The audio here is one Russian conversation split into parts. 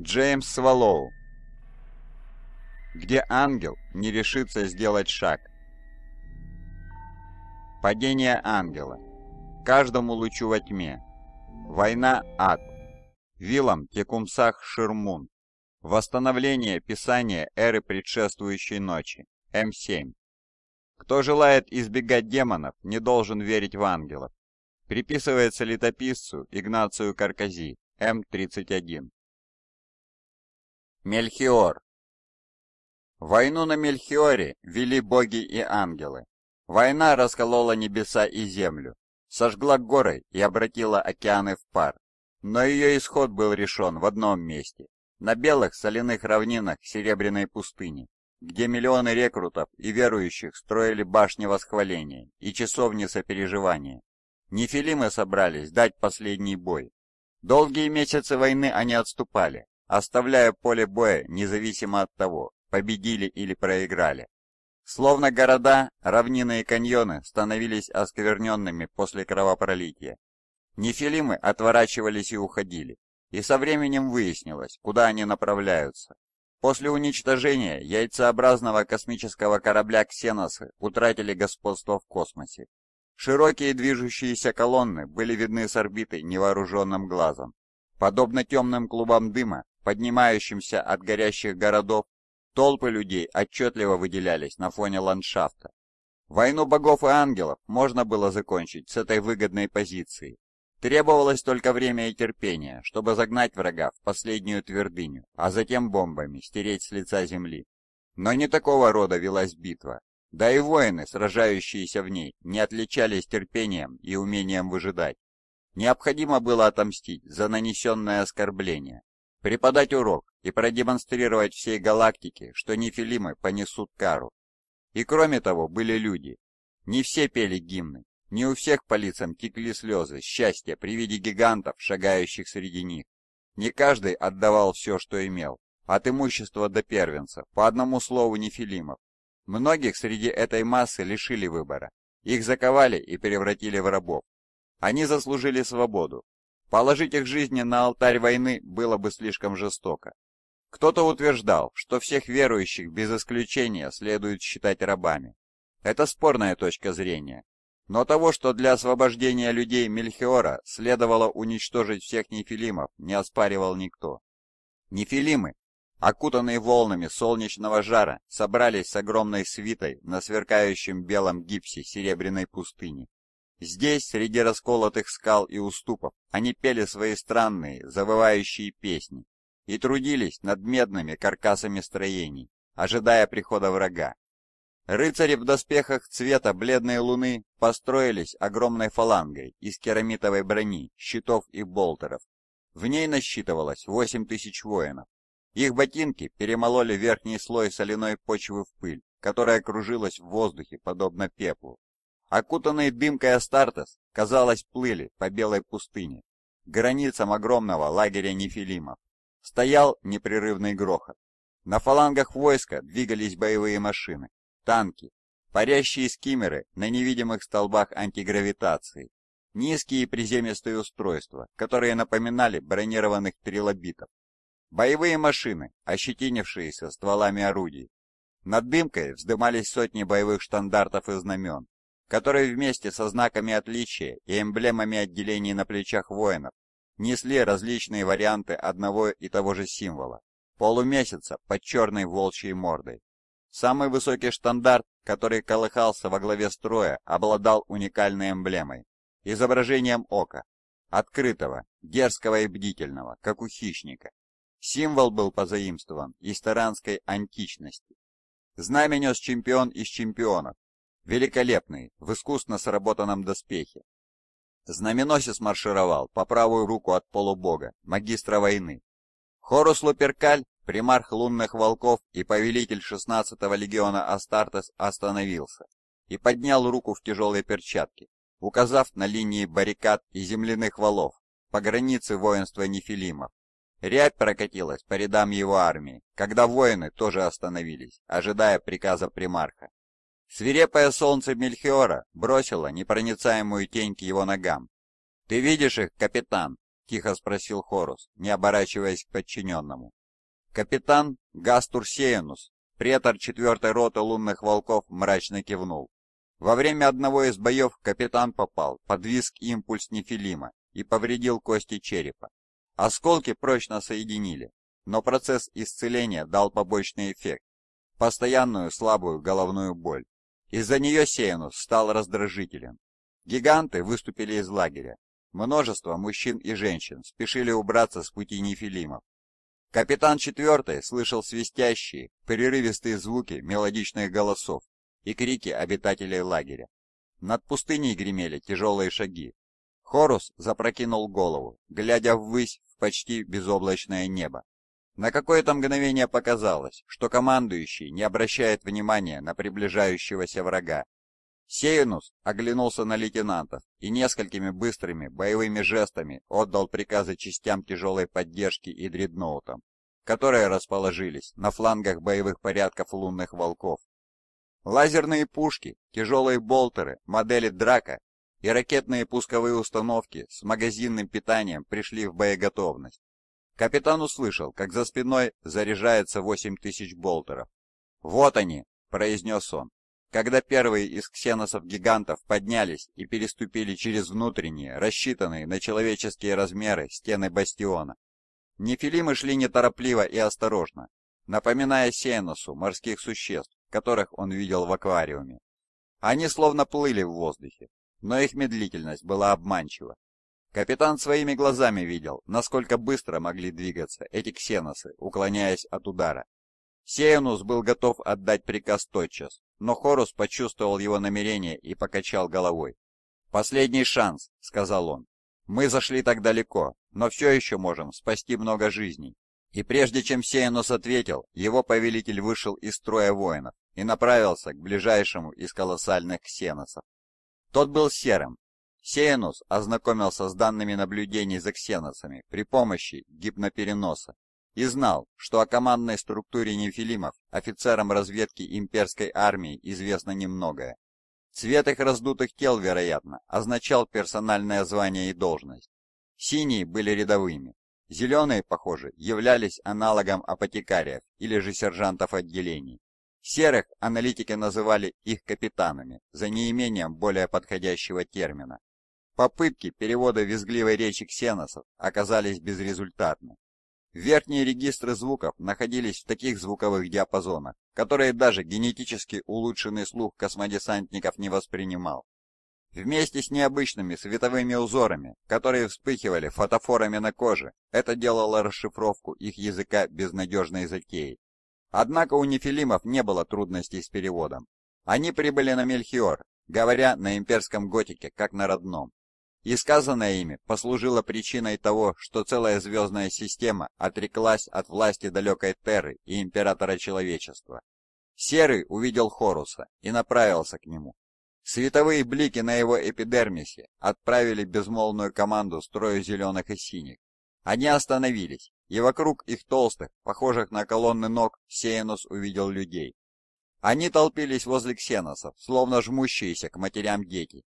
Джеймс Свалоу. Где ангел не решится сделать шаг. Падение ангела. Каждому лучу во тьме. Война ад. Вилам Текумсах Ширмун. Восстановление писания эры предшествующей ночи. М7. Кто желает избегать демонов, не должен верить в ангелов. Приписывается летописцу Игнацию Каркази. М31. Мельхиор Войну на Мельхиоре вели боги и ангелы. Война расколола небеса и землю, сожгла горы и обратила океаны в пар. Но ее исход был решен в одном месте, на белых соляных равнинах Серебряной пустыни, где миллионы рекрутов и верующих строили башни восхваления и часовни сопереживания. Нефилимы собрались дать последний бой. Долгие месяцы войны они отступали, оставляя поле боя независимо от того, победили или проиграли. Словно города, равнины и каньоны становились оскверненными после кровопролития. Нефилимы отворачивались и уходили, и со временем выяснилось, куда они направляются. После уничтожения яйцеобразного космического корабля «Ксеносы» утратили господство в космосе. Широкие движущиеся колонны были видны с орбиты невооруженным глазом. Подобно темным клубам дыма, поднимающимся от горящих городов, толпы людей отчетливо выделялись на фоне ландшафта. Войну богов и ангелов можно было закончить с этой выгодной позиции. Требовалось только время и терпение, чтобы загнать врага в последнюю твердыню, а затем бомбами стереть с лица земли. Но не такого рода велась битва. Да и воины, сражающиеся в ней, не отличались терпением и умением выжидать. Необходимо было отомстить за нанесенное оскорбление, преподать урок и продемонстрировать всей галактике, что нефилимы понесут кару. И кроме того, были люди. Не все пели гимны, не у всех по лицам текли слезы счастья при виде гигантов, шагающих среди них. Не каждый отдавал все, что имел, от имущества до первенца, по одному слову нефилимов. Многих среди этой массы лишили выбора. Их заковали и превратили в рабов. Они заслужили свободу, Положить их жизни на алтарь войны было бы слишком жестоко. Кто-то утверждал, что всех верующих без исключения следует считать рабами. Это спорная точка зрения. Но того, что для освобождения людей Мельхиора следовало уничтожить всех нефилимов, не оспаривал никто. Нефилимы, окутанные волнами солнечного жара, собрались с огромной свитой на сверкающем белом гипсе серебряной пустыни. Здесь, среди расколотых скал и уступов, они пели свои странные, завывающие песни и трудились над медными каркасами строений, ожидая прихода врага. Рыцари в доспехах цвета бледной луны построились огромной фалангой из керамитовой брони, щитов и болтеров. В ней насчитывалось 8 тысяч воинов. Их ботинки перемололи верхний слой соляной почвы в пыль, которая кружилась в воздухе подобно пеплу. Окутанные дымкой Астартес, казалось, плыли по белой пустыне, границам огромного лагеря нефилимов. Стоял непрерывный грохот. На фалангах войска двигались боевые машины, танки, парящие скиммеры на невидимых столбах антигравитации, низкие приземистые устройства, которые напоминали бронированных трилобитов, боевые машины, ощетинившиеся стволами орудий. Над дымкой вздымались сотни боевых штандартов и знамен, которые вместе со знаками отличия и эмблемами отделений на плечах воинов несли различные варианты одного и того же символа – полумесяца под черной волчьей мордой. Самый высокий штандарт, который колыхался во главе строя, обладал уникальной эмблемой – изображением ока, открытого, дерзкого и бдительного, как у хищника. Символ был позаимствован из таранской античности. Знамя нес чемпион из чемпионов, великолепный, в искусно сработанном доспехе. Знаменосец маршировал по правую руку от полубога, магистра войны. Хорус Луперкаль, примарх лунных волков и повелитель 16-го легиона Астартес остановился и поднял руку в тяжелые перчатки, указав на линии баррикад и земляных валов по границе воинства Нефилимов. Рябь прокатилась по рядам его армии, когда воины тоже остановились, ожидая приказа примарха. Свирепое солнце Мельхиора бросило непроницаемую тень к его ногам. «Ты видишь их, капитан?» — тихо спросил Хорус, не оборачиваясь к подчиненному. Капитан Гастур Сеянус, претор четвертой роты лунных волков, мрачно кивнул. Во время одного из боев капитан попал под виск импульс нефилима и повредил кости черепа. Осколки прочно соединили, но процесс исцеления дал побочный эффект – постоянную слабую головную боль. Из-за нее Сейнус стал раздражителен. Гиганты выступили из лагеря. Множество мужчин и женщин спешили убраться с пути нефилимов. Капитан четвертый слышал свистящие, прерывистые звуки мелодичных голосов и крики обитателей лагеря. Над пустыней гремели тяжелые шаги. Хорус запрокинул голову, глядя ввысь в почти безоблачное небо. На какое-то мгновение показалось, что командующий не обращает внимания на приближающегося врага. Сеянус оглянулся на лейтенантов и несколькими быстрыми боевыми жестами отдал приказы частям тяжелой поддержки и дредноутам, которые расположились на флангах боевых порядков лунных волков. Лазерные пушки, тяжелые болтеры, модели драка и ракетные пусковые установки с магазинным питанием пришли в боеготовность. Капитан услышал, как за спиной заряжается 8 тысяч болтеров. «Вот они!» — произнес он. Когда первые из ксеносов-гигантов поднялись и переступили через внутренние, рассчитанные на человеческие размеры, стены бастиона. Нефилимы шли неторопливо и осторожно, напоминая Сеносу морских существ, которых он видел в аквариуме. Они словно плыли в воздухе, но их медлительность была обманчива. Капитан своими глазами видел, насколько быстро могли двигаться эти ксеносы, уклоняясь от удара. Сеянус был готов отдать приказ тотчас, но Хорус почувствовал его намерение и покачал головой. «Последний шанс», — сказал он. «Мы зашли так далеко, но все еще можем спасти много жизней». И прежде чем Сеянус ответил, его повелитель вышел из строя воинов и направился к ближайшему из колоссальных ксеносов. Тот был серым, Сеянус ознакомился с данными наблюдений за ксеносами при помощи гипнопереноса и знал, что о командной структуре нефилимов офицерам разведки имперской армии известно немногое. Цвет их раздутых тел, вероятно, означал персональное звание и должность. Синие были рядовыми. Зеленые, похоже, являлись аналогом апотекариев или же сержантов отделений. Серых аналитики называли их капитанами, за неимением более подходящего термина. Попытки перевода визгливой речи ксеносов оказались безрезультатны. Верхние регистры звуков находились в таких звуковых диапазонах, которые даже генетически улучшенный слух космодесантников не воспринимал. Вместе с необычными световыми узорами, которые вспыхивали фотофорами на коже, это делало расшифровку их языка безнадежной затеей. Однако у нефилимов не было трудностей с переводом. Они прибыли на Мельхиор, говоря на имперском готике, как на родном. И сказанное ими послужило причиной того, что целая звездная система отреклась от власти далекой Терры и императора человечества. Серый увидел Хоруса и направился к нему. Световые блики на его эпидермисе отправили безмолвную команду строю зеленых и синих. Они остановились, и вокруг их толстых, похожих на колонны ног, Сеянус увидел людей. Они толпились возле ксеносов, словно жмущиеся к матерям дети,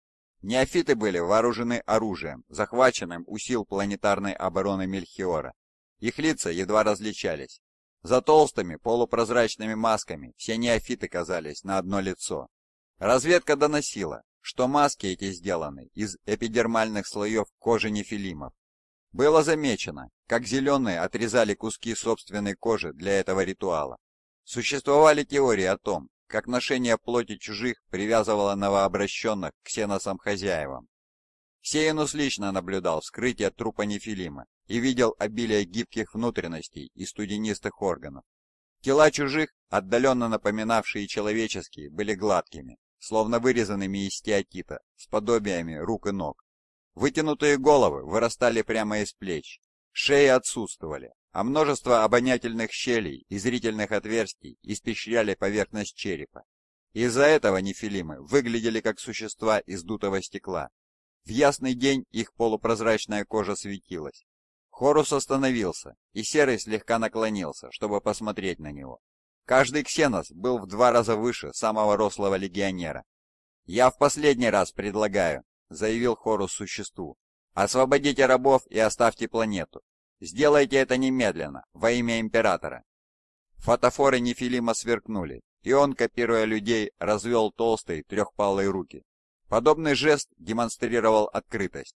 Неофиты были вооружены оружием, захваченным у сил планетарной обороны Мельхиора. Их лица едва различались. За толстыми полупрозрачными масками все неофиты казались на одно лицо. Разведка доносила, что маски эти сделаны из эпидермальных слоев кожи нефилимов. Было замечено, как зеленые отрезали куски собственной кожи для этого ритуала. Существовали теории о том, как ношение плоти чужих привязывало новообращенных к сеносам хозяевам. Сеянус лично наблюдал вскрытие трупа Нефилима и видел обилие гибких внутренностей и студенистых органов. Тела чужих, отдаленно напоминавшие человеческие, были гладкими, словно вырезанными из стеатита с подобиями рук и ног. Вытянутые головы вырастали прямо из плеч, шеи отсутствовали, а множество обонятельных щелей и зрительных отверстий испещряли поверхность черепа. Из-за этого нефилимы выглядели как существа из дутого стекла. В ясный день их полупрозрачная кожа светилась. Хорус остановился, и Серый слегка наклонился, чтобы посмотреть на него. Каждый ксенос был в два раза выше самого рослого легионера. «Я в последний раз предлагаю», — заявил Хорус существу. «Освободите рабов и оставьте планету. Сделайте это немедленно, во имя императора». Фотофоры Нефилима сверкнули, и он, копируя людей, развел толстые трехпалые руки. Подобный жест демонстрировал открытость.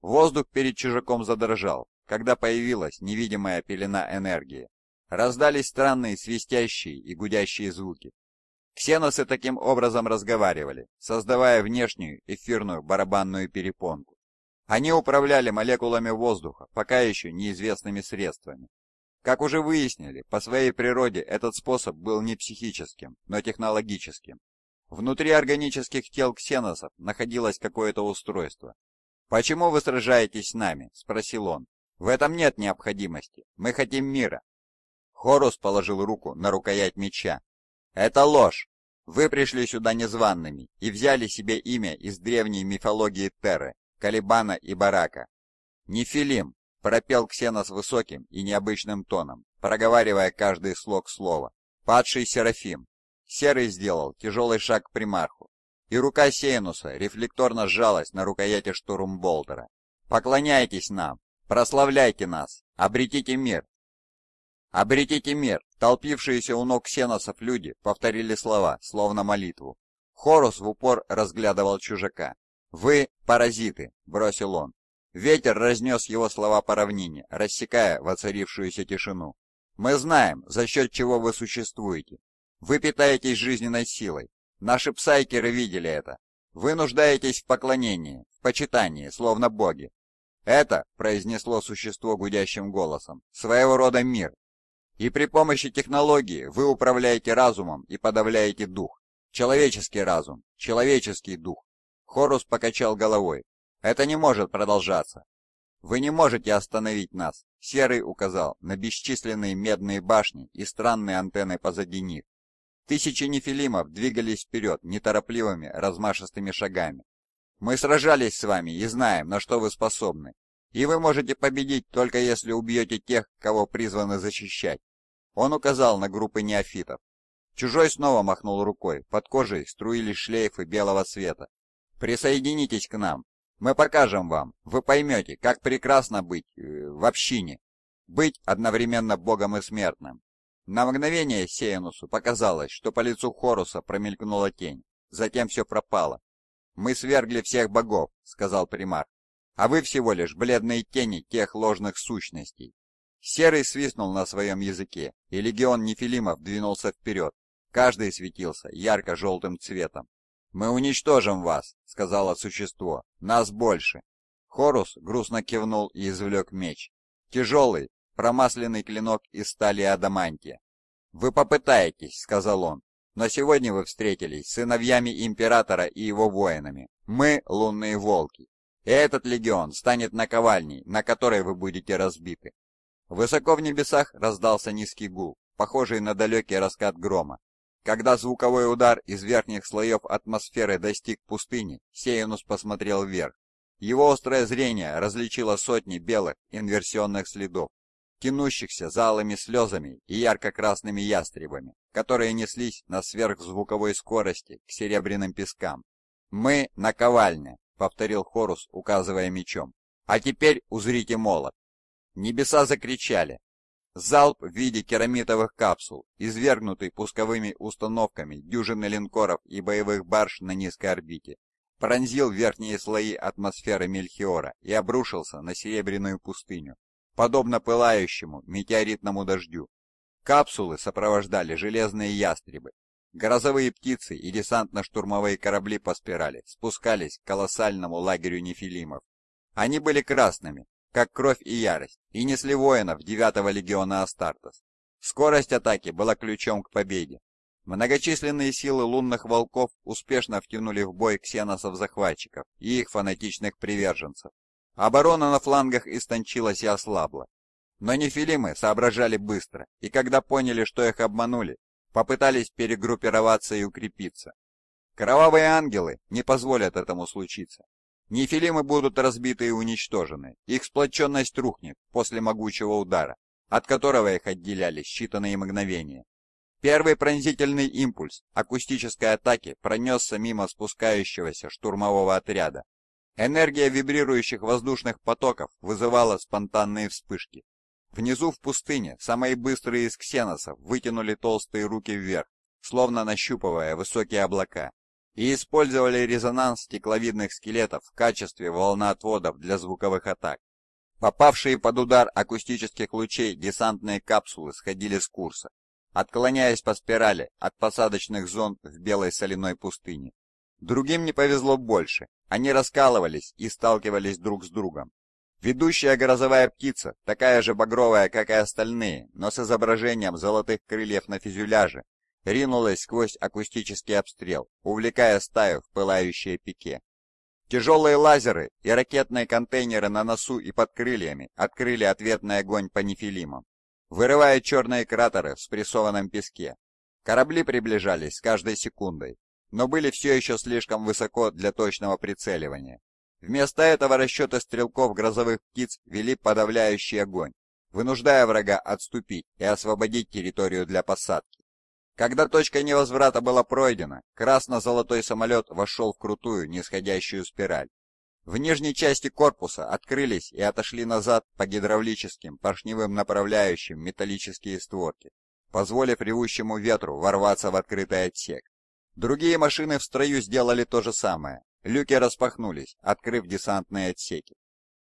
Воздух перед чужаком задрожал, когда появилась невидимая пелена энергии. Раздались странные свистящие и гудящие звуки. Ксеносы таким образом разговаривали, создавая внешнюю эфирную барабанную перепонку. Они управляли молекулами воздуха, пока еще неизвестными средствами. Как уже выяснили, по своей природе этот способ был не психическим, но технологическим. Внутри органических тел ксеносов находилось какое-то устройство. «Почему вы сражаетесь с нами?» – спросил он. «В этом нет необходимости. Мы хотим мира». Хорус положил руку на рукоять меча. «Это ложь. Вы пришли сюда незваными и взяли себе имя из древней мифологии Терры. Калибана и Барака. «Нефилим!» — пропел Ксенос высоким и необычным тоном, проговаривая каждый слог слова. «Падший Серафим!» Серый сделал тяжелый шаг к примарху, и рука Сейнуса рефлекторно сжалась на рукояти штурмболтера. «Поклоняйтесь нам! Прославляйте нас! Обретите мир!» «Обретите мир!» Толпившиеся у ног сеносов люди повторили слова, словно молитву. Хорус в упор разглядывал чужака. «Вы – паразиты!» – бросил он. Ветер разнес его слова по равнине, рассекая воцарившуюся тишину. «Мы знаем, за счет чего вы существуете. Вы питаетесь жизненной силой. Наши псайкеры видели это. Вы нуждаетесь в поклонении, в почитании, словно боги. Это, — произнесло существо гудящим голосом, — своего рода мир. И при помощи технологии вы управляете разумом и подавляете дух. Человеческий разум, человеческий дух. Хорус покачал головой. «Это не может продолжаться. Вы не можете остановить нас!» Серый указал на бесчисленные медные башни и странные антенны позади них. Тысячи нефилимов двигались вперед неторопливыми, размашистыми шагами. «Мы сражались с вами и знаем, на что вы способны. И вы можете победить, только если убьете тех, кого призваны защищать». Он указал на группы неофитов. Чужой снова махнул рукой, под кожей струились шлейфы белого света, Присоединитесь к нам. Мы покажем вам, вы поймете, как прекрасно быть э, в общине. Быть одновременно богом и смертным. На мгновение Сеянусу показалось, что по лицу Хоруса промелькнула тень. Затем все пропало. «Мы свергли всех богов», — сказал примар. «А вы всего лишь бледные тени тех ложных сущностей». Серый свистнул на своем языке, и легион нефилимов двинулся вперед. Каждый светился ярко-желтым цветом. «Мы уничтожим вас», — сказала существо. «Нас больше». Хорус грустно кивнул и извлек меч. Тяжелый, промасленный клинок из стали адамантия. «Вы попытаетесь», — сказал он. «Но сегодня вы встретились с сыновьями Императора и его воинами. Мы — лунные волки. И этот легион станет наковальней, на которой вы будете разбиты». Высоко в небесах раздался низкий гул, похожий на далекий раскат грома. Когда звуковой удар из верхних слоев атмосферы достиг пустыни, Сейнус посмотрел вверх. Его острое зрение различило сотни белых инверсионных следов, тянущихся залами слезами и ярко-красными ястребами, которые неслись на сверхзвуковой скорости к серебряным пескам. «Мы — на наковальня», — повторил Хорус, указывая мечом. «А теперь узрите молот». Небеса закричали, Залп в виде керамитовых капсул, извергнутый пусковыми установками дюжины линкоров и боевых барж на низкой орбите, пронзил верхние слои атмосферы Мельхиора и обрушился на Серебряную пустыню, подобно пылающему метеоритному дождю. Капсулы сопровождали железные ястребы. Грозовые птицы и десантно-штурмовые корабли по спирали спускались к колоссальному лагерю нефилимов. Они были красными, как кровь и ярость, и несли воинов 9-го легиона Астартес. Скорость атаки была ключом к победе. Многочисленные силы лунных волков успешно втянули в бой ксеносов-захватчиков и их фанатичных приверженцев. Оборона на флангах истончилась и ослабла. Но нефилимы соображали быстро, и когда поняли, что их обманули, попытались перегруппироваться и укрепиться. Кровавые ангелы не позволят этому случиться. Нефилимы будут разбиты и уничтожены, их сплоченность рухнет после могучего удара, от которого их отделяли считанные мгновения. Первый пронзительный импульс акустической атаки пронесся мимо спускающегося штурмового отряда. Энергия вибрирующих воздушных потоков вызывала спонтанные вспышки. Внизу в пустыне самые быстрые из ксеносов вытянули толстые руки вверх, словно нащупывая высокие облака и использовали резонанс стекловидных скелетов в качестве волноотводов для звуковых атак. Попавшие под удар акустических лучей десантные капсулы сходили с курса, отклоняясь по спирали от посадочных зон в белой соляной пустыне. Другим не повезло больше, они раскалывались и сталкивались друг с другом. Ведущая грозовая птица, такая же багровая, как и остальные, но с изображением золотых крыльев на фюзеляже, ринулась сквозь акустический обстрел, увлекая стаю в пылающее пике. Тяжелые лазеры и ракетные контейнеры на носу и под крыльями открыли ответный огонь по нефилимам, вырывая черные кратеры в спрессованном песке. Корабли приближались с каждой секундой, но были все еще слишком высоко для точного прицеливания. Вместо этого расчеты стрелков грозовых птиц вели подавляющий огонь, вынуждая врага отступить и освободить территорию для посадки. Когда точка невозврата была пройдена, красно-золотой самолет вошел в крутую нисходящую спираль. В нижней части корпуса открылись и отошли назад по гидравлическим поршневым направляющим металлические створки, позволив ревущему ветру ворваться в открытый отсек. Другие машины в строю сделали то же самое. Люки распахнулись, открыв десантные отсеки.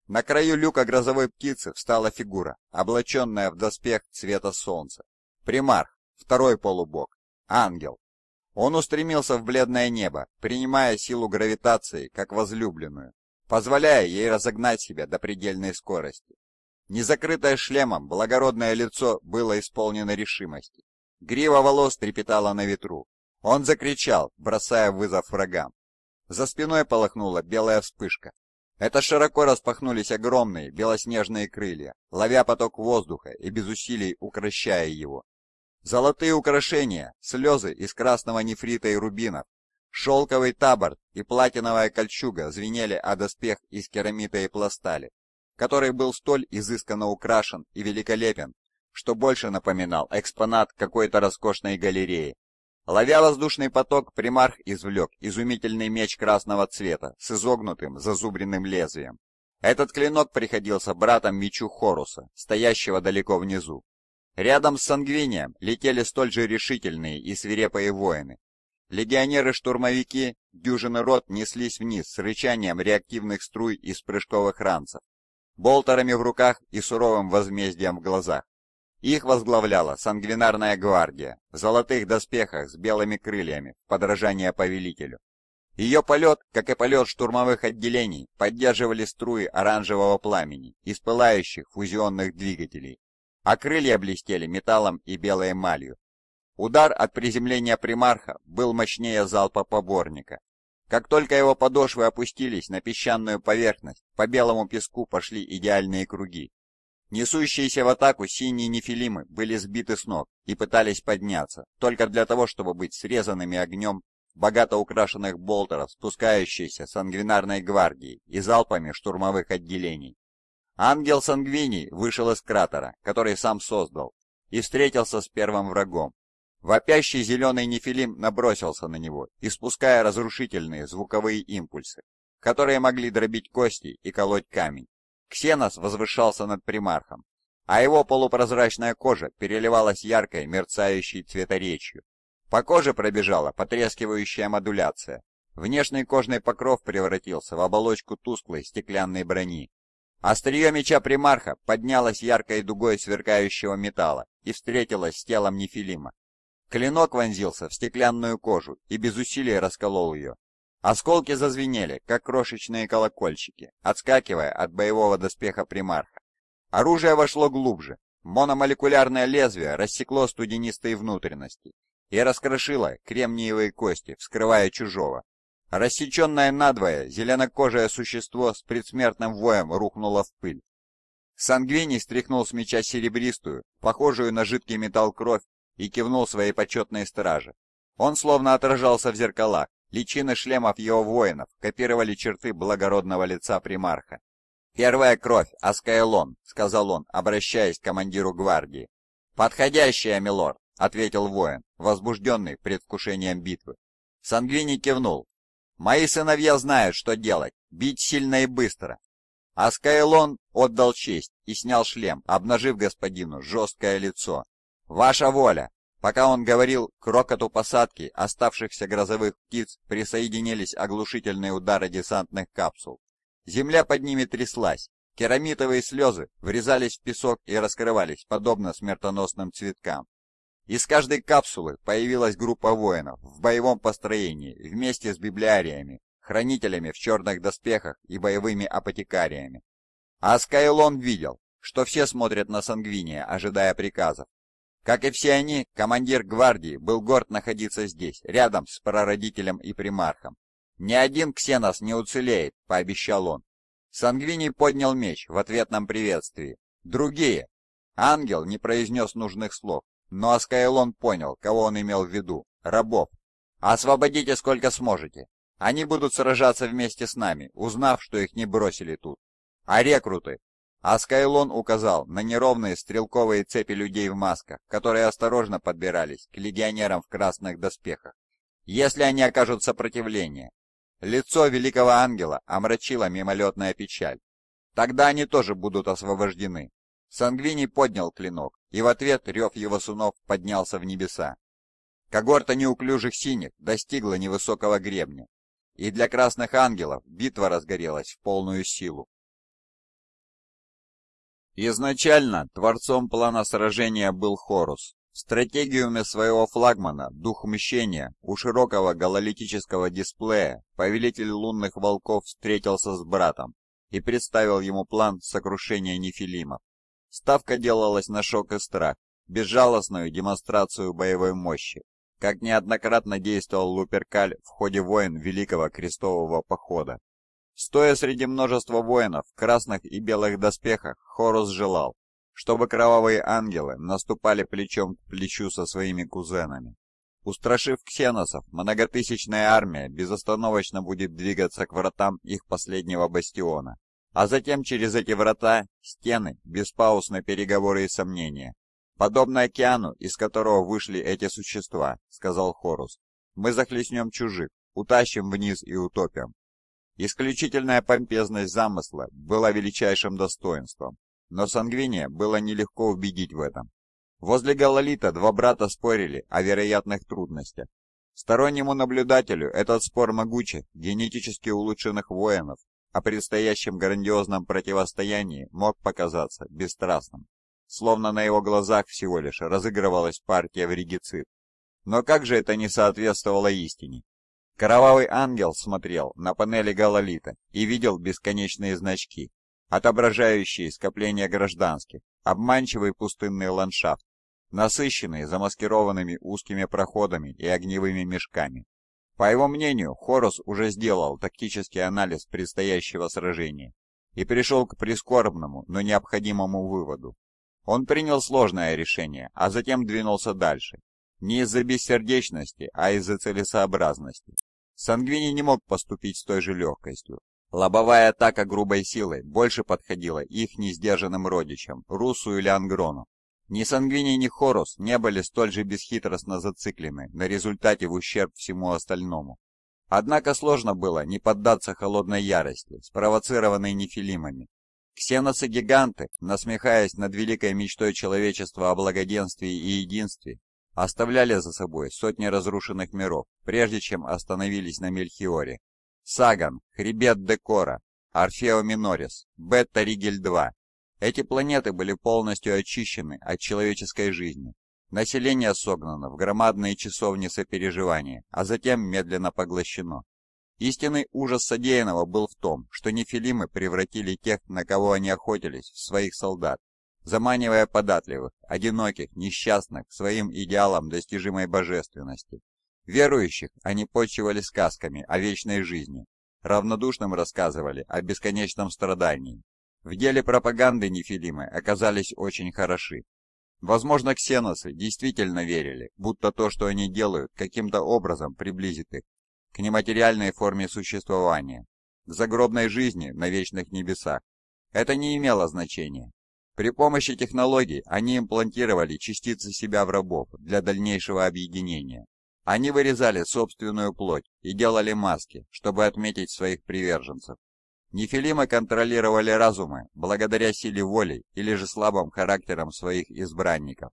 На краю люка грозовой птицы встала фигура, облаченная в доспех цвета солнца. Примарх, Второй полубог. Ангел. Он устремился в бледное небо, принимая силу гравитации как возлюбленную, позволяя ей разогнать себя до предельной скорости. Незакрытое шлемом, благородное лицо было исполнено решимости. Грива волос трепетала на ветру. Он закричал, бросая вызов врагам. За спиной полыхнула белая вспышка. Это широко распахнулись огромные белоснежные крылья, ловя поток воздуха и без усилий укращая его золотые украшения, слезы из красного нефрита и рубинов, шелковый таборд и платиновая кольчуга звенели о доспех из керамита и пластали, который был столь изысканно украшен и великолепен, что больше напоминал экспонат какой-то роскошной галереи. Ловя воздушный поток, примарх извлек изумительный меч красного цвета с изогнутым зазубренным лезвием. Этот клинок приходился братом мечу Хоруса, стоящего далеко внизу. Рядом с Сангвинием летели столь же решительные и свирепые воины. Легионеры-штурмовики, дюжины рот неслись вниз с рычанием реактивных струй из прыжковых ранцев, болтерами в руках и суровым возмездием в глазах. Их возглавляла сангвинарная гвардия в золотых доспехах с белыми крыльями, подражание повелителю. Ее полет, как и полет штурмовых отделений, поддерживали струи оранжевого пламени из пылающих фузионных двигателей, а крылья блестели металлом и белой эмалью. Удар от приземления примарха был мощнее залпа поборника. Как только его подошвы опустились на песчаную поверхность, по белому песку пошли идеальные круги. Несущиеся в атаку синие нефилимы были сбиты с ног и пытались подняться, только для того, чтобы быть срезанными огнем богато украшенных болтеров, с ангвинарной гвардии и залпами штурмовых отделений. Ангел Сангвини вышел из кратера, который сам создал, и встретился с первым врагом. Вопящий зеленый нефилим набросился на него, испуская разрушительные звуковые импульсы, которые могли дробить кости и колоть камень. Ксенос возвышался над примархом, а его полупрозрачная кожа переливалась яркой, мерцающей цветоречью. По коже пробежала потрескивающая модуляция. Внешний кожный покров превратился в оболочку тусклой стеклянной брони, Острие меча примарха поднялось яркой дугой сверкающего металла и встретилось с телом Нефилима. Клинок вонзился в стеклянную кожу и без усилий расколол ее. Осколки зазвенели, как крошечные колокольчики, отскакивая от боевого доспеха примарха. Оружие вошло глубже, мономолекулярное лезвие рассекло студенистые внутренности и раскрошило кремниевые кости, вскрывая чужого, Рассеченное надвое, зеленокожее существо с предсмертным воем рухнуло в пыль. Сангвини стряхнул с меча серебристую, похожую на жидкий металл кровь, и кивнул своей почетной страже. Он словно отражался в зеркалах, личины шлемов его воинов копировали черты благородного лица примарха. «Первая кровь, аскайлон, сказал он, обращаясь к командиру гвардии. «Подходящая, милорд», — ответил воин, возбужденный предвкушением битвы. Сангвини кивнул, Мои сыновья знают, что делать. Бить сильно и быстро. А Скайлон отдал честь и снял шлем, обнажив господину жесткое лицо. «Ваша воля!» Пока он говорил, к рокоту посадки оставшихся грозовых птиц присоединились оглушительные удары десантных капсул. Земля под ними тряслась, керамитовые слезы врезались в песок и раскрывались, подобно смертоносным цветкам. Из каждой капсулы появилась группа воинов в боевом построении вместе с библиариями, хранителями в черных доспехах и боевыми апотекариями. А Скайлон видел, что все смотрят на Сангвиния, ожидая приказов. Как и все они, командир гвардии был горд находиться здесь, рядом с прародителем и примархом. «Ни один ксенос не уцелеет», — пообещал он. Сангвини поднял меч в ответном приветствии. «Другие!» Ангел не произнес нужных слов, но Аскайлон понял, кого он имел в виду — рабов. «Освободите сколько сможете. Они будут сражаться вместе с нами, узнав, что их не бросили тут. А рекруты?» Аскайлон указал на неровные стрелковые цепи людей в масках, которые осторожно подбирались к легионерам в красных доспехах. «Если они окажут сопротивление, Лицо великого ангела омрачила мимолетная печаль. Тогда они тоже будут освобождены. Сангвини поднял клинок, и в ответ рев его сунов поднялся в небеса. Когорта неуклюжих синих достигла невысокого гребня, и для красных ангелов битва разгорелась в полную силу. Изначально творцом плана сражения был Хорус. В стратегиуме своего флагмана «Дух мщения» у широкого гололитического дисплея повелитель лунных волков встретился с братом и представил ему план сокрушения нефилимов. Ставка делалась на шок и страх, безжалостную демонстрацию боевой мощи, как неоднократно действовал Луперкаль в ходе войн Великого Крестового Похода. Стоя среди множества воинов в красных и белых доспехах, Хорус желал, чтобы кровавые ангелы наступали плечом к плечу со своими кузенами. Устрашив ксеносов, многотысячная армия безостановочно будет двигаться к вратам их последнего бастиона, а затем через эти врата, стены, без пауз на переговоры и сомнения. «Подобно океану, из которого вышли эти существа», — сказал Хорус. «Мы захлестнем чужих, утащим вниз и утопим». Исключительная помпезность замысла была величайшим достоинством, но Сангвине было нелегко убедить в этом. Возле Галалита два брата спорили о вероятных трудностях. Стороннему наблюдателю этот спор могуче генетически улучшенных воинов о предстоящем грандиозном противостоянии мог показаться бесстрастным, словно на его глазах всего лишь разыгрывалась партия в регицид. Но как же это не соответствовало истине? Кровавый ангел смотрел на панели Галалита и видел бесконечные значки, отображающие скопления гражданских, обманчивый пустынный ландшафт, насыщенный замаскированными узкими проходами и огневыми мешками. По его мнению, Хорус уже сделал тактический анализ предстоящего сражения и пришел к прискорбному, но необходимому выводу. Он принял сложное решение, а затем двинулся дальше. Не из-за бессердечности, а из-за целесообразности. Сангвини не мог поступить с той же легкостью. Лобовая атака грубой силой больше подходила их несдержанным родичам, Русу или Ангрону. Ни Сангвини, ни Хорус не были столь же бесхитростно зациклены на результате в ущерб всему остальному. Однако сложно было не поддаться холодной ярости, спровоцированной нефилимами. Ксеносы-гиганты, насмехаясь над великой мечтой человечества о благоденствии и единстве, оставляли за собой сотни разрушенных миров, прежде чем остановились на Мельхиоре. Саган, Хребет Декора, Орфео Минорис, Бетта Ригель-2, эти планеты были полностью очищены от человеческой жизни. Население согнано в громадные часовни сопереживания, а затем медленно поглощено. Истинный ужас содеянного был в том, что нефилимы превратили тех, на кого они охотились, в своих солдат, заманивая податливых, одиноких, несчастных своим идеалам достижимой божественности. Верующих они почивали сказками о вечной жизни, равнодушным рассказывали о бесконечном страдании, в деле пропаганды нефилимы оказались очень хороши. Возможно, ксеносы действительно верили, будто то, что они делают, каким-то образом приблизит их к нематериальной форме существования, к загробной жизни на вечных небесах. Это не имело значения. При помощи технологий они имплантировали частицы себя в рабов для дальнейшего объединения. Они вырезали собственную плоть и делали маски, чтобы отметить своих приверженцев. Нефилимы контролировали разумы благодаря силе воли или же слабым характерам своих избранников.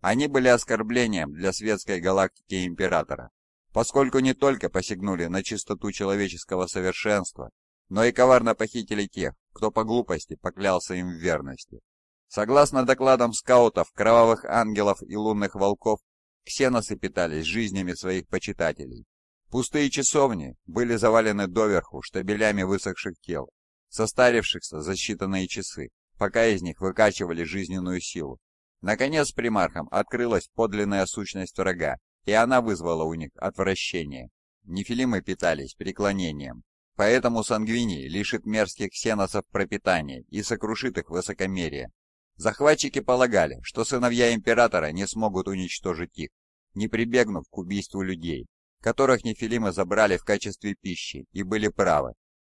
Они были оскорблением для светской галактики Императора, поскольку не только посягнули на чистоту человеческого совершенства, но и коварно похитили тех, кто по глупости поклялся им в верности. Согласно докладам скаутов, кровавых ангелов и лунных волков, ксеносы питались жизнями своих почитателей Пустые часовни были завалены доверху штабелями высохших тел, состарившихся за считанные часы, пока из них выкачивали жизненную силу. Наконец примархам открылась подлинная сущность врага, и она вызвала у них отвращение. Нефилимы питались преклонением, поэтому сангвини лишит мерзких ксеносов пропитания и сокрушит их высокомерие. Захватчики полагали, что сыновья императора не смогут уничтожить их, не прибегнув к убийству людей, которых нефилимы забрали в качестве пищи и были правы.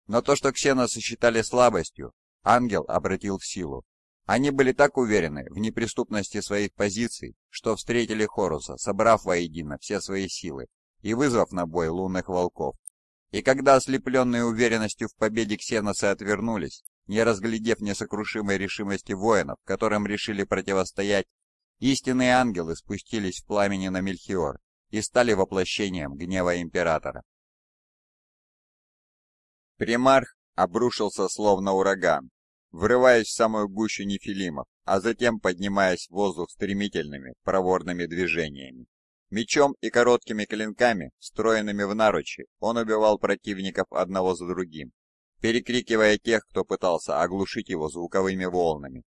Но то, что ксеносы считали слабостью, ангел обратил в силу. Они были так уверены в неприступности своих позиций, что встретили Хоруса, собрав воедино все свои силы и вызвав на бой лунных волков. И когда ослепленные уверенностью в победе ксеносы отвернулись, не разглядев несокрушимой решимости воинов, которым решили противостоять, истинные ангелы спустились в пламени на Мельхиор и стали воплощением гнева императора. Примарх обрушился словно ураган, врываясь в самую гущу нефилимов, а затем поднимаясь в воздух стремительными, проворными движениями. Мечом и короткими клинками, встроенными в наручи, он убивал противников одного за другим, перекрикивая тех, кто пытался оглушить его звуковыми волнами.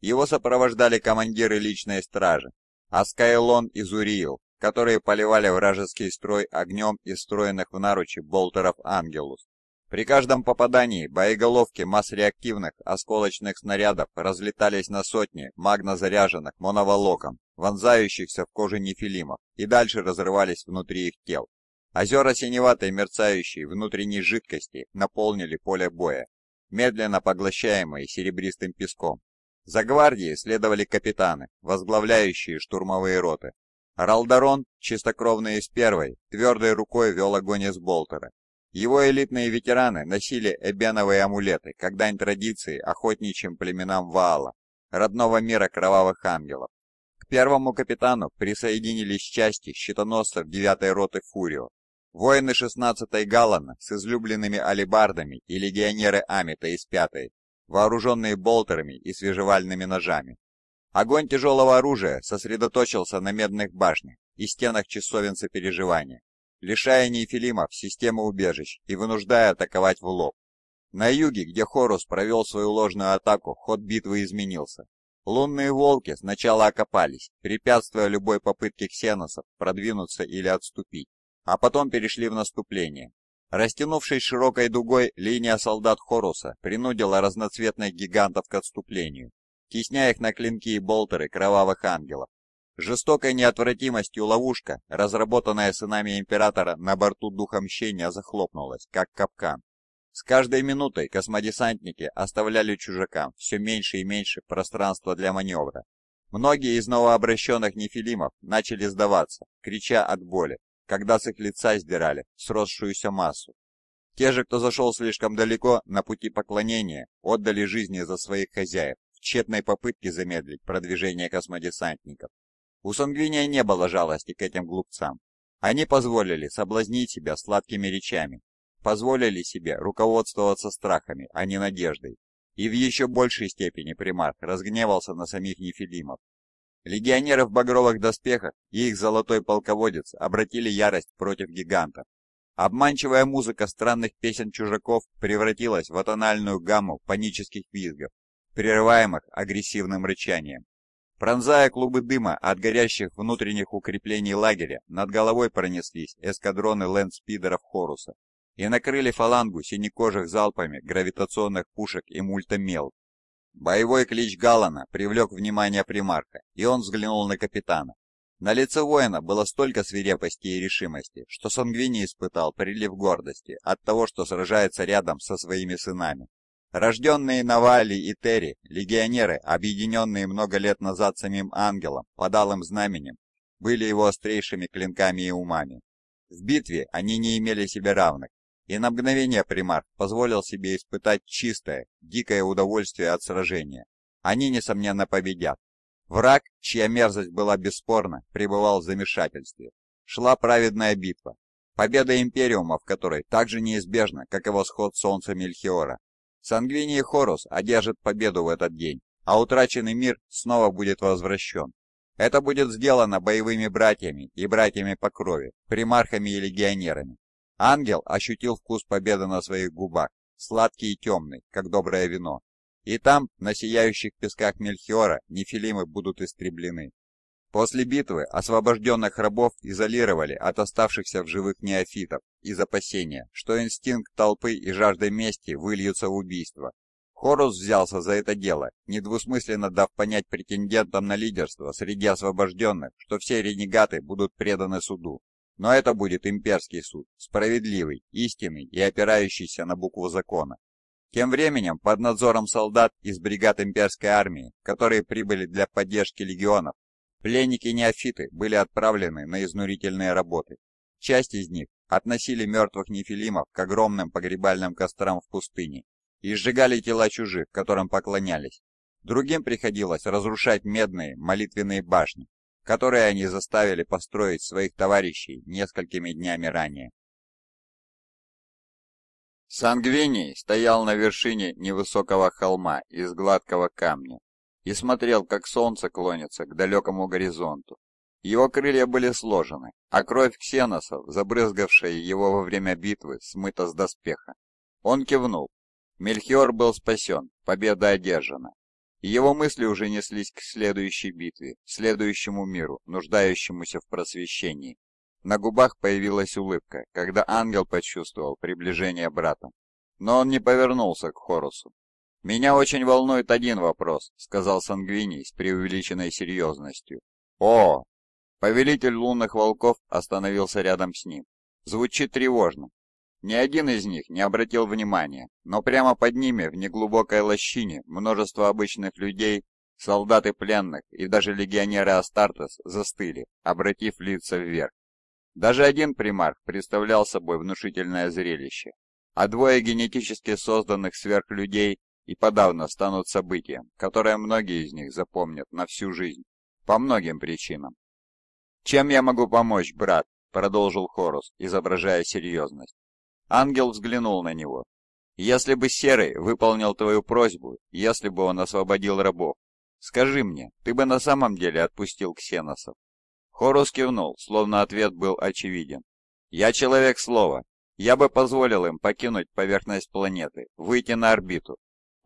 Его сопровождали командиры личной стражи, Аскайлон и Зуриил, которые поливали вражеский строй огнем из встроенных в наручи болтеров «Ангелус». При каждом попадании боеголовки масс-реактивных осколочных снарядов разлетались на сотни магнозаряженных моноволоком, вонзающихся в кожу нефилимов, и дальше разрывались внутри их тел. Озера синеватой мерцающей внутренней жидкости наполнили поле боя, медленно поглощаемые серебристым песком. За гвардией следовали капитаны, возглавляющие штурмовые роты, Ралдарон, чистокровный из первой, твердой рукой вел огонь из болтера. Его элитные ветераны носили эбеновые амулеты, как дань традиции охотничьим племенам Ваала, родного мира кровавых ангелов. К первому капитану присоединились части щитоносцев девятой роты Фурио, воины 16-й Галлана с излюбленными алебардами и легионеры Амита из 5-й, вооруженные болтерами и свежевальными ножами. Огонь тяжелого оружия сосредоточился на медных башнях и стенах часовенцы переживания, лишая нефилимов системы убежищ и вынуждая атаковать в лоб. На юге, где Хорус провел свою ложную атаку, ход битвы изменился. Лунные волки сначала окопались, препятствуя любой попытке ксеносов продвинуться или отступить, а потом перешли в наступление. Растянувшись широкой дугой, линия солдат Хоруса принудила разноцветных гигантов к отступлению тесня их на клинки и болтеры кровавых ангелов. Жестокой неотвратимостью ловушка, разработанная сынами Императора на борту Духа Мщения, захлопнулась, как капкан. С каждой минутой космодесантники оставляли чужакам все меньше и меньше пространства для маневра. Многие из новообращенных нефилимов начали сдаваться, крича от боли, когда с их лица сдирали сросшуюся массу. Те же, кто зашел слишком далеко на пути поклонения, отдали жизни за своих хозяев, в тщетной попытке замедлить продвижение космодесантников. У Сангвиния не было жалости к этим глупцам. Они позволили соблазнить себя сладкими речами, позволили себе руководствоваться страхами, а не надеждой. И в еще большей степени примарх разгневался на самих нефилимов. Легионеры в багровых доспехах и их золотой полководец обратили ярость против гигантов. Обманчивая музыка странных песен чужаков превратилась в атональную гамму панических визгов, прерываемых агрессивным рычанием. Пронзая клубы дыма от горящих внутренних укреплений лагеря, над головой пронеслись эскадроны лэндспидеров Хоруса и накрыли фалангу синекожих залпами гравитационных пушек и мультамел. Боевой клич Галана привлек внимание примарха, и он взглянул на капитана. На лице воина было столько свирепости и решимости, что Сангвини испытал прилив гордости от того, что сражается рядом со своими сынами. Рожденные Навали и Терри, легионеры, объединенные много лет назад самим ангелом, подалым знаменем, были его острейшими клинками и умами. В битве они не имели себе равных, и на мгновение примар позволил себе испытать чистое, дикое удовольствие от сражения. Они, несомненно, победят. Враг, чья мерзость была бесспорна, пребывал в замешательстве. Шла праведная битва, победа Империума, в которой так же неизбежна, как его восход солнца Мельхиора, Сангвиний Хорус одержит победу в этот день, а утраченный мир снова будет возвращен. Это будет сделано боевыми братьями и братьями по крови, примархами и легионерами. Ангел ощутил вкус победы на своих губах, сладкий и темный, как доброе вино. И там, на сияющих песках Мельхиора, нефилимы будут истреблены. После битвы освобожденных рабов изолировали от оставшихся в живых неофитов из опасения, что инстинкт толпы и жажда мести выльются в убийство. Хорус взялся за это дело, недвусмысленно дав понять претендентам на лидерство среди освобожденных, что все ренегаты будут преданы суду. Но это будет имперский суд, справедливый, истинный и опирающийся на букву закона. Тем временем, под надзором солдат из бригад имперской армии, которые прибыли для поддержки легионов, Пленники-неофиты были отправлены на изнурительные работы. Часть из них относили мертвых нефилимов к огромным погребальным кострам в пустыне и сжигали тела чужих, которым поклонялись. Другим приходилось разрушать медные молитвенные башни, которые они заставили построить своих товарищей несколькими днями ранее. Сангвиний стоял на вершине невысокого холма из гладкого камня и смотрел, как солнце клонится к далекому горизонту. Его крылья были сложены, а кровь ксеносов, забрызгавшая его во время битвы, смыта с доспеха. Он кивнул. Мельхиор был спасен, победа одержана. И его мысли уже неслись к следующей битве, следующему миру, нуждающемуся в просвещении. На губах появилась улыбка, когда ангел почувствовал приближение брата. Но он не повернулся к Хорусу. «Меня очень волнует один вопрос», — сказал Сангвини с преувеличенной серьезностью. «О!» Повелитель лунных волков остановился рядом с ним. Звучит тревожно. Ни один из них не обратил внимания, но прямо под ними, в неглубокой лощине, множество обычных людей, солдаты пленных и даже легионеры Астартес застыли, обратив лица вверх. Даже один примарх представлял собой внушительное зрелище, а двое генетически созданных сверхлюдей и подавно станут событием, которое многие из них запомнят на всю жизнь, по многим причинам. «Чем я могу помочь, брат?» — продолжил Хорус, изображая серьезность. Ангел взглянул на него. «Если бы Серый выполнил твою просьбу, если бы он освободил рабов, скажи мне, ты бы на самом деле отпустил ксеносов?» Хорус кивнул, словно ответ был очевиден. «Я человек слова. Я бы позволил им покинуть поверхность планеты, выйти на орбиту,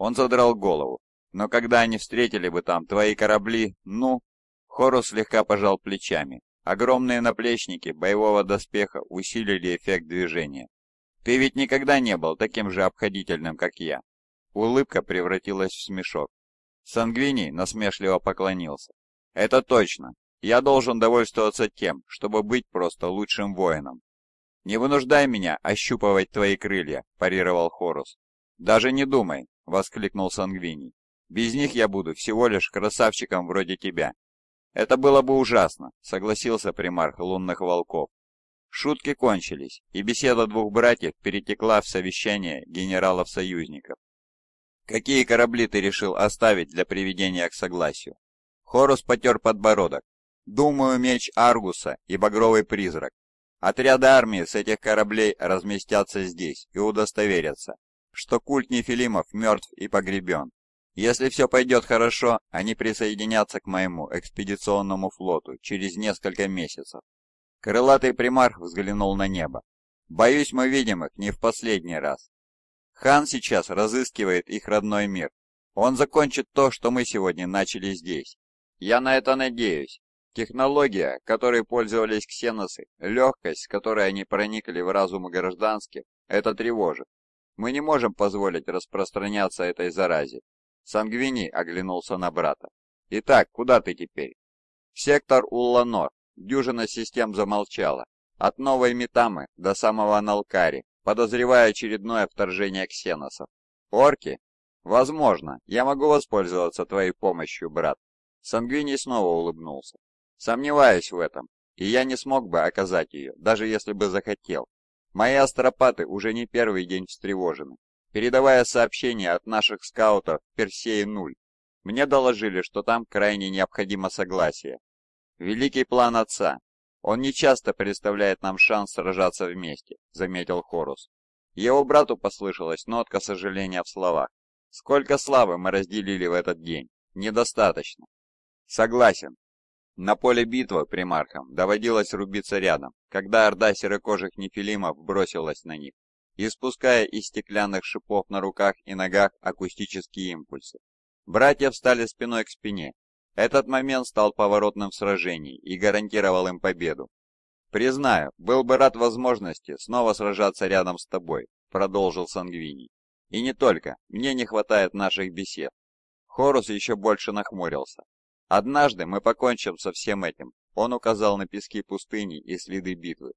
он задрал голову. «Но когда они встретили бы там твои корабли, ну...» Хорус слегка пожал плечами. Огромные наплечники боевого доспеха усилили эффект движения. «Ты ведь никогда не был таким же обходительным, как я!» Улыбка превратилась в смешок. Сангвиний насмешливо поклонился. «Это точно. Я должен довольствоваться тем, чтобы быть просто лучшим воином». «Не вынуждай меня ощупывать твои крылья», – парировал Хорус. «Даже не думай, — воскликнул Сангвини. «Без них я буду всего лишь красавчиком вроде тебя». «Это было бы ужасно», — согласился примарх лунных волков. Шутки кончились, и беседа двух братьев перетекла в совещание генералов-союзников. «Какие корабли ты решил оставить для приведения к согласию?» Хорус потер подбородок. «Думаю, меч Аргуса и багровый призрак. Отряды армии с этих кораблей разместятся здесь и удостоверятся, что культ Нефилимов мертв и погребен. Если все пойдет хорошо, они присоединятся к моему экспедиционному флоту через несколько месяцев. Крылатый примарх взглянул на небо. Боюсь, мы видим их не в последний раз. Хан сейчас разыскивает их родной мир. Он закончит то, что мы сегодня начали здесь. Я на это надеюсь. Технология, которой пользовались ксеносы, легкость, с которой они проникли в разум гражданских, это тревожит. Мы не можем позволить распространяться этой заразе. Сангвини оглянулся на брата. Итак, куда ты теперь? В сектор Улланор. Дюжина систем замолчала. От Новой Метамы до самого Аналкари, подозревая очередное вторжение ксеносов. Орки? Возможно. Я могу воспользоваться твоей помощью, брат. Сангвини снова улыбнулся. Сомневаюсь в этом, и я не смог бы оказать ее, даже если бы захотел. Мои астропаты уже не первый день встревожены. Передавая сообщение от наших скаутов Персеи-0, мне доложили, что там крайне необходимо согласие. Великий план отца. Он не часто предоставляет нам шанс сражаться вместе, заметил Хорус. Его брату послышалась нотка сожаления в словах. Сколько славы мы разделили в этот день? Недостаточно. Согласен, на поле битвы примархам доводилось рубиться рядом, когда орда серокожих нефилимов бросилась на них, испуская из стеклянных шипов на руках и ногах акустические импульсы. Братья встали спиной к спине. Этот момент стал поворотным в сражении и гарантировал им победу. «Признаю, был бы рад возможности снова сражаться рядом с тобой», — продолжил Сангвини. «И не только, мне не хватает наших бесед». Хорус еще больше нахмурился. Однажды мы покончим со всем этим, он указал на пески пустыни и следы битвы.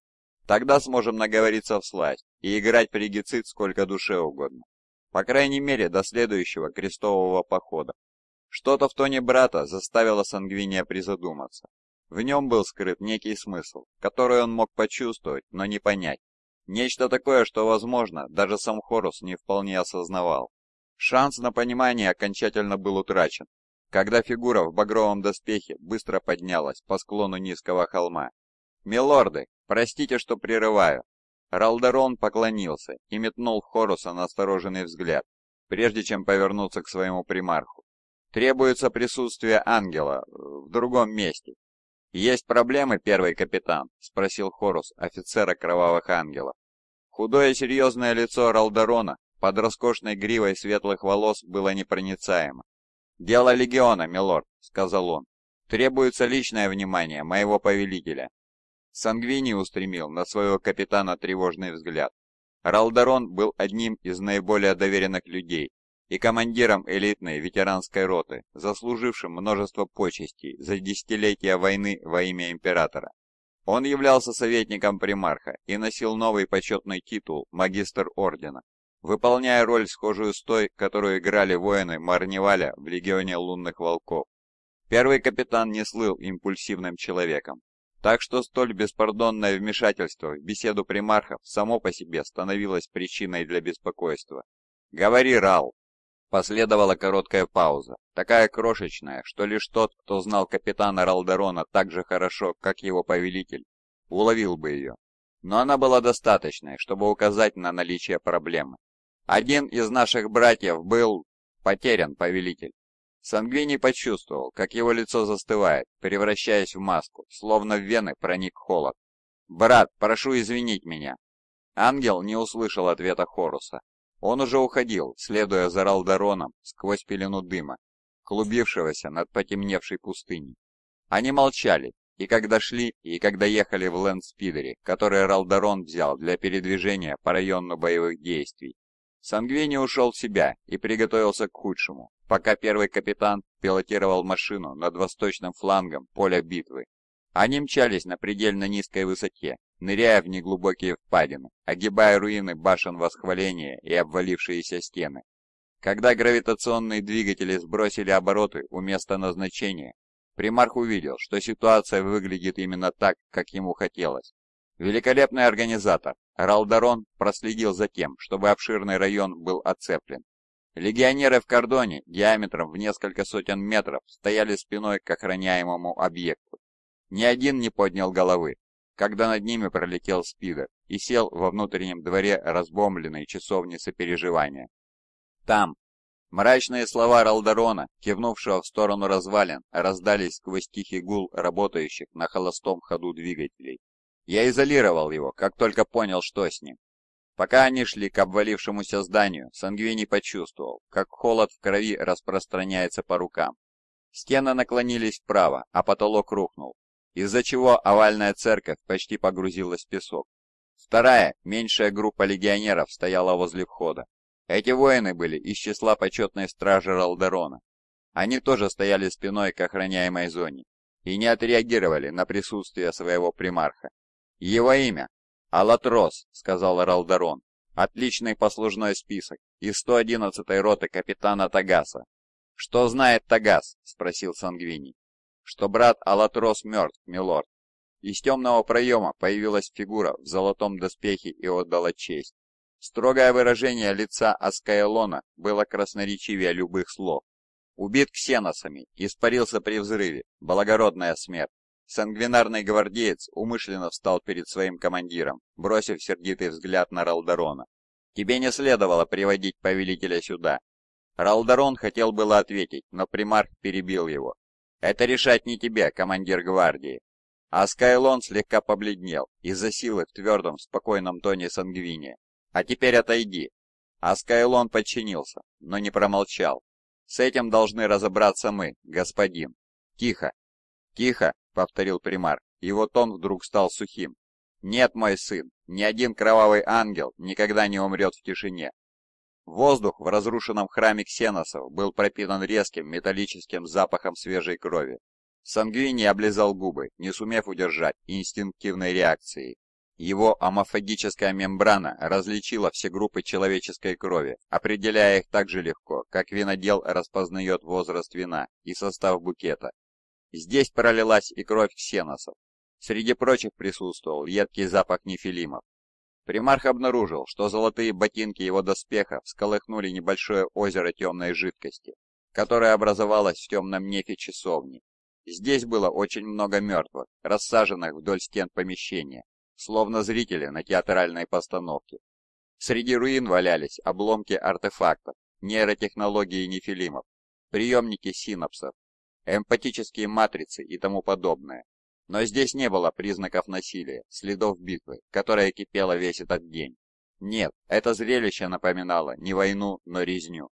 Тогда сможем наговориться в сласть и играть в сколько душе угодно. По крайней мере, до следующего крестового похода. Что-то в тоне брата заставило Сангвиния призадуматься. В нем был скрыт некий смысл, который он мог почувствовать, но не понять. Нечто такое, что, возможно, даже сам Хорус не вполне осознавал. Шанс на понимание окончательно был утрачен, когда фигура в багровом доспехе быстро поднялась по склону низкого холма. «Милорды, простите, что прерываю!» Ралдерон поклонился и метнул в Хоруса настороженный взгляд, прежде чем повернуться к своему примарху. «Требуется присутствие ангела э, в другом месте». «Есть проблемы, первый капитан?» — спросил Хорус, офицера Кровавых Ангелов. Худое серьезное лицо Ралдерона под роскошной гривой светлых волос было непроницаемо. «Дело легиона, милорд», — сказал он. «Требуется личное внимание моего повелителя». Сангвини устремил на своего капитана тревожный взгляд. Ралдарон был одним из наиболее доверенных людей и командиром элитной ветеранской роты, заслужившим множество почестей за десятилетия войны во имя императора. Он являлся советником примарха и носил новый почетный титул магистр ордена выполняя роль схожую с той, которую играли воины Марневаля в Легионе Лунных Волков. Первый капитан не слыл импульсивным человеком, так что столь беспардонное вмешательство в беседу примархов само по себе становилось причиной для беспокойства. «Говори, Рал!» Последовала короткая пауза, такая крошечная, что лишь тот, кто знал капитана Ралдерона так же хорошо, как его повелитель, уловил бы ее. Но она была достаточной, чтобы указать на наличие проблемы. Один из наших братьев был потерян, повелитель. Сангвини почувствовал, как его лицо застывает, превращаясь в маску, словно в вены проник холод. «Брат, прошу извинить меня!» Ангел не услышал ответа Хоруса. Он уже уходил, следуя за Ралдароном сквозь пелену дыма, клубившегося над потемневшей пустыней. Они молчали, и когда шли, и когда ехали в Лэндспидере, который Ралдарон взял для передвижения по району боевых действий. Сангвини ушел в себя и приготовился к худшему, пока первый капитан пилотировал машину над восточным флангом поля битвы. Они мчались на предельно низкой высоте, ныряя в неглубокие впадины, огибая руины башен восхваления и обвалившиеся стены. Когда гравитационные двигатели сбросили обороты у места назначения, Примарх увидел, что ситуация выглядит именно так, как ему хотелось. Великолепный организатор Ралдарон проследил за тем, чтобы обширный район был оцеплен. Легионеры в кордоне диаметром в несколько сотен метров стояли спиной к охраняемому объекту. Ни один не поднял головы, когда над ними пролетел спидер и сел во внутреннем дворе разбомбленной часовни сопереживания. Там. Мрачные слова Ралдарона, кивнувшего в сторону развалин, раздались сквозь тихий гул работающих на холостом ходу двигателей. Я изолировал его, как только понял, что с ним. Пока они шли к обвалившемуся зданию, Сангвини почувствовал, как холод в крови распространяется по рукам. Стены наклонились вправо, а потолок рухнул, из-за чего овальная церковь почти погрузилась в песок. Вторая, меньшая группа легионеров стояла возле входа. Эти воины были из числа почетной стражи Ралдерона. Они тоже стояли спиной к охраняемой зоне и не отреагировали на присутствие своего примарха. «Его имя?» «Алатрос», — сказал Ралдарон. «Отличный послужной список из 111-й роты капитана Тагаса». «Что знает Тагас?» — спросил Сангвини. «Что брат Алатрос мертв, милорд». Из темного проема появилась фигура в золотом доспехе и отдала честь. Строгое выражение лица Аскаэлона было красноречивее любых слов. Убит ксеносами, испарился при взрыве, благородная смерть. Сангвинарный гвардеец умышленно встал перед своим командиром, бросив сердитый взгляд на Ралдарона. «Тебе не следовало приводить повелителя сюда». Ралдарон хотел было ответить, но примарх перебил его. «Это решать не тебе, командир гвардии». А Скайлон слегка побледнел из-за силы в твердом, спокойном тоне Сангвини. «А теперь отойди». А Скайлон подчинился, но не промолчал. «С этим должны разобраться мы, господин». «Тихо, «Тихо!» — повторил примар. Его тон вдруг стал сухим. «Нет, мой сын, ни один кровавый ангел никогда не умрет в тишине. Воздух в разрушенном храме ксеносов был пропитан резким металлическим запахом свежей крови. Сангвини облизал губы, не сумев удержать инстинктивной реакции. Его амофагическая мембрана различила все группы человеческой крови, определяя их так же легко, как винодел распознает возраст вина и состав букета. Здесь пролилась и кровь ксеносов. Среди прочих присутствовал едкий запах нефилимов. Примарх обнаружил, что золотые ботинки его доспеха всколыхнули небольшое озеро темной жидкости, которое образовалось в темном нефе часовни. Здесь было очень много мертвых, рассаженных вдоль стен помещения, словно зрители на театральной постановке. Среди руин валялись обломки артефактов, нейротехнологии нефилимов, приемники синапсов эмпатические матрицы и тому подобное. Но здесь не было признаков насилия, следов битвы, которая кипела весь этот день. Нет, это зрелище напоминало не войну, но резню.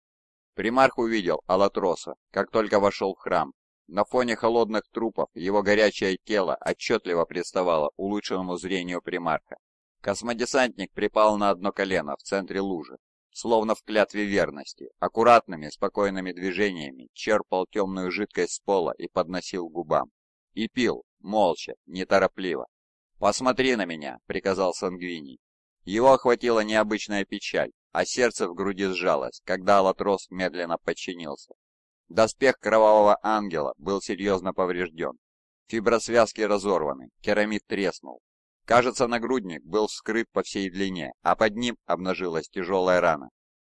Примарх увидел Алатроса, как только вошел в храм. На фоне холодных трупов его горячее тело отчетливо представало улучшенному зрению примарха. Космодесантник припал на одно колено в центре лужи словно в клятве верности, аккуратными, спокойными движениями черпал темную жидкость с пола и подносил губам. И пил, молча, неторопливо. «Посмотри на меня!» — приказал Сангвини. Его охватила необычная печаль, а сердце в груди сжалось, когда Алатрос медленно подчинился. Доспех кровавого ангела был серьезно поврежден. Фибросвязки разорваны, керамид треснул, Кажется, нагрудник был вскрыт по всей длине, а под ним обнажилась тяжелая рана.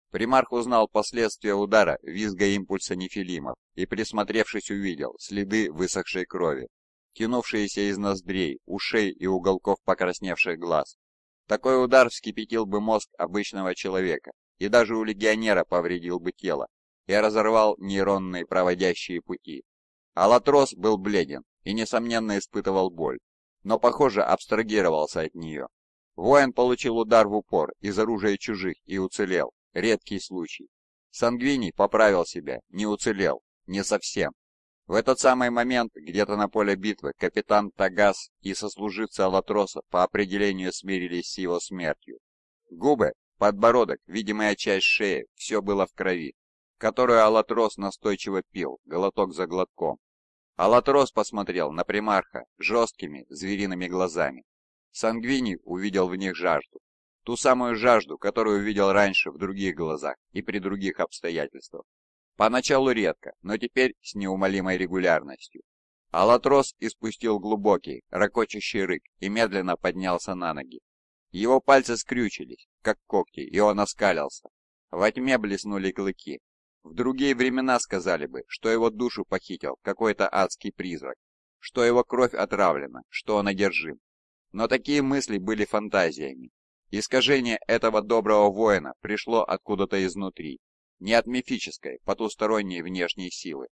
Примарх узнал последствия удара визга импульса нефилимов и, присмотревшись, увидел следы высохшей крови, тянувшиеся из ноздрей, ушей и уголков покрасневших глаз. Такой удар вскипятил бы мозг обычного человека, и даже у легионера повредил бы тело, и разорвал нейронные проводящие пути. Алатрос был бледен и, несомненно, испытывал боль но, похоже, абстрагировался от нее. Воин получил удар в упор из оружия чужих и уцелел. Редкий случай. Сангвини поправил себя, не уцелел. Не совсем. В этот самый момент, где-то на поле битвы, капитан Тагас и сослуживцы Алатроса по определению смирились с его смертью. Губы, подбородок, видимая часть шеи, все было в крови, которую Алатрос настойчиво пил, глоток за глотком, Алатрос посмотрел на примарха жесткими звериными глазами. Сангвини увидел в них жажду. Ту самую жажду, которую видел раньше в других глазах и при других обстоятельствах. Поначалу редко, но теперь с неумолимой регулярностью. Алатрос испустил глубокий, ракочащий рык и медленно поднялся на ноги. Его пальцы скрючились, как когти, и он оскалился. Во тьме блеснули клыки, в другие времена сказали бы, что его душу похитил какой-то адский призрак, что его кровь отравлена, что он одержим. Но такие мысли были фантазиями. Искажение этого доброго воина пришло откуда-то изнутри, не от мифической, потусторонней внешней силы.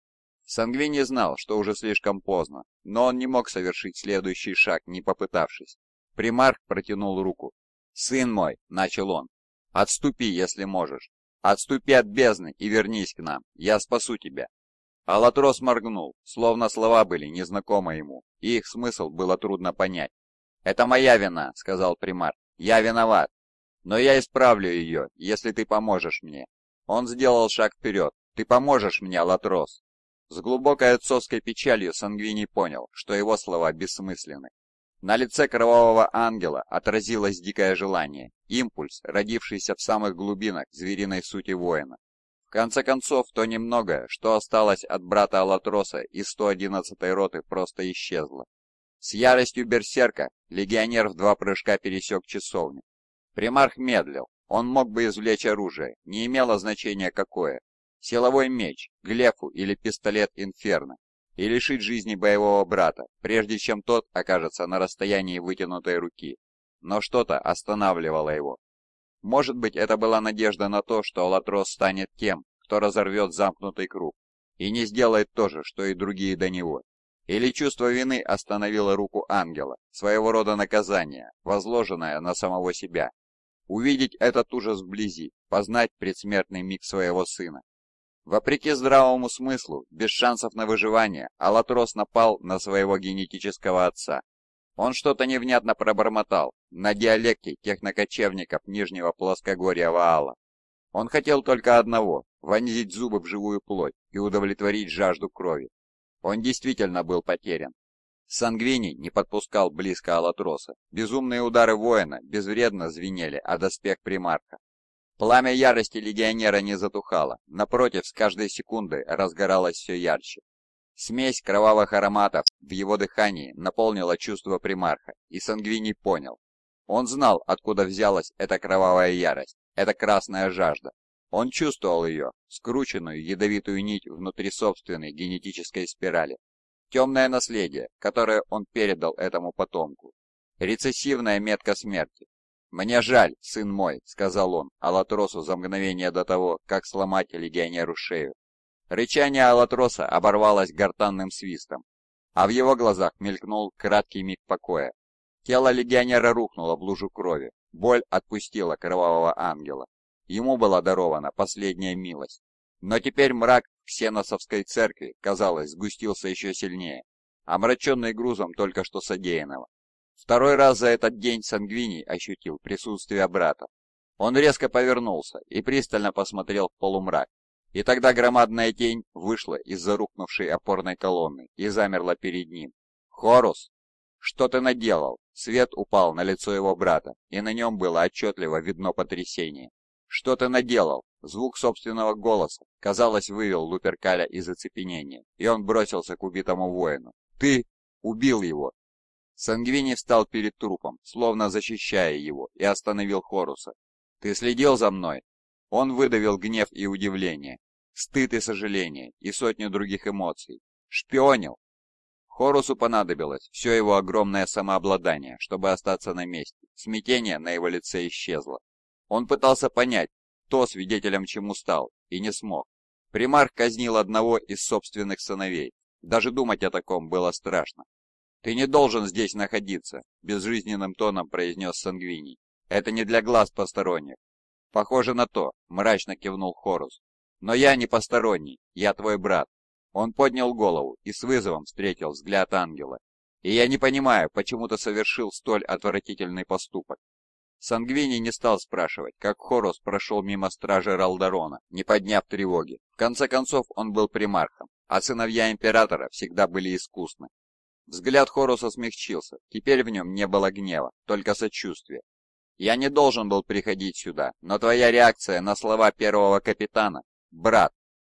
Сангвини знал, что уже слишком поздно, но он не мог совершить следующий шаг, не попытавшись. Примарх протянул руку. «Сын мой!» — начал он. «Отступи, если можешь. «Отступи от бездны и вернись к нам, я спасу тебя». Алатрос моргнул, словно слова были незнакомы ему, и их смысл было трудно понять. «Это моя вина», — сказал примар, — «я виноват, но я исправлю ее, если ты поможешь мне». Он сделал шаг вперед, «Ты поможешь мне, Алатрос». С глубокой отцовской печалью Сангвини понял, что его слова бессмысленны. На лице кровавого ангела отразилось дикое желание, импульс, родившийся в самых глубинах звериной сути воина. В конце концов, то немногое, что осталось от брата Алатроса из 111-й роты, просто исчезло. С яростью берсерка легионер в два прыжка пересек часовню. Примарх медлил, он мог бы извлечь оружие, не имело значения какое. Силовой меч, глефу или пистолет Инферно, и лишить жизни боевого брата, прежде чем тот окажется на расстоянии вытянутой руки. Но что-то останавливало его. Может быть, это была надежда на то, что Латрос станет тем, кто разорвет замкнутый круг, и не сделает то же, что и другие до него. Или чувство вины остановило руку ангела, своего рода наказание, возложенное на самого себя. Увидеть этот ужас вблизи, познать предсмертный миг своего сына, Вопреки здравому смыслу, без шансов на выживание, Алатрос напал на своего генетического отца. Он что-то невнятно пробормотал на диалекте технокочевников Нижнего Плоскогорья Ваала. Он хотел только одного – вонзить зубы в живую плоть и удовлетворить жажду крови. Он действительно был потерян. Сангвини не подпускал близко Алатроса. Безумные удары воина безвредно звенели о доспех примарка. Пламя ярости легионера не затухало, напротив, с каждой секунды разгоралось все ярче. Смесь кровавых ароматов в его дыхании наполнила чувство примарха, и Сангвини понял. Он знал, откуда взялась эта кровавая ярость, эта красная жажда. Он чувствовал ее, скрученную ядовитую нить внутри собственной генетической спирали. Темное наследие, которое он передал этому потомку. Рецессивная метка смерти, «Мне жаль, сын мой», — сказал он Алатросу за мгновение до того, как сломать легионеру шею. Рычание Алатроса оборвалось гортанным свистом, а в его глазах мелькнул краткий миг покоя. Тело легионера рухнуло в лужу крови, боль отпустила кровавого ангела. Ему была дарована последняя милость. Но теперь мрак Ксеносовской церкви, казалось, сгустился еще сильнее, омраченный грузом только что содеянного. Второй раз за этот день Сангвини ощутил присутствие брата. Он резко повернулся и пристально посмотрел в полумрак. И тогда громадная тень вышла из зарухнувшей опорной колонны и замерла перед ним. «Хорус! Что ты наделал?» Свет упал на лицо его брата, и на нем было отчетливо видно потрясение. «Что ты наделал?» Звук собственного голоса, казалось, вывел Луперкаля из оцепенения, и он бросился к убитому воину. «Ты убил его!» Сангвини встал перед трупом, словно защищая его, и остановил Хоруса. «Ты следил за мной?» Он выдавил гнев и удивление, стыд и сожаление, и сотню других эмоций. «Шпионил!» Хорусу понадобилось все его огромное самообладание, чтобы остаться на месте. Смятение на его лице исчезло. Он пытался понять, кто свидетелем чему стал, и не смог. Примарх казнил одного из собственных сыновей. Даже думать о таком было страшно. «Ты не должен здесь находиться», — безжизненным тоном произнес Сангвини. «Это не для глаз посторонних». «Похоже на то», — мрачно кивнул Хорус. «Но я не посторонний, я твой брат». Он поднял голову и с вызовом встретил взгляд ангела. «И я не понимаю, почему ты совершил столь отвратительный поступок». Сангвини не стал спрашивать, как Хорус прошел мимо стражи Ралдарона, не подняв тревоги. В конце концов, он был примархом, а сыновья императора всегда были искусны. Взгляд Хоруса смягчился, теперь в нем не было гнева, только сочувствие. «Я не должен был приходить сюда, но твоя реакция на слова первого капитана, брат,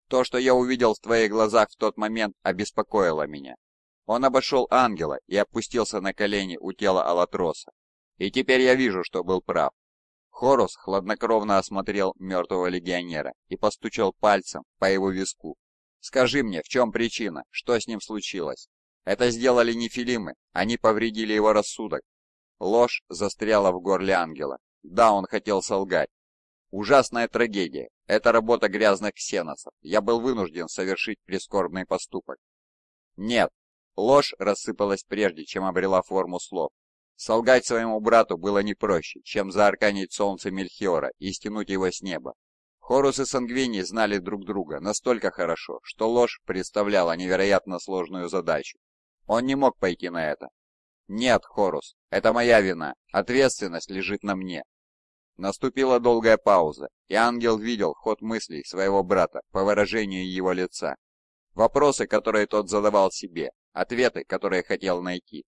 то, что я увидел в твоих глазах в тот момент, обеспокоило меня». Он обошел ангела и опустился на колени у тела Алатроса. «И теперь я вижу, что был прав». Хорус хладнокровно осмотрел мертвого легионера и постучал пальцем по его виску. «Скажи мне, в чем причина? Что с ним случилось?» Это сделали не Филимы, они повредили его рассудок. Ложь застряла в горле ангела. Да, он хотел солгать. Ужасная трагедия. Это работа грязных ксеносов. Я был вынужден совершить прискорбный поступок. Нет, ложь рассыпалась прежде, чем обрела форму слов. Солгать своему брату было не проще, чем заарканить солнце Мельхиора и стянуть его с неба. Хорус и Сангвини знали друг друга настолько хорошо, что ложь представляла невероятно сложную задачу. Он не мог пойти на это. «Нет, Хорус, это моя вина. Ответственность лежит на мне». Наступила долгая пауза, и ангел видел ход мыслей своего брата по выражению его лица. Вопросы, которые тот задавал себе, ответы, которые хотел найти.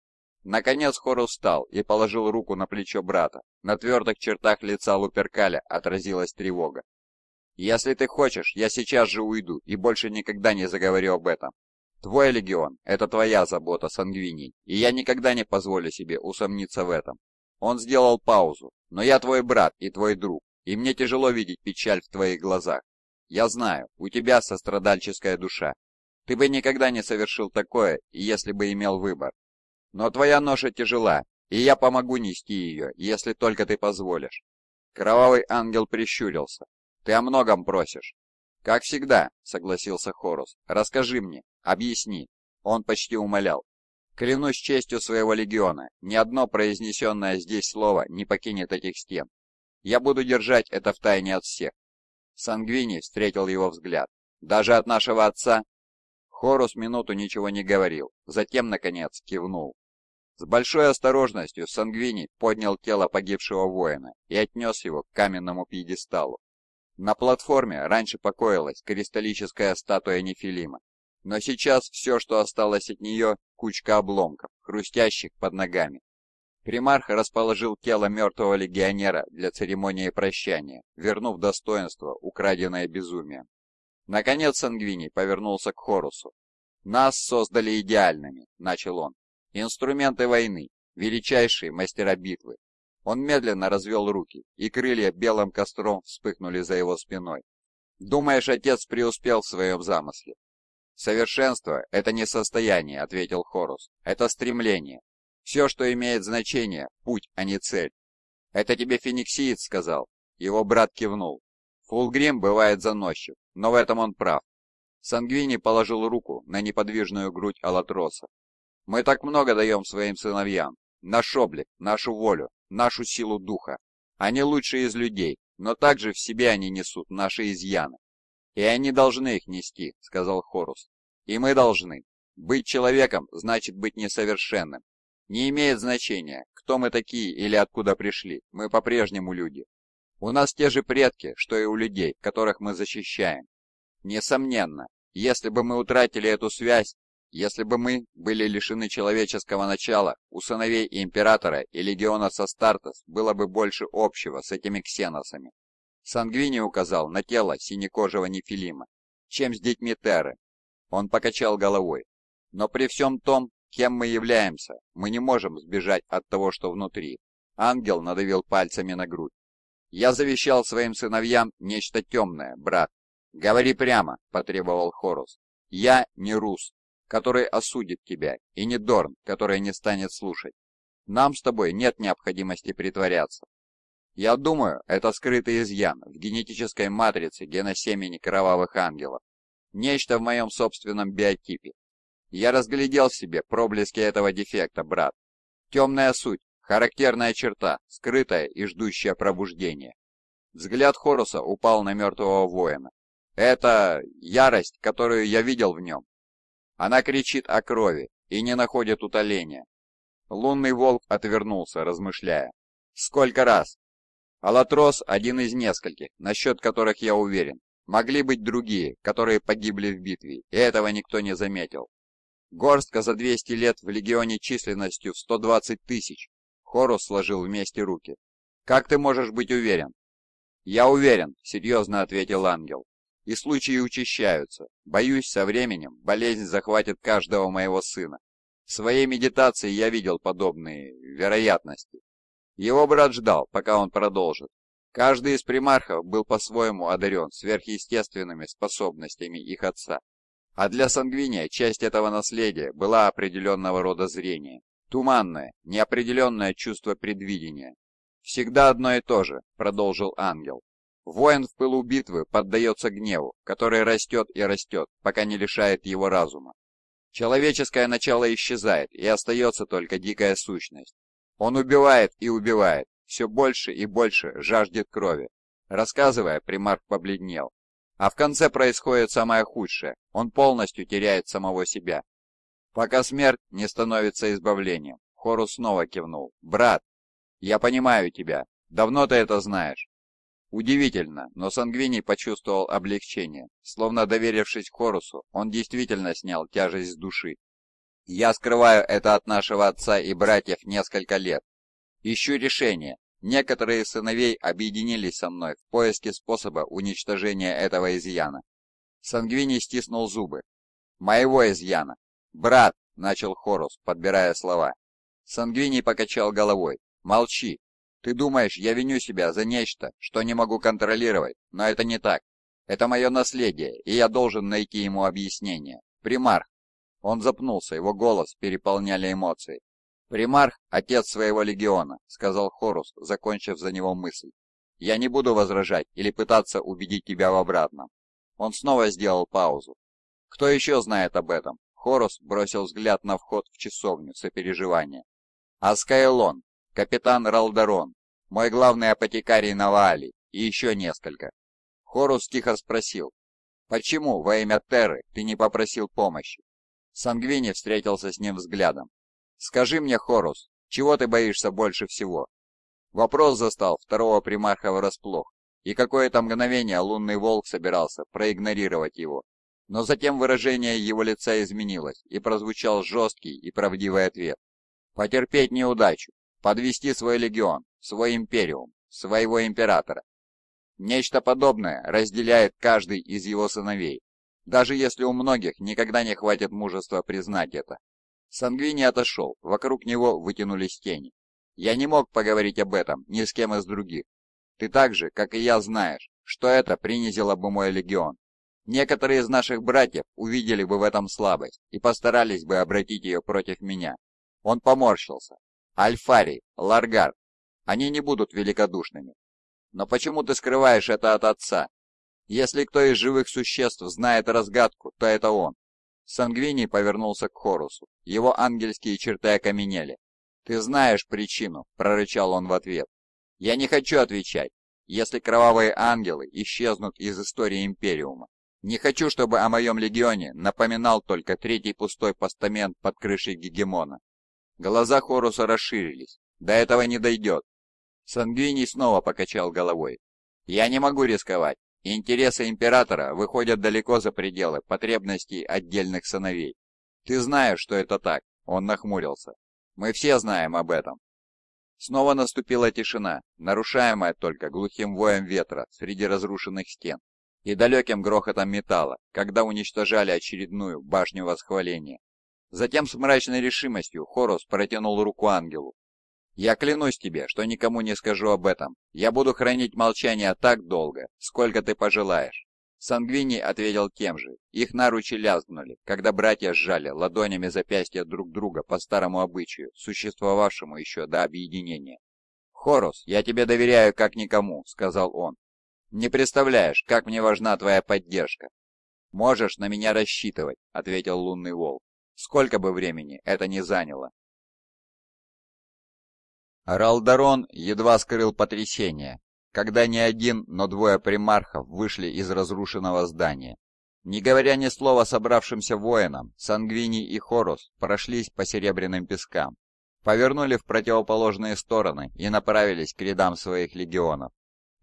Наконец Хорус встал и положил руку на плечо брата. На твердых чертах лица Луперкаля отразилась тревога. «Если ты хочешь, я сейчас же уйду и больше никогда не заговорю об этом. Твой легион – это твоя забота, Сангвини, и я никогда не позволю себе усомниться в этом. Он сделал паузу, но я твой брат и твой друг, и мне тяжело видеть печаль в твоих глазах. Я знаю, у тебя сострадальческая душа. Ты бы никогда не совершил такое, если бы имел выбор. Но твоя ноша тяжела, и я помогу нести ее, если только ты позволишь. Кровавый ангел прищурился. Ты о многом просишь. Как всегда, согласился Хорус, расскажи мне, Объясни». Он почти умолял. «Клянусь честью своего легиона, ни одно произнесенное здесь слово не покинет этих стен. Я буду держать это в тайне от всех». Сангвини встретил его взгляд. «Даже от нашего отца?» Хорус минуту ничего не говорил, затем, наконец, кивнул. С большой осторожностью Сангвини поднял тело погибшего воина и отнес его к каменному пьедесталу. На платформе раньше покоилась кристаллическая статуя Нефилима, но сейчас все, что осталось от нее, кучка обломков, хрустящих под ногами. Примарх расположил тело мертвого легионера для церемонии прощания, вернув достоинство, украденное безумием. Наконец Сангвини повернулся к Хорусу. «Нас создали идеальными», — начал он. «Инструменты войны, величайшие мастера битвы». Он медленно развел руки, и крылья белым костром вспыхнули за его спиной. «Думаешь, отец преуспел в своем замысле? «Совершенство — это не состояние», — ответил Хорус. «Это стремление. Все, что имеет значение — путь, а не цель». «Это тебе фениксиец сказал?» Его брат кивнул. «Фулгрим бывает заносчив, но в этом он прав». Сангвини положил руку на неподвижную грудь Алатроса. «Мы так много даем своим сыновьям. Наш облик, нашу волю, нашу силу духа. Они лучшие из людей, но также в себе они несут наши изъяны. «И они должны их нести», — сказал Хорус. «И мы должны. Быть человеком значит быть несовершенным. Не имеет значения, кто мы такие или откуда пришли, мы по-прежнему люди. У нас те же предки, что и у людей, которых мы защищаем. Несомненно, если бы мы утратили эту связь, если бы мы были лишены человеческого начала, у сыновей Императора и Легиона Састартес было бы больше общего с этими ксеносами, Сангвини указал на тело синекожего Нефилима, чем с детьми Терры. Он покачал головой. Но при всем том, кем мы являемся, мы не можем сбежать от того, что внутри. Ангел надавил пальцами на грудь. Я завещал своим сыновьям нечто темное, брат. Говори прямо, потребовал Хорус. Я не Рус, который осудит тебя, и не Дорн, который не станет слушать. Нам с тобой нет необходимости притворяться. Я думаю, это скрытый изъян в генетической матрице геносемени кровавых ангелов. Нечто в моем собственном биотипе. Я разглядел в себе проблески этого дефекта, брат. Темная суть, характерная черта, скрытая и ждущая пробуждения. Взгляд Хоруса упал на мертвого воина. Это ярость, которую я видел в нем. Она кричит о крови и не находит утоления. Лунный волк отвернулся, размышляя. Сколько раз Алатрос – один из нескольких, насчет которых я уверен. Могли быть другие, которые погибли в битве, и этого никто не заметил. Горстка за 200 лет в легионе численностью в 120 тысяч. Хорус сложил вместе руки. «Как ты можешь быть уверен?» «Я уверен», — серьезно ответил ангел. «И случаи учащаются. Боюсь, со временем болезнь захватит каждого моего сына. В своей медитации я видел подобные вероятности. Его брат ждал, пока он продолжит. Каждый из примархов был по-своему одарен сверхъестественными способностями их отца. А для Сангвиния часть этого наследия была определенного рода зрение, туманное, неопределенное чувство предвидения. «Всегда одно и то же», — продолжил ангел. Воин в пылу битвы поддается гневу, который растет и растет, пока не лишает его разума. Человеческое начало исчезает, и остается только дикая сущность, он убивает и убивает, все больше и больше жаждет крови. Рассказывая, примарк побледнел. А в конце происходит самое худшее, он полностью теряет самого себя. Пока смерть не становится избавлением. Хорус снова кивнул. «Брат, я понимаю тебя. Давно ты это знаешь». Удивительно, но Сангвини почувствовал облегчение. Словно доверившись Хорусу, он действительно снял тяжесть с души. Я скрываю это от нашего отца и братьев несколько лет. Ищу решение. Некоторые сыновей объединились со мной в поиске способа уничтожения этого изъяна. Сангвини стиснул зубы. «Моего изъяна!» «Брат!» — начал Хорус, подбирая слова. Сангвини покачал головой. «Молчи! Ты думаешь, я виню себя за нечто, что не могу контролировать, но это не так. Это мое наследие, и я должен найти ему объяснение. Примарх, он запнулся, его голос переполняли эмоции. «Примарх — отец своего легиона», — сказал Хорус, закончив за него мысль. «Я не буду возражать или пытаться убедить тебя в обратном». Он снова сделал паузу. «Кто еще знает об этом?» Хорус бросил взгляд на вход в часовню сопереживания. «Аскайлон, капитан Ралдарон, мой главный апотекарий навали, и еще несколько». Хорус тихо спросил, «Почему во имя Терры ты не попросил помощи?» Сангвини встретился с ним взглядом. «Скажи мне, Хорус, чего ты боишься больше всего?» Вопрос застал второго примарха врасплох, и какое-то мгновение лунный волк собирался проигнорировать его. Но затем выражение его лица изменилось, и прозвучал жесткий и правдивый ответ. «Потерпеть неудачу, подвести свой легион, свой империум, своего императора». Нечто подобное разделяет каждый из его сыновей, даже если у многих никогда не хватит мужества признать это. Сангвини отошел, вокруг него вытянулись тени. Я не мог поговорить об этом ни с кем из других. Ты так же, как и я, знаешь, что это принизило бы мой легион. Некоторые из наших братьев увидели бы в этом слабость и постарались бы обратить ее против меня. Он поморщился. Альфари, Ларгар, они не будут великодушными. Но почему ты скрываешь это от отца, если кто из живых существ знает разгадку, то это он. Сангвини повернулся к Хорусу. Его ангельские черты окаменели. «Ты знаешь причину», — прорычал он в ответ. «Я не хочу отвечать, если кровавые ангелы исчезнут из истории Империума. Не хочу, чтобы о моем легионе напоминал только третий пустой постамент под крышей Гегемона». Глаза Хоруса расширились. «До этого не дойдет». Сангвини снова покачал головой. «Я не могу рисковать. Интересы императора выходят далеко за пределы потребностей отдельных сыновей. Ты знаешь, что это так, он нахмурился. Мы все знаем об этом. Снова наступила тишина, нарушаемая только глухим воем ветра среди разрушенных стен и далеким грохотом металла, когда уничтожали очередную башню восхваления. Затем с мрачной решимостью Хорус протянул руку ангелу я клянусь тебе, что никому не скажу об этом. Я буду хранить молчание так долго, сколько ты пожелаешь». Сангвини ответил тем же. Их наручи лязгнули, когда братья сжали ладонями запястья друг друга по старому обычаю, существовавшему еще до объединения. «Хорус, я тебе доверяю как никому», — сказал он. «Не представляешь, как мне важна твоя поддержка». «Можешь на меня рассчитывать», — ответил лунный волк. «Сколько бы времени это ни заняло». Ралдарон едва скрыл потрясение, когда не один, но двое примархов вышли из разрушенного здания. Не говоря ни слова собравшимся воинам, Сангвини и Хорус прошлись по серебряным пескам, повернули в противоположные стороны и направились к рядам своих легионов.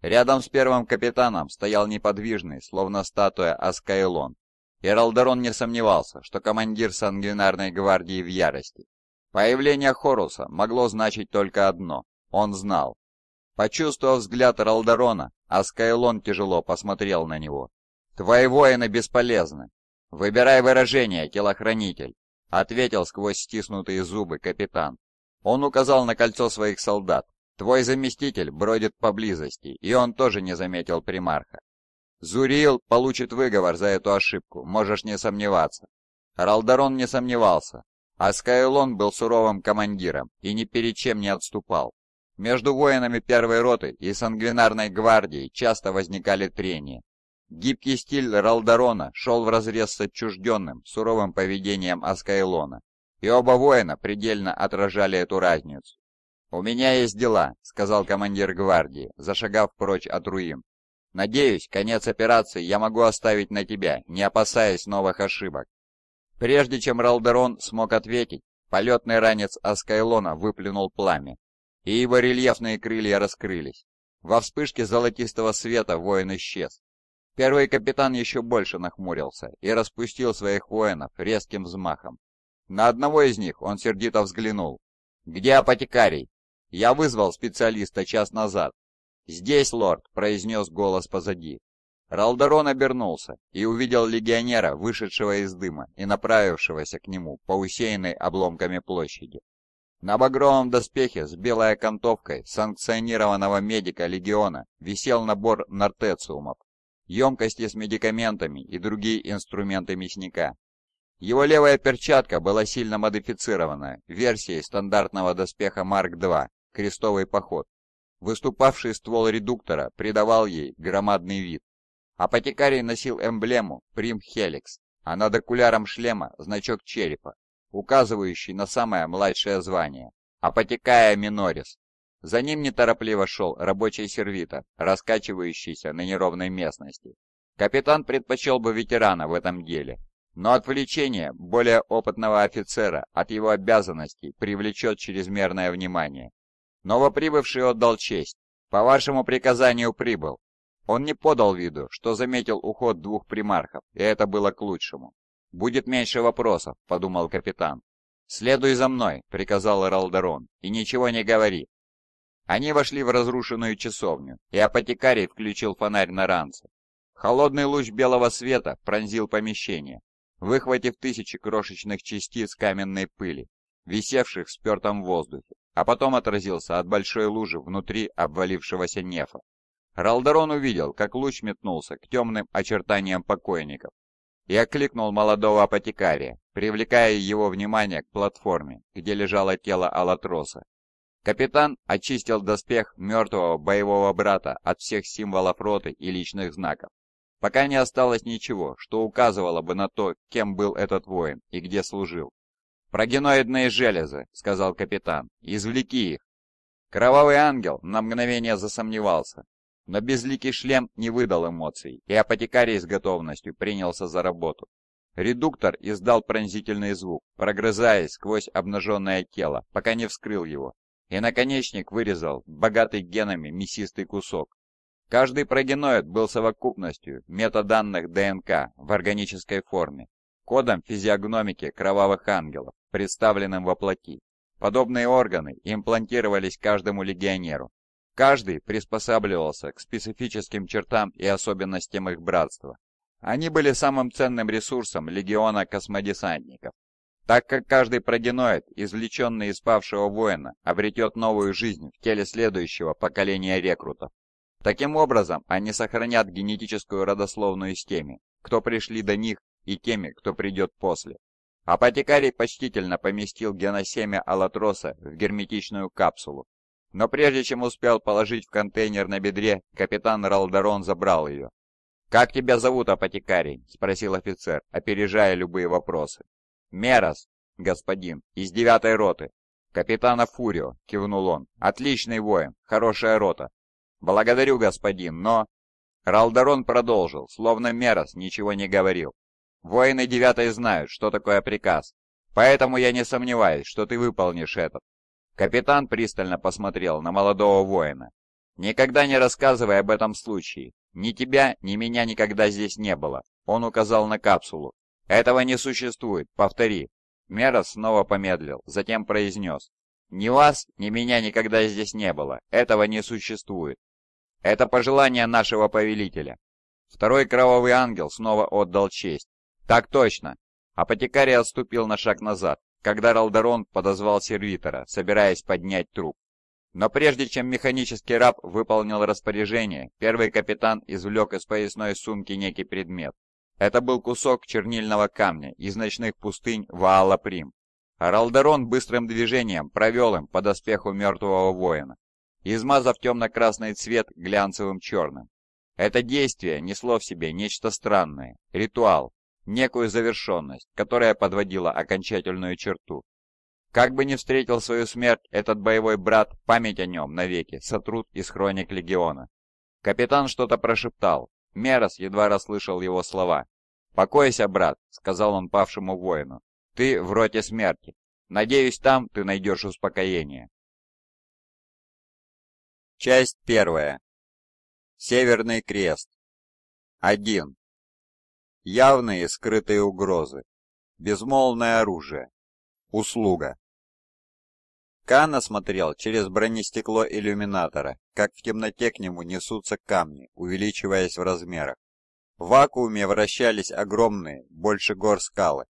Рядом с первым капитаном стоял неподвижный, словно статуя Аскайлон. И Ралдерон не сомневался, что командир сангвинарной гвардии в ярости. Появление Хоруса могло значить только одно — он знал. Почувствовав взгляд Ралдарона, Аскайлон тяжело посмотрел на него. «Твои воины бесполезны. Выбирай выражение, телохранитель», — ответил сквозь стиснутые зубы капитан. Он указал на кольцо своих солдат. «Твой заместитель бродит поблизости, и он тоже не заметил примарха. Зурил получит выговор за эту ошибку, можешь не сомневаться». Ралдарон не сомневался, а Скайлон был суровым командиром и ни перед чем не отступал. Между воинами первой роты и сангвинарной гвардией часто возникали трения. Гибкий стиль Ралдарона шел вразрез с отчужденным, суровым поведением Аскайлона, и оба воина предельно отражали эту разницу. «У меня есть дела», — сказал командир гвардии, зашагав прочь от руин. «Надеюсь, конец операции я могу оставить на тебя, не опасаясь новых ошибок». Прежде чем Ралдерон смог ответить, полетный ранец Аскайлона выплюнул пламя, и его рельефные крылья раскрылись. Во вспышке золотистого света воин исчез. Первый капитан еще больше нахмурился и распустил своих воинов резким взмахом. На одного из них он сердито взглянул. «Где апотекарий?» «Я вызвал специалиста час назад». «Здесь, лорд», — произнес голос позади. Ралдерон обернулся и увидел легионера, вышедшего из дыма и направившегося к нему по усеянной обломками площади. На багровом доспехе с белой окантовкой санкционированного медика легиона висел набор нортециумов, емкости с медикаментами и другие инструменты мясника. Его левая перчатка была сильно модифицирована версией стандартного доспеха Марк-2 «Крестовый поход». Выступавший ствол редуктора придавал ей громадный вид. Апотекарий носил эмблему «Прим Хеликс», а над окуляром шлема значок черепа, указывающий на самое младшее звание – апотекая Минорис. За ним неторопливо шел рабочий сервита, раскачивающийся на неровной местности. Капитан предпочел бы ветерана в этом деле, но отвлечение более опытного офицера от его обязанностей привлечет чрезмерное внимание. Новоприбывший отдал честь. «По вашему приказанию прибыл. Он не подал виду, что заметил уход двух примархов, и это было к лучшему. «Будет меньше вопросов», — подумал капитан. «Следуй за мной», — приказал Ралдарон, — «и ничего не говори». Они вошли в разрушенную часовню, и апотекарий включил фонарь на ранце. Холодный луч белого света пронзил помещение, выхватив тысячи крошечных частиц каменной пыли, висевших в спертом воздухе, а потом отразился от большой лужи внутри обвалившегося нефа. Ралдерон увидел, как луч метнулся к темным очертаниям покойников и окликнул молодого апотекария, привлекая его внимание к платформе, где лежало тело Алатроса. Капитан очистил доспех мертвого боевого брата от всех символов роты и личных знаков, пока не осталось ничего, что указывало бы на то, кем был этот воин и где служил. «Прогеноидные железы», — сказал капитан, — «извлеки их». Кровавый ангел на мгновение засомневался, но безликий шлем не выдал эмоций, и апотекарий с готовностью принялся за работу. Редуктор издал пронзительный звук, прогрызаясь сквозь обнаженное тело, пока не вскрыл его. И наконечник вырезал богатый генами мясистый кусок. Каждый прогеноид был совокупностью метаданных ДНК в органической форме, кодом физиогномики кровавых ангелов, представленным во плоти. Подобные органы имплантировались каждому легионеру, Каждый приспосабливался к специфическим чертам и особенностям их братства. Они были самым ценным ресурсом легиона космодесантников, так как каждый прогеноид, извлеченный из павшего воина, обретет новую жизнь в теле следующего поколения рекрутов. Таким образом, они сохранят генетическую родословную с теми, кто пришли до них, и теми, кто придет после. Апотекарий почтительно поместил геносемя Алатроса в герметичную капсулу, но прежде чем успел положить в контейнер на бедре, капитан Ралдарон забрал ее. «Как тебя зовут, апотекарий?» — спросил офицер, опережая любые вопросы. «Мерос, господин, из девятой роты». «Капитана Фурио», — кивнул он. «Отличный воин, хорошая рота». «Благодарю, господин, но...» Ралдарон продолжил, словно Мерос ничего не говорил. «Воины девятой знают, что такое приказ, поэтому я не сомневаюсь, что ты выполнишь этот. Капитан пристально посмотрел на молодого воина. «Никогда не рассказывай об этом случае. Ни тебя, ни меня никогда здесь не было», — он указал на капсулу. «Этого не существует, повтори». Мера снова помедлил, затем произнес. «Ни вас, ни меня никогда здесь не было. Этого не существует. Это пожелание нашего повелителя». Второй кровавый ангел снова отдал честь. «Так точно!» Апотекарий отступил на шаг назад когда Ралдерон подозвал сервитора, собираясь поднять труп. Но прежде чем механический раб выполнил распоряжение, первый капитан извлек из поясной сумки некий предмет. Это был кусок чернильного камня из ночных пустынь Ваала-Прим. Ралдерон быстрым движением провел им по доспеху мертвого воина, измазав темно-красный цвет глянцевым черным. Это действие несло в себе нечто странное, ритуал, некую завершенность, которая подводила окончательную черту. Как бы ни встретил свою смерть этот боевой брат, память о нем навеки сотрут из хроник легиона. Капитан что-то прошептал. Мерос едва расслышал его слова. «Покойся, брат», — сказал он павшему воину. «Ты в роте смерти. Надеюсь, там ты найдешь успокоение». Часть первая. Северный крест. Один. Явные скрытые угрозы. Безмолвное оружие. Услуга. Кан осмотрел через бронестекло иллюминатора, как в темноте к нему несутся камни, увеличиваясь в размерах. В вакууме вращались огромные, больше гор скалы,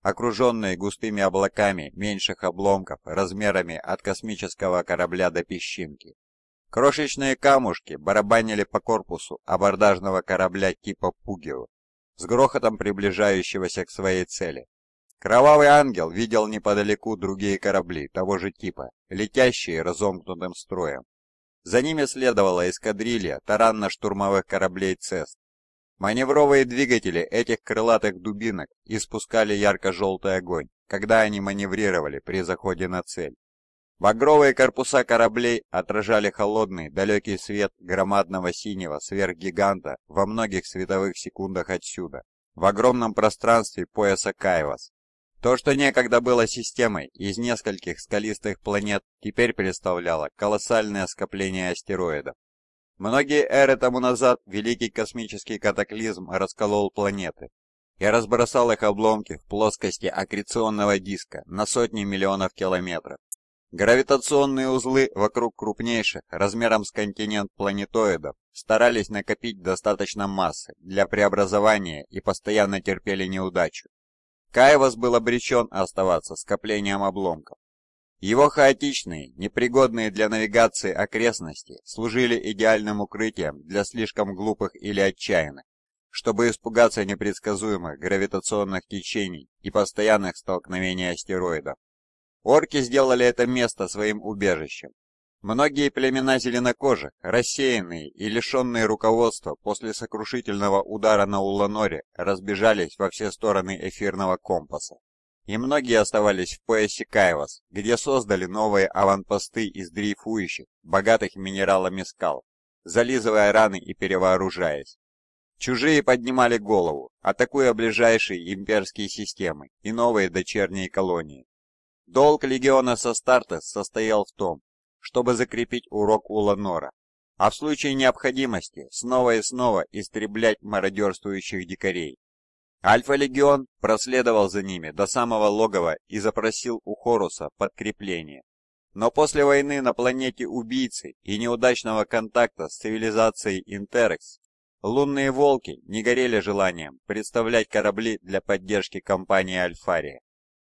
окруженные густыми облаками меньших обломков размерами от космического корабля до песчинки. Крошечные камушки барабанили по корпусу абордажного корабля типа «Пугио», с грохотом приближающегося к своей цели. Кровавый ангел видел неподалеку другие корабли того же типа, летящие разомкнутым строем. За ними следовала эскадрилья таранно-штурмовых кораблей «Цест». Маневровые двигатели этих крылатых дубинок испускали ярко-желтый огонь, когда они маневрировали при заходе на цель. Багровые корпуса кораблей отражали холодный, далекий свет громадного синего сверхгиганта во многих световых секундах отсюда, в огромном пространстве пояса Кайвас. То, что некогда было системой из нескольких скалистых планет, теперь представляло колоссальное скопление астероидов. Многие эры тому назад великий космический катаклизм расколол планеты. и разбросал их обломки в плоскости аккреционного диска на сотни миллионов километров. Гравитационные узлы вокруг крупнейших, размером с континент планетоидов, старались накопить достаточно массы для преобразования и постоянно терпели неудачу. Кайвас был обречен оставаться скоплением обломков. Его хаотичные, непригодные для навигации окрестности служили идеальным укрытием для слишком глупых или отчаянных, чтобы испугаться непредсказуемых гравитационных течений и постоянных столкновений астероидов. Орки сделали это место своим убежищем. Многие племена зеленокожих, рассеянные и лишенные руководства после сокрушительного удара на Уланоре, разбежались во все стороны эфирного компаса. И многие оставались в поясе Кайвас, где создали новые аванпосты из дрейфующих, богатых минералами скал, зализывая раны и перевооружаясь. Чужие поднимали голову, атакуя ближайшие имперские системы и новые дочерние колонии. Долг легиона со старта состоял в том, чтобы закрепить урок у Ланора, а в случае необходимости снова и снова истреблять мародерствующих дикарей. Альфа-легион проследовал за ними до самого логова и запросил у Хоруса подкрепление. Но после войны на планете убийцы и неудачного контакта с цивилизацией Интерекс, лунные волки не горели желанием представлять корабли для поддержки компании Альфария.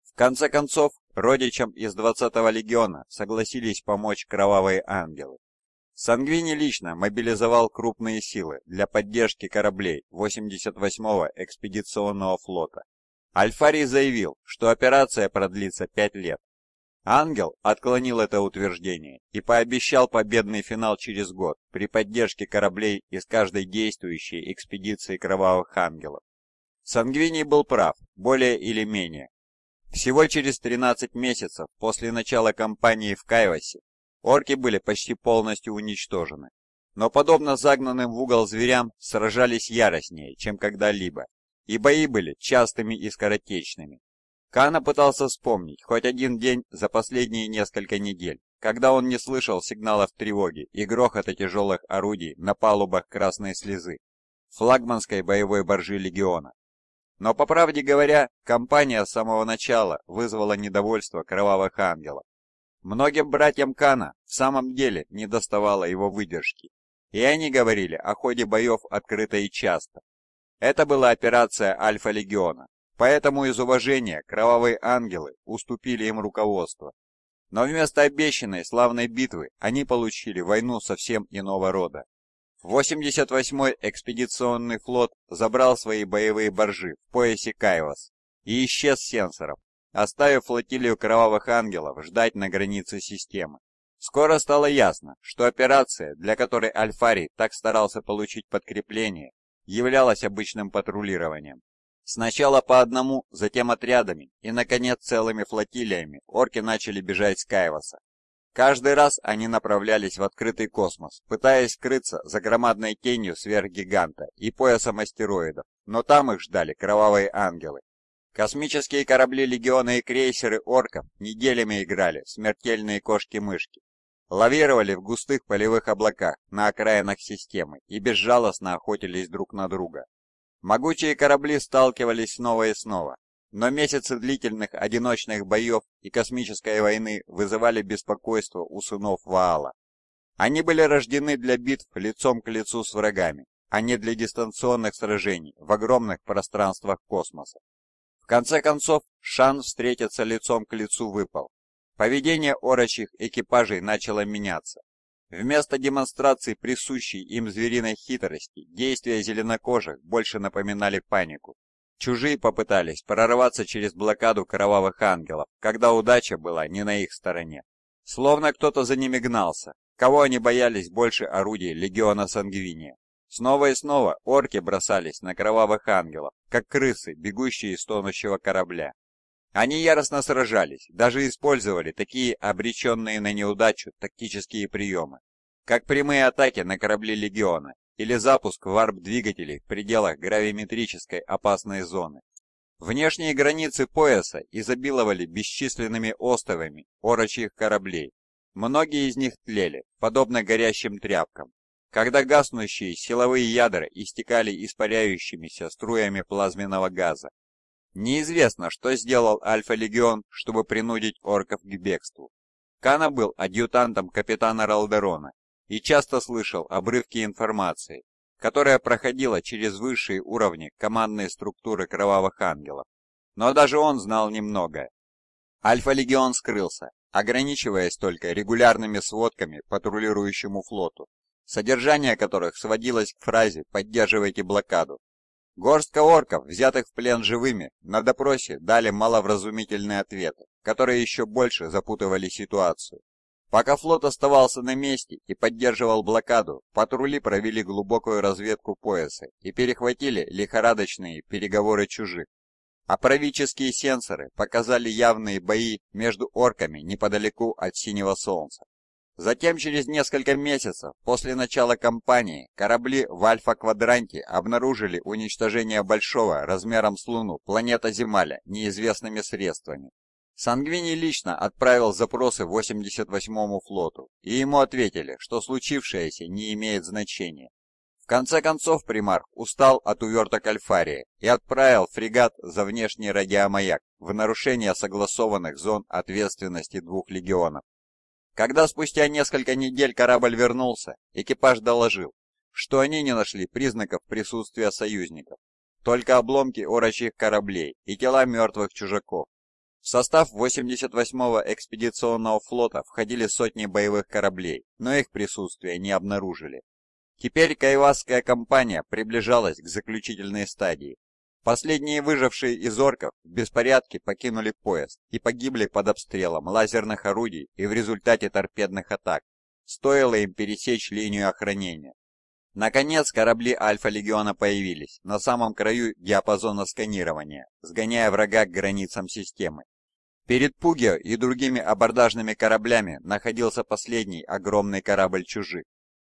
В конце концов, Родичам из 20-го легиона согласились помочь кровавые ангелы. Сангвини лично мобилизовал крупные силы для поддержки кораблей 88-го экспедиционного флота. Альфарий заявил, что операция продлится 5 лет. Ангел отклонил это утверждение и пообещал победный финал через год при поддержке кораблей из каждой действующей экспедиции кровавых ангелов. Сангвини был прав, более или менее, всего через 13 месяцев после начала кампании в Кайвасе орки были почти полностью уничтожены. Но подобно загнанным в угол зверям сражались яростнее, чем когда-либо, и бои были частыми и скоротечными. Кана пытался вспомнить хоть один день за последние несколько недель, когда он не слышал сигналов тревоги и грохота тяжелых орудий на палубах красной слезы, флагманской боевой боржи легиона. Но, по правде говоря, компания с самого начала вызвала недовольство кровавых ангелов. Многим братьям Кана в самом деле недоставало его выдержки, и они говорили о ходе боев открыто и часто. Это была операция Альфа-Легиона, поэтому из уважения кровавые ангелы уступили им руководство. Но вместо обещанной славной битвы они получили войну совсем иного рода. 88-й экспедиционный флот забрал свои боевые боржи в поясе Кайвас и исчез с сенсоров, оставив флотилию Кровавых Ангелов ждать на границе системы. Скоро стало ясно, что операция, для которой Альфарий так старался получить подкрепление, являлась обычным патрулированием. Сначала по одному, затем отрядами и, наконец, целыми флотилиями орки начали бежать с Кайваса, Каждый раз они направлялись в открытый космос, пытаясь скрыться за громадной тенью сверхгиганта и поясом астероидов, но там их ждали кровавые ангелы. Космические корабли Легиона и крейсеры орков неделями играли в смертельные кошки-мышки, лавировали в густых полевых облаках на окраинах системы и безжалостно охотились друг на друга. Могучие корабли сталкивались снова и снова, но месяцы длительных одиночных боев и космической войны вызывали беспокойство у сынов Ваала. Они были рождены для битв лицом к лицу с врагами, а не для дистанционных сражений в огромных пространствах космоса. В конце концов, шанс встретиться лицом к лицу выпал. Поведение орочих экипажей начало меняться. Вместо демонстрации присущей им звериной хитрости, действия зеленокожих больше напоминали панику. Чужие попытались прорваться через блокаду кровавых ангелов, когда удача была не на их стороне. Словно кто-то за ними гнался, кого они боялись больше орудий легиона Сангвиния. Снова и снова орки бросались на кровавых ангелов, как крысы, бегущие из тонущего корабля. Они яростно сражались, даже использовали такие обреченные на неудачу тактические приемы, как прямые атаки на корабли легиона или запуск варп-двигателей в пределах гравиметрической опасной зоны. Внешние границы пояса изобиловали бесчисленными островами орочьих кораблей. Многие из них тлели, подобно горящим тряпкам. Когда гаснущие силовые ядра истекали испаряющимися струями плазменного газа, Неизвестно, что сделал Альфа-Легион, чтобы принудить орков к бегству. Кана был адъютантом капитана Ралдерона и часто слышал обрывки информации, которая проходила через высшие уровни командной структуры Кровавых Ангелов. Но даже он знал немного. Альфа-легион скрылся, ограничиваясь только регулярными сводками патрулирующему флоту, содержание которых сводилось к фразе «поддерживайте блокаду». Горстка орков, взятых в плен живыми, на допросе дали маловразумительные ответы, которые еще больше запутывали ситуацию. Пока флот оставался на месте и поддерживал блокаду, патрули провели глубокую разведку пояса и перехватили лихорадочные переговоры чужих. А правительские сенсоры показали явные бои между орками неподалеку от Синего Солнца. Затем через несколько месяцев после начала кампании корабли в Альфа-квадранте обнаружили уничтожение большого размером с Луну планета Земля неизвестными средствами. Сангвини лично отправил запросы 88-му флоту, и ему ответили, что случившееся не имеет значения. В конце концов примарх устал от уверток Альфария и отправил фрегат за внешний радиомаяк в нарушение согласованных зон ответственности двух легионов. Когда спустя несколько недель корабль вернулся, экипаж доложил, что они не нашли признаков присутствия союзников, только обломки орочьих кораблей и тела мертвых чужаков. В состав 88-го экспедиционного флота входили сотни боевых кораблей, но их присутствие не обнаружили. Теперь кайвасская компания приближалась к заключительной стадии. Последние выжившие из орков в беспорядке покинули поезд и погибли под обстрелом лазерных орудий и в результате торпедных атак. Стоило им пересечь линию охранения. Наконец корабли Альфа-Легиона появились на самом краю диапазона сканирования, сгоняя врага к границам системы. Перед Пуге и другими абордажными кораблями находился последний огромный корабль «Чужих».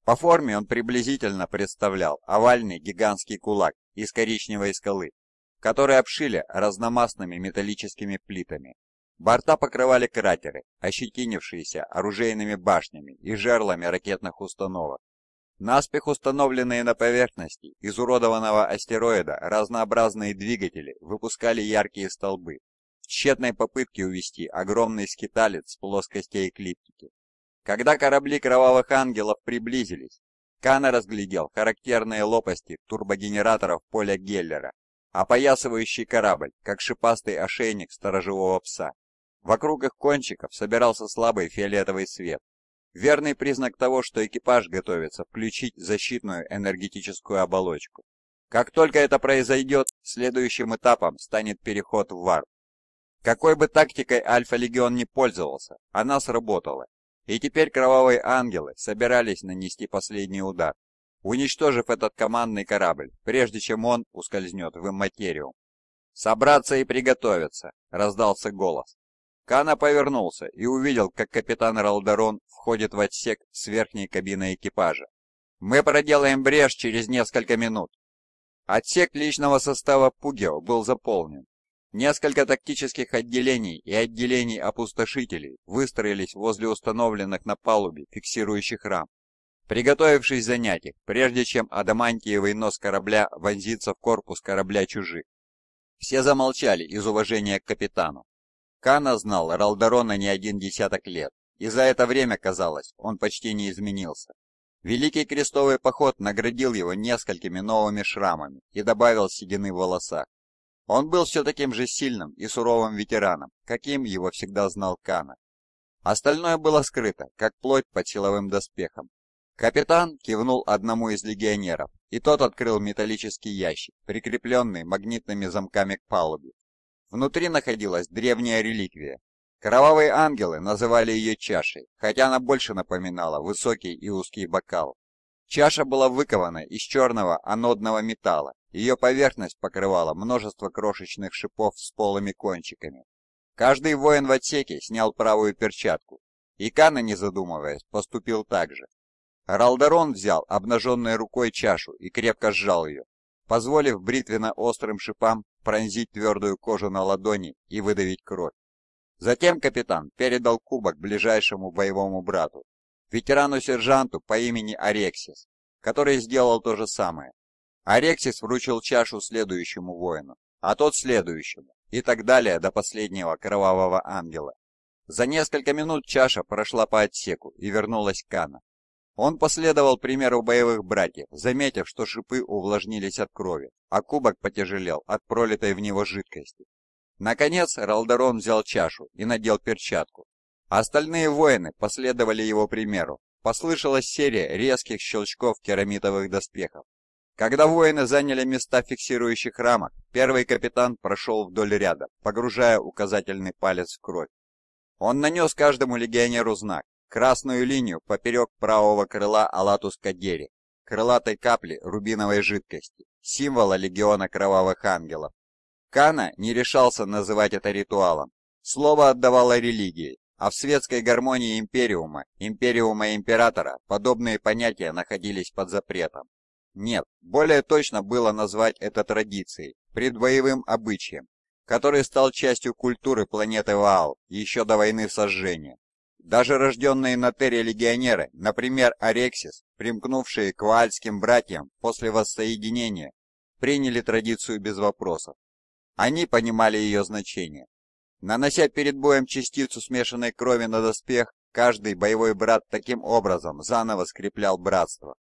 По форме он приблизительно представлял овальный гигантский кулак из коричневой скалы, который обшили разномастными металлическими плитами. Борта покрывали кратеры, ощетинившиеся оружейными башнями и жерлами ракетных установок. Наспех установленные на поверхности изуродованного астероида разнообразные двигатели выпускали яркие столбы, в тщетной попытке увести огромный скиталец с плоскости эклиптики. Когда корабли кровавых ангелов приблизились, Кана разглядел характерные лопасти турбогенераторов поля Геллера, опоясывающий корабль, как шипастый ошейник сторожевого пса. Вокруг их кончиков собирался слабый фиолетовый свет. Верный признак того, что экипаж готовится включить защитную энергетическую оболочку. Как только это произойдет, следующим этапом станет переход в варп. Какой бы тактикой Альфа-Легион не пользовался, она сработала. И теперь кровавые ангелы собирались нанести последний удар, уничтожив этот командный корабль, прежде чем он ускользнет в имматериум. «Собраться и приготовиться!» — раздался голос. Кана повернулся и увидел, как капитан Ралдарон входит в отсек с верхней кабины экипажа. «Мы проделаем брешь через несколько минут!» Отсек личного состава Пугео был заполнен, Несколько тактических отделений и отделений опустошителей выстроились возле установленных на палубе фиксирующих рам. Приготовившись занять их, прежде чем адамантиевый нос корабля вонзится в корпус корабля чужих. Все замолчали из уважения к капитану. Кана знал Ралдарона не один десяток лет, и за это время, казалось, он почти не изменился. Великий крестовый поход наградил его несколькими новыми шрамами и добавил седины в волосах. Он был все таким же сильным и суровым ветераном, каким его всегда знал Кана. Остальное было скрыто, как плоть под силовым доспехом. Капитан кивнул одному из легионеров, и тот открыл металлический ящик, прикрепленный магнитными замками к палубе. Внутри находилась древняя реликвия. Кровавые ангелы называли ее чашей, хотя она больше напоминала высокий и узкий бокал. Чаша была выкована из черного анодного металла ее поверхность покрывала множество крошечных шипов с полыми кончиками. Каждый воин в отсеке снял правую перчатку, и Кана, не задумываясь, поступил так же. Ралдарон взял обнаженной рукой чашу и крепко сжал ее, позволив бритвенно-острым шипам пронзить твердую кожу на ладони и выдавить кровь. Затем капитан передал кубок ближайшему боевому брату, ветерану-сержанту по имени Арексис, который сделал то же самое, Арексис вручил чашу следующему воину, а тот следующему, и так далее до последнего кровавого ангела. За несколько минут чаша прошла по отсеку и вернулась к Кана. Он последовал примеру боевых братьев, заметив, что шипы увлажнились от крови, а кубок потяжелел от пролитой в него жидкости. Наконец Ралдерон взял чашу и надел перчатку. Остальные воины последовали его примеру. Послышалась серия резких щелчков керамитовых доспехов, когда воины заняли места фиксирующих рамок, первый капитан прошел вдоль ряда, погружая указательный палец в кровь. Он нанес каждому легионеру знак, красную линию поперек правого крыла Алатуска Дери, крылатой капли рубиновой жидкости, символа легиона кровавых ангелов. Кана не решался называть это ритуалом. Слово отдавало религии, а в светской гармонии Империума, Империума Императора, подобные понятия находились под запретом. Нет, более точно было назвать это традицией, предбоевым обычаем, который стал частью культуры планеты Ваал еще до войны сожжения. Даже рожденные на Терре легионеры, например, Арексис, примкнувшие к ваальским братьям после воссоединения, приняли традицию без вопросов. Они понимали ее значение. Нанося перед боем частицу смешанной крови на доспех, каждый боевой брат таким образом заново скреплял братство.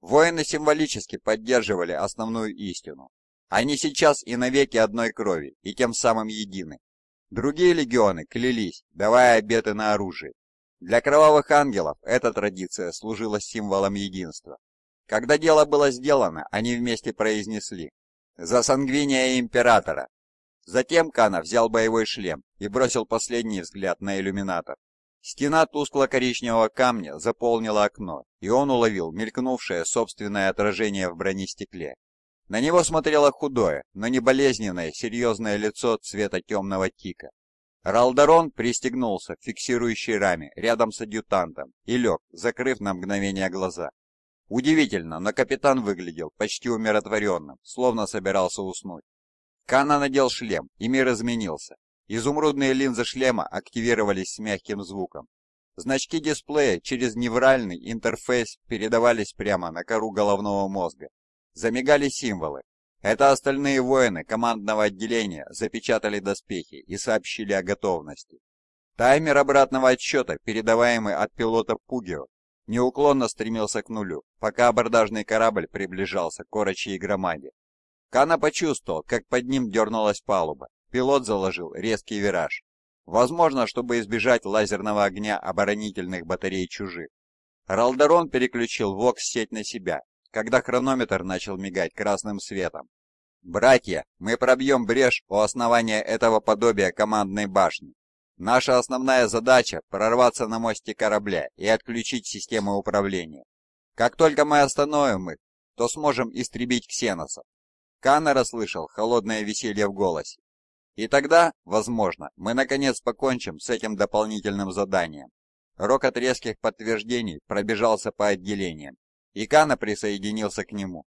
Воины символически поддерживали основную истину. Они сейчас и навеки одной крови, и тем самым едины. Другие легионы клялись, давая обеты на оружие. Для кровавых ангелов эта традиция служила символом единства. Когда дело было сделано, они вместе произнесли «За сангвиния императора!». Затем Кана взял боевой шлем и бросил последний взгляд на иллюминатор. Стена тускло-коричневого камня заполнила окно, и он уловил мелькнувшее собственное отражение в бронестекле. На него смотрело худое, но не болезненное, серьезное лицо цвета темного тика. Ралдарон пристегнулся к фиксирующей раме рядом с адъютантом и лег, закрыв на мгновение глаза. Удивительно, но капитан выглядел почти умиротворенным, словно собирался уснуть. Кана надел шлем, и мир изменился. Изумрудные линзы шлема активировались с мягким звуком. Значки дисплея через невральный интерфейс передавались прямо на кору головного мозга. Замигали символы. Это остальные воины командного отделения запечатали доспехи и сообщили о готовности. Таймер обратного отсчета, передаваемый от пилота Пугио, неуклонно стремился к нулю, пока абордажный корабль приближался к короче и громаде. Кана почувствовал, как под ним дернулась палуба, пилот заложил резкий вираж. Возможно, чтобы избежать лазерного огня оборонительных батарей чужих. Ралдерон переключил вокс-сеть на себя, когда хронометр начал мигать красным светом. «Братья, мы пробьем брешь у основания этого подобия командной башни. Наша основная задача — прорваться на мосте корабля и отключить системы управления. Как только мы остановим их, то сможем истребить ксеносов». Каннера слышал холодное веселье в голосе. И тогда, возможно, мы наконец покончим с этим дополнительным заданием. Рокот резких подтверждений пробежался по отделениям, и Кана присоединился к нему.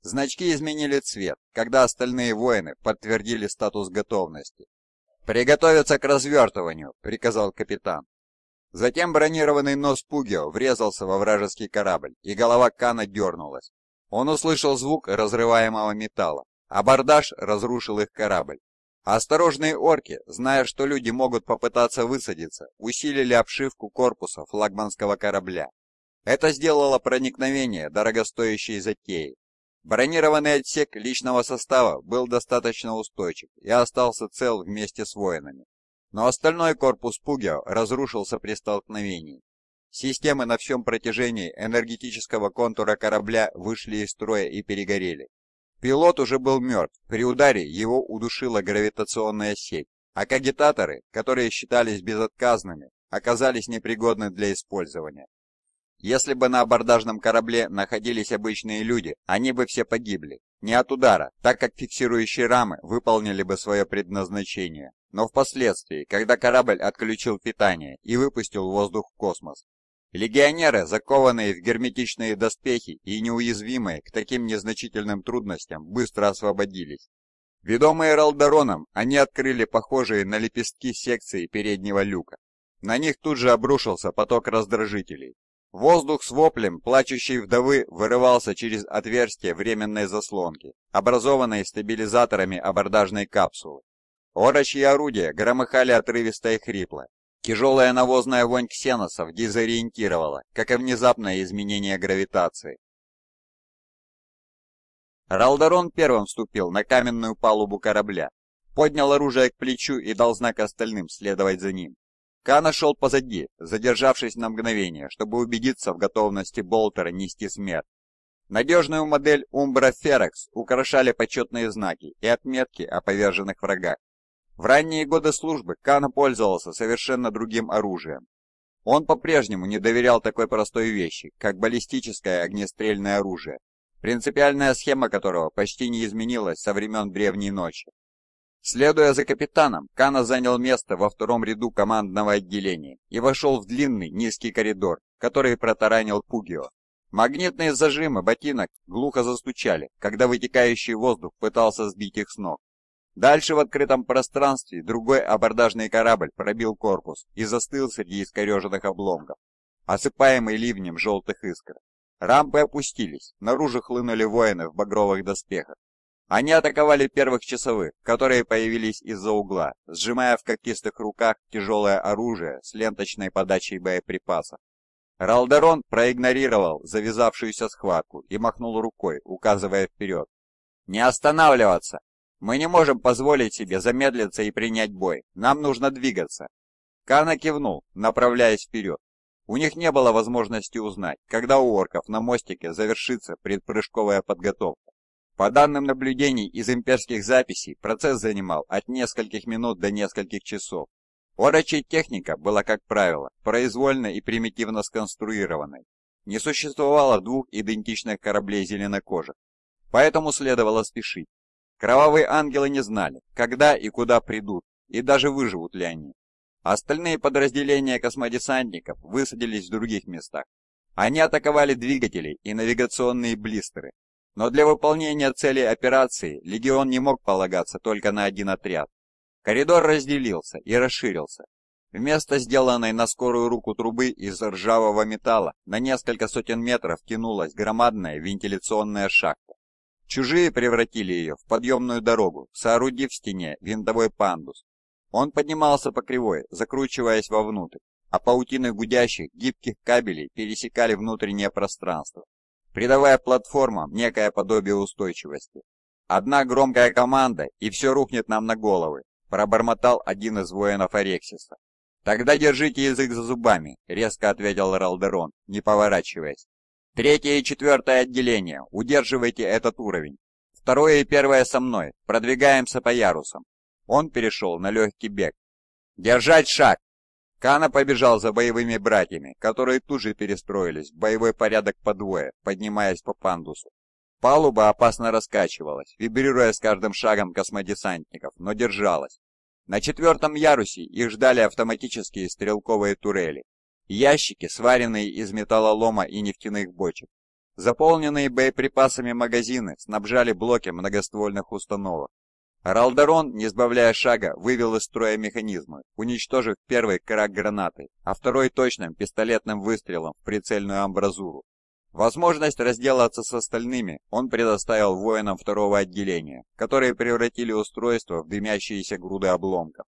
Значки изменили цвет, когда остальные воины подтвердили статус готовности. «Приготовиться к развертыванию», — приказал капитан. Затем бронированный нос Пугио врезался во вражеский корабль, и голова Кана дернулась. Он услышал звук разрываемого металла. А абордаж разрушил их корабль, Осторожные орки, зная, что люди могут попытаться высадиться, усилили обшивку корпуса флагманского корабля. Это сделало проникновение дорогостоящей затеи. Бронированный отсек личного состава был достаточно устойчив и остался цел вместе с воинами. Но остальной корпус Пугио разрушился при столкновении. Системы на всем протяжении энергетического контура корабля вышли из строя и перегорели. Пилот уже был мертв, при ударе его удушила гравитационная сеть, а кагитаторы, которые считались безотказными, оказались непригодны для использования. Если бы на абордажном корабле находились обычные люди, они бы все погибли. Не от удара, так как фиксирующие рамы выполнили бы свое предназначение. Но впоследствии, когда корабль отключил питание и выпустил воздух в космос, Легионеры, закованные в герметичные доспехи и неуязвимые к таким незначительным трудностям, быстро освободились. Ведомые Ралдароном, они открыли похожие на лепестки секции переднего люка. На них тут же обрушился поток раздражителей. Воздух с воплем плачущей вдовы вырывался через отверстие временной заслонки, образованной стабилизаторами абордажной капсулы. Орочьи орудия громыхали отрывисто и хрипло, Тяжелая навозная вонь ксеносов дезориентировала, как и внезапное изменение гравитации. Ралдарон первым вступил на каменную палубу корабля, поднял оружие к плечу и дал знак остальным следовать за ним. Кана шел позади, задержавшись на мгновение, чтобы убедиться в готовности Болтера нести смерть. Надежную модель Умбра Ферекс украшали почетные знаки и отметки о поверженных врагах. В ранние годы службы Кан пользовался совершенно другим оружием. Он по-прежнему не доверял такой простой вещи, как баллистическое огнестрельное оружие, принципиальная схема которого почти не изменилась со времен Древней Ночи. Следуя за капитаном, Кана занял место во втором ряду командного отделения и вошел в длинный низкий коридор, который протаранил Пугио. Магнитные зажимы ботинок глухо застучали, когда вытекающий воздух пытался сбить их с ног. Дальше в открытом пространстве другой абордажный корабль пробил корпус и застыл среди искореженных обломков, осыпаемый ливнем желтых искр. Рампы опустились, наружу хлынули воины в багровых доспехах. Они атаковали первых часовых, которые появились из-за угла, сжимая в когтистых руках тяжелое оружие с ленточной подачей боеприпасов. Ралдарон проигнорировал завязавшуюся схватку и махнул рукой, указывая вперед. «Не останавливаться! Мы не можем позволить себе замедлиться и принять бой. Нам нужно двигаться. Кана кивнул, направляясь вперед. У них не было возможности узнать, когда у орков на мостике завершится предпрыжковая подготовка. По данным наблюдений из имперских записей, процесс занимал от нескольких минут до нескольких часов. Орочей техника была, как правило, произвольно и примитивно сконструированной. Не существовало двух идентичных кораблей зеленокожих, поэтому следовало спешить. Кровавые ангелы не знали, когда и куда придут, и даже выживут ли они. Остальные подразделения космодесантников высадились в других местах. Они атаковали двигатели и навигационные блистеры. Но для выполнения целей операции Легион не мог полагаться только на один отряд. Коридор разделился и расширился. Вместо сделанной на скорую руку трубы из ржавого металла на несколько сотен метров тянулась громадная вентиляционная шахта. Чужие превратили ее в подъемную дорогу, соорудив в стене винтовой пандус. Он поднимался по кривой, закручиваясь вовнутрь, а паутины гудящих, гибких кабелей пересекали внутреннее пространство, придавая платформам некое подобие устойчивости. «Одна громкая команда, и все рухнет нам на головы», – пробормотал один из воинов Орексиса. «Тогда держите язык за зубами», – резко ответил Ралдерон, не поворачиваясь. Третье и четвертое отделение, удерживайте этот уровень. Второе и первое со мной, продвигаемся по ярусам. Он перешел на легкий бег. Держать шаг! Кана побежал за боевыми братьями, которые тут же перестроились в боевой порядок по двое, поднимаясь по пандусу. Палуба опасно раскачивалась, вибрируя с каждым шагом космодесантников, но держалась. На четвертом ярусе их ждали автоматические стрелковые турели, ящики, сваренные из металлолома и нефтяных бочек. Заполненные боеприпасами магазины снабжали блоки многоствольных установок. Ралдерон, не сбавляя шага, вывел из строя механизмы, уничтожив первый крак гранатой, а второй точным пистолетным выстрелом в прицельную амбразуру. Возможность разделаться с остальными он предоставил воинам второго отделения, которые превратили устройство в дымящиеся груды обломков.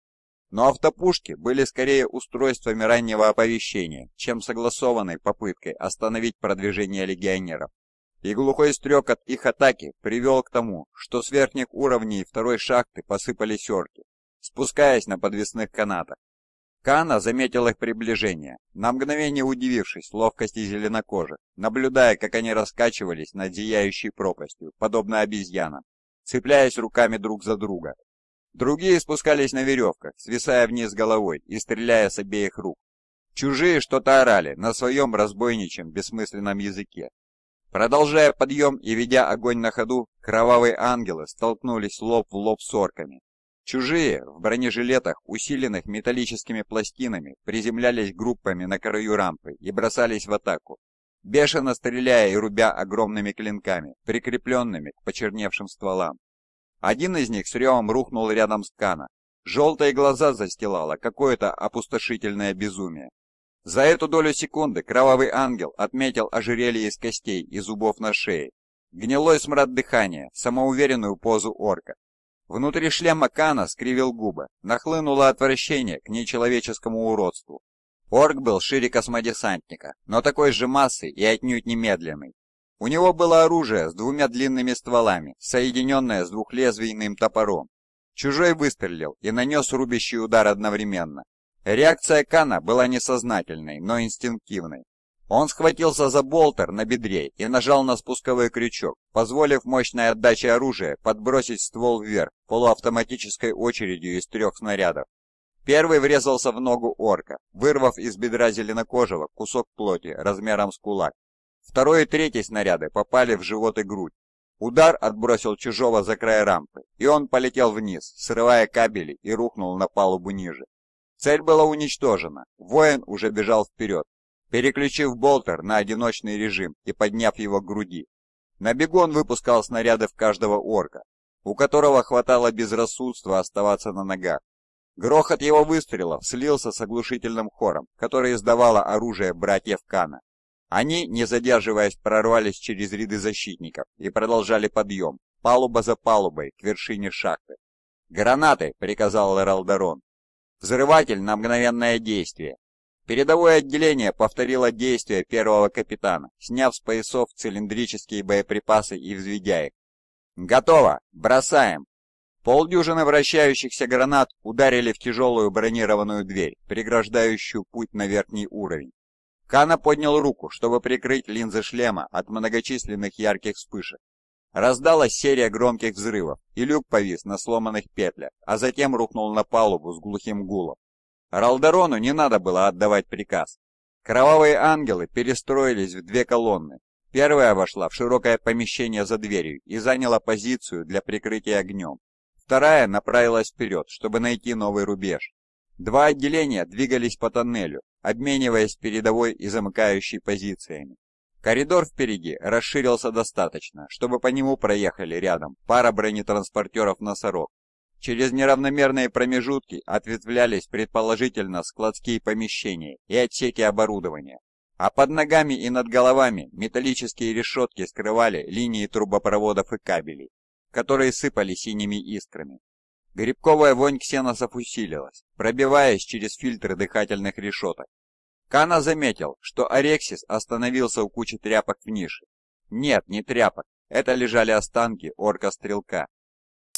Но автопушки были скорее устройствами раннего оповещения, чем согласованной попыткой остановить продвижение легионеров. И глухой от их атаки привел к тому, что с верхних уровней второй шахты посыпались орки, спускаясь на подвесных канатах. Кана заметил их приближение, на мгновение удивившись ловкости зеленокожих, наблюдая, как они раскачивались над зияющей пропастью, подобно обезьянам, цепляясь руками друг за друга Другие спускались на веревках, свисая вниз головой и стреляя с обеих рук. Чужие что-то орали на своем разбойничьем бессмысленном языке. Продолжая подъем и ведя огонь на ходу, кровавые ангелы столкнулись лоб в лоб с орками. Чужие в бронежилетах, усиленных металлическими пластинами, приземлялись группами на краю рампы и бросались в атаку, бешено стреляя и рубя огромными клинками, прикрепленными к почерневшим стволам. Один из них с ревом рухнул рядом с Кана. Желтые глаза застилало какое-то опустошительное безумие. За эту долю секунды кровавый ангел отметил ожерелье из костей и зубов на шее, гнилой смрад дыхания, самоуверенную позу орка. Внутри шлема Кана скривил губы, нахлынуло отвращение к нечеловеческому уродству. Орк был шире космодесантника, но такой же массы и отнюдь немедленный. У него было оружие с двумя длинными стволами, соединенное с двухлезвийным топором. Чужой выстрелил и нанес рубящий удар одновременно. Реакция Кана была несознательной, но инстинктивной. Он схватился за болтер на бедре и нажал на спусковой крючок, позволив мощной отдаче оружия подбросить ствол вверх полуавтоматической очередью из трех снарядов. Первый врезался в ногу орка, вырвав из бедра зеленокожего кусок плоти размером с кулак. Второй и третий снаряды попали в живот и грудь. Удар отбросил чужого за край рампы, и он полетел вниз, срывая кабели и рухнул на палубу ниже. Цель была уничтожена, воин уже бежал вперед, переключив болтер на одиночный режим и подняв его к груди. На бегу он выпускал снаряды в каждого орка, у которого хватало безрассудства оставаться на ногах. Грохот его выстрелов слился с оглушительным хором, который издавало оружие братьев Кана. Они, не задерживаясь, прорвались через ряды защитников и продолжали подъем, палуба за палубой, к вершине шахты. «Гранаты!» — приказал Эралдарон. «Взрыватель на мгновенное действие!» Передовое отделение повторило действия первого капитана, сняв с поясов цилиндрические боеприпасы и взведя их. «Готово! Бросаем!» Полдюжины вращающихся гранат ударили в тяжелую бронированную дверь, преграждающую путь на верхний уровень. Кана поднял руку, чтобы прикрыть линзы шлема от многочисленных ярких вспышек. Раздалась серия громких взрывов, и люк повис на сломанных петлях, а затем рухнул на палубу с глухим гулом. Ралдарону не надо было отдавать приказ. Кровавые ангелы перестроились в две колонны. Первая вошла в широкое помещение за дверью и заняла позицию для прикрытия огнем. Вторая направилась вперед, чтобы найти новый рубеж. Два отделения двигались по тоннелю, обмениваясь передовой и замыкающей позициями. Коридор впереди расширился достаточно, чтобы по нему проехали рядом пара бронетранспортеров «Носорог». Через неравномерные промежутки ответвлялись предположительно складские помещения и отсеки оборудования, а под ногами и над головами металлические решетки скрывали линии трубопроводов и кабелей, которые сыпали синими искрами. Грибковая вонь ксеносов усилилась, пробиваясь через фильтры дыхательных решеток. Кана заметил, что Орексис остановился у кучи тряпок в нише. Нет, не тряпок, это лежали останки орка-стрелка.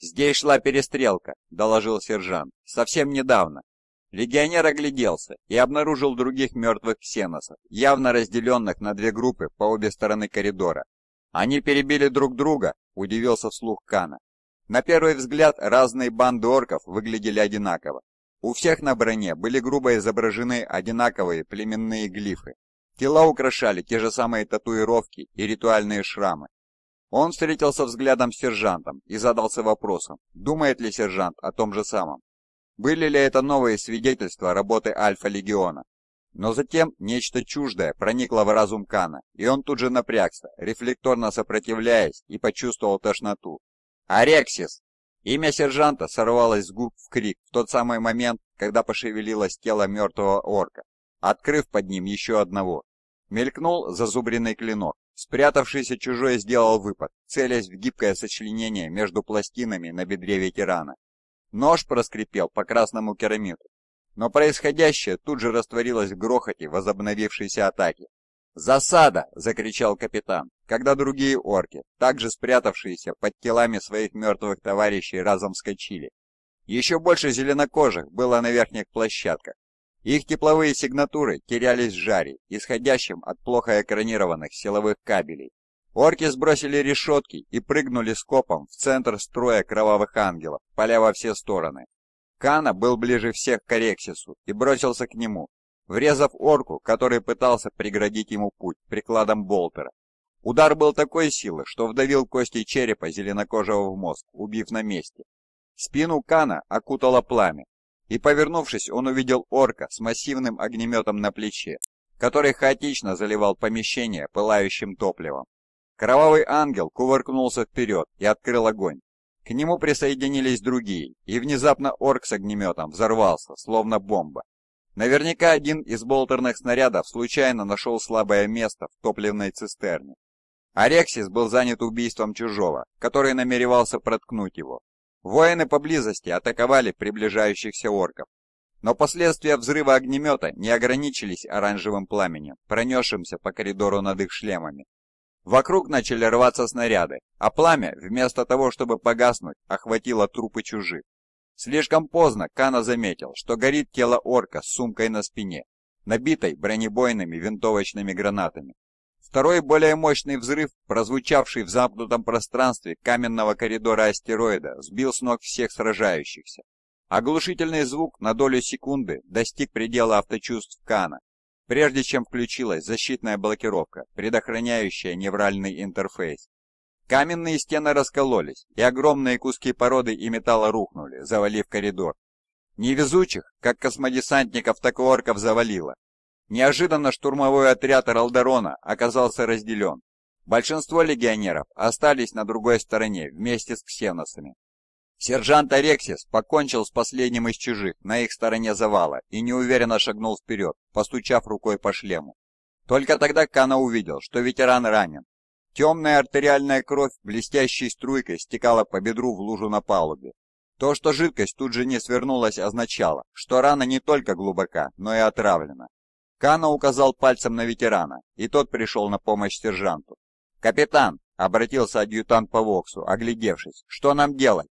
«Здесь шла перестрелка», — доложил сержант, — «совсем недавно». Легионер огляделся и обнаружил других мертвых ксеносов, явно разделенных на две группы по обе стороны коридора. «Они перебили друг друга», — удивился вслух Кана. На первый взгляд разные банды орков выглядели одинаково. У всех на броне были грубо изображены одинаковые племенные глифы. Тела украшали те же самые татуировки и ритуальные шрамы. Он встретился взглядом с сержантом и задался вопросом, думает ли сержант о том же самом. Были ли это новые свидетельства работы Альфа-Легиона? Но затем нечто чуждое проникло в разум Кана, и он тут же напрягся, рефлекторно сопротивляясь, и почувствовал тошноту. «Арексис!» Имя сержанта сорвалось с губ в крик в тот самый момент, когда пошевелилось тело мертвого орка, открыв под ним еще одного. Мелькнул зазубренный клинок. Спрятавшийся чужой сделал выпад, целясь в гибкое сочленение между пластинами на бедре ветерана. Нож проскрипел по красному керамиту, но происходящее тут же растворилось в грохоте возобновившейся атаки. «Засада!» — закричал капитан когда другие орки, также спрятавшиеся под телами своих мертвых товарищей, разом вскочили. Еще больше зеленокожих было на верхних площадках. Их тепловые сигнатуры терялись в жаре, исходящем от плохо экранированных силовых кабелей. Орки сбросили решетки и прыгнули скопом в центр строя кровавых ангелов, поля во все стороны. Кана был ближе всех к Орексису и бросился к нему, врезав орку, который пытался преградить ему путь прикладом болтера. Удар был такой силы, что вдавил кости черепа зеленокожего в мозг, убив на месте. Спину Кана окутало пламя, и, повернувшись, он увидел орка с массивным огнеметом на плече, который хаотично заливал помещение пылающим топливом. Кровавый ангел кувыркнулся вперед и открыл огонь. К нему присоединились другие, и внезапно орк с огнеметом взорвался, словно бомба. Наверняка один из болтерных снарядов случайно нашел слабое место в топливной цистерне Арексис был занят убийством чужого, который намеревался проткнуть его. Воины поблизости атаковали приближающихся орков, но последствия взрыва огнемета не ограничились оранжевым пламенем, пронесшимся по коридору над их шлемами. Вокруг начали рваться снаряды, а пламя, вместо того, чтобы погаснуть, охватило трупы чужих. Слишком поздно Кана заметил, что горит тело орка с сумкой на спине, набитой бронебойными винтовочными гранатами. Второй более мощный взрыв, прозвучавший в замкнутом пространстве каменного коридора астероида, сбил с ног всех сражающихся. Оглушительный звук на долю секунды достиг предела авточувств Кана, прежде чем включилась защитная блокировка, предохраняющая невральный интерфейс. Каменные стены раскололись, и огромные куски породы и металла рухнули, завалив коридор. Невезучих, как космодесантников, так и орков завалило, Неожиданно штурмовой отряд Ралдерона оказался разделен. Большинство легионеров остались на другой стороне вместе с ксеносами. Сержант Арексис покончил с последним из чужих на их стороне завала и неуверенно шагнул вперед, постучав рукой по шлему. Только тогда Кана увидел, что ветеран ранен. Темная артериальная кровь блестящей струйкой стекала по бедру в лужу на палубе. То, что жидкость тут же не свернулась, означало, что рана не только глубока, но и отравлена. Кана указал пальцем на ветерана, и тот пришел на помощь сержанту. «Капитан!» — обратился адъютант по Воксу, оглядевшись. «Что нам делать?»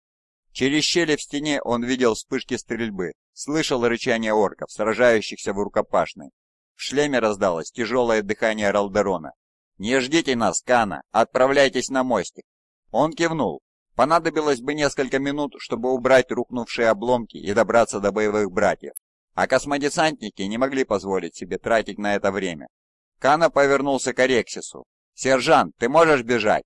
Через щели в стене он видел вспышки стрельбы, слышал рычание орков, сражающихся в рукопашной. В шлеме раздалось тяжелое дыхание Ралдерона. «Не ждите нас, Кана! Отправляйтесь на мостик!» Он кивнул. Понадобилось бы несколько минут, чтобы убрать рухнувшие обломки и добраться до боевых братьев а космодесантники не могли позволить себе тратить на это время. Кана повернулся к Арексису. «Сержант, ты можешь бежать?»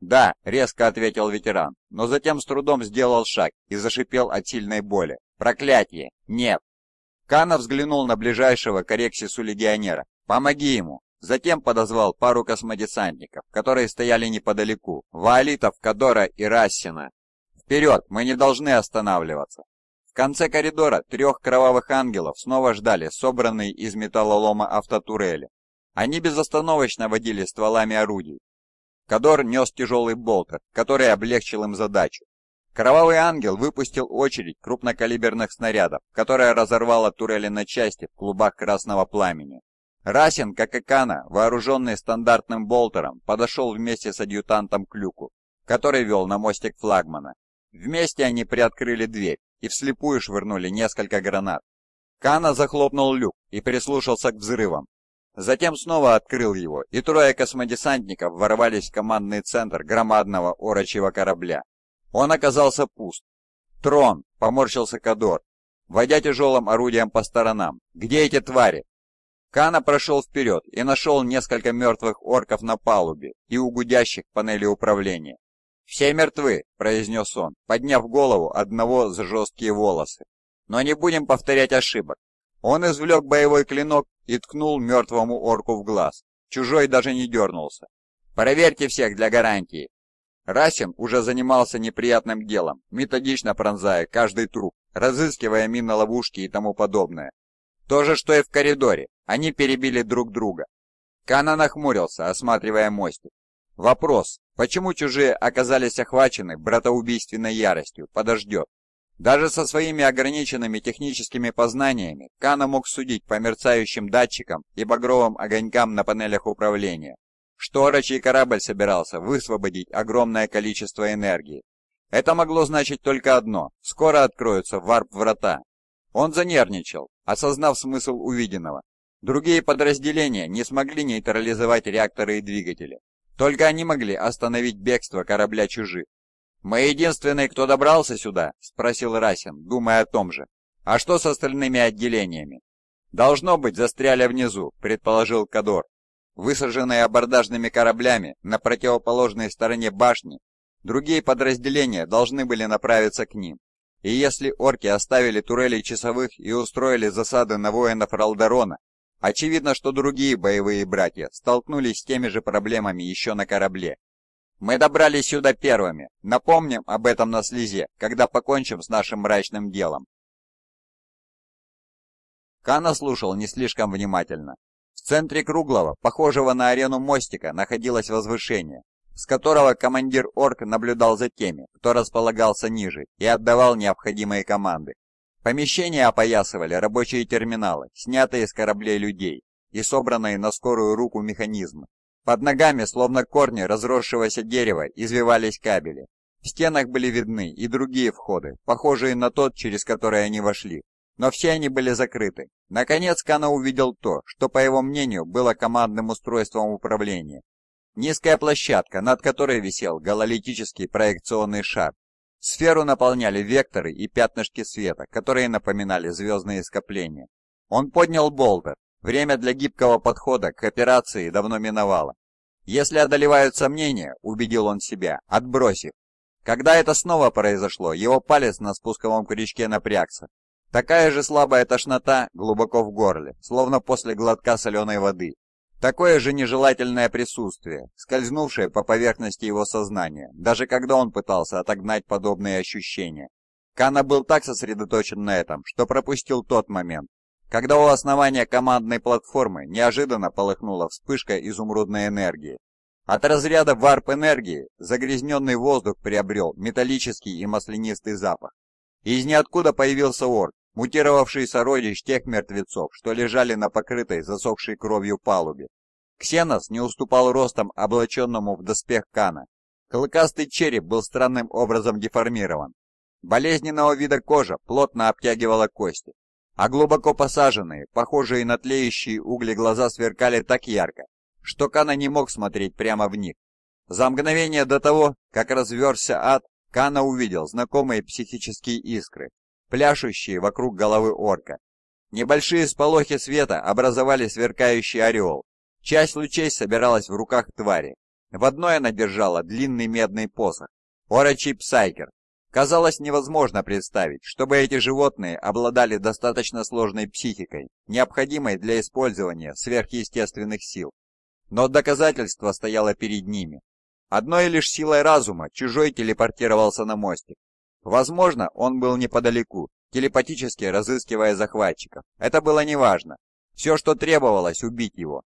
«Да», — резко ответил ветеран, но затем с трудом сделал шаг и зашипел от сильной боли. «Проклятие! Нет!» Кана взглянул на ближайшего к Арексису легионера. «Помоги ему!» Затем подозвал пару космодесантников, которые стояли неподалеку, Валитов, Кадора и Рассина. «Вперед! Мы не должны останавливаться!» конце коридора трех кровавых ангелов снова ждали собранные из металлолома автотурели. Они безостановочно водили стволами орудий. Кадор нес тяжелый болтер, который облегчил им задачу. Кровавый ангел выпустил очередь крупнокалиберных снарядов, которая разорвала турели на части в клубах красного пламени. Расин, как и Кана, вооруженный стандартным болтером, подошел вместе с адъютантом к люку, который вел на мостик флагмана. Вместе они приоткрыли дверь, и вслепую швырнули несколько гранат. Кана захлопнул люк и прислушался к взрывам. Затем снова открыл его, и трое космодесантников ворвались в командный центр громадного орочего корабля. Он оказался пуст. «Трон!» — поморщился Кадор, войдя тяжелым орудием по сторонам. «Где эти твари?» Кана прошел вперед и нашел несколько мертвых орков на палубе и у гудящих панелей управления. «Все мертвы», — произнес он, подняв голову одного за жесткие волосы. «Но не будем повторять ошибок». Он извлек боевой клинок и ткнул мертвому орку в глаз. Чужой даже не дернулся. «Проверьте всех для гарантии». Расин уже занимался неприятным делом, методично пронзая каждый труп, разыскивая мины-ловушки и тому подобное. То же, что и в коридоре. Они перебили друг друга. Кана нахмурился, осматривая мостик. Вопрос, почему чужие оказались охвачены братоубийственной яростью, подождет. Даже со своими ограниченными техническими познаниями Кана мог судить по мерцающим датчикам и багровым огонькам на панелях управления, что рачий корабль собирался высвободить огромное количество энергии. Это могло значить только одно – скоро откроются варп-врата. Он занервничал, осознав смысл увиденного. Другие подразделения не смогли нейтрализовать реакторы и двигатели, только они могли остановить бегство корабля чужих. «Мы единственные, кто добрался сюда?» — спросил Расин, думая о том же. «А что с остальными отделениями?» «Должно быть, застряли внизу», — предположил Кадор. Высаженные абордажными кораблями на противоположной стороне башни, другие подразделения должны были направиться к ним. И если орки оставили турели часовых и устроили засады на воинов Ралдарона, Очевидно, что другие боевые братья столкнулись с теми же проблемами еще на корабле. Мы добрались сюда первыми. Напомним об этом на слезе, когда покончим с нашим мрачным делом. Кана слушал не слишком внимательно. В центре круглого, похожего на арену мостика, находилось возвышение, с которого командир Орк наблюдал за теми, кто располагался ниже, и отдавал необходимые команды. Помещение опоясывали рабочие терминалы, снятые с кораблей людей и собранные на скорую руку механизмы. Под ногами, словно корни разросшегося дерева, извивались кабели. В стенах были видны и другие входы, похожие на тот, через который они вошли. Но все они были закрыты. Наконец Кана увидел то, что, по его мнению, было командным устройством управления. Низкая площадка, над которой висел гололитический проекционный шар, Сферу наполняли векторы и пятнышки света, которые напоминали звездные скопления. Он поднял болтер. Время для гибкого подхода к операции давно миновало. Если одолевают сомнения, убедил он себя, отбросив. Когда это снова произошло, его палец на спусковом крючке напрягся. Такая же слабая тошнота глубоко в горле, словно после глотка соленой воды, Такое же нежелательное присутствие, скользнувшее по поверхности его сознания, даже когда он пытался отогнать подобные ощущения. Кана был так сосредоточен на этом, что пропустил тот момент, когда у основания командной платформы неожиданно полыхнула вспышка изумрудной энергии. От разряда варп-энергии загрязненный воздух приобрел металлический и маслянистый запах. Из ниоткуда появился орк мутировавший сородич тех мертвецов, что лежали на покрытой засохшей кровью палубе. Ксенос не уступал ростом облаченному в доспех Кана. Клыкастый череп был странным образом деформирован. Болезненного вида кожа плотно обтягивала кости, а глубоко посаженные, похожие на тлеющие угли глаза сверкали так ярко, что Кана не мог смотреть прямо в них. За мгновение до того, как разверся ад, Кана увидел знакомые психические искры, пляшущие вокруг головы орка. Небольшие сполохи света образовали сверкающий орел. Часть лучей собиралась в руках твари. В одной она держала длинный медный посох. Орочий Псайкер. Казалось невозможно представить, чтобы эти животные обладали достаточно сложной психикой, необходимой для использования сверхъестественных сил. Но доказательство стояло перед ними. Одной лишь силой разума чужой телепортировался на мостик. Возможно, он был неподалеку, телепатически разыскивая захватчиков. Это было неважно. Все, что требовалось, убить его.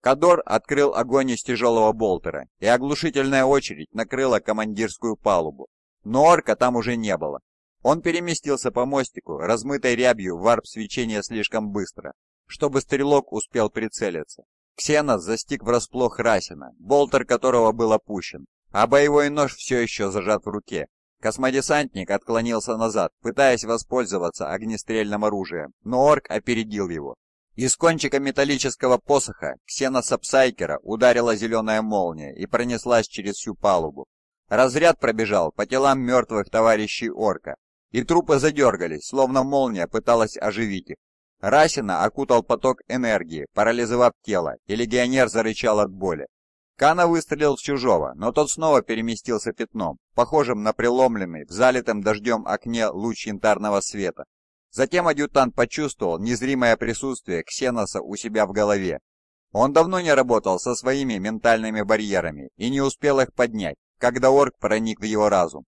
Кадор открыл огонь из тяжелого болтера, и оглушительная очередь накрыла командирскую палубу. Но орка там уже не было. Он переместился по мостику, размытой рябью варп свечения слишком быстро, чтобы стрелок успел прицелиться. Ксенос застиг врасплох Расина, болтер которого был опущен, а боевой нож все еще зажат в руке, Космодесантник отклонился назад, пытаясь воспользоваться огнестрельным оружием, но орк опередил его. Из кончика металлического посоха ксеносапсайкера ударила зеленая молния и пронеслась через всю палубу. Разряд пробежал по телам мертвых товарищей орка, и трупы задергались, словно молния пыталась оживить их. Расина окутал поток энергии, парализовав тело, и легионер зарычал от боли. Кана выстрелил в чужого, но тот снова переместился пятном, похожим на преломленный в залитом дождем окне луч янтарного света. Затем адъютант почувствовал незримое присутствие Ксеноса у себя в голове. Он давно не работал со своими ментальными барьерами и не успел их поднять, когда орк проник в его разум.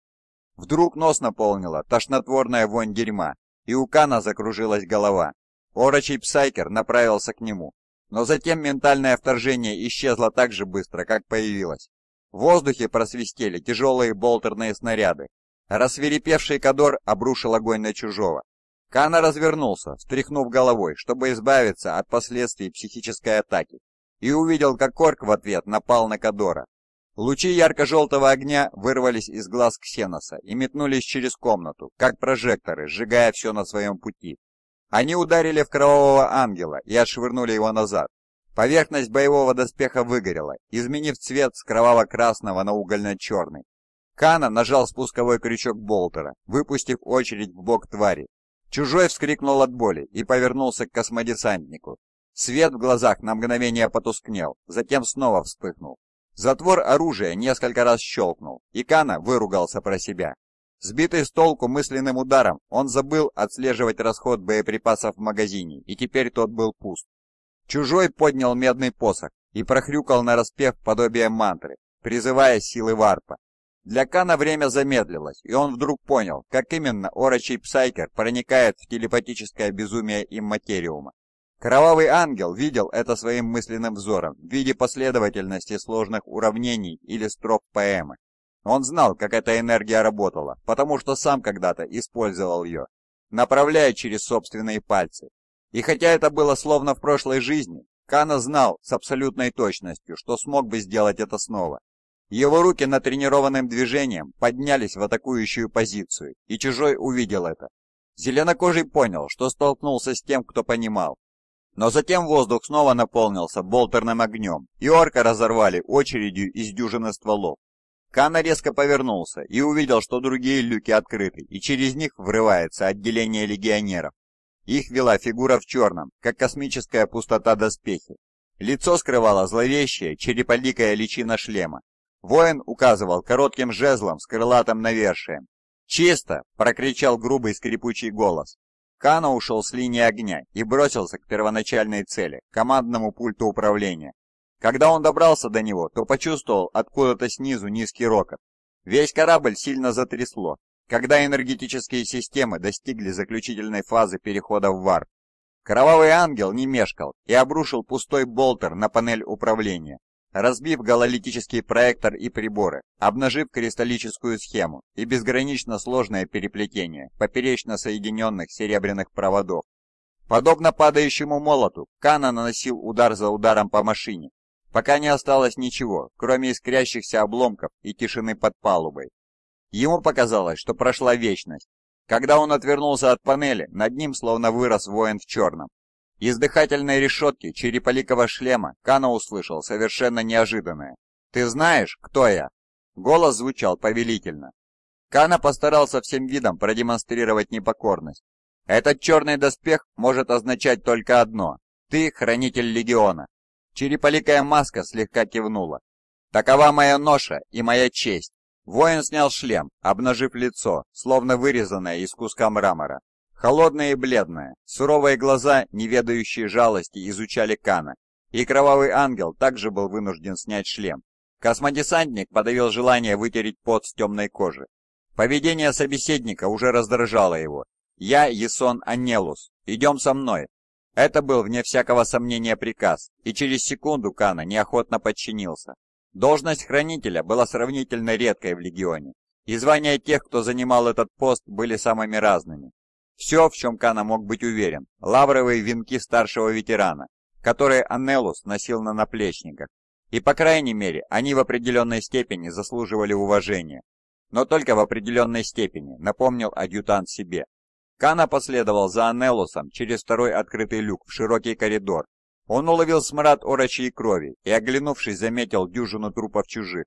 Вдруг нос наполнила тошнотворная вонь дерьма, и у Кана закружилась голова. Орочий Псайкер направился к нему, но затем ментальное вторжение исчезло так же быстро, как появилось. В воздухе просвистели тяжелые болтерные снаряды. Рассверепевший Кадор обрушил огонь на чужого. Кана развернулся, встряхнув головой, чтобы избавиться от последствий психической атаки, и увидел, как Корк в ответ напал на Кадора. Лучи ярко-желтого огня вырвались из глаз Ксеноса и метнулись через комнату, как прожекторы, сжигая все на своем пути. Они ударили в кровавого ангела и отшвырнули его назад. Поверхность боевого доспеха выгорела, изменив цвет с кроваво-красного на угольно-черный. Кана нажал спусковой крючок Болтера, выпустив очередь в бок твари. Чужой вскрикнул от боли и повернулся к космодесантнику. Свет в глазах на мгновение потускнел, затем снова вспыхнул. Затвор оружия несколько раз щелкнул, и Кана выругался про себя. Сбитый с толку мысленным ударом, он забыл отслеживать расход боеприпасов в магазине, и теперь тот был пуст. Чужой поднял медный посох и прохрюкал на распев подобие мантры, призывая силы варпа. Для Кана время замедлилось, и он вдруг понял, как именно орочий псайкер проникает в телепатическое безумие имматериума. Кровавый ангел видел это своим мысленным взором в виде последовательности сложных уравнений или строф поэмы. Он знал, как эта энергия работала, потому что сам когда-то использовал ее, направляя через собственные пальцы. И хотя это было словно в прошлой жизни, Кана знал с абсолютной точностью, что смог бы сделать это снова. Его руки натренированным движением поднялись в атакующую позицию, и Чужой увидел это. Зеленокожий понял, что столкнулся с тем, кто понимал. Но затем воздух снова наполнился болтерным огнем, и орка разорвали очередью из дюжины стволов, Кана резко повернулся и увидел, что другие люки открыты, и через них врывается отделение легионеров. Их вела фигура в черном, как космическая пустота доспехи. Лицо скрывало зловещее череполикая личина шлема. Воин указывал коротким жезлом с крылатым навершием. «Чисто!» – прокричал грубый скрипучий голос. Кана ушел с линии огня и бросился к первоначальной цели – командному пульту управления. Когда он добрался до него, то почувствовал откуда-то снизу низкий рокот. Весь корабль сильно затрясло, когда энергетические системы достигли заключительной фазы перехода в ВАР. Кровавый ангел не мешкал и обрушил пустой болтер на панель управления, разбив гололитический проектор и приборы, обнажив кристаллическую схему и безгранично сложное переплетение поперечно соединенных серебряных проводов. Подобно падающему молоту, Кана наносил удар за ударом по машине, пока не осталось ничего, кроме искрящихся обломков и тишины под палубой. Ему показалось, что прошла вечность. Когда он отвернулся от панели, над ним словно вырос воин в черном. Из дыхательной решетки черепаликого шлема Кана услышал совершенно неожиданное. «Ты знаешь, кто я?» Голос звучал повелительно. Кана постарался всем видом продемонстрировать непокорность. «Этот черный доспех может означать только одно. Ты — хранитель легиона, Череполикая маска слегка кивнула. «Такова моя ноша и моя честь!» Воин снял шлем, обнажив лицо, словно вырезанное из куска мрамора. Холодное и бледное, суровые глаза, не ведающие жалости, изучали Кана, и Кровавый Ангел также был вынужден снять шлем. Космодесантник подавил желание вытереть пот с темной кожи. Поведение собеседника уже раздражало его. «Я Есон Анелус. Идем со мной. Это был, вне всякого сомнения, приказ, и через секунду Кана неохотно подчинился. Должность хранителя была сравнительно редкой в легионе, и звания тех, кто занимал этот пост, были самыми разными. Все, в чем Кана мог быть уверен, лавровые венки старшего ветерана, которые Аннелус носил на наплечниках, и, по крайней мере, они в определенной степени заслуживали уважения. Но только в определенной степени, напомнил адъютант себе. Кана последовал за Анелусом через второй открытый люк в широкий коридор. Он уловил смрад орочьей крови и, оглянувшись, заметил дюжину трупов чужих.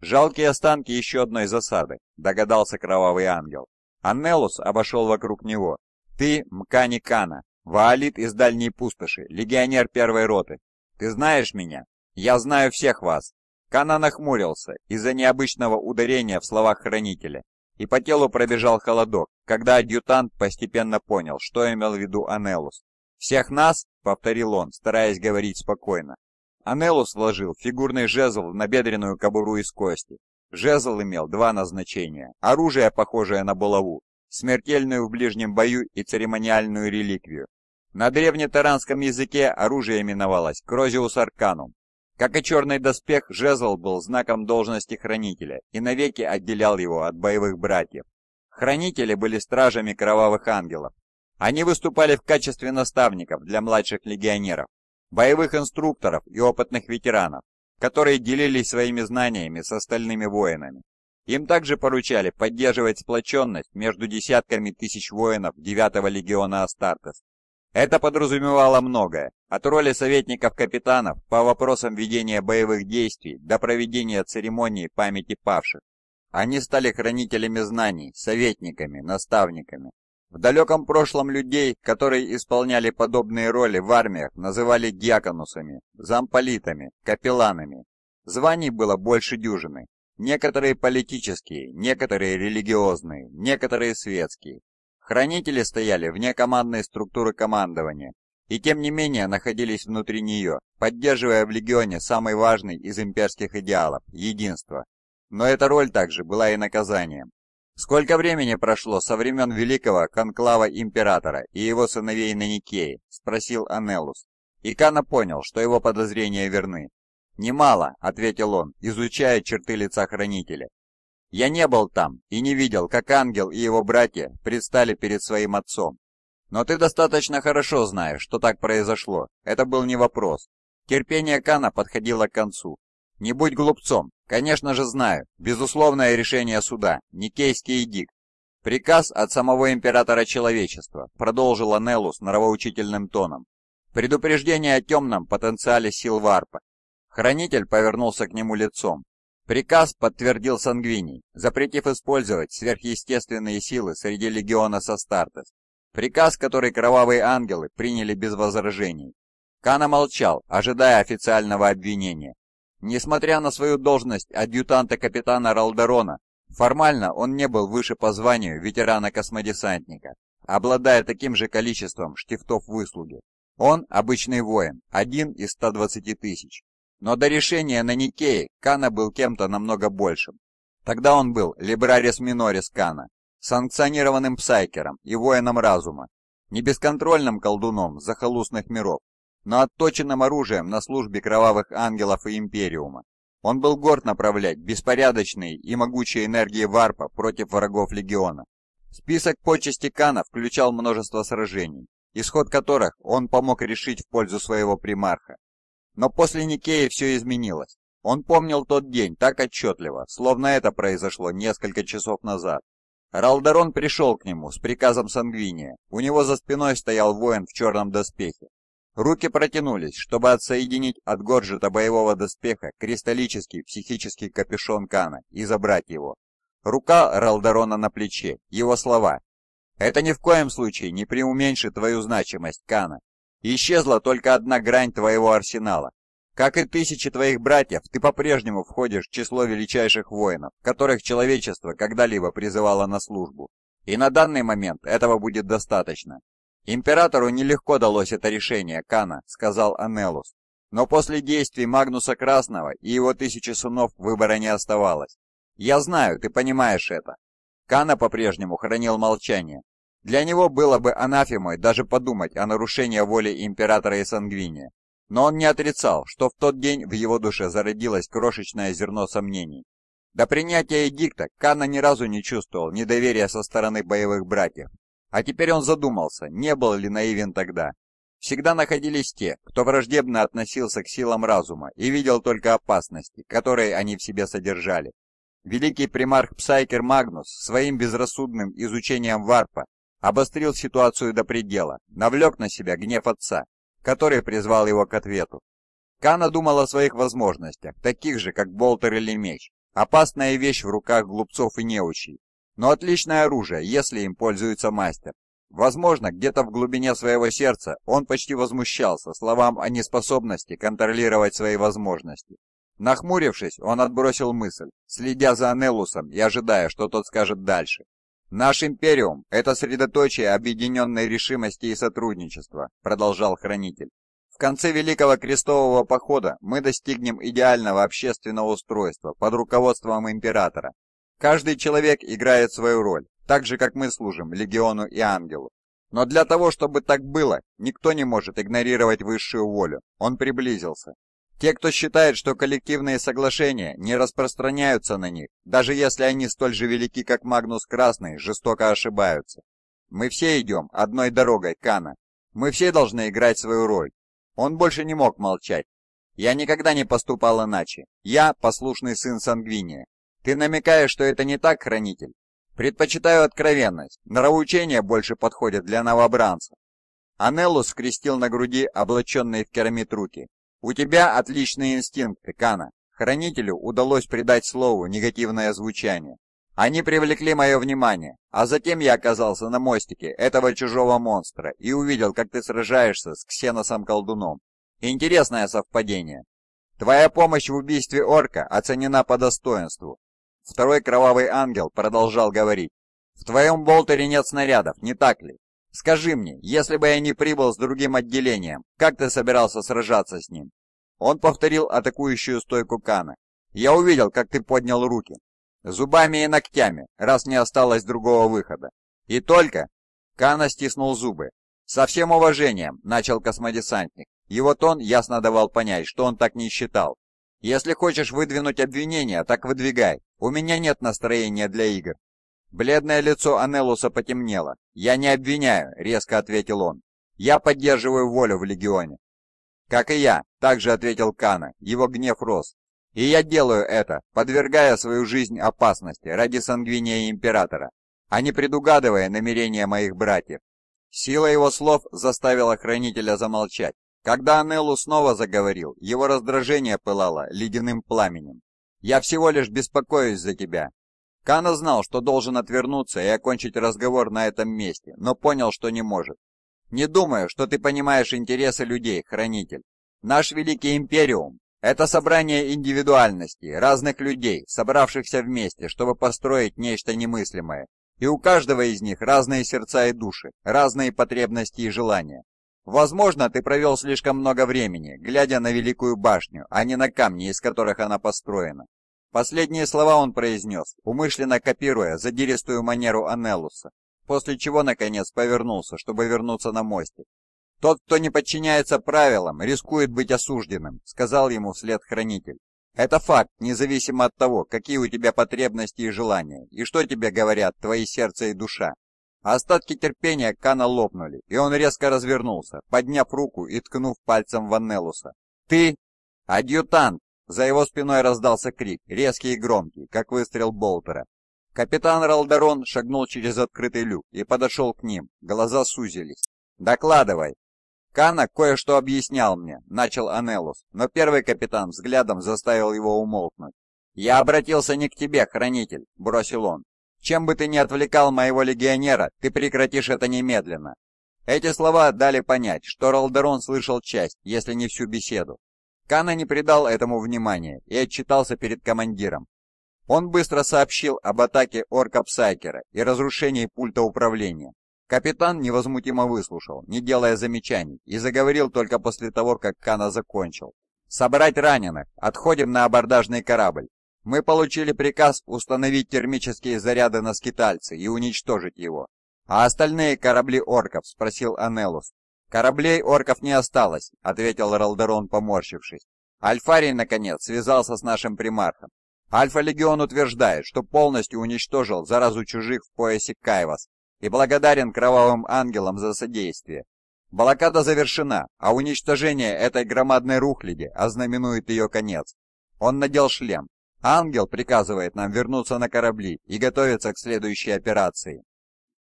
«Жалкие останки еще одной засады», — догадался кровавый ангел. Аннелус обошел вокруг него. «Ты Мкани Кана, ваалит из дальней пустоши, легионер первой роты. Ты знаешь меня? Я знаю всех вас». Кана нахмурился из-за необычного ударения в словах хранителя и по телу пробежал холодок, когда адъютант постепенно понял, что имел в виду Анелус. «Всех нас?» — повторил он, стараясь говорить спокойно. Анелус вложил фигурный жезл в бедренную кобуру из кости. Жезл имел два назначения – оружие, похожее на булаву, смертельную в ближнем бою и церемониальную реликвию. На древнетаранском языке оружие именовалось «крозиус арканум», как и черный доспех, жезл был знаком должности хранителя и навеки отделял его от боевых братьев. Хранители были стражами кровавых ангелов. Они выступали в качестве наставников для младших легионеров, боевых инструкторов и опытных ветеранов, которые делились своими знаниями с остальными воинами. Им также поручали поддерживать сплоченность между десятками тысяч воинов 9-го легиона Астартес это подразумевало многое, от роли советников-капитанов по вопросам ведения боевых действий до проведения церемонии памяти павших. Они стали хранителями знаний, советниками, наставниками. В далеком прошлом людей, которые исполняли подобные роли в армиях, называли диаконусами, замполитами, капелланами. Званий было больше дюжины. Некоторые политические, некоторые религиозные, некоторые светские. Хранители стояли вне командной структуры командования, и тем не менее находились внутри нее, поддерживая в Легионе самый важный из имперских идеалов – единство. Но эта роль также была и наказанием. Сколько времени прошло со времен великого конклава императора и его сыновей на Никее? спросил Анелус. И Кана понял, что его подозрения верны. «Немало», — ответил он, изучая черты лица хранителя. Я не был там и не видел, как ангел и его братья предстали перед своим отцом. Но ты достаточно хорошо знаешь, что так произошло. Это был не вопрос. Терпение Кана подходило к концу. Не будь глупцом. Конечно же знаю. Безусловное решение суда. Никейский эдикт. Приказ от самого императора человечества, продолжила Неллус нравоучительным тоном. Предупреждение о темном потенциале сил Варпа. Хранитель повернулся к нему лицом. Приказ подтвердил Сангвини, запретив использовать сверхъестественные силы среди легиона Састартес. Приказ, который кровавые ангелы приняли без возражений. Кана молчал, ожидая официального обвинения. Несмотря на свою должность адъютанта капитана Ралдерона, формально он не был выше по званию ветерана-космодесантника, обладая таким же количеством штифтов выслуги. Он обычный воин, один из 120 тысяч. Но до решения на Никее Кана был кем-то намного большим. Тогда он был либрарис минорис Кана, санкционированным псайкером и воином разума, не бесконтрольным колдуном захолустных миров, но отточенным оружием на службе кровавых ангелов и Империума. Он был горд направлять беспорядочные и могучие энергии варпа против врагов Легиона. Список почести Кана включал множество сражений, исход которых он помог решить в пользу своего примарха. Но после Никеи все изменилось. Он помнил тот день так отчетливо, словно это произошло несколько часов назад. Ралдерон пришел к нему с приказом Сангвиния. У него за спиной стоял воин в черном доспехе. Руки протянулись, чтобы отсоединить от горжета боевого доспеха кристаллический психический капюшон Кана и забрать его. Рука Ралдерона на плече, его слова. «Это ни в коем случае не преуменьшит твою значимость, Кана. Исчезла только одна грань твоего арсенала. Как и тысячи твоих братьев, ты по-прежнему входишь в число величайших воинов, которых человечество когда-либо призывало на службу. И на данный момент этого будет достаточно. Императору нелегко далось это решение, Кана, сказал Анелус. Но после действий Магнуса Красного и его тысячи сынов выбора не оставалось. Я знаю, ты понимаешь это. Кана по-прежнему хранил молчание, для него было бы анафемой даже подумать о нарушении воли императора и Сангвини. Но он не отрицал, что в тот день в его душе зародилось крошечное зерно сомнений. До принятия эдикта Канна ни разу не чувствовал недоверия со стороны боевых братьев. А теперь он задумался, не был ли наивен тогда. Всегда находились те, кто враждебно относился к силам разума и видел только опасности, которые они в себе содержали. Великий примарх Псайкер Магнус своим безрассудным изучением варпа обострил ситуацию до предела, навлек на себя гнев отца, который призвал его к ответу. Кана думал о своих возможностях, таких же, как болтер или меч, опасная вещь в руках глупцов и неучей, но отличное оружие, если им пользуется мастер. Возможно, где-то в глубине своего сердца он почти возмущался словам о неспособности контролировать свои возможности. Нахмурившись, он отбросил мысль, следя за Анелусом и ожидая, что тот скажет дальше. «Наш Империум – это средоточие объединенной решимости и сотрудничества», – продолжал Хранитель. «В конце Великого Крестового Похода мы достигнем идеального общественного устройства под руководством Императора. Каждый человек играет свою роль, так же, как мы служим Легиону и Ангелу. Но для того, чтобы так было, никто не может игнорировать высшую волю. Он приблизился. Те, кто считает, что коллективные соглашения не распространяются на них, даже если они столь же велики, как Магнус Красный, жестоко ошибаются. Мы все идем одной дорогой, Кана. Мы все должны играть свою роль. Он больше не мог молчать. Я никогда не поступал иначе. Я послушный сын Сангвиния. Ты намекаешь, что это не так, Хранитель? Предпочитаю откровенность. Нравоучение больше подходит для новобранца. Анеллус скрестил на груди облаченные в керамит руки. «У тебя отличные инстинкты, Кана». Хранителю удалось придать слову негативное звучание. Они привлекли мое внимание, а затем я оказался на мостике этого чужого монстра и увидел, как ты сражаешься с ксеносом-колдуном. Интересное совпадение. Твоя помощь в убийстве орка оценена по достоинству. Второй кровавый ангел продолжал говорить. В твоем болтере нет снарядов, не так ли? Скажи мне, если бы я не прибыл с другим отделением, как ты собирался сражаться с ним?» Он повторил атакующую стойку Кана. «Я увидел, как ты поднял руки. Зубами и ногтями, раз не осталось другого выхода. И только...» Кана стиснул зубы. «Со всем уважением», — начал космодесантник. Его тон ясно давал понять, что он так не считал. «Если хочешь выдвинуть обвинение, так выдвигай. У меня нет настроения для игр». Бледное лицо Анелуса потемнело. «Я не обвиняю», — резко ответил он. «Я поддерживаю волю в Легионе». «Как и я», — также ответил Кана. Его гнев рос. «И я делаю это, подвергая свою жизнь опасности ради сангвиния Императора, а не предугадывая намерения моих братьев». Сила его слов заставила Хранителя замолчать. Когда Анеллу снова заговорил, его раздражение пылало ледяным пламенем. «Я всего лишь беспокоюсь за тебя, Кана знал, что должен отвернуться и окончить разговор на этом месте, но понял, что не может. «Не думаю, что ты понимаешь интересы людей, Хранитель. Наш Великий Империум — это собрание индивидуальностей, разных людей, собравшихся вместе, чтобы построить нечто немыслимое. И у каждого из них разные сердца и души, разные потребности и желания. Возможно, ты провел слишком много времени, глядя на Великую Башню, а не на камни, из которых она построена. Последние слова он произнес, умышленно копируя задиристую манеру Анелуса, после чего, наконец, повернулся, чтобы вернуться на мостик. «Тот, кто не подчиняется правилам, рискует быть осужденным», — сказал ему вслед хранитель. «Это факт, независимо от того, какие у тебя потребности и желания, и что тебе говорят твои сердце и душа». Остатки терпения Кана лопнули, и он резко развернулся, подняв руку и ткнув пальцем в Аннелуса. «Ты...» «Адъютант!» За его спиной раздался крик, резкий и громкий, как выстрел болтера. Капитан Ралдерон шагнул через открытый люк и подошел к ним. Глаза сузились. «Докладывай!» «Кана кое-что объяснял мне», — начал Анелус, но первый капитан взглядом заставил его умолкнуть. «Я обратился не к тебе, хранитель», — бросил он. «Чем бы ты ни отвлекал моего легионера, ты прекратишь это немедленно». Эти слова дали понять, что Ралдерон слышал часть, если не всю беседу. Кана не придал этому внимания и отчитался перед командиром. Он быстро сообщил об атаке орка Псайкера и разрушении пульта управления. Капитан невозмутимо выслушал, не делая замечаний, и заговорил только после того, как Кана закончил. «Собрать раненых! Отходим на абордажный корабль! Мы получили приказ установить термические заряды на скитальце и уничтожить его. А остальные корабли орков?» – спросил Анелус. «Кораблей орков не осталось», — ответил Ралдерон, поморщившись. «Альфарий, наконец, связался с нашим примархом. Альфа-легион утверждает, что полностью уничтожил заразу чужих в поясе Кайвас и благодарен кровавым ангелам за содействие. Блокада завершена, а уничтожение этой громадной рухляди ознаменует ее конец. Он надел шлем. Ангел приказывает нам вернуться на корабли и готовиться к следующей операции.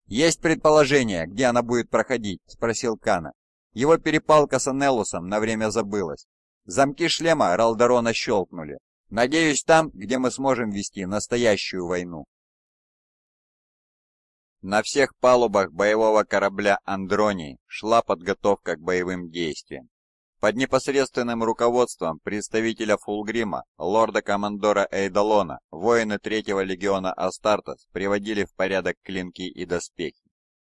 «Есть предположение, где она будет проходить?» – спросил Кана. Его перепалка с Анеллусом на время забылась. Замки шлема Ралдорона щелкнули. «Надеюсь, там, где мы сможем вести настоящую войну». На всех палубах боевого корабля «Андронии» шла подготовка к боевым действиям. Под непосредственным руководством представителя Фулгрима, лорда-командора Эйдолона, воины третьего легиона Астартес приводили в порядок клинки и доспехи.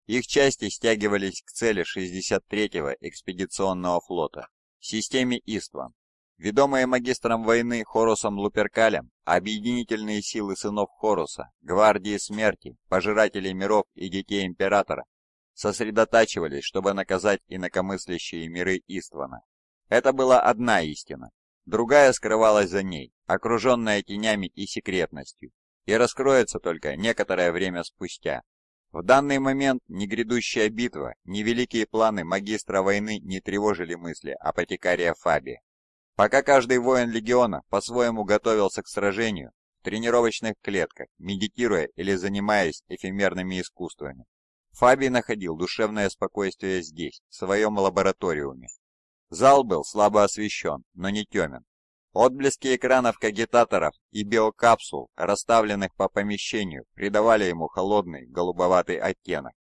Их части стягивались к цели 63-го экспедиционного флота, системе Истван. Ведомые магистром войны Хорусом Луперкалем, объединительные силы сынов Хоруса, гвардии смерти, пожирателей миров и детей императора сосредотачивались, чтобы наказать инакомыслящие миры Иствана. Это была одна истина. Другая скрывалась за ней, окруженная тенями и секретностью, и раскроется только некоторое время спустя. В данный момент ни грядущая битва, ни великие планы магистра войны не тревожили мысли о потекаре Фабии. Пока каждый воин легиона по-своему готовился к сражению в тренировочных клетках, медитируя или занимаясь эфемерными искусствами, Фаби находил душевное спокойствие здесь, в своем лабораториуме, Зал был слабо освещен, но не темен. Отблески экранов кагитаторов и биокапсул, расставленных по помещению, придавали ему холодный голубоватый оттенок,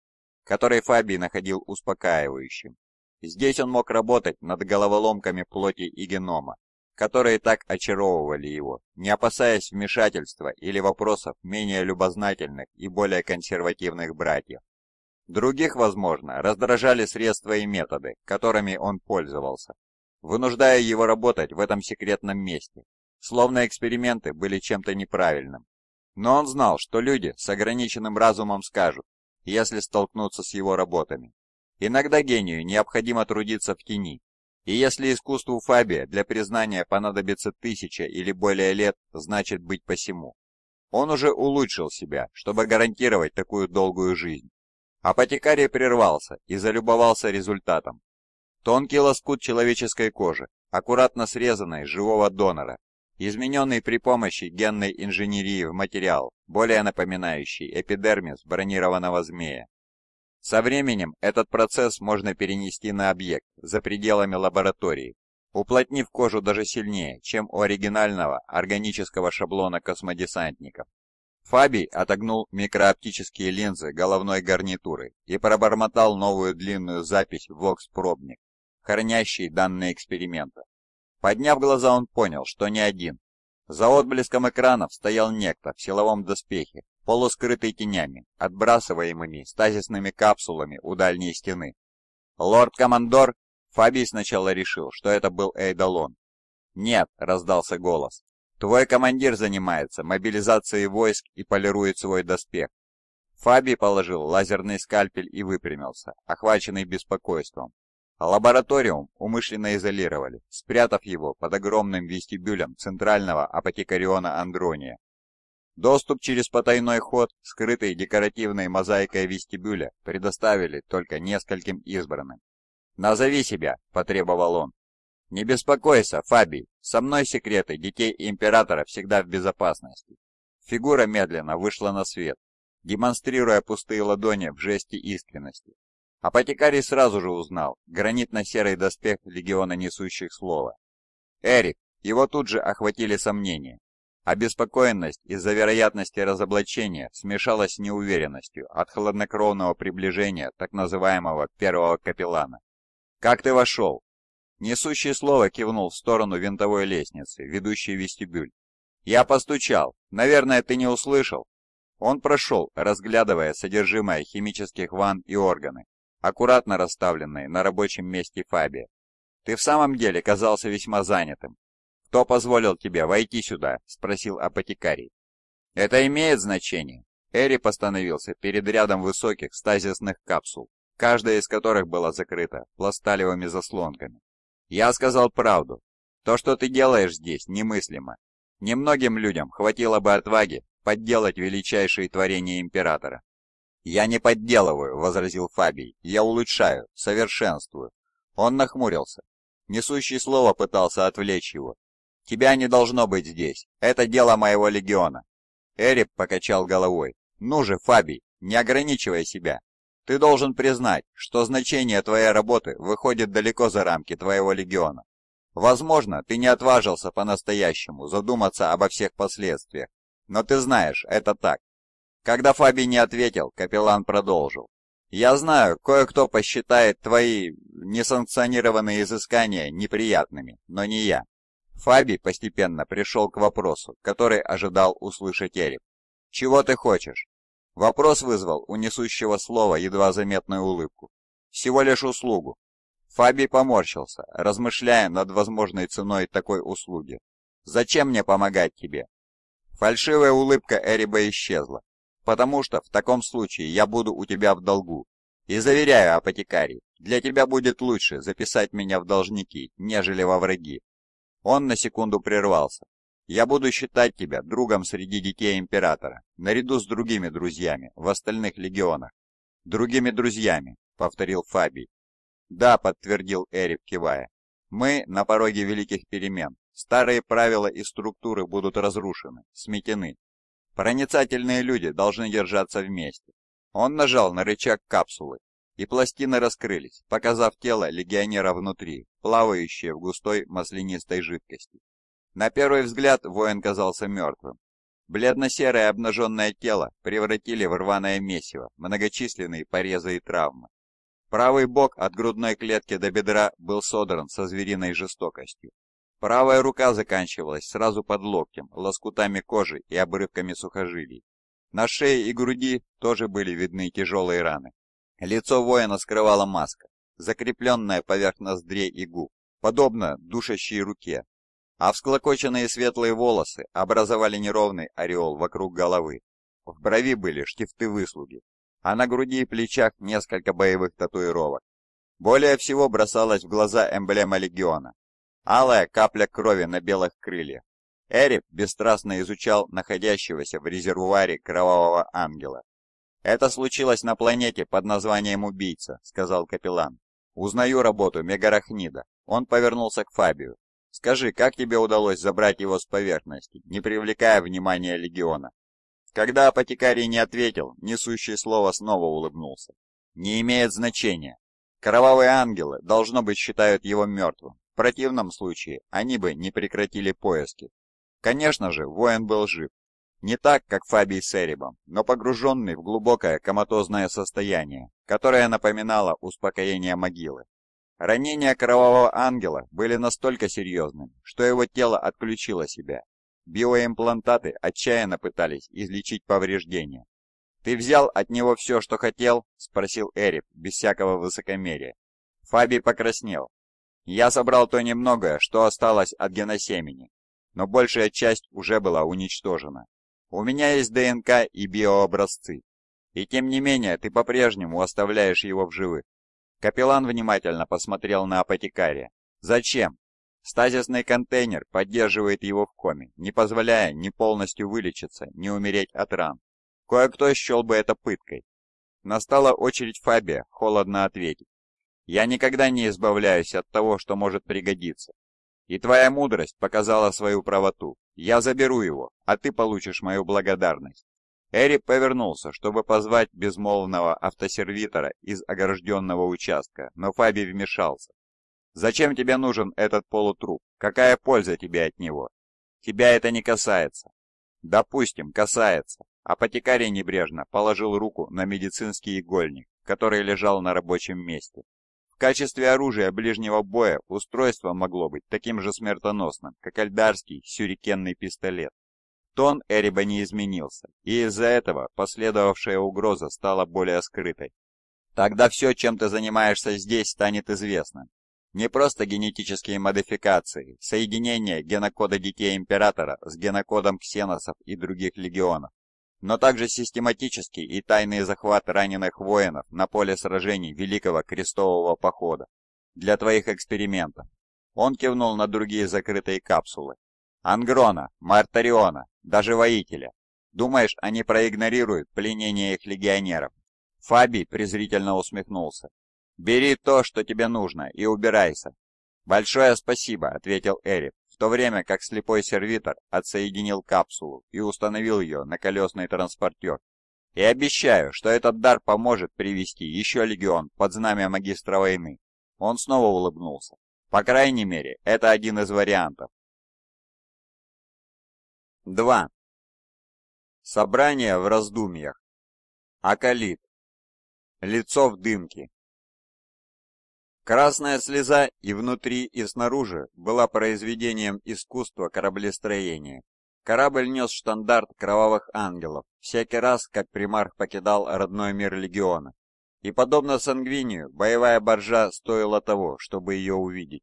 который Фабий находил успокаивающим. Здесь он мог работать над головоломками плоти и генома, которые так очаровывали его, не опасаясь вмешательства или вопросов менее любознательных и более консервативных братьев. Других, возможно, раздражали средства и методы, которыми он пользовался, вынуждая его работать в этом секретном месте, словно эксперименты были чем-то неправильным. Но он знал, что люди с ограниченным разумом скажут, если столкнутся с его работами. Иногда гению необходимо трудиться в тени, и если искусству Фабия для признания понадобится тысяча или более лет, значит быть посему. Он уже улучшил себя, чтобы гарантировать такую долгую жизнь. Апотекарий прервался и залюбовался результатом. Тонкий лоскут человеческой кожи, аккуратно срезанный живого донора, измененный при помощи генной инженерии в материал, более напоминающий эпидермис бронированного змея. Со временем этот процесс можно перенести на объект за пределами лаборатории, уплотнив кожу даже сильнее, чем у оригинального органического шаблона космодесантников. Фаби отогнул микрооптические линзы головной гарнитуры и пробормотал новую длинную запись в вокс-пробник, хранящий данные эксперимента. Подняв глаза, он понял, что не один. За отблеском экранов стоял некто в силовом доспехе, полускрытый тенями, отбрасываемыми стазисными капсулами у дальней стены. «Лорд-командор!» Фаби сначала решил, что это был Эйдолон. «Нет!» — раздался голос. Твой командир занимается мобилизацией войск и полирует свой доспех. Фаби положил лазерный скальпель и выпрямился, охваченный беспокойством. Лабораториум умышленно изолировали, спрятав его под огромным вестибюлем центрального апотекариона Андрония. Доступ через потайной ход, скрытый декоративной мозаикой вестибюля, предоставили только нескольким избранным. «Назови себя», — потребовал он. «Не беспокойся, Фаби, со мной секреты детей Императора всегда в безопасности». Фигура медленно вышла на свет, демонстрируя пустые ладони в жесте искренности. Апотекарий сразу же узнал гранитно-серый доспех Легиона Несущих Слова. Эрик, его тут же охватили сомнения. Обеспокоенность из-за вероятности разоблачения смешалась с неуверенностью от хладнокровного приближения так называемого первого капеллана. «Как ты вошел?» Несущий слово кивнул в сторону винтовой лестницы, ведущей в вестибюль. «Я постучал. Наверное, ты не услышал». Он прошел, разглядывая содержимое химических ванн и органы, аккуратно расставленные на рабочем месте Фаби. «Ты в самом деле казался весьма занятым. Кто позволил тебе войти сюда?» – спросил апотекарий. «Это имеет значение». Эри постановился перед рядом высоких стазисных капсул, каждая из которых была закрыта пласталевыми заслонками. Я сказал правду. То, что ты делаешь здесь, немыслимо. Немногим людям хватило бы отваги подделать величайшие творения императора. «Я не подделываю», — возразил Фабий. «Я улучшаю, совершенствую». Он нахмурился. Несущий слово пытался отвлечь его. «Тебя не должно быть здесь. Это дело моего легиона». Эрип покачал головой. «Ну же, Фабий, не ограничивай себя. Ты должен признать, что значение твоей работы выходит далеко за рамки твоего легиона. Возможно, ты не отважился по-настоящему задуматься обо всех последствиях, но ты знаешь, это так. Когда Фаби не ответил, капеллан продолжил. «Я знаю, кое-кто посчитает твои несанкционированные изыскания неприятными, но не я». Фаби постепенно пришел к вопросу, который ожидал услышать Эрик. «Чего ты хочешь?» Вопрос вызвал у несущего слова едва заметную улыбку. Всего лишь услугу. Фабий поморщился, размышляя над возможной ценой такой услуги. «Зачем мне помогать тебе?» Фальшивая улыбка Эриба исчезла. «Потому что в таком случае я буду у тебя в долгу. И заверяю, апотекарий, для тебя будет лучше записать меня в должники, нежели во враги». Он на секунду прервался, я буду считать тебя другом среди детей императора, наряду с другими друзьями в остальных легионах. Другими друзьями, повторил Фабий. Да, подтвердил Эрик, кивая. Мы на пороге великих перемен. Старые правила и структуры будут разрушены, сметены. Проницательные люди должны держаться вместе. Он нажал на рычаг капсулы, и пластины раскрылись, показав тело легионера внутри, плавающее в густой маслянистой жидкости. На первый взгляд воин казался мертвым. Бледно-серое обнаженное тело превратили в рваное месиво, многочисленные порезы и травмы. Правый бок от грудной клетки до бедра был содран со звериной жестокостью. Правая рука заканчивалась сразу под локтем, лоскутами кожи и обрывками сухожилий. На шее и груди тоже были видны тяжелые раны. Лицо воина скрывала маска, закрепленная поверх ноздрей и губ, подобно душащей руке, а всклокоченные светлые волосы образовали неровный ореол вокруг головы. В брови были штифты выслуги, а на груди и плечах несколько боевых татуировок. Более всего бросалась в глаза эмблема легиона. Алая капля крови на белых крыльях. Эрип бесстрастно изучал находящегося в резервуаре кровавого ангела. «Это случилось на планете под названием «Убийца», — сказал капеллан. «Узнаю работу Мегарахнида». Он повернулся к Фабию. Скажи, как тебе удалось забрать его с поверхности, не привлекая внимания легиона?» Когда апотекарий не ответил, несущий слово снова улыбнулся. «Не имеет значения. Кровавые ангелы, должно быть, считают его мертвым. В противном случае они бы не прекратили поиски. Конечно же, воин был жив. Не так, как Фабий с Эребом, но погруженный в глубокое коматозное состояние, которое напоминало успокоение могилы, Ранения Кровавого Ангела были настолько серьезными, что его тело отключило себя. Биоимплантаты отчаянно пытались излечить повреждения. «Ты взял от него все, что хотел?» – спросил Эрип, без всякого высокомерия. Фаби покраснел. «Я собрал то немногое, что осталось от геносемени, но большая часть уже была уничтожена. У меня есть ДНК и биообразцы. И тем не менее ты по-прежнему оставляешь его в живых. Капеллан внимательно посмотрел на апотекария. «Зачем?» Стазисный контейнер поддерживает его в коме, не позволяя ни полностью вылечиться, ни умереть от ран. Кое-кто счел бы это пыткой. Настала очередь Фабия холодно ответить. «Я никогда не избавляюсь от того, что может пригодиться. И твоя мудрость показала свою правоту. Я заберу его, а ты получишь мою благодарность». Эри повернулся, чтобы позвать безмолвного автосервитора из огражденного участка, но Фаби вмешался. «Зачем тебе нужен этот полутруп? Какая польза тебе от него? Тебя это не касается». «Допустим, касается». Апотекарий небрежно положил руку на медицинский игольник, который лежал на рабочем месте. В качестве оружия ближнего боя устройство могло быть таким же смертоносным, как альдарский сюрикенный пистолет. Тон Эриба не изменился, и из-за этого последовавшая угроза стала более скрытой. Тогда все, чем ты занимаешься здесь, станет известным. Не просто генетические модификации, соединение генокода детей Императора с генокодом ксеносов и других легионов, но также систематический и тайный захват раненых воинов на поле сражений Великого Крестового Похода для твоих экспериментов. Он кивнул на другие закрытые капсулы, Ангрона, Мартариона, даже воителя. Думаешь, они проигнорируют пленение их легионеров?» Фаби презрительно усмехнулся. «Бери то, что тебе нужно, и убирайся». «Большое спасибо», — ответил Эрик, в то время как слепой сервитор отсоединил капсулу и установил ее на колесный транспортер. «И обещаю, что этот дар поможет привести еще легион под знамя магистра войны». Он снова улыбнулся. «По крайней мере, это один из вариантов». 2. Собрание в раздумьях. Акалит. Лицо в дымке. Красная слеза и внутри, и снаружи была произведением искусства кораблестроения. Корабль нес штандарт кровавых ангелов, всякий раз, как примарх покидал родной мир легиона. И подобно Сангвинию, боевая боржа стоила того, чтобы ее увидеть.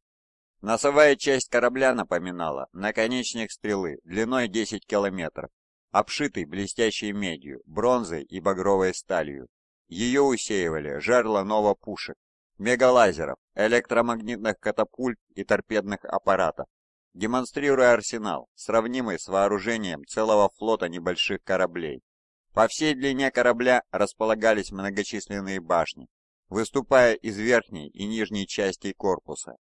Носовая часть корабля напоминала наконечник стрелы длиной 10 километров, обшитый блестящей медью, бронзой и багровой сталью. Ее усеивали жерла пушек, мегалазеров, электромагнитных катапульт и торпедных аппаратов, демонстрируя арсенал, сравнимый с вооружением целого флота небольших кораблей. По всей длине корабля располагались многочисленные башни, выступая из верхней и нижней частей корпуса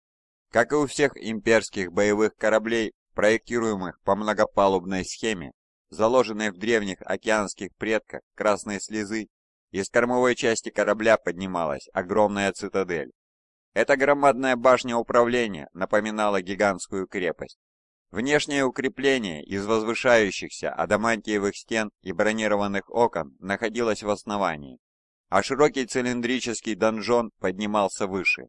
как и у всех имперских боевых кораблей, проектируемых по многопалубной схеме, заложенной в древних океанских предках красные слезы, из кормовой части корабля поднималась огромная цитадель. Эта громадная башня управления напоминала гигантскую крепость. Внешнее укрепление из возвышающихся адамантиевых стен и бронированных окон находилось в основании, а широкий цилиндрический донжон поднимался выше.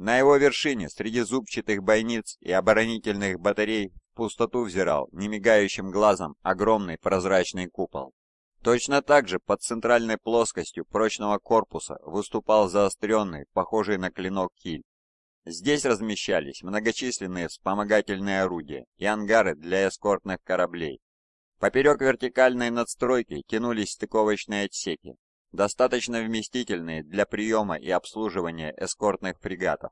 На его вершине, среди зубчатых бойниц и оборонительных батарей, в пустоту взирал немигающим глазом огромный прозрачный купол. Точно так же под центральной плоскостью прочного корпуса выступал заостренный, похожий на клинок киль. Здесь размещались многочисленные вспомогательные орудия и ангары для эскортных кораблей. Поперек вертикальной надстройки тянулись стыковочные отсеки, достаточно вместительные для приема и обслуживания эскортных фрегатов.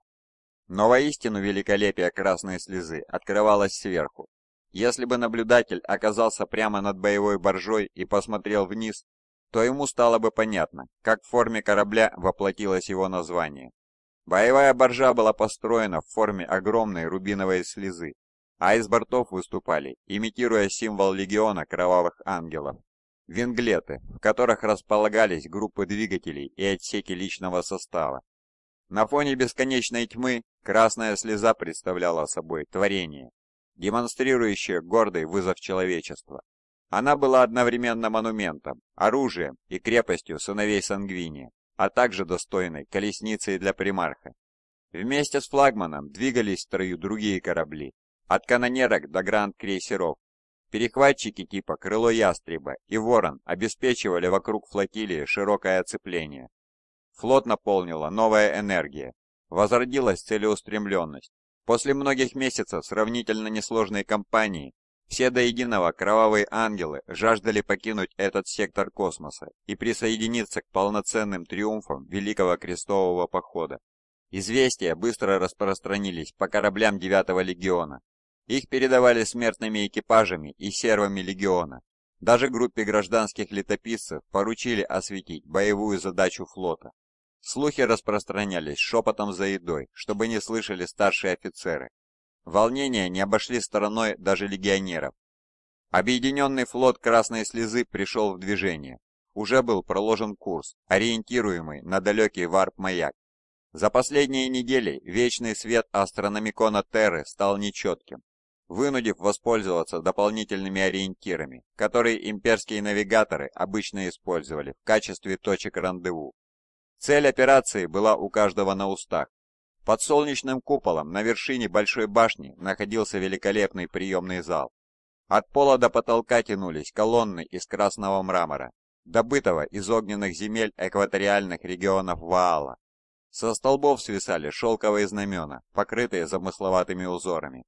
Но воистину великолепие красной слезы открывалось сверху. Если бы наблюдатель оказался прямо над боевой боржой и посмотрел вниз, то ему стало бы понятно, как в форме корабля воплотилось его название. Боевая боржа была построена в форме огромной рубиновой слезы, а из бортов выступали, имитируя символ легиона кровавых ангелов, винглеты, в которых располагались группы двигателей и отсеки личного состава. На фоне бесконечной тьмы красная слеза представляла собой творение, демонстрирующее гордый вызов человечества. Она была одновременно монументом, оружием и крепостью сыновей Сангвини, а также достойной колесницей для примарха. Вместе с флагманом двигались в строю другие корабли, от канонерок до гранд-крейсеров, Перехватчики типа «Крыло Ястреба» и «Ворон» обеспечивали вокруг флотилии широкое оцепление. Флот наполнила новая энергия. Возродилась целеустремленность. После многих месяцев сравнительно несложной кампании все до единого кровавые ангелы жаждали покинуть этот сектор космоса и присоединиться к полноценным триумфам Великого Крестового Похода. Известия быстро распространились по кораблям девятого легиона, их передавали смертными экипажами и сервами легиона. Даже группе гражданских летописцев поручили осветить боевую задачу флота. Слухи распространялись шепотом за едой, чтобы не слышали старшие офицеры. Волнения не обошли стороной даже легионеров. Объединенный флот Красной Слезы пришел в движение. Уже был проложен курс, ориентируемый на далекий варп-маяк. За последние недели вечный свет астрономикона Терры стал нечетким вынудив воспользоваться дополнительными ориентирами, которые имперские навигаторы обычно использовали в качестве точек рандеву. Цель операции была у каждого на устах. Под солнечным куполом на вершине большой башни находился великолепный приемный зал. От пола до потолка тянулись колонны из красного мрамора, добытого из огненных земель экваториальных регионов Ваала. Со столбов свисали шелковые знамена, покрытые замысловатыми узорами,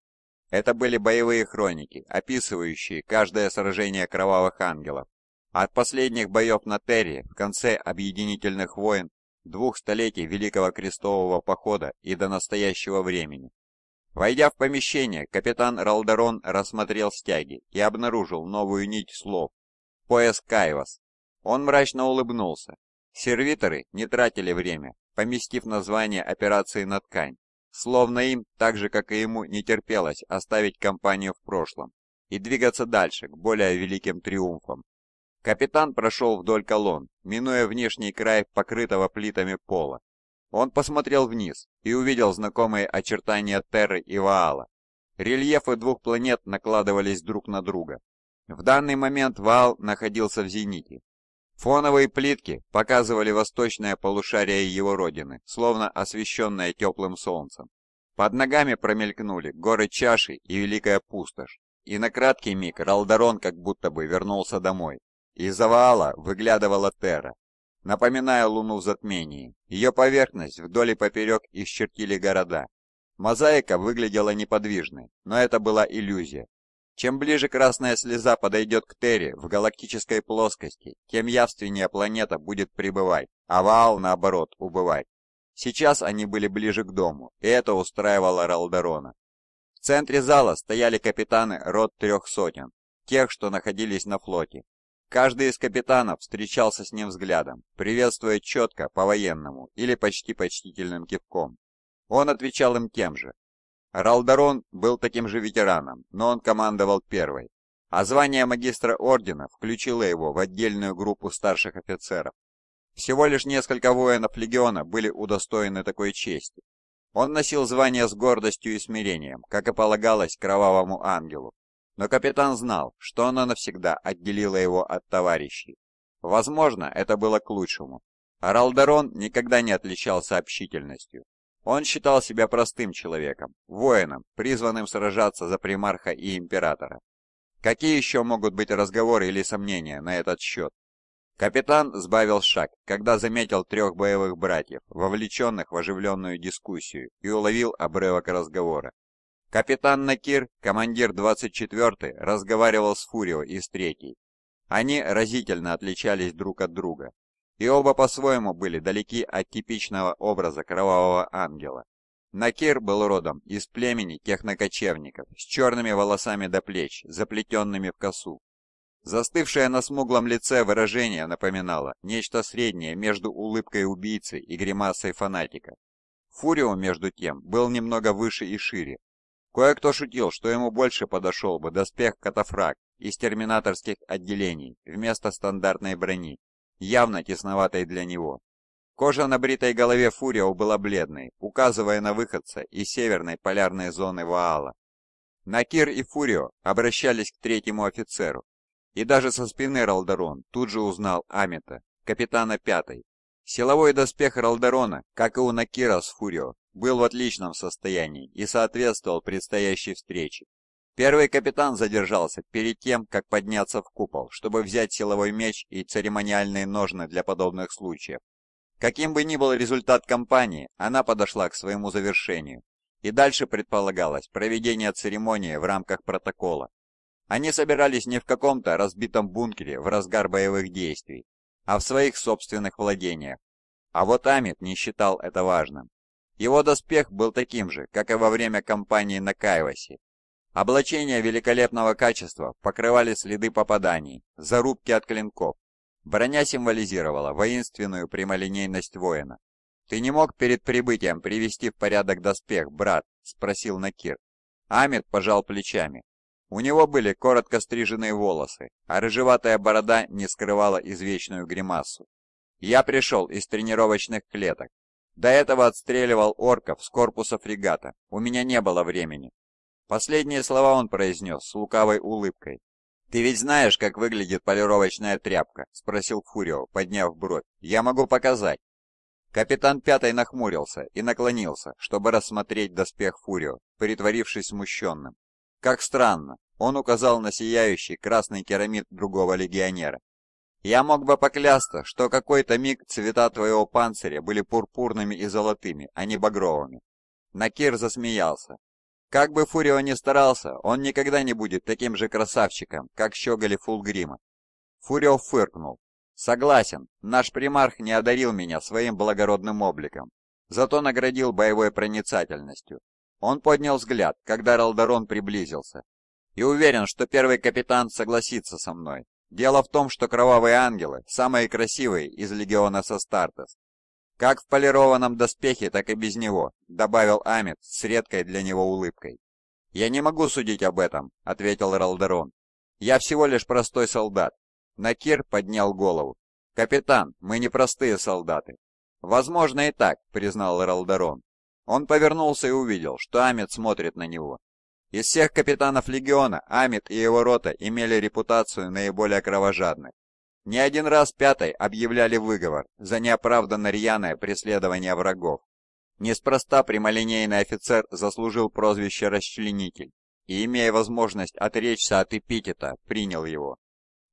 это были боевые хроники, описывающие каждое сражение кровавых ангелов. От последних боев на Терре в конце объединительных войн двух столетий Великого Крестового Похода и до настоящего времени. Войдя в помещение, капитан Ралдерон рассмотрел стяги и обнаружил новую нить слов «Поиск Кайвас». Он мрачно улыбнулся. Сервиторы не тратили время, поместив название операции на ткань, Словно им, так же как и ему, не терпелось оставить компанию в прошлом и двигаться дальше, к более великим триумфам. Капитан прошел вдоль колонн, минуя внешний край покрытого плитами пола. Он посмотрел вниз и увидел знакомые очертания Терры и Ваала. Рельефы двух планет накладывались друг на друга. В данный момент Ваал находился в зените, Фоновые плитки показывали восточное полушарие его родины, словно освещенное теплым солнцем. Под ногами промелькнули горы чаши и великая пустошь, и на краткий миг Ралдарон как будто бы вернулся домой. Из завала выглядывала Терра, напоминая луну в затмении. Ее поверхность вдоль и поперек исчертили города. Мозаика выглядела неподвижной, но это была иллюзия, чем ближе красная слеза подойдет к Терри в галактической плоскости, тем явственнее планета будет пребывать, а Ваал, наоборот, убывать. Сейчас они были ближе к дому, и это устраивало Ралдерона. В центре зала стояли капитаны рот трех сотен, тех, что находились на флоте. Каждый из капитанов встречался с ним взглядом, приветствуя четко, по-военному или почти почтительным кивком. Он отвечал им тем же, Ралдарон был таким же ветераном, но он командовал первой, а звание магистра ордена включило его в отдельную группу старших офицеров. Всего лишь несколько воинов легиона были удостоены такой чести. Он носил звание с гордостью и смирением, как и полагалось кровавому ангелу, но капитан знал, что оно навсегда отделило его от товарищей. Возможно, это было к лучшему. Ралдарон никогда не отличался общительностью, он считал себя простым человеком, воином, призванным сражаться за примарха и императора. Какие еще могут быть разговоры или сомнения на этот счет? Капитан сбавил шаг, когда заметил трех боевых братьев, вовлеченных в оживленную дискуссию, и уловил обрывок разговора. Капитан Накир, командир 24-й, разговаривал с Фурио из 3-й. Они разительно отличались друг от друга, и оба по-своему были далеки от типичного образа кровавого ангела. Накир был родом из племени технокочевников, с черными волосами до плеч, заплетенными в косу. Застывшее на смуглом лице выражение напоминало нечто среднее между улыбкой убийцы и гримасой фанатика. Фурио, между тем, был немного выше и шире. Кое-кто шутил, что ему больше подошел бы доспех катафрак из терминаторских отделений вместо стандартной брони, явно тесноватой для него. Кожа на бритой голове Фурио была бледной, указывая на выходца из северной полярной зоны Ваала. Накир и Фурио обращались к третьему офицеру, и даже со спины Ралдерон тут же узнал Амита, капитана пятой. Силовой доспех Ралдерона, как и у Накира с Фурио, был в отличном состоянии и соответствовал предстоящей встрече. Первый капитан задержался перед тем, как подняться в купол, чтобы взять силовой меч и церемониальные ножны для подобных случаев. Каким бы ни был результат кампании, она подошла к своему завершению, и дальше предполагалось проведение церемонии в рамках протокола. Они собирались не в каком-то разбитом бункере в разгар боевых действий, а в своих собственных владениях. А вот Амит не считал это важным. Его доспех был таким же, как и во время кампании на Кайвасе, Облачения великолепного качества покрывали следы попаданий, зарубки от клинков. Броня символизировала воинственную прямолинейность воина. «Ты не мог перед прибытием привести в порядок доспех, брат?» – спросил Накир. Амид пожал плечами. У него были коротко стриженные волосы, а рыжеватая борода не скрывала извечную гримасу. Я пришел из тренировочных клеток. До этого отстреливал орков с корпуса фрегата. У меня не было времени. Последние слова он произнес с лукавой улыбкой. «Ты ведь знаешь, как выглядит полировочная тряпка?» — спросил Фурио, подняв бровь. «Я могу показать». Капитан Пятый нахмурился и наклонился, чтобы рассмотреть доспех Фурио, притворившись смущенным. Как странно, он указал на сияющий красный керамид другого легионера. «Я мог бы поклясться, что какой-то миг цвета твоего панциря были пурпурными и золотыми, а не багровыми». Накир засмеялся, как бы Фурио ни старался, он никогда не будет таким же красавчиком, как Щеголи Фулгрима. Фурио фыркнул. «Согласен, наш примарх не одарил меня своим благородным обликом, зато наградил боевой проницательностью. Он поднял взгляд, когда Ралдарон приблизился. И уверен, что первый капитан согласится со мной. Дело в том, что кровавые ангелы – самые красивые из легиона Састартес. «Как в полированном доспехе, так и без него», — добавил Амит с редкой для него улыбкой. «Я не могу судить об этом», — ответил Ралдерон. «Я всего лишь простой солдат». Накир поднял голову. «Капитан, мы не простые солдаты». «Возможно и так», — признал Ралдерон. Он повернулся и увидел, что Амит смотрит на него. Из всех капитанов легиона Амит и его рота имели репутацию наиболее кровожадных. Не один раз пятой объявляли выговор за неоправданно рьяное преследование врагов. Неспроста прямолинейный офицер заслужил прозвище «расчленитель» и, имея возможность отречься от эпитета, принял его.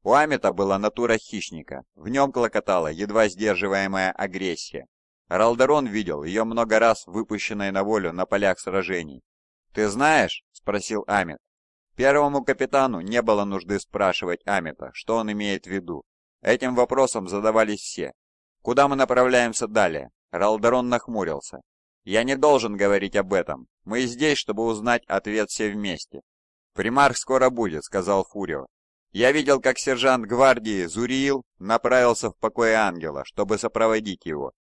У Амита была натура хищника, в нем клокотала едва сдерживаемая агрессия. Ралдерон видел ее много раз выпущенной на волю на полях сражений. «Ты знаешь?» – спросил Амит. Первому капитану не было нужды спрашивать Амита, что он имеет в виду. Этим вопросом задавались все. «Куда мы направляемся далее?» Ралдерон нахмурился. «Я не должен говорить об этом. Мы здесь, чтобы узнать ответ все вместе». «Примарх скоро будет», — сказал Фурио. «Я видел, как сержант гвардии Зуриил направился в покое ангела, чтобы сопроводить его.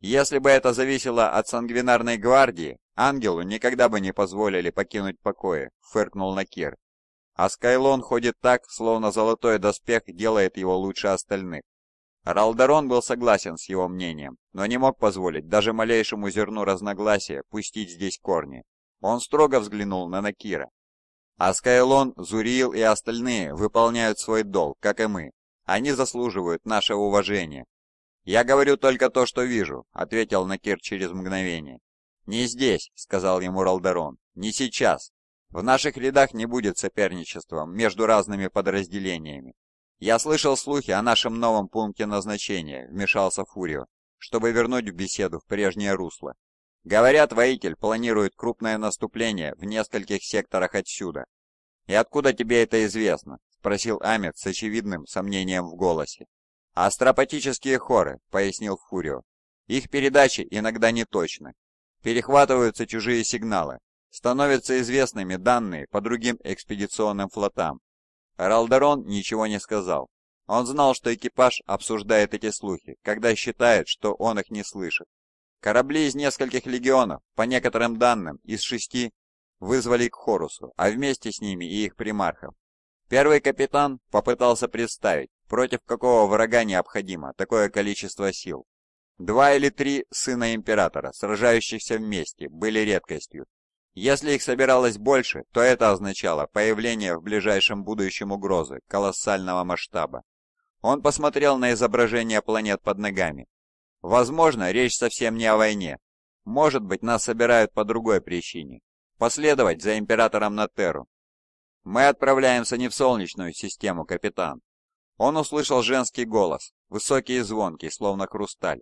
Если бы это зависело от сангвинарной гвардии, ангелу никогда бы не позволили покинуть покои», — фыркнул Накир. А Скайлон ходит так, словно золотой доспех делает его лучше остальных. Ралдарон был согласен с его мнением, но не мог позволить даже малейшему зерну разногласия пустить здесь корни. Он строго взглянул на Накира. А Скайлон, Зуриил и остальные выполняют свой долг, как и мы. Они заслуживают нашего уважения. «Я говорю только то, что вижу», — ответил Накир через мгновение. «Не здесь», — сказал ему Ралдарон. «Не сейчас. В наших рядах не будет соперничества между разными подразделениями. Я слышал слухи о нашем новом пункте назначения, вмешался Фурио, чтобы вернуть в беседу в прежнее русло. Говорят, воитель планирует крупное наступление в нескольких секторах отсюда. И откуда тебе это известно? спросил Амит с очевидным сомнением в голосе. «Астропатические хоры», — пояснил Фурио. «Их передачи иногда неточны. Перехватываются чужие сигналы, становятся известными данные по другим экспедиционным флотам. Ралдерон ничего не сказал. Он знал, что экипаж обсуждает эти слухи, когда считает, что он их не слышит. Корабли из нескольких легионов, по некоторым данным, из шести, вызвали к Хорусу, а вместе с ними и их примархов. Первый капитан попытался представить, против какого врага необходимо такое количество сил. Два или три сына императора, сражающихся вместе, были редкостью, если их собиралось больше, то это означало появление в ближайшем будущем угрозы колоссального масштаба. Он посмотрел на изображение планет под ногами. Возможно, речь совсем не о войне. Может быть, нас собирают по другой причине. Последовать за императором Натеру. Мы отправляемся не в солнечную систему, капитан. Он услышал женский голос, высокий и звонкий, словно хрусталь.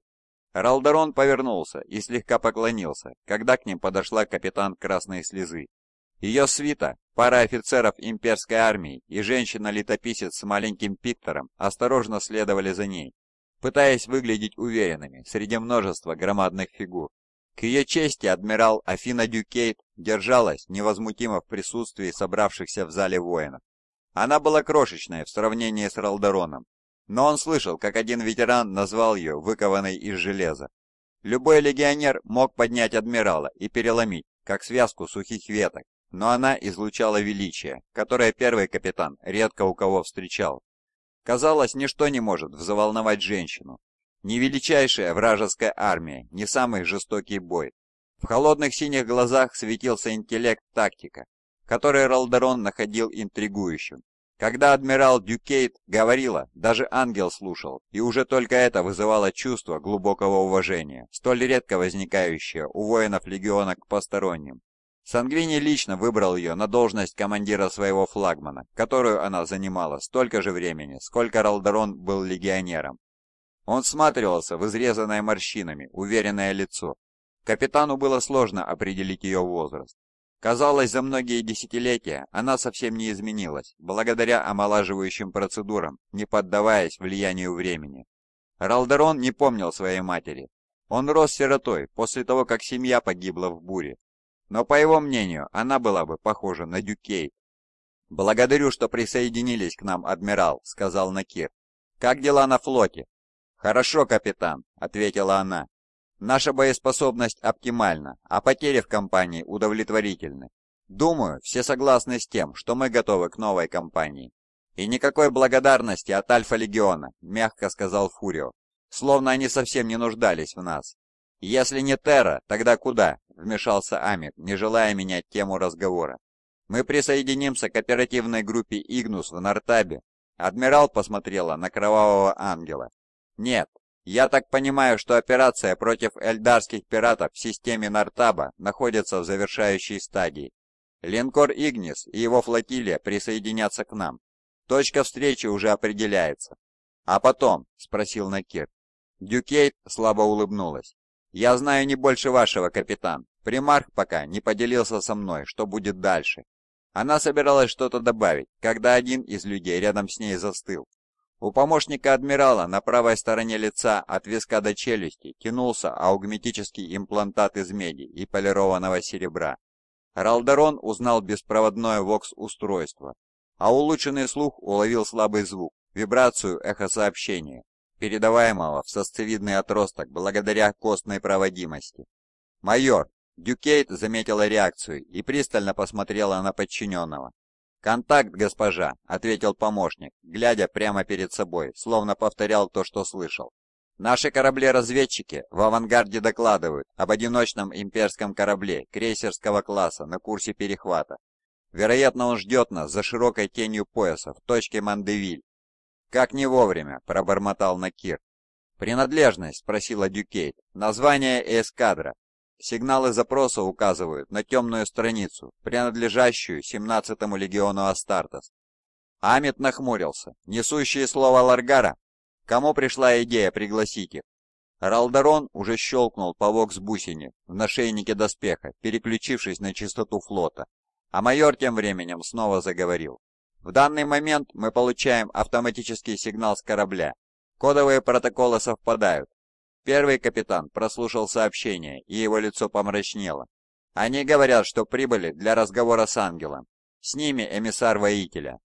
Ралдерон повернулся и слегка поклонился, когда к ним подошла капитан Красной Слезы. Ее свита, пара офицеров имперской армии и женщина-летописец с маленьким пиктором осторожно следовали за ней, пытаясь выглядеть уверенными среди множества громадных фигур. К ее чести адмирал Афина Дюкейт держалась невозмутимо в присутствии собравшихся в зале воинов. Она была крошечная в сравнении с Ралдероном но он слышал, как один ветеран назвал ее «выкованной из железа». Любой легионер мог поднять адмирала и переломить, как связку сухих веток, но она излучала величие, которое первый капитан редко у кого встречал. Казалось, ничто не может взволновать женщину. Ни величайшая вражеская армия, ни самый жестокий бой. В холодных синих глазах светился интеллект тактика, который Ралдерон находил интригующим. Когда адмирал Дюкейт говорила, даже ангел слушал, и уже только это вызывало чувство глубокого уважения, столь редко возникающее у воинов легиона к посторонним. Сангвини лично выбрал ее на должность командира своего флагмана, которую она занимала столько же времени, сколько Ралдерон был легионером. Он всматривался в изрезанное морщинами, уверенное лицо. Капитану было сложно определить ее возраст, Казалось, за многие десятилетия она совсем не изменилась, благодаря омолаживающим процедурам, не поддаваясь влиянию времени. Ралдерон не помнил своей матери. Он рос сиротой после того, как семья погибла в буре. Но, по его мнению, она была бы похожа на Дюкей. «Благодарю, что присоединились к нам, адмирал», — сказал Накир. «Как дела на флоте?» «Хорошо, капитан», — ответила она, Наша боеспособность оптимальна, а потери в компании удовлетворительны. Думаю, все согласны с тем, что мы готовы к новой кампании. И никакой благодарности от Альфа-Легиона, мягко сказал Фурио. Словно они совсем не нуждались в нас. Если не Терра, тогда куда? Вмешался Амик, не желая менять тему разговора. Мы присоединимся к оперативной группе Игнус в Нартабе. Адмирал посмотрела на Кровавого Ангела. Нет, я так понимаю, что операция против эльдарских пиратов в системе Нартаба находится в завершающей стадии. Линкор «Игнис» и его флотилия присоединятся к нам. Точка встречи уже определяется. А потом, спросил Накир. Дюкейт слабо улыбнулась. Я знаю не больше вашего, капитан. Примарх пока не поделился со мной, что будет дальше. Она собиралась что-то добавить, когда один из людей рядом с ней застыл, у помощника адмирала на правой стороне лица от виска до челюсти тянулся аугметический имплантат из меди и полированного серебра. Ралдерон узнал беспроводное вокс-устройство, а улучшенный слух уловил слабый звук, вибрацию эхосообщения, передаваемого в сосцевидный отросток благодаря костной проводимости. «Майор!» Дюкейт заметила реакцию и пристально посмотрела на подчиненного. «Контакт, госпожа», — ответил помощник, глядя прямо перед собой, словно повторял то, что слышал. «Наши корабли-разведчики в авангарде докладывают об одиночном имперском корабле крейсерского класса на курсе перехвата. Вероятно, он ждет нас за широкой тенью пояса в точке Мандевиль». «Как не вовремя», — пробормотал Накир. «Принадлежность?» — спросила Дюкейт. «Название и эскадра. Сигналы запроса указывают на темную страницу, принадлежащую 17-му легиону Астартес. Амит нахмурился. Несущие слова Ларгара? Кому пришла идея пригласить их? Ралдарон уже щелкнул по вокс-бусине в нашейнике доспеха, переключившись на частоту флота. А майор тем временем снова заговорил. В данный момент мы получаем автоматический сигнал с корабля. Кодовые протоколы совпадают, Первый капитан прослушал сообщение, и его лицо помрачнело. Они говорят, что прибыли для разговора с ангелом. С ними эмиссар воителя.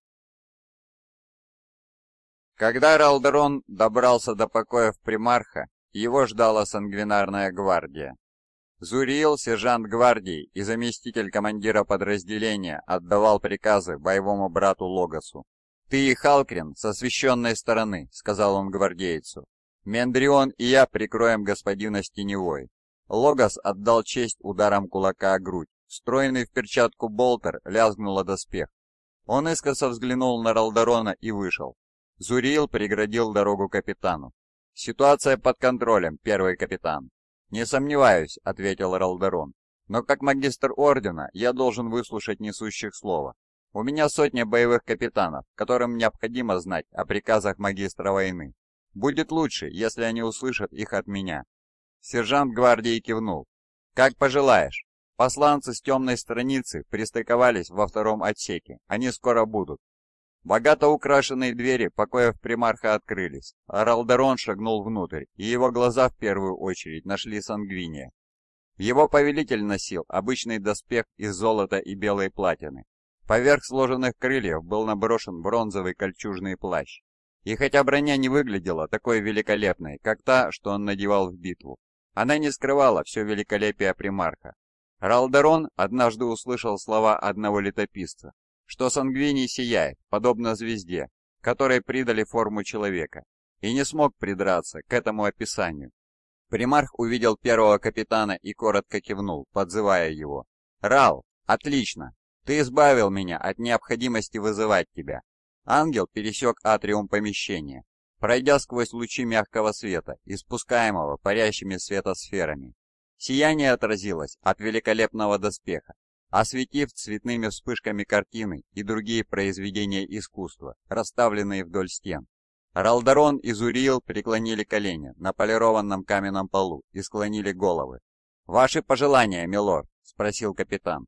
Когда Ралдерон добрался до покоев примарха, его ждала сангвинарная гвардия. Зуриил, сержант гвардии и заместитель командира подразделения, отдавал приказы боевому брату Логосу. «Ты и Халкрин со священной стороны», — сказал он гвардейцу. Мендрион и я прикроем господина с теневой». Логос отдал честь ударом кулака о грудь. Встроенный в перчатку болтер лязгнул о доспех. Он искоса взглянул на Ралдарона и вышел. Зурил преградил дорогу капитану. «Ситуация под контролем, первый капитан». «Не сомневаюсь», — ответил Ралдарон. «Но как магистр ордена я должен выслушать несущих слова. У меня сотня боевых капитанов, которым необходимо знать о приказах магистра войны. Будет лучше, если они услышат их от меня». Сержант гвардии кивнул. «Как пожелаешь. Посланцы с темной страницы пристыковались во втором отсеке. Они скоро будут». Богато украшенные двери покоев примарха открылись. Ралдерон шагнул внутрь, и его глаза в первую очередь нашли сангвиния. Его повелитель носил обычный доспех из золота и белой платины. Поверх сложенных крыльев был наброшен бронзовый кольчужный плащ. И хотя броня не выглядела такой великолепной, как та, что он надевал в битву, она не скрывала все великолепие примарха. Ралдерон однажды услышал слова одного летописца, что Сангвини сияет, подобно звезде, которой придали форму человека, и не смог придраться к этому описанию. Примарх увидел первого капитана и коротко кивнул, подзывая его. «Рал, отлично! Ты избавил меня от необходимости вызывать тебя. Ангел пересек атриум помещения, пройдя сквозь лучи мягкого света, испускаемого парящими светосферами. Сияние отразилось от великолепного доспеха, осветив цветными вспышками картины и другие произведения искусства, расставленные вдоль стен. Ралдарон и Зуриил преклонили колени на полированном каменном полу и склонили головы. «Ваши пожелания, милор?", спросил капитан.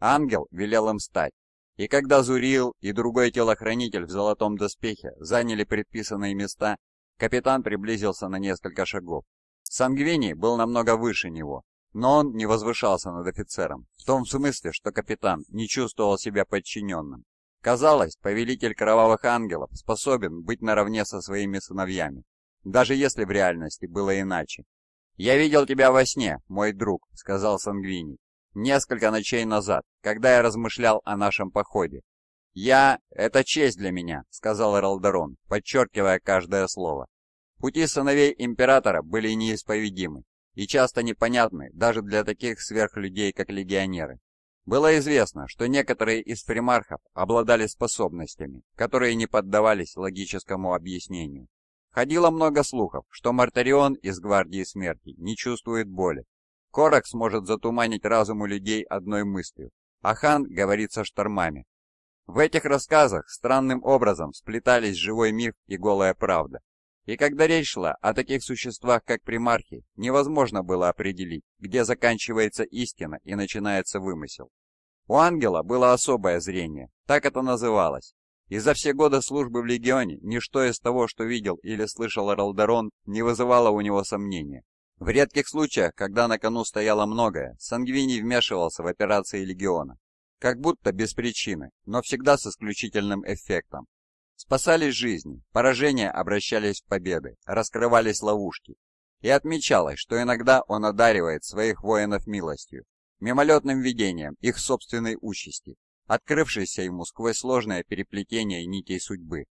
Ангел велел им встать и когда Зурил и другой телохранитель в золотом доспехе заняли предписанные места, капитан приблизился на несколько шагов. Сангвини был намного выше него, но он не возвышался над офицером, в том смысле, что капитан не чувствовал себя подчиненным. Казалось, повелитель кровавых ангелов способен быть наравне со своими сыновьями, даже если в реальности было иначе. «Я видел тебя во сне, мой друг», — сказал Сангвини несколько ночей назад, когда я размышлял о нашем походе. «Я... это честь для меня», — сказал Ралдерон, подчеркивая каждое слово. Пути сыновей императора были неисповедимы и часто непонятны даже для таких сверхлюдей, как легионеры. Было известно, что некоторые из примархов обладали способностями, которые не поддавались логическому объяснению. Ходило много слухов, что Мартарион из Гвардии Смерти не чувствует боли, Коракс может затуманить разум у людей одной мыслью, а Хан говорит со штормами. В этих рассказах странным образом сплетались живой миф и голая правда. И когда речь шла о таких существах, как примархи, невозможно было определить, где заканчивается истина и начинается вымысел. У ангела было особое зрение, так это называлось. И за все годы службы в Легионе ничто из того, что видел или слышал Ралдарон, не вызывало у него сомнения. В редких случаях, когда на кону стояло многое, Сангвини вмешивался в операции легиона. Как будто без причины, но всегда с исключительным эффектом. Спасались жизни, поражения обращались в победы, раскрывались ловушки. И отмечалось, что иногда он одаривает своих воинов милостью, мимолетным видением их собственной участи, открывшейся ему сквозь сложное переплетение нитей судьбы.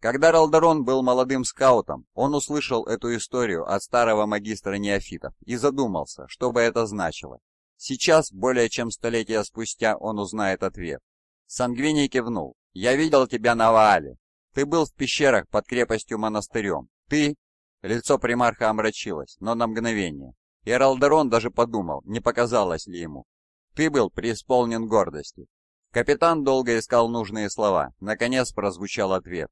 Когда Ралдерон был молодым скаутом, он услышал эту историю от старого магистра неофитов и задумался, что бы это значило. Сейчас, более чем столетия спустя, он узнает ответ. Сангвини кивнул. «Я видел тебя на Ваале. Ты был в пещерах под крепостью-монастырем. Ты...» Лицо примарха омрачилось, но на мгновение. И Ралдерон даже подумал, не показалось ли ему. «Ты был преисполнен гордости». Капитан долго искал нужные слова. Наконец прозвучал ответ.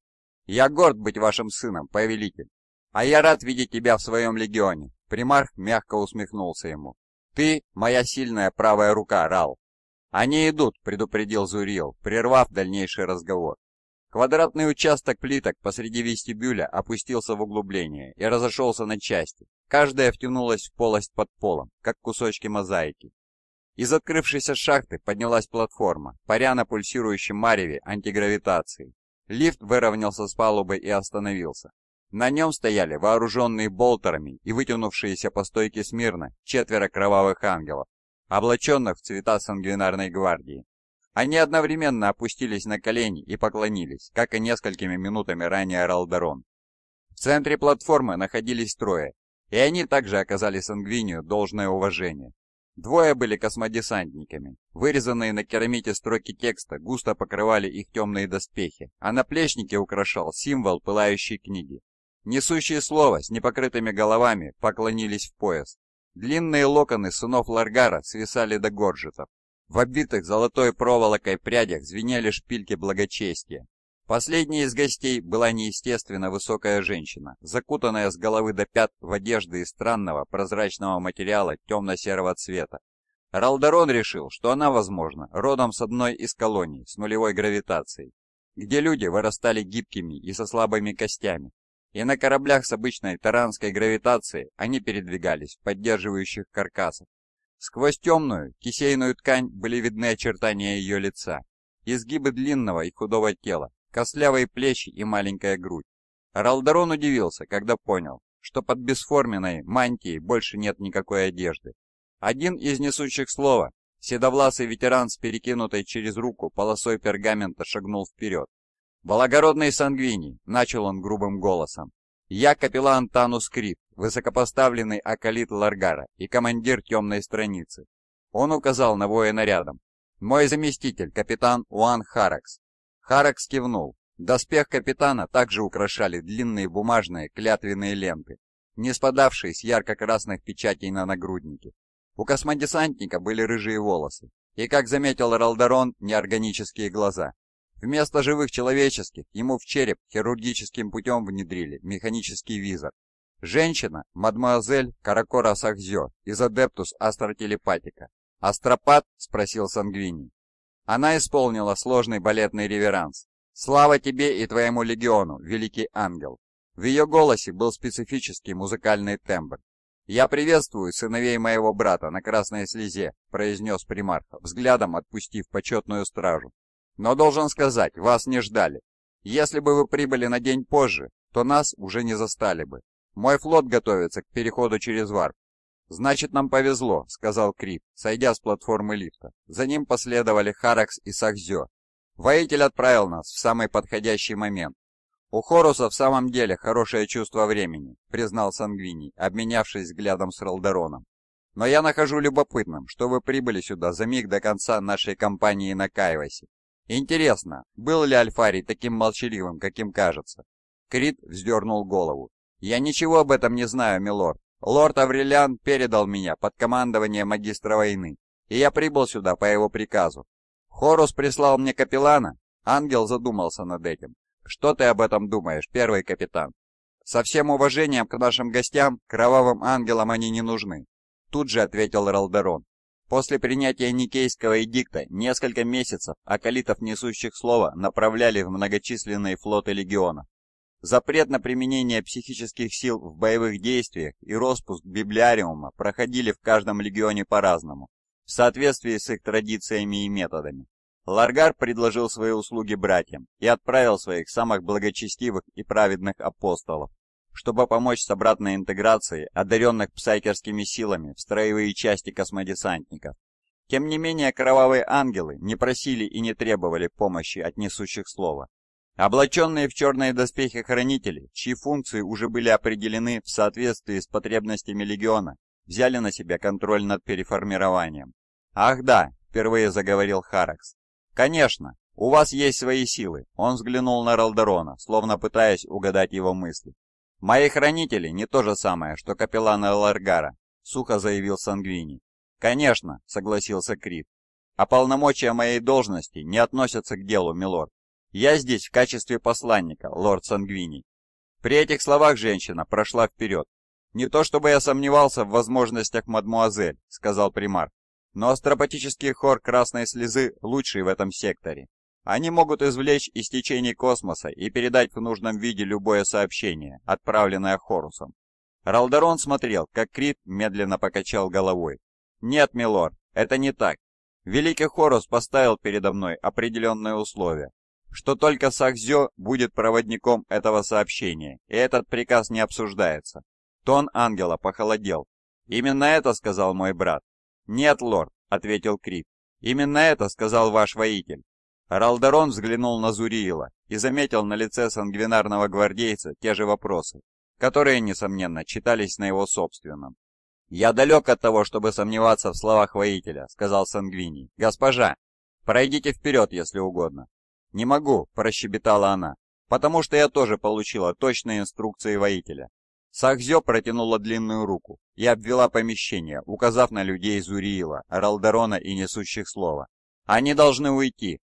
Я горд быть вашим сыном, повелитель. А я рад видеть тебя в своем легионе. Примарх мягко усмехнулся ему. Ты моя сильная правая рука, Рал. Они идут, предупредил Зурил, прервав дальнейший разговор. Квадратный участок плиток посреди вестибюля опустился в углубление и разошелся на части. Каждая втянулась в полость под полом, как кусочки мозаики. Из открывшейся шахты поднялась платформа, паря на пульсирующем мареве антигравитации. Лифт выровнялся с палубы и остановился. На нем стояли вооруженные болтерами и вытянувшиеся по стойке смирно четверо кровавых ангелов, облаченных в цвета сангвинарной гвардии. Они одновременно опустились на колени и поклонились, как и несколькими минутами ранее Ралдерон. В центре платформы находились трое, и они также оказали Сангвинию должное уважение, Двое были космодесантниками. Вырезанные на керамите строки текста густо покрывали их темные доспехи, а на плечнике украшал символ пылающей книги. Несущие слово с непокрытыми головами поклонились в пояс. Длинные локоны сынов Ларгара свисали до горжетов. В обитых золотой проволокой прядях звенели шпильки благочестия. Последней из гостей была неестественно высокая женщина, закутанная с головы до пят в одежды из странного прозрачного материала темно-серого цвета. Ралдарон решил, что она, возможно, родом с одной из колоний с нулевой гравитацией, где люди вырастали гибкими и со слабыми костями, и на кораблях с обычной таранской гравитацией они передвигались в поддерживающих каркасах. Сквозь темную, кисейную ткань были видны очертания ее лица, изгибы длинного и худого тела, костлявые плечи и маленькая грудь. Ралдерон удивился, когда понял, что под бесформенной мантией больше нет никакой одежды. Один из несущих слова, седовласый ветеран с перекинутой через руку полосой пергамента шагнул вперед. «Благородный сангвини!» — начал он грубым голосом. «Я капеллан Танус Крит, высокопоставленный акалит Ларгара и командир темной страницы». Он указал на воина рядом. «Мой заместитель, капитан Уан Харакс, Харакс кивнул. Доспех капитана также украшали длинные бумажные клятвенные ленты, не спадавшие с ярко-красных печатей на нагруднике. У космодесантника были рыжие волосы, и, как заметил Ралдарон, неорганические глаза. Вместо живых человеческих ему в череп хирургическим путем внедрили механический визор. Женщина – мадмуазель Каракора Сахзё из Адептус Астротелепатика. «Астропат?» – спросил Сангвини. Она исполнила сложный балетный реверанс. «Слава тебе и твоему легиону, великий ангел!» В ее голосе был специфический музыкальный тембр. «Я приветствую сыновей моего брата на красной слезе», — произнес примарх, взглядом отпустив почетную стражу. «Но должен сказать, вас не ждали. Если бы вы прибыли на день позже, то нас уже не застали бы. Мой флот готовится к переходу через Варп, «Значит, нам повезло», — сказал Крип, сойдя с платформы лифта. За ним последовали Харакс и Сахзё. Воитель отправил нас в самый подходящий момент. «У Хоруса в самом деле хорошее чувство времени», — признал Сангвини, обменявшись взглядом с Ралдероном. «Но я нахожу любопытным, что вы прибыли сюда за миг до конца нашей кампании на Кайвасе. Интересно, был ли Альфарий таким молчаливым, каким кажется?» Крит вздернул голову. «Я ничего об этом не знаю, милорд. Лорд Аврелиан передал меня под командование магистра войны, и я прибыл сюда по его приказу. Хорус прислал мне капеллана?» Ангел задумался над этим. «Что ты об этом думаешь, первый капитан?» «Со всем уважением к нашим гостям, кровавым ангелам они не нужны», тут же ответил Ралдерон. После принятия Никейского эдикта несколько месяцев околитов несущих слова направляли в многочисленные флоты легионов. Запрет на применение психических сил в боевых действиях и распуск библиариума проходили в каждом легионе по-разному, в соответствии с их традициями и методами. Ларгар предложил свои услуги братьям и отправил своих самых благочестивых и праведных апостолов, чтобы помочь с обратной интеграцией одаренных псайкерскими силами в строевые части космодесантников. Тем не менее, кровавые ангелы не просили и не требовали помощи от несущих слова. Облаченные в черные доспехи хранители, чьи функции уже были определены в соответствии с потребностями легиона, взяли на себя контроль над переформированием. «Ах да», — впервые заговорил Харакс. «Конечно, у вас есть свои силы», — он взглянул на Ралдерона, словно пытаясь угадать его мысли. «Мои хранители не то же самое, что капелланы Ларгара», — сухо заявил Сангвини. «Конечно», — согласился Крит. «А полномочия моей должности не относятся к делу, милорд. Я здесь в качестве посланника, лорд Сангвини». При этих словах женщина прошла вперед. «Не то чтобы я сомневался в возможностях мадмуазель», — сказал примар, «но астропатический хор красной слезы лучший в этом секторе. Они могут извлечь из течений космоса и передать в нужном виде любое сообщение, отправленное Хорусом». Ралдерон смотрел, как Крит медленно покачал головой. «Нет, милор, это не так. Великий Хорус поставил передо мной определенные условия, что только Сахзё будет проводником этого сообщения, и этот приказ не обсуждается. Тон ангела похолодел. «Именно это сказал мой брат». «Нет, лорд», — ответил Крит. «Именно это сказал ваш воитель». Ралдарон взглянул на Зуриила и заметил на лице сангвинарного гвардейца те же вопросы, которые, несомненно, читались на его собственном. «Я далек от того, чтобы сомневаться в словах воителя», — сказал Сангвини. «Госпожа, пройдите вперед, если угодно». «Не могу», – прощебетала она, – «потому что я тоже получила точные инструкции воителя». Сахзё протянула длинную руку и обвела помещение, указав на людей Зуриила, Ралдарона и Несущих Слова. «Они должны уйти!»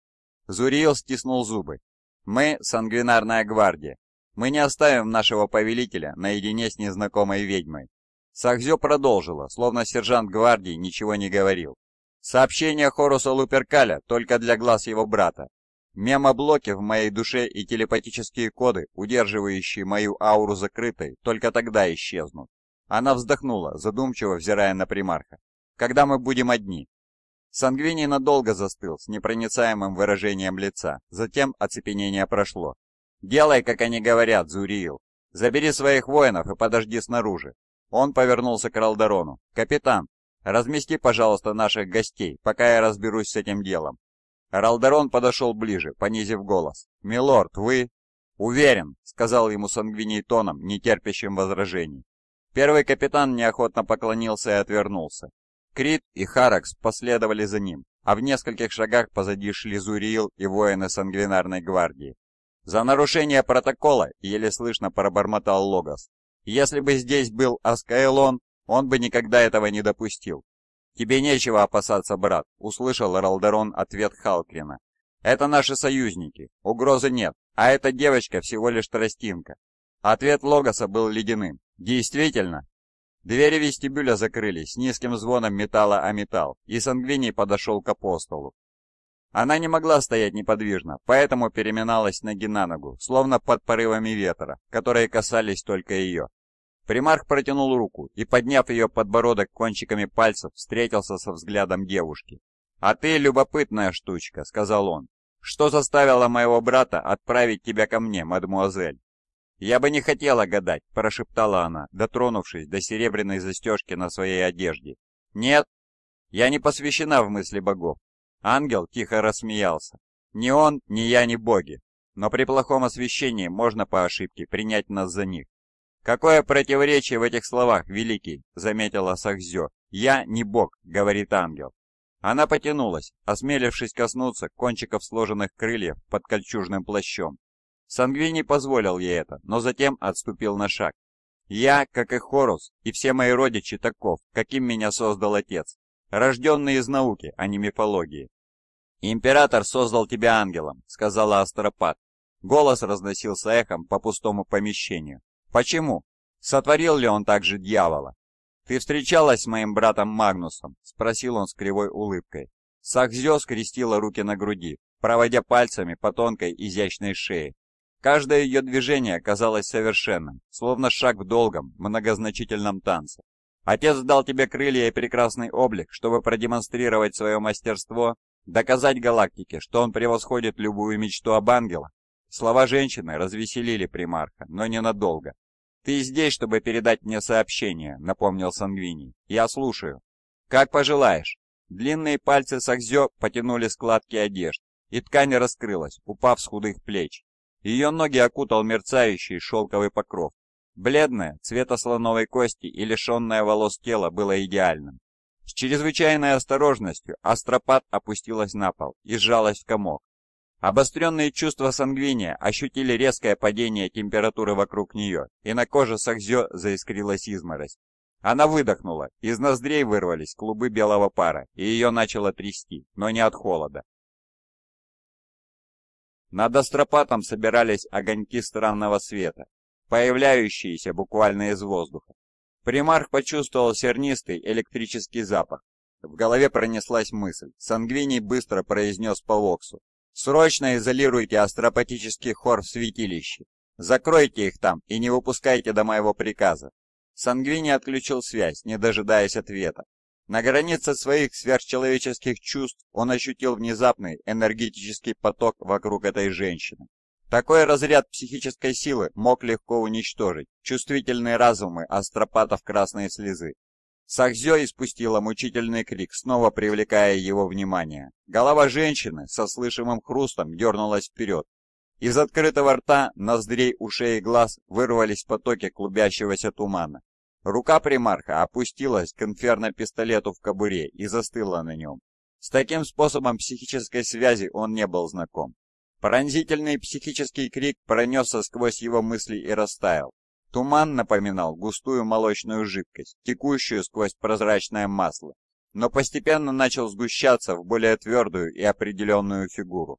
Зуриил стиснул зубы. «Мы — Сангвинарная Гвардия. Мы не оставим нашего повелителя наедине с незнакомой ведьмой». Сахзё продолжила, словно сержант гвардии ничего не говорил. «Сообщение Хоруса Луперкаля только для глаз его брата. Мемоблоки в моей душе и телепатические коды, удерживающие мою ауру закрытой, только тогда исчезнут. Она вздохнула, задумчиво взирая на примарха. «Когда мы будем одни?» Сангвини надолго застыл с непроницаемым выражением лица, затем оцепенение прошло. «Делай, как они говорят, Зуриил. Забери своих воинов и подожди снаружи». Он повернулся к Ралдарону. «Капитан, размести, пожалуйста, наших гостей, пока я разберусь с этим делом. Ралдерон подошел ближе, понизив голос. «Милорд, вы...» «Уверен», — сказал ему сангвиней тоном, не терпящим возражений. Первый капитан неохотно поклонился и отвернулся. Крит и Харакс последовали за ним, а в нескольких шагах позади шли Зуриил и воины сангвинарной гвардии. «За нарушение протокола!» — еле слышно пробормотал Логос. «Если бы здесь был Аскаэлон, он бы никогда этого не допустил. «Тебе нечего опасаться, брат», — услышал Ралдерон ответ Халкрина. «Это наши союзники, угрозы нет, а эта девочка всего лишь тростинка». Ответ Логоса был ледяным. «Действительно?» Двери вестибюля закрылись с низким звоном металла о металл, и Сангвини подошел к апостолу. Она не могла стоять неподвижно, поэтому переминалась ноги на ногу, словно под порывами ветра, которые касались только ее. Примарх протянул руку и, подняв ее подбородок кончиками пальцев, встретился со взглядом девушки. «А ты любопытная штучка», — сказал он. «Что заставило моего брата отправить тебя ко мне, мадемуазель?» «Я бы не хотела гадать», — прошептала она, дотронувшись до серебряной застежки на своей одежде. «Нет, я не посвящена в мысли богов». Ангел тихо рассмеялся. «Ни он, ни я, ни боги. Но при плохом освещении можно по ошибке принять нас за них. «Какое противоречие в этих словах, великий!» — заметила Сахзё. «Я не бог», — говорит ангел. Она потянулась, осмелившись коснуться кончиков сложенных крыльев под кольчужным плащом. не позволил ей это, но затем отступил на шаг. «Я, как и Хорус, и все мои родичи таков, каким меня создал отец, рожденный из науки, а не мифологии». «Император создал тебя ангелом», — сказала Астропат. Голос разносился эхом по пустому помещению. «Почему? Сотворил ли он также дьявола?» «Ты встречалась с моим братом Магнусом?» — спросил он с кривой улыбкой. Сахзё скрестила руки на груди, проводя пальцами по тонкой изящной шее. Каждое ее движение казалось совершенным, словно шаг в долгом, многозначительном танце. «Отец дал тебе крылья и прекрасный облик, чтобы продемонстрировать свое мастерство, доказать галактике, что он превосходит любую мечту об ангелах?» Слова женщины развеселили примарха, но ненадолго. «Ты здесь, чтобы передать мне сообщение», — напомнил Сангвини. «Я слушаю». «Как пожелаешь». Длинные пальцы Сахзё потянули складки одежд, и ткань раскрылась, упав с худых плеч. Ее ноги окутал мерцающий шелковый покров. Бледное, цвета слоновой кости и лишенное волос тело было идеальным. С чрезвычайной осторожностью астропат опустилась на пол и сжалась в комок. Обостренные чувства сангвиния ощутили резкое падение температуры вокруг нее, и на коже Сахзё заискрилась изморозь. Она выдохнула, из ноздрей вырвались клубы белого пара, и ее начало трясти, но не от холода. Над астропатом собирались огоньки странного света, появляющиеся буквально из воздуха. Примарх почувствовал сернистый электрический запах. В голове пронеслась мысль. Сангвиний быстро произнес по воксу. Срочно изолируйте астропатический хор в святилище. Закройте их там и не выпускайте до моего приказа. Сангвини отключил связь, не дожидаясь ответа. На границе своих сверхчеловеческих чувств он ощутил внезапный энергетический поток вокруг этой женщины. Такой разряд психической силы мог легко уничтожить чувствительные разумы астропатов красной слезы. Сахзё испустила мучительный крик, снова привлекая его внимание. Голова женщины со слышимым хрустом дернулась вперед. Из открытого рта, ноздрей, ушей и глаз вырвались потоки клубящегося тумана. Рука примарха опустилась к инферно-пистолету в кобуре и застыла на нем. С таким способом психической связи он не был знаком. Пронзительный психический крик пронесся сквозь его мысли и растаял. Туман напоминал густую молочную жидкость, текущую сквозь прозрачное масло, но постепенно начал сгущаться в более твердую и определенную фигуру.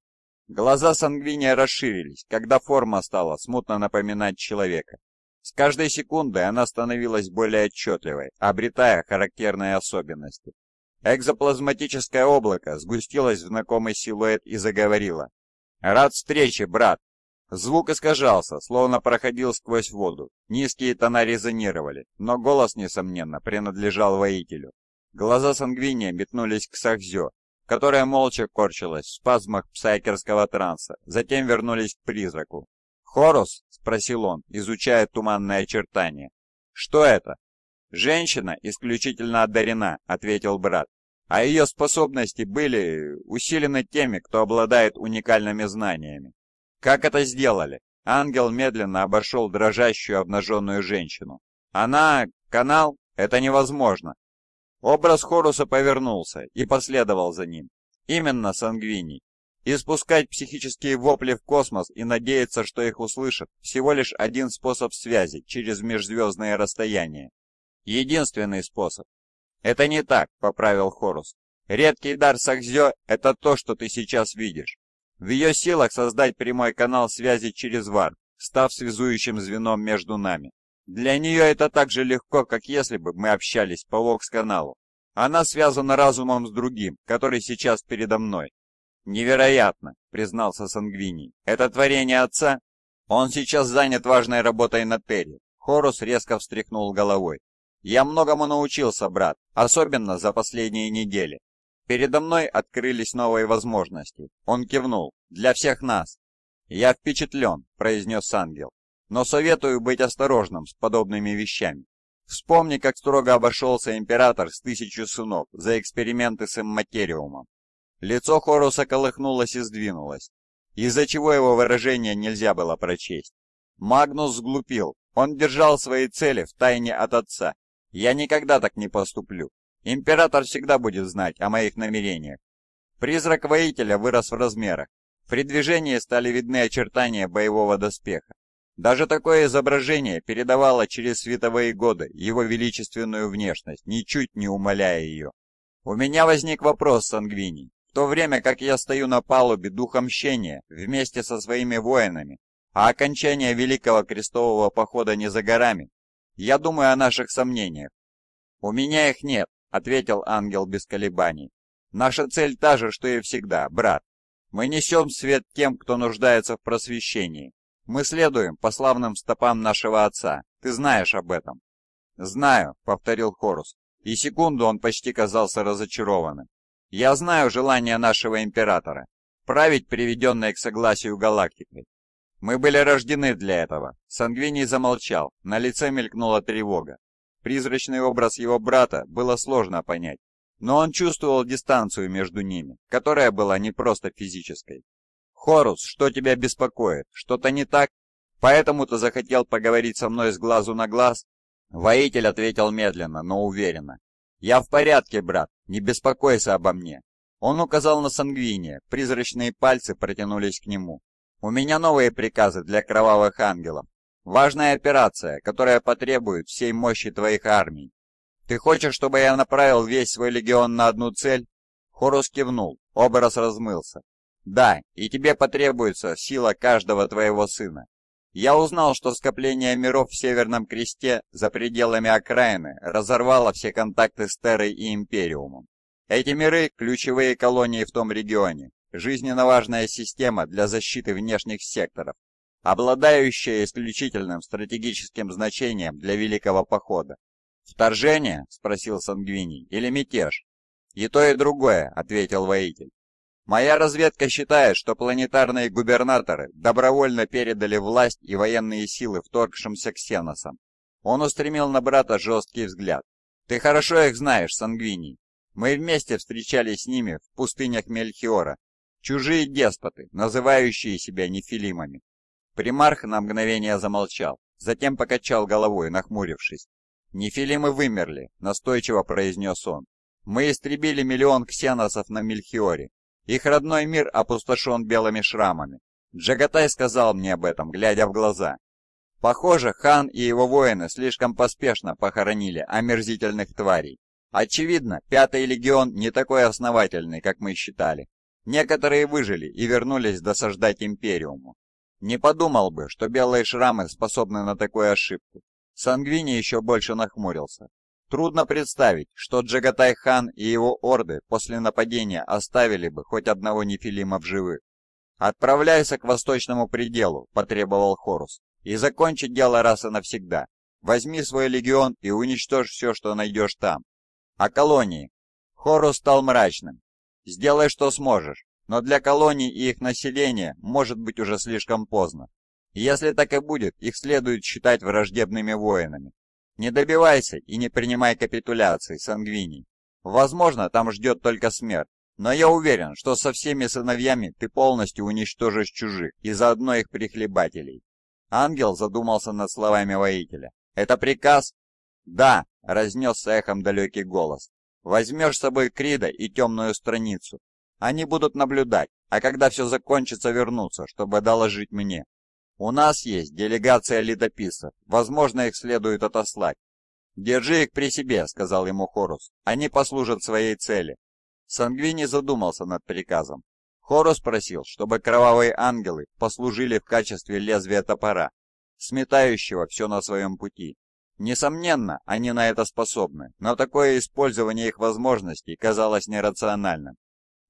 Глаза сангвиния расширились, когда форма стала смутно напоминать человека. С каждой секундой она становилась более отчетливой, обретая характерные особенности. Экзоплазматическое облако сгустилось в знакомый силуэт и заговорило. «Рад встрече, брат! Звук искажался, словно проходил сквозь воду. Низкие тона резонировали, но голос, несомненно, принадлежал воителю. Глаза сангвиния метнулись к Сахзё, которая молча корчилась в спазмах псайкерского транса, затем вернулись к призраку. «Хорус?» — спросил он, изучая туманные очертания. «Что это?» «Женщина исключительно одарена», — ответил брат. «А ее способности были усилены теми, кто обладает уникальными знаниями. Как это сделали? Ангел медленно обошел дрожащую обнаженную женщину. Она... канал? Это невозможно. Образ Хоруса повернулся и последовал за ним. Именно сангвини. Испускать психические вопли в космос и надеяться, что их услышат, всего лишь один способ связи через межзвездные расстояния. Единственный способ. Это не так, поправил Хорус. Редкий дар Сакзё – это то, что ты сейчас видишь. В ее силах создать прямой канал связи через ВАР, став связующим звеном между нами. Для нее это так же легко, как если бы мы общались по ВОКС-каналу. Она связана разумом с другим, который сейчас передо мной. «Невероятно», — признался Сангвини. «Это творение отца?» «Он сейчас занят важной работой на Терри». Хорус резко встряхнул головой. «Я многому научился, брат, особенно за последние недели. Передо мной открылись новые возможности. Он кивнул. «Для всех нас!» «Я впечатлен», — произнес ангел. «Но советую быть осторожным с подобными вещами. Вспомни, как строго обошелся император с тысячу сынов за эксперименты с имматериумом. Лицо Хоруса колыхнулось и сдвинулось, из-за чего его выражение нельзя было прочесть. Магнус сглупил. Он держал свои цели в тайне от отца. «Я никогда так не поступлю. Император всегда будет знать о моих намерениях. Призрак воителя вырос в размерах. При движении стали видны очертания боевого доспеха. Даже такое изображение передавало через световые годы его величественную внешность, ничуть не умаляя ее. У меня возник вопрос, Сангвини. В то время, как я стою на палубе духа мщения вместе со своими воинами, а окончание Великого Крестового Похода не за горами, я думаю о наших сомнениях. У меня их нет, ответил ангел без колебаний. «Наша цель та же, что и всегда, брат. Мы несем свет тем, кто нуждается в просвещении. Мы следуем по славным стопам нашего отца. Ты знаешь об этом». «Знаю», — повторил Хорус, и секунду он почти казался разочарованным. «Я знаю желание нашего императора править приведенной к согласию галактикой. Мы были рождены для этого». Сангвини замолчал, на лице мелькнула тревога. Призрачный образ его брата было сложно понять, но он чувствовал дистанцию между ними, которая была не просто физической. «Хорус, что тебя беспокоит? Что-то не так? Поэтому ты захотел поговорить со мной с глазу на глаз?» Воитель ответил медленно, но уверенно. «Я в порядке, брат, не беспокойся обо мне». Он указал на сангвиния, призрачные пальцы протянулись к нему. «У меня новые приказы для кровавых ангелов. Важная операция, которая потребует всей мощи твоих армий. Ты хочешь, чтобы я направил весь свой легион на одну цель?» Хорус кивнул, образ размылся. «Да, и тебе потребуется сила каждого твоего сына. Я узнал, что скопление миров в Северном Кресте за пределами окраины разорвало все контакты с Террой и Империумом. Эти миры – ключевые колонии в том регионе, жизненно важная система для защиты внешних секторов, обладающее исключительным стратегическим значением для Великого Похода. «Вторжение?» — спросил Сангвини. «Или мятеж?» «И то, и другое», — ответил воитель. «Моя разведка считает, что планетарные губернаторы добровольно передали власть и военные силы вторгшимся ксеносам». Он устремил на брата жесткий взгляд. «Ты хорошо их знаешь, Сангвини. Мы вместе встречались с ними в пустынях Мельхиора. Чужие деспоты, называющие себя нефилимами. Примарх на мгновение замолчал, затем покачал головой, нахмурившись. «Нефилимы вымерли», — настойчиво произнес он. «Мы истребили миллион ксеносов на Мельхиоре. Их родной мир опустошен белыми шрамами. Джагатай сказал мне об этом, глядя в глаза. Похоже, хан и его воины слишком поспешно похоронили омерзительных тварей. Очевидно, Пятый легион не такой основательный, как мы считали. Некоторые выжили и вернулись досаждать Империуму. Не подумал бы, что белые шрамы способны на такую ошибку. Сангвини еще больше нахмурился. Трудно представить, что Джагатай-хан и его орды после нападения оставили бы хоть одного нефилима в живых. «Отправляйся к восточному пределу», — потребовал Хорус, — «и закончи дело раз и навсегда. Возьми свой легион и уничтожь все, что найдешь там». «О а колонии». Хорус стал мрачным. «Сделай, что сможешь но для колоний и их населения может быть уже слишком поздно. Если так и будет, их следует считать враждебными воинами. Не добивайся и не принимай капитуляции, сангвиний. Возможно, там ждет только смерть, но я уверен, что со всеми сыновьями ты полностью уничтожишь чужих и заодно их прихлебателей. Ангел задумался над словами воителя. «Это приказ?» «Да!» — разнесся эхом далекий голос. «Возьмешь с собой Крида и темную страницу, они будут наблюдать, а когда все закончится, вернутся, чтобы доложить мне. У нас есть делегация летописцев, возможно, их следует отослать. «Держи их при себе», — сказал ему Хорус. «Они послужат своей цели». Сангвини задумался над приказом. Хорус просил, чтобы кровавые ангелы послужили в качестве лезвия топора, сметающего все на своем пути. Несомненно, они на это способны, но такое использование их возможностей казалось нерациональным.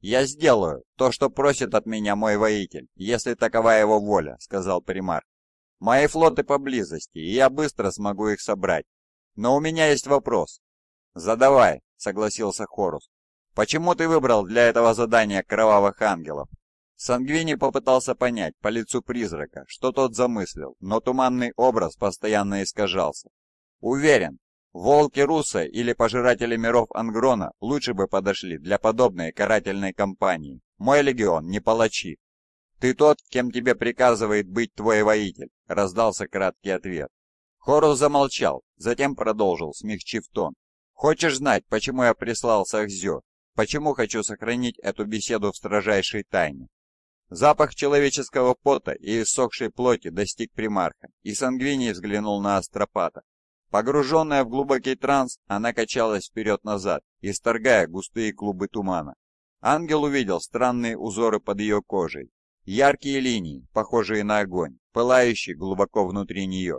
«Я сделаю то, что просит от меня мой воитель, если такова его воля», — сказал примар. «Мои флоты поблизости, и я быстро смогу их собрать. Но у меня есть вопрос». «Задавай», — согласился Хорус. «Почему ты выбрал для этого задания кровавых ангелов?» Сангвини попытался понять по лицу призрака, что тот замыслил, но туманный образ постоянно искажался. «Уверен, Волки Руса или Пожиратели Миров Ангрона лучше бы подошли для подобной карательной кампании. Мой легион, не палачи. «Ты тот, кем тебе приказывает быть твой воитель», — раздался краткий ответ. Хорус замолчал, затем продолжил, смягчив тон. «Хочешь знать, почему я прислал Сахзё? Почему хочу сохранить эту беседу в строжайшей тайне?» Запах человеческого пота и иссохшей плоти достиг примарха, и Сангвини взглянул на Астропата, Погруженная в глубокий транс, она качалась вперед-назад, исторгая густые клубы тумана. Ангел увидел странные узоры под ее кожей, яркие линии, похожие на огонь, пылающие глубоко внутри нее.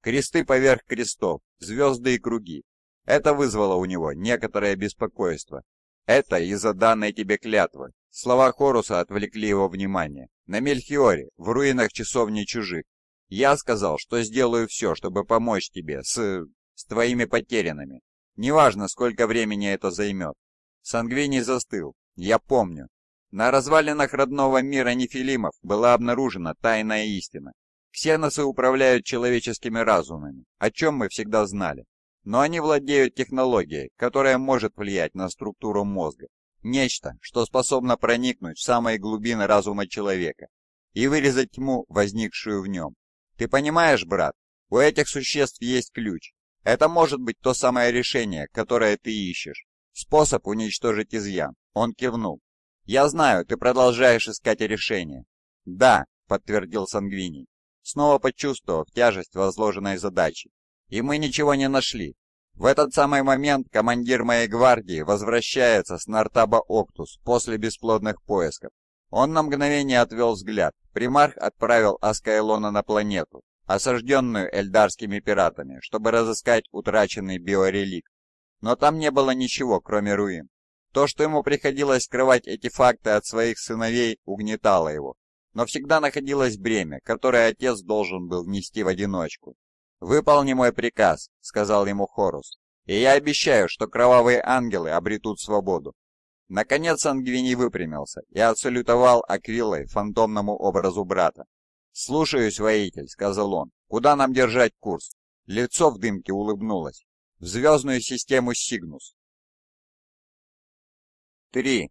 Кресты поверх крестов, звезды и круги. Это вызвало у него некоторое беспокойство. Это из-за данной тебе клятвы. Слова Хоруса отвлекли его внимание. На Мельхиоре, в руинах часовни чужих, я сказал, что сделаю все, чтобы помочь тебе с... с твоими потерянными. Неважно, сколько времени это займет. Сангвини застыл. Я помню. На развалинах родного мира нефилимов была обнаружена тайная истина. Ксеносы управляют человеческими разумами, о чем мы всегда знали. Но они владеют технологией, которая может влиять на структуру мозга. Нечто, что способно проникнуть в самые глубины разума человека и вырезать тьму, возникшую в нем. Ты понимаешь, брат, у этих существ есть ключ. Это может быть то самое решение, которое ты ищешь. Способ уничтожить изъян. Он кивнул. Я знаю, ты продолжаешь искать решение. Да, подтвердил Сангвини, снова почувствовав тяжесть возложенной задачи. И мы ничего не нашли. В этот самый момент командир моей гвардии возвращается с Нартаба Октус после бесплодных поисков он на мгновение отвел взгляд. Примарх отправил Аскайлона на планету, осажденную эльдарскими пиратами, чтобы разыскать утраченный биореликт. Но там не было ничего, кроме руин. То, что ему приходилось скрывать эти факты от своих сыновей, угнетало его. Но всегда находилось бремя, которое отец должен был нести в одиночку. «Выполни мой приказ», — сказал ему Хорус, «и я обещаю, что кровавые ангелы обретут свободу». Наконец Ангвини выпрямился и отсалютовал Аквилой фантомному образу брата. «Слушаюсь, воитель», — сказал он. «Куда нам держать курс?» Лицо в дымке улыбнулось. «В звездную систему Сигнус». Три.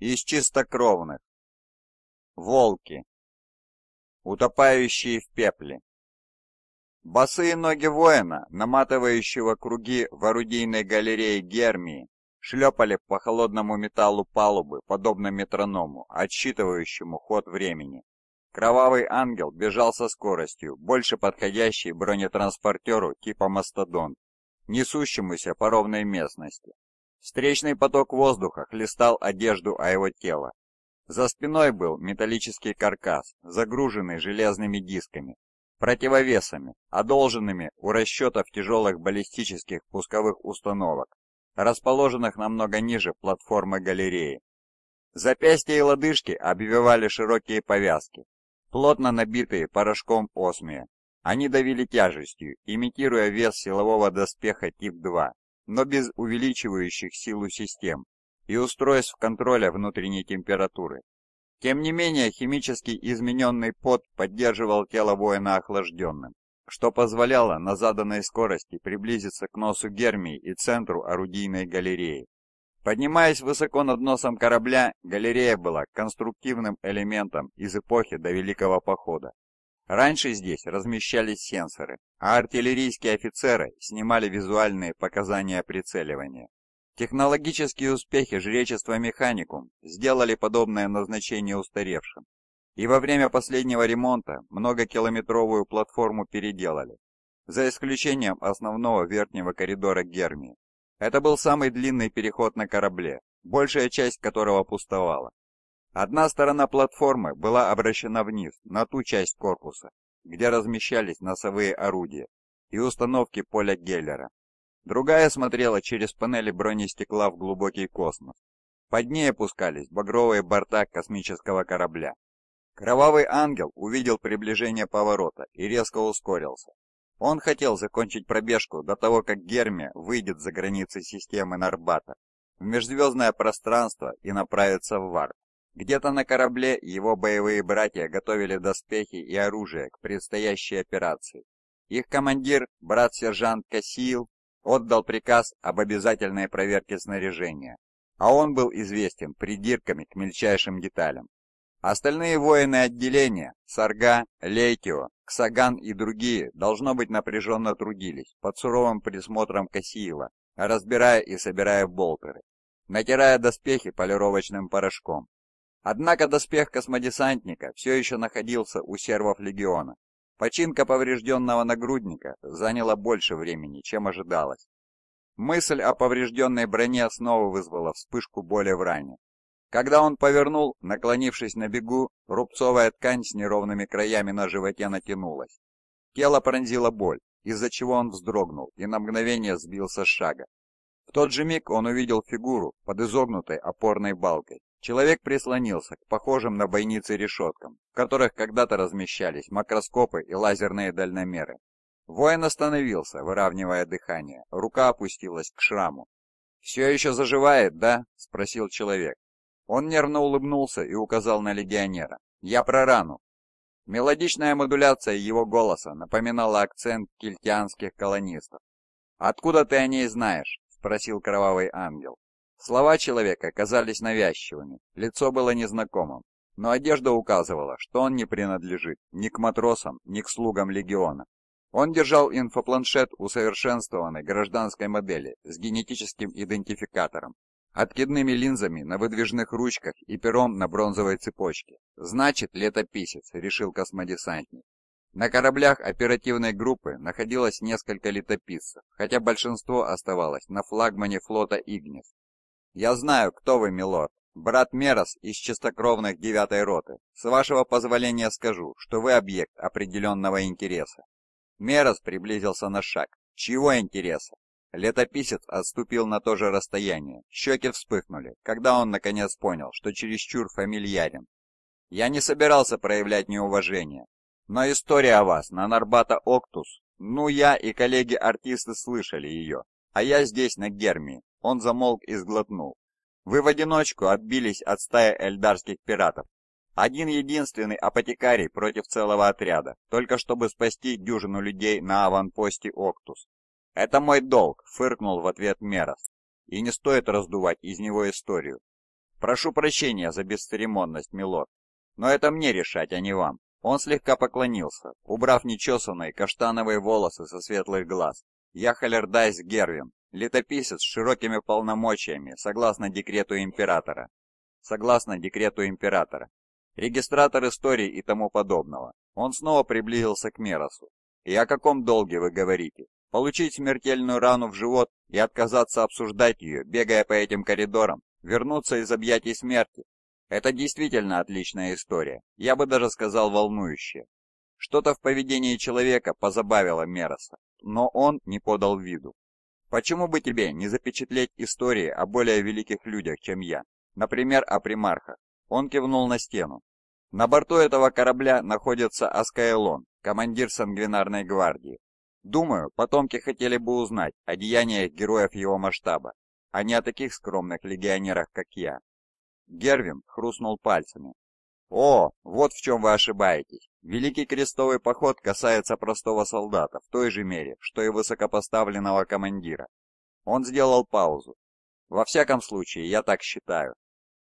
Из чистокровных. Волки. Утопающие в пепле. Босые ноги воина, наматывающего круги в орудийной галерее Гермии, шлепали по холодному металлу палубы, подобно метроному, отсчитывающему ход времени. Кровавый ангел бежал со скоростью, больше подходящей бронетранспортеру типа «Мастодон», несущемуся по ровной местности. Встречный поток воздуха хлестал одежду о его тело. За спиной был металлический каркас, загруженный железными дисками, противовесами, одолженными у расчетов тяжелых баллистических пусковых установок расположенных намного ниже платформы галереи. Запястья и лодыжки обвивали широкие повязки, плотно набитые порошком осмия. Они давили тяжестью, имитируя вес силового доспеха тип 2, но без увеличивающих силу систем и устройств контроля внутренней температуры. Тем не менее, химически измененный пот поддерживал тело воина охлажденным что позволяло на заданной скорости приблизиться к носу Гермии и центру орудийной галереи. Поднимаясь высоко над носом корабля, галерея была конструктивным элементом из эпохи до Великого Похода. Раньше здесь размещались сенсоры, а артиллерийские офицеры снимали визуальные показания прицеливания. Технологические успехи жречества Механикум сделали подобное назначение устаревшим, и во время последнего ремонта многокилометровую платформу переделали, за исключением основного верхнего коридора Гермии. Это был самый длинный переход на корабле, большая часть которого пустовала. Одна сторона платформы была обращена вниз, на ту часть корпуса, где размещались носовые орудия и установки поля Геллера. Другая смотрела через панели бронестекла в глубокий космос. Под ней опускались багровые борта космического корабля. Кровавый ангел увидел приближение поворота и резко ускорился. Он хотел закончить пробежку до того, как Герми выйдет за границы системы Нарбата, в межзвездное пространство и направится в Варп. Где-то на корабле его боевые братья готовили доспехи и оружие к предстоящей операции. Их командир, брат-сержант Кассиил, отдал приказ об обязательной проверке снаряжения, а он был известен придирками к мельчайшим деталям. Остальные воины отделения – Сарга, Лейкио, Ксаган и другие – должно быть напряженно трудились под суровым присмотром Кассиила, разбирая и собирая болтеры, натирая доспехи полировочным порошком. Однако доспех космодесантника все еще находился у сервов легиона. Починка поврежденного нагрудника заняла больше времени, чем ожидалось. Мысль о поврежденной броне снова вызвала вспышку боли в ране, когда он повернул, наклонившись на бегу, рубцовая ткань с неровными краями на животе натянулась. Тело пронзило боль, из-за чего он вздрогнул и на мгновение сбился с шага. В тот же миг он увидел фигуру под изогнутой опорной балкой. Человек прислонился к похожим на бойницы решеткам, в которых когда-то размещались макроскопы и лазерные дальномеры. Воин остановился, выравнивая дыхание, рука опустилась к шраму. «Все еще заживает, да?» — спросил человек. Он нервно улыбнулся и указал на легионера. «Я про рану». Мелодичная модуляция его голоса напоминала акцент кельтианских колонистов. «Откуда ты о ней знаешь?» — спросил кровавый ангел. Слова человека казались навязчивыми, лицо было незнакомым, но одежда указывала, что он не принадлежит ни к матросам, ни к слугам легиона. Он держал инфопланшет усовершенствованной гражданской модели с генетическим идентификатором, откидными линзами на выдвижных ручках и пером на бронзовой цепочке. Значит, летописец, решил космодесантник. На кораблях оперативной группы находилось несколько летописцев, хотя большинство оставалось на флагмане флота Игнес. «Я знаю, кто вы, милорд. Брат Мерос из чистокровных девятой роты. С вашего позволения скажу, что вы объект определенного интереса». Мерос приблизился на шаг. «Чего интереса?» Летописец отступил на то же расстояние. Щеки вспыхнули, когда он наконец понял, что чересчур фамильярен. «Я не собирался проявлять неуважение, но история о вас на Нарбата Октус, ну я и коллеги-артисты слышали ее, а я здесь, на Гермии». Он замолк и сглотнул. «Вы в одиночку отбились от стаи эльдарских пиратов. Один единственный апотекарий против целого отряда, только чтобы спасти дюжину людей на аванпосте Октус. «Это мой долг», — фыркнул в ответ Мерос. «И не стоит раздувать из него историю. Прошу прощения за бесцеремонность, милорд, но это мне решать, а не вам». Он слегка поклонился, убрав нечесанные каштановые волосы со светлых глаз. «Я Халердайс Гервин, летописец с широкими полномочиями, согласно декрету императора». «Согласно декрету императора». «Регистратор истории и тому подобного». Он снова приблизился к Меросу. «И о каком долге вы говорите?» Получить смертельную рану в живот и отказаться обсуждать ее, бегая по этим коридорам, вернуться из объятий смерти. Это действительно отличная история, я бы даже сказал волнующая. Что-то в поведении человека позабавило Мероса, но он не подал виду. Почему бы тебе не запечатлеть истории о более великих людях, чем я? Например, о примархах. Он кивнул на стену. На борту этого корабля находится Аскаэлон, командир сангвинарной гвардии, Думаю, потомки хотели бы узнать о деяниях героев его масштаба, а не о таких скромных легионерах, как я. Гервин хрустнул пальцами. «О, вот в чем вы ошибаетесь. Великий крестовый поход касается простого солдата в той же мере, что и высокопоставленного командира». Он сделал паузу. «Во всяком случае, я так считаю».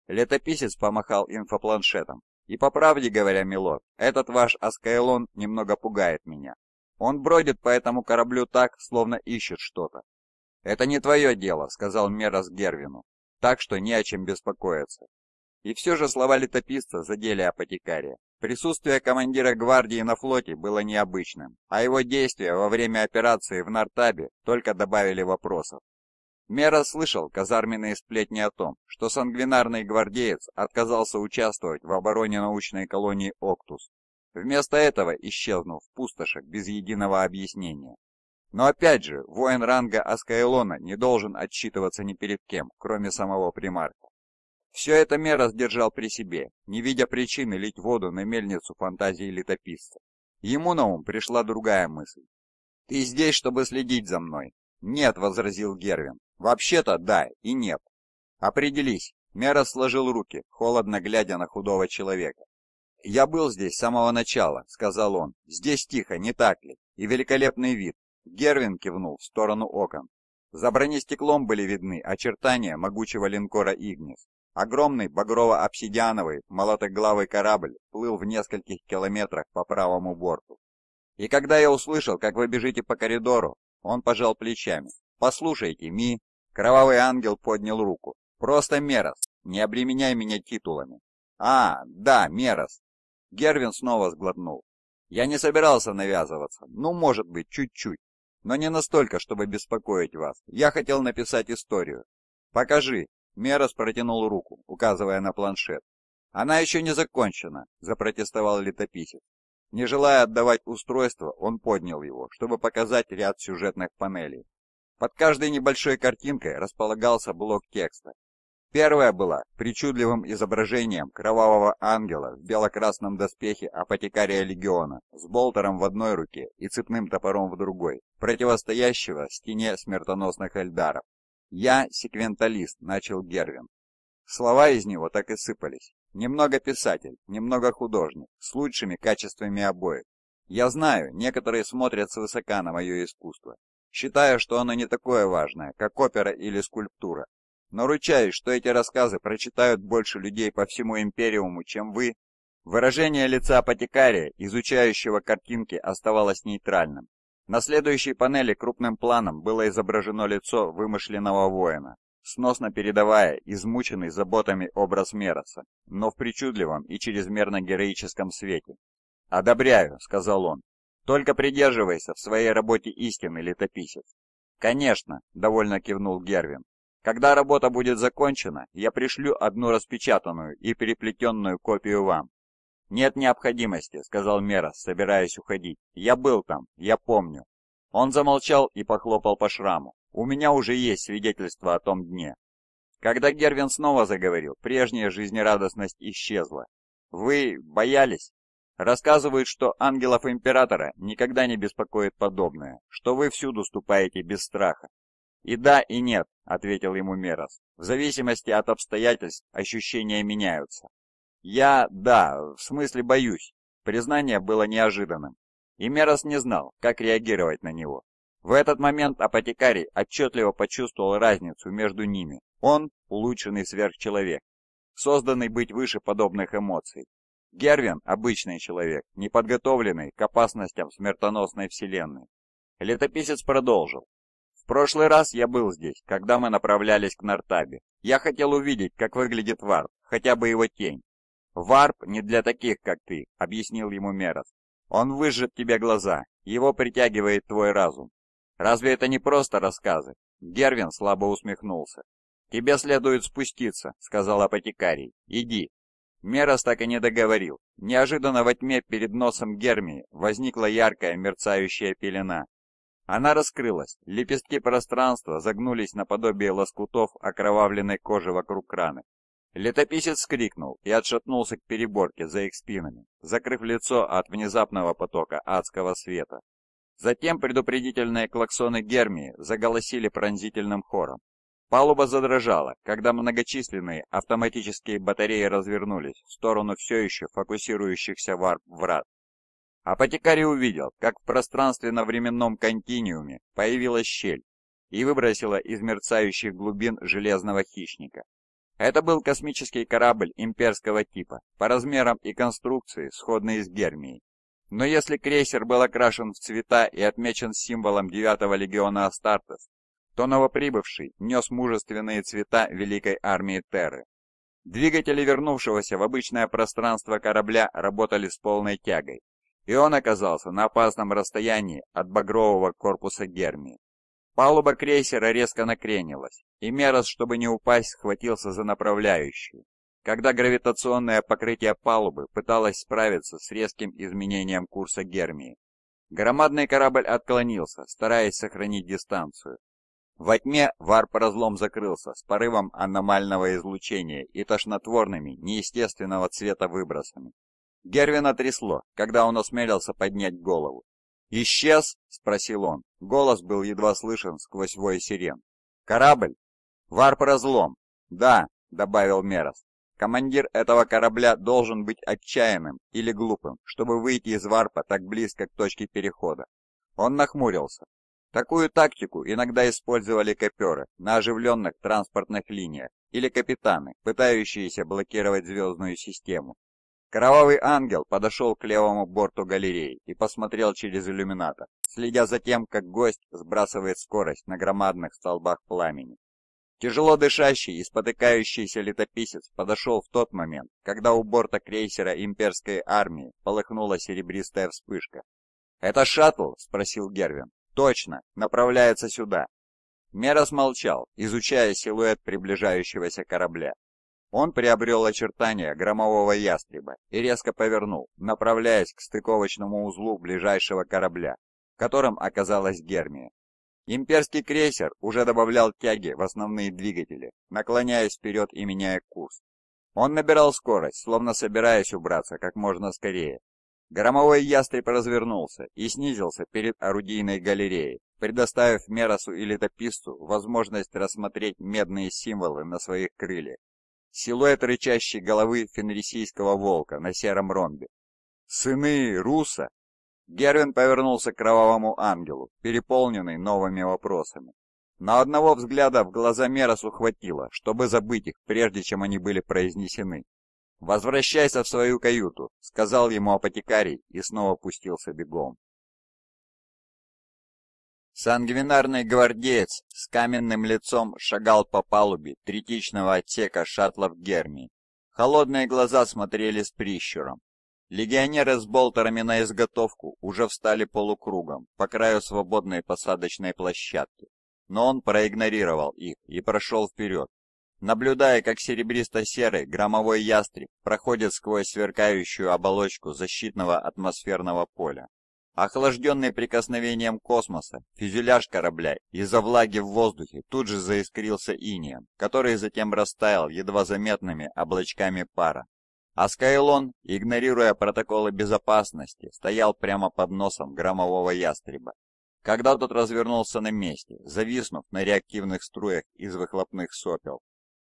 Летописец помахал инфопланшетом. «И по правде говоря, милорд, этот ваш Аскайлон немного пугает меня. Он бродит по этому кораблю так, словно ищет что-то. «Это не твое дело», — сказал Мерас Гервину, — «так что не о чем беспокоиться». И все же слова летописца задели апотекария. Присутствие командира гвардии на флоте было необычным, а его действия во время операции в Нартабе только добавили вопросов. Мера слышал казарменные сплетни о том, что сангвинарный гвардеец отказался участвовать в обороне научной колонии «Октус», Вместо этого исчезнул в пустошах без единого объяснения. Но опять же, воин ранга Аскаэлона не должен отчитываться ни перед кем, кроме самого примарха. Все это Мерос держал при себе, не видя причины лить воду на мельницу фантазии летописца. Ему на ум пришла другая мысль. «Ты здесь, чтобы следить за мной?» «Нет», — возразил Гервин. «Вообще-то да и нет». «Определись». Мерос сложил руки, холодно глядя на худого человека. «Я был здесь с самого начала», — сказал он. «Здесь тихо, не так ли? И великолепный вид». Гервин кивнул в сторону окон. За бронестеклом были видны очертания могучего линкора «Игнис». Огромный багрово-обсидиановый молотоглавый корабль плыл в нескольких километрах по правому борту. И когда я услышал, как вы бежите по коридору, он пожал плечами. «Послушайте, Ми...» Кровавый ангел поднял руку. «Просто Мерос, не обременяй меня титулами». «А, да, Мерос, Гервин снова сглотнул. «Я не собирался навязываться. Ну, может быть, чуть-чуть. Но не настолько, чтобы беспокоить вас. Я хотел написать историю». «Покажи». Мерос протянул руку, указывая на планшет. «Она еще не закончена», — запротестовал летописец. Не желая отдавать устройство, он поднял его, чтобы показать ряд сюжетных панелей. Под каждой небольшой картинкой располагался блок текста, Первая была причудливым изображением кровавого ангела в бело-красном доспехе апотекария легиона с болтером в одной руке и цепным топором в другой, противостоящего стене смертоносных эльдаров. «Я секвенталист», — начал Гервин. Слова из него так и сыпались. Немного писатель, немного художник, с лучшими качествами обоих. Я знаю, некоторые смотрят свысока на мое искусство, считая, что оно не такое важное, как опера или скульптура, но ручаюсь, что эти рассказы прочитают больше людей по всему Империуму, чем вы». Выражение лица апотекария, изучающего картинки, оставалось нейтральным. На следующей панели крупным планом было изображено лицо вымышленного воина, сносно передавая измученный заботами образ Мероса, но в причудливом и чрезмерно героическом свете. «Одобряю», — сказал он. «Только придерживайся в своей работе истины, летописец». «Конечно», — довольно кивнул Гервин. Когда работа будет закончена, я пришлю одну распечатанную и переплетенную копию вам. «Нет необходимости», — сказал Мерос, собираясь уходить. «Я был там, я помню». Он замолчал и похлопал по шраму. «У меня уже есть свидетельство о том дне». Когда Гервин снова заговорил, прежняя жизнерадостность исчезла. «Вы боялись?» Рассказывают, что ангелов Императора никогда не беспокоит подобное, что вы всюду ступаете без страха, «И да, и нет», — ответил ему Мерос. «В зависимости от обстоятельств ощущения меняются». «Я, да, в смысле боюсь». Признание было неожиданным. И Мерос не знал, как реагировать на него. В этот момент апотекарий отчетливо почувствовал разницу между ними. Он – улучшенный сверхчеловек, созданный быть выше подобных эмоций. Гервин – обычный человек, неподготовленный к опасностям смертоносной вселенной. Летописец продолжил прошлый раз я был здесь, когда мы направлялись к Нортабе. Я хотел увидеть, как выглядит варп, хотя бы его тень. Варп не для таких, как ты, объяснил ему Мерос. Он выжжет тебе глаза, его притягивает твой разум. Разве это не просто рассказы? Гервин слабо усмехнулся. «Тебе следует спуститься», — сказал апотекарий. «Иди». Мерос так и не договорил. Неожиданно во тьме перед носом Гермии возникла яркая мерцающая пелена, она раскрылась, лепестки пространства загнулись наподобие лоскутов окровавленной кожи вокруг раны. Летописец скрикнул и отшатнулся к переборке за их спинами, закрыв лицо от внезапного потока адского света. Затем предупредительные клаксоны Гермии заголосили пронзительным хором. Палуба задрожала, когда многочисленные автоматические батареи развернулись в сторону все еще фокусирующихся варп-врат. Апотекарь увидел, как в пространственно-временном континиуме появилась щель и выбросила из мерцающих глубин железного хищника. Это был космический корабль имперского типа, по размерам и конструкции, сходный с Гермией. Но если крейсер был окрашен в цвета и отмечен символом 9-го легиона Астартес, то новоприбывший нес мужественные цвета Великой армии Терры. Двигатели вернувшегося в обычное пространство корабля работали с полной тягой, и он оказался на опасном расстоянии от багрового корпуса Гермии. Палуба крейсера резко накренилась, и Мерос, чтобы не упасть, схватился за направляющую, когда гравитационное покрытие палубы пыталось справиться с резким изменением курса Гермии. Громадный корабль отклонился, стараясь сохранить дистанцию. Во тьме варп-разлом закрылся с порывом аномального излучения и тошнотворными, неестественного цвета выбросами. Гервина трясло, когда он осмелился поднять голову. «Исчез?» — спросил он. Голос был едва слышен сквозь вой сирен. «Корабль?» «Варп-разлом!» «Да», — добавил Мерос. «Командир этого корабля должен быть отчаянным или глупым, чтобы выйти из варпа так близко к точке перехода». Он нахмурился. Такую тактику иногда использовали коперы на оживленных транспортных линиях или капитаны, пытающиеся блокировать звездную систему. Кровавый ангел подошел к левому борту галереи и посмотрел через иллюминатор, следя за тем, как гость сбрасывает скорость на громадных столбах пламени. Тяжело дышащий и спотыкающийся летописец подошел в тот момент, когда у борта крейсера имперской армии полыхнула серебристая вспышка. «Это шаттл?» — спросил Гервин. «Точно, направляется сюда». Мерос молчал, изучая силуэт приближающегося корабля. Он приобрел очертания громового ястреба и резко повернул, направляясь к стыковочному узлу ближайшего корабля, которым оказалась Гермия. Имперский крейсер уже добавлял тяги в основные двигатели, наклоняясь вперед и меняя курс. Он набирал скорость, словно собираясь убраться как можно скорее. Громовой ястреб развернулся и снизился перед орудийной галереей, предоставив Меросу и летописцу возможность рассмотреть медные символы на своих крыльях. Силуэт рычащей головы фенрисийского волка на сером ромбе. «Сыны Руса?» Гервин повернулся к кровавому ангелу, переполненный новыми вопросами. На одного взгляда в глаза Меросу хватило, чтобы забыть их, прежде чем они были произнесены. «Возвращайся в свою каюту», — сказал ему апотекарий и снова пустился бегом. Сангвинарный гвардеец с каменным лицом шагал по палубе третичного отсека шаттлов Гермии. Холодные глаза смотрели с прищуром. Легионеры с болтерами на изготовку уже встали полукругом по краю свободной посадочной площадки, но он проигнорировал их и прошел вперед, наблюдая, как серебристо-серый громовой ястреб проходит сквозь сверкающую оболочку защитного атмосферного поля. Охлажденный прикосновением космоса, фюзеляж корабля из-за влаги в воздухе тут же заискрился инеем, который затем растаял едва заметными облачками пара. А Скайлон, игнорируя протоколы безопасности, стоял прямо под носом громового ястреба. Когда тот развернулся на месте, зависнув на реактивных струях из выхлопных сопел.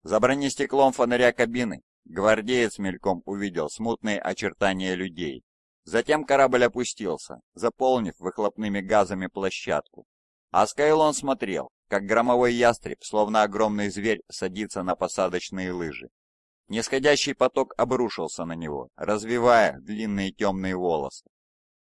За бронестеклом фонаря кабины гвардеец мельком увидел смутные очертания людей, Затем корабль опустился, заполнив выхлопными газами площадку. А Скайлон смотрел, как громовой ястреб, словно огромный зверь, садится на посадочные лыжи. Нисходящий поток обрушился на него, развивая длинные темные волосы.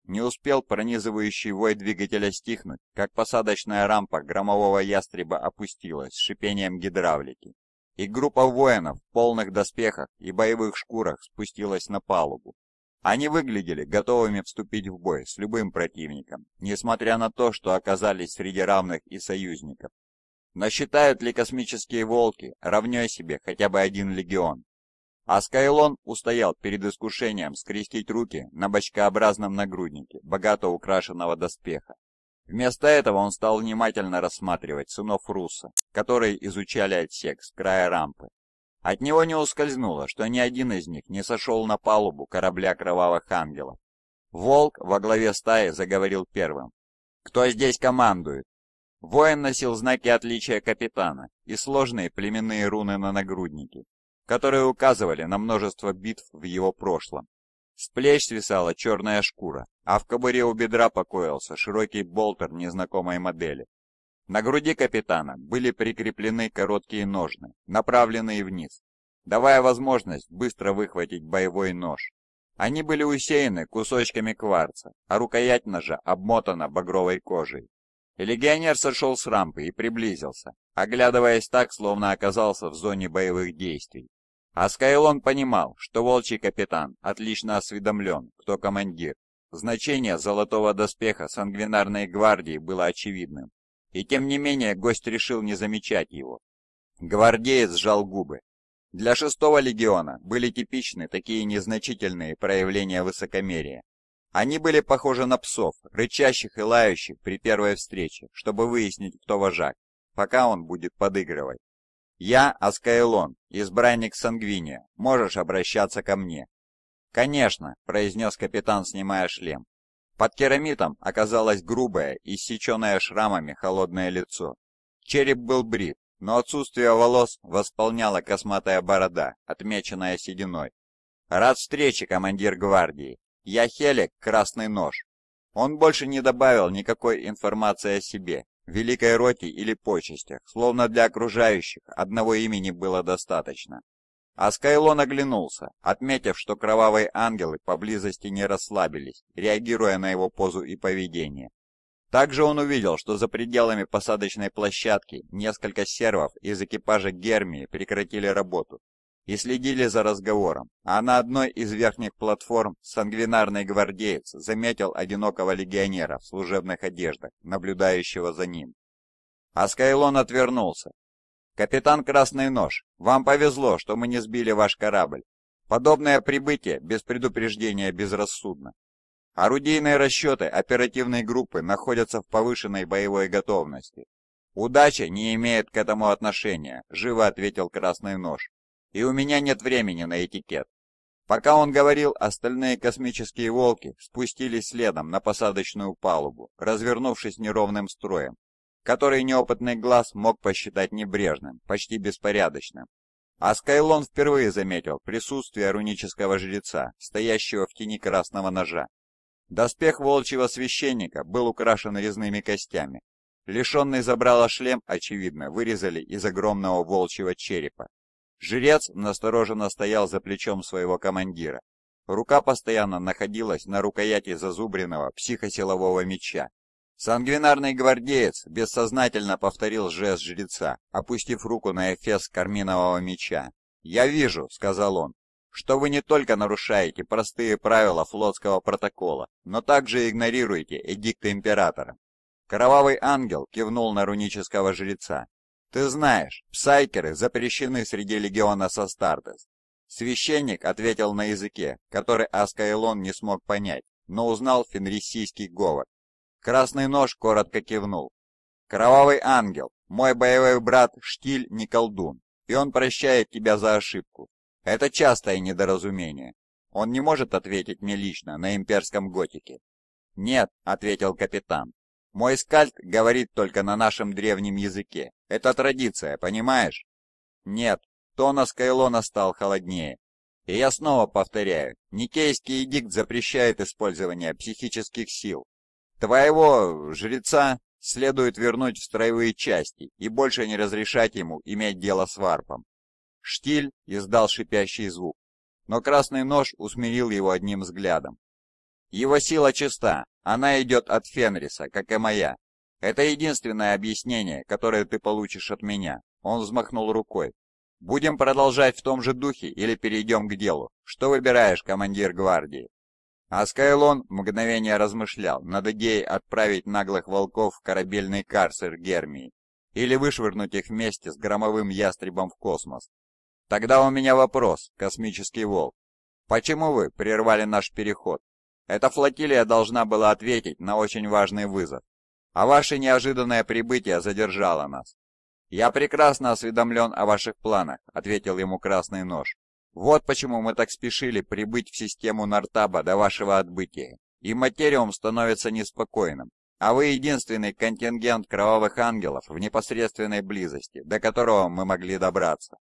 Не успел пронизывающий вой двигателя стихнуть, как посадочная рампа громового ястреба опустилась с шипением гидравлики, и группа воинов в полных доспехах и боевых шкурах спустилась на палубу, они выглядели готовыми вступить в бой с любым противником, несмотря на то, что оказались среди равных и союзников. Насчитают ли космические волки равнёй себе хотя бы один легион? А Скайлон устоял перед искушением скрестить руки на бочкообразном нагруднике, богато украшенного доспеха. Вместо этого он стал внимательно рассматривать сынов Руса, которые изучали отсек с края рампы. От него не ускользнуло, что ни один из них не сошел на палубу корабля кровавых ангелов. Волк во главе стаи заговорил первым. «Кто здесь командует?» Воин носил знаки отличия капитана и сложные племенные руны на нагруднике, которые указывали на множество битв в его прошлом. С плеч свисала черная шкура, а в кобуре у бедра покоился широкий болтер незнакомой модели. На груди капитана были прикреплены короткие ножны, направленные вниз, давая возможность быстро выхватить боевой нож. Они были усеяны кусочками кварца, а рукоять ножа обмотана багровой кожей. Легионер сошел с рампы и приблизился, оглядываясь так, словно оказался в зоне боевых действий. А Скайлон понимал, что волчий капитан отлично осведомлен, кто командир. Значение золотого доспеха сангвинарной гвардии было очевидным. И тем не менее гость решил не замечать его. Гвардеец сжал губы. Для шестого легиона были типичны такие незначительные проявления высокомерия. Они были похожи на псов, рычащих и лающих при первой встрече, чтобы выяснить, кто вожак, пока он будет подыгрывать. «Я Аскаэлон, избранник Сангвиния, можешь обращаться ко мне». «Конечно», — произнес капитан, снимая шлем, под керамитом оказалось грубое, иссеченное шрамами холодное лицо. Череп был брит, но отсутствие волос восполняла косматая борода, отмеченная сединой. «Рад встрече, командир гвардии. Я Хелик, Красный Нож». Он больше не добавил никакой информации о себе, великой роте или почестях, словно для окружающих одного имени было достаточно. А Скайлон оглянулся, отметив, что кровавые ангелы поблизости не расслабились, реагируя на его позу и поведение. Также он увидел, что за пределами посадочной площадки несколько сервов из экипажа Гермии прекратили работу и следили за разговором, а на одной из верхних платформ сангвинарный гвардеец заметил одинокого легионера в служебных одеждах, наблюдающего за ним. Аскайлон отвернулся, «Капитан Красный Нож, вам повезло, что мы не сбили ваш корабль. Подобное прибытие без предупреждения безрассудно. Орудийные расчеты оперативной группы находятся в повышенной боевой готовности. «Удача не имеет к этому отношения», — живо ответил Красный Нож. «И у меня нет времени на этикет». Пока он говорил, остальные космические «Волки» спустились следом на посадочную палубу, развернувшись неровным строем, который неопытный глаз мог посчитать небрежным, почти беспорядочным. А Скайлон впервые заметил присутствие рунического жреца, стоящего в тени красного ножа. Доспех волчьего священника был украшен резными костями. Лишенный забрала шлем, очевидно, вырезали из огромного волчьего черепа. Жрец настороженно стоял за плечом своего командира. Рука постоянно находилась на рукояти зазубренного психосилового меча, «Сангвинарный гвардеец!» — бессознательно повторил жест жреца, опустив руку на эфес карминового меча. «Я вижу», — сказал он, — «что вы не только нарушаете простые правила флотского протокола, но также игнорируете эдикты императора». Кровавый ангел кивнул на рунического жреца. «Ты знаешь, псайкеры запрещены среди легиона Састартес». Священник ответил на языке, который Аскаэлон не смог понять, но узнал фенрисийский говор. Красный нож коротко кивнул. «Кровавый ангел, мой боевой брат Штиль не колдун, и он прощает тебя за ошибку. Это частое недоразумение. Он не может ответить мне лично на имперском готике». «Нет», — ответил капитан. «Мой скальт говорит только на нашем древнем языке. Это традиция, понимаешь?» «Нет». Тона Скайлона стал холоднее. И я снова повторяю, Никейский эдикт запрещает использование психических сил, Твоего жреца следует вернуть в строевые части и больше не разрешать ему иметь дело с варпом. Штиль издал шипящий звук, но красный нож усмирил его одним взглядом. Его сила чиста, она идет от Фенриса, как и моя. Это единственное объяснение, которое ты получишь от меня. Он взмахнул рукой. Будем продолжать в том же духе или перейдем к делу? Что выбираешь, командир гвардии? А Скайлон мгновение размышлял, над идеей отправить наглых волков в корабельный карцер Гермии или вышвырнуть их вместе с громовым ястребом в космос. Тогда у меня вопрос, космический волк. Почему вы прервали наш переход? Эта флотилия должна была ответить на очень важный вызов, а ваше неожиданное прибытие задержало нас. «Я прекрасно осведомлен о ваших планах», — ответил ему Красный Нож. Вот почему мы так спешили прибыть в систему Нартаба до вашего отбытия. И материум становится неспокойным. А вы единственный контингент кровавых ангелов в непосредственной близости, до которого мы могли добраться.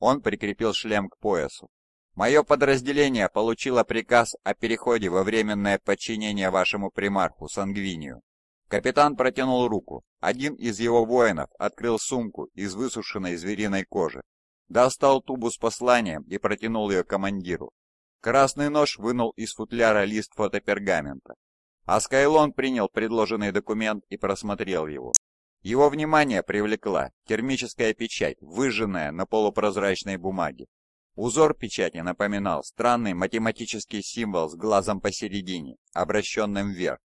Он прикрепил шлем к поясу. Мое подразделение получило приказ о переходе во временное подчинение вашему примарху Сангвинию. Капитан протянул руку. Один из его воинов открыл сумку из высушенной звериной кожи, Достал тубу с посланием и протянул ее командиру. Красный нож вынул из футляра лист фотопергамента. А Скайлон принял предложенный документ и просмотрел его. Его внимание привлекла термическая печать, выжженная на полупрозрачной бумаге. Узор печати напоминал странный математический символ с глазом посередине, обращенным вверх.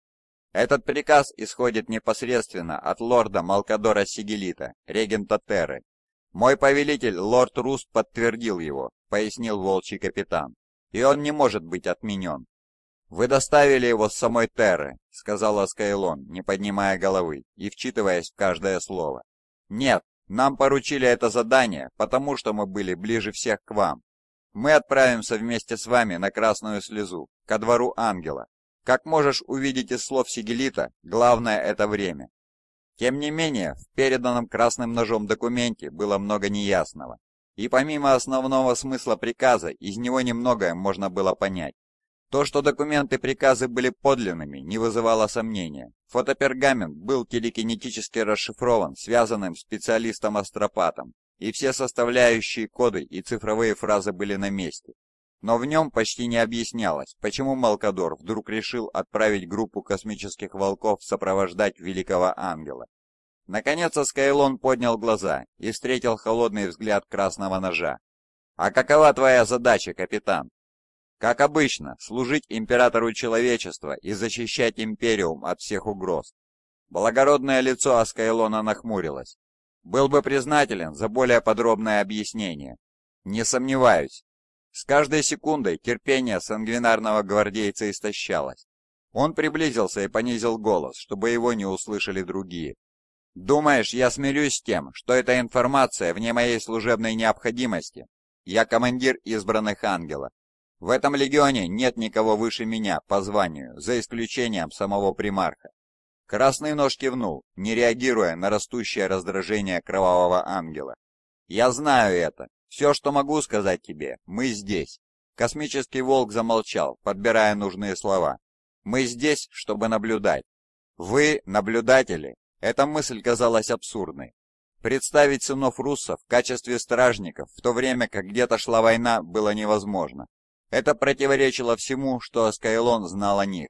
Этот приказ исходит непосредственно от лорда Малкадора Сигелита, регента Терры, «Мой повелитель, лорд Руст, подтвердил его», — пояснил волчий капитан, — «и он не может быть отменен». «Вы доставили его с самой Терры», — сказала Скайлон, не поднимая головы и вчитываясь в каждое слово. «Нет, нам поручили это задание, потому что мы были ближе всех к вам. Мы отправимся вместе с вами на Красную Слезу, ко двору Ангела. Как можешь увидеть из слов Сигелита, главное — это время. Тем не менее, в переданном красным ножом документе было много неясного. И помимо основного смысла приказа, из него немногое можно было понять. То, что документы приказы были подлинными, не вызывало сомнения. Фотопергамент был телекинетически расшифрован связанным специалистом-астропатом, и все составляющие коды и цифровые фразы были на месте. Но в нем почти не объяснялось, почему Малкадор вдруг решил отправить группу космических волков сопровождать Великого Ангела. Наконец Аскайлон поднял глаза и встретил холодный взгляд красного ножа. «А какова твоя задача, капитан?» «Как обычно, служить императору человечества и защищать Империум от всех угроз». Благородное лицо Аскайлона нахмурилось. «Был бы признателен за более подробное объяснение». «Не сомневаюсь. С каждой секундой терпение сангвинарного гвардейца истощалось. Он приблизился и понизил голос, чтобы его не услышали другие. «Думаешь, я смирюсь с тем, что эта информация вне моей служебной необходимости? Я командир избранных ангела. В этом легионе нет никого выше меня по званию, за исключением самого примарха». Красный нож кивнул, не реагируя на растущее раздражение кровавого ангела. «Я знаю это, «Все, что могу сказать тебе, мы здесь». Космический волк замолчал, подбирая нужные слова. «Мы здесь, чтобы наблюдать». «Вы — наблюдатели». Эта мысль казалась абсурдной. Представить сынов руссов в качестве стражников в то время, как где-то шла война, было невозможно. Это противоречило всему, что Скайлон знал о них.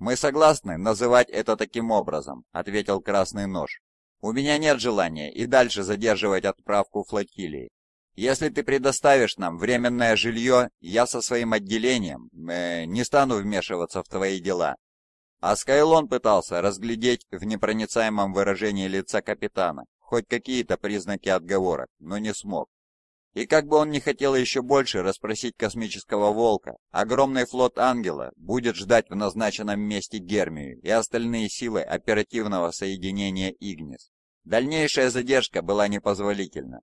«Мы согласны называть это таким образом», — ответил Красный Нож. «У меня нет желания и дальше задерживать отправку флотилии. Если ты предоставишь нам временное жилье, я со своим отделением э, не стану вмешиваться в твои дела». А Скайлон пытался разглядеть в непроницаемом выражении лица капитана хоть какие-то признаки отговорок, но не смог. И как бы он не хотел еще больше расспросить космического волка, огромный флот Ангела будет ждать в назначенном месте Гермию и остальные силы оперативного соединения Игнис. Дальнейшая задержка была непозволительна.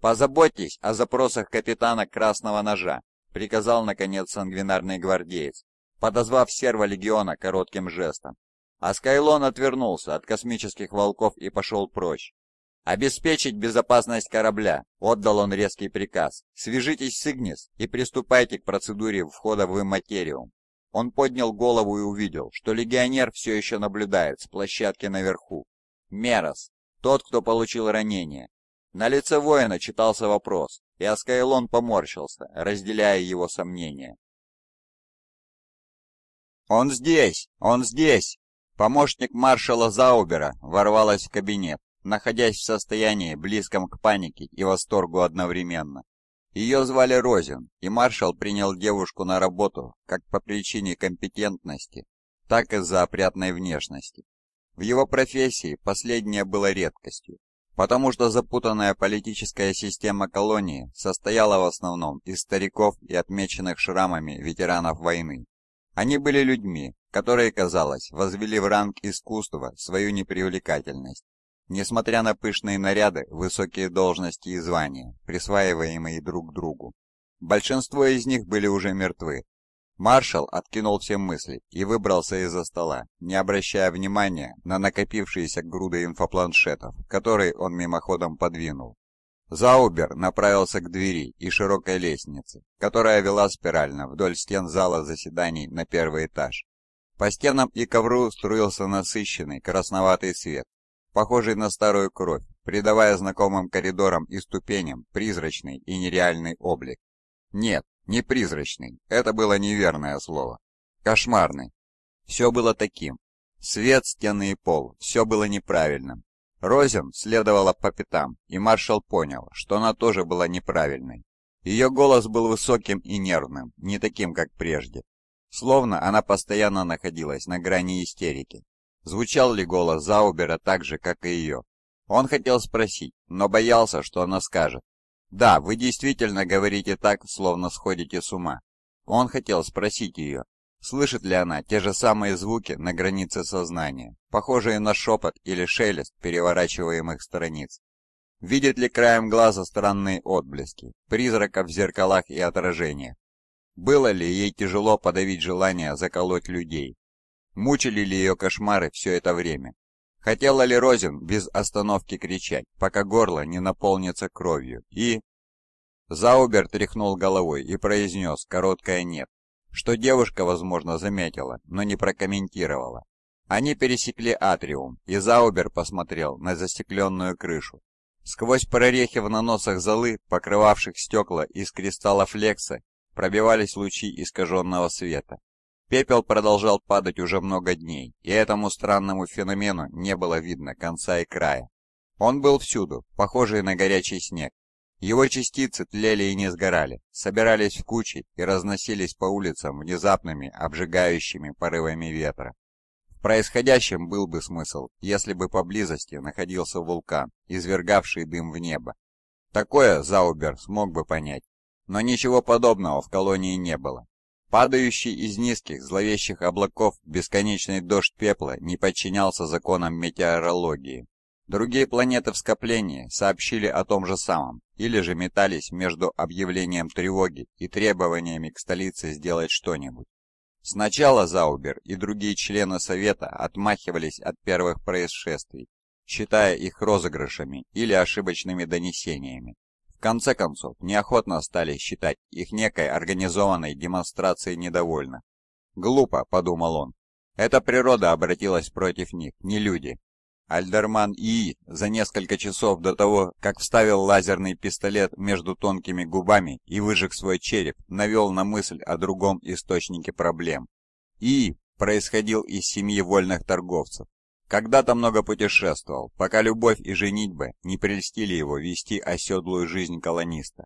«Позаботьтесь о запросах капитана Красного Ножа», — приказал, наконец, сангвинарный гвардеец, подозвав серва легиона коротким жестом. А Скайлон отвернулся от космических волков и пошел прочь. «Обеспечить безопасность корабля», — отдал он резкий приказ. «Свяжитесь с Игнис и приступайте к процедуре входа в имматериум». Он поднял голову и увидел, что легионер все еще наблюдает с площадки наверху. Мерос, тот, кто получил ранение, на лице воина читался вопрос, и Аскайлон поморщился, разделяя его сомнения. «Он здесь! Он здесь!» Помощник маршала Заубера ворвалась в кабинет, находясь в состоянии, близком к панике и восторгу одновременно. Ее звали Розин, и маршал принял девушку на работу как по причине компетентности, так и за опрятной внешности. В его профессии последнее было редкостью, потому что запутанная политическая система колонии состояла в основном из стариков и отмеченных шрамами ветеранов войны. Они были людьми, которые, казалось, возвели в ранг искусства свою непривлекательность, несмотря на пышные наряды, высокие должности и звания, присваиваемые друг другу. Большинство из них были уже мертвы, Маршал откинул все мысли и выбрался из-за стола, не обращая внимания на накопившиеся груды инфопланшетов, которые он мимоходом подвинул. Заубер направился к двери и широкой лестнице, которая вела спирально вдоль стен зала заседаний на первый этаж. По стенам и ковру струился насыщенный красноватый свет, похожий на старую кровь, придавая знакомым коридорам и ступеням призрачный и нереальный облик. Нет, не призрачный, это было неверное слово. Кошмарный. Все было таким. Свет, стены и пол, все было неправильным. Розен следовала по пятам, и маршал понял, что она тоже была неправильной. Ее голос был высоким и нервным, не таким, как прежде. Словно она постоянно находилась на грани истерики. Звучал ли голос Заубера так же, как и ее? Он хотел спросить, но боялся, что она скажет. «Да, вы действительно говорите так, словно сходите с ума». Он хотел спросить ее, слышит ли она те же самые звуки на границе сознания, похожие на шепот или шелест переворачиваемых страниц. Видит ли краем глаза странные отблески, призраков в зеркалах и отражениях? Было ли ей тяжело подавить желание заколоть людей? Мучили ли ее кошмары все это время? Хотела ли Розин без остановки кричать, пока горло не наполнится кровью, и... Заубер тряхнул головой и произнес короткое «нет», что девушка, возможно, заметила, но не прокомментировала. Они пересекли атриум, и Заубер посмотрел на застекленную крышу. Сквозь прорехи в наносах золы, покрывавших стекла из кристаллов лекса, пробивались лучи искаженного света. Пепел продолжал падать уже много дней, и этому странному феномену не было видно конца и края. Он был всюду, похожий на горячий снег. Его частицы тлели и не сгорали, собирались в кучи и разносились по улицам внезапными, обжигающими порывами ветра. В происходящем был бы смысл, если бы поблизости находился вулкан, извергавший дым в небо. Такое Заубер смог бы понять, но ничего подобного в колонии не было, Падающий из низких зловещих облаков бесконечный дождь пепла не подчинялся законам метеорологии. Другие планеты в скоплении сообщили о том же самом, или же метались между объявлением тревоги и требованиями к столице сделать что-нибудь. Сначала Заубер и другие члены Совета отмахивались от первых происшествий, считая их розыгрышами или ошибочными донесениями конце концов, неохотно стали считать их некой организованной демонстрацией недовольных. «Глупо», — подумал он. «Эта природа обратилась против них, не люди». Альдерман ИИ за несколько часов до того, как вставил лазерный пистолет между тонкими губами и выжег свой череп, навел на мысль о другом источнике проблем. ИИ происходил из семьи вольных торговцев, когда-то много путешествовал, пока любовь и женитьбы не прельстили его вести оседлую жизнь колониста.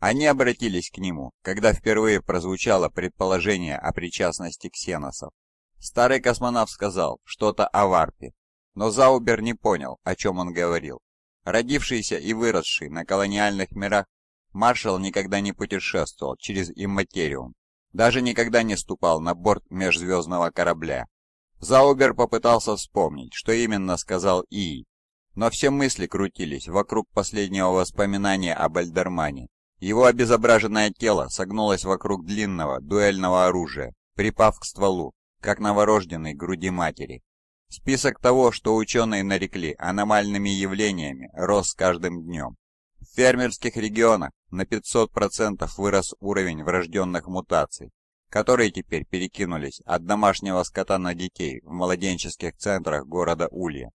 Они обратились к нему, когда впервые прозвучало предположение о причастности ксеносов. Старый космонавт сказал что-то о варпе, но Заубер не понял, о чем он говорил. Родившийся и выросший на колониальных мирах, маршал никогда не путешествовал через имматериум, даже никогда не ступал на борт межзвездного корабля. Заугер попытался вспомнить, что именно сказал Ии, но все мысли крутились вокруг последнего воспоминания об Альдермане. Его обезображенное тело согнулось вокруг длинного дуэльного оружия, припав к стволу, как новорожденный груди матери. Список того, что ученые нарекли аномальными явлениями, рос с каждым днем. В фермерских регионах на 500% вырос уровень врожденных мутаций, которые теперь перекинулись от домашнего скота на детей в младенческих центрах города Улья.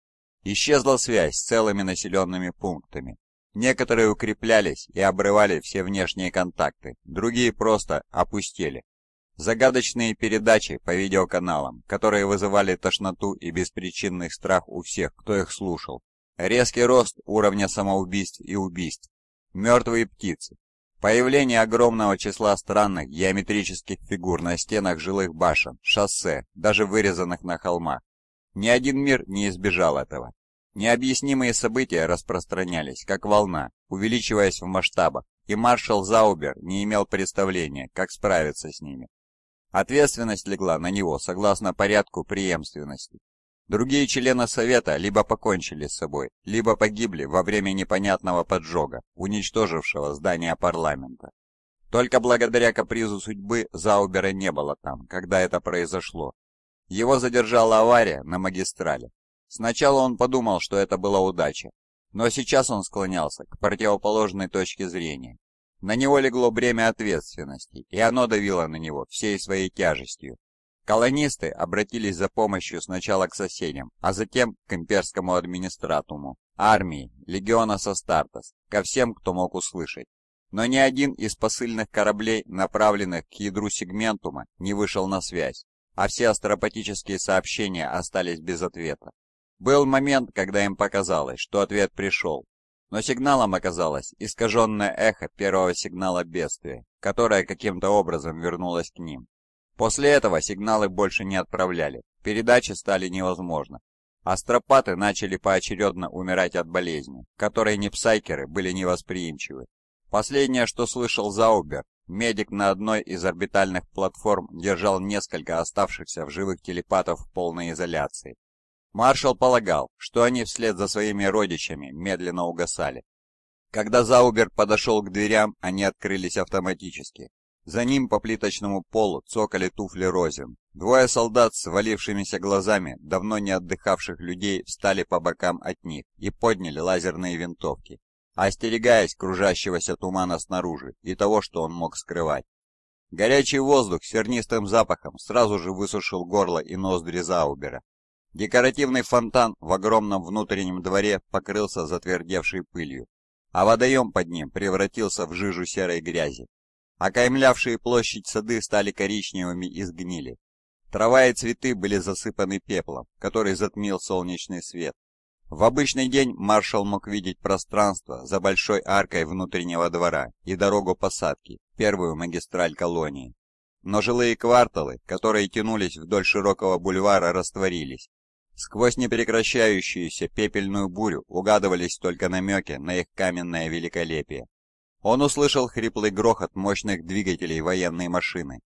Исчезла связь с целыми населенными пунктами. Некоторые укреплялись и обрывали все внешние контакты, другие просто опустили. Загадочные передачи по видеоканалам, которые вызывали тошноту и беспричинный страх у всех, кто их слушал. Резкий рост уровня самоубийств и убийств. Мертвые птицы, Появление огромного числа странных геометрических фигур на стенах жилых башен, шоссе, даже вырезанных на холмах. Ни один мир не избежал этого. Необъяснимые события распространялись, как волна, увеличиваясь в масштабах, и маршал Заубер не имел представления, как справиться с ними. Ответственность легла на него согласно порядку преемственности. Другие члены Совета либо покончили с собой, либо погибли во время непонятного поджога, уничтожившего здание парламента. Только благодаря капризу судьбы Заубера не было там, когда это произошло. Его задержала авария на магистрали. Сначала он подумал, что это была удача, но сейчас он склонялся к противоположной точке зрения. На него легло бремя ответственности, и оно давило на него всей своей тяжестью. Колонисты обратились за помощью сначала к соседям, а затем к имперскому администратуму, армии, легиона Состартес, ко всем, кто мог услышать. Но ни один из посыльных кораблей, направленных к ядру сегментума, не вышел на связь, а все астропатические сообщения остались без ответа. Был момент, когда им показалось, что ответ пришел, но сигналом оказалось искаженное эхо первого сигнала бедствия, которое каким-то образом вернулось к ним. После этого сигналы больше не отправляли, передачи стали невозможны. Астропаты начали поочередно умирать от болезни, которой непсайкеры были невосприимчивы. Последнее, что слышал Заубер, медик на одной из орбитальных платформ держал несколько оставшихся в живых телепатов в полной изоляции. Маршал полагал, что они вслед за своими родичами медленно угасали. Когда Заубер подошел к дверям, они открылись автоматически, за ним по плиточному полу цокали туфли Розин. Двое солдат с валившимися глазами, давно не отдыхавших людей, встали по бокам от них и подняли лазерные винтовки, остерегаясь кружащегося тумана снаружи и того, что он мог скрывать. Горячий воздух с сернистым запахом сразу же высушил горло и ноздри Заубера. Декоративный фонтан в огромном внутреннем дворе покрылся затвердевшей пылью, а водоем под ним превратился в жижу серой грязи, Окаймлявшие площадь сады стали коричневыми и сгнили. Трава и цветы были засыпаны пеплом, который затмил солнечный свет. В обычный день маршал мог видеть пространство за большой аркой внутреннего двора и дорогу посадки, первую магистраль колонии. Но жилые кварталы, которые тянулись вдоль широкого бульвара, растворились. Сквозь непрекращающуюся пепельную бурю угадывались только намеки на их каменное великолепие. Он услышал хриплый грохот мощных двигателей военной машины.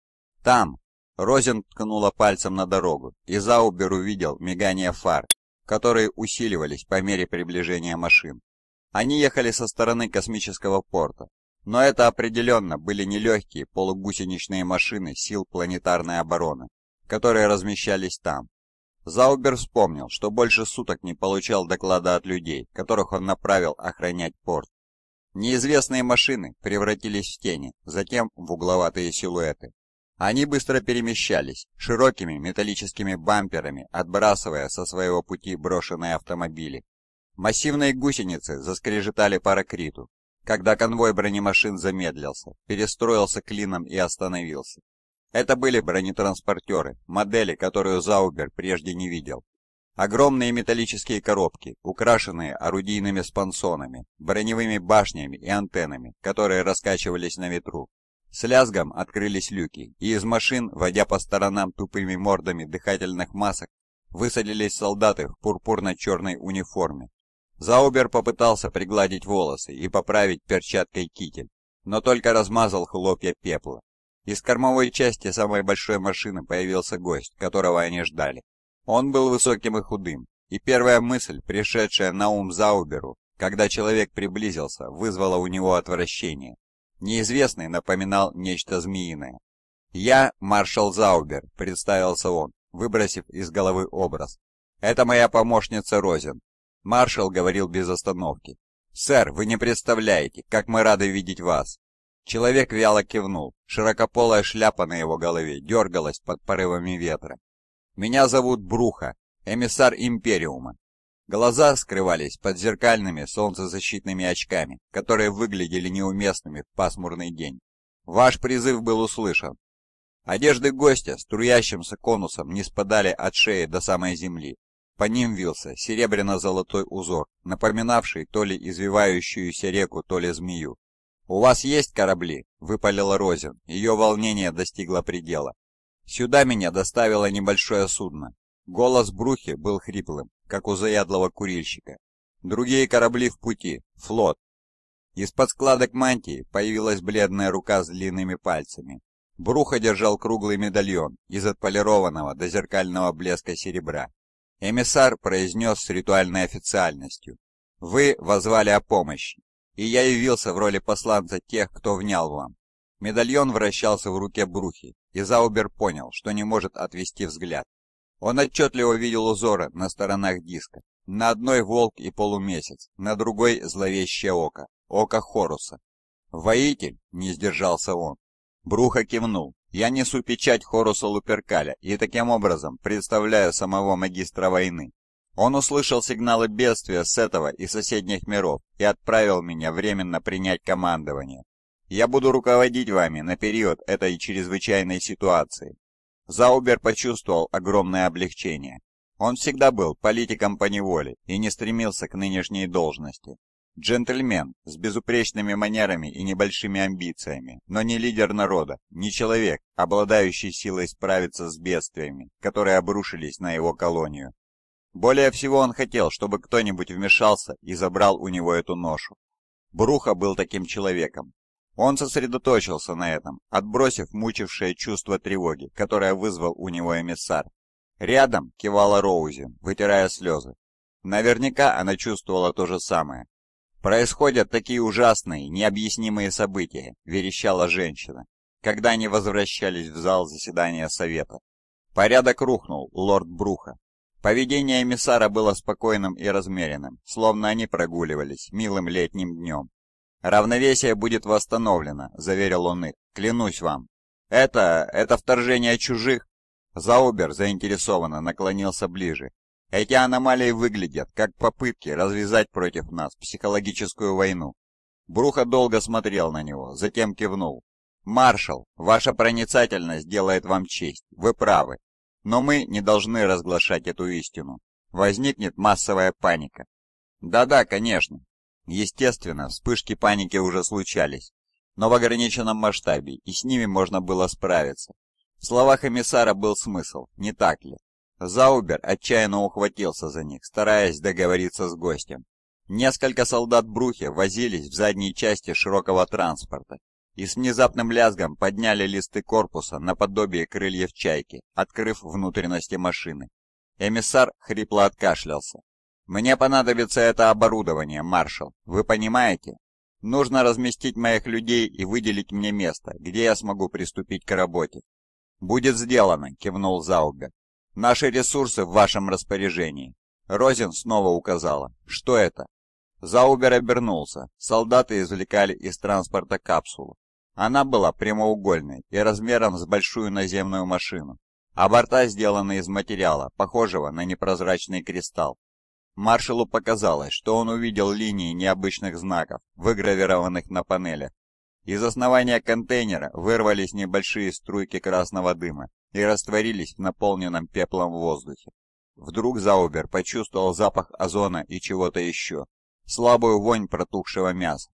«Там!» Розен ткнула пальцем на дорогу, и Заубер увидел мигание фар, которые усиливались по мере приближения машин. Они ехали со стороны космического порта, но это определенно были нелегкие полугусеничные машины сил планетарной обороны, которые размещались там. Заубер вспомнил, что больше суток не получал доклада от людей, которых он направил охранять порт. Неизвестные машины превратились в тени, затем в угловатые силуэты. Они быстро перемещались, широкими металлическими бамперами, отбрасывая со своего пути брошенные автомобили. Массивные гусеницы заскрежетали паракриту, когда конвой бронемашин замедлился, перестроился клином и остановился. Это были бронетранспортеры, модели, которую Заубер прежде не видел, Огромные металлические коробки, украшенные орудийными спонсонами, броневыми башнями и антеннами, которые раскачивались на ветру. С лязгом открылись люки, и из машин, водя по сторонам тупыми мордами дыхательных масок, высадились солдаты в пурпурно-черной униформе. Заубер попытался пригладить волосы и поправить перчаткой китель, но только размазал хлопья пепла. Из кормовой части самой большой машины появился гость, которого они ждали. Он был высоким и худым, и первая мысль, пришедшая на ум Зауберу, когда человек приблизился, вызвала у него отвращение. Неизвестный напоминал нечто змеиное. «Я маршал Заубер», — представился он, выбросив из головы образ. «Это моя помощница Розен. Маршал говорил без остановки. «Сэр, вы не представляете, как мы рады видеть вас!» Человек вяло кивнул, широкополая шляпа на его голове дергалась под порывами ветра. Меня зовут Бруха, эмиссар Империума». Глаза скрывались под зеркальными солнцезащитными очками, которые выглядели неуместными в пасмурный день. Ваш призыв был услышан. Одежды гостя струящимся конусом не спадали от шеи до самой земли. По ним вился серебряно-золотой узор, напоминавший то ли извивающуюся реку, то ли змею. «У вас есть корабли?» — выпалила Розин. Ее волнение достигло предела. Сюда меня доставило небольшое судно. Голос Брухи был хриплым, как у заядлого курильщика. Другие корабли в пути, флот. Из-под складок мантии появилась бледная рука с длинными пальцами. Бруха держал круглый медальон из отполированного до зеркального блеска серебра. Эмиссар произнес с ритуальной официальностью. «Вы возвали о помощи, и я явился в роли посланца тех, кто внял вам». Медальон вращался в руке Брухи, и Заубер понял, что не может отвести взгляд. Он отчетливо видел узоры на сторонах диска. На одной волк и полумесяц, на другой зловещее око, око Хоруса. «Воитель!» — не сдержался он. Бруха кивнул. «Я несу печать Хоруса Луперкаля и таким образом представляю самого магистра войны. Он услышал сигналы бедствия с этого и соседних миров и отправил меня временно принять командование. Я буду руководить вами на период этой чрезвычайной ситуации». Заубер почувствовал огромное облегчение. Он всегда был политиком по неволе и не стремился к нынешней должности. Джентльмен с безупречными манерами и небольшими амбициями, но не лидер народа, не человек, обладающий силой справиться с бедствиями, которые обрушились на его колонию. Более всего он хотел, чтобы кто-нибудь вмешался и забрал у него эту ношу. Бруха был таким человеком, он сосредоточился на этом, отбросив мучившее чувство тревоги, которое вызвал у него эмиссар. Рядом кивала Роузи, вытирая слезы. Наверняка она чувствовала то же самое. «Происходят такие ужасные, необъяснимые события», – верещала женщина, когда они возвращались в зал заседания совета. Порядок рухнул, лорд Бруха. Поведение эмиссара было спокойным и размеренным, словно они прогуливались милым летним днем. «Равновесие будет восстановлено», — заверил он их. «Клянусь вам». «Это... это вторжение чужих?» Заубер заинтересованно наклонился ближе. «Эти аномалии выглядят как попытки развязать против нас психологическую войну». Бруха долго смотрел на него, затем кивнул. «Маршал, ваша проницательность делает вам честь, вы правы. Но мы не должны разглашать эту истину. Возникнет массовая паника». «Да-да, конечно», Естественно, вспышки паники уже случались, но в ограниченном масштабе, и с ними можно было справиться. В словах эмиссара был смысл, не так ли? Заубер отчаянно ухватился за них, стараясь договориться с гостем. Несколько солдат Брухи возились в задней части широкого транспорта и с внезапным лязгом подняли листы корпуса наподобие крыльев чайки, открыв внутренности машины. Эмиссар хрипло откашлялся. «Мне понадобится это оборудование, маршал, вы понимаете? Нужно разместить моих людей и выделить мне место, где я смогу приступить к работе». «Будет сделано», — кивнул Заубер. «Наши ресурсы в вашем распоряжении». Розин снова указала. «Что это?» Заубер обернулся. Солдаты извлекали из транспорта капсулу. Она была прямоугольной и размером с большую наземную машину, а борта сделаны из материала, похожего на непрозрачный кристалл. Маршалу показалось, что он увидел линии необычных знаков, выгравированных на панели. Из основания контейнера вырвались небольшие струйки красного дыма и растворились в наполненном пеплом воздухе. Вдруг Заубер почувствовал запах озона и чего-то еще, слабую вонь протухшего мяса.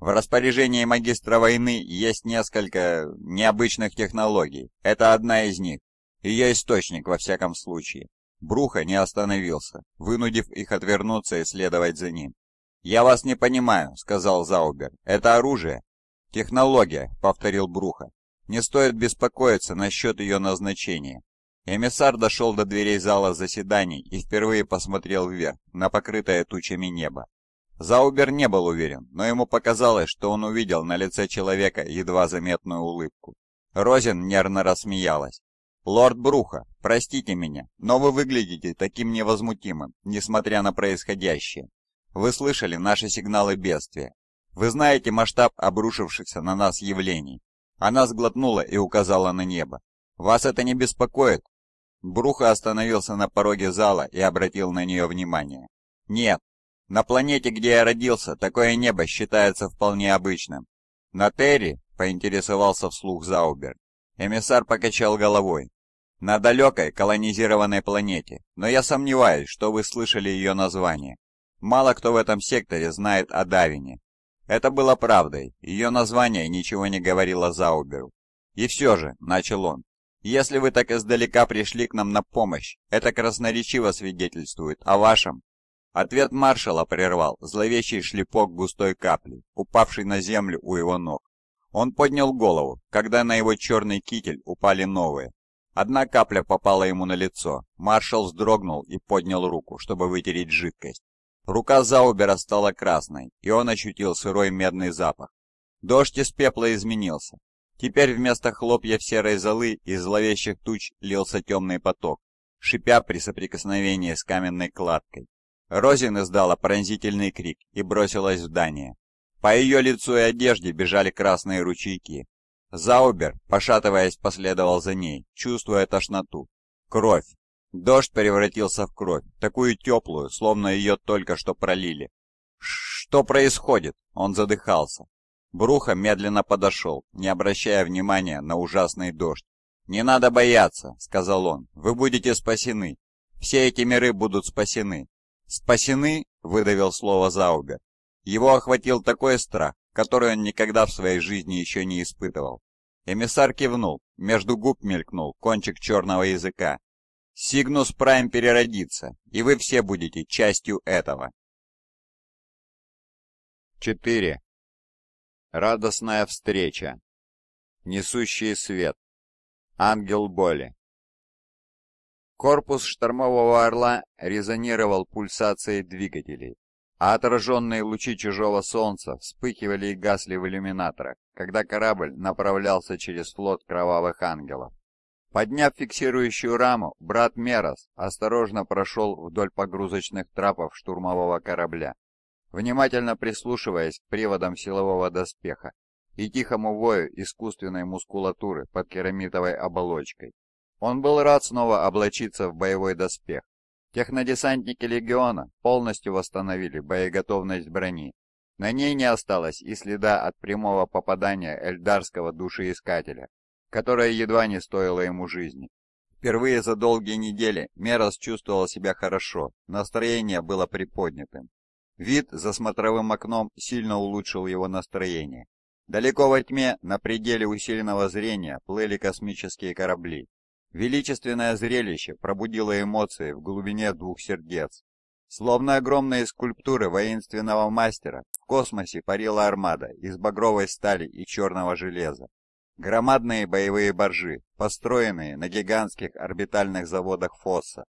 В распоряжении магистра войны есть несколько необычных технологий. Это одна из них. Ее источник, во всяком случае. Бруха не остановился, вынудив их отвернуться и следовать за ним. «Я вас не понимаю», — сказал Заубер. «Это оружие?» «Технология», — повторил Бруха. «Не стоит беспокоиться насчет ее назначения». Эмиссар дошел до дверей зала заседаний и впервые посмотрел вверх, на покрытое тучами небо. Заубер не был уверен, но ему показалось, что он увидел на лице человека едва заметную улыбку. Розин нервно рассмеялась. «Лорд Бруха, простите меня, но вы выглядите таким невозмутимым, несмотря на происходящее. Вы слышали наши сигналы бедствия. Вы знаете масштаб обрушившихся на нас явлений». Она сглотнула и указала на небо. «Вас это не беспокоит?» Бруха остановился на пороге зала и обратил на нее внимание. «Нет, на планете, где я родился, такое небо считается вполне обычным». «На Терри?» — поинтересовался вслух Заубер. Эмиссар покачал головой на далекой колонизированной планете, но я сомневаюсь, что вы слышали ее название. Мало кто в этом секторе знает о Давине. Это было правдой, ее название ничего не говорило Зауберу. «И все же», — начал он, — «если вы так издалека пришли к нам на помощь, это красноречиво свидетельствует о вашем...» Ответ маршала прервал зловещий шлепок густой капли, упавший на землю у его ног. Он поднял голову, когда на его черный китель упали новые, Одна капля попала ему на лицо. Маршал вздрогнул и поднял руку, чтобы вытереть жидкость. Рука Заубера стала красной, и он ощутил сырой медный запах. Дождь из пепла изменился. Теперь вместо хлопьев серой золы из зловещих туч лился темный поток, шипя при соприкосновении с каменной кладкой. Розин издала пронзительный крик и бросилась в здание. По ее лицу и одежде бежали красные ручейки, Заубер, пошатываясь, последовал за ней, чувствуя тошноту. Кровь. Дождь превратился в кровь, такую теплую, словно ее только что пролили. «Что происходит?» Он задыхался. Бруха медленно подошел, не обращая внимания на ужасный дождь. «Не надо бояться», — сказал он, — «вы будете спасены. Все эти миры будут спасены». «Спасены?» — выдавил слово Заубер. Его охватил такой страх, которой он никогда в своей жизни еще не испытывал. Эмиссар кивнул, между губ мелькнул кончик черного языка. «Сигнус Прайм переродится, и вы все будете частью этого». 4. Радостная встреча. Несущий свет. Ангел боли. Корпус штормового орла резонировал пульсацией двигателей а отраженные лучи чужого солнца вспыхивали и гасли в иллюминаторах, когда корабль направлялся через флот кровавых ангелов. Подняв фиксирующую раму, брат Мерос осторожно прошел вдоль погрузочных трапов штурмового корабля, внимательно прислушиваясь к приводам силового доспеха и тихому вою искусственной мускулатуры под керамитовой оболочкой. Он был рад снова облачиться в боевой доспех, Технодесантники легиона полностью восстановили боеготовность брони. На ней не осталось и следа от прямого попадания эльдарского душеискателя, которое едва не стоило ему жизни. Впервые за долгие недели Мерос чувствовал себя хорошо, настроение было приподнятым. Вид за смотровым окном сильно улучшил его настроение. Далеко во тьме, на пределе усиленного зрения, плыли космические корабли, Величественное зрелище пробудило эмоции в глубине двух сердец. Словно огромные скульптуры воинственного мастера, в космосе парила армада из багровой стали и черного железа. Громадные боевые боржи, построенные на гигантских орбитальных заводах Фосса,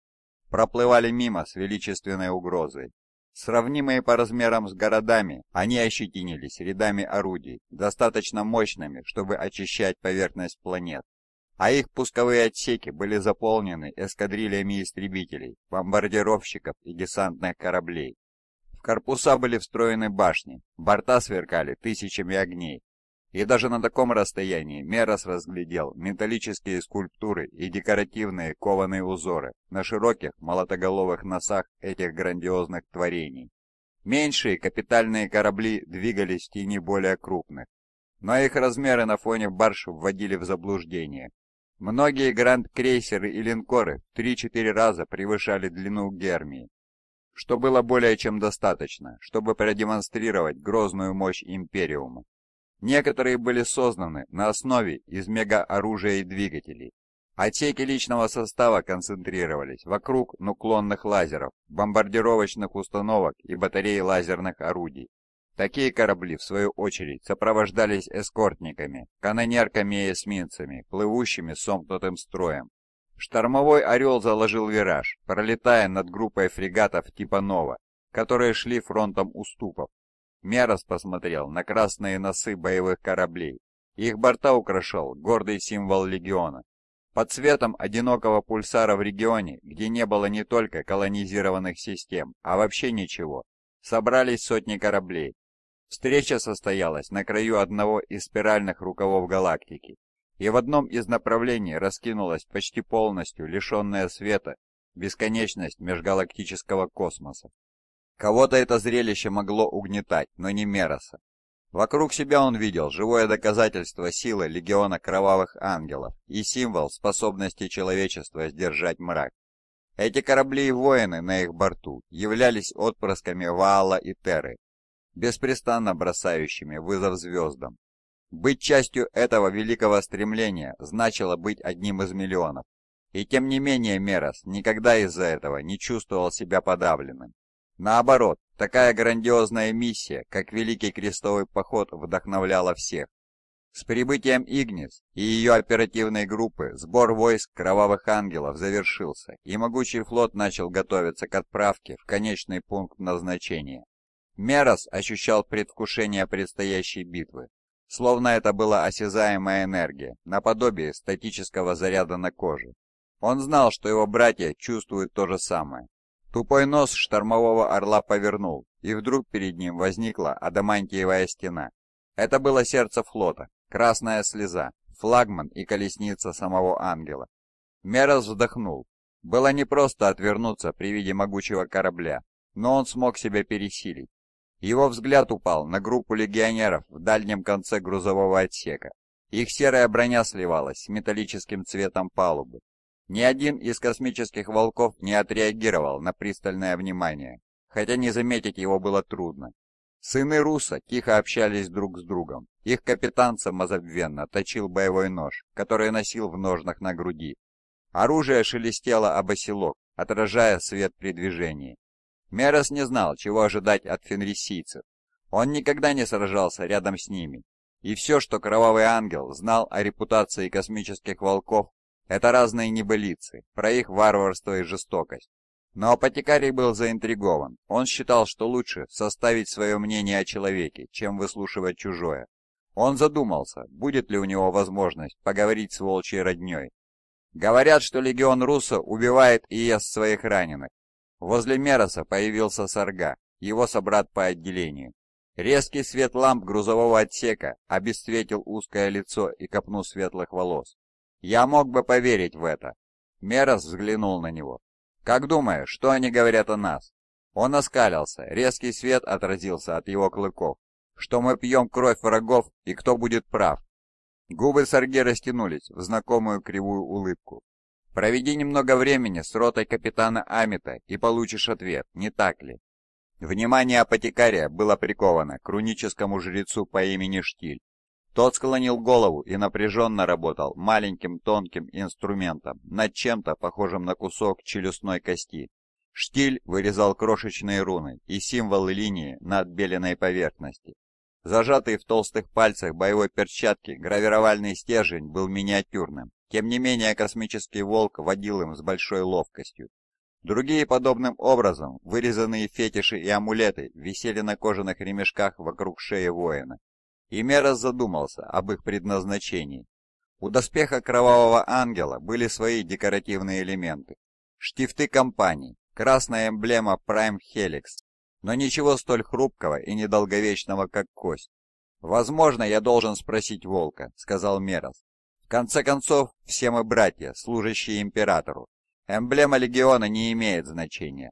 проплывали мимо с величественной угрозой. Сравнимые по размерам с городами, они ощетинились рядами орудий, достаточно мощными, чтобы очищать поверхность планет а их пусковые отсеки были заполнены эскадрильями истребителей, бомбардировщиков и десантных кораблей. В корпуса были встроены башни, борта сверкали тысячами огней. И даже на таком расстоянии Мерос разглядел металлические скульптуры и декоративные кованые узоры на широких молотоголовых носах этих грандиозных творений. Меньшие капитальные корабли двигались в тени более крупных, но их размеры на фоне барж вводили в заблуждение, Многие гранд-крейсеры и линкоры в 3-4 раза превышали длину Гермии, что было более чем достаточно, чтобы продемонстрировать грозную мощь Империума. Некоторые были созданы на основе из мегаоружия и двигателей. Отсеки личного состава концентрировались вокруг нуклонных лазеров, бомбардировочных установок и батареи лазерных орудий. Такие корабли, в свою очередь, сопровождались эскортниками, канонерками и эсминцами, плывущими сомкнутым строем. Штормовой «Орел» заложил вираж, пролетая над группой фрегатов типа «Нова», которые шли фронтом уступов. Мерос посмотрел на красные носы боевых кораблей. Их борта украшал гордый символ легиона. Под цветом одинокого пульсара в регионе, где не было не только колонизированных систем, а вообще ничего, собрались сотни кораблей, Встреча состоялась на краю одного из спиральных рукавов галактики, и в одном из направлений раскинулась почти полностью лишенная света бесконечность межгалактического космоса. Кого-то это зрелище могло угнетать, но не Мероса. Вокруг себя он видел живое доказательство силы Легиона Кровавых Ангелов и символ способности человечества сдержать мрак. Эти корабли и воины на их борту являлись отпрысками Ваала и Теры беспрестанно бросающими вызов звездам. Быть частью этого великого стремления значило быть одним из миллионов. И тем не менее Мерос никогда из-за этого не чувствовал себя подавленным. Наоборот, такая грандиозная миссия, как Великий Крестовый Поход, вдохновляла всех. С прибытием Игнис и ее оперативной группы сбор войск Кровавых Ангелов завершился, и могучий флот начал готовиться к отправке в конечный пункт назначения. Мерос ощущал предвкушение предстоящей битвы, словно это была осязаемая энергия, наподобие статического заряда на коже. Он знал, что его братья чувствуют то же самое. Тупой нос штормового орла повернул, и вдруг перед ним возникла адамантиевая стена. Это было сердце флота, красная слеза, флагман и колесница самого ангела. Мерос вздохнул. Было непросто отвернуться при виде могучего корабля, но он смог себя пересилить. Его взгляд упал на группу легионеров в дальнем конце грузового отсека. Их серая броня сливалась с металлическим цветом палубы. Ни один из космических волков не отреагировал на пристальное внимание, хотя не заметить его было трудно. Сыны Руса тихо общались друг с другом. Их капитан самозабвенно точил боевой нож, который носил в ножнах на груди. Оружие шелестело об оселок, отражая свет при движении. Мерос не знал, чего ожидать от фенрисийцев. Он никогда не сражался рядом с ними. И все, что Кровавый Ангел знал о репутации космических волков, это разные небылицы, про их варварство и жестокость. Но апотекарий был заинтригован. Он считал, что лучше составить свое мнение о человеке, чем выслушивать чужое. Он задумался, будет ли у него возможность поговорить с волчьей родней. Говорят, что легион Руссо убивает и ест своих раненых. Возле Мероса появился Сарга, его собрат по отделению. Резкий свет ламп грузового отсека обесцветил узкое лицо и копну светлых волос. Я мог бы поверить в это. Мерос взглянул на него. «Как думаешь, что они говорят о нас?» Он оскалился, резкий свет отразился от его клыков. «Что мы пьем кровь врагов, и кто будет прав?» Губы Сарги растянулись в знакомую кривую улыбку. Проведи немного времени с ротой капитана Амита и получишь ответ, не так ли?» Внимание апотекария было приковано к руническому жрецу по имени Штиль. Тот склонил голову и напряженно работал маленьким тонким инструментом над чем-то похожим на кусок челюстной кости. Штиль вырезал крошечные руны и символы линии на отбеленной поверхности. Зажатый в толстых пальцах боевой перчатки гравировальный стержень был миниатюрным, тем не менее, космический волк водил им с большой ловкостью. Другие подобным образом, вырезанные фетиши и амулеты, висели на кожаных ремешках вокруг шеи воина. И Мерос задумался об их предназначении. У доспеха Кровавого Ангела были свои декоративные элементы. Штифты компании, красная эмблема Prime Helix, но ничего столь хрупкого и недолговечного, как кость. «Возможно, я должен спросить Волка», — сказал Мерос конце концов, все мы братья, служащие императору. Эмблема легиона не имеет значения.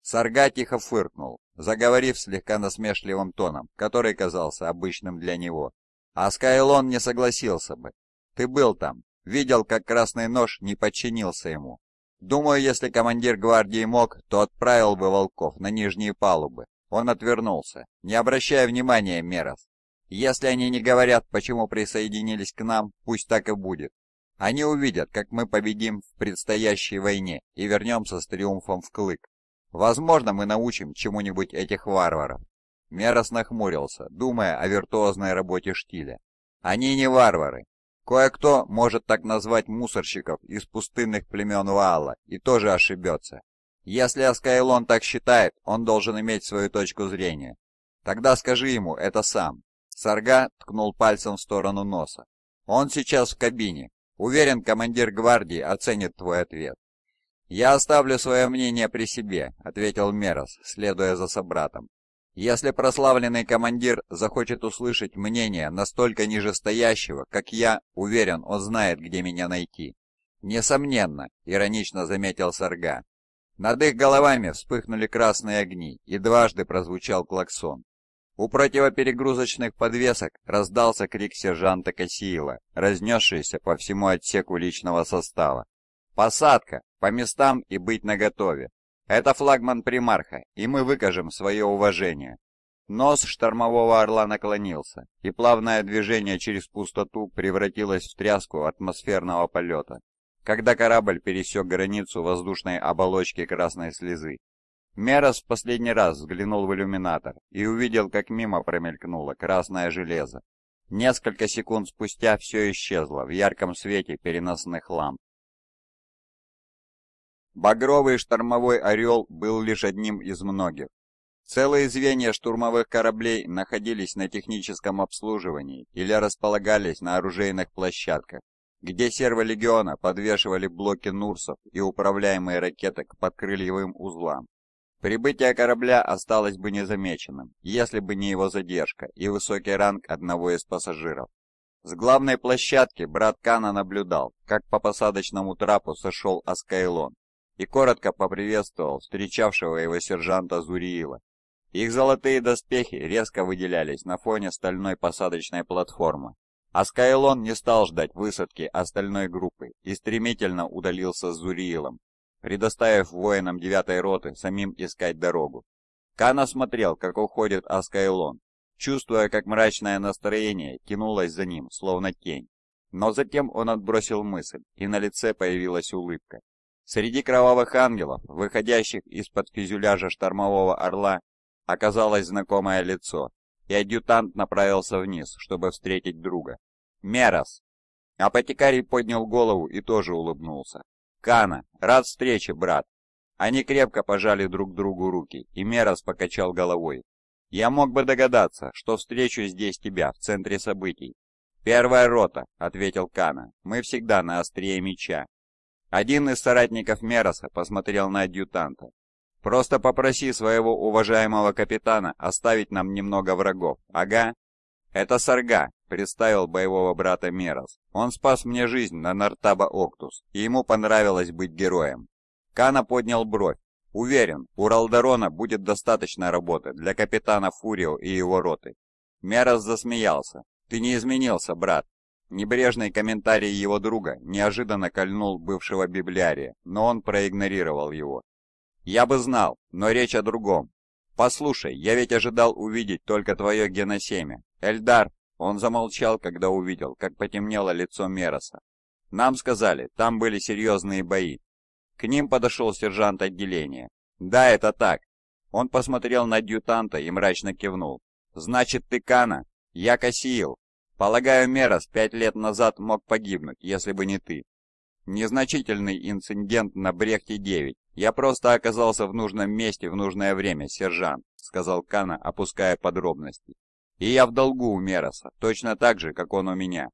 Сарга тихо фыркнул, заговорив слегка насмешливым тоном, который казался обычным для него. А Скайлон не согласился бы. Ты был там, видел, как красный нож не подчинился ему. Думаю, если командир гвардии мог, то отправил бы волков на нижние палубы. Он отвернулся, не обращая внимания Мерос, если они не говорят, почему присоединились к нам, пусть так и будет. Они увидят, как мы победим в предстоящей войне и вернемся с триумфом в Клык. Возможно, мы научим чему-нибудь этих варваров». Мерос нахмурился, думая о виртуозной работе Штиля. «Они не варвары. Кое-кто может так назвать мусорщиков из пустынных племен Ваала и тоже ошибется. Если Аскайлон так считает, он должен иметь свою точку зрения. Тогда скажи ему это сам, Сарга ткнул пальцем в сторону носа. «Он сейчас в кабине. Уверен, командир гвардии оценит твой ответ». «Я оставлю свое мнение при себе», — ответил Мерос, следуя за собратом. «Если прославленный командир захочет услышать мнение настолько нижестоящего, как я, уверен, он знает, где меня найти». «Несомненно», — иронично заметил Сарга. Над их головами вспыхнули красные огни, и дважды прозвучал клаксон. У противоперегрузочных подвесок раздался крик сержанта Кассиила, разнесшийся по всему отсеку личного состава. «Посадка! По местам и быть наготове! Это флагман примарха, и мы выкажем свое уважение!» Нос штормового орла наклонился, и плавное движение через пустоту превратилось в тряску атмосферного полета, когда корабль пересек границу воздушной оболочки красной слезы. Мерос в последний раз взглянул в иллюминатор и увидел, как мимо промелькнуло красное железо. Несколько секунд спустя все исчезло в ярком свете переносных ламп. Багровый штормовой «Орел» был лишь одним из многих. Целые звенья штурмовых кораблей находились на техническом обслуживании или располагались на оружейных площадках, где серволегиона подвешивали блоки «Нурсов» и управляемые ракеты к подкрыльевым узлам. Прибытие корабля осталось бы незамеченным, если бы не его задержка и высокий ранг одного из пассажиров. С главной площадки брат Кана наблюдал, как по посадочному трапу сошел Аскайлон и коротко поприветствовал встречавшего его сержанта Зуриила. Их золотые доспехи резко выделялись на фоне стальной посадочной платформы. Аскайлон не стал ждать высадки остальной группы и стремительно удалился с Зуриилом, предоставив воинам девятой роты самим искать дорогу. Кана смотрел, как уходит Аскайлон, чувствуя, как мрачное настроение тянулось за ним, словно тень. Но затем он отбросил мысль, и на лице появилась улыбка. Среди кровавых ангелов, выходящих из-под фюзеляжа штормового орла, оказалось знакомое лицо, и адъютант направился вниз, чтобы встретить друга. «Мерос!» Апотекарий поднял голову и тоже улыбнулся. «Кана, рад встрече, брат!» Они крепко пожали друг другу руки, и Мерос покачал головой. «Я мог бы догадаться, что встречу здесь тебя, в центре событий». «Первая рота», — ответил Кана, — «мы всегда на острие меча». Один из соратников Мероса посмотрел на адъютанта. «Просто попроси своего уважаемого капитана оставить нам немного врагов, ага?» «Это Сарга, представил боевого брата Мерос. «Он спас мне жизнь на Нартаба Октус, и ему понравилось быть героем». Кана поднял бровь. «Уверен, у Ралдарона будет достаточно работы для капитана Фурио и его роты». Мерос засмеялся. «Ты не изменился, брат. Небрежный комментарий его друга неожиданно кольнул бывшего библиария, но он проигнорировал его. «Я бы знал, но речь о другом. Послушай, я ведь ожидал увидеть только твое геносемя. Эльдар, он замолчал, когда увидел, как потемнело лицо Мероса. «Нам сказали, там были серьезные бои». К ним подошел сержант отделения. «Да, это так». Он посмотрел на адъютанта и мрачно кивнул. «Значит, ты Кана? Я Кассиил. Полагаю, Мерос пять лет назад мог погибнуть, если бы не ты. Незначительный инцидент на Брехте-9. Я просто оказался в нужном месте в нужное время, сержант», — сказал Кана, опуская подробности. И я в долгу у Мероса, точно так же, как он у меня.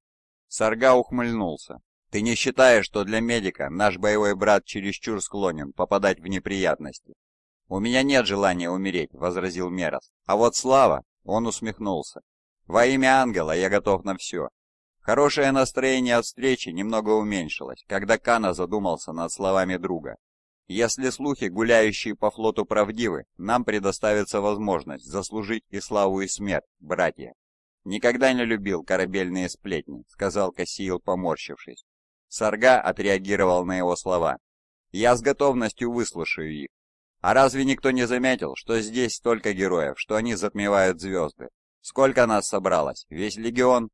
Сарга ухмыльнулся. Ты не считаешь, что для медика наш боевой брат чересчур склонен попадать в неприятности? У меня нет желания умереть, возразил Мерос. А вот слава, он усмехнулся. Во имя ангела я готов на все. Хорошее настроение от встречи немного уменьшилось, когда Кана задумался над словами друга. Если слухи, гуляющие по флоту, правдивы, нам предоставится возможность заслужить и славу, и смерть, братья. «Никогда не любил корабельные сплетни», — сказал Кассиил, поморщившись. Сарга отреагировал на его слова. «Я с готовностью выслушаю их. А разве никто не заметил, что здесь столько героев, что они затмевают звезды? Сколько нас собралось? Весь легион?»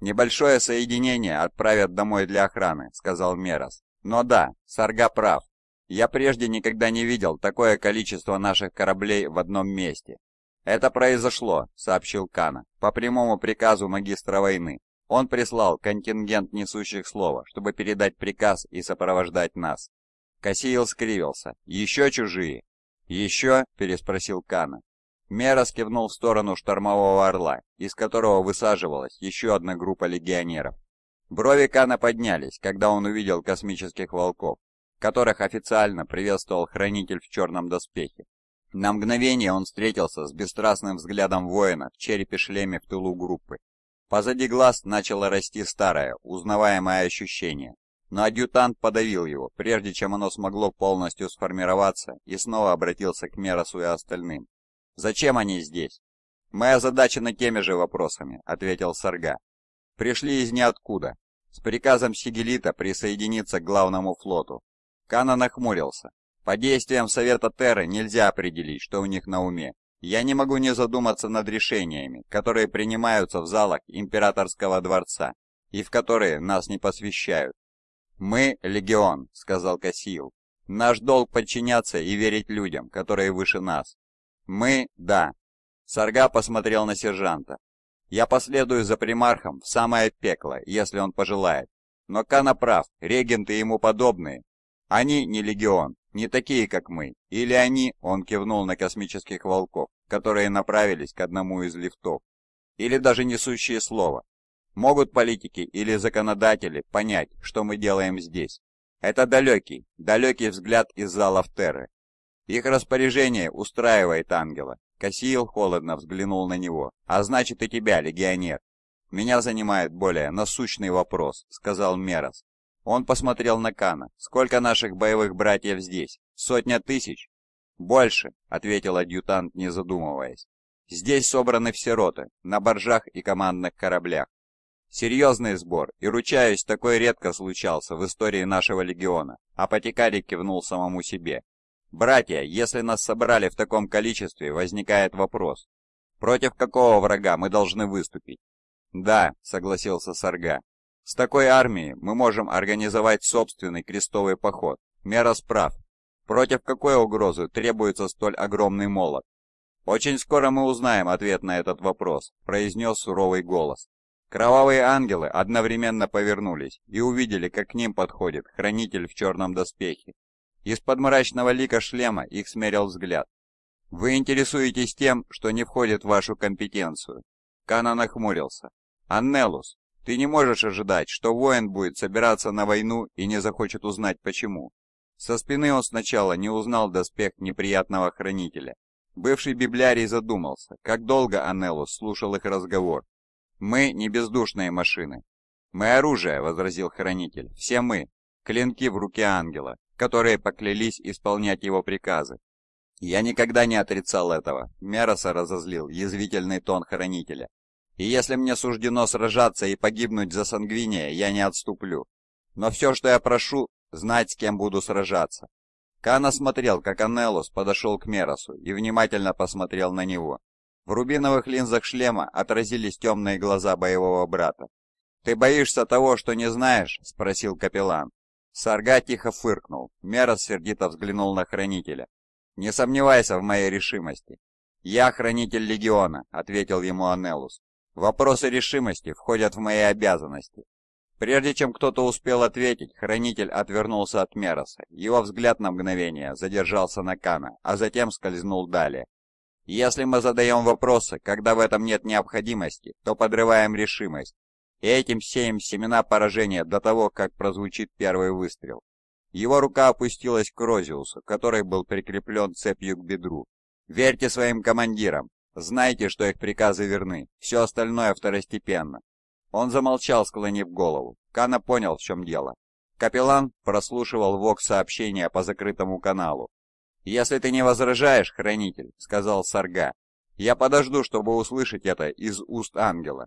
«Небольшое соединение отправят домой для охраны», — сказал Мерас. «Но да, Сарга прав. Я прежде никогда не видел такое количество наших кораблей в одном месте. Это произошло, сообщил Кана, по прямому приказу магистра войны. Он прислал контингент несущих слова, чтобы передать приказ и сопровождать нас. Кассиил скривился. «Еще чужие?» «Еще?» – переспросил Кана. Мера скивнул в сторону штормового орла, из которого высаживалась еще одна группа легионеров. Брови Кана поднялись, когда он увидел космических волков которых официально приветствовал хранитель в черном доспехе. На мгновение он встретился с бесстрастным взглядом воина в черепе-шлеме в тылу группы. Позади глаз начало расти старое, узнаваемое ощущение, но адъютант подавил его, прежде чем оно смогло полностью сформироваться, и снова обратился к мерасу и остальным. «Зачем они здесь?» «Моя задача на теми же вопросами», — ответил Сарга. «Пришли из ниоткуда, с приказом Сигелита присоединиться к главному флоту, Кана нахмурился. По действиям Совета Терры нельзя определить, что у них на уме. Я не могу не задуматься над решениями, которые принимаются в залах Императорского дворца и в которые нас не посвящают. «Мы — легион», — сказал Кассиил. «Наш долг подчиняться и верить людям, которые выше нас». «Мы — да». Сарга посмотрел на сержанта. «Я последую за примархом в самое пекло, если он пожелает. Но Кана прав, регенты ему подобные они не легион, не такие, как мы. Или они, он кивнул на космических волков, которые направились к одному из лифтов. Или даже несущие слово. Могут политики или законодатели понять, что мы делаем здесь? Это далекий, далекий взгляд из залов Терры. Их распоряжение устраивает ангела. Кассиил холодно взглянул на него. А значит и тебя, легионер. Меня занимает более насущный вопрос, сказал Мерос. Он посмотрел на Кана. «Сколько наших боевых братьев здесь? Сотня тысяч?» «Больше», — ответил адъютант, не задумываясь. «Здесь собраны все роты, на боржах и командных кораблях. Серьезный сбор, и, ручаюсь, такой редко случался в истории нашего легиона», — апотекарий кивнул самому себе. «Братья, если нас собрали в таком количестве, возникает вопрос, против какого врага мы должны выступить?» «Да», — согласился Сарга, с такой армией мы можем организовать собственный крестовый поход. Мера справ. Против какой угрозы требуется столь огромный молот? Очень скоро мы узнаем ответ на этот вопрос, произнес суровый голос. Кровавые ангелы одновременно повернулись и увидели, как к ним подходит хранитель в черном доспехе. Из-под мрачного лика шлема их смерил взгляд. «Вы интересуетесь тем, что не входит в вашу компетенцию». Кана нахмурился. «Аннелус, ты не можешь ожидать, что воин будет собираться на войну и не захочет узнать почему. Со спины он сначала не узнал доспех неприятного хранителя. Бывший библиарий задумался, как долго Анеллус слушал их разговор. «Мы не бездушные машины». «Мы оружие», — возразил хранитель, — «все мы, клинки в руке ангела, которые поклялись исполнять его приказы. Я никогда не отрицал этого, Мероса разозлил язвительный тон хранителя. И если мне суждено сражаться и погибнуть за Сангвиния, я не отступлю. Но все, что я прошу, знать, с кем буду сражаться». Кана смотрел, как Анелус подошел к Меросу и внимательно посмотрел на него. В рубиновых линзах шлема отразились темные глаза боевого брата. «Ты боишься того, что не знаешь?» — спросил капеллан. Сарга тихо фыркнул. Мерос сердито взглянул на хранителя. «Не сомневайся в моей решимости». «Я хранитель легиона», — ответил ему Анеллус. Вопросы решимости входят в мои обязанности. Прежде чем кто-то успел ответить, хранитель отвернулся от Мероса. Его взгляд на мгновение задержался на Кана, а затем скользнул далее. Если мы задаем вопросы, когда в этом нет необходимости, то подрываем решимость, и этим сеем семена поражения до того, как прозвучит первый выстрел. Его рука опустилась к Розиусу, который был прикреплен цепью к бедру. «Верьте своим командирам, Знайте, что их приказы верны, все остальное второстепенно». Он замолчал, склонив голову. Кана понял, в чем дело. Капеллан прослушивал ВОК-сообщения по закрытому каналу. «Если ты не возражаешь, хранитель», — сказал Сарга, — «я подожду, чтобы услышать это из уст ангела».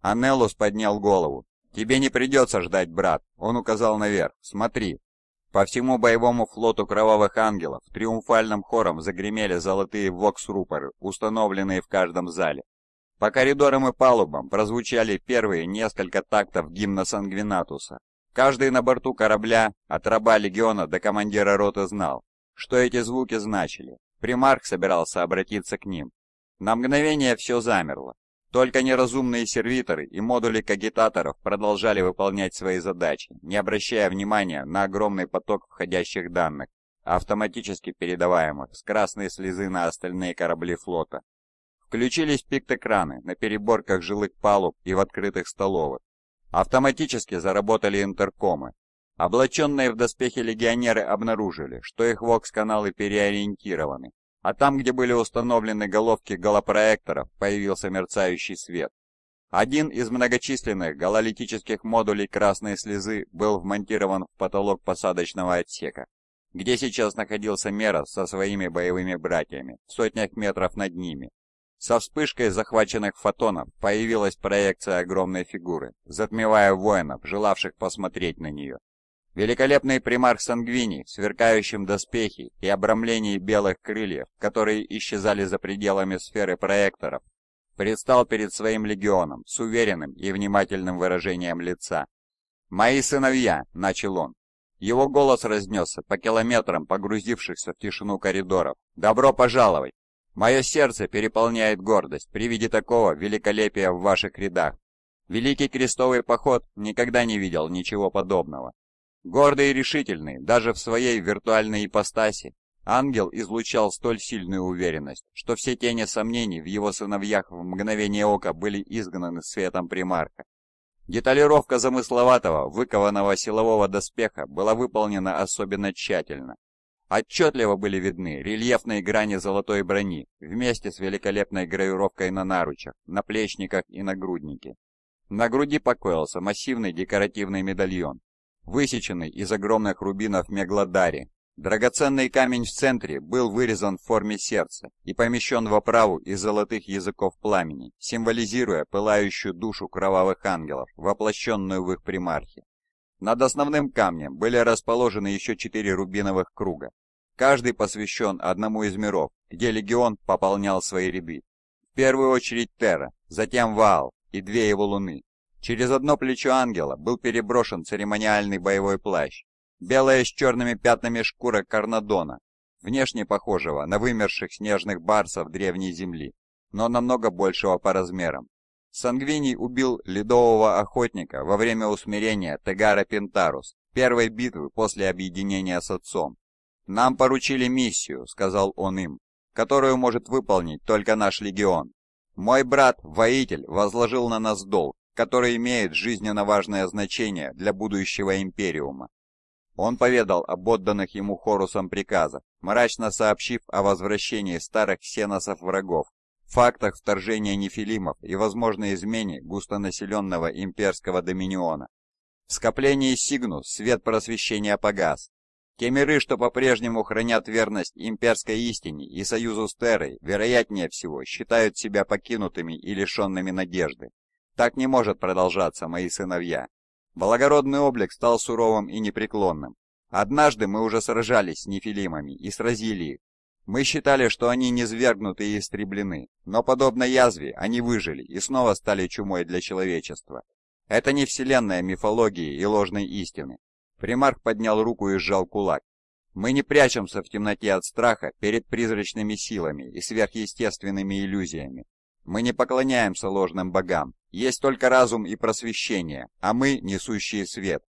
Анеллус поднял голову. «Тебе не придется ждать, брат», — он указал наверх. «Смотри, по всему боевому флоту Кровавых Ангелов триумфальным хором загремели золотые вокс-рупоры, установленные в каждом зале. По коридорам и палубам прозвучали первые несколько тактов гимна Сангвинатуса. Каждый на борту корабля, от раба легиона до командира роты знал, что эти звуки значили. Примарх собирался обратиться к ним. На мгновение все замерло. Только неразумные сервиторы и модули кагитаторов продолжали выполнять свои задачи, не обращая внимания на огромный поток входящих данных, автоматически передаваемых с красной слезы на остальные корабли флота. Включились пикт на переборках жилых палуб и в открытых столовых. Автоматически заработали интеркомы. Облаченные в доспехи легионеры обнаружили, что их вокс-каналы переориентированы, а там, где были установлены головки голопроекторов, появился мерцающий свет. Один из многочисленных гололитических модулей красной слезы был вмонтирован в потолок посадочного отсека, где сейчас находился Мера со своими боевыми братьями, в сотнях метров над ними. Со вспышкой захваченных фотонов появилась проекция огромной фигуры, затмевая воинов, желавших посмотреть на нее. Великолепный примарх Сангвини в доспехи и обрамлении белых крыльев, которые исчезали за пределами сферы проекторов, предстал перед своим легионом с уверенным и внимательным выражением лица. «Мои сыновья!» — начал он. Его голос разнесся по километрам погрузившихся в тишину коридоров. «Добро пожаловать! Мое сердце переполняет гордость при виде такого великолепия в ваших рядах. Великий крестовый поход никогда не видел ничего подобного. Гордый и решительный, даже в своей виртуальной ипостаси, ангел излучал столь сильную уверенность, что все тени сомнений в его сыновьях в мгновение ока были изгнаны светом примарка. Деталировка замысловатого, выкованного силового доспеха была выполнена особенно тщательно. Отчетливо были видны рельефные грани золотой брони вместе с великолепной гравировкой на наручах, наплечниках и нагруднике. На груди покоился массивный декоративный медальон, высеченный из огромных рубинов Мегладари. Драгоценный камень в центре был вырезан в форме сердца и помещен в оправу из золотых языков пламени, символизируя пылающую душу кровавых ангелов, воплощенную в их примархе. Над основным камнем были расположены еще четыре рубиновых круга. Каждый посвящен одному из миров, где легион пополнял свои ряды. В первую очередь Терра, затем Ваал и две его луны, Через одно плечо ангела был переброшен церемониальный боевой плащ, белая с черными пятнами шкура карнадона, внешне похожего на вымерших снежных барсов древней земли, но намного большего по размерам. Сангвиний убил ледового охотника во время усмирения Тегара Пентарус, первой битвы после объединения с отцом. «Нам поручили миссию», — сказал он им, «которую может выполнить только наш легион. Мой брат, воитель, возложил на нас долг, который имеет жизненно важное значение для будущего Империума. Он поведал об отданных ему Хорусом приказах, мрачно сообщив о возвращении старых сеносов-врагов, фактах вторжения нефилимов и возможной измене густонаселенного имперского доминиона. В скоплении Сигнус свет просвещения погас. Те миры, что по-прежнему хранят верность имперской истине и союзу с Террой, вероятнее всего, считают себя покинутыми и лишенными надежды. Так не может продолжаться, мои сыновья. Благородный облик стал суровым и непреклонным. Однажды мы уже сражались с нефилимами и сразили их. Мы считали, что они низвергнуты и истреблены, но, подобно язве, они выжили и снова стали чумой для человечества. Это не вселенная мифологии и ложной истины. Примарх поднял руку и сжал кулак. Мы не прячемся в темноте от страха перед призрачными силами и сверхъестественными иллюзиями, мы не поклоняемся ложным богам. Есть только разум и просвещение, а мы — несущие свет.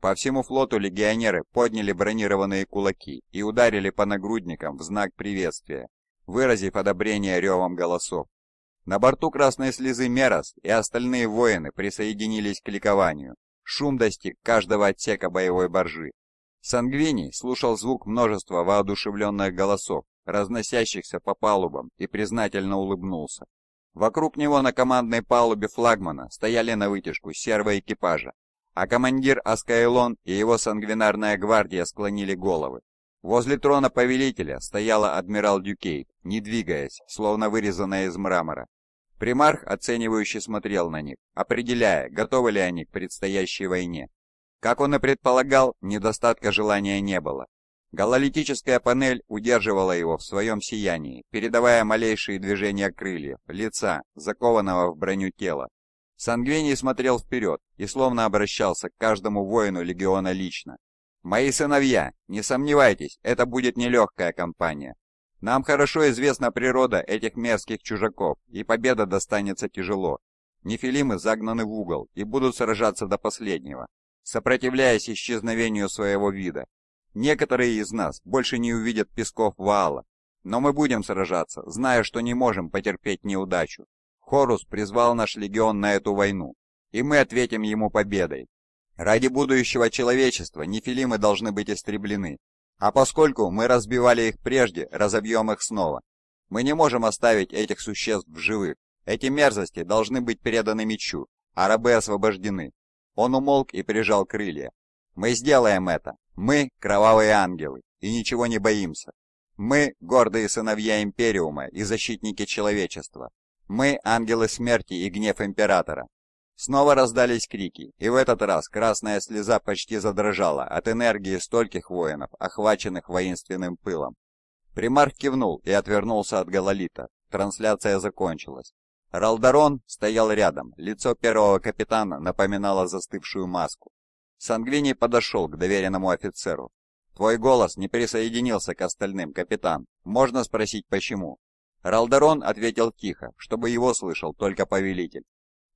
По всему флоту легионеры подняли бронированные кулаки и ударили по нагрудникам в знак приветствия, выразив одобрение ревом голосов. На борту красной слезы Мерос и остальные воины присоединились к ликованию. Шум достиг каждого отсека боевой боржи. Сангвини слушал звук множества воодушевленных голосов, разносящихся по палубам, и признательно улыбнулся. Вокруг него на командной палубе флагмана стояли на вытяжку сервы экипажа, а командир Аскайлон и его сангвинарная гвардия склонили головы. Возле трона повелителя стояла адмирал Дюкейт, не двигаясь, словно вырезанная из мрамора. Примарх оценивающе смотрел на них, определяя, готовы ли они к предстоящей войне. Как он и предполагал, недостатка желания не было. Гололитическая панель удерживала его в своем сиянии, передавая малейшие движения крыльев, лица, закованного в броню тела. Сангвини смотрел вперед и словно обращался к каждому воину легиона лично. «Мои сыновья, не сомневайтесь, это будет нелегкая кампания. Нам хорошо известна природа этих мерзких чужаков, и победа достанется тяжело. Нефилимы загнаны в угол и будут сражаться до последнего, сопротивляясь исчезновению своего вида, Некоторые из нас больше не увидят песков Ваала, но мы будем сражаться, зная, что не можем потерпеть неудачу. Хорус призвал наш легион на эту войну, и мы ответим ему победой. Ради будущего человечества нефилимы должны быть истреблены, а поскольку мы разбивали их прежде, разобьем их снова. Мы не можем оставить этих существ в живых. Эти мерзости должны быть переданы мечу, а рабы освобождены. Он умолк и прижал крылья. Мы сделаем это. Мы – кровавые ангелы, и ничего не боимся. Мы – гордые сыновья Империума и защитники человечества. Мы – ангелы смерти и гнев Императора. Снова раздались крики, и в этот раз красная слеза почти задрожала от энергии стольких воинов, охваченных воинственным пылом. Примарх кивнул и отвернулся от Галалита. Трансляция закончилась. Ралдарон стоял рядом, лицо первого капитана напоминало застывшую маску. Сангвини подошел к доверенному офицеру. «Твой голос не присоединился к остальным, капитан. Можно спросить, почему?» Ралдерон ответил тихо, чтобы его слышал только повелитель.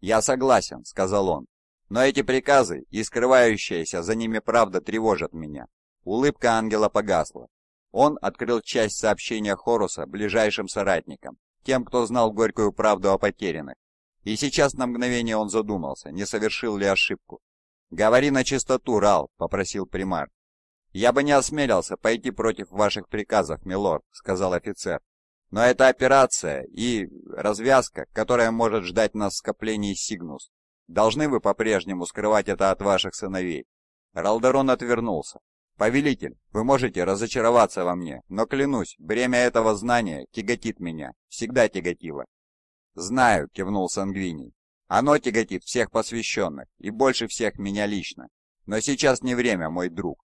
«Я согласен», — сказал он. «Но эти приказы и скрывающаяся за ними правда тревожат меня». Улыбка ангела погасла. Он открыл часть сообщения Хоруса ближайшим соратникам, тем, кто знал горькую правду о потерянных. И сейчас на мгновение он задумался, не совершил ли ошибку. «Говори на чистоту, Рал», — попросил примар. «Я бы не осмелился пойти против ваших приказов, милорд», — сказал офицер. «Но это операция и развязка, которая может ждать нас в скоплении Сигнус. Должны вы по-прежнему скрывать это от ваших сыновей». Ралдерон отвернулся. «Повелитель, вы можете разочароваться во мне, но клянусь, бремя этого знания тяготит меня, всегда тяготило». «Знаю», — кивнул Сангвини. Оно тяготит всех посвященных и больше всех меня лично. Но сейчас не время, мой друг.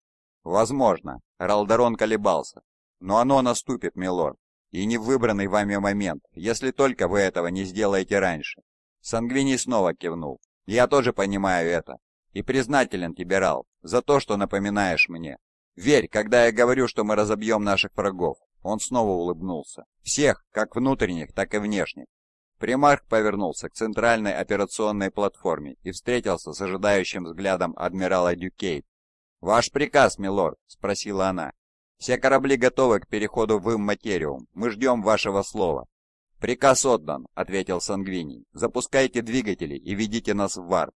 Возможно, Ралдарон колебался, но оно наступит, милорд, и не в выбранный вами момент, если только вы этого не сделаете раньше. Сангвини снова кивнул. Я тоже понимаю это. И признателен тебе, Рал, за то, что напоминаешь мне. Верь, когда я говорю, что мы разобьем наших врагов. Он снова улыбнулся. Всех, как внутренних, так и внешних. Примарк повернулся к центральной операционной платформе и встретился с ожидающим взглядом адмирала Дюкей. «Ваш приказ, милорд», — спросила она. «Все корабли готовы к переходу в имматериум. Мы ждем вашего слова». «Приказ отдан», — ответил Сангвини. «Запускайте двигатели и ведите нас в варп».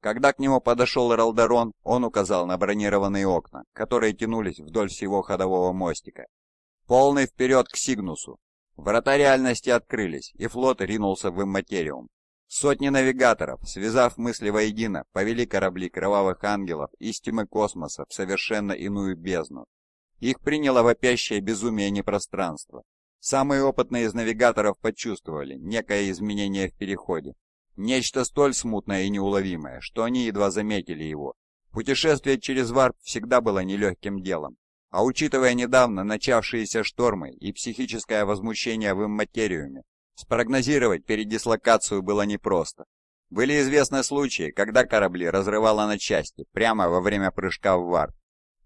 Когда к нему подошел Ралдарон, он указал на бронированные окна, которые тянулись вдоль всего ходового мостика. «Полный вперед к Сигнусу!» Врата реальности открылись, и флот ринулся в имматериум. Сотни навигаторов, связав мысли воедино, повели корабли кровавых ангелов из тьмы космоса в совершенно иную бездну. Их приняло вопящее безумие непространства. Самые опытные из навигаторов почувствовали некое изменение в переходе. Нечто столь смутное и неуловимое, что они едва заметили его. Путешествие через варп всегда было нелегким делом, а учитывая недавно начавшиеся штормы и психическое возмущение в имматериуме, спрогнозировать передислокацию было непросто. Были известны случаи, когда корабли разрывало на части прямо во время прыжка в вар.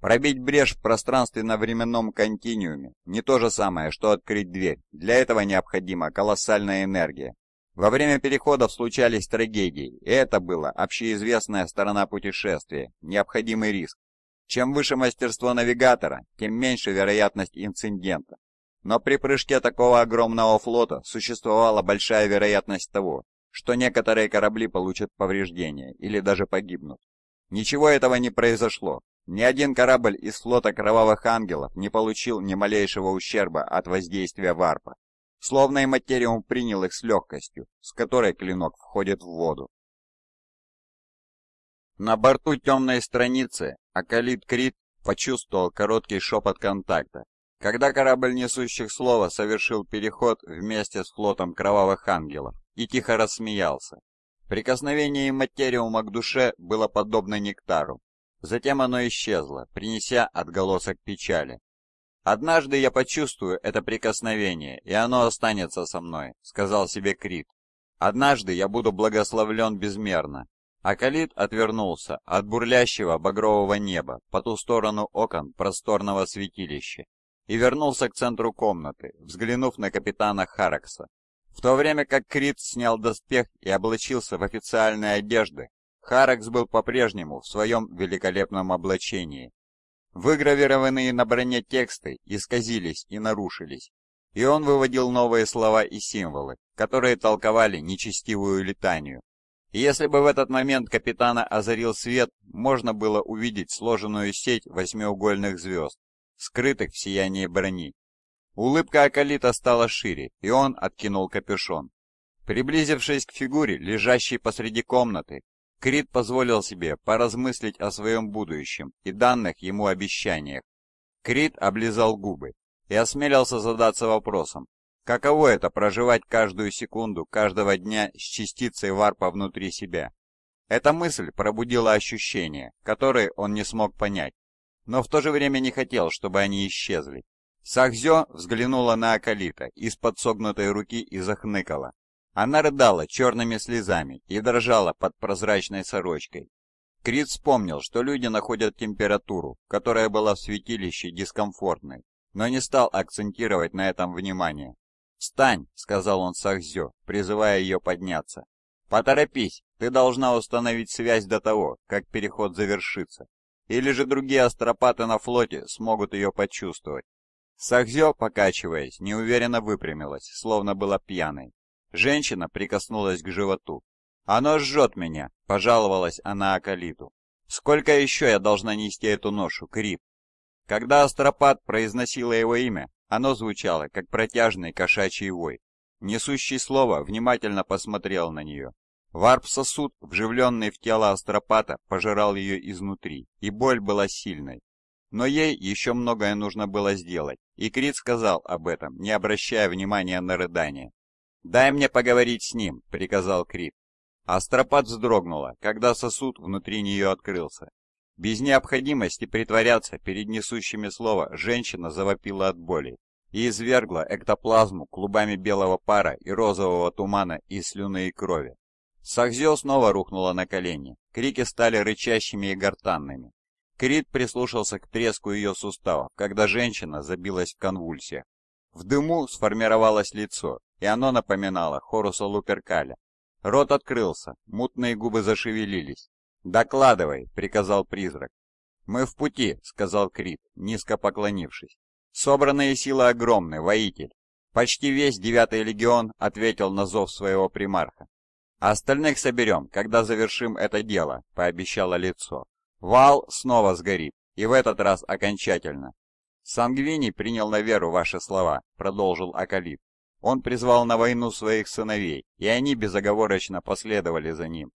Пробить брешь в пространственно-временном континууме не то же самое, что открыть дверь. Для этого необходима колоссальная энергия. Во время переходов случались трагедии, и это была общеизвестная сторона путешествия, необходимый риск. Чем выше мастерство навигатора, тем меньше вероятность инцидента. Но при прыжке такого огромного флота существовала большая вероятность того, что некоторые корабли получат повреждения или даже погибнут. Ничего этого не произошло. Ни один корабль из флота Кровавых Ангелов не получил ни малейшего ущерба от воздействия варпа. Словно и материум принял их с легкостью, с которой клинок входит в воду. На борту темной страницы Акалит Крит почувствовал короткий шепот контакта. Когда корабль несущих слова совершил переход вместе с флотом кровавых ангелов и тихо рассмеялся. Прикосновение материума к душе было подобно нектару. Затем оно исчезло, принеся отголосок печали. «Однажды я почувствую это прикосновение, и оно останется со мной», — сказал себе Крит. «Однажды я буду благословлен безмерно, Акалит отвернулся от бурлящего багрового неба по ту сторону окон просторного святилища и вернулся к центру комнаты, взглянув на капитана Харакса. В то время как Крит снял доспех и облачился в официальные одежды, Харакс был по-прежнему в своем великолепном облачении. Выгравированные на броне тексты исказились и нарушились, и он выводил новые слова и символы, которые толковали нечестивую летанию, если бы в этот момент капитана озарил свет, можно было увидеть сложенную сеть восьмиугольных звезд, скрытых в сиянии брони. Улыбка Акалита стала шире, и он откинул капюшон. Приблизившись к фигуре, лежащей посреди комнаты, Крит позволил себе поразмыслить о своем будущем и данных ему обещаниях. Крит облизал губы и осмелился задаться вопросом, Каково это проживать каждую секунду каждого дня с частицей варпа внутри себя? Эта мысль пробудила ощущения, которые он не смог понять, но в то же время не хотел, чтобы они исчезли. Сахзё взглянула на Акалита из-под согнутой руки и захныкала. Она рыдала черными слезами и дрожала под прозрачной сорочкой. Крит вспомнил, что люди находят температуру, которая была в святилище дискомфортной, но не стал акцентировать на этом внимание. «Встань!» — сказал он Сахзё, призывая ее подняться. «Поторопись! Ты должна установить связь до того, как переход завершится. Или же другие астропаты на флоте смогут ее почувствовать». Сахзё, покачиваясь, неуверенно выпрямилась, словно была пьяной. Женщина прикоснулась к животу. «Оно жжет меня!» — пожаловалась она Акалиту. «Сколько еще я должна нести эту ношу, Крип?» Когда Астропат произносила его имя, оно звучало, как протяжный кошачий вой. Несущий слово внимательно посмотрел на нее. Варп-сосуд, вживленный в тело астропата, пожирал ее изнутри, и боль была сильной. Но ей еще многое нужно было сделать, и Крит сказал об этом, не обращая внимания на рыдание. «Дай мне поговорить с ним», — приказал Крит. Астропат вздрогнула, когда сосуд внутри нее открылся, без необходимости притворяться перед несущими слова женщина завопила от боли и извергла эктоплазму клубами белого пара и розового тумана из слюны и крови. Сахзё снова рухнула на колени, крики стали рычащими и гортанными. Крит прислушался к треску ее суставов, когда женщина забилась в конвульсиях. В дыму сформировалось лицо, и оно напоминало Хоруса Луперкаля. Рот открылся, мутные губы зашевелились, «Докладывай», — приказал призрак. «Мы в пути», — сказал Крит, низко поклонившись. «Собранные силы огромны, воитель. Почти весь девятый легион ответил на зов своего примарха. «А остальных соберем, когда завершим это дело», — пообещало лицо. «Вал снова сгорит, и в этот раз окончательно». «Сангвини принял на веру ваши слова», — продолжил Акалип. «Он призвал на войну своих сыновей, и они безоговорочно последовали за ним.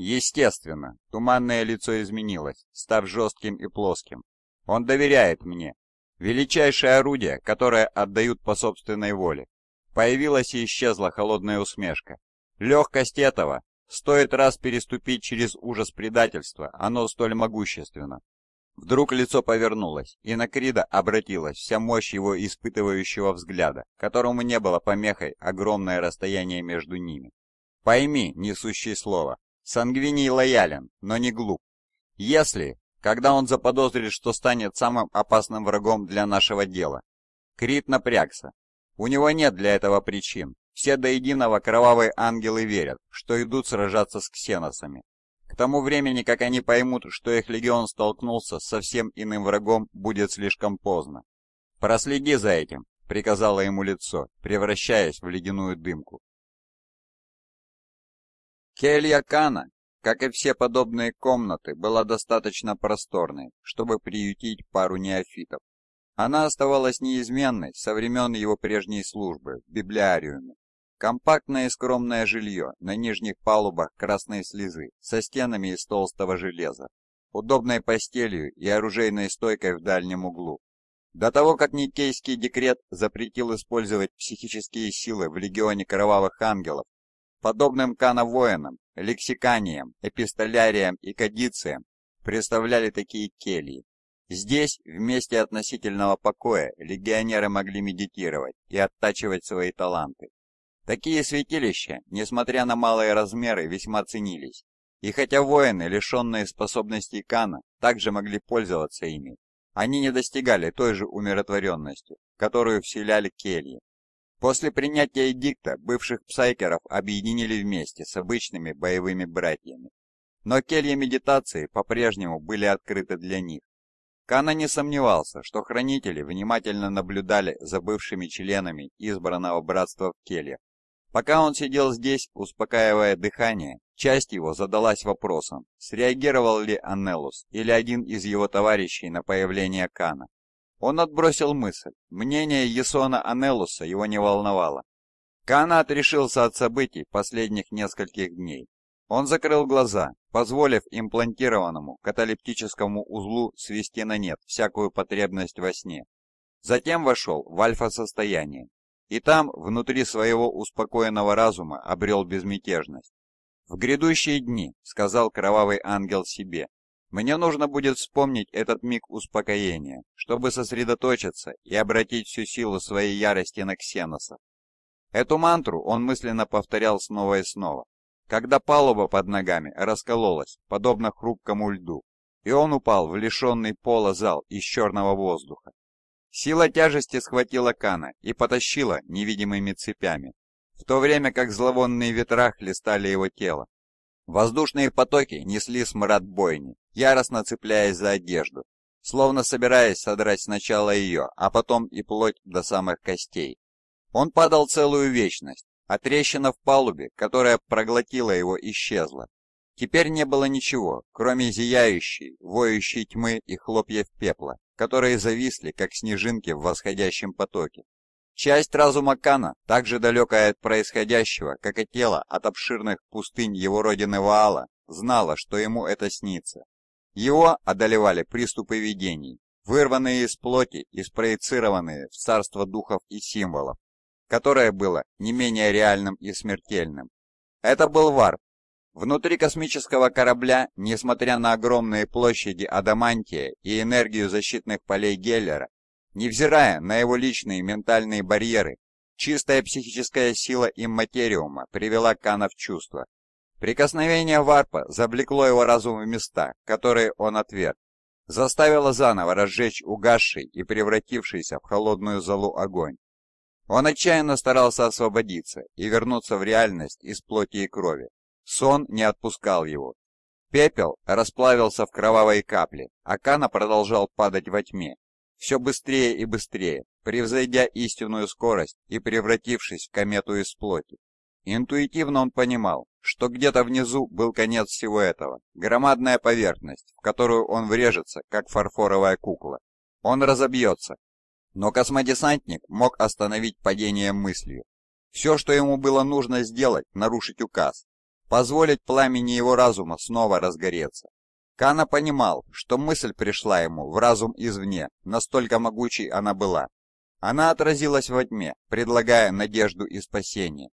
Естественно, туманное лицо изменилось, став жестким и плоским. Он доверяет мне. Величайшее орудие, которое отдают по собственной воле. Появилась и исчезла холодная усмешка. Легкость этого, стоит раз переступить через ужас предательства, оно столь могущественно. Вдруг лицо повернулось, и на Крида обратилась вся мощь его испытывающего взгляда, которому не было помехой огромное расстояние между ними. «Пойми, несущий слово, Сангвиний лоялен, но не глуп. Если, когда он заподозрит, что станет самым опасным врагом для нашего дела. Крит напрягся. У него нет для этого причин. Все до единого кровавые ангелы верят, что идут сражаться с ксеносами. К тому времени, как они поймут, что их легион столкнулся с совсем иным врагом, будет слишком поздно. «Проследи за этим», — приказало ему лицо, превращаясь в ледяную дымку. Келья Кана, как и все подобные комнаты, была достаточно просторной, чтобы приютить пару неофитов. Она оставалась неизменной со времен его прежней службы в библиариуме. Компактное и скромное жилье на нижних палубах красной слезы со стенами из толстого железа, удобной постелью и оружейной стойкой в дальнем углу. До того, как Никейский декрет запретил использовать психические силы в Легионе Кровавых Ангелов, подобным кановоинам, лексиканиям, эпистоляриям и кадициям, представляли такие кельи. Здесь, в месте относительного покоя, легионеры могли медитировать и оттачивать свои таланты. Такие святилища, несмотря на малые размеры, весьма ценились. И хотя воины, лишенные способностей Кана, также могли пользоваться ими, они не достигали той же умиротворенности, которую вселяли кельи. После принятия эдикта бывших псайкеров объединили вместе с обычными боевыми братьями. Но келья медитации по-прежнему были открыты для них. Кана не сомневался, что хранители внимательно наблюдали за бывшими членами избранного братства в кельях. Пока он сидел здесь, успокаивая дыхание, часть его задалась вопросом, среагировал ли Аннелус или один из его товарищей на появление Кана. Он отбросил мысль. Мнение Есона Анелуса его не волновало. Канат решился от событий последних нескольких дней. Он закрыл глаза, позволив имплантированному каталептическому узлу свести на нет всякую потребность во сне. Затем вошел в альфа-состояние, и там, внутри своего успокоенного разума, обрел безмятежность. «В грядущие дни», — сказал кровавый ангел себе, мне нужно будет вспомнить этот миг успокоения, чтобы сосредоточиться и обратить всю силу своей ярости на Ксеноса. Эту мантру он мысленно повторял снова и снова, когда палуба под ногами раскололась, подобно хрупкому льду, и он упал в лишенный пола зал из черного воздуха. Сила тяжести схватила Кана и потащила невидимыми цепями, в то время как зловонные ветра хлестали его тело, Воздушные потоки несли смрад бойни, яростно цепляясь за одежду, словно собираясь содрать сначала ее, а потом и плоть до самых костей. Он падал целую вечность, а трещина в палубе, которая проглотила его, исчезла. Теперь не было ничего, кроме зияющей, воющей тьмы и хлопьев пепла, которые зависли, как снежинки в восходящем потоке. Часть разума Кана, так же далекая от происходящего, как и тело от обширных пустынь его родины Ваала, знала, что ему это снится. Его одолевали приступы видений, вырванные из плоти и спроецированные в царство духов и символов, которое было не менее реальным и смертельным. Это был варп. Внутри космического корабля, несмотря на огромные площади адамантия и энергию защитных полей Геллера, Невзирая на его личные ментальные барьеры, чистая психическая сила имматериума привела Кана в чувство. Прикосновение варпа завлекло его разум в места, которые он отверг, заставило заново разжечь угасший и превратившийся в холодную золу огонь. Он отчаянно старался освободиться и вернуться в реальность из плоти и крови. Сон не отпускал его. Пепел расплавился в кровавые капли, а Кана продолжал падать во тьме, все быстрее и быстрее, превзойдя истинную скорость и превратившись в комету из плоти. Интуитивно он понимал, что где-то внизу был конец всего этого, громадная поверхность, в которую он врежется, как фарфоровая кукла. Он разобьется. Но космодесантник мог остановить падение мыслью. Все, что ему было нужно сделать, нарушить указ, позволить пламени его разума снова разгореться. Кана понимал, что мысль пришла ему в разум извне, настолько могучей она была. Она отразилась во тьме, предлагая надежду и спасение.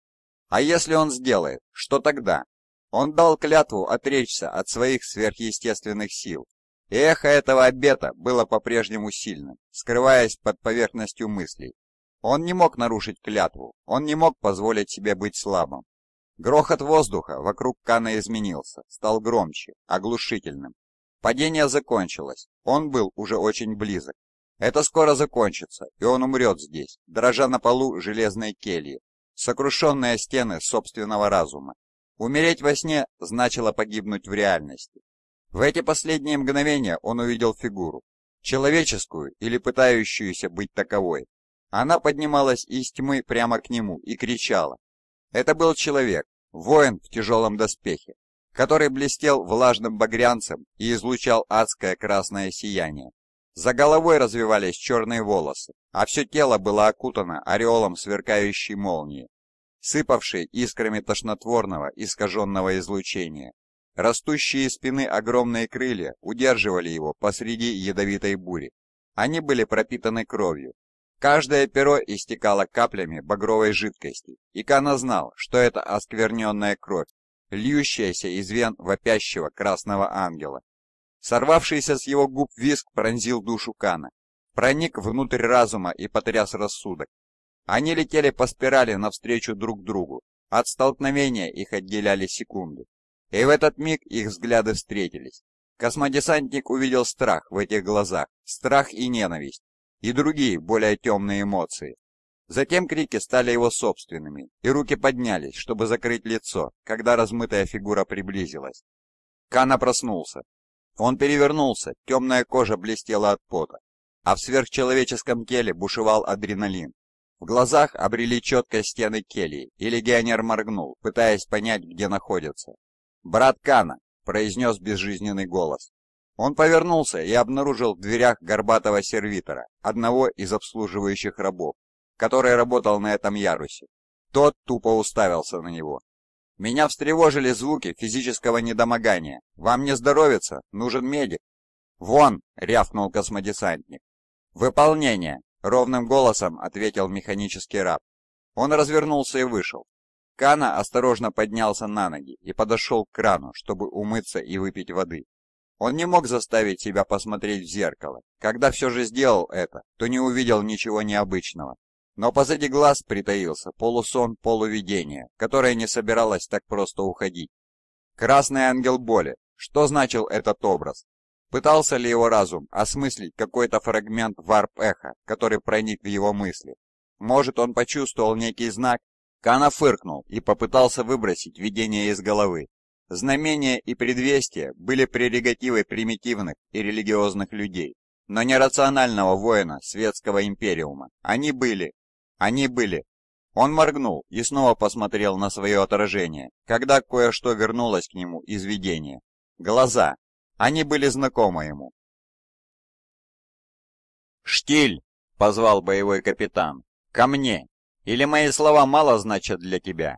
А если он сделает, что тогда? Он дал клятву отречься от своих сверхъестественных сил. эхо этого обета было по-прежнему сильным, скрываясь под поверхностью мыслей. Он не мог нарушить клятву, он не мог позволить себе быть слабым. Грохот воздуха вокруг Кана изменился, стал громче, оглушительным. Падение закончилось, он был уже очень близок. Это скоро закончится, и он умрет здесь, дрожа на полу железной кельи, сокрушенные стены собственного разума. Умереть во сне значило погибнуть в реальности. В эти последние мгновения он увидел фигуру, человеческую или пытающуюся быть таковой. Она поднималась из тьмы прямо к нему и кричала это был человек, воин в тяжелом доспехе, который блестел влажным багрянцем и излучал адское красное сияние. За головой развивались черные волосы, а все тело было окутано ореолом сверкающей молнии, сыпавшей искрами тошнотворного искаженного излучения. Растущие из спины огромные крылья удерживали его посреди ядовитой бури. Они были пропитаны кровью, Каждое перо истекало каплями багровой жидкости, и Кана знал, что это оскверненная кровь, льющаяся из вен вопящего красного ангела. Сорвавшийся с его губ виск пронзил душу Кана, проник внутрь разума и потряс рассудок. Они летели по спирали навстречу друг другу, от столкновения их отделяли секунды. И в этот миг их взгляды встретились. Космодесантник увидел страх в этих глазах, страх и ненависть, и другие, более темные эмоции. Затем крики стали его собственными, и руки поднялись, чтобы закрыть лицо, когда размытая фигура приблизилась. Кана проснулся. Он перевернулся, темная кожа блестела от пота, а в сверхчеловеческом теле бушевал адреналин. В глазах обрели четко стены кельи, и легионер моргнул, пытаясь понять, где находится. «Брат Кана!» — произнес безжизненный голос. Он повернулся и обнаружил в дверях горбатого сервитора, одного из обслуживающих рабов, который работал на этом ярусе. Тот тупо уставился на него. «Меня встревожили звуки физического недомогания. Вам не здоровится? Нужен медик?» «Вон!» — рявкнул космодесантник. «Выполнение!» — ровным голосом ответил механический раб. Он развернулся и вышел. Кана осторожно поднялся на ноги и подошел к крану, чтобы умыться и выпить воды. Он не мог заставить себя посмотреть в зеркало. Когда все же сделал это, то не увидел ничего необычного. Но позади глаз притаился полусон, полувидение, которое не собиралось так просто уходить. Красный ангел боли. Что значил этот образ? Пытался ли его разум осмыслить какой-то фрагмент варп-эха, который проник в его мысли? Может, он почувствовал некий знак? Кана фыркнул и попытался выбросить видение из головы, Знамения и предвестия были прерогативой примитивных и религиозных людей, но не рационального воина светского империума. Они были. Они были. Он моргнул и снова посмотрел на свое отражение, когда кое-что вернулось к нему из видения. Глаза. Они были знакомы ему. «Штиль!» — позвал боевой капитан. «Ко мне! Или мои слова мало значат для тебя?»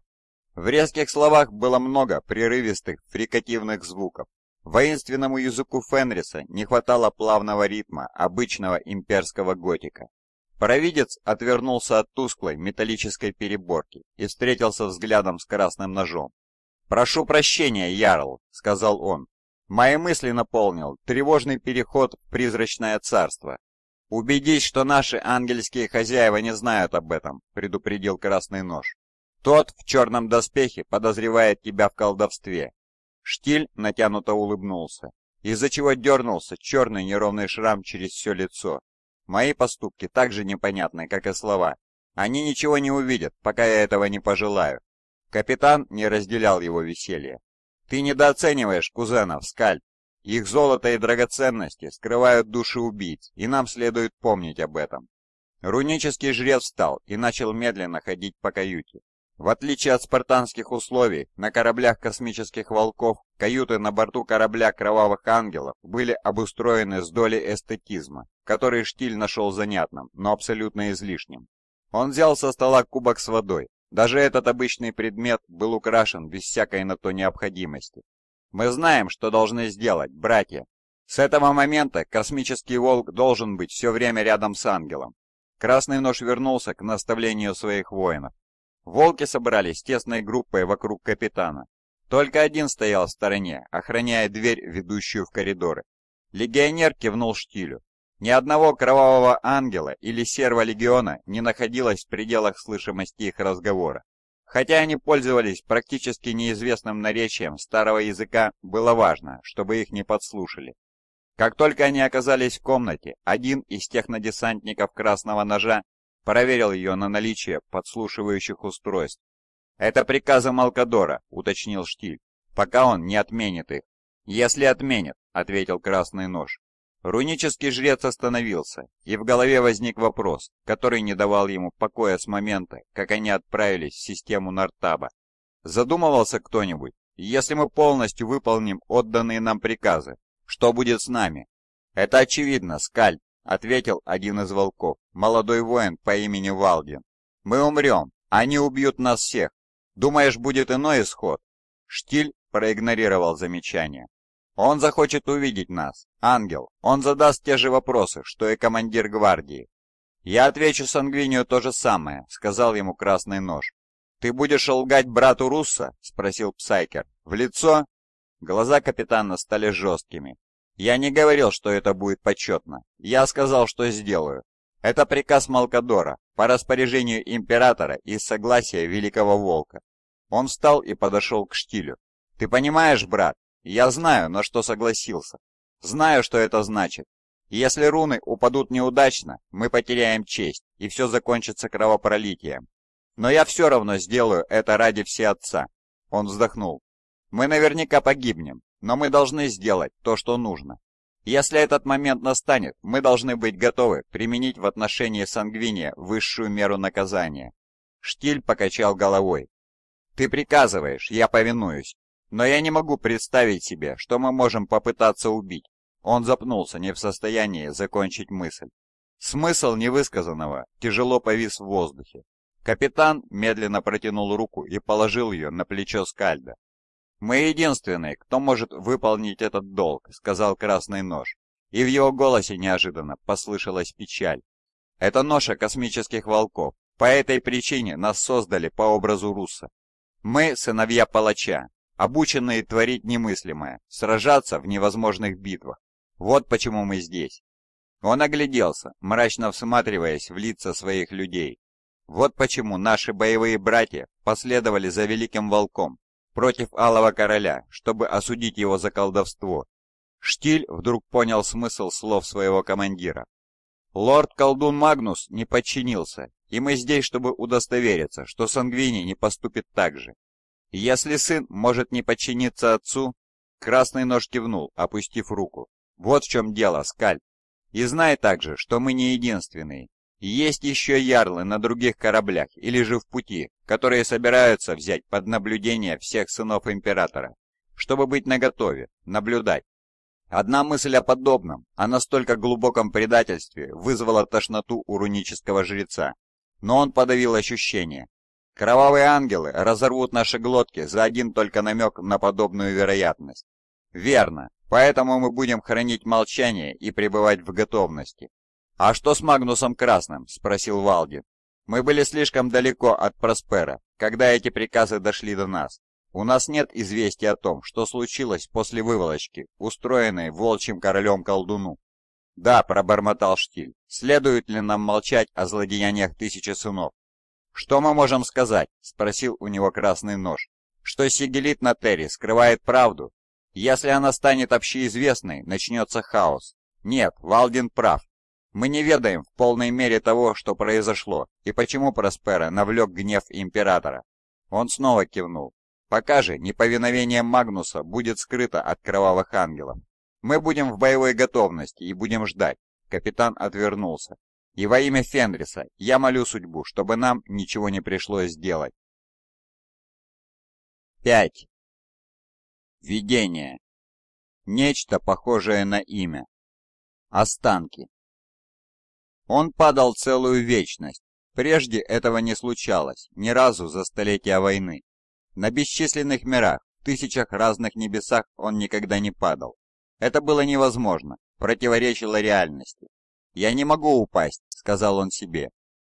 В резких словах было много прерывистых, фрикативных звуков. Воинственному языку Фенриса не хватало плавного ритма обычного имперского готика. Провидец отвернулся от тусклой металлической переборки и встретился взглядом с красным ножом. «Прошу прощения, Ярл», — сказал он. «Мои мысли наполнил тревожный переход в призрачное царство. «Убедись, что наши ангельские хозяева не знают об этом», — предупредил Красный Нож. Тот в черном доспехе подозревает тебя в колдовстве. Штиль натянуто улыбнулся, из-за чего дернулся черный неровный шрам через все лицо. Мои поступки так же непонятны, как и слова. Они ничего не увидят, пока я этого не пожелаю. Капитан не разделял его веселье. Ты недооцениваешь кузенов, Скальп. Их золото и драгоценности скрывают души убийц, и нам следует помнить об этом. Рунический жрец встал и начал медленно ходить по каюте. В отличие от спартанских условий, на кораблях космических волков каюты на борту корабля кровавых ангелов были обустроены с долей эстетизма, который Штиль нашел занятным, но абсолютно излишним. Он взял со стола кубок с водой. Даже этот обычный предмет был украшен без всякой на то необходимости. «Мы знаем, что должны сделать, братья. С этого момента космический волк должен быть все время рядом с ангелом». Красный нож вернулся к наставлению своих воинов. Волки собрались тесной группой вокруг капитана. Только один стоял в стороне, охраняя дверь, ведущую в коридоры. Легионер кивнул штилю. Ни одного кровавого ангела или серого легиона не находилось в пределах слышимости их разговора. Хотя они пользовались практически неизвестным наречием старого языка, было важно, чтобы их не подслушали. Как только они оказались в комнате, один из технодесантников красного ножа проверил ее на наличие подслушивающих устройств. «Это приказы Малкадора», — уточнил Штиль, — «пока он не отменит их». «Если отменит», — ответил Красный Нож. Рунический жрец остановился, и в голове возник вопрос, который не давал ему покоя с момента, как они отправились в систему Нартаба. Задумывался кто-нибудь, если мы полностью выполним отданные нам приказы, что будет с нами? Это очевидно, Скальд, ответил один из волков, молодой воин по имени Валдин. «Мы умрем, они убьют нас всех. Думаешь, будет иной исход?» Штиль проигнорировал замечание. «Он захочет увидеть нас, ангел. Он задаст те же вопросы, что и командир гвардии». «Я отвечу Сангвинию то же самое», — сказал ему Красный Нож. «Ты будешь лгать брату Русса?» — спросил Псайкер. «В лицо?» Глаза капитана стали жесткими, я не говорил, что это будет почетно. Я сказал, что сделаю. Это приказ Малкадора по распоряжению императора и согласия Великого Волка. Он встал и подошел к штилю. «Ты понимаешь, брат, я знаю, на что согласился. Знаю, что это значит. Если руны упадут неудачно, мы потеряем честь, и все закончится кровопролитием. Но я все равно сделаю это ради всеотца». Он вздохнул. «Мы наверняка погибнем, но мы должны сделать то, что нужно. Если этот момент настанет, мы должны быть готовы применить в отношении Сангвиния высшую меру наказания. Штиль покачал головой. Ты приказываешь, я повинуюсь. Но я не могу представить себе, что мы можем попытаться убить. Он запнулся, не в состоянии закончить мысль. Смысл невысказанного тяжело повис в воздухе. Капитан медленно протянул руку и положил ее на плечо Скальда. «Мы единственные, кто может выполнить этот долг», — сказал Красный Нож. И в его голосе неожиданно послышалась печаль. «Это ноша космических волков. По этой причине нас создали по образу Руса. Мы — сыновья палача, обученные творить немыслимое, сражаться в невозможных битвах. Вот почему мы здесь». Он огляделся, мрачно всматриваясь в лица своих людей. «Вот почему наши боевые братья последовали за Великим Волком против Алого Короля, чтобы осудить его за колдовство. Штиль вдруг понял смысл слов своего командира. «Лорд-колдун Магнус не подчинился, и мы здесь, чтобы удостовериться, что Сангвини не поступит так же. Если сын может не подчиниться отцу...» Красный нож кивнул, опустив руку. «Вот в чем дело, Скаль. И знай также, что мы не единственные, есть еще ярлы на других кораблях или же в пути, которые собираются взять под наблюдение всех сынов Императора, чтобы быть наготове, наблюдать. Одна мысль о подобном, о настолько глубоком предательстве, вызвала тошноту у рунического жреца. Но он подавил ощущение. Кровавые ангелы разорвут наши глотки за один только намек на подобную вероятность. Верно, поэтому мы будем хранить молчание и пребывать в готовности. «А что с Магнусом Красным?» – спросил Валди. «Мы были слишком далеко от Проспера, когда эти приказы дошли до нас. У нас нет известий о том, что случилось после выволочки, устроенной волчьим королем-колдуну». «Да», – пробормотал Штиль, – «следует ли нам молчать о злодеяниях Тысячи Сынов?» «Что мы можем сказать?» – спросил у него Красный Нож. «Что Сигелит на Терри скрывает правду? Если она станет общеизвестной, начнется хаос». «Нет, Валдин прав. Мы не ведаем в полной мере того, что произошло, и почему Проспера навлек гнев императора. Он снова кивнул. Пока же неповиновение Магнуса будет скрыто от кровавых ангелов. Мы будем в боевой готовности и будем ждать. Капитан отвернулся. И во имя Фенриса я молю судьбу, чтобы нам ничего не пришлось делать. 5. Видение. Нечто похожее на имя. Останки. Он падал целую вечность. Прежде этого не случалось, ни разу за столетия войны. На бесчисленных мирах, тысячах разных небесах он никогда не падал. Это было невозможно, противоречило реальности. «Я не могу упасть», — сказал он себе.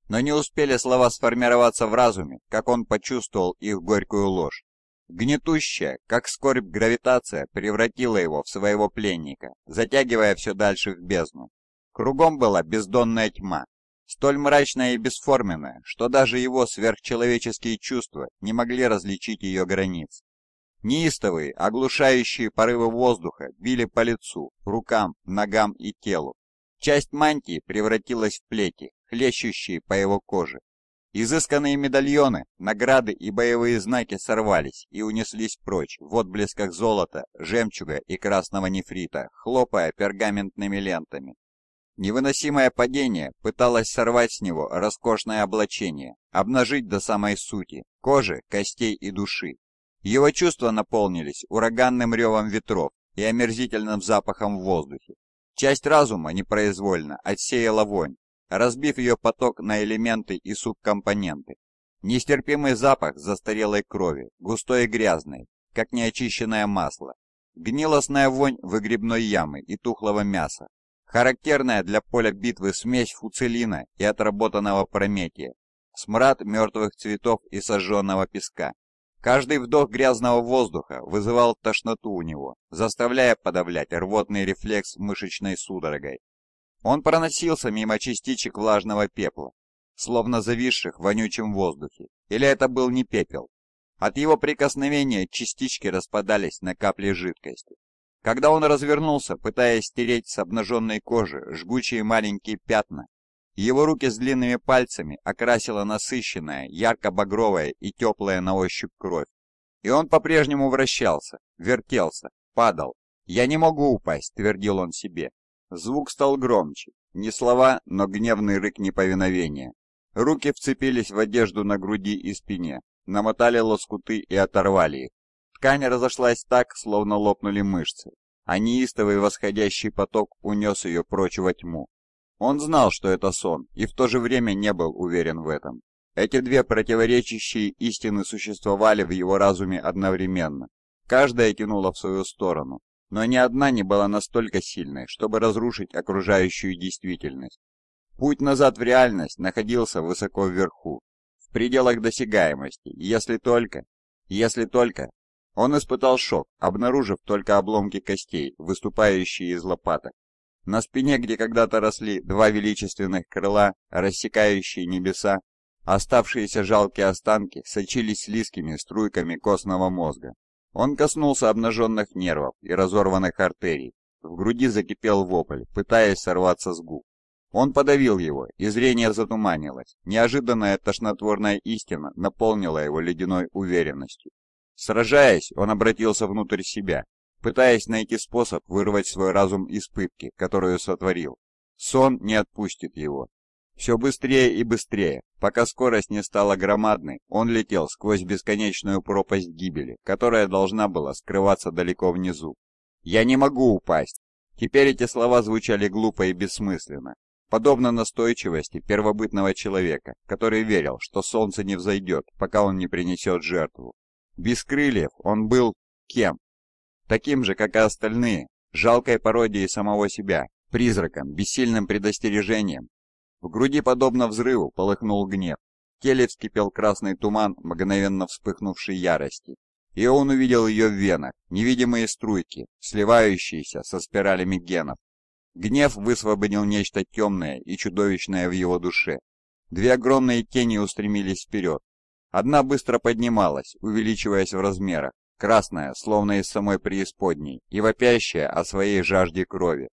Но не успели слова сформироваться в разуме, как он почувствовал их горькую ложь. Гнетущая, как скорбь гравитация, превратила его в своего пленника, затягивая все дальше в бездну. Кругом была бездонная тьма, столь мрачная и бесформенная, что даже его сверхчеловеческие чувства не могли различить ее границ. Неистовые, оглушающие порывы воздуха били по лицу, рукам, ногам и телу. Часть мантии превратилась в плети, хлещущие по его коже. Изысканные медальоны, награды и боевые знаки сорвались и унеслись прочь в отблесках золота, жемчуга и красного нефрита, хлопая пергаментными лентами. Невыносимое падение пыталось сорвать с него роскошное облачение, обнажить до самой сути, кожи, костей и души. Его чувства наполнились ураганным ревом ветров и омерзительным запахом в воздухе. Часть разума непроизвольно отсеяла вонь, разбив ее поток на элементы и субкомпоненты. Нестерпимый запах застарелой крови, густой и грязной, как неочищенное масло. Гнилостная вонь выгребной ямы и тухлого мяса, Характерная для поля битвы смесь фуцелина и отработанного прометия, смрад мертвых цветов и сожженного песка. Каждый вдох грязного воздуха вызывал тошноту у него, заставляя подавлять рвотный рефлекс мышечной судорогой. Он проносился мимо частичек влажного пепла, словно зависших в вонючем воздухе. Или это был не пепел? От его прикосновения частички распадались на капли жидкости. Когда он развернулся, пытаясь стереть с обнаженной кожи жгучие маленькие пятна, его руки с длинными пальцами окрасила насыщенная, ярко-багровая и теплая на ощупь кровь. И он по-прежнему вращался, вертелся, падал. «Я не могу упасть», — твердил он себе. Звук стал громче. Не слова, но гневный рык неповиновения. Руки вцепились в одежду на груди и спине, намотали лоскуты и оторвали их. Ткань разошлась так, словно лопнули мышцы, а неистовый восходящий поток унес ее прочь во тьму. Он знал, что это сон, и в то же время не был уверен в этом. Эти две противоречащие истины существовали в его разуме одновременно. Каждая тянула в свою сторону, но ни одна не была настолько сильной, чтобы разрушить окружающую действительность. Путь назад в реальность находился высоко вверху, в пределах досягаемости, если только, если только он испытал шок, обнаружив только обломки костей, выступающие из лопаток. На спине, где когда-то росли два величественных крыла, рассекающие небеса, оставшиеся жалкие останки сочились слизкими струйками костного мозга. Он коснулся обнаженных нервов и разорванных артерий. В груди закипел вопль, пытаясь сорваться с губ. Он подавил его, и зрение затуманилось. Неожиданная тошнотворная истина наполнила его ледяной уверенностью. Сражаясь, он обратился внутрь себя, пытаясь найти способ вырвать свой разум из пытки, которую сотворил. Сон не отпустит его. Все быстрее и быстрее, пока скорость не стала громадной, он летел сквозь бесконечную пропасть гибели, которая должна была скрываться далеко внизу. «Я не могу упасть!» Теперь эти слова звучали глупо и бессмысленно, подобно настойчивости первобытного человека, который верил, что солнце не взойдет, пока он не принесет жертву. Без крыльев он был кем? Таким же, как и остальные, жалкой пародией самого себя, призраком, бессильным предостережением. В груди, подобно взрыву, полыхнул гнев. В теле вскипел красный туман, мгновенно вспыхнувший ярости. И он увидел ее в венах, невидимые струйки, сливающиеся со спиралями генов. Гнев высвободил нечто темное и чудовищное в его душе. Две огромные тени устремились вперед, Одна быстро поднималась, увеличиваясь в размерах, красная, словно из самой преисподней, и вопящая о своей жажде крови.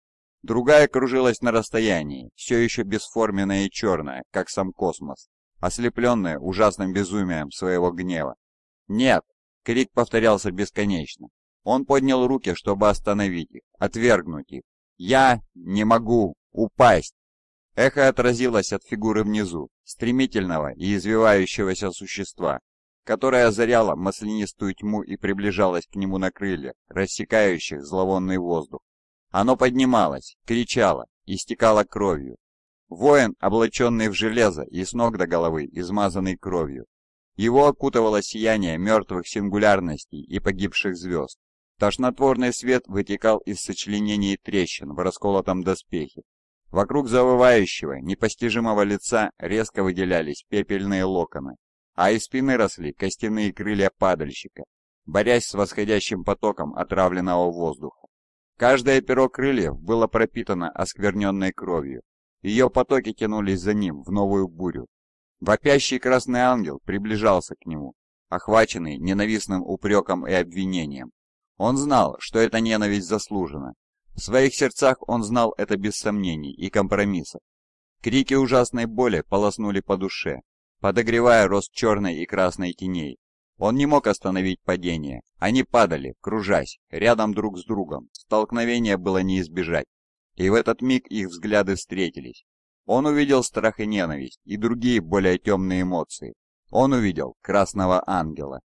Другая кружилась на расстоянии, все еще бесформенная и черная, как сам космос, ослепленная ужасным безумием своего гнева. «Нет!» — крик повторялся бесконечно. Он поднял руки, чтобы остановить их, отвергнуть их. «Я не могу упасть!» Эхо отразилось от фигуры внизу, стремительного и извивающегося существа, которое озаряло маслянистую тьму и приближалось к нему на крыльях, рассекающих зловонный воздух. Оно поднималось, кричало, истекало кровью. Воин, облаченный в железо и с ног до головы, измазанный кровью. Его окутывало сияние мертвых сингулярностей и погибших звезд. Тошнотворный свет вытекал из сочленений трещин в расколотом доспехе Вокруг завывающего, непостижимого лица резко выделялись пепельные локоны, а из спины росли костяные крылья падальщика, борясь с восходящим потоком отравленного воздуха. Каждое перо крыльев было пропитано оскверненной кровью. Ее потоки тянулись за ним в новую бурю. Вопящий красный ангел приближался к нему, охваченный ненавистным упреком и обвинением. Он знал, что эта ненависть заслужена, в своих сердцах он знал это без сомнений и компромиссов. Крики ужасной боли полоснули по душе, подогревая рост черной и красной теней. Он не мог остановить падение. Они падали, кружась, рядом друг с другом. Столкновение было не избежать. И в этот миг их взгляды встретились. Он увидел страх и ненависть, и другие более темные эмоции. Он увидел красного ангела.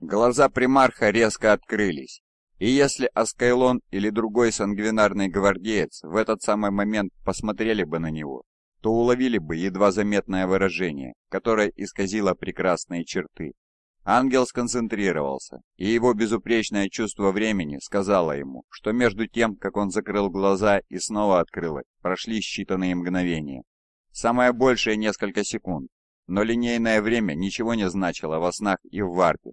Глаза примарха резко открылись, и если Аскайлон или другой сангвинарный гвардеец в этот самый момент посмотрели бы на него, то уловили бы едва заметное выражение, которое исказило прекрасные черты. Ангел сконцентрировался, и его безупречное чувство времени сказало ему, что между тем, как он закрыл глаза и снова открыл их, прошли считанные мгновения. Самое большее несколько секунд, но линейное время ничего не значило во снах и в варпе.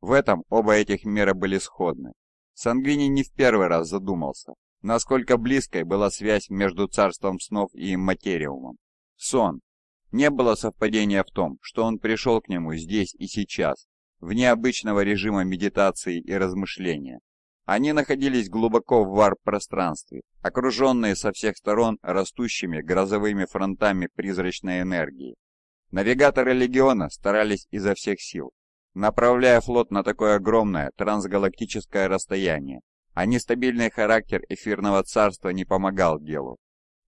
В этом оба этих мира были сходны, Сангвини не в первый раз задумался, насколько близкой была связь между царством снов и имматериумом. Сон. Не было совпадения в том, что он пришел к нему здесь и сейчас, вне обычного режима медитации и размышления. Они находились глубоко в варп-пространстве, окруженные со всех сторон растущими грозовыми фронтами призрачной энергии. Навигаторы Легиона старались изо всех сил, Направляя флот на такое огромное трансгалактическое расстояние, а нестабильный характер эфирного царства не помогал делу.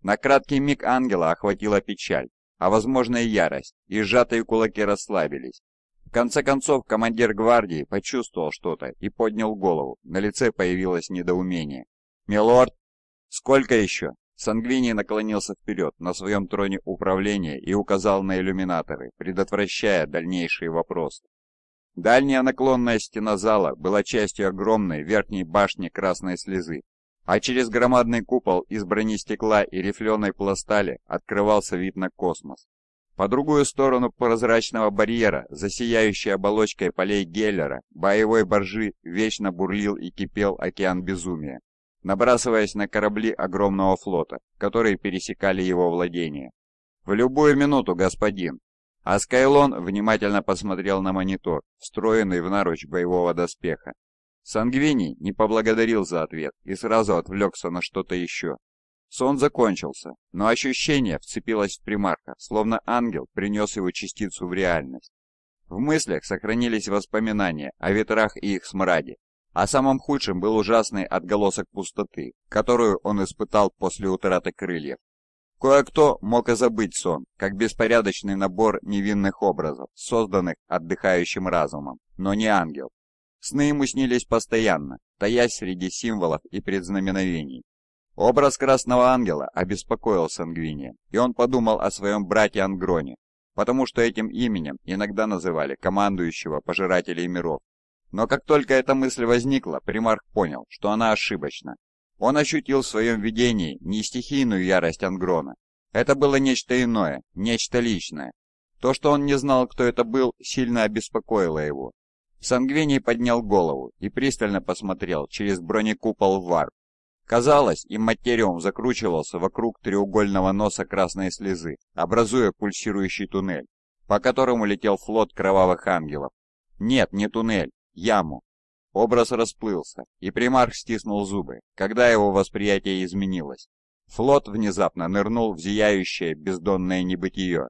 На краткий миг ангела охватила печаль, а возможно и ярость, и сжатые кулаки расслабились. В конце концов, командир гвардии почувствовал что-то и поднял голову. На лице появилось недоумение. «Милорд!» «Сколько еще?» Сангвини наклонился вперед на своем троне управления и указал на иллюминаторы, предотвращая дальнейшие вопросы. Дальняя наклонная стена зала была частью огромной верхней башни красной слезы, а через громадный купол из бронестекла и рифленой пластали открывался вид на космос. По другую сторону прозрачного барьера, за сияющей оболочкой полей Геллера, боевой боржи вечно бурлил и кипел океан безумия, набрасываясь на корабли огромного флота, которые пересекали его владения. «В любую минуту, господин!» А Скайлон внимательно посмотрел на монитор, встроенный в наруч боевого доспеха. Сангвини не поблагодарил за ответ и сразу отвлекся на что-то еще. Сон закончился, но ощущение вцепилось в примарка, словно ангел принес его частицу в реальность. В мыслях сохранились воспоминания о ветрах и их смраде, а самым худшим был ужасный отголосок пустоты, которую он испытал после утраты крыльев. Кое-кто мог и забыть сон, как беспорядочный набор невинных образов, созданных отдыхающим разумом, но не ангел. Сны ему снились постоянно, таясь среди символов и предзнаменований. Образ Красного Ангела обеспокоил Сангвиния, и он подумал о своем брате Ангроне, потому что этим именем иногда называли командующего пожирателей миров. Но как только эта мысль возникла, примарх понял, что она ошибочна, он ощутил в своем видении не стихийную ярость Ангрона. Это было нечто иное, нечто личное. То, что он не знал, кто это был, сильно обеспокоило его. Сангвиний поднял голову и пристально посмотрел через бронекупол в варп. Казалось, им материум закручивался вокруг треугольного носа красной слезы, образуя пульсирующий туннель, по которому летел флот кровавых ангелов. Нет, не туннель, яму, Образ расплылся, и примарх стиснул зубы, когда его восприятие изменилось. Флот внезапно нырнул в зияющее бездонное небытие.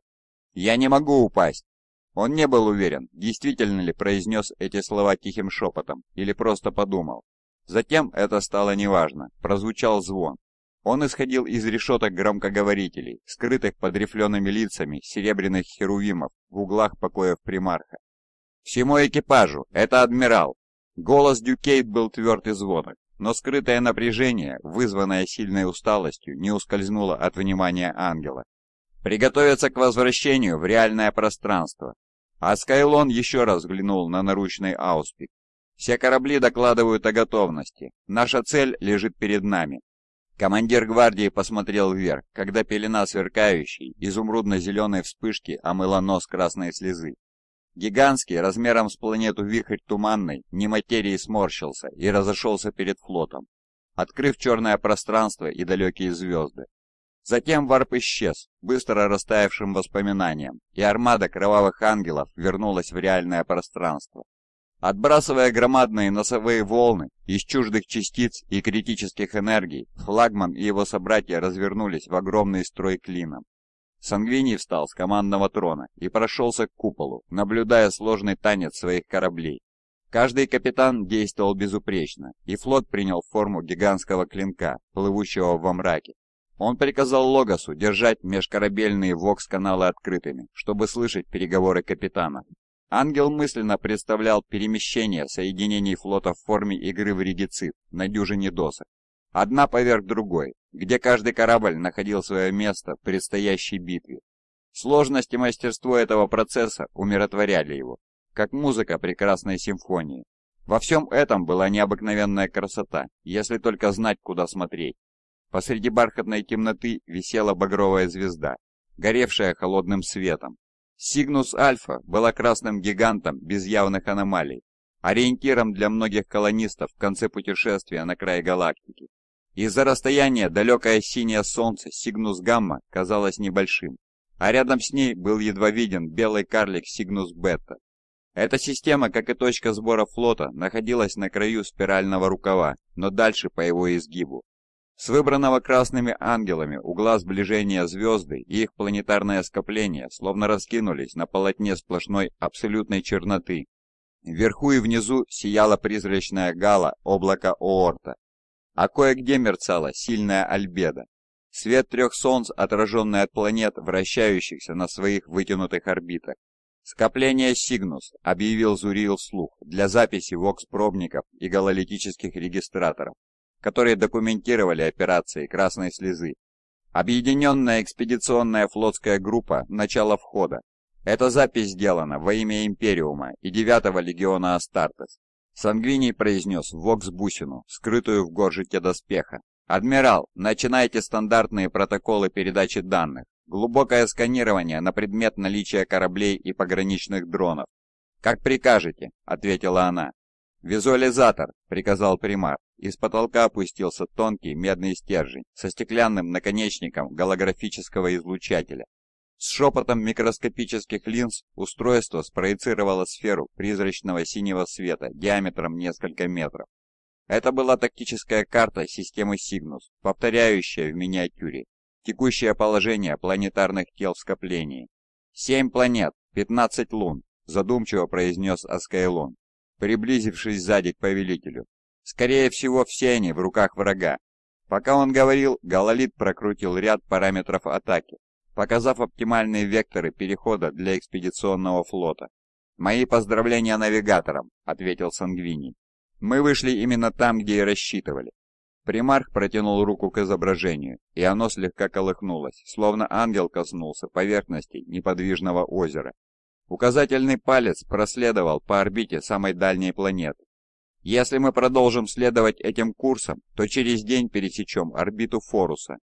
«Я не могу упасть!» Он не был уверен, действительно ли произнес эти слова тихим шепотом, или просто подумал. Затем это стало неважно, прозвучал звон. Он исходил из решеток громкоговорителей, скрытых под рифлеными лицами серебряных херувимов в углах покоев примарха. «Всему экипажу! Это адмирал! Голос Дюкейт был тверд и звонок, но скрытое напряжение, вызванное сильной усталостью, не ускользнуло от внимания ангела. «Приготовиться к возвращению в реальное пространство!» А Скайлон еще раз взглянул на наручный ауспик. «Все корабли докладывают о готовности. Наша цель лежит перед нами». Командир гвардии посмотрел вверх, когда пелена сверкающей, изумрудно-зеленой вспышки омыла нос красной слезы. Гигантский, размером с планету вихрь туманный не материи сморщился и разошелся перед флотом, открыв черное пространство и далекие звезды. Затем варп исчез, быстро растаявшим воспоминанием, и армада кровавых ангелов вернулась в реальное пространство. Отбрасывая громадные носовые волны из чуждых частиц и критических энергий, флагман и его собратья развернулись в огромный строй клином. Сангвини встал с командного трона и прошелся к куполу, наблюдая сложный танец своих кораблей. Каждый капитан действовал безупречно, и флот принял форму гигантского клинка, плывущего во мраке. Он приказал Логосу держать межкорабельные вокс-каналы открытыми, чтобы слышать переговоры капитана. Ангел мысленно представлял перемещение соединений флота в форме игры в регицит на дюжине досок. Одна поверх другой, где каждый корабль находил свое место в предстоящей битве. Сложность и мастерство этого процесса умиротворяли его, как музыка прекрасной симфонии. Во всем этом была необыкновенная красота, если только знать, куда смотреть. Посреди бархатной темноты висела багровая звезда, горевшая холодным светом. Сигнус Альфа была красным гигантом без явных аномалий, ориентиром для многих колонистов в конце путешествия на край галактики. Из-за расстояния далекое синее солнце Сигнус Гамма казалось небольшим, а рядом с ней был едва виден белый карлик Сигнус Бетта. Эта система, как и точка сбора флота, находилась на краю спирального рукава, но дальше по его изгибу. С выбранного красными ангелами угла сближения звезды и их планетарное скопление словно раскинулись на полотне сплошной абсолютной черноты. Вверху и внизу сияла призрачная гала облака Оорта, а кое-где мерцала сильная альбеда. Свет трех солнц, отраженный от планет, вращающихся на своих вытянутых орбитах. Скопление «Сигнус», — объявил Зурил вслух, для записи вокс-пробников и гололитических регистраторов, которые документировали операции «Красной слезы». Объединенная экспедиционная флотская группа «Начало входа». Эта запись сделана во имя Империума и девятого легиона Астартес. Сангвини произнес вокс бусину, скрытую в горжете доспеха. «Адмирал, начинайте стандартные протоколы передачи данных. Глубокое сканирование на предмет наличия кораблей и пограничных дронов. «Как прикажете», — ответила она. «Визуализатор», — приказал примар. Из потолка опустился тонкий медный стержень со стеклянным наконечником голографического излучателя. С шепотом микроскопических линз устройство спроецировало сферу призрачного синего света диаметром несколько метров. Это была тактическая карта системы Сигнус, повторяющая в миниатюре текущее положение планетарных тел в скоплении. «Семь планет, 15 лун», — задумчиво произнес Аскайлон, приблизившись сзади к повелителю. «Скорее всего, все они в руках врага». Пока он говорил, Гололит прокрутил ряд параметров атаки, показав оптимальные векторы перехода для экспедиционного флота. «Мои поздравления навигаторам», — ответил Сангвини. «Мы вышли именно там, где и рассчитывали». Примарх протянул руку к изображению, и оно слегка колыхнулось, словно ангел коснулся поверхности неподвижного озера. Указательный палец проследовал по орбите самой дальней планеты. Если мы продолжим следовать этим курсом, то через день пересечем орбиту Форуса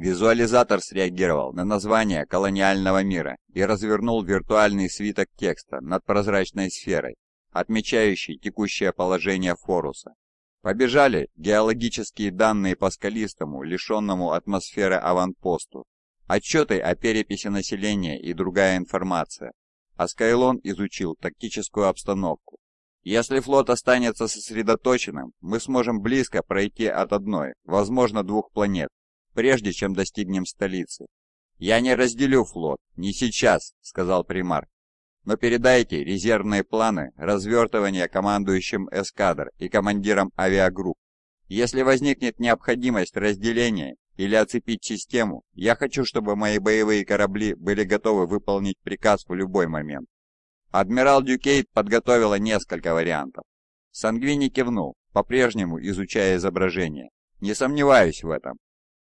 Визуализатор среагировал на название колониального мира и развернул виртуальный свиток текста над прозрачной сферой, отмечающий текущее положение Форуса. Побежали геологические данные по скалистому, лишенному атмосферы аванпосту, отчеты о переписи населения и другая информация. А Скайлон изучил тактическую обстановку. Если флот останется сосредоточенным, мы сможем близко пройти от одной, возможно, двух планет прежде чем достигнем столицы. «Я не разделю флот, не сейчас», — сказал примар. «Но передайте резервные планы развертывания командующим эскадр и командирам авиагрупп. Если возникнет необходимость разделения или оцепить систему, я хочу, чтобы мои боевые корабли были готовы выполнить приказ в любой момент». Адмирал Дюкейт подготовила несколько вариантов. Сангвини кивнул, по-прежнему изучая изображение. «Не сомневаюсь в этом.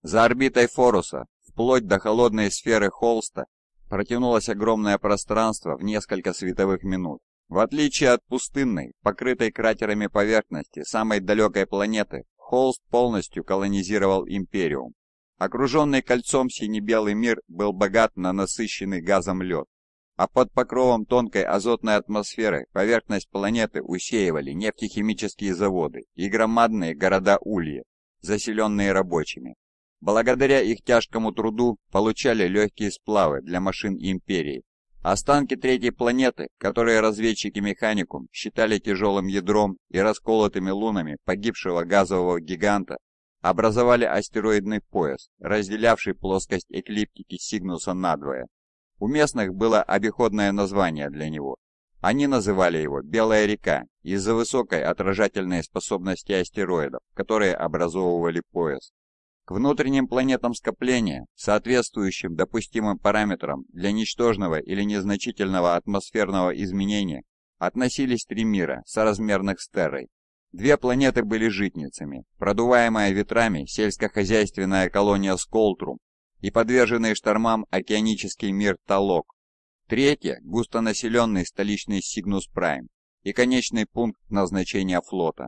За орбитой Форуса, вплоть до холодной сферы холста, протянулось огромное пространство в несколько световых минут. В отличие от пустынной, покрытой кратерами поверхности самой далекой планеты, холст полностью колонизировал Империум. Окруженный кольцом сине-белый мир был богат на насыщенный газом лед, а под покровом тонкой азотной атмосферы поверхность планеты усеивали нефтехимические заводы и громадные города Ульи, заселенные рабочими. Благодаря их тяжкому труду получали легкие сплавы для машин Империи. Останки третьей планеты, которые разведчики Механикум считали тяжелым ядром и расколотыми лунами погибшего газового гиганта, образовали астероидный пояс, разделявший плоскость эклиптики Сигнуса надвое. У местных было обиходное название для него. Они называли его «Белая река» из-за высокой отражательной способности астероидов, которые образовывали пояс. К внутренним планетам скопления, соответствующим допустимым параметрам для ничтожного или незначительного атмосферного изменения, относились три мира, соразмерных с Террой. Две планеты были житницами, продуваемая ветрами сельскохозяйственная колония Сколтрум и подверженный штормам океанический мир Толок. Третья – густонаселенный столичный Сигнус Прайм и конечный пункт назначения флота.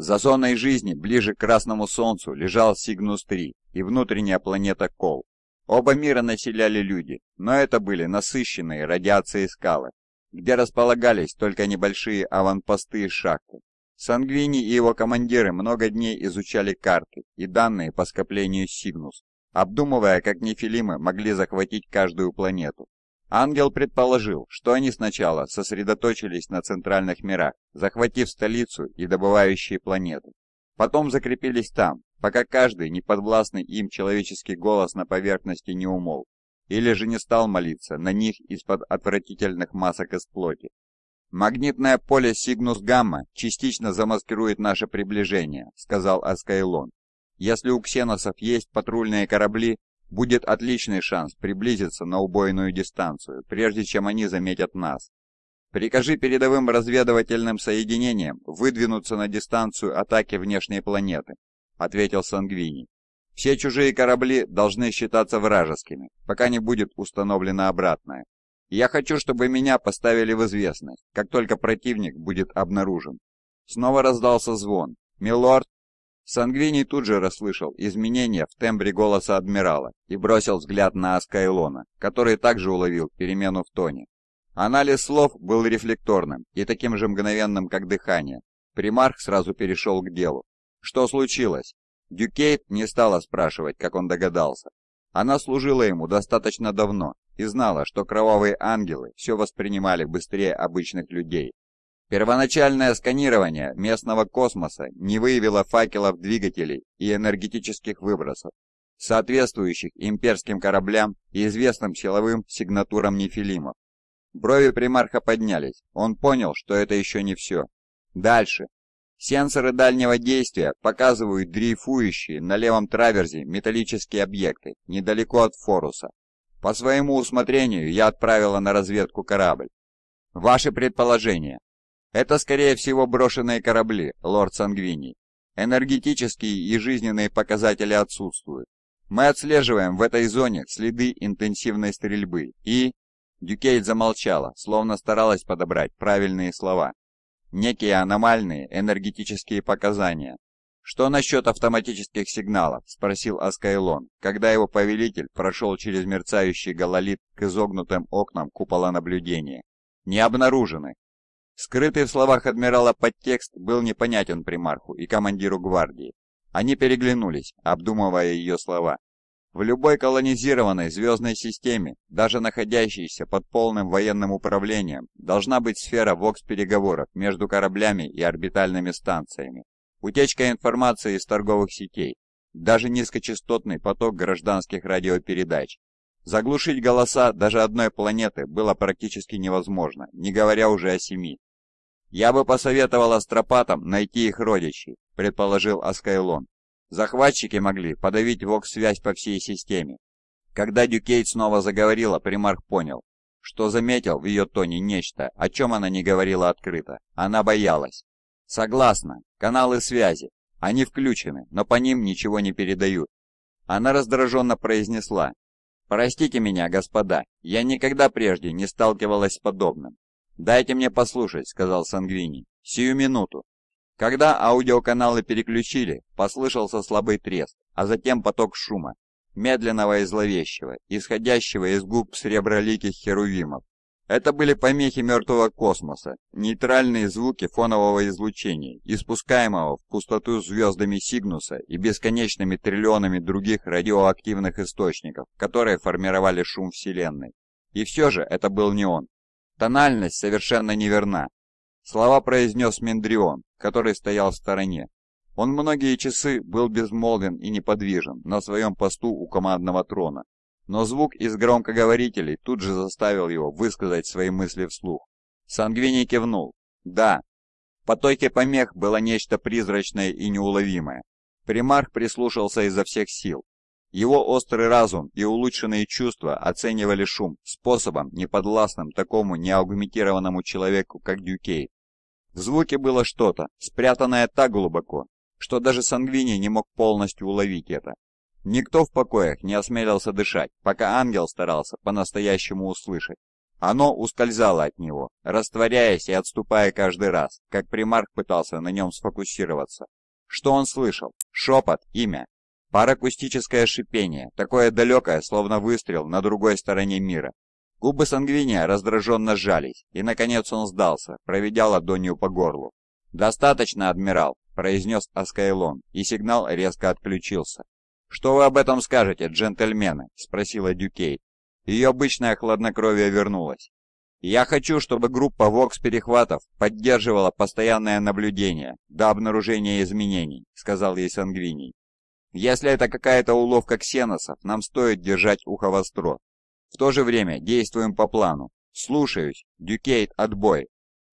За зоной жизни ближе к Красному Солнцу лежал Сигнус-3 и внутренняя планета Кол. Оба мира населяли люди, но это были насыщенные радиацией скалы, где располагались только небольшие аванпосты и шахты. Сангвини и его командиры много дней изучали карты и данные по скоплению Сигнус, обдумывая, как нефилимы могли захватить каждую планету. Ангел предположил, что они сначала сосредоточились на центральных мирах, захватив столицу и добывающие планеты. Потом закрепились там, пока каждый неподвластный им человеческий голос на поверхности не умолк, или же не стал молиться на них из-под отвратительных масок из плоти. «Магнитное поле Сигнус-Гамма частично замаскирует наше приближение», — сказал Аскайлон. «Если у ксеносов есть патрульные корабли, Будет отличный шанс приблизиться на убойную дистанцию, прежде чем они заметят нас. Прикажи передовым разведывательным соединениям выдвинуться на дистанцию атаки внешней планеты, ответил Сангвини. Все чужие корабли должны считаться вражескими, пока не будет установлено обратное. Я хочу, чтобы меня поставили в известность, как только противник будет обнаружен. Снова раздался звон. Милорд Сангвини тут же расслышал изменения в тембре голоса адмирала и бросил взгляд на Аскайлона, который также уловил перемену в тоне. Анализ слов был рефлекторным и таким же мгновенным, как дыхание. Примарх сразу перешел к делу. Что случилось? Дюкейт не стала спрашивать, как он догадался. Она служила ему достаточно давно и знала, что кровавые ангелы все воспринимали быстрее обычных людей. Первоначальное сканирование местного космоса не выявило факелов двигателей и энергетических выбросов, соответствующих имперским кораблям и известным силовым сигнатурам нефилимов. Брови примарха поднялись, он понял, что это еще не все. Дальше. Сенсоры дальнего действия показывают дрейфующие на левом траверзе металлические объекты недалеко от Форуса. По своему усмотрению я отправила на разведку корабль. Ваши предположения. Это, скорее всего, брошенные корабли, лорд Сангвини. Энергетические и жизненные показатели отсутствуют. Мы отслеживаем в этой зоне следы интенсивной стрельбы и...» Дюкейт замолчала, словно старалась подобрать правильные слова. «Некие аномальные энергетические показания». «Что насчет автоматических сигналов?» – спросил Аскайлон, когда его повелитель прошел через мерцающий гололит к изогнутым окнам купола наблюдения. «Не обнаружены», Скрытый в словах адмирала подтекст был непонятен примарху и командиру гвардии. Они переглянулись, обдумывая ее слова. В любой колонизированной звездной системе, даже находящейся под полным военным управлением, должна быть сфера ВОКС-переговоров между кораблями и орбитальными станциями, утечка информации из торговых сетей, даже низкочастотный поток гражданских радиопередач. Заглушить голоса даже одной планеты было практически невозможно, не говоря уже о семи. «Я бы посоветовал астропатам найти их родичей», — предположил Аскайлон. «Захватчики могли подавить вокс-связь по всей системе». Когда Дюкейт снова заговорила, примарх понял, что заметил в ее тоне нечто, о чем она не говорила открыто. Она боялась. «Согласна, каналы связи. Они включены, но по ним ничего не передают». Она раздраженно произнесла. «Простите меня, господа, я никогда прежде не сталкивалась с подобным. «Дайте мне послушать», — сказал Сангвини. «Сию минуту». Когда аудиоканалы переключили, послышался слабый треск, а затем поток шума, медленного и зловещего, исходящего из губ среброликих херувимов. Это были помехи мертвого космоса, нейтральные звуки фонового излучения, испускаемого в пустоту звездами Сигнуса и бесконечными триллионами других радиоактивных источников, которые формировали шум Вселенной. И все же это был не он. Тональность совершенно неверна. Слова произнес Мендрион, который стоял в стороне. Он многие часы был безмолвен и неподвижен на своем посту у командного трона. Но звук из громкоговорителей тут же заставил его высказать свои мысли вслух. Сангвини кивнул. «Да». В потоке помех было нечто призрачное и неуловимое. Примарх прислушался изо всех сил. Его острый разум и улучшенные чувства оценивали шум способом, неподвластным такому неаугментированному человеку, как Дюкей. В звуке было что-то, спрятанное так глубоко, что даже Сангвини не мог полностью уловить это. Никто в покоях не осмелился дышать, пока ангел старался по-настоящему услышать. Оно ускользало от него, растворяясь и отступая каждый раз, как примарк пытался на нем сфокусироваться. Что он слышал? Шепот, имя, Паракустическое шипение, такое далекое, словно выстрел на другой стороне мира. Губы сангвиния раздраженно сжались, и, наконец, он сдался, проведя ладонью по горлу. «Достаточно, адмирал», — произнес Аскайлон, и сигнал резко отключился. «Что вы об этом скажете, джентльмены?» — спросила Дюкей. Ее обычное хладнокровие вернулось. «Я хочу, чтобы группа ВОКС-перехватов поддерживала постоянное наблюдение до обнаружения изменений», — сказал ей Сангвиний. Если это какая-то уловка ксеносов, нам стоит держать ухо востро. В то же время действуем по плану. Слушаюсь. Дюкейт, отбой.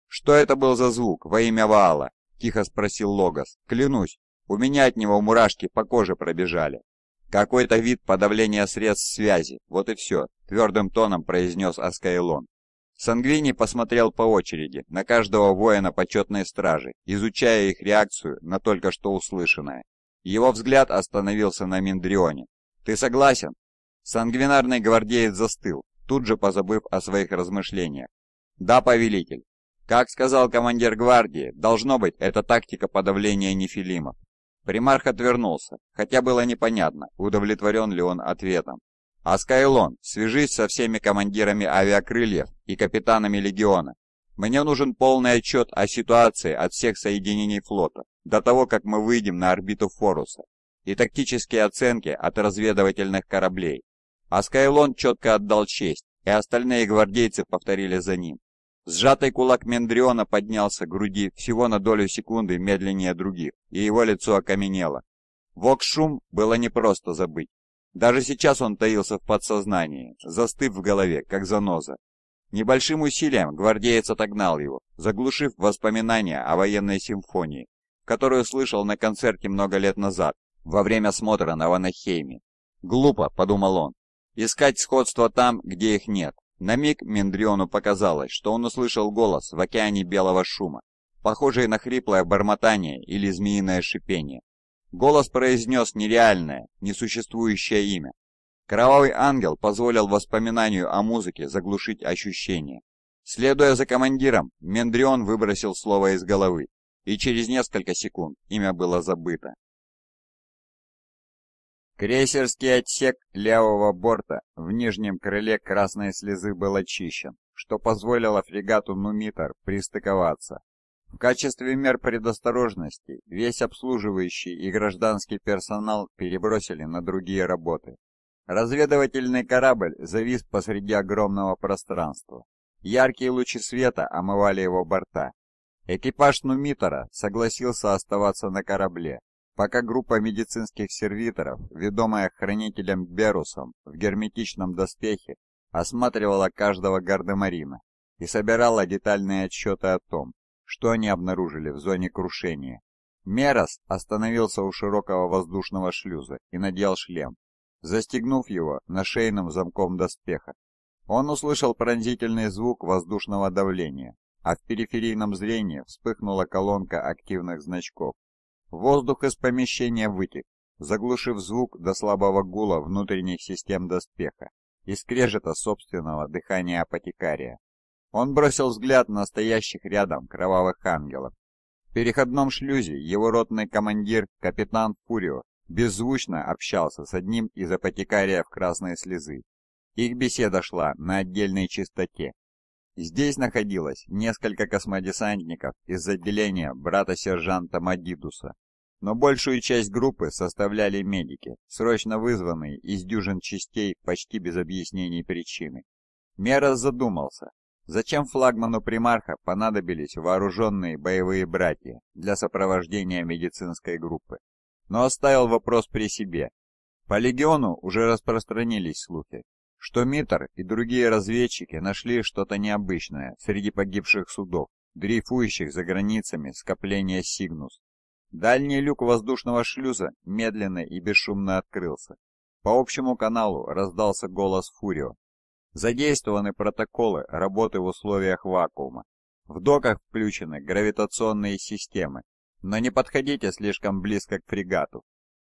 Что это был за звук во имя Ваала? Тихо спросил Логос. Клянусь, у меня от него мурашки по коже пробежали. Какой-то вид подавления средств связи, вот и все, твердым тоном произнес Аскайлон. Сангвини посмотрел по очереди на каждого воина почетной стражи, изучая их реакцию на только что услышанное. Его взгляд остановился на Миндрионе. «Ты согласен?» Сангвинарный гвардеец застыл, тут же позабыв о своих размышлениях. «Да, повелитель. Как сказал командир гвардии, должно быть, это тактика подавления нефилимов». Примарх отвернулся, хотя было непонятно, удовлетворен ли он ответом. «А Скайлон, свяжись со всеми командирами авиакрыльев и капитанами легиона. Мне нужен полный отчет о ситуации от всех соединений флота до того, как мы выйдем на орбиту Форуса, и тактические оценки от разведывательных кораблей. А Скайлон четко отдал честь, и остальные гвардейцы повторили за ним. Сжатый кулак Мендриона поднялся к груди всего на долю секунды медленнее других, и его лицо окаменело. Вокшум шум было непросто забыть. Даже сейчас он таился в подсознании, застыв в голове, как заноза. Небольшим усилием гвардеец отогнал его, заглушив воспоминания о военной симфонии, которую слышал на концерте много лет назад, во время смотра на Ванахейме. «Глупо», — подумал он, — «искать сходство там, где их нет». На миг Мендриону показалось, что он услышал голос в океане белого шума, похожий на хриплое бормотание или змеиное шипение. Голос произнес нереальное, несуществующее имя. Кровавый ангел позволил воспоминанию о музыке заглушить ощущение. Следуя за командиром, Мендрион выбросил слово из головы и через несколько секунд имя было забыто. Крейсерский отсек левого борта в нижнем крыле красной слезы был очищен, что позволило фрегату «Нумитор» пристыковаться. В качестве мер предосторожности весь обслуживающий и гражданский персонал перебросили на другие работы. Разведывательный корабль завис посреди огромного пространства. Яркие лучи света омывали его борта, Экипаж Нумитора согласился оставаться на корабле, пока группа медицинских сервиторов, ведомая хранителем Берусом в герметичном доспехе, осматривала каждого гардемарина и собирала детальные отчеты о том, что они обнаружили в зоне крушения. Мерос остановился у широкого воздушного шлюза и надел шлем, застегнув его на шейном замком доспеха. Он услышал пронзительный звук воздушного давления, а в периферийном зрении вспыхнула колонка активных значков. Воздух из помещения вытек, заглушив звук до слабого гула внутренних систем доспеха и скрежета собственного дыхания апотекария. Он бросил взгляд на стоящих рядом кровавых ангелов. В переходном шлюзе его ротный командир, капитан Фурио, беззвучно общался с одним из апотекариев красной слезы. Их беседа шла на отдельной чистоте, Здесь находилось несколько космодесантников из отделения брата-сержанта Мадидуса, но большую часть группы составляли медики, срочно вызванные из дюжин частей почти без объяснений причины. Мерос задумался, зачем флагману примарха понадобились вооруженные боевые братья для сопровождения медицинской группы, но оставил вопрос при себе. По легиону уже распространились слухи, что Миттер и другие разведчики нашли что-то необычное среди погибших судов, дрейфующих за границами скопления «Сигнус». Дальний люк воздушного шлюза медленно и бесшумно открылся. По общему каналу раздался голос Фурио. Задействованы протоколы работы в условиях вакуума. В доках включены гравитационные системы, но не подходите слишком близко к фрегату.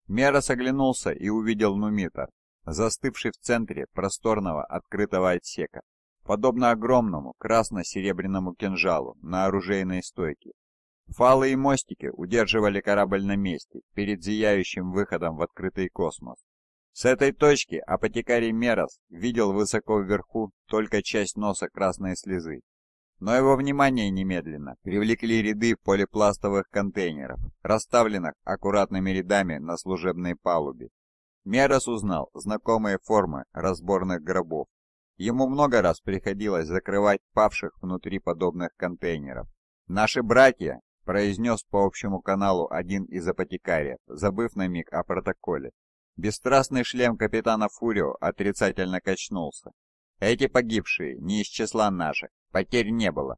Мерос оглянулся и увидел Нумитор, застывший в центре просторного открытого отсека, подобно огромному красно-серебряному кинжалу на оружейной стойке. Фалы и мостики удерживали корабль на месте перед зияющим выходом в открытый космос. С этой точки апотекарий Мерос видел высоко вверху только часть носа красной слезы. Но его внимание немедленно привлекли ряды полипластовых контейнеров, расставленных аккуратными рядами на служебной палубе. Мерос узнал знакомые формы разборных гробов. Ему много раз приходилось закрывать павших внутри подобных контейнеров. «Наши братья!» – произнес по общему каналу один из апотекариев, забыв на миг о протоколе. Бесстрастный шлем капитана Фурио отрицательно качнулся. «Эти погибшие не из числа наших, потерь не было».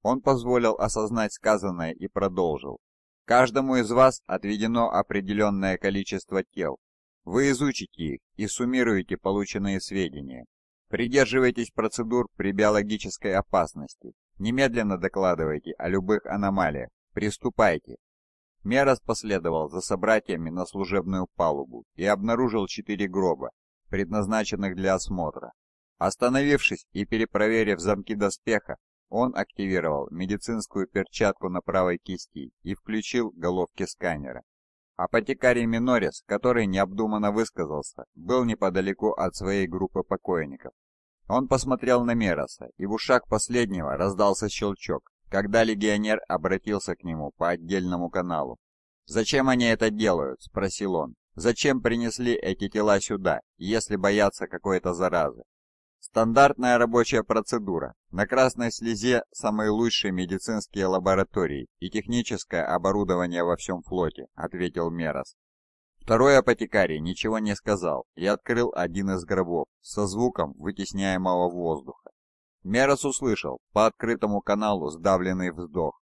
Он позволил осознать сказанное и продолжил. «Каждому из вас отведено определенное количество тел, вы изучите их и суммируете полученные сведения. Придерживайтесь процедур при биологической опасности. Немедленно докладывайте о любых аномалиях. Приступайте. Мерос последовал за собратьями на служебную палубу и обнаружил четыре гроба, предназначенных для осмотра. Остановившись и перепроверив замки доспеха, он активировал медицинскую перчатку на правой кисти и включил головки сканера. Апотекарий Минорис, который необдуманно высказался, был неподалеку от своей группы покойников. Он посмотрел на Мероса, и в ушах последнего раздался щелчок, когда легионер обратился к нему по отдельному каналу. «Зачем они это делают?» – спросил он. «Зачем принесли эти тела сюда, если боятся какой-то заразы?» Стандартная рабочая процедура. На красной слезе самые лучшие медицинские лаборатории и техническое оборудование во всем флоте, ответил Мерос. Второй апотекарий ничего не сказал и открыл один из гробов со звуком вытесняемого воздуха. Мерос услышал по открытому каналу сдавленный вздох.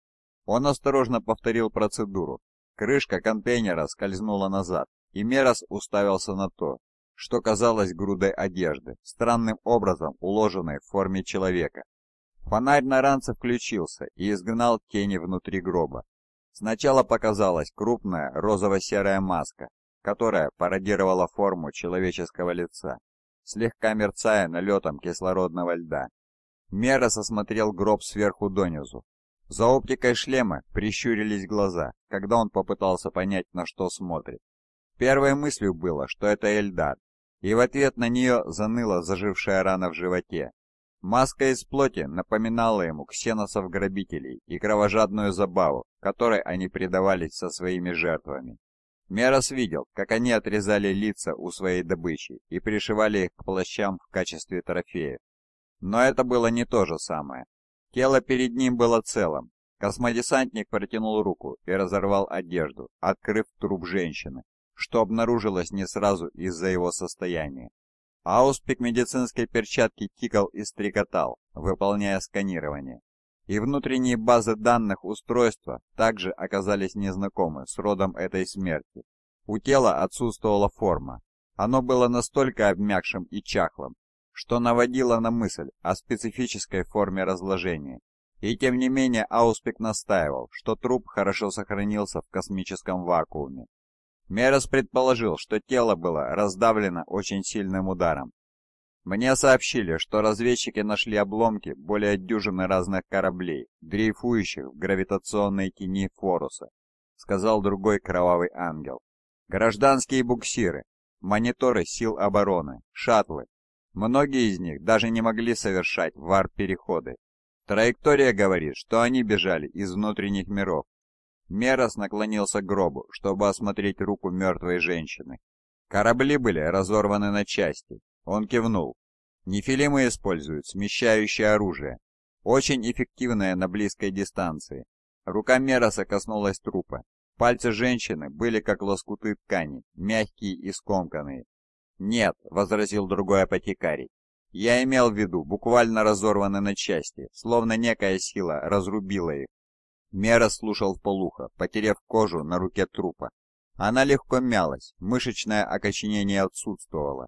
Он осторожно повторил процедуру. Крышка контейнера скользнула назад, и Мерос уставился на то, что казалось грудой одежды, странным образом уложенной в форме человека. Фонарь на ранце включился и изгнал тени внутри гроба. Сначала показалась крупная розово-серая маска, которая пародировала форму человеческого лица, слегка мерцая налетом кислородного льда. Мерос осмотрел гроб сверху донизу. За оптикой шлема прищурились глаза, когда он попытался понять, на что смотрит. Первой мыслью было, что это Эльдар, и в ответ на нее заныла зажившая рана в животе. Маска из плоти напоминала ему ксеносов-грабителей и кровожадную забаву, которой они предавались со своими жертвами. Мерос видел, как они отрезали лица у своей добычи и пришивали их к плащам в качестве трофеев. Но это было не то же самое. Тело перед ним было целым. Космодесантник протянул руку и разорвал одежду, открыв труп женщины, что обнаружилось не сразу из-за его состояния. Ауспик медицинской перчатки тикал и стрекотал, выполняя сканирование. И внутренние базы данных устройства также оказались незнакомы с родом этой смерти. У тела отсутствовала форма. Оно было настолько обмякшим и чахлым, что наводило на мысль о специфической форме разложения. И тем не менее Ауспик настаивал, что труп хорошо сохранился в космическом вакууме. Мерос предположил, что тело было раздавлено очень сильным ударом. Мне сообщили, что разведчики нашли обломки более дюжины разных кораблей, дрейфующих в гравитационной тени Форуса, сказал другой кровавый ангел. Гражданские буксиры, мониторы сил обороны, шаттлы. Многие из них даже не могли совершать вар переходы Траектория говорит, что они бежали из внутренних миров, Мерос наклонился к гробу, чтобы осмотреть руку мертвой женщины. Корабли были разорваны на части. Он кивнул. Нефилимы используют смещающее оружие. Очень эффективное на близкой дистанции. Рука Мероса коснулась трупа. Пальцы женщины были как лоскуты ткани, мягкие и скомканные. «Нет», — возразил другой апотекарий. «Я имел в виду буквально разорваны на части, словно некая сила разрубила их». Мера слушал в полухо, потеряв кожу на руке трупа. Она легко мялась, мышечное окоченение отсутствовало.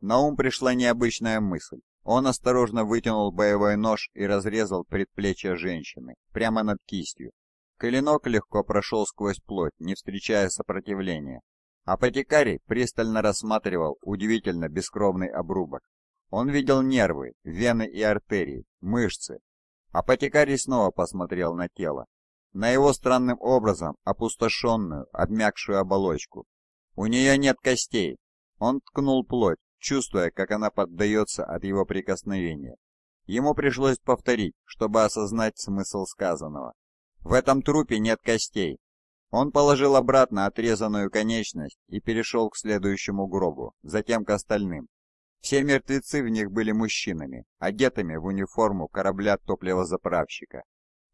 На ум пришла необычная мысль. Он осторожно вытянул боевой нож и разрезал предплечье женщины, прямо над кистью. Клинок легко прошел сквозь плоть, не встречая сопротивления. Апотекарий пристально рассматривал удивительно бескровный обрубок. Он видел нервы, вены и артерии, мышцы. Апотекарий снова посмотрел на тело, на его странным образом опустошенную, обмякшую оболочку. «У нее нет костей!» Он ткнул плоть, чувствуя, как она поддается от его прикосновения. Ему пришлось повторить, чтобы осознать смысл сказанного. «В этом трупе нет костей!» Он положил обратно отрезанную конечность и перешел к следующему гробу, затем к остальным. Все мертвецы в них были мужчинами, одетыми в униформу корабля топливозаправщика.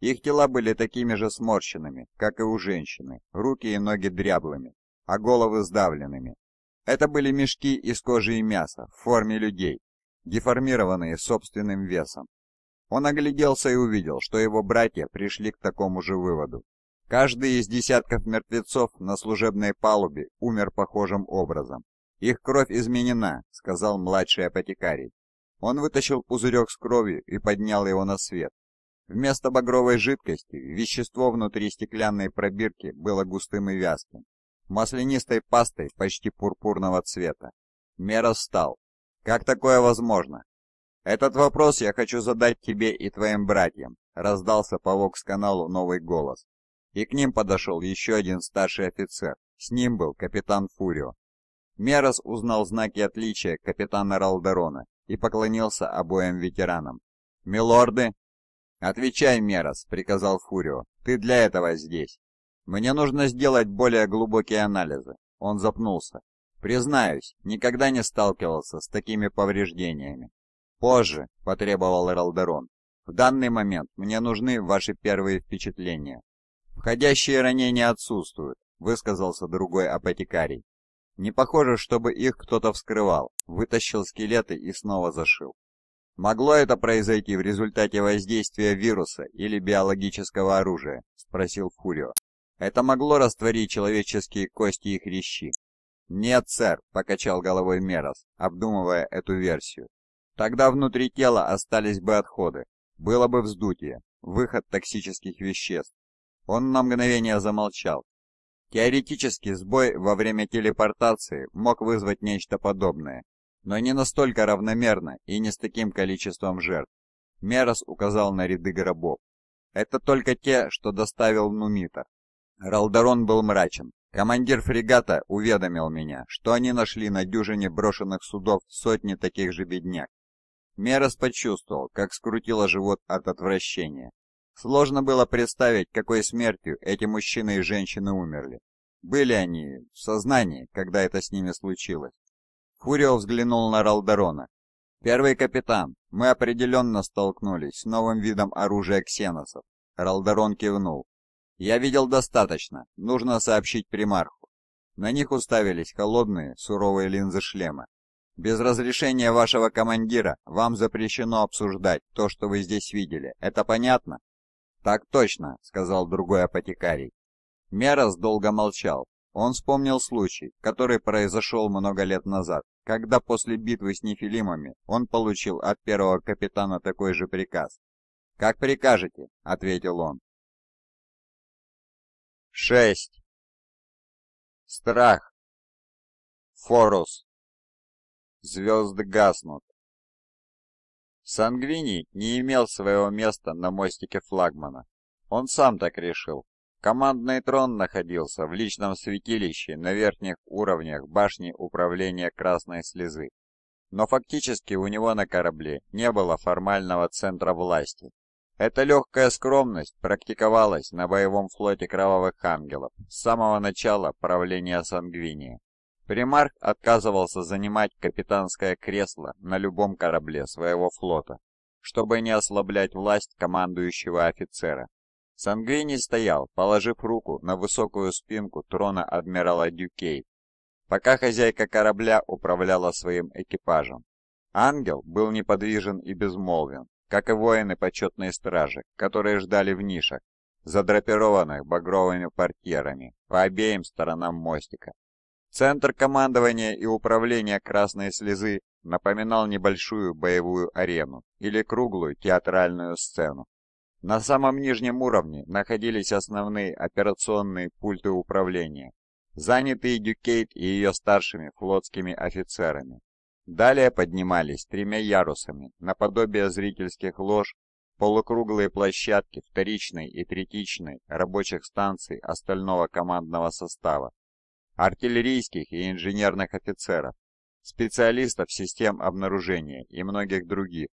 Их тела были такими же сморщенными, как и у женщины, руки и ноги дряблыми, а головы сдавленными. Это были мешки из кожи и мяса в форме людей, деформированные собственным весом. Он огляделся и увидел, что его братья пришли к такому же выводу. Каждый из десятков мертвецов на служебной палубе умер похожим образом. «Их кровь изменена», — сказал младший апотекарий. Он вытащил пузырек с кровью и поднял его на свет. Вместо багровой жидкости вещество внутри стеклянной пробирки было густым и вязким, маслянистой пастой почти пурпурного цвета. Мера встал. «Как такое возможно?» «Этот вопрос я хочу задать тебе и твоим братьям», — раздался по вокс-каналу новый голос. И к ним подошел еще один старший офицер. С ним был капитан Фурио. Мерос узнал знаки отличия капитана Ралдерона и поклонился обоим ветеранам. «Милорды!» «Отвечай, Мерос», — приказал Фурио. «Ты для этого здесь. Мне нужно сделать более глубокие анализы». Он запнулся. «Признаюсь, никогда не сталкивался с такими повреждениями». «Позже», — потребовал Ралдерон. «В данный момент мне нужны ваши первые впечатления». «Входящие ранения отсутствуют», — высказался другой апотекарий. «Не похоже, чтобы их кто-то вскрывал, вытащил скелеты и снова зашил». «Могло это произойти в результате воздействия вируса или биологического оружия?» – спросил Фурио. «Это могло растворить человеческие кости и хрящи?» «Нет, сэр», – покачал головой Мерос, обдумывая эту версию. «Тогда внутри тела остались бы отходы, было бы вздутие, выход токсических веществ». Он на мгновение замолчал. Теоретически сбой во время телепортации мог вызвать нечто подобное, но не настолько равномерно и не с таким количеством жертв. Мерос указал на ряды гробов. Это только те, что доставил Нумитор. Ралдарон был мрачен. Командир фрегата уведомил меня, что они нашли на дюжине брошенных судов сотни таких же бедняк. Мерос почувствовал, как скрутило живот от отвращения. Сложно было представить, какой смертью эти мужчины и женщины умерли. Были они в сознании, когда это с ними случилось. Хурио взглянул на Ралдарона. «Первый капитан, мы определенно столкнулись с новым видом оружия ксеносов». Ралдарон кивнул. «Я видел достаточно. Нужно сообщить примарху». На них уставились холодные, суровые линзы шлема. «Без разрешения вашего командира вам запрещено обсуждать то, что вы здесь видели. Это понятно?» «Так точно», — сказал другой апотекарий. Мерос долго молчал. Он вспомнил случай, который произошел много лет назад, когда после битвы с нефилимами он получил от первого капитана такой же приказ. «Как прикажете», — ответил он. 6. Страх. Форус. Звезды гаснут. Сангвини не имел своего места на мостике флагмана. Он сам так решил. Командный трон находился в личном святилище на верхних уровнях башни управления Красной Слезы, но фактически у него на корабле не было формального центра власти. Эта легкая скромность практиковалась на боевом флоте Кровавых Ангелов с самого начала правления Сангвиния. Примарх отказывался занимать капитанское кресло на любом корабле своего флота, чтобы не ослаблять власть командующего офицера. Сангвини стоял, положив руку на высокую спинку трона адмирала Дюкей, пока хозяйка корабля управляла своим экипажем. Ангел был неподвижен и безмолвен, как и воины почетной стражи, которые ждали в нишах, задрапированных багровыми портьерами по обеим сторонам мостика. Центр командования и управления красной слезы напоминал небольшую боевую арену или круглую театральную сцену, на самом нижнем уровне находились основные операционные пульты управления, занятые Дюкейт и ее старшими флотскими офицерами. Далее поднимались тремя ярусами, наподобие зрительских лож, полукруглые площадки вторичной и третичной рабочих станций остального командного состава, артиллерийских и инженерных офицеров, специалистов систем обнаружения и многих других,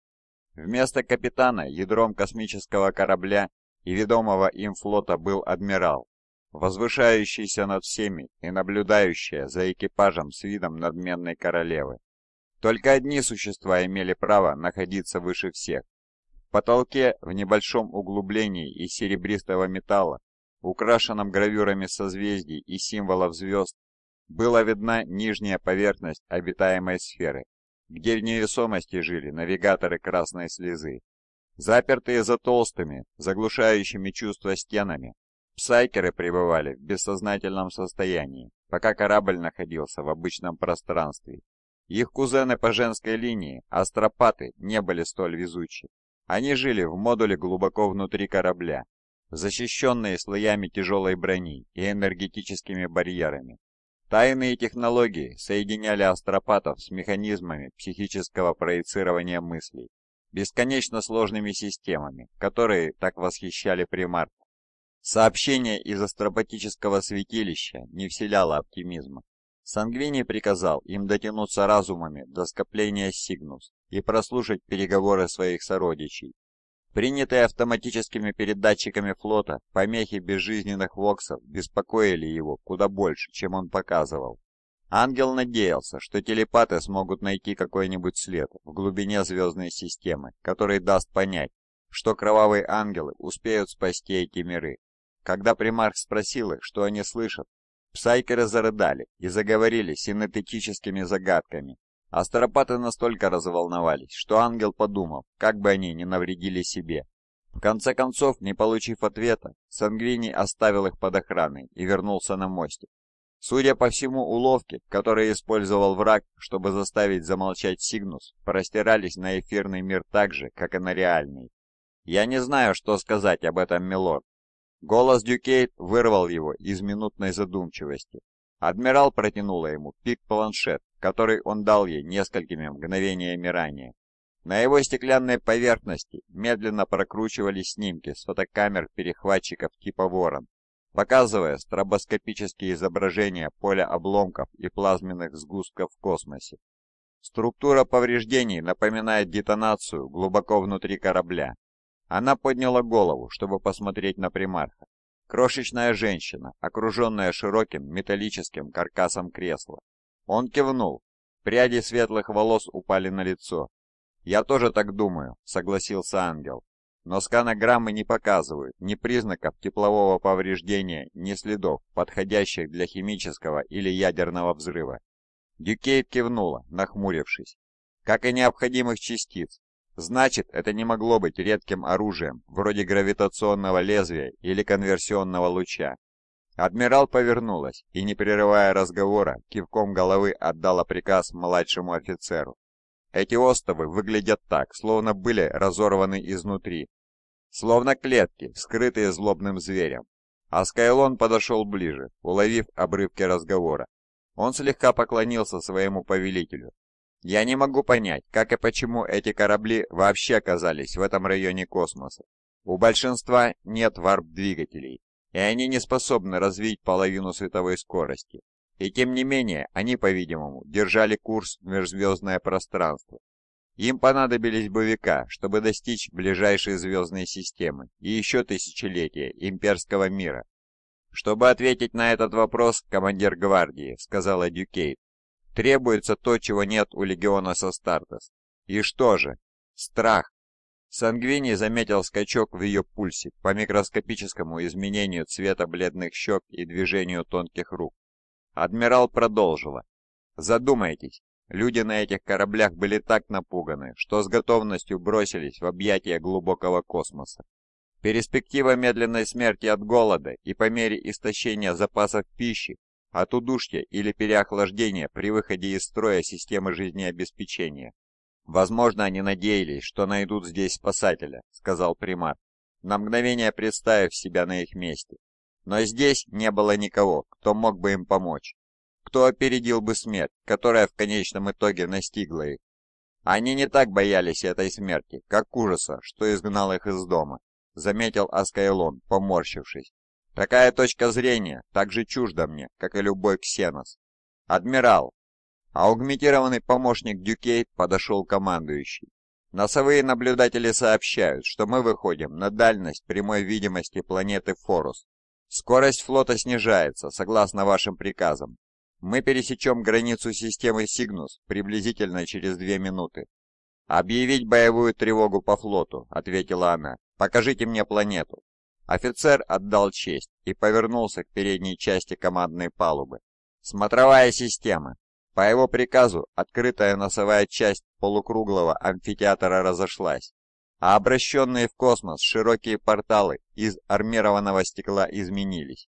Вместо капитана ядром космического корабля и ведомого им флота был адмирал, возвышающийся над всеми и наблюдающий за экипажем с видом надменной королевы. Только одни существа имели право находиться выше всех. В потолке, в небольшом углублении из серебристого металла, украшенном гравюрами созвездий и символов звезд, была видна нижняя поверхность обитаемой сферы, где в невесомости жили навигаторы красной слезы. Запертые за толстыми, заглушающими чувства стенами, псайкеры пребывали в бессознательном состоянии, пока корабль находился в обычном пространстве. Их кузены по женской линии, астропаты, не были столь везучи. Они жили в модуле глубоко внутри корабля, защищенные слоями тяжелой брони и энергетическими барьерами. Тайные технологии соединяли астропатов с механизмами психического проецирования мыслей, бесконечно сложными системами, которые так восхищали примарка. Сообщение из астропатического святилища не вселяло оптимизма. Сангвини приказал им дотянуться разумами до скопления Сигнус и прослушать переговоры своих сородичей, Принятые автоматическими передатчиками флота помехи безжизненных воксов беспокоили его куда больше, чем он показывал. Ангел надеялся, что телепаты смогут найти какой-нибудь след в глубине звездной системы, который даст понять, что кровавые ангелы успеют спасти эти миры. Когда примарх спросил их, что они слышат, псайкеры зарыдали и заговорили синтетическими загадками, Астропаты настолько разволновались, что ангел подумал, как бы они не навредили себе. В конце концов, не получив ответа, Сангвини оставил их под охраной и вернулся на мостик. Судя по всему, уловки, которые использовал враг, чтобы заставить замолчать Сигнус, простирались на эфирный мир так же, как и на реальный. «Я не знаю, что сказать об этом, милорд». Голос Дюкейт вырвал его из минутной задумчивости. Адмирал протянула ему пик-планшет, который он дал ей несколькими мгновениями ранее. На его стеклянной поверхности медленно прокручивались снимки с фотокамер перехватчиков типа «Ворон», показывая стробоскопические изображения поля обломков и плазменных сгустков в космосе. Структура повреждений напоминает детонацию глубоко внутри корабля. Она подняла голову, чтобы посмотреть на примарха. Крошечная женщина, окруженная широким металлическим каркасом кресла, он кивнул. Пряди светлых волос упали на лицо. «Я тоже так думаю», — согласился ангел. «Но сканограммы не показывают ни признаков теплового повреждения, ни следов, подходящих для химического или ядерного взрыва». Дюкейт кивнула, нахмурившись. «Как и необходимых частиц. Значит, это не могло быть редким оружием, вроде гравитационного лезвия или конверсионного луча. Адмирал повернулась и, не прерывая разговора, кивком головы отдала приказ младшему офицеру. Эти остовы выглядят так, словно были разорваны изнутри. Словно клетки, скрытые злобным зверем. А Скайлон подошел ближе, уловив обрывки разговора. Он слегка поклонился своему повелителю. «Я не могу понять, как и почему эти корабли вообще оказались в этом районе космоса. У большинства нет варп-двигателей, и они не способны развить половину световой скорости. И тем не менее, они, по-видимому, держали курс в межзвездное пространство. Им понадобились бы века, чтобы достичь ближайшей звездной системы и еще тысячелетия имперского мира. «Чтобы ответить на этот вопрос, командир гвардии», — сказал Дюкейт, «требуется то, чего нет у легиона Состартес. И что же? Страх. Сангвини заметил скачок в ее пульсе по микроскопическому изменению цвета бледных щек и движению тонких рук. Адмирал продолжила. «Задумайтесь, люди на этих кораблях были так напуганы, что с готовностью бросились в объятия глубокого космоса. Перспектива медленной смерти от голода и по мере истощения запасов пищи, от удушья или переохлаждения при выходе из строя системы жизнеобеспечения «Возможно, они надеялись, что найдут здесь спасателя», — сказал примат, на мгновение представив себя на их месте. Но здесь не было никого, кто мог бы им помочь, кто опередил бы смерть, которая в конечном итоге настигла их. Они не так боялись этой смерти, как ужаса, что изгнал их из дома, заметил Аскайлон, поморщившись. Такая точка зрения так же чужда мне, как и любой ксенос. «Адмирал, а аугментированный помощник Дюкей подошел командующий. Носовые наблюдатели сообщают, что мы выходим на дальность прямой видимости планеты Форус. Скорость флота снижается, согласно вашим приказам. Мы пересечем границу системы Сигнус приблизительно через две минуты. «Объявить боевую тревогу по флоту», — ответила она. «Покажите мне планету». Офицер отдал честь и повернулся к передней части командной палубы. «Смотровая система. По его приказу открытая носовая часть полукруглого амфитеатра разошлась, а обращенные в космос широкие порталы из армированного стекла изменились.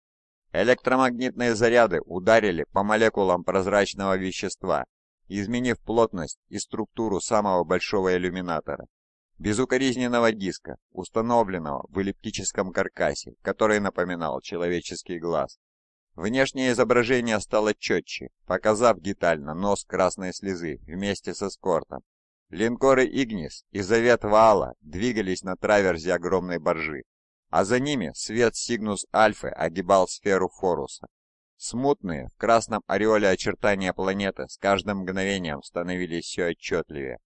Электромагнитные заряды ударили по молекулам прозрачного вещества, изменив плотность и структуру самого большого иллюминатора. Безукоризненного диска, установленного в эллиптическом каркасе, который напоминал человеческий глаз. Внешнее изображение стало четче, показав детально нос красной слезы вместе с эскортом. Линкоры «Игнис» и «Завет Ваала» двигались на траверзе огромной баржи, а за ними свет Сигнус Альфы огибал сферу Форуса. Смутные, в красном ореоле очертания планеты с каждым мгновением становились все отчетливее.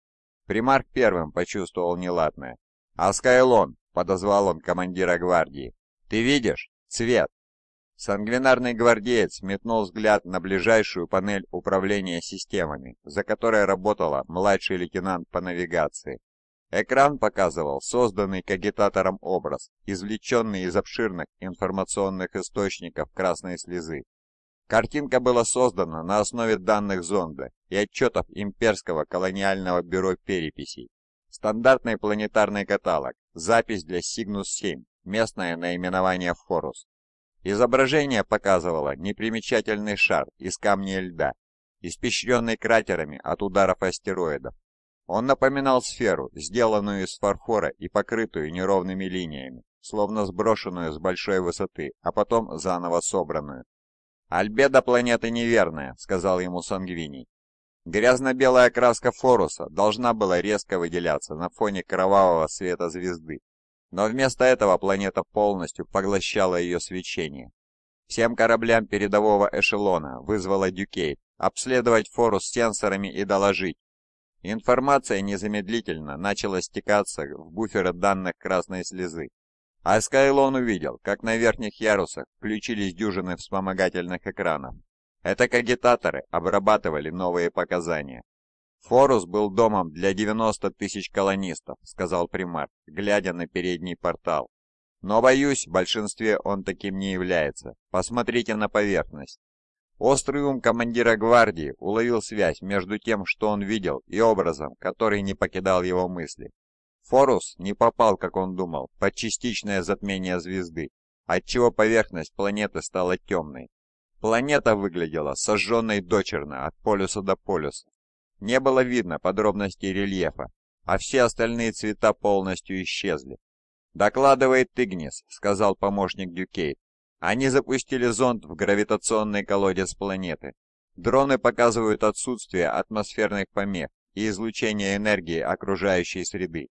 Примарк первым почувствовал неладное. «Аскайлон!» — подозвал он командира гвардии. «Ты видишь? Цвет!» Сангвинарный гвардеец метнул взгляд на ближайшую панель управления системами, за которой работала младший лейтенант по навигации. Экран показывал созданный кагитатором образ, извлеченный из обширных информационных источников красной слезы. Картинка была создана на основе данных зонда и отчетов Имперского колониального бюро переписей. Стандартный планетарный каталог, запись для Сигнус-7, местное наименование Форус, Изображение показывало непримечательный шар из камня и льда, испещренный кратерами от ударов астероидов. Он напоминал сферу, сделанную из фарфора и покрытую неровными линиями, словно сброшенную с большой высоты, а потом заново собранную. «Альбедо планеты неверная», — сказал ему Сангвиний. Грязно-белая краска Форуса должна была резко выделяться на фоне кровавого света звезды, но вместо этого планета полностью поглощала ее свечение. Всем кораблям передового эшелона вызвала Дюкейт обследовать фору с сенсорами и доложить. Информация незамедлительно начала стекаться в буферы данных красной слезы. А Скайлон увидел, как на верхних ярусах включились дюжины вспомогательных экранов. Это кагитаторы обрабатывали новые показания. «Форус был домом для 90 тысяч колонистов», — сказал примар, глядя на передний портал. «Но, боюсь, в большинстве он таким не является. Посмотрите на поверхность». Острый ум командира гвардии уловил связь между тем, что он видел, и образом, который не покидал его мысли. Форус не попал, как он думал, под частичное затмение звезды, отчего поверхность планеты стала темной. Планета выглядела сожженной дочерно от полюса до полюса. Не было видно подробностей рельефа, а все остальные цвета полностью исчезли. «Докладывает Игнис», — сказал помощник Дюкейт. «Они запустили зонд в гравитационный колодец планеты. Дроны показывают отсутствие атмосферных помех и излучение энергии окружающей среды.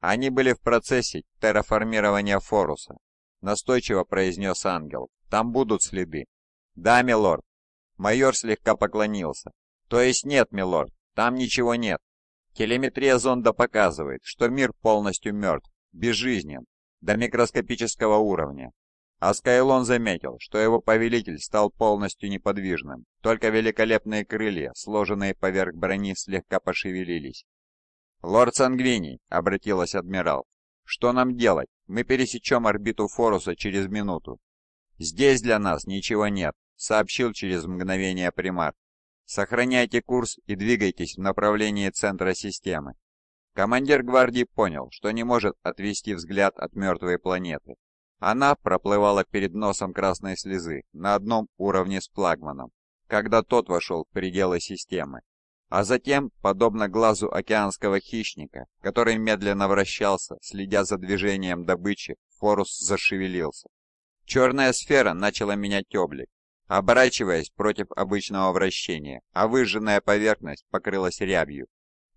Они были в процессе терраформирования Форуса», — настойчиво произнес Ангел. «Там будут следы». «Да, милорд». Майор слегка поклонился. «То есть нет, милорд. Там ничего нет. Телеметрия зонда показывает, что мир полностью мертв, безжизнен, до микроскопического уровня. А Скайлон заметил, что его повелитель стал полностью неподвижным, только великолепные крылья, сложенные поверх брони, слегка пошевелились. «Лорд Сангвини», — обратилась адмирал, — «что нам делать? Мы пересечем орбиту Форуса через минуту». «Здесь для нас ничего нет», — сообщил через мгновение примар. Сохраняйте курс и двигайтесь в направлении центра системы. Командир гвардии понял, что не может отвести взгляд от мертвой планеты. Она проплывала перед носом красной слезы на одном уровне с флагманом, когда тот вошел в пределы системы. А затем, подобно глазу океанского хищника, который медленно вращался, следя за движением добычи, Форус зашевелился. Черная сфера начала менять облик, оборачиваясь против обычного вращения, а выжженная поверхность покрылась рябью.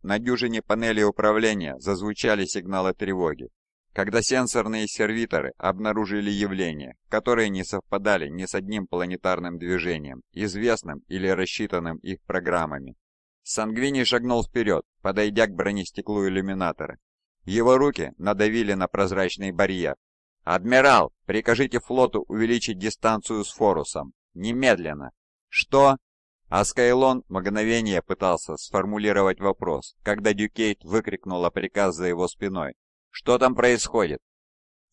На дюжине панелей управления зазвучали сигналы тревоги, когда сенсорные сервиторы обнаружили явления, которые не совпадали ни с одним планетарным движением, известным или рассчитанным их программами. Сангвини шагнул вперед, подойдя к бронестеклу иллюминатора. Его руки надавили на прозрачный барьер. «Адмирал, прикажите флоту увеличить дистанцию с Форусом!» Немедленно. Что? Аскайлон мгновение пытался сформулировать вопрос, когда Дюкейт выкрикнула приказ за его спиной. «Что там происходит?»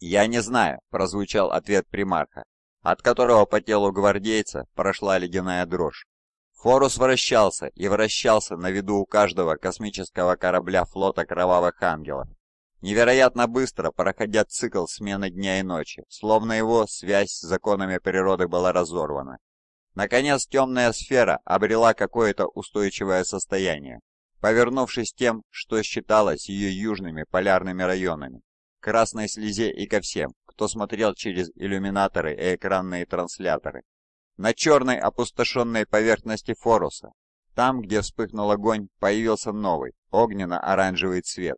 «Я не знаю», — прозвучал ответ примарха, от которого по телу гвардейца прошла ледяная дрожь. Форус вращался и вращался на виду у каждого космического корабля флота Кровавых Ангелов невероятно быстро проходя цикл смены дня и ночи, словно его связь с законами природы была разорвана. Наконец темная сфера обрела какое-то устойчивое состояние, повернувшись тем, что считалось ее южными полярными районами, красной слезе и ко всем, кто смотрел через иллюминаторы и экранные трансляторы. На черной опустошенной поверхности Форуса, там, где вспыхнул огонь, появился новый, огненно-оранжевый цвет,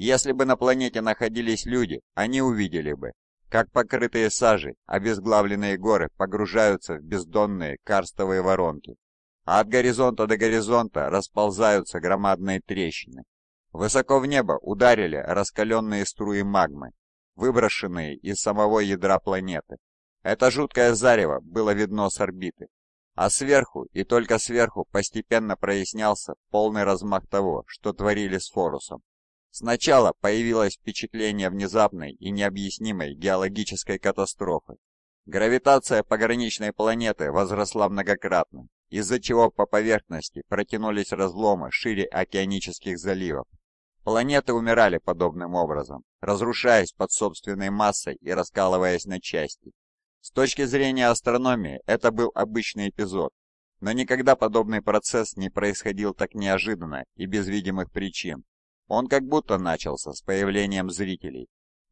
если бы на планете находились люди, они увидели бы, как покрытые сажей обезглавленные горы погружаются в бездонные карстовые воронки, а от горизонта до горизонта расползаются громадные трещины. Высоко в небо ударили раскаленные струи магмы, выброшенные из самого ядра планеты. Это жуткое зарево было видно с орбиты, а сверху и только сверху постепенно прояснялся полный размах того, что творили с Форусом. Сначала появилось впечатление внезапной и необъяснимой геологической катастрофы. Гравитация пограничной планеты возросла многократно, из-за чего по поверхности протянулись разломы шире океанических заливов. Планеты умирали подобным образом, разрушаясь под собственной массой и раскалываясь на части. С точки зрения астрономии это был обычный эпизод, но никогда подобный процесс не происходил так неожиданно и без видимых причин, он как будто начался с появлением зрителей.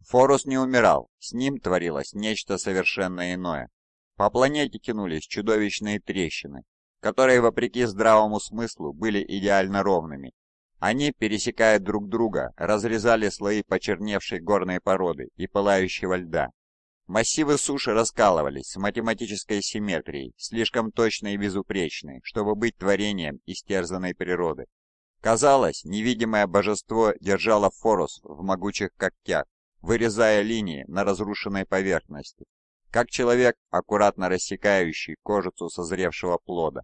Форус не умирал, с ним творилось нечто совершенно иное. По планете тянулись чудовищные трещины, которые, вопреки здравому смыслу, были идеально ровными. Они, пересекая друг друга, разрезали слои почерневшей горной породы и пылающего льда. Массивы суши раскалывались с математической симметрией, слишком точной и безупречной, чтобы быть творением истерзанной природы. Казалось, невидимое божество держало Форус в могучих когтях, вырезая линии на разрушенной поверхности, как человек, аккуратно рассекающий кожицу созревшего плода.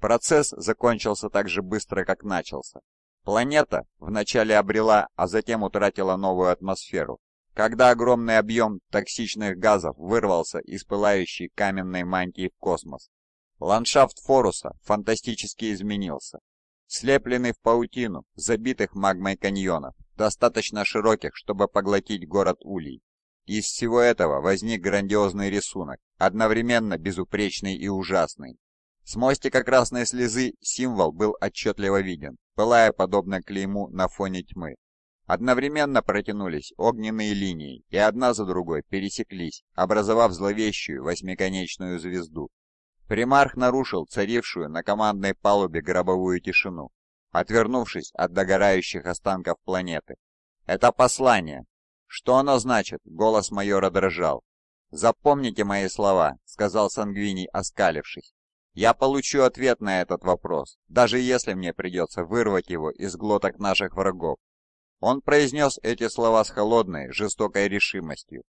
Процесс закончился так же быстро, как начался. Планета вначале обрела, а затем утратила новую атмосферу, когда огромный объем токсичных газов вырвался из пылающей каменной мантии в космос. Ландшафт Форуса фантастически изменился, слепленный в паутину, забитых магмой каньонов, достаточно широких, чтобы поглотить город Улей. Из всего этого возник грандиозный рисунок, одновременно безупречный и ужасный. С мостика красной слезы символ был отчетливо виден, пылая подобно клейму на фоне тьмы. Одновременно протянулись огненные линии и одна за другой пересеклись, образовав зловещую восьмиконечную звезду, Примарх нарушил царившую на командной палубе гробовую тишину, отвернувшись от догорающих останков планеты. «Это послание!» «Что оно значит?» — голос майора дрожал. «Запомните мои слова», — сказал Сангвиний, оскалившись. «Я получу ответ на этот вопрос, даже если мне придется вырвать его из глоток наших врагов». Он произнес эти слова с холодной, жестокой решимостью,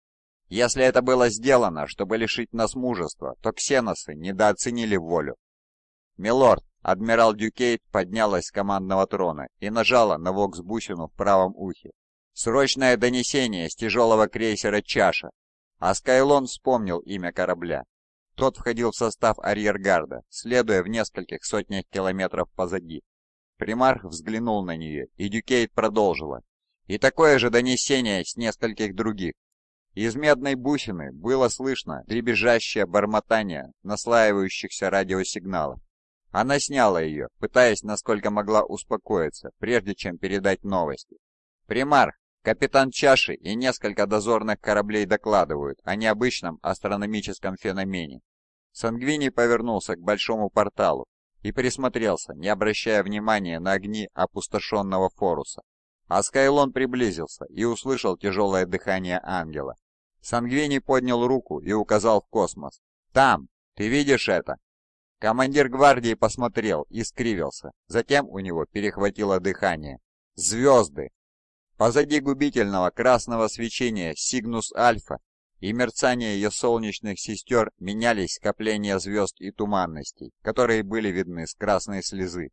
если это было сделано, чтобы лишить нас мужества, то ксеносы недооценили волю. «Милорд!» — адмирал Дюкейт поднялась с командного трона и нажала на вокс-бусину в правом ухе. «Срочное донесение с тяжелого крейсера «Чаша». А Скайлон вспомнил имя корабля. Тот входил в состав арьергарда, следуя в нескольких сотнях километров позади. Примарх взглянул на нее, и Дюкейт продолжила. «И такое же донесение с нескольких других. Из медной бусины было слышно дребезжащее бормотание наслаивающихся радиосигналов. Она сняла ее, пытаясь насколько могла успокоиться, прежде чем передать новости. «Примарх, капитан Чаши и несколько дозорных кораблей докладывают о необычном астрономическом феномене». Сангвини повернулся к большому порталу и присмотрелся, не обращая внимания на огни опустошенного Форуса. А Скайлон приблизился и услышал тяжелое дыхание ангела. Сангвини поднял руку и указал в космос. «Там! Ты видишь это?» Командир гвардии посмотрел и скривился. Затем у него перехватило дыхание. «Звезды!» Позади губительного красного свечения Сигнус Альфа и мерцание ее солнечных сестер менялись скопления звезд и туманностей, которые были видны с красной слезы.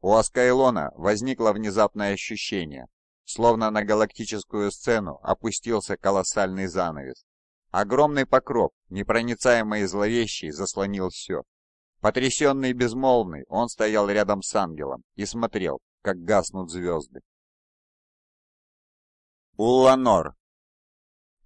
У Аскайлона возникло внезапное ощущение, Словно на галактическую сцену опустился колоссальный занавес. Огромный покров, непроницаемый и зловещий, заслонил все. Потрясенный и безмолвный, он стоял рядом с ангелом и смотрел, как гаснут звезды. Улланор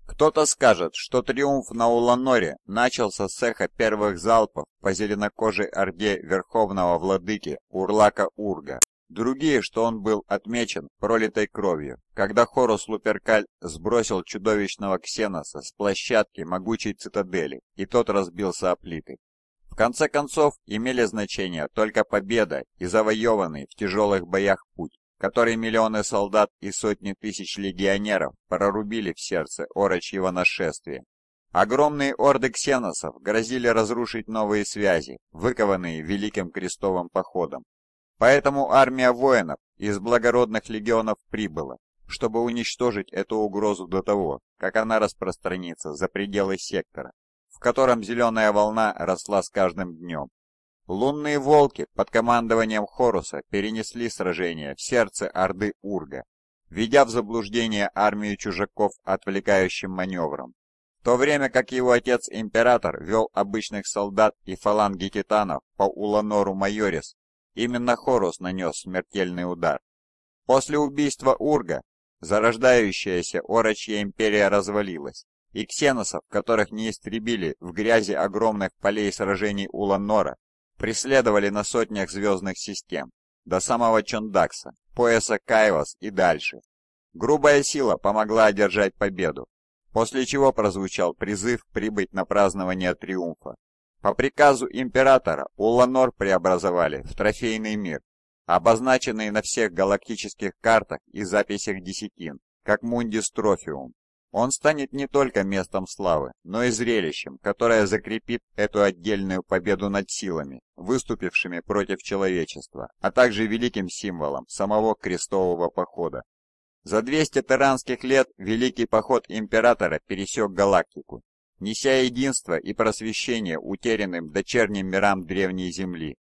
Кто-то скажет, что триумф на Улланоре начался с эха первых залпов по зеленокожей орде верховного владыки Урлака Урга. Другие, что он был отмечен пролитой кровью, когда Хорус Луперкаль сбросил чудовищного Ксеноса с площадки могучей цитадели, и тот разбился о плиты. В конце концов, имели значение только победа и завоеванный в тяжелых боях путь, который миллионы солдат и сотни тысяч легионеров прорубили в сердце орочьего нашествия. Огромные орды ксеносов грозили разрушить новые связи, выкованные Великим Крестовым Походом, Поэтому армия воинов из благородных легионов прибыла, чтобы уничтожить эту угрозу до того, как она распространится за пределы сектора, в котором зеленая волна росла с каждым днем. Лунные волки под командованием Хоруса перенесли сражение в сердце Орды Урга, ведя в заблуждение армию чужаков отвлекающим маневром. В то время как его отец-император вел обычных солдат и фаланги титанов по Уланору Майорис Именно Хорус нанес смертельный удар. После убийства Урга зарождающаяся Орочья империя развалилась, и ксеносов, которых не истребили в грязи огромных полей сражений Улан-Нора, преследовали на сотнях звездных систем, до самого Чондакса, пояса Кайвас и дальше. Грубая сила помогла одержать победу, после чего прозвучал призыв прибыть на празднование триумфа. По приказу императора Уланор преобразовали в трофейный мир, обозначенный на всех галактических картах и записях десятин, как Мундис Трофиум. Он станет не только местом славы, но и зрелищем, которое закрепит эту отдельную победу над силами, выступившими против человечества, а также великим символом самого крестового похода. За 200 таранских лет Великий поход императора пересек галактику неся единство и просвещение утерянным дочерним мирам древней земли.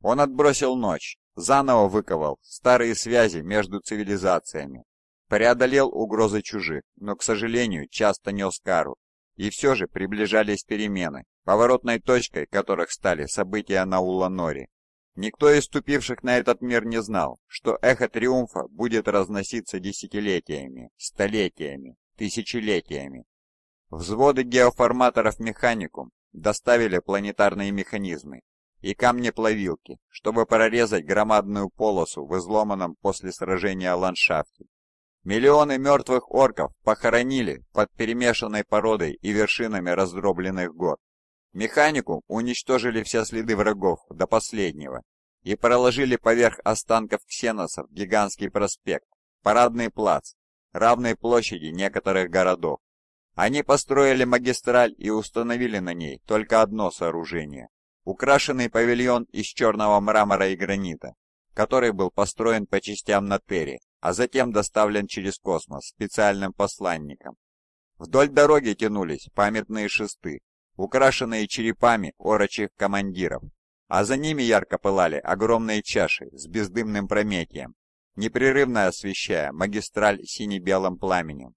Он отбросил ночь, заново выковал старые связи между цивилизациями, преодолел угрозы чужих, но, к сожалению, часто нес кару. И все же приближались перемены, поворотной точкой которых стали события на Уланоре. Никто из ступивших на этот мир не знал, что эхо триумфа будет разноситься десятилетиями, столетиями, тысячелетиями. Взводы геоформаторов «Механикум» доставили планетарные механизмы и камни-плавилки, чтобы прорезать громадную полосу в изломанном после сражения ландшафте. Миллионы мертвых орков похоронили под перемешанной породой и вершинами раздробленных гор. Механику уничтожили все следы врагов до последнего и проложили поверх останков ксеносов гигантский проспект, парадный плац, равной площади некоторых городов. Они построили магистраль и установили на ней только одно сооружение – украшенный павильон из черного мрамора и гранита, который был построен по частям на Терри, а затем доставлен через космос специальным посланником. Вдоль дороги тянулись памятные шесты, украшенные черепами орочих командиров, а за ними ярко пылали огромные чаши с бездымным прометием, непрерывно освещая магистраль сине-белым пламенем.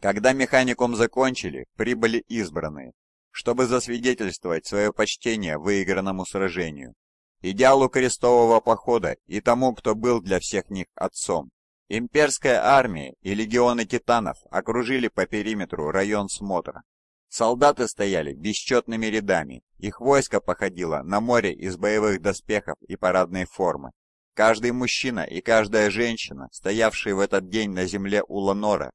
Когда механиком закончили, прибыли избранные, чтобы засвидетельствовать свое почтение выигранному сражению, идеалу крестового похода и тому, кто был для всех них отцом. Имперская армия и легионы титанов окружили по периметру район смотра. Солдаты стояли бесчетными рядами, их войско походило на море из боевых доспехов и парадной формы. Каждый мужчина и каждая женщина, стоявшие в этот день на земле Уланора,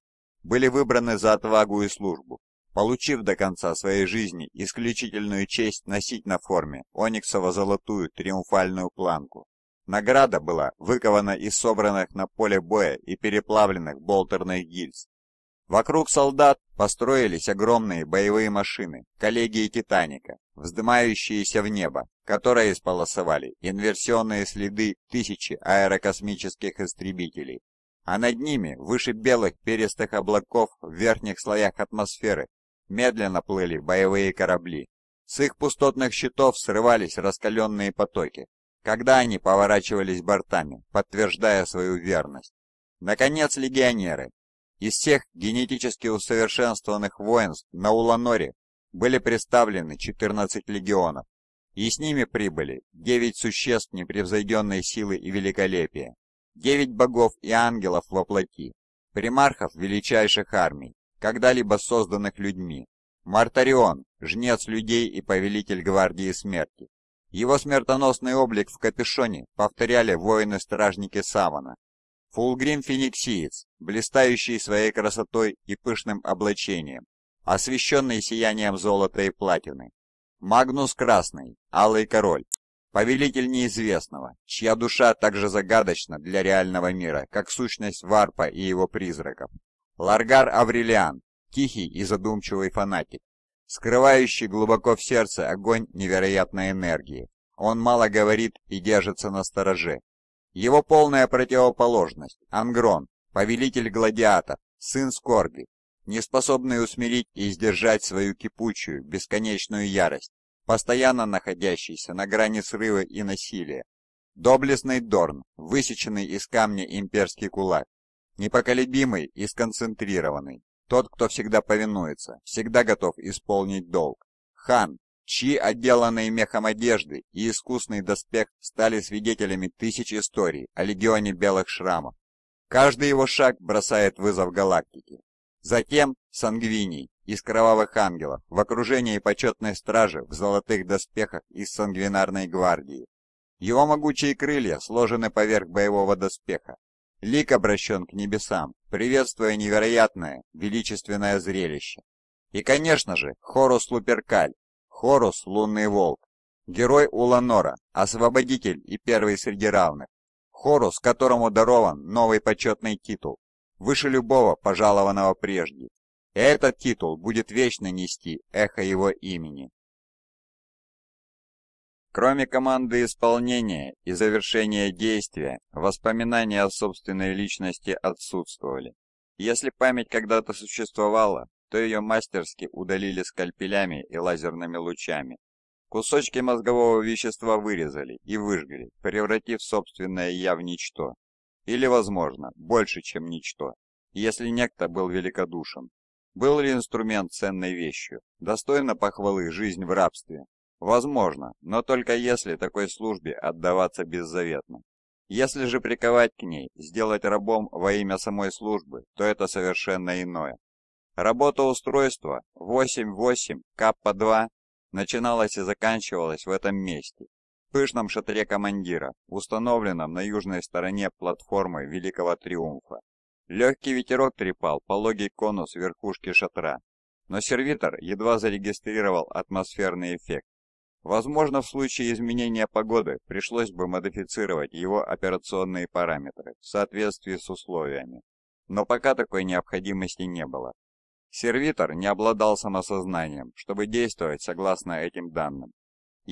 были выбраны за отвагу и службу, получив до конца своей жизни исключительную честь носить на форме ониксово-золотую триумфальную планку. Награда была выкована из собранных на поле боя и переплавленных болтерных гильз. Вокруг солдат построились огромные боевые машины, коллегии «Титаника», вздымающиеся в небо, которые исполосовали инверсионные следы тысячи аэрокосмических истребителей а над ними, выше белых перистых облаков в верхних слоях атмосферы, медленно плыли боевые корабли. С их пустотных щитов срывались раскаленные потоки, когда они поворачивались бортами, подтверждая свою верность. Наконец, легионеры. Из всех генетически усовершенствованных воинств на Уланоре были представлены 14 легионов, и с ними прибыли 9 существ непревзойденной силы и великолепия, Девять богов и ангелов во плоти, примархов величайших армий, когда-либо созданных людьми. Мартарион, жнец людей и повелитель гвардии смерти. Его смертоносный облик в капюшоне повторяли воины-стражники Савана. Фулгрим Фениксиец, блистающий своей красотой и пышным облачением, освещенный сиянием золота и платины. Магнус Красный, Алый Король, Повелитель неизвестного, чья душа так же загадочна для реального мира, как сущность Варпа и его призраков. Ларгар Аврелиан, тихий и задумчивый фанатик, скрывающий глубоко в сердце огонь невероятной энергии. Он мало говорит и держится на стороже. Его полная противоположность – Ангрон, повелитель гладиатов, сын скорби, не способный усмирить и сдержать свою кипучую, бесконечную ярость, постоянно находящийся на грани срыва и насилия. Доблестный Дорн, высеченный из камня имперский кулак, непоколебимый и сконцентрированный, тот, кто всегда повинуется, всегда готов исполнить долг. Хан, чьи отделанные мехом одежды и искусный доспех стали свидетелями тысяч историй о легионе белых шрамов. Каждый его шаг бросает вызов галактике, Затем сангвиний из кровавых ангелов в окружении почетной стражи в золотых доспехах из сангвинарной гвардии. Его могучие крылья сложены поверх боевого доспеха. Лик обращен к небесам, приветствуя невероятное, величественное зрелище. И, конечно же, Хорус Луперкаль, Хорус Лунный Волк, герой Уланора, освободитель и первый среди равных. Хорус, которому дарован новый почетный титул выше любого пожалованного прежде. И этот титул будет вечно нести эхо его имени. Кроме команды исполнения и завершения действия, воспоминания о собственной личности отсутствовали. Если память когда-то существовала, то ее мастерски удалили скальпелями и лазерными лучами. Кусочки мозгового вещества вырезали и выжгли, превратив собственное «я» в ничто или, возможно, больше, чем ничто, если некто был великодушен. Был ли инструмент ценной вещью, достойна похвалы жизнь в рабстве? Возможно, но только если такой службе отдаваться беззаветно. Если же приковать к ней, сделать рабом во имя самой службы, то это совершенно иное. Работа устройства 8.8 Каппа 2 начиналась и заканчивалась в этом месте, в пышном шатре командира, установленном на южной стороне платформы Великого Триумфа. Легкий ветерок трепал пологий конус верхушки шатра, но сервитор едва зарегистрировал атмосферный эффект. Возможно, в случае изменения погоды пришлось бы модифицировать его операционные параметры в соответствии с условиями. Но пока такой необходимости не было. Сервитор не обладал самосознанием, чтобы действовать согласно этим данным.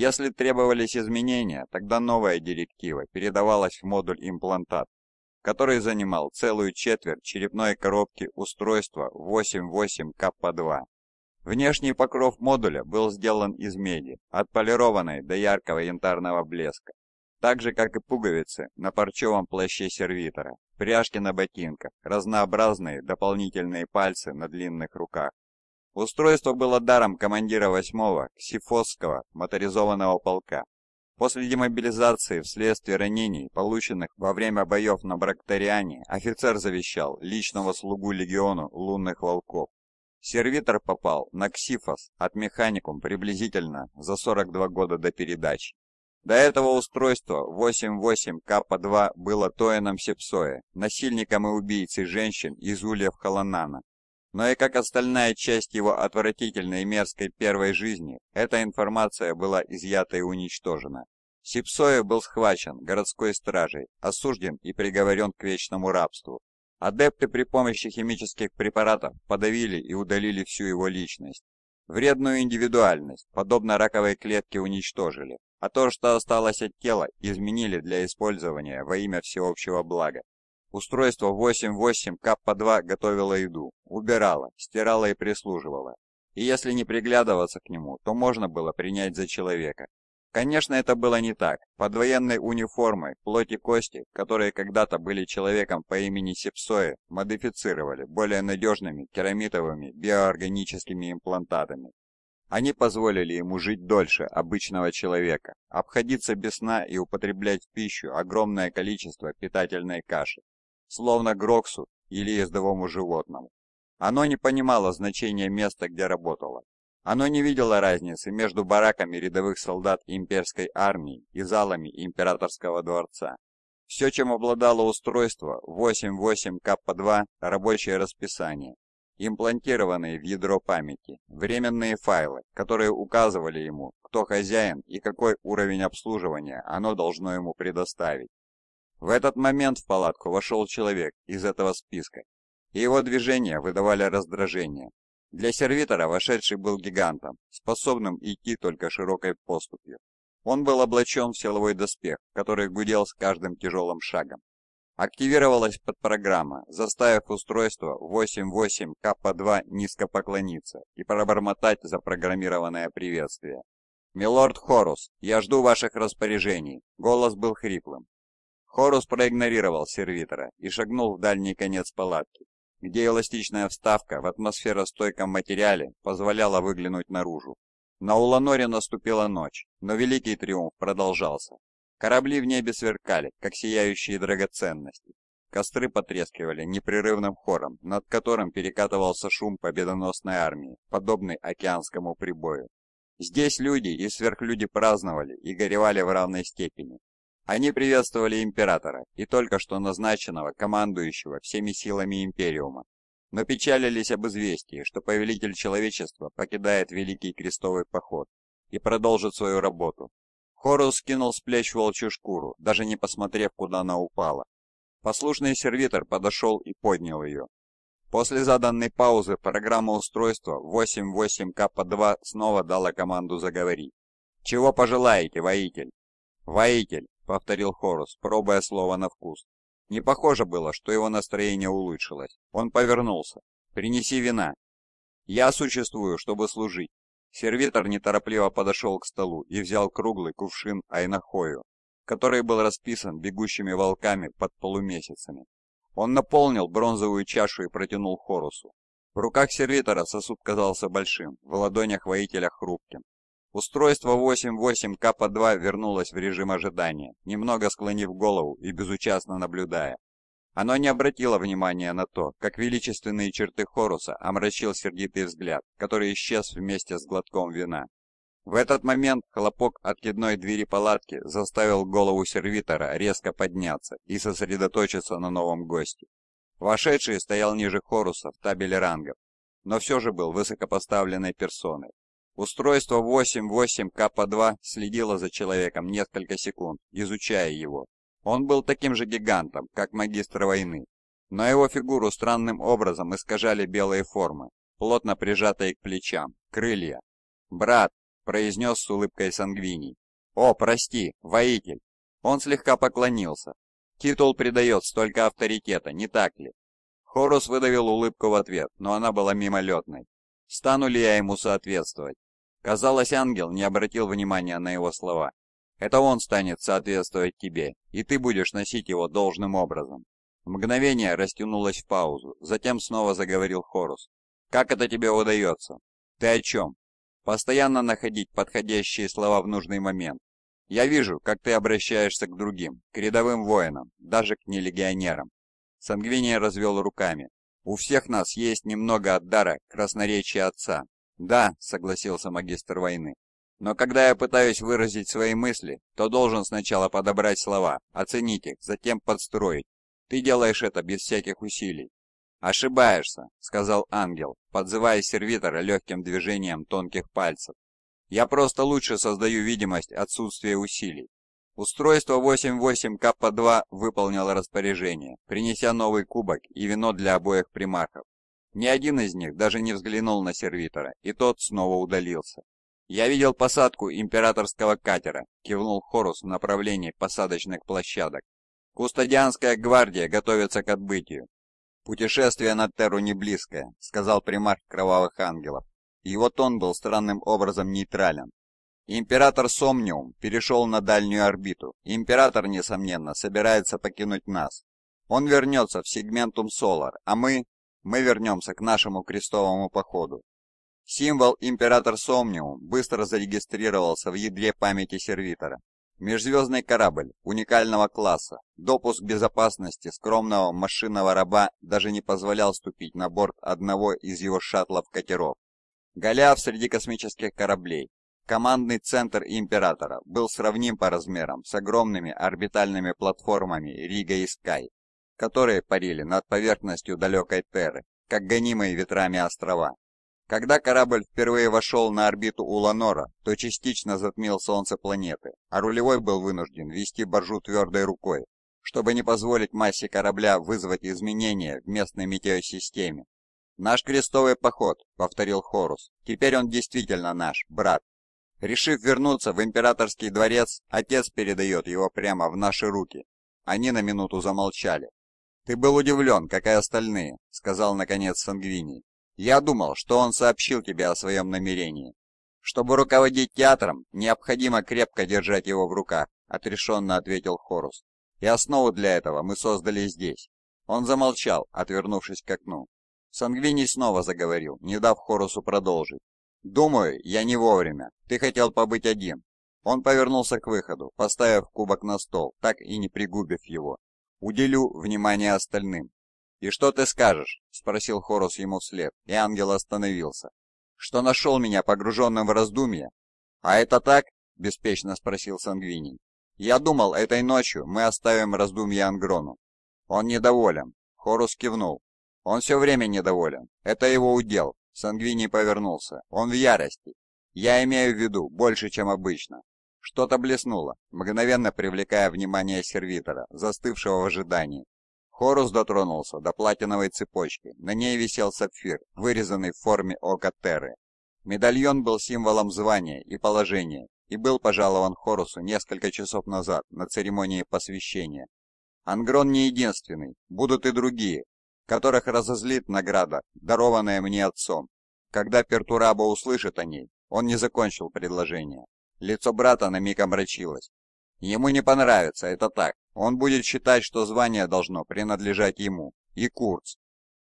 Если требовались изменения, тогда новая директива передавалась в модуль имплантат, который занимал целую четверть черепной коробки устройства 88КП2. Внешний покров модуля был сделан из меди, отполированной до яркого янтарного блеска, так же, как и пуговицы на парчевом плаще сервитора, пряжки на ботинках, разнообразные дополнительные пальцы на длинных руках. Устройство было даром командира 8-го Ксифосского моторизованного полка. После демобилизации вследствие ранений, полученных во время боев на Брактариане, офицер завещал личного слугу легиону лунных волков. Сервитор попал на Ксифос от механикум приблизительно за 42 года до передачи. До этого устройства 88К2 было Тоэном Сепсоя, насильником и убийцей женщин из ульев Халанана, но и как остальная часть его отвратительной и мерзкой первой жизни, эта информация была изъята и уничтожена. Сипсоя был схвачен городской стражей, осужден и приговорен к вечному рабству. Адепты при помощи химических препаратов подавили и удалили всю его личность. Вредную индивидуальность, подобно раковой клетке, уничтожили, а то, что осталось от тела, изменили для использования во имя всеобщего блага. Устройство 88 Каппа 2 готовило еду, убирало, стирало и прислуживало. И если не приглядываться к нему, то можно было принять за человека. Конечно, это было не так. Под военной униформой плоти и кости, которые когда-то были человеком по имени Сепсои, модифицировали более надежными керамитовыми биоорганическими имплантатами. Они позволили ему жить дольше обычного человека, обходиться без сна и употреблять в пищу огромное количество питательной каши словно Гроксу или ездовому животному. Оно не понимало значения места, где работало. Оно не видело разницы между бараками рядовых солдат имперской армии и залами императорского дворца. Все, чем обладало устройство 88К2, рабочее расписание, имплантированные в ядро памяти, временные файлы, которые указывали ему, кто хозяин и какой уровень обслуживания оно должно ему предоставить. В этот момент в палатку вошел человек из этого списка, и его движения выдавали раздражение. Для сервитора вошедший был гигантом, способным идти только широкой поступью. Он был облачен в силовой доспех, который гудел с каждым тяжелым шагом. Активировалась подпрограмма, заставив устройство 88К2 низко поклониться и пробормотать запрограммированное приветствие. «Милорд Хорус, я жду ваших распоряжений!» Голос был хриплым, Хорус проигнорировал сервитора и шагнул в дальний конец палатки, где эластичная вставка в атмосферостойком материале позволяла выглянуть наружу. На Уланоре наступила ночь, но Великий Триумф продолжался. Корабли в небе сверкали, как сияющие драгоценности. Костры потрескивали непрерывным хором, над которым перекатывался шум победоносной армии, подобный океанскому прибою. Здесь люди и сверхлюди праздновали и горевали в равной степени, они приветствовали императора и только что назначенного командующего всеми силами Империума, но печалились об известии, что повелитель человечества покидает Великий Крестовый Поход и продолжит свою работу. Хорус скинул с плеч волчью шкуру, даже не посмотрев, куда она упала. Послушный сервитор подошел и поднял ее. После заданной паузы программа устройства 88К2 снова дала команду заговорить. «Чего пожелаете, воитель?» «Воитель, повторил Хорус, пробуя слово на вкус. Не похоже было, что его настроение улучшилось. Он повернулся. «Принеси вина». «Я существую, чтобы служить». Сервитор неторопливо подошел к столу и взял круглый кувшин Айнахою, который был расписан бегущими волками под полумесяцами. Он наполнил бронзовую чашу и протянул Хорусу. В руках сервитора сосуд казался большим, в ладонях воителя хрупким. Устройство 88К2 вернулось в режим ожидания, немного склонив голову и безучастно наблюдая. Оно не обратило внимания на то, как величественные черты Хоруса омрачил сердитый взгляд, который исчез вместе с глотком вина. В этот момент хлопок откидной двери палатки заставил голову сервитора резко подняться и сосредоточиться на новом госте. Вошедший стоял ниже Хоруса в табеле рангов, но все же был высокопоставленной персоной, Устройство 88КП-2 следило за человеком несколько секунд, изучая его. Он был таким же гигантом, как магистр войны, но его фигуру странным образом искажали белые формы, плотно прижатые к плечам, крылья. «Брат!» – произнес с улыбкой сангвиний. «О, прости, воитель!» Он слегка поклонился. «Титул придает столько авторитета, не так ли?» Хорус выдавил улыбку в ответ, но она была мимолетной. «Стану ли я ему соответствовать?» Казалось, ангел не обратил внимания на его слова. Это он станет соответствовать тебе, и ты будешь носить его должным образом. Мгновение растянулось в паузу, затем снова заговорил Хорус. «Как это тебе удается? Ты о чем? Постоянно находить подходящие слова в нужный момент. Я вижу, как ты обращаешься к другим, к рядовым воинам, даже к нелегионерам». Сангвиния развел руками. «У всех нас есть немного от дара красноречия отца, «Да», — согласился магистр войны. «Но когда я пытаюсь выразить свои мысли, то должен сначала подобрать слова, оценить их, затем подстроить. Ты делаешь это без всяких усилий». «Ошибаешься», — сказал ангел, подзывая сервитора легким движением тонких пальцев. «Я просто лучше создаю видимость отсутствия усилий». Устройство 88К2 выполнило распоряжение, принеся новый кубок и вино для обоих примархов. Ни один из них даже не взглянул на сервитора, и тот снова удалился. «Я видел посадку императорского катера», — кивнул Хорус в направлении посадочных площадок. «Кустадианская гвардия готовится к отбытию». «Путешествие на Терру не близкое», — сказал примарх Кровавых Ангелов. Его тон был странным образом нейтрален. Император Сомниум перешел на дальнюю орбиту. Император, несомненно, собирается покинуть нас. Он вернется в сегментум Солар, а мы мы вернемся к нашему крестовому походу. Символ «Император Сомниум» быстро зарегистрировался в ядре памяти сервитора. Межзвездный корабль уникального класса, допуск безопасности скромного машинного раба даже не позволял ступить на борт одного из его шаттлов-катеров. Голиаф среди космических кораблей, командный центр Императора был сравним по размерам с огромными орбитальными платформами Рига и Скай которые парили над поверхностью далекой Терры, как гонимые ветрами острова. Когда корабль впервые вошел на орбиту Уланора, то частично затмил солнце планеты, а рулевой был вынужден вести боржу твердой рукой, чтобы не позволить массе корабля вызвать изменения в местной метеосистеме. «Наш крестовый поход», — повторил Хорус, — «теперь он действительно наш, брат». Решив вернуться в императорский дворец, отец передает его прямо в наши руки. Они на минуту замолчали, «Ты был удивлен, как и остальные», — сказал наконец Сангвини. «Я думал, что он сообщил тебе о своем намерении. Чтобы руководить театром, необходимо крепко держать его в руках», — отрешенно ответил Хорус. «И основу для этого мы создали здесь». Он замолчал, отвернувшись к окну. Сангвини снова заговорил, не дав Хорусу продолжить. «Думаю, я не вовремя. Ты хотел побыть один». Он повернулся к выходу, поставив кубок на стол, так и не пригубив его. Уделю внимание остальным. «И что ты скажешь?» — спросил Хорус ему вслед, и ангел остановился. «Что нашел меня погруженным в раздумья?» «А это так?» — беспечно спросил Сангвиний. «Я думал, этой ночью мы оставим раздумья Ангрону». «Он недоволен». Хорус кивнул. «Он все время недоволен. Это его удел». Сангвини повернулся. «Он в ярости. Я имею в виду больше, чем обычно. Что-то блеснуло, мгновенно привлекая внимание сервитора, застывшего в ожидании. Хорус дотронулся до платиновой цепочки, на ней висел сапфир, вырезанный в форме ока Терры. Медальон был символом звания и положения и был пожалован Хорусу несколько часов назад на церемонии посвящения. Ангрон не единственный, будут и другие, которых разозлит награда, дарованная мне отцом. Когда Пертураба услышит о ней, он не закончил предложение. Лицо брата на миг омрачилось. Ему не понравится, это так. Он будет считать, что звание должно принадлежать ему. И Курц.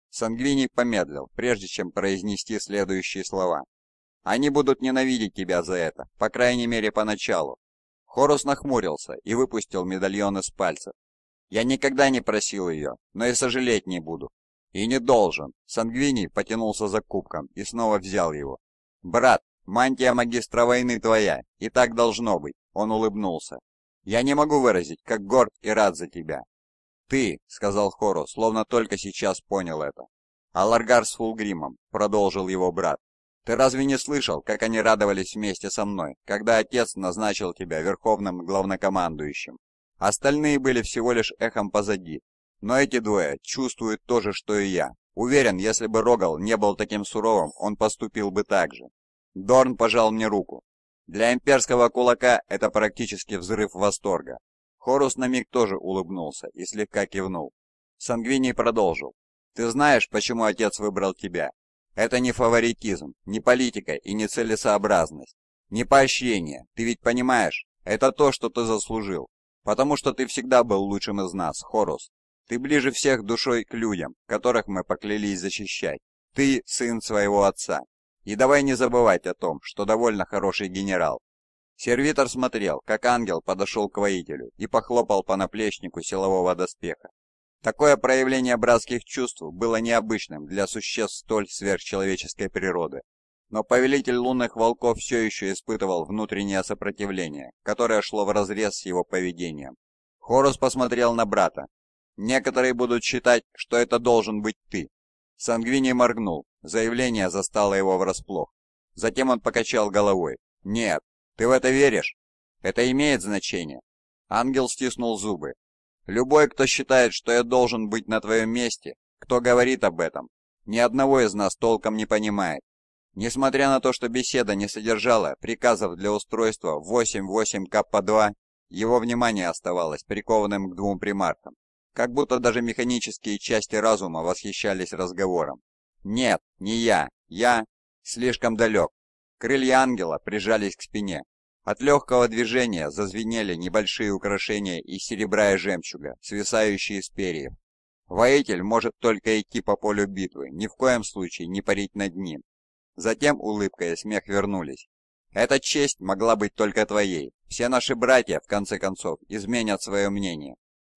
Сангвини помедлил, прежде чем произнести следующие слова. «Они будут ненавидеть тебя за это, по крайней мере, поначалу». Хорус нахмурился и выпустил медальон из пальцев. «Я никогда не просил ее, но и сожалеть не буду». «И не должен». Сангвини потянулся за кубком и снова взял его. «Брат, «Мантия магистра войны твоя, и так должно быть», — он улыбнулся. «Я не могу выразить, как горд и рад за тебя». «Ты», — сказал Хору, словно только сейчас понял это. «А Ларгар с Фулгримом», — продолжил его брат. «Ты разве не слышал, как они радовались вместе со мной, когда отец назначил тебя верховным главнокомандующим? Остальные были всего лишь эхом позади, но эти двое чувствуют то же, что и я. Уверен, если бы Рогал не был таким суровым, он поступил бы так же. Дорн пожал мне руку. Для имперского кулака это практически взрыв восторга. Хорус на миг тоже улыбнулся и слегка кивнул. Сангвини продолжил. «Ты знаешь, почему отец выбрал тебя? Это не фаворитизм, не политика и не целесообразность, не поощрение, ты ведь понимаешь? Это то, что ты заслужил, потому что ты всегда был лучшим из нас, Хорус. Ты ближе всех душой к людям, которых мы поклялись защищать. Ты сын своего отца, и давай не забывать о том, что довольно хороший генерал. Сервитор смотрел, как ангел подошел к воителю и похлопал по наплечнику силового доспеха. Такое проявление братских чувств было необычным для существ столь сверхчеловеческой природы. Но повелитель лунных волков все еще испытывал внутреннее сопротивление, которое шло вразрез с его поведением. Хорус посмотрел на брата. «Некоторые будут считать, что это должен быть ты». Сангвини моргнул, Заявление застало его врасплох. Затем он покачал головой. «Нет, ты в это веришь? Это имеет значение». Ангел стиснул зубы. «Любой, кто считает, что я должен быть на твоем месте, кто говорит об этом, ни одного из нас толком не понимает. Несмотря на то, что беседа не содержала приказов для устройства 8-8 Каппа 2, его внимание оставалось прикованным к двум примаркам, как будто даже механические части разума восхищались разговором. «Нет, не я. Я слишком далек». Крылья ангела прижались к спине. От легкого движения зазвенели небольшие украшения из серебра и жемчуга, свисающие с перьев. Воитель может только идти по полю битвы, ни в коем случае не парить над ним. Затем улыбка и смех вернулись. «Эта честь могла быть только твоей. Все наши братья, в конце концов, изменят свое мнение.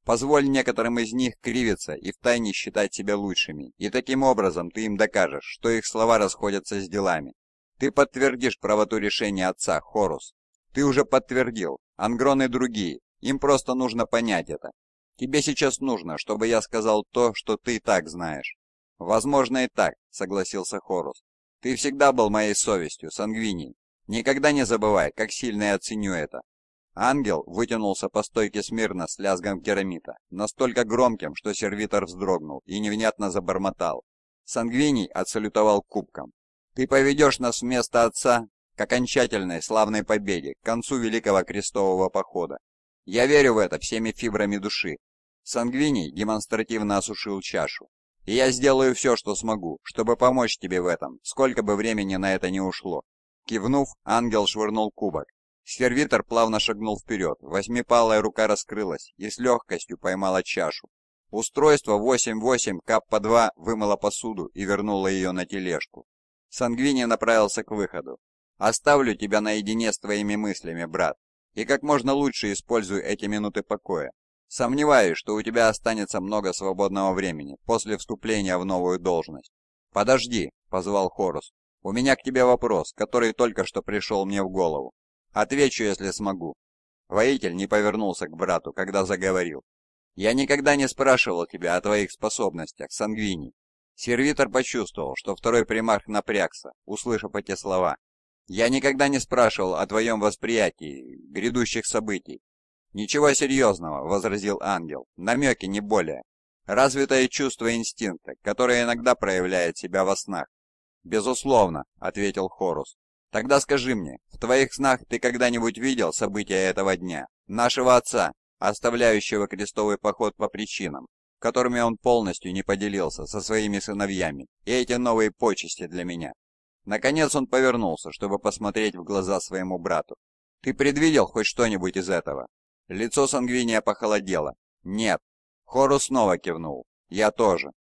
Позволь некоторым из них кривиться и втайне считать себя лучшими, и таким образом ты им докажешь, что их слова расходятся с делами. Ты подтвердишь правоту решения отца, Хорус. Ты уже подтвердил, Ангрон и другие, им просто нужно понять это. Тебе сейчас нужно, чтобы я сказал то, что ты и так знаешь. Возможно и так, согласился Хорус. Ты всегда был моей совестью, Сангвини. Никогда не забывай, как сильно я ценю это. Ангел вытянулся по стойке смирно с лязгом керамита, настолько громким, что сервитор вздрогнул и невнятно забормотал. Сангвиний отсалютовал кубком. «Ты поведешь нас вместо отца к окончательной славной победе, к концу Великого Крестового Похода. Я верю в это всеми фибрами души». Сангвиний демонстративно осушил чашу. «И я сделаю все, что смогу, чтобы помочь тебе в этом, сколько бы времени на это не ушло». Кивнув, ангел швырнул кубок, Сервитор плавно шагнул вперед, восьмипалая рука раскрылась и с легкостью поймала чашу. Устройство 8-8 каппа 2 вымыло посуду и вернуло ее на тележку. Сангвини направился к выходу. «Оставлю тебя наедине с твоими мыслями, брат, и как можно лучше используй эти минуты покоя. Сомневаюсь, что у тебя останется много свободного времени после вступления в новую должность». «Подожди», — позвал Хорус, — «у меня к тебе вопрос, который только что пришел мне в голову». Отвечу, если смогу». Воитель не повернулся к брату, когда заговорил. «Я никогда не спрашивал тебя о твоих способностях, Сангвини». Сервитор почувствовал, что второй примарх напрягся, услышав эти слова. «Я никогда не спрашивал о твоем восприятии грядущих событий». «Ничего серьезного», — возразил ангел, — «намеки не более. Развитое чувство инстинкта, которое иногда проявляет себя во снах». «Безусловно», — ответил Хорус, Тогда скажи мне, в твоих снах ты когда-нибудь видел события этого дня? Нашего отца, оставляющего крестовый поход по причинам, которыми он полностью не поделился со своими сыновьями, и эти новые почести для меня. Наконец он повернулся, чтобы посмотреть в глаза своему брату. «Ты предвидел хоть что-нибудь из этого?» Лицо Сангвиния похолодело. «Нет». Хорус снова кивнул. «Я тоже».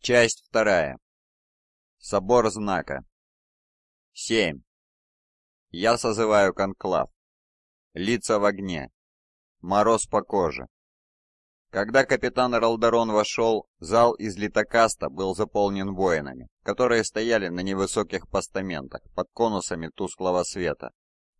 Часть вторая. Собор знака. 7. Я созываю конклав. Лица в огне. Мороз по коже. Когда капитан Ралдарон вошел, зал из литокаста был заполнен воинами, которые стояли на невысоких постаментах под конусами тусклого света.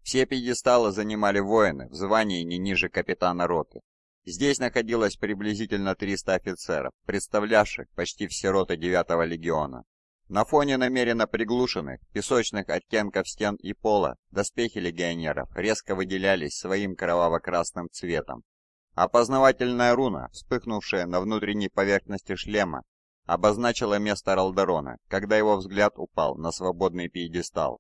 Все пьедесталы занимали воины в звании не ниже капитана роты. Здесь находилось приблизительно 300 офицеров, представлявших почти все роты 9-го легиона. На фоне намеренно приглушенных, песочных оттенков стен и пола, доспехи легионеров резко выделялись своим кроваво-красным цветом. Опознавательная руна, вспыхнувшая на внутренней поверхности шлема, обозначила место Ралдерона, когда его взгляд упал на свободный пьедестал.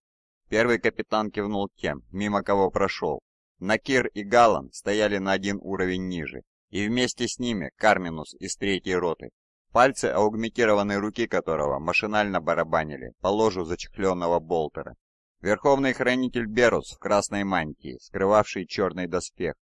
Первый капитан кивнул тем, мимо кого прошел. Накир и Галан стояли на один уровень ниже, и вместе с ними Карминус из третьей роты. Пальцы аугментированной руки которого машинально барабанили по ложу зачехленного болтера. Верховный хранитель Берус в красной мантии, скрывавший черный доспех.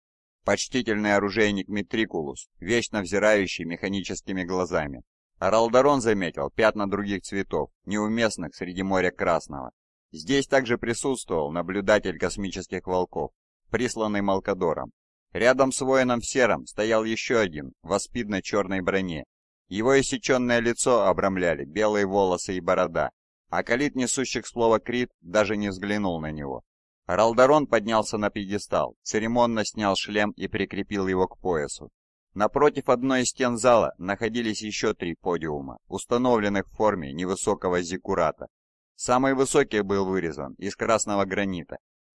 Почтительный оружейник Митрикулус, вечно взирающий механическими глазами. Аралдарон заметил пятна других цветов, неуместных среди моря красного. Здесь также присутствовал наблюдатель космических волков, присланный Малкадором. Рядом с воином в сером стоял еще один, в воспитно-черной броне, его иссеченное лицо обрамляли белые волосы и борода, а калит, несущих слово «Крит», даже не взглянул на него. Ралдарон поднялся на пьедестал, церемонно снял шлем и прикрепил его к поясу. Напротив одной из стен зала находились еще три подиума, установленных в форме невысокого зиккурата. Самый высокий был вырезан из красного гранита,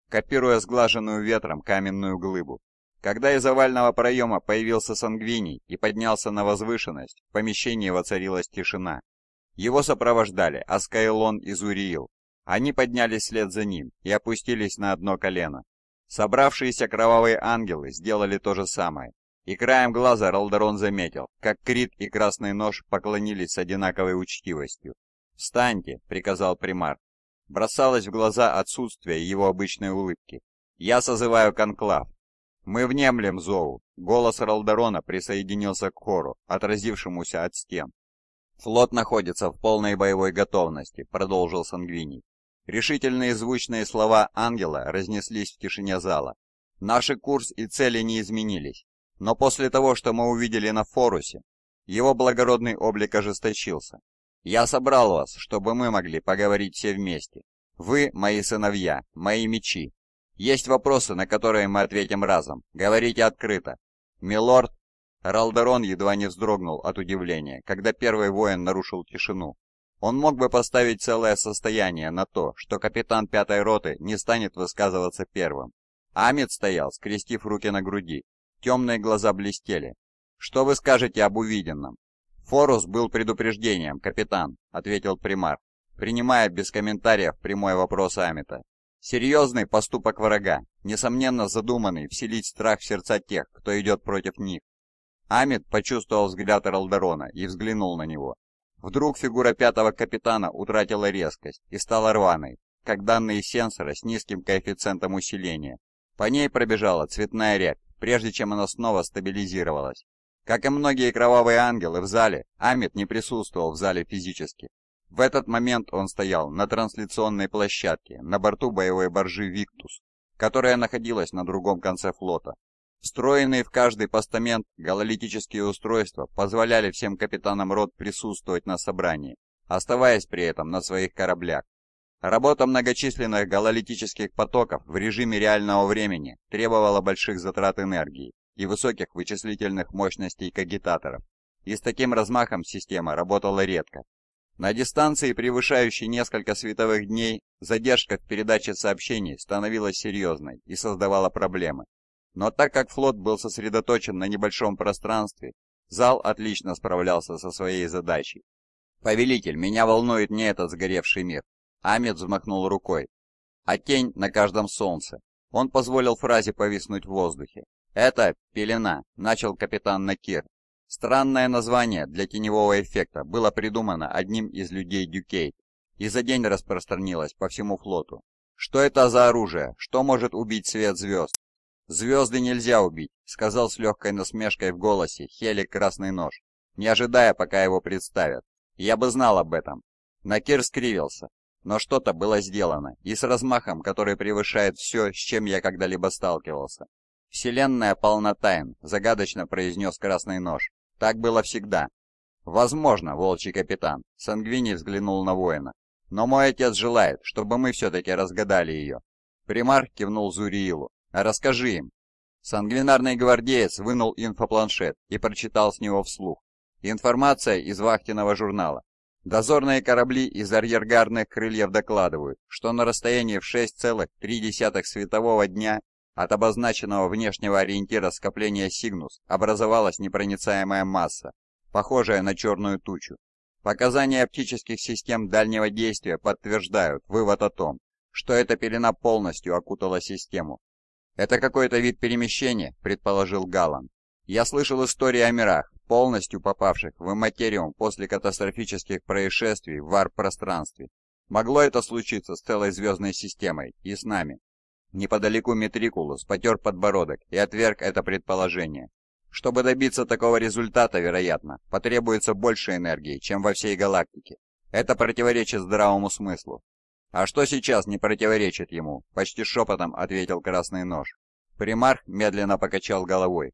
копируя сглаженную ветром каменную глыбу, когда из овального проема появился Сангвини и поднялся на возвышенность, в помещении воцарилась тишина. Его сопровождали Аскайлон и Зуриил. Они поднялись вслед за ним и опустились на одно колено. Собравшиеся кровавые ангелы сделали то же самое, и краем глаза Ралдерон заметил, как Крит и Красный Нож поклонились с одинаковой учтивостью. «Встаньте!» — приказал примар. Бросалось в глаза отсутствие его обычной улыбки. «Я созываю конклав, «Мы внемлем зову!» Голос Ралдерона присоединился к хору, отразившемуся от стен. «Флот находится в полной боевой готовности», — продолжил Сангвини. Решительные звучные слова ангела разнеслись в тишине зала. «Наши курс и цели не изменились, но после того, что мы увидели на Форусе, его благородный облик ожесточился. Я собрал вас, чтобы мы могли поговорить все вместе. Вы — мои сыновья, мои мечи, есть вопросы, на которые мы ответим разом. Говорите открыто. Милорд...» Ралдерон едва не вздрогнул от удивления, когда первый воин нарушил тишину. Он мог бы поставить целое состояние на то, что капитан пятой роты не станет высказываться первым. Амид стоял, скрестив руки на груди. Темные глаза блестели. «Что вы скажете об увиденном?» «Форус был предупреждением, капитан», — ответил примар, принимая без комментариев прямой вопрос Амита. Серьезный поступок врага, несомненно задуманный вселить страх в сердца тех, кто идет против них. Амид почувствовал взгляд Ралдерона и взглянул на него. Вдруг фигура пятого капитана утратила резкость и стала рваной, как данные сенсора с низким коэффициентом усиления. По ней пробежала цветная рябь, прежде чем она снова стабилизировалась. Как и многие кровавые ангелы в зале, Амид не присутствовал в зале физически. В этот момент он стоял на трансляционной площадке на борту боевой баржи «Виктус», которая находилась на другом конце флота. Встроенные в каждый постамент гололитические устройства позволяли всем капитанам рот присутствовать на собрании, оставаясь при этом на своих кораблях. Работа многочисленных гололитических потоков в режиме реального времени требовала больших затрат энергии и высоких вычислительных мощностей кагитаторов. И с таким размахом система работала редко, на дистанции, превышающей несколько световых дней, задержка в передаче сообщений становилась серьезной и создавала проблемы. Но так как флот был сосредоточен на небольшом пространстве, зал отлично справлялся со своей задачей. «Повелитель, меня волнует не этот сгоревший мир», — Амид взмахнул рукой, — «а тень на каждом солнце». Он позволил фразе повиснуть в воздухе. «Это пелена», — начал капитан Накир, Странное название для теневого эффекта было придумано одним из людей Дюкейт и за день распространилось по всему флоту. Что это за оружие? Что может убить свет звезд? «Звезды нельзя убить», — сказал с легкой насмешкой в голосе Хелик Красный Нож, не ожидая, пока его представят. «Я бы знал об этом». Накир скривился, но что-то было сделано, и с размахом, который превышает все, с чем я когда-либо сталкивался. «Вселенная полна тайн», — загадочно произнес Красный Нож. Так было всегда. Возможно, волчий капитан, Сангвини взглянул на воина. Но мой отец желает, чтобы мы все-таки разгадали ее. Примар кивнул Зуриилу. А расскажи им. Сангвинарный гвардеец вынул инфопланшет и прочитал с него вслух. Информация из вахтенного журнала. Дозорные корабли из Арьергарных крыльев докладывают, что на расстоянии в 6,3 светового дня от обозначенного внешнего ориентира скопления Сигнус образовалась непроницаемая масса, похожая на черную тучу. Показания оптических систем дальнего действия подтверждают вывод о том, что эта пелена полностью окутала систему. «Это какой-то вид перемещения», — предположил Галан. «Я слышал истории о мирах, полностью попавших в материум после катастрофических происшествий в варп-пространстве. Могло это случиться с целой звездной системой и с нами. Неподалеку Метрикулус потер подбородок и отверг это предположение. Чтобы добиться такого результата, вероятно, потребуется больше энергии, чем во всей галактике. Это противоречит здравому смыслу. «А что сейчас не противоречит ему?» – почти шепотом ответил Красный Нож. Примарх медленно покачал головой.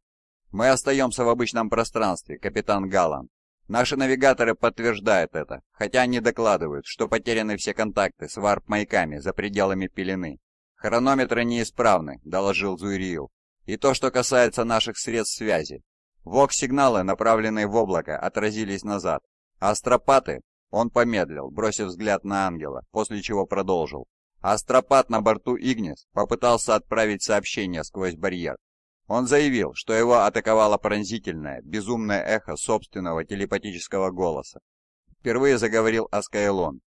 «Мы остаемся в обычном пространстве, капитан Галлан. Наши навигаторы подтверждают это, хотя они докладывают, что потеряны все контакты с варп-маяками за пределами пелены. «Хронометры неисправны», — доложил Зуриил. «И то, что касается наших средств связи. Вок-сигналы, направленные в облако, отразились назад. Астропаты...» Он помедлил, бросив взгляд на ангела, после чего продолжил. Астропат на борту «Игнис» попытался отправить сообщение сквозь барьер. Он заявил, что его атаковало пронзительное, безумное эхо собственного телепатического голоса. Впервые заговорил Аскайлон.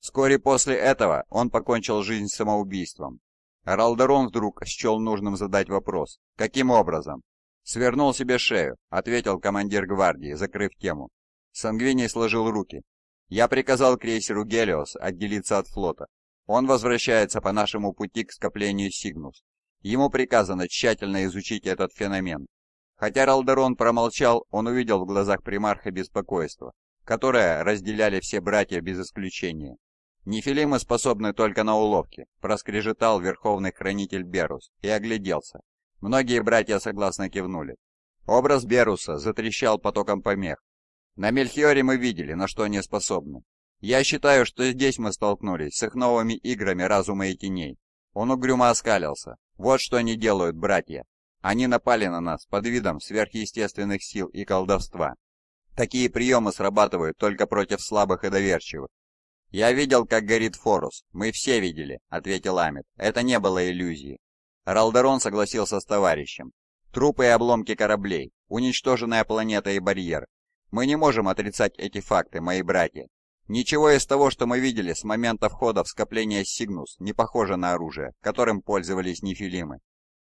Вскоре после этого он покончил жизнь самоубийством, Ралдерон вдруг счел нужным задать вопрос. «Каким образом?» «Свернул себе шею», — ответил командир гвардии, закрыв тему. Сангвини сложил руки. «Я приказал крейсеру «Гелиос» отделиться от флота. Он возвращается по нашему пути к скоплению «Сигнус». Ему приказано тщательно изучить этот феномен». Хотя Ралдерон промолчал, он увидел в глазах примарха беспокойство, которое разделяли все братья без исключения. «Нефилимы способны только на уловки», — проскрежетал верховный хранитель Берус и огляделся. Многие братья согласно кивнули. Образ Беруса затрещал потоком помех. На Мельхиоре мы видели, на что они способны. Я считаю, что здесь мы столкнулись с их новыми играми разума и теней. Он угрюмо оскалился. Вот что они делают, братья. Они напали на нас под видом сверхъестественных сил и колдовства. Такие приемы срабатывают только против слабых и доверчивых, «Я видел, как горит Форус. Мы все видели», — ответил Амит. «Это не было иллюзией. Ралдерон согласился с товарищем. «Трупы и обломки кораблей, уничтоженная планета и барьер. Мы не можем отрицать эти факты, мои братья. Ничего из того, что мы видели с момента входа в скопление Сигнус, не похоже на оружие, которым пользовались нефилимы.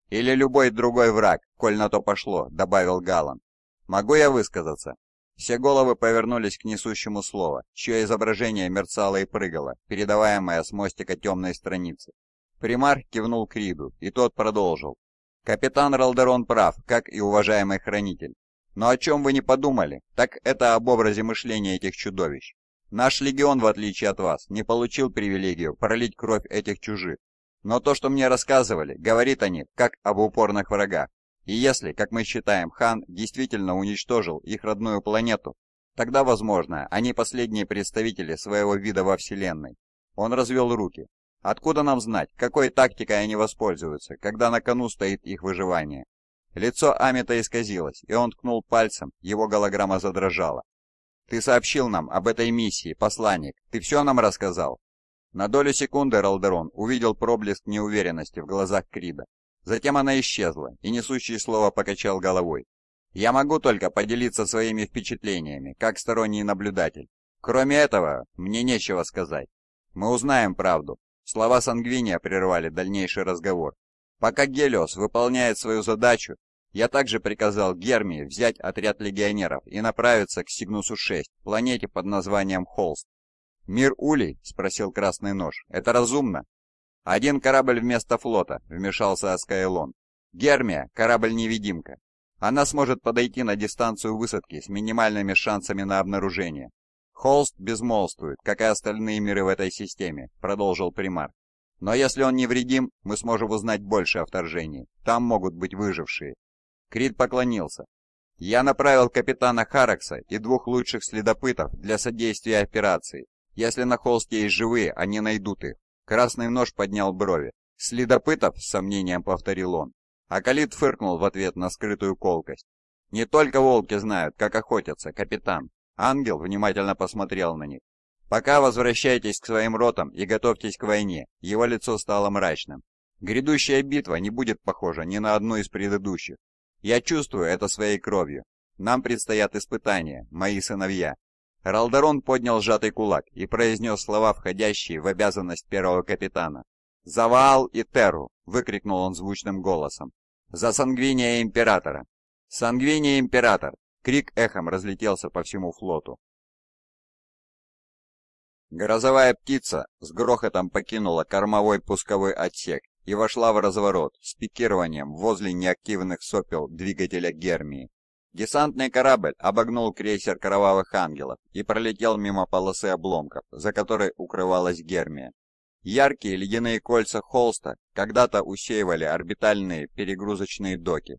Или любой другой враг, коль на то пошло», — добавил Галан. «Могу я высказаться?» Все головы повернулись к несущему слово, чье изображение мерцало и прыгало, передаваемое с мостика темной страницы. Примар кивнул Криду, и тот продолжил. «Капитан Ралдерон прав, как и уважаемый хранитель. Но о чем вы не подумали, так это об образе мышления этих чудовищ. Наш легион, в отличие от вас, не получил привилегию пролить кровь этих чужих. Но то, что мне рассказывали, говорит о них, как об упорных врагах. И если, как мы считаем, Хан действительно уничтожил их родную планету, тогда, возможно, они последние представители своего вида во Вселенной. Он развел руки. Откуда нам знать, какой тактикой они воспользуются, когда на кону стоит их выживание? Лицо Амита исказилось, и он ткнул пальцем, его голограмма задрожала. «Ты сообщил нам об этой миссии, посланник. Ты все нам рассказал?» На долю секунды Ралдерон увидел проблеск неуверенности в глазах Крида, Затем она исчезла, и несущий слово покачал головой. «Я могу только поделиться своими впечатлениями, как сторонний наблюдатель. Кроме этого, мне нечего сказать. Мы узнаем правду». Слова Сангвиния прервали дальнейший разговор. «Пока Гелиос выполняет свою задачу, я также приказал Гермии взять отряд легионеров и направиться к Сигнусу-6, планете под названием Холст. «Мир Улей?» — спросил Красный Нож. «Это разумно?» «Один корабль вместо флота», — вмешался Аскайлон. «Гермия — корабль-невидимка. Она сможет подойти на дистанцию высадки с минимальными шансами на обнаружение». «Холст безмолвствует, как и остальные миры в этой системе», — продолжил примар. «Но если он невредим, мы сможем узнать больше о вторжении. Там могут быть выжившие». Крид поклонился. «Я направил капитана Харакса и двух лучших следопытов для содействия операции. Если на холсте есть живые, они найдут их. Красный нож поднял брови. «Следопытов?» — с сомнением повторил он. а Калит фыркнул в ответ на скрытую колкость. «Не только волки знают, как охотятся, капитан». Ангел внимательно посмотрел на них. «Пока возвращайтесь к своим ротам и готовьтесь к войне». Его лицо стало мрачным. «Грядущая битва не будет похожа ни на одну из предыдущих. Я чувствую это своей кровью. Нам предстоят испытания, мои сыновья, Ралдерон поднял сжатый кулак и произнес слова, входящие в обязанность первого капитана. Завал и Терру!» — выкрикнул он звучным голосом. «За Сангвиния Императора!» «Сангвиния Император!» — крик эхом разлетелся по всему флоту. Грозовая птица с грохотом покинула кормовой пусковой отсек и вошла в разворот с пикированием возле неактивных сопел двигателя Гермии. Десантный корабль обогнул крейсер Кровавых Ангелов и пролетел мимо полосы обломков, за которой укрывалась Гермия. Яркие ледяные кольца холста когда-то усеивали орбитальные перегрузочные доки,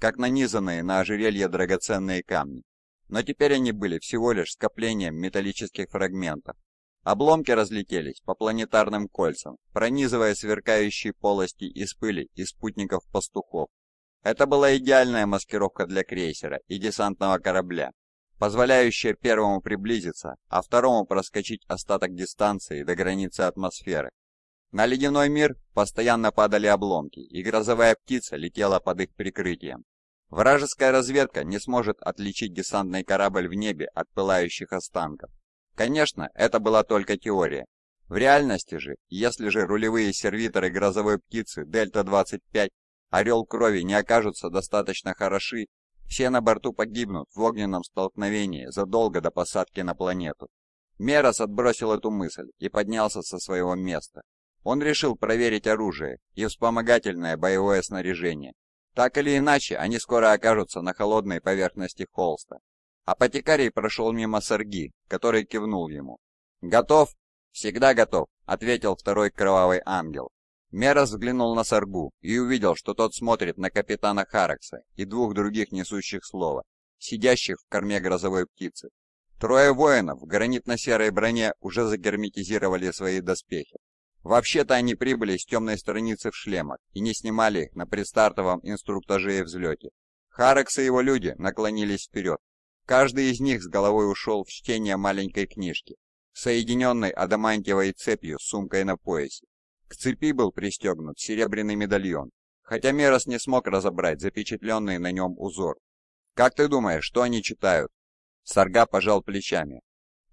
как нанизанные на ожерелье драгоценные камни. Но теперь они были всего лишь скоплением металлических фрагментов. Обломки разлетелись по планетарным кольцам, пронизывая сверкающие полости из пыли и спутников пастухов, это была идеальная маскировка для крейсера и десантного корабля, позволяющая первому приблизиться, а второму проскочить остаток дистанции до границы атмосферы. На ледяной мир постоянно падали обломки, и грозовая птица летела под их прикрытием. Вражеская разведка не сможет отличить десантный корабль в небе от пылающих останков. Конечно, это была только теория. В реальности же, если же рулевые сервиторы грозовой птицы Дельта-25 Орел крови не окажутся достаточно хороши, все на борту погибнут в огненном столкновении задолго до посадки на планету. Мерос отбросил эту мысль и поднялся со своего места. Он решил проверить оружие и вспомогательное боевое снаряжение. Так или иначе, они скоро окажутся на холодной поверхности холста. А Апотекарий прошел мимо Сарги, который кивнул ему. «Готов?» «Всегда готов», — ответил второй кровавый ангел. Мера взглянул на Саргу и увидел, что тот смотрит на капитана Харакса и двух других несущих слова, сидящих в корме грозовой птицы. Трое воинов в гранитно-серой броне уже загерметизировали свои доспехи. Вообще-то они прибыли с темной страницы в шлемах и не снимали их на предстартовом инструктаже и взлете. Харакс и его люди наклонились вперед. Каждый из них с головой ушел в чтение маленькой книжки, соединенной адамантиевой цепью с сумкой на поясе. К цепи был пристегнут серебряный медальон, хотя Мерос не смог разобрать запечатленный на нем узор. «Как ты думаешь, что они читают?» Сарга пожал плечами.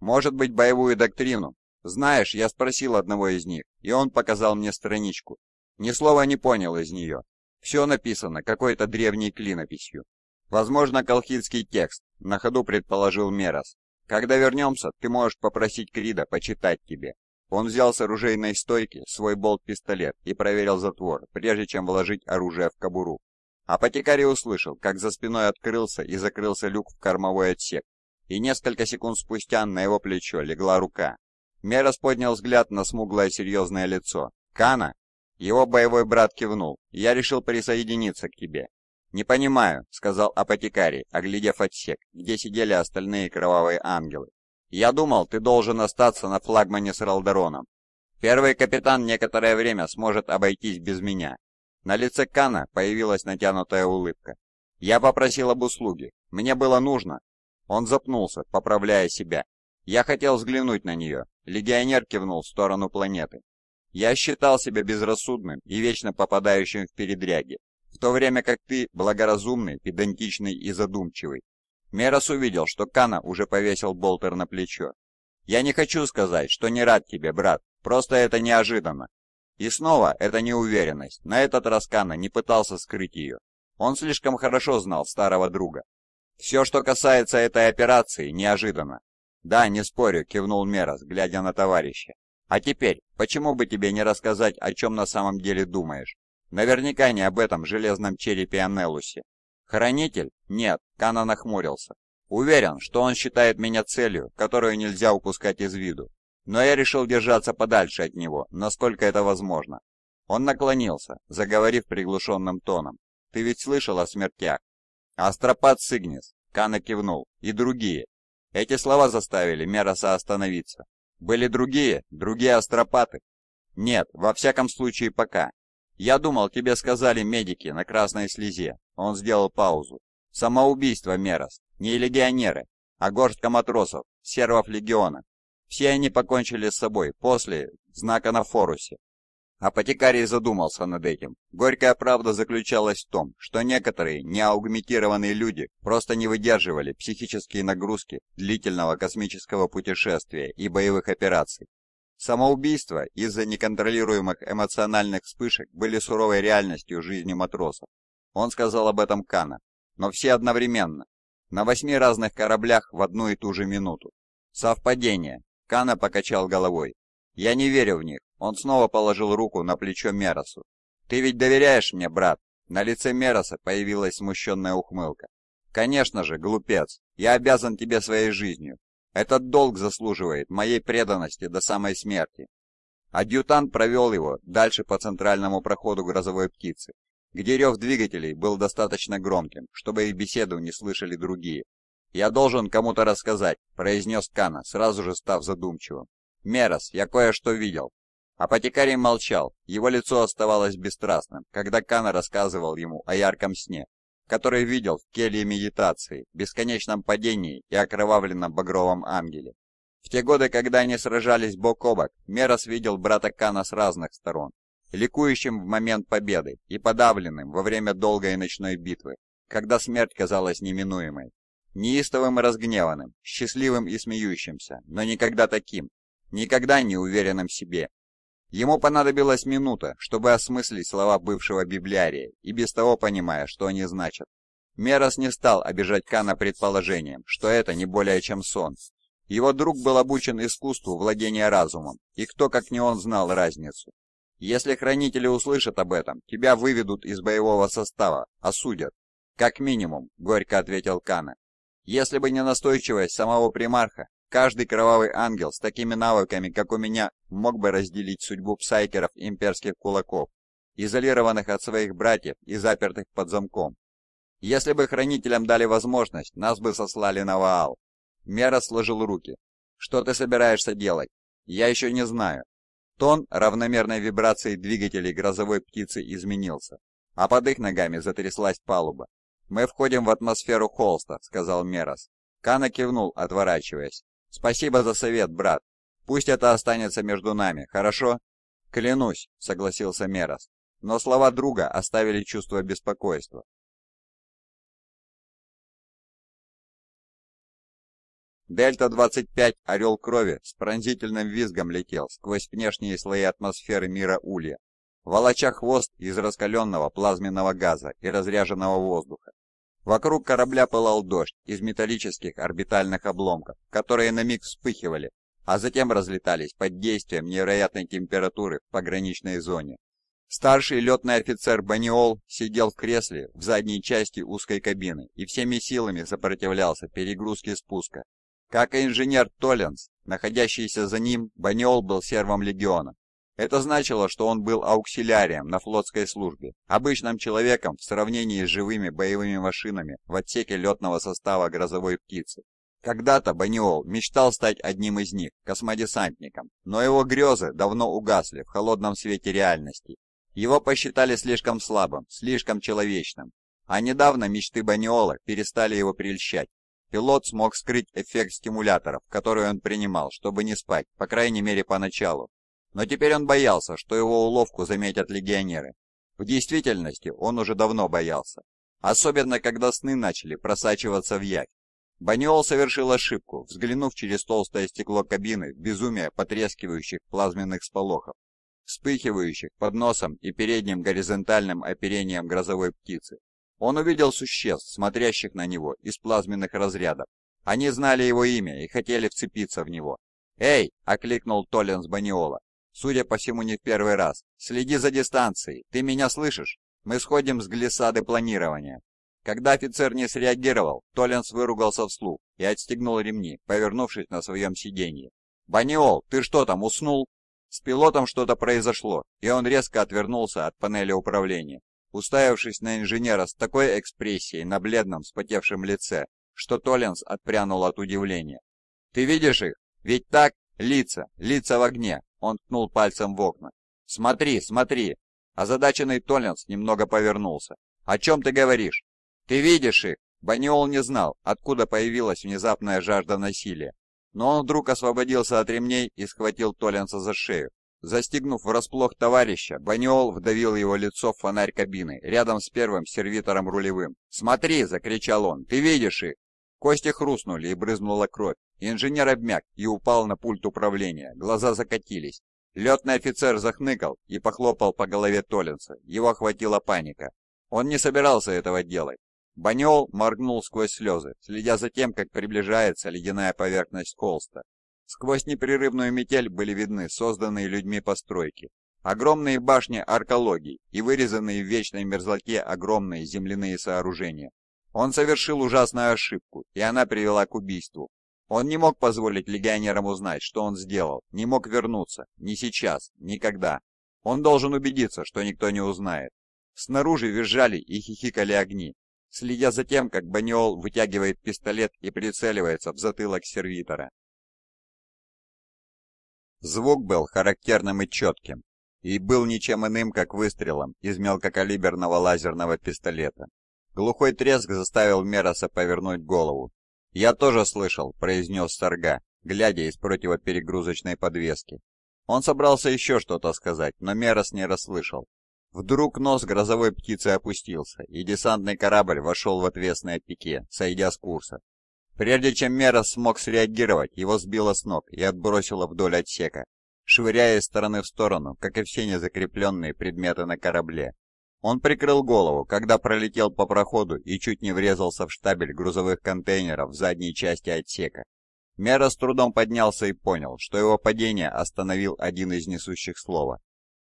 «Может быть, боевую доктрину? Знаешь, я спросил одного из них, и он показал мне страничку. Ни слова не понял из нее. Все написано какой-то древней клинописью. Возможно, колхидский текст, на ходу предположил Мерос. Когда вернемся, ты можешь попросить Крида почитать тебе». Он взял с оружейной стойки свой болт-пистолет и проверил затвор, прежде чем вложить оружие в кобуру. Апотекарий услышал, как за спиной открылся и закрылся люк в кормовой отсек, и несколько секунд спустя на его плечо легла рука. Мерос поднял взгляд на смуглое серьезное лицо. «Кана?» Его боевой брат кивнул. «Я решил присоединиться к тебе». «Не понимаю», — сказал апотекарий, оглядев отсек, где сидели остальные кровавые ангелы. Я думал, ты должен остаться на флагмане с Ралдероном. Первый капитан некоторое время сможет обойтись без меня». На лице Кана появилась натянутая улыбка. «Я попросил об услуге. Мне было нужно». Он запнулся, поправляя себя. «Я хотел взглянуть на нее». Легионер кивнул в сторону планеты. «Я считал себя безрассудным и вечно попадающим в передряги, в то время как ты благоразумный, педантичный и задумчивый. Мерос увидел, что Кана уже повесил болтер на плечо. «Я не хочу сказать, что не рад тебе, брат, просто это неожиданно». И снова это неуверенность, на этот раз Кана не пытался скрыть ее. Он слишком хорошо знал старого друга. «Все, что касается этой операции, неожиданно». «Да, не спорю», — кивнул Мерос, глядя на товарища. «А теперь, почему бы тебе не рассказать, о чем на самом деле думаешь? Наверняка не об этом железном черепе Анелусе». «Хранитель? Нет», — Кана нахмурился. «Уверен, что он считает меня целью, которую нельзя упускать из виду. Но я решил держаться подальше от него, насколько это возможно». Он наклонился, заговорив приглушенным тоном. «Ты ведь слышал о смертях?» «Астропат Сигнис», — Кана кивнул, — «и другие». Эти слова заставили Мераса остановиться. «Были другие? Другие астропаты?» «Нет, во всяком случае пока. «Я думал, тебе сказали медики на красной слезе». Он сделал паузу. «Самоубийство, Мерос. Не легионеры, а горстка матросов, сервов легиона. Все они покончили с собой после знака на форусе. Апотекарий задумался над этим. Горькая правда заключалась в том, что некоторые неаугментированные люди просто не выдерживали психические нагрузки длительного космического путешествия и боевых операций. Самоубийства из-за неконтролируемых эмоциональных вспышек были суровой реальностью жизни матросов. Он сказал об этом Кана, но все одновременно, на восьми разных кораблях в одну и ту же минуту. Совпадение. Кана покачал головой. Я не верю в них. Он снова положил руку на плечо Мерасу. Ты ведь доверяешь мне, брат? На лице Мераса появилась смущенная ухмылка. Конечно же, глупец. Я обязан тебе своей жизнью. Этот долг заслуживает моей преданности до самой смерти. Адъютант провел его дальше по центральному проходу грозовой птицы, где рев двигателей был достаточно громким, чтобы их беседу не слышали другие. «Я должен кому-то рассказать», — произнес Кана, сразу же став задумчивым. «Мерос, я кое-что видел». Апотекарий молчал, его лицо оставалось бесстрастным, когда Кана рассказывал ему о ярком сне, который видел в келье медитации, бесконечном падении и окровавленном багровом ангеле. В те годы, когда они сражались бок о бок, Мерос видел брата Кана с разных сторон, ликующим в момент победы и подавленным во время долгой ночной битвы, когда смерть казалась неминуемой. Неистовым и разгневанным, счастливым и смеющимся, но никогда таким, никогда не уверенным в себе Ему понадобилась минута, чтобы осмыслить слова бывшего библиария, и без того понимая, что они значат. Мерос не стал обижать Кана предположением, что это не более чем сон. Его друг был обучен искусству владения разумом, и кто как не он знал разницу. Если хранители услышат об этом, тебя выведут из боевого состава, осудят. Как минимум, горько ответил Кана. Если бы не настойчивость самого примарха, Каждый кровавый ангел с такими навыками, как у меня, мог бы разделить судьбу псайкеров имперских кулаков, изолированных от своих братьев и запертых под замком. Если бы хранителям дали возможность, нас бы сослали на Ваал. Мера сложил руки. «Что ты собираешься делать?» «Я еще не знаю». Тон равномерной вибрации двигателей грозовой птицы изменился, а под их ногами затряслась палуба. «Мы входим в атмосферу холста», — сказал Мерас. Кана кивнул, отворачиваясь. «Спасибо за совет, брат. Пусть это останется между нами, хорошо?» «Клянусь», — согласился Мерос. Но слова друга оставили чувство беспокойства. Дельта-25 «Орел крови» с пронзительным визгом летел сквозь внешние слои атмосферы мира Улья, волоча хвост из раскаленного плазменного газа и разряженного воздуха. Вокруг корабля пылал дождь из металлических орбитальных обломков, которые на миг вспыхивали, а затем разлетались под действием невероятной температуры в пограничной зоне. Старший летный офицер Баниол сидел в кресле в задней части узкой кабины и всеми силами сопротивлялся перегрузке спуска. Как и инженер Толлинс, находящийся за ним, Баниол был сервом легиона, это значило, что он был ауксилярием на флотской службе, обычным человеком в сравнении с живыми боевыми машинами в отсеке летного состава «Грозовой птицы». Когда-то Баниол мечтал стать одним из них, космодесантником, но его грезы давно угасли в холодном свете реальности. Его посчитали слишком слабым, слишком человечным, а недавно мечты Баниола перестали его прельщать. Пилот смог скрыть эффект стимуляторов, которые он принимал, чтобы не спать, по крайней мере поначалу, но теперь он боялся, что его уловку заметят легионеры. В действительности он уже давно боялся. Особенно, когда сны начали просачиваться в явь. Баниол совершил ошибку, взглянув через толстое стекло кабины в безумие потрескивающих плазменных сполохов, вспыхивающих под носом и передним горизонтальным оперением грозовой птицы. Он увидел существ, смотрящих на него из плазменных разрядов. Они знали его имя и хотели вцепиться в него. «Эй!» — окликнул Толлинс Баниола. Судя по всему, не в первый раз. Следи за дистанцией. Ты меня слышишь? Мы сходим с глиссады планирования. Когда офицер не среагировал, Толлинс выругался вслух и отстегнул ремни, повернувшись на своем сиденье. «Баниол, ты что там, уснул?» С пилотом что-то произошло, и он резко отвернулся от панели управления, уставившись на инженера с такой экспрессией на бледном, спотевшем лице, что Толлинс отпрянул от удивления. «Ты видишь их? Ведь так? Лица, лица в огне. Он ткнул пальцем в окна. «Смотри, смотри!» Озадаченный Толлинс немного повернулся. «О чем ты говоришь?» «Ты видишь их!» Баниол не знал, откуда появилась внезапная жажда насилия. Но он вдруг освободился от ремней и схватил Толлинса за шею. Застегнув врасплох товарища, Баниол вдавил его лицо в фонарь кабины, рядом с первым сервитором рулевым. «Смотри!» — закричал он. «Ты видишь их!» Кости хрустнули и брызнула кровь. Инженер обмяк и упал на пульт управления, глаза закатились. Летный офицер захныкал и похлопал по голове Толлинса, его охватила паника. Он не собирался этого делать. Баниол моргнул сквозь слезы, следя за тем, как приближается ледяная поверхность холста. Сквозь непрерывную метель были видны созданные людьми постройки. Огромные башни аркологий и вырезанные в вечной мерзлоте огромные земляные сооружения. Он совершил ужасную ошибку, и она привела к убийству. Он не мог позволить легионерам узнать, что он сделал, не мог вернуться, ни сейчас, никогда. Он должен убедиться, что никто не узнает. Снаружи визжали и хихикали огни, следя за тем, как Баниол вытягивает пистолет и прицеливается в затылок сервитора. Звук был характерным и четким, и был ничем иным, как выстрелом из мелкокалиберного лазерного пистолета. Глухой треск заставил Мероса повернуть голову, «Я тоже слышал», — произнес Сарга, глядя из противоперегрузочной подвески. Он собрался еще что-то сказать, но Мерос не расслышал. Вдруг нос грозовой птицы опустился, и десантный корабль вошел в отвесное пике, сойдя с курса. Прежде чем Мерос смог среагировать, его сбило с ног и отбросило вдоль отсека, швыряя из стороны в сторону, как и все незакрепленные предметы на корабле. Он прикрыл голову, когда пролетел по проходу и чуть не врезался в штабель грузовых контейнеров в задней части отсека. Мера с трудом поднялся и понял, что его падение остановил один из несущих слова.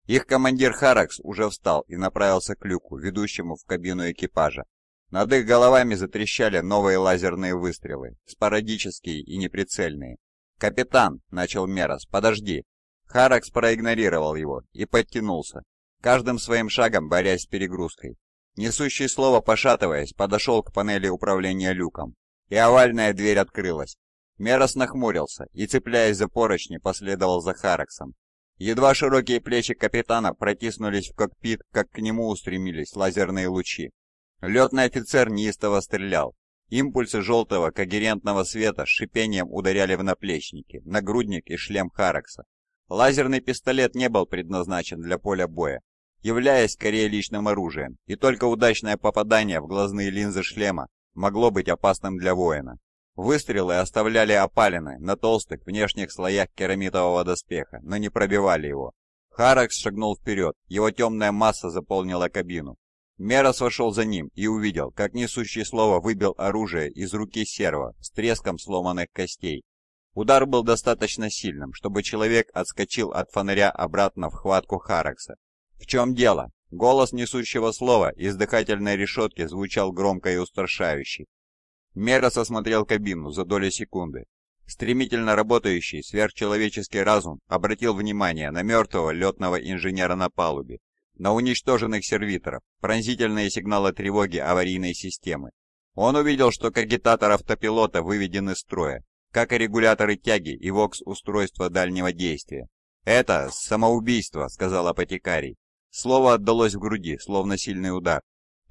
Их командир Харакс уже встал и направился к люку, ведущему в кабину экипажа. Над их головами затрещали новые лазерные выстрелы, спорадические и неприцельные. «Капитан!» — начал Мерас. «Подожди!» Харакс проигнорировал его и подтянулся, каждым своим шагом борясь с перегрузкой. Несущий слово пошатываясь, подошел к панели управления люком, и овальная дверь открылась. Мерос нахмурился и, цепляясь за поручни, последовал за Хараксом. Едва широкие плечи капитана протиснулись в кокпит, как к нему устремились лазерные лучи. Летный офицер неистово стрелял. Импульсы желтого когерентного света с шипением ударяли в наплечники, нагрудник и шлем Харакса. Лазерный пистолет не был предназначен для поля боя, являясь скорее личным оружием, и только удачное попадание в глазные линзы шлема могло быть опасным для воина. Выстрелы оставляли опалины на толстых внешних слоях керамитового доспеха, но не пробивали его. Харакс шагнул вперед, его темная масса заполнила кабину. Мерос вошел за ним и увидел, как несущий слово выбил оружие из руки серва с треском сломанных костей. Удар был достаточно сильным, чтобы человек отскочил от фонаря обратно в хватку Харакса «В чем дело?» Голос несущего слова из дыхательной решетки звучал громко и устрашающе. Мерос осмотрел кабину за доли секунды. Стремительно работающий сверхчеловеческий разум обратил внимание на мертвого летного инженера на палубе, на уничтоженных сервиторов, пронзительные сигналы тревоги аварийной системы. Он увидел, что кагитатор автопилота выведен из строя, как и регуляторы тяги и вокс-устройства дальнего действия. «Это самоубийство», — сказал апотекарий. Слово отдалось в груди, словно сильный удар.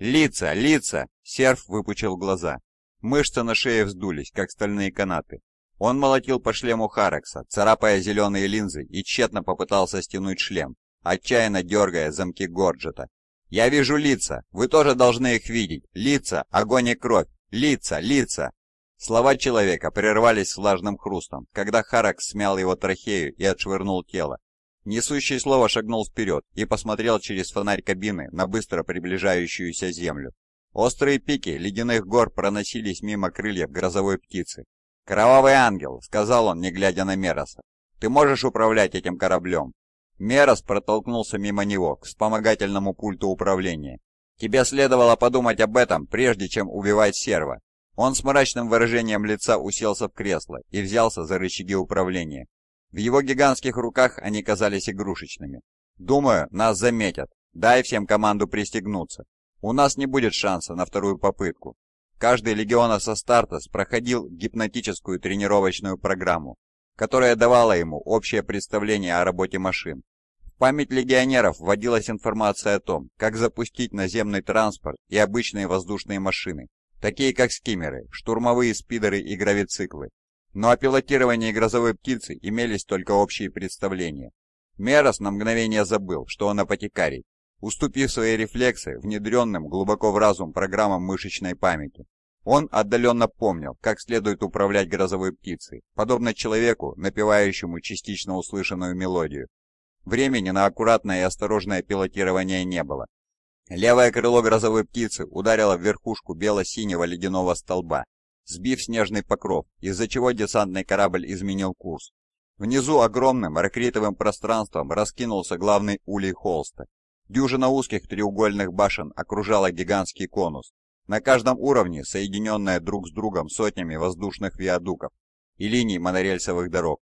«Лица! Лица!» Серф выпучил глаза. Мышцы на шее вздулись, как стальные канаты. Он молотил по шлему Харекса, царапая зеленые линзы и тщетно попытался стянуть шлем, отчаянно дергая замки Горджета. «Я вижу лица! Вы тоже должны их видеть! Лица! Огонь и кровь! Лица! Лица!» Слова человека прервались влажным хрустом, когда Харакс смял его трахею и отшвырнул тело, Несущий слово шагнул вперед и посмотрел через фонарь кабины на быстро приближающуюся землю. Острые пики ледяных гор проносились мимо крыльев грозовой птицы. «Кровавый ангел», — сказал он, не глядя на Мероса, — «ты можешь управлять этим кораблем?» Мерос протолкнулся мимо него к вспомогательному пульту управления. «Тебе следовало подумать об этом, прежде чем убивать серва». Он с мрачным выражением лица уселся в кресло и взялся за рычаги управления. В его гигантских руках они казались игрушечными. «Думаю, нас заметят. Дай всем команду пристегнуться. У нас не будет шанса на вторую попытку». Каждый легиона со Стартес проходил гипнотическую тренировочную программу, которая давала ему общее представление о работе машин. В память легионеров вводилась информация о том, как запустить наземный транспорт и обычные воздушные машины, такие как скиммеры, штурмовые спидеры и гравициклы, но о пилотировании грозовой птицы имелись только общие представления. Мерос на мгновение забыл, что он апотекарий, уступив свои рефлексы внедренным глубоко в разум программам мышечной памяти. Он отдаленно помнил, как следует управлять грозовой птицей, подобно человеку, напевающему частично услышанную мелодию. Времени на аккуратное и осторожное пилотирование не было. Левое крыло грозовой птицы ударило в верхушку бело-синего ледяного столба, сбив снежный покров, из-за чего десантный корабль изменил курс. Внизу огромным ракритовым пространством раскинулся главный улей холста. Дюжина узких треугольных башен окружала гигантский конус, на каждом уровне соединенная друг с другом сотнями воздушных виадуков и линий монорельсовых дорог.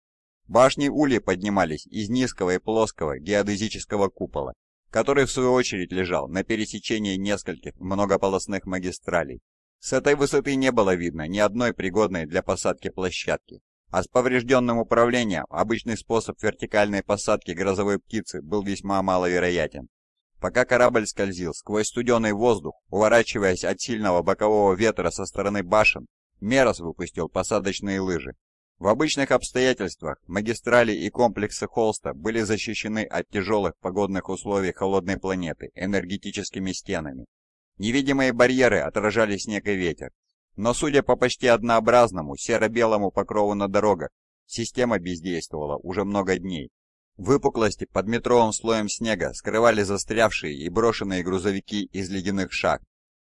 Башни Ули поднимались из низкого и плоского геодезического купола, который в свою очередь лежал на пересечении нескольких многополосных магистралей. С этой высоты не было видно ни одной пригодной для посадки площадки, а с поврежденным управлением обычный способ вертикальной посадки грозовой птицы был весьма маловероятен. Пока корабль скользил сквозь студеный воздух, уворачиваясь от сильного бокового ветра со стороны башен, Мерос выпустил посадочные лыжи. В обычных обстоятельствах магистрали и комплексы холста были защищены от тяжелых погодных условий холодной планеты энергетическими стенами, Невидимые барьеры отражали снег и ветер. Но судя по почти однообразному серо-белому покрову на дорогах, система бездействовала уже много дней. Выпуклости под метровым слоем снега скрывали застрявшие и брошенные грузовики из ледяных шахт.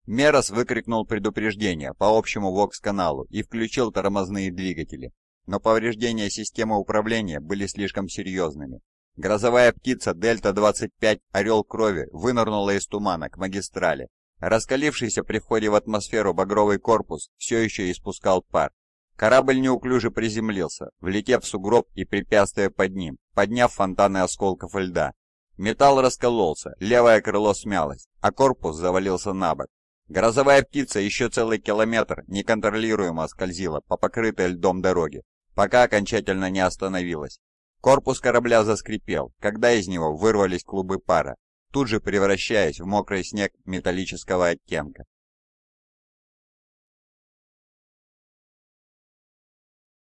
Мерос выкрикнул предупреждение по общему ВОКС-каналу и включил тормозные двигатели. Но повреждения системы управления были слишком серьезными. Грозовая птица Дельта-25 «Орел крови» вынырнула из тумана к магистрали Раскалившийся при входе в атмосферу багровый корпус все еще испускал пар. Корабль неуклюже приземлился, влетев в сугроб и препятствие под ним, подняв фонтаны осколков льда. Металл раскололся, левое крыло смялось, а корпус завалился на бок. Грозовая птица еще целый километр неконтролируемо скользила по покрытой льдом дороге, пока окончательно не остановилась. Корпус корабля заскрипел, когда из него вырвались клубы пара, тут же превращаясь в мокрый снег металлического оттенка.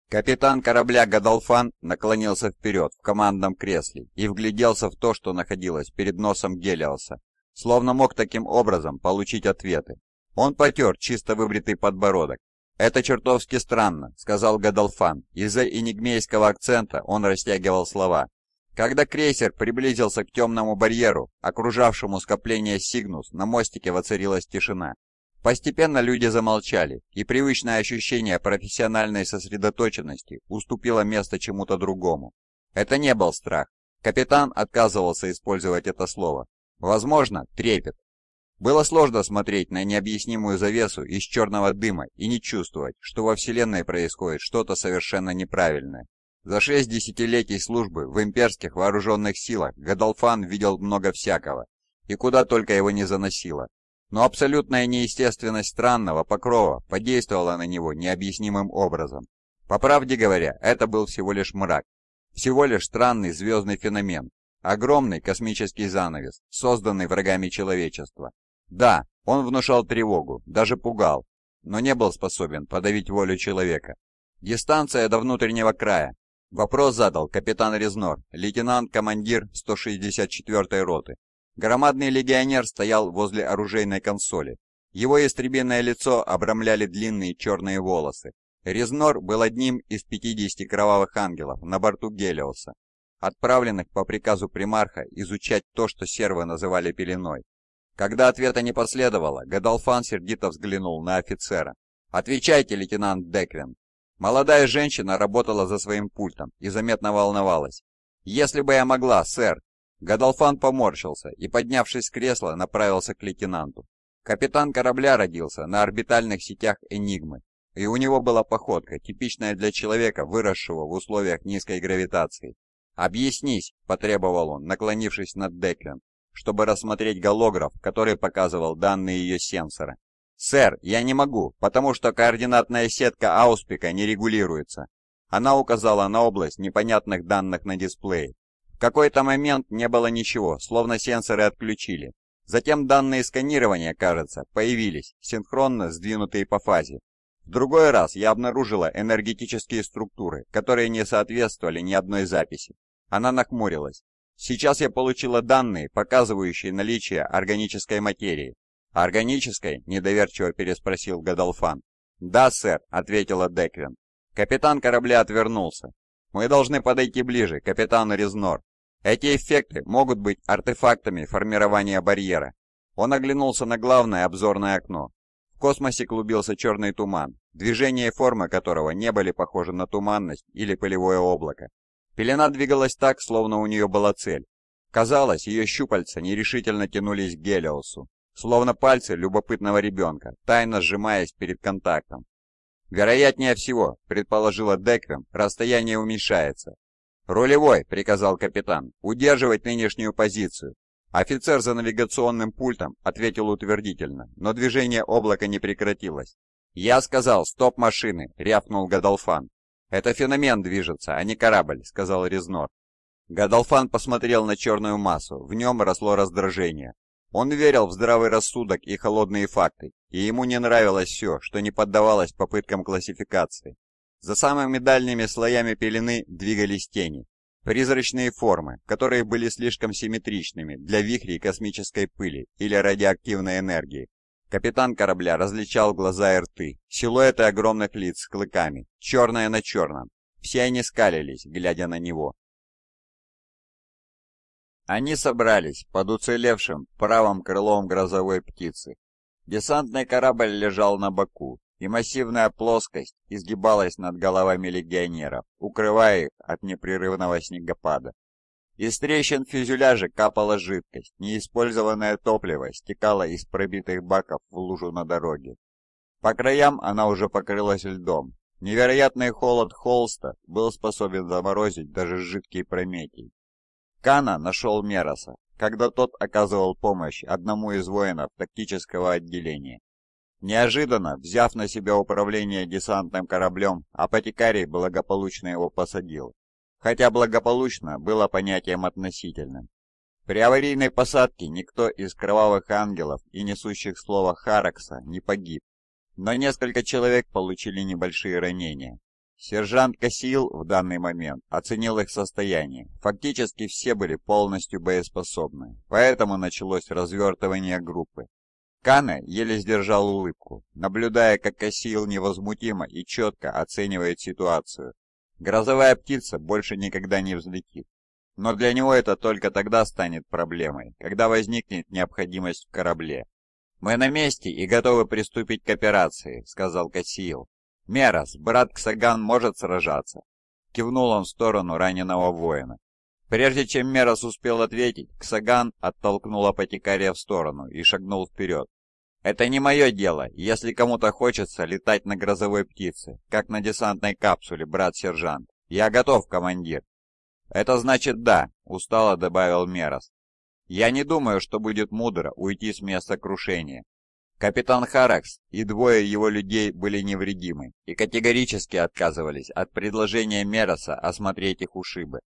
Капитан корабля «Гадалфан» наклонился вперед в командном кресле и вгляделся в то, что находилось перед носом Гелиоса, словно мог таким образом получить ответы. Он потер чисто выбритый подбородок. «Это чертовски странно», — сказал Гадалфан. Из-за энигмейского акцента он растягивал слова. Когда крейсер приблизился к темному барьеру, окружавшему скопление Сигнус, на мостике воцарилась тишина. Постепенно люди замолчали, и привычное ощущение профессиональной сосредоточенности уступило место чему-то другому. Это не был страх. Капитан отказывался использовать это слово. Возможно, трепет. Было сложно смотреть на необъяснимую завесу из черного дыма и не чувствовать, что во Вселенной происходит что-то совершенно неправильное. За шесть десятилетий службы в имперских вооруженных силах Гадалфан видел много всякого, и куда только его не заносило. Но абсолютная неестественность странного покрова подействовала на него необъяснимым образом. По правде говоря, это был всего лишь мрак, всего лишь странный звездный феномен, огромный космический занавес, созданный врагами человечества. Да, он внушал тревогу, даже пугал, но не был способен подавить волю человека. Дистанция до внутреннего края, Вопрос задал капитан Резнор, лейтенант-командир 164-й роты. Громадный легионер стоял возле оружейной консоли. Его истребиное лицо обрамляли длинные черные волосы. Резнор был одним из 50 кровавых ангелов на борту Гелиоса, отправленных по приказу примарха изучать то, что сервы называли пеленой. Когда ответа не последовало, Гадалфан сердито взглянул на офицера. «Отвечайте, лейтенант Деквин!» Молодая женщина работала за своим пультом и заметно волновалась. «Если бы я могла, сэр!» Гадалфан поморщился и, поднявшись с кресла, направился к лейтенанту. Капитан корабля родился на орбитальных сетях «Энигмы», и у него была походка, типичная для человека, выросшего в условиях низкой гравитации. «Объяснись», — потребовал он, наклонившись над Деклин, чтобы рассмотреть голограф, который показывал данные ее сенсора. «Сэр, я не могу, потому что координатная сетка Ауспика не регулируется». Она указала на область непонятных данных на дисплее. В какой-то момент не было ничего, словно сенсоры отключили. Затем данные сканирования, кажется, появились, синхронно сдвинутые по фазе. В другой раз я обнаружила энергетические структуры, которые не соответствовали ни одной записи. Она нахмурилась. Сейчас я получила данные, показывающие наличие органической материи. «Органической?» – недоверчиво переспросил Гадалфан. «Да, сэр», – ответила Деквин. Капитан корабля отвернулся. «Мы должны подойти ближе, капитан Резнор. Эти эффекты могут быть артефактами формирования барьера». Он оглянулся на главное обзорное окно. В космосе клубился черный туман, движения и формы которого не были похожи на туманность или пылевое облако. Пелена двигалась так, словно у нее была цель. Казалось, ее щупальца нерешительно тянулись к Гелиосу словно пальцы любопытного ребенка, тайно сжимаясь перед контактом. «Вероятнее всего», — предположила Деквем, — «расстояние уменьшается». «Рулевой», — приказал капитан, — «удерживать нынешнюю позицию». Офицер за навигационным пультом ответил утвердительно, но движение облака не прекратилось. «Я сказал, стоп машины!» — рявкнул Гадалфан. «Это феномен движется, а не корабль», — сказал Резнор. Гадалфан посмотрел на черную массу, в нем росло раздражение. Он верил в здравый рассудок и холодные факты, и ему не нравилось все, что не поддавалось попыткам классификации. За самыми дальними слоями пелены двигались тени, призрачные формы, которые были слишком симметричными для вихрей космической пыли или радиоактивной энергии. Капитан корабля различал глаза и рты, силуэты огромных лиц с клыками, черное на черном. Все они скалились, глядя на него. Они собрались под уцелевшим правым крылом грозовой птицы. Десантный корабль лежал на боку, и массивная плоскость изгибалась над головами легионеров, укрывая их от непрерывного снегопада. Из трещин фюзеляжа капала жидкость, неиспользованное топливо стекало из пробитых баков в лужу на дороге. По краям она уже покрылась льдом. Невероятный холод холста был способен заморозить даже жидкий прометий. Кана нашел Мероса, когда тот оказывал помощь одному из воинов тактического отделения. Неожиданно, взяв на себя управление десантным кораблем, Апотекарий благополучно его посадил. Хотя благополучно было понятием относительным. При аварийной посадке никто из кровавых ангелов и несущих слово Харакса не погиб, но несколько человек получили небольшие ранения. Сержант Кассиил в данный момент оценил их состояние. Фактически все были полностью боеспособны, поэтому началось развертывание группы. Кане еле сдержал улыбку, наблюдая, как Кассиил невозмутимо и четко оценивает ситуацию. Грозовая птица больше никогда не взлетит. Но для него это только тогда станет проблемой, когда возникнет необходимость в корабле. «Мы на месте и готовы приступить к операции», — сказал Кассиил. «Мерас, брат Ксаган может сражаться!» Кивнул он в сторону раненого воина. Прежде чем Мерас успел ответить, Ксаган оттолкнул апотекария в сторону и шагнул вперед. «Это не мое дело, если кому-то хочется летать на грозовой птице, как на десантной капсуле, брат-сержант. Я готов, командир!» «Это значит да», — устало добавил Мерас. «Я не думаю, что будет мудро уйти с места крушения. Капитан Харакс и двое его людей были невредимы и категорически отказывались от предложения Мероса осмотреть их ушибы.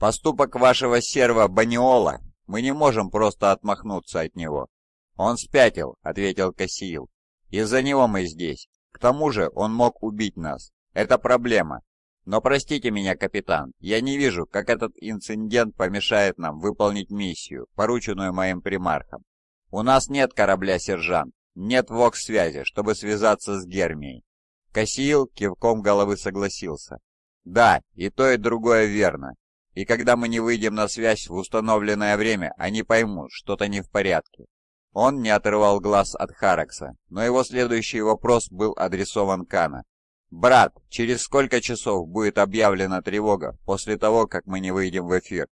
Поступок вашего серва Баниола, мы не можем просто отмахнуться от него. Он спятил, ответил Кассиил. Из-за него мы здесь. К тому же он мог убить нас. Это проблема. Но простите меня, капитан, я не вижу, как этот инцидент помешает нам выполнить миссию, порученную моим примархом. У нас нет корабля, сержант, нет вок связи чтобы связаться с Гермией. Кассиил кивком головы согласился. Да, и то, и другое верно. И когда мы не выйдем на связь в установленное время, они поймут, что-то не в порядке. Он не отрывал глаз от Харакса, но его следующий вопрос был адресован Кана. «Брат, через сколько часов будет объявлена тревога после того, как мы не выйдем в эфир?»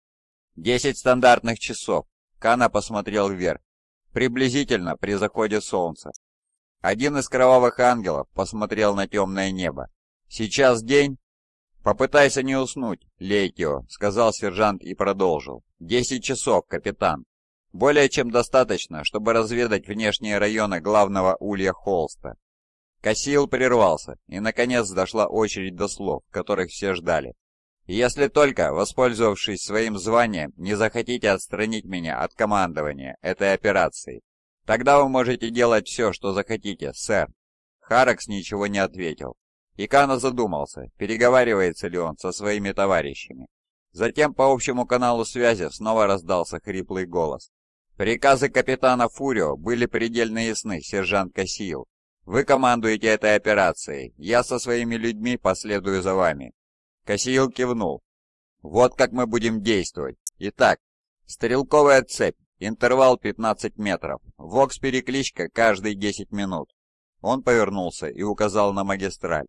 «Десять стандартных часов». Кана посмотрел вверх приблизительно при заходе солнца. Один из кровавых ангелов посмотрел на темное небо. «Сейчас день?» «Попытайся не уснуть, Лейтио», — сказал сержант и продолжил. «Десять часов, капитан. Более чем достаточно, чтобы разведать внешние районы главного улья Холста». Кассиил прервался, и наконец дошла очередь до слов, которых все ждали. Если только, воспользовавшись своим званием, не захотите отстранить меня от командования этой операцией, тогда вы можете делать все, что захотите, сэр». Харакс ничего не ответил. Икана задумался, переговаривается ли он со своими товарищами. Затем по общему каналу связи снова раздался хриплый голос. «Приказы капитана Фурио были предельно ясны, сержант Кассиил. Вы командуете этой операцией, я со своими людьми последую за вами. Кассиил кивнул. «Вот как мы будем действовать. Итак, стрелковая цепь, интервал 15 метров, вокс-перекличка каждые 10 минут». Он повернулся и указал на магистраль.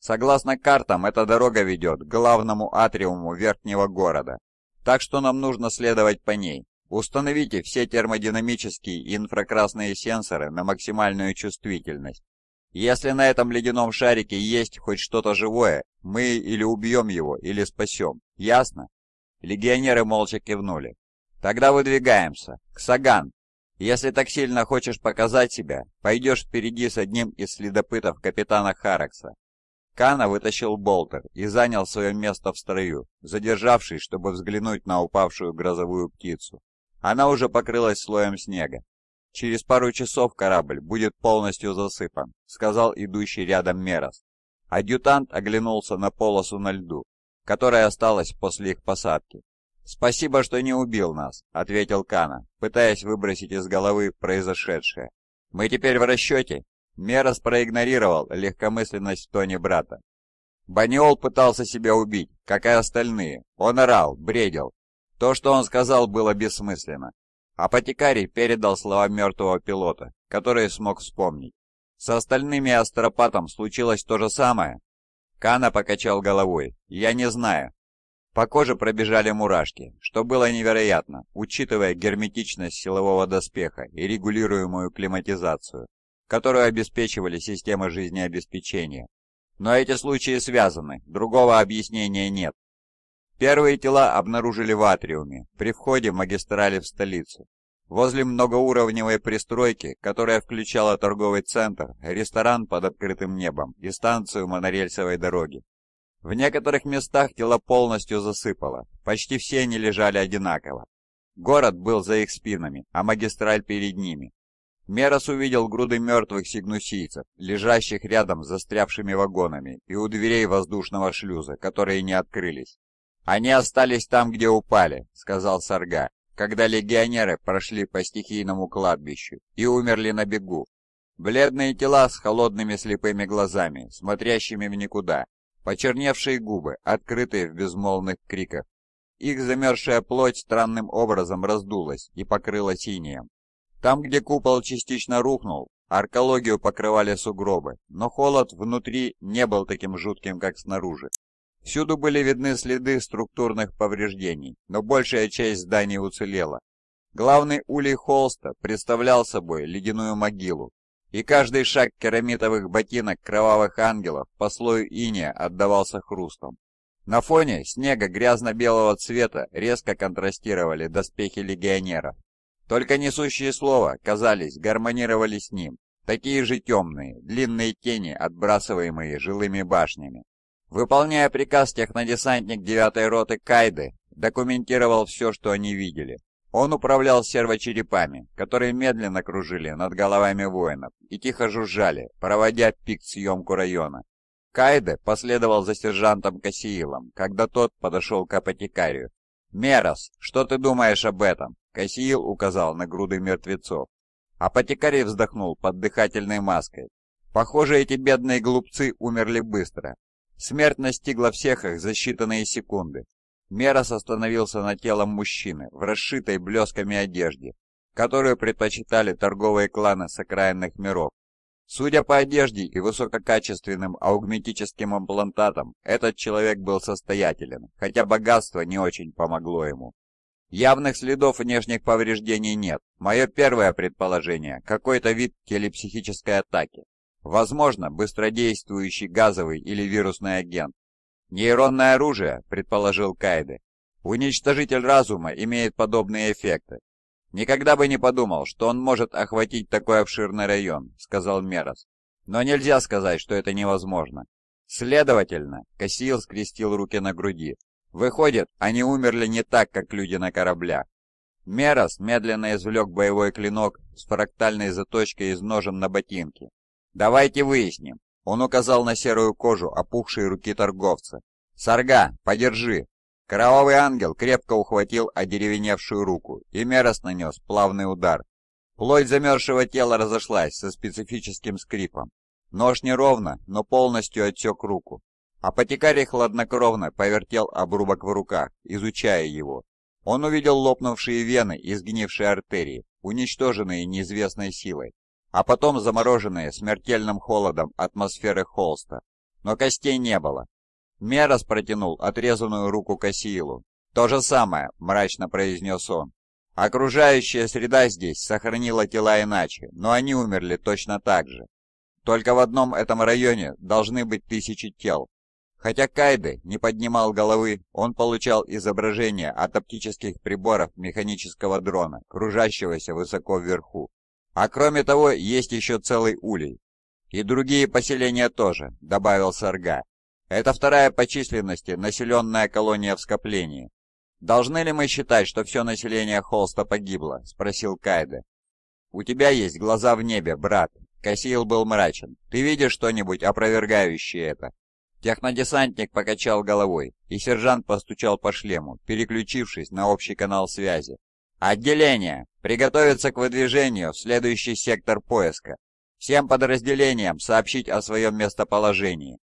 «Согласно картам, эта дорога ведет к главному атриуму верхнего города, так что нам нужно следовать по ней. Установите все термодинамические и инфракрасные сенсоры на максимальную чувствительность. Если на этом ледяном шарике есть хоть что-то живое, мы или убьем его, или спасем. Ясно?» Легионеры молча кивнули. «Тогда выдвигаемся. Ксаган, если так сильно хочешь показать себя, пойдешь впереди с одним из следопытов капитана Харакса». Кана вытащил болтер и занял свое место в строю, задержавшись, чтобы взглянуть на упавшую грозовую птицу. Она уже покрылась слоем снега. «Через пару часов корабль будет полностью засыпан», — сказал идущий рядом Мерос. Адъютант оглянулся на полосу на льду, которая осталась после их посадки. «Спасибо, что не убил нас», — ответил Кана, пытаясь выбросить из головы произошедшее. «Мы теперь в расчете?» Мерос проигнорировал легкомысленность Тони брата. Баниол пытался себя убить, как и остальные. Он орал, бредил. То, что он сказал, было бессмысленно. Апотекарий передал слова мертвого пилота, которые смог вспомнить. С остальными астропатом случилось то же самое. Кана покачал головой. Я не знаю. По коже пробежали мурашки, что было невероятно, учитывая герметичность силового доспеха и регулируемую климатизацию, которую обеспечивали системы жизнеобеспечения. Но эти случаи связаны, другого объяснения нет. Первые тела обнаружили в атриуме, при входе магистрали в столицу. Возле многоуровневой пристройки, которая включала торговый центр, ресторан под открытым небом и станцию монорельсовой дороги. В некоторых местах тело полностью засыпало, почти все они лежали одинаково. Город был за их спинами, а магистраль перед ними. Мерос увидел груды мертвых сигнусийцев, лежащих рядом с застрявшими вагонами, и у дверей воздушного шлюза, которые не открылись. «Они остались там, где упали», — сказал Сарга, когда легионеры прошли по стихийному кладбищу и умерли на бегу. Бледные тела с холодными слепыми глазами, смотрящими в никуда, почерневшие губы, открытые в безмолвных криках. Их замерзшая плоть странным образом раздулась и покрыла синим. Там, где купол частично рухнул, аркологию покрывали сугробы, но холод внутри не был таким жутким, как снаружи. Всюду были видны следы структурных повреждений, но большая часть зданий уцелела. Главный улей холста представлял собой ледяную могилу, и каждый шаг керамитовых ботинок кровавых ангелов по слою иния отдавался хрустом. На фоне снега грязно-белого цвета резко контрастировали доспехи легионеров. Только несущие слова, казались, гармонировали с ним, такие же темные, длинные тени, отбрасываемые жилыми башнями. Выполняя приказ, технодесантник 9-й роты Кайды документировал все, что они видели. Он управлял сервочерепами, которые медленно кружили над головами воинов и тихо жужжали, проводя пик-съемку района. Кайде последовал за сержантом Кассиилом, когда тот подошел к апотекарию. «Мерос, что ты думаешь об этом?» Кассиил указал на груды мертвецов. Апотекарий вздохнул под дыхательной маской. «Похоже, эти бедные глупцы умерли быстро. Смерть настигла всех их за считанные секунды. Мерос остановился на телом мужчины в расшитой блесками одежде, которую предпочитали торговые кланы с окраинных миров. Судя по одежде и высококачественным аугметическим имплантатам, этот человек был состоятелен, хотя богатство не очень помогло ему. Явных следов внешних повреждений нет. Мое первое предположение – какой-то вид телепсихической атаки. Возможно, быстродействующий газовый или вирусный агент. Нейронное оружие, предположил Кайде. Уничтожитель разума имеет подобные эффекты. Никогда бы не подумал, что он может охватить такой обширный район, сказал Мерос. Но нельзя сказать, что это невозможно. Следовательно, Кассиил скрестил руки на груди. Выходит, они умерли не так, как люди на кораблях. Мерос медленно извлек боевой клинок с фрактальной заточкой из ножен на ботинке «Давайте выясним». Он указал на серую кожу опухшей руки торговца. «Сарга, подержи!» Кровавый ангел крепко ухватил одеревеневшую руку, и Мерос нанес плавный удар. Плоть замерзшего тела разошлась со специфическим скрипом. Нож неровно, но полностью отсек руку. Апотекарий хладнокровно повертел обрубок в руках, изучая его. Он увидел лопнувшие вены и сгнившие артерии, уничтоженные неизвестной силой а потом замороженные смертельным холодом атмосферы холста. Но костей не было. Мерас протянул отрезанную руку Кассиилу. «То же самое», — мрачно произнес он. «Окружающая среда здесь сохранила тела иначе, но они умерли точно так же. Только в одном этом районе должны быть тысячи тел». Хотя Кайды не поднимал головы, он получал изображение от оптических приборов механического дрона, кружащегося высоко вверху. А кроме того, есть еще целый улей. И другие поселения тоже, добавил Сарга. Это вторая по численности населенная колония в скоплении. «Должны ли мы считать, что все население Холста погибло?» — спросил Кайде. «У тебя есть глаза в небе, брат». Кассиил был мрачен. «Ты видишь что-нибудь, опровергающее это?» Технодесантник покачал головой, и сержант постучал по шлему, переключившись на общий канал связи, «Отделение! Приготовиться к выдвижению в следующий сектор поиска. Всем подразделениям сообщить о своем местоположении».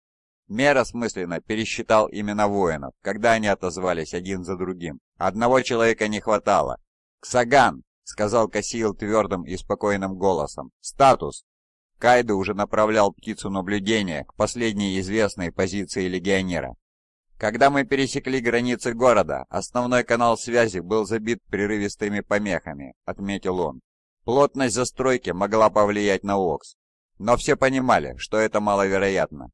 Мер осмысленно пересчитал имена воинов, когда они отозвались один за другим. Одного человека не хватало. «Ксаган!» — сказал Кассиил твердым и спокойным голосом. «Статус!» Кайда уже направлял птицу наблюдения к последней известной позиции легионера. Когда мы пересекли границы города, основной канал связи был забит прерывистыми помехами, отметил он. Плотность застройки могла повлиять на ОКС, но все понимали, что это маловероятно.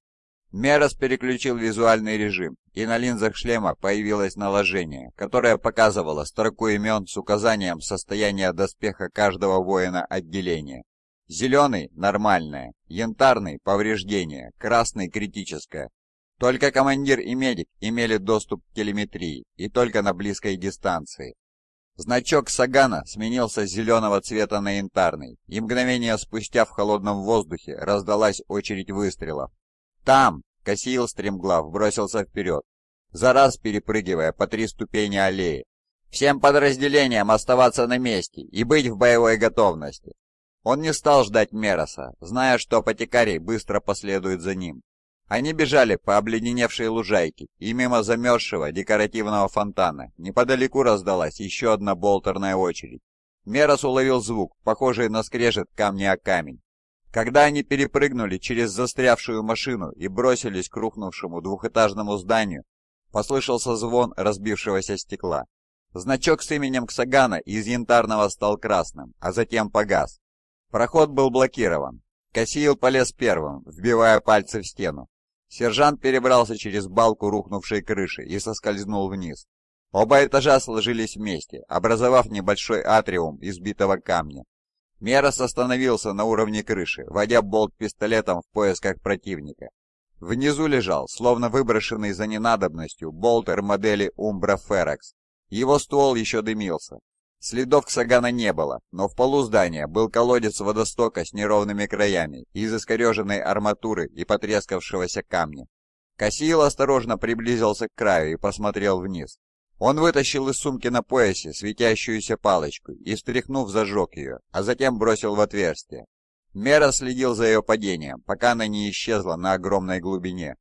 Мерос переключил визуальный режим, и на линзах шлема появилось наложение, которое показывало строку имен с указанием состояния доспеха каждого воина отделения. Зеленый – нормальное, янтарный – повреждение, красный – критическое, только командир и медик имели доступ к телеметрии, и только на близкой дистанции. Значок Сагана сменился с зеленого цвета на янтарный, и мгновение спустя в холодном воздухе раздалась очередь выстрелов. «Там!» — косил стремглав бросился вперед, за раз перепрыгивая по три ступени аллеи. «Всем подразделениям оставаться на месте и быть в боевой готовности!» Он не стал ждать Мероса, зная, что Потикарий быстро последует за ним. Они бежали по обледеневшей лужайке и мимо замерзшего декоративного фонтана. Неподалеку раздалась еще одна болтерная очередь. Мерос уловил звук, похожий на скрежет камня о камень. Когда они перепрыгнули через застрявшую машину и бросились к рухнувшему двухэтажному зданию, послышался звон разбившегося стекла. Значок с именем Ксагана из янтарного стал красным, а затем погас. Проход был блокирован. Кассиил полез первым, вбивая пальцы в стену. Сержант перебрался через балку рухнувшей крыши и соскользнул вниз. Оба этажа сложились вместе, образовав небольшой атриум избитого камня. Мерос остановился на уровне крыши, водя болт пистолетом в поисках противника. Внизу лежал, словно выброшенный за ненадобностью, болтер модели Umbra Ferex. Его ствол еще дымился, Следов Ксагана не было, но в полу здания был колодец водостока с неровными краями, из искореженной арматуры и потрескавшегося камня. Кассиил осторожно приблизился к краю и посмотрел вниз. Он вытащил из сумки на поясе светящуюся палочку и, встряхнув, зажег ее, а затем бросил в отверстие. Мера следил за ее падением, пока она не исчезла на огромной глубине.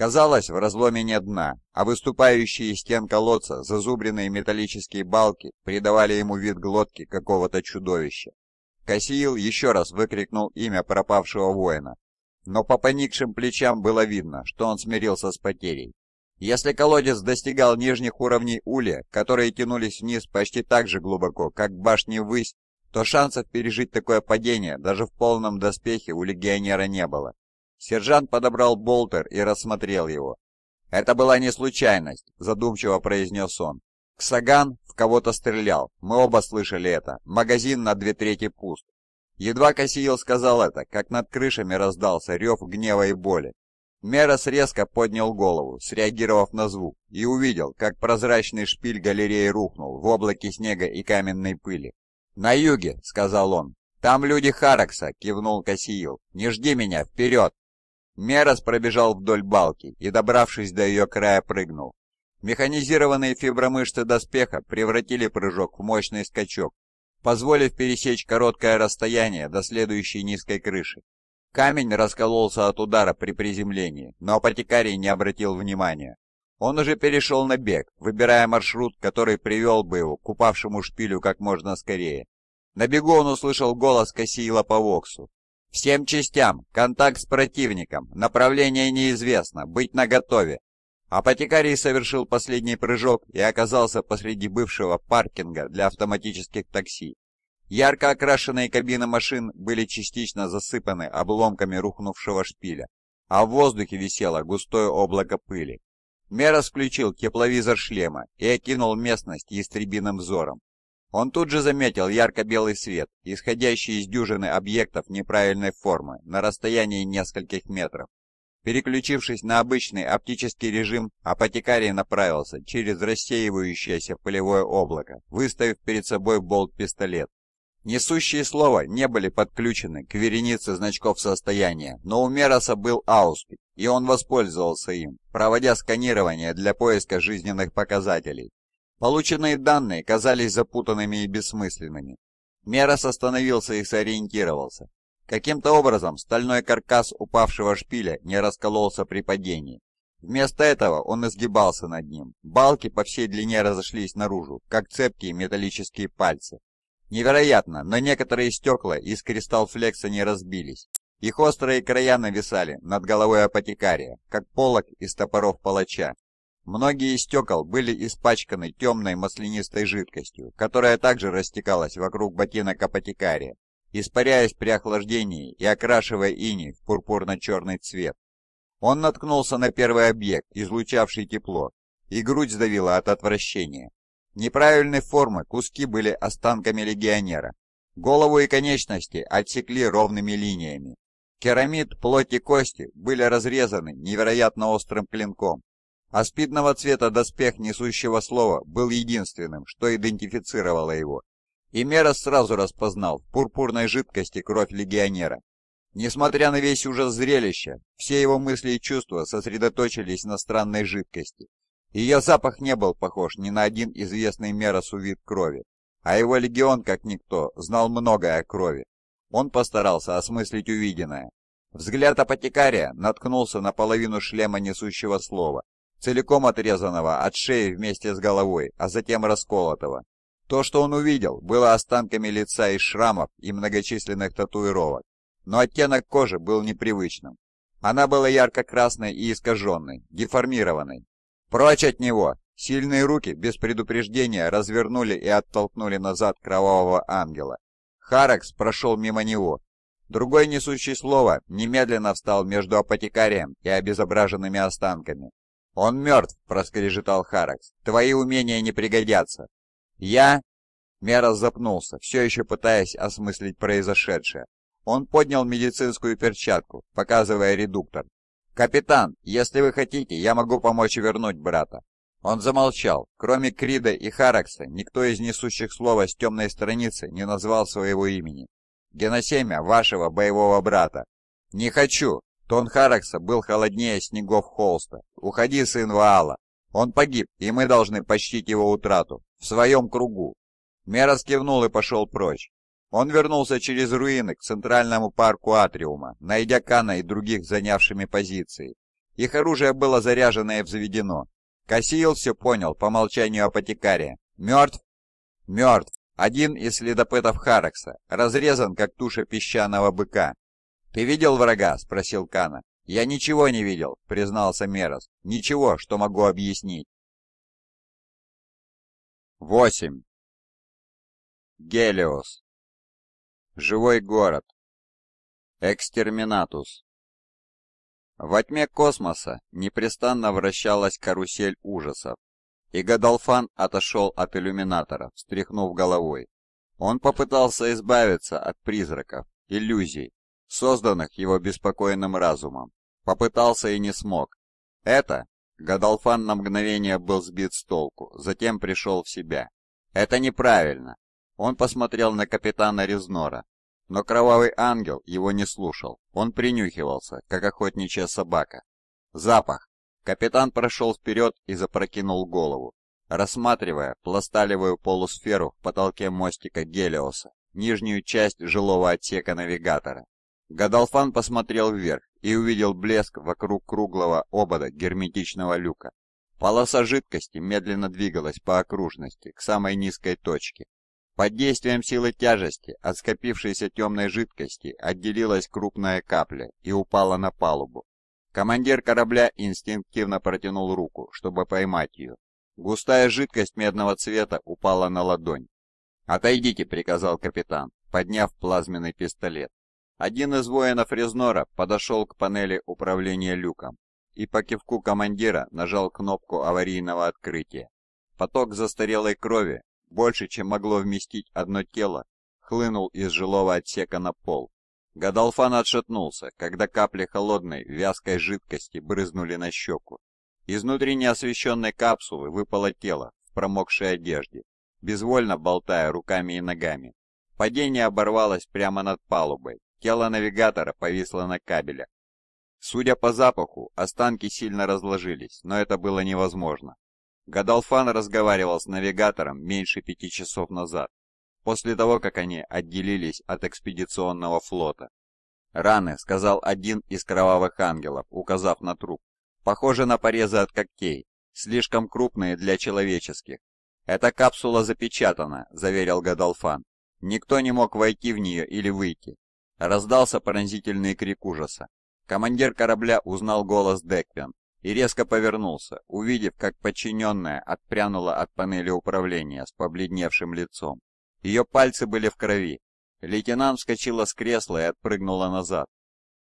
Казалось, в разломе не дна, а выступающие из стен колодца зазубренные металлические балки придавали ему вид глотки какого-то чудовища. Кассиил еще раз выкрикнул имя пропавшего воина, но по поникшим плечам было видно, что он смирился с потерей. Если колодец достигал нижних уровней улья, которые тянулись вниз почти так же глубоко, как башни высь, то шансов пережить такое падение даже в полном доспехе у легионера не было. Сержант подобрал болтер и рассмотрел его. «Это была не случайность», — задумчиво произнес он. «Ксаган в кого-то стрелял. Мы оба слышали это. Магазин на две трети пуст». Едва Кассиил сказал это, как над крышами раздался рев гнева и боли. Мерос резко поднял голову, среагировав на звук, и увидел, как прозрачный шпиль галереи рухнул в облаке снега и каменной пыли. «На юге», — сказал он. «Там люди Харакса», — кивнул Кассиил. «Не жди меня, вперед!» Мерос пробежал вдоль балки и, добравшись до ее края, прыгнул. Механизированные фибромышцы доспеха превратили прыжок в мощный скачок, позволив пересечь короткое расстояние до следующей низкой крыши. Камень раскололся от удара при приземлении, но апотекарий не обратил внимания. Он уже перешел на бег, выбирая маршрут, который привел бы его к упавшему шпилю как можно скорее. На бегу он услышал голос Кассиила по воксу. Всем частям, контакт с противником, направление неизвестно, быть наготове. Апотекарий совершил последний прыжок и оказался посреди бывшего паркинга для автоматических такси. Ярко окрашенные кабины машин были частично засыпаны обломками рухнувшего шпиля, а в воздухе висело густое облако пыли. Мерос включил тепловизор шлема и окинул местность ястребиным взором. Он тут же заметил ярко-белый свет, исходящий из дюжины объектов неправильной формы на расстоянии нескольких метров. Переключившись на обычный оптический режим, апотекарий направился через рассеивающееся полевое облако, выставив перед собой болт-пистолет. Несущие слова не были подключены к веренице значков состояния, но у Мероса был ауспик, и он воспользовался им, проводя сканирование для поиска жизненных показателей. Полученные данные казались запутанными и бессмысленными. Мерос остановился и сориентировался. Каким-то образом стальной каркас упавшего шпиля не раскололся при падении. Вместо этого он изгибался над ним. Балки по всей длине разошлись наружу, как цепкие металлические пальцы. Невероятно, но некоторые стекла из кристалл флекса не разбились. Их острые края нависали над головой апотекария, как полок из топоров палача. Многие из стекол были испачканы темной маслянистой жидкостью, которая также растекалась вокруг ботинок апотекария, испаряясь при охлаждении и окрашивая ини в пурпурно-черный цвет. Он наткнулся на первый объект, излучавший тепло, и грудь сдавила от отвращения. Неправильной формы куски были останками легионера. Голову и конечности отсекли ровными линиями. Керамид, плоть и кости были разрезаны невероятно острым клинком, Аспидного цвета доспех несущего слова был единственным, что идентифицировало его. И Мерос сразу распознал в пурпурной жидкости кровь легионера. Несмотря на весь ужас зрелища, все его мысли и чувства сосредоточились на странной жидкости. Ее запах не был похож ни на один известный Меросу вид крови, а его легион, как никто, знал многое о крови. Он постарался осмыслить увиденное. Взгляд апотекария наткнулся на половину шлема несущего слова, целиком отрезанного от шеи вместе с головой, а затем расколотого. То, что он увидел, было останками лица из шрамов и многочисленных татуировок, но оттенок кожи был непривычным. Она была ярко-красной и искаженной, деформированной. «Прочь от него!» Сильные руки без предупреждения развернули и оттолкнули назад кровавого ангела. Харакс прошел мимо него. Другой несущий слово немедленно встал между апотекарием и обезображенными останками. «Он мертв», — проскрежетал Харакс. «Твои умения не пригодятся». «Я...» Мера запнулся, все еще пытаясь осмыслить произошедшее. Он поднял медицинскую перчатку, показывая редуктор. «Капитан, если вы хотите, я могу помочь вернуть брата». Он замолчал. Кроме Крида и Харакса, никто из несущих слова с темной страницы не назвал своего имени. «Геносемя вашего боевого брата». «Не хочу!» Тон Харакса был холоднее снегов холста. «Уходи, сын Ваала. Он погиб, и мы должны почтить его утрату. В своем кругу». Мерос кивнул и пошел прочь. Он вернулся через руины к центральному парку Атриума, найдя Кана и других занявшими позиции. Их оружие было заряжено и взведено. Кассиил все понял по молчанию апотекария. Мертв? Мертв. Один из следопытов Харакса, разрезан как туша песчаного быка. «Ты видел врага?» — спросил Кана. «Я ничего не видел», — признался Мерос. «Ничего, что могу объяснить». 8. Гелиос. Живой город. Экстерминатус. Во тьме космоса непрестанно вращалась карусель ужасов, и Гадалфан отошел от иллюминатора, встряхнув головой. Он попытался избавиться от призраков, иллюзий, созданных его беспокойным разумом. Попытался и не смог. Это... Гадалфан на мгновение был сбит с толку, затем пришел в себя. «Это неправильно!» Он посмотрел на капитана Резнора, но кровавый ангел его не слушал. Он принюхивался, как охотничья собака. Запах. Капитан прошел вперед и запрокинул голову, рассматривая пласталевую полусферу в потолке мостика Гелиоса, нижнюю часть жилого отсека навигатора. Гадалфан посмотрел вверх и увидел блеск вокруг круглого обода герметичного люка. Полоса жидкости медленно двигалась по окружности к самой низкой точке. Под действием силы тяжести от скопившейся темной жидкости отделилась крупная капля и упала на палубу. Командир корабля инстинктивно протянул руку, чтобы поймать ее. Густая жидкость медного цвета упала на ладонь. «Отойдите», — приказал капитан, подняв плазменный пистолет. Один из воинов Резнора подошел к панели управления люком и по кивку командира нажал кнопку аварийного открытия. Поток застарелой крови, больше, чем могло вместить одно тело, хлынул из жилого отсека на пол. Гадалфан отшатнулся, когда капли холодной, вязкой жидкости брызнули на щеку. Из внутренне освещенной капсулы выпало тело в промокшей одежде, безвольно болтая руками и ногами. Падение оборвалось прямо над палубой, Тело навигатора повисло на кабеле. Судя по запаху, останки сильно разложились, но это было невозможно. Гадалфан разговаривал с навигатором меньше пяти часов назад, после того, как они отделились от экспедиционного флота. «Раны», — сказал один из кровавых ангелов, указав на труп. «Похоже на порезы от когтей, слишком крупные для человеческих. Эта капсула запечатана», — заверил Гадалфан. «Никто не мог войти в нее или выйти. Раздался поразительный крик ужаса. Командир корабля узнал голос Деквин и резко повернулся, увидев, как подчиненная отпрянула от панели управления с побледневшим лицом. Ее пальцы были в крови. Лейтенант вскочила с кресла и отпрыгнула назад.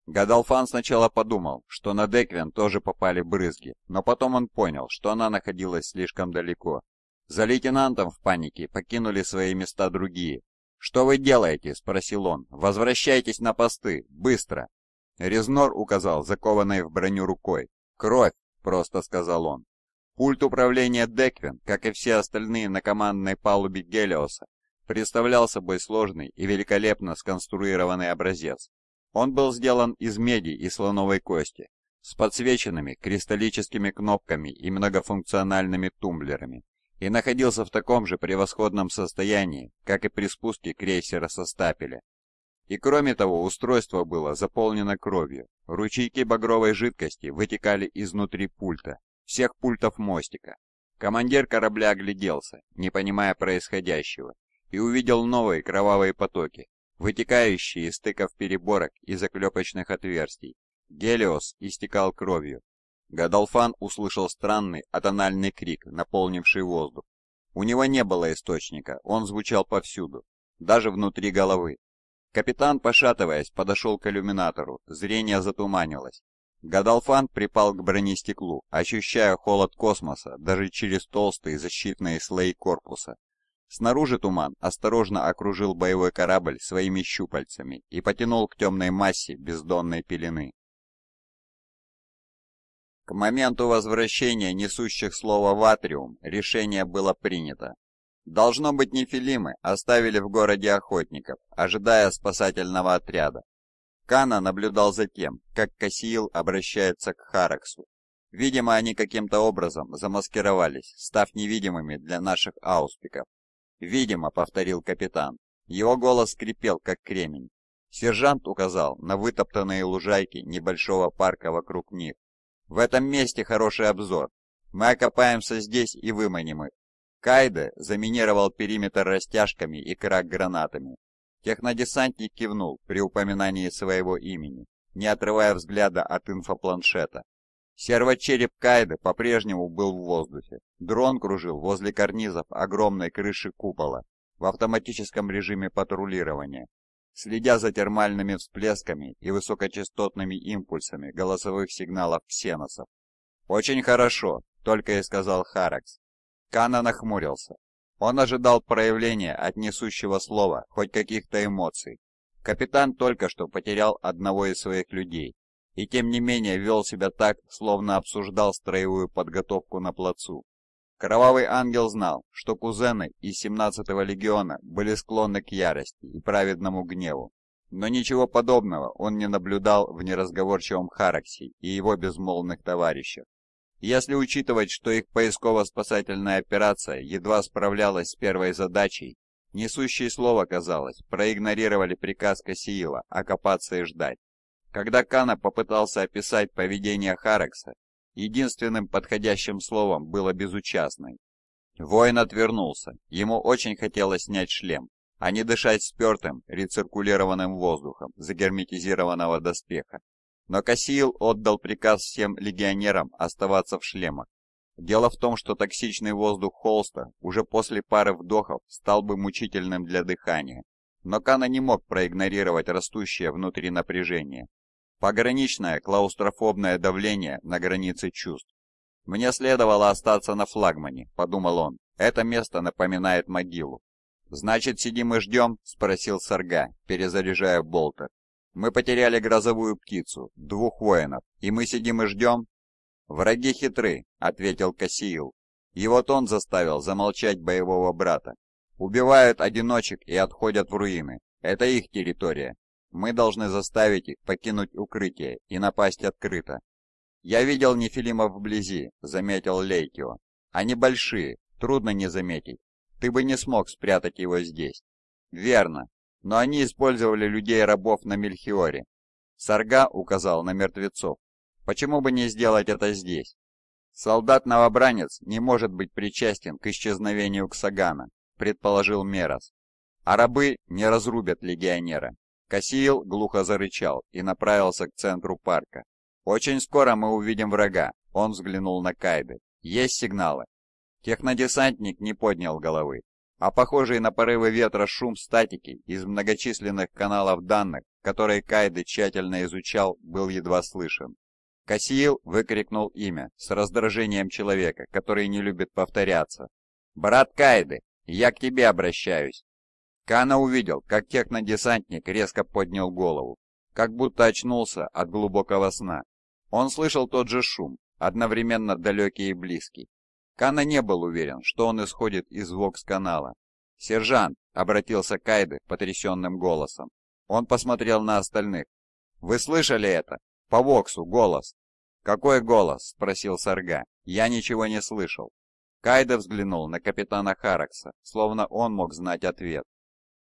Гадалфан сначала подумал, что на Деквин тоже попали брызги, но потом он понял, что она находилась слишком далеко. За лейтенантом в панике покинули свои места другие, «Что вы делаете?» — спросил он. «Возвращайтесь на посты! Быстро!» Резнор указал, закованной в броню рукой. «Кровь!» — просто сказал он. Пульт управления Деквин, как и все остальные на командной палубе Гелиоса, представлял собой сложный и великолепно сконструированный образец. Он был сделан из меди и слоновой кости, с подсвеченными кристаллическими кнопками и многофункциональными тумблерами, и находился в таком же превосходном состоянии, как и при спуске крейсера со стапеля. И кроме того, устройство было заполнено кровью. Ручейки багровой жидкости вытекали изнутри пульта, всех пультов мостика. Командир корабля огляделся, не понимая происходящего, и увидел новые кровавые потоки, вытекающие из стыков переборок и заклепочных отверстий. Гелиос истекал кровью, Гадалфан услышал странный атональный крик, наполнивший воздух. У него не было источника, он звучал повсюду, даже внутри головы. Капитан, пошатываясь, подошел к иллюминатору, зрение затуманилось. Гадалфан припал к бронестеклу, ощущая холод космоса даже через толстые защитные слои корпуса. Снаружи туман осторожно окружил боевой корабль своими щупальцами и потянул к темной массе бездонной пелены. К моменту возвращения несущих слово в Атриум решение было принято. Должно быть, нефилимы оставили в городе охотников, ожидая спасательного отряда. Кана наблюдал за тем, как Кассиил обращается к Хараксу. Видимо, они каким-то образом замаскировались, став невидимыми для наших ауспиков. «Видимо», — повторил капитан. Его голос скрипел, как кремень. Сержант указал на вытоптанные лужайки небольшого парка вокруг них, в этом месте хороший обзор. Мы окопаемся здесь и выманим их. Кайде заминировал периметр растяжками и крак гранатами. Технодесантник кивнул при упоминании своего имени, не отрывая взгляда от инфопланшета. Сервочереп Кайды по-прежнему был в воздухе. Дрон кружил возле карнизов огромной крыши купола в автоматическом режиме патрулирования. Следя за термальными всплесками и высокочастотными импульсами голосовых сигналов ксеносов. «Очень хорошо», — только и сказал Харакс. Кана нахмурился. Он ожидал проявления от несущего слова хоть каких-то эмоций. Капитан только что потерял одного из своих людей, и тем не менее вел себя так, словно обсуждал строевую подготовку на плацу. Кровавый ангел знал, что кузены из 17-го легиона были склонны к ярости и праведному гневу, но ничего подобного он не наблюдал в неразговорчивом Хараксе и его безмолвных товарищах. Если учитывать, что их поисково-спасательная операция едва справлялась с первой задачей, несущие слово, казалось, проигнорировали приказ Кассиила окопаться и ждать. Когда Кана попытался описать поведение Харакса, Единственным подходящим словом было «безучастный». Воин отвернулся. Ему очень хотелось снять шлем, а не дышать спертым, рециркулированным воздухом загерметизированного доспеха. Но Кассиил отдал приказ всем легионерам оставаться в шлемах. Дело в том, что токсичный воздух холста уже после пары вдохов стал бы мучительным для дыхания. Но Кана не мог проигнорировать растущее внутри напряжение. Пограничное клаустрофобное давление на границе чувств. «Мне следовало остаться на флагмане», — подумал он. «Это место напоминает могилу». «Значит, сидим и ждем?» — спросил Сарга, перезаряжая болтер. «Мы потеряли грозовую птицу, двух воинов, и мы сидим и ждем?» «Враги хитры», — ответил Кассиил. Его тон заставил замолчать боевого брата. «Убивают одиночек и отходят в руины. Это их территория. Мы должны заставить их покинуть укрытие и напасть открыто. Я видел Нефилима вблизи, заметил Лейкио. Они большие, трудно не заметить. Ты бы не смог спрятать его здесь. Верно, но они использовали людей-рабов на Мельхиоре. Сарга указал на мертвецов. Почему бы не сделать это здесь? Солдат-новобранец не может быть причастен к исчезновению Ксагана, предположил Мерас. А рабы не разрубят легионера. Кассиил глухо зарычал и направился к центру парка. «Очень скоро мы увидим врага», — он взглянул на Кайды. «Есть сигналы». Технодесантник не поднял головы, а похожий на порывы ветра шум статики из многочисленных каналов данных, которые Кайды тщательно изучал, был едва слышен. Кассиил выкрикнул имя с раздражением человека, который не любит повторяться. «Брат Кайды, я к тебе обращаюсь!» Кана увидел, как технодесантник резко поднял голову, как будто очнулся от глубокого сна. Он слышал тот же шум, одновременно далекий и близкий. Кана не был уверен, что он исходит из вокс-канала. «Сержант!» — обратился Кайды потрясенным голосом. Он посмотрел на остальных. «Вы слышали это? По воксу голос!» «Какой голос?» — спросил Сарга. «Я ничего не слышал». Кайда взглянул на капитана Харакса, словно он мог знать ответ.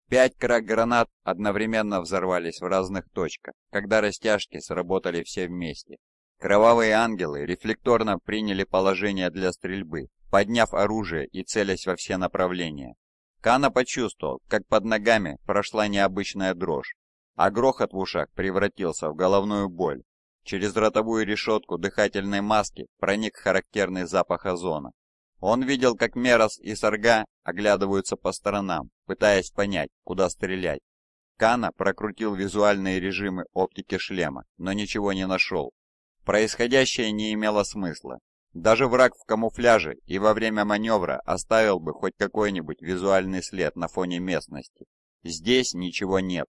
Пять крак гранат одновременно взорвались в разных точках, когда растяжки сработали все вместе. Кровавые ангелы рефлекторно приняли положение для стрельбы, подняв оружие и целясь во все направления. Кана почувствовал, как под ногами прошла необычная дрожь, а грохот в ушах превратился в головную боль. Через ротовую решетку дыхательной маски проник характерный запах озона. Он видел, как Мерос и Сарга оглядываются по сторонам, пытаясь понять, куда стрелять. Кана прокрутил визуальные режимы оптики шлема, но ничего не нашел. Происходящее не имело смысла. Даже враг в камуфляже и во время маневра оставил бы хоть какой-нибудь визуальный след на фоне местности. Здесь ничего нет.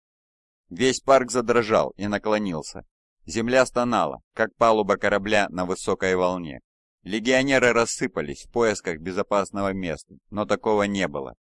Весь парк задрожал и наклонился. Земля стонала, как палуба корабля на высокой волне. Легионеры рассыпались в поисках безопасного места, но такого не было.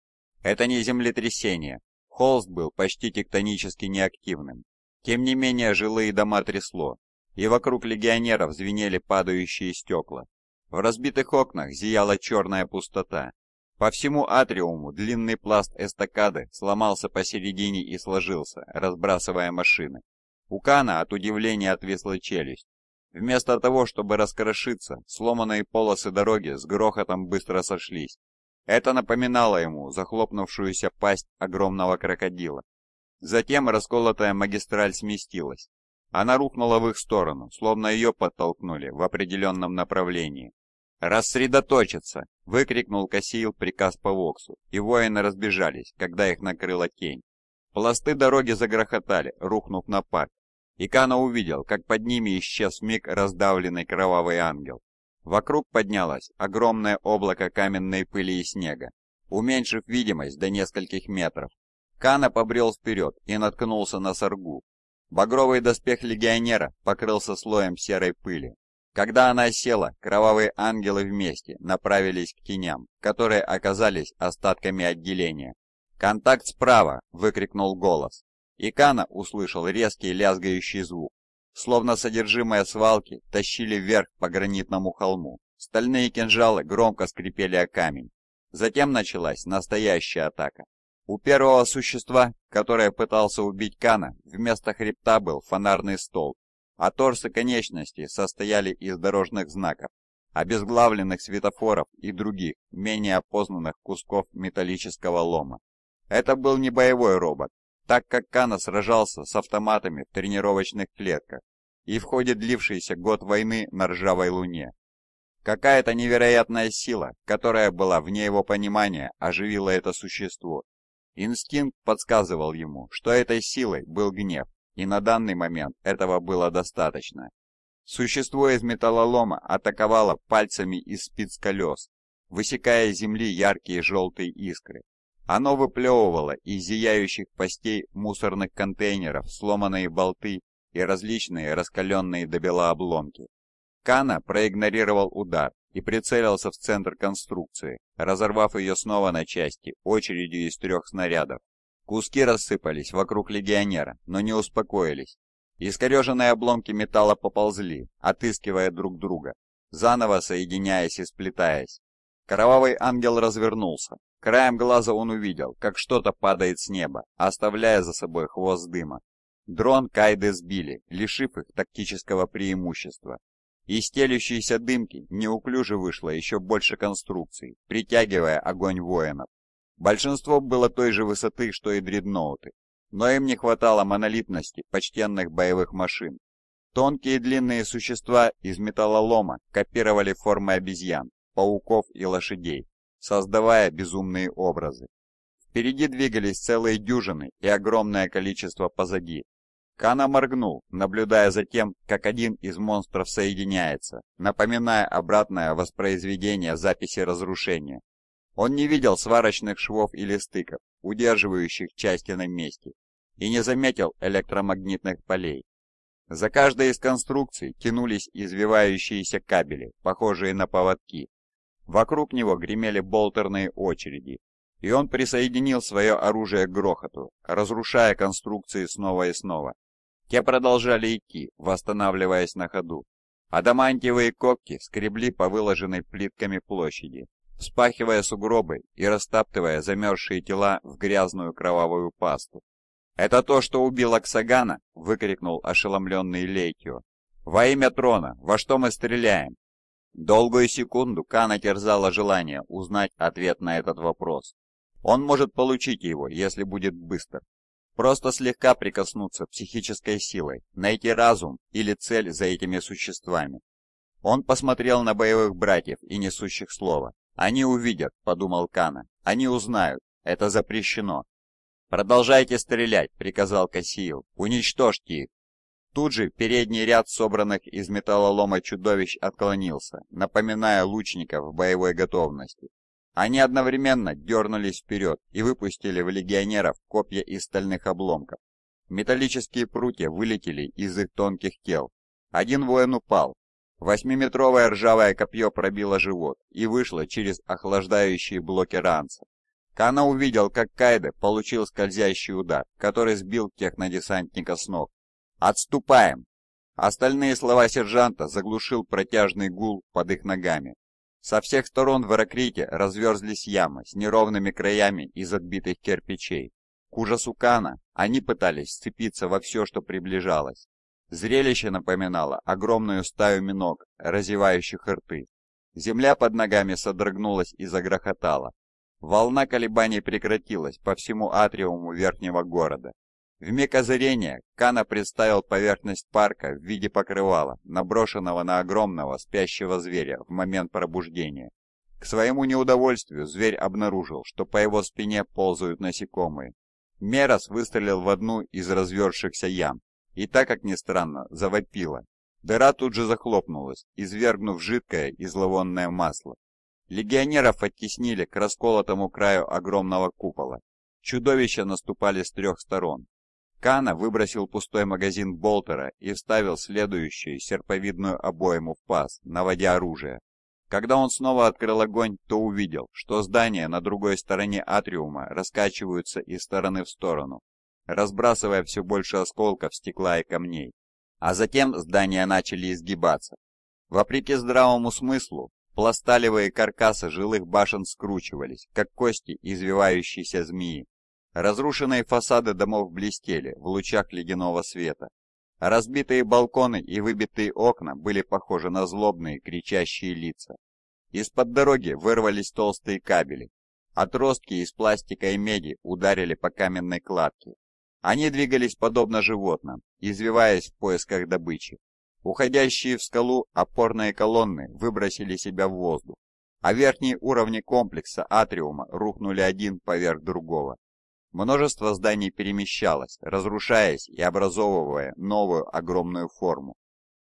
Это не землетрясение. Холст был почти тектонически неактивным. Тем не менее, жилые дома трясло, и вокруг легионеров звенели падающие стекла. В разбитых окнах зияла черная пустота. По всему атриуму длинный пласт эстакады сломался посередине и сложился, разбрасывая машины. У Кана от удивления отвисла челюсть. Вместо того, чтобы раскрошиться, сломанные полосы дороги с грохотом быстро сошлись, это напоминало ему захлопнувшуюся пасть огромного крокодила. Затем расколотая магистраль сместилась. Она рухнула в их сторону, словно ее подтолкнули в определенном направлении. «Рассредоточиться!» — выкрикнул Кассиил приказ по Воксу, и воины разбежались, когда их накрыла тень. Пласты дороги загрохотали, рухнув на парк. Кано увидел, как под ними исчез миг раздавленный кровавый ангел. Вокруг поднялось огромное облако каменной пыли и снега, уменьшив видимость до нескольких метров. Кана побрел вперед и наткнулся на саргу. Багровый доспех легионера покрылся слоем серой пыли. Когда она села, кровавые ангелы вместе направились к теням, которые оказались остатками отделения. «Контакт справа!» — выкрикнул голос. И Кана услышал резкий лязгающий звук, словно содержимое свалки, тащили вверх по гранитному холму. Стальные кинжалы громко скрипели о камень. Затем началась настоящая атака. У первого существа, которое пытался убить Кана, вместо хребта был фонарный столб, а торсы конечностей состояли из дорожных знаков, обезглавленных светофоров и других, менее опознанных кусков металлического лома. Это был не боевой робот, так как Кана сражался с автоматами в тренировочных клетках и в ходе длившейся год войны на ржавой луне. Какая-то невероятная сила, которая была вне его понимания, оживила это существо. Инстинкт подсказывал ему, что этой силой был гнев, и на данный момент этого было достаточно. Существо из металлолома атаковало пальцами из спиц колес, высекая земли яркие желтые искры, оно выплевывало из зияющих постей мусорных контейнеров сломанные болты и различные раскаленные до бела обломки. Кана проигнорировал удар и прицелился в центр конструкции, разорвав ее снова на части очередью из трех снарядов. Куски рассыпались вокруг легионера, но не успокоились. Искореженные обломки металла поползли, отыскивая друг друга, заново соединяясь и сплетаясь. Кровавый ангел развернулся, Краем глаза он увидел, как что-то падает с неба, оставляя за собой хвост дыма. Дрон Кайды сбили, лишив их тактического преимущества. Из телющейся дымки неуклюже вышло еще больше конструкций, притягивая огонь воинов. Большинство было той же высоты, что и дредноуты, но им не хватало монолитности почтенных боевых машин. Тонкие длинные существа из металлолома копировали формы обезьян, пауков и лошадей, создавая безумные образы. Впереди двигались целые дюжины и огромное количество позади. Кана моргнул, наблюдая за тем, как один из монстров соединяется, напоминая обратное воспроизведение записи разрушения. Он не видел сварочных швов или стыков, удерживающих части на месте, и не заметил электромагнитных полей. За каждой из конструкций тянулись извивающиеся кабели, похожие на поводки, Вокруг него гремели болтерные очереди, и он присоединил свое оружие к грохоту, разрушая конструкции снова и снова. Те продолжали идти, восстанавливаясь на ходу. Адамантиевые когти скребли по выложенной плитками площади, вспахивая сугробы и растаптывая замерзшие тела в грязную кровавую пасту. «Это то, что убил Аксагана!» — выкрикнул ошеломленный Лейтио. «Во имя трона! Во что мы стреляем?» Долгую секунду Кана терзало желание узнать ответ на этот вопрос. Он может получить его, если будет быстр. Просто слегка прикоснуться психической силой, найти разум или цель за этими существами. Он посмотрел на боевых братьев и несущих слова. «Они увидят», — подумал Кана. «Они узнают. Это запрещено». «Продолжайте стрелять», — приказал Кассиил. «Уничтожьте их». Тут же передний ряд собранных из металлолома чудовищ отклонился, напоминая лучников в боевой готовности. Они одновременно дернулись вперед и выпустили в легионеров копья из стальных обломков. Металлические прутья вылетели из их тонких тел. Один воин упал. Восьмиметровое ржавое копье пробило живот и вышло через охлаждающие блоки ранца. Кана увидел, как Кайде получил скользящий удар, который сбил технодесантника с ног. «Отступаем!» Остальные слова сержанта заглушил протяжный гул под их ногами. Со всех сторон в Эракрите разверзлись ямы с неровными краями из отбитых кирпичей. К ужасу Кана они пытались сцепиться во все, что приближалось. Зрелище напоминало огромную стаю миног, разевающих рты. Земля под ногами содрогнулась и загрохотала. Волна колебаний прекратилась по всему атриуму верхнего города, в миг озарения Кана представил поверхность парка в виде покрывала, наброшенного на огромного спящего зверя в момент пробуждения. К своему неудовольствию зверь обнаружил, что по его спине ползают насекомые. Мерас выстрелил в одну из развершихся ям, и так, как ни странно, завопила. Дыра тут же захлопнулась, извергнув жидкое и зловонное масло. Легионеров оттеснили к расколотому краю огромного купола. Чудовища наступали с трех сторон, Кана выбросил пустой магазин Болтера и вставил следующую серповидную обойму в паз, наводя оружие. Когда он снова открыл огонь, то увидел, что здания на другой стороне атриума раскачиваются из стороны в сторону, разбрасывая все больше осколков стекла и камней. А затем здания начали изгибаться. Вопреки здравому смыслу, пласталевые каркасы жилых башен скручивались, как кости извивающейся змеи. Разрушенные фасады домов блестели в лучах ледяного света. Разбитые балконы и выбитые окна были похожи на злобные кричащие лица. Из-под дороги вырвались толстые кабели. Отростки из пластика и меди ударили по каменной кладке. Они двигались подобно животным, извиваясь в поисках добычи. Уходящие в скалу опорные колонны выбросили себя в воздух, а верхние уровни комплекса атриума рухнули один поверх другого. Множество зданий перемещалось, разрушаясь и образовывая новую огромную форму.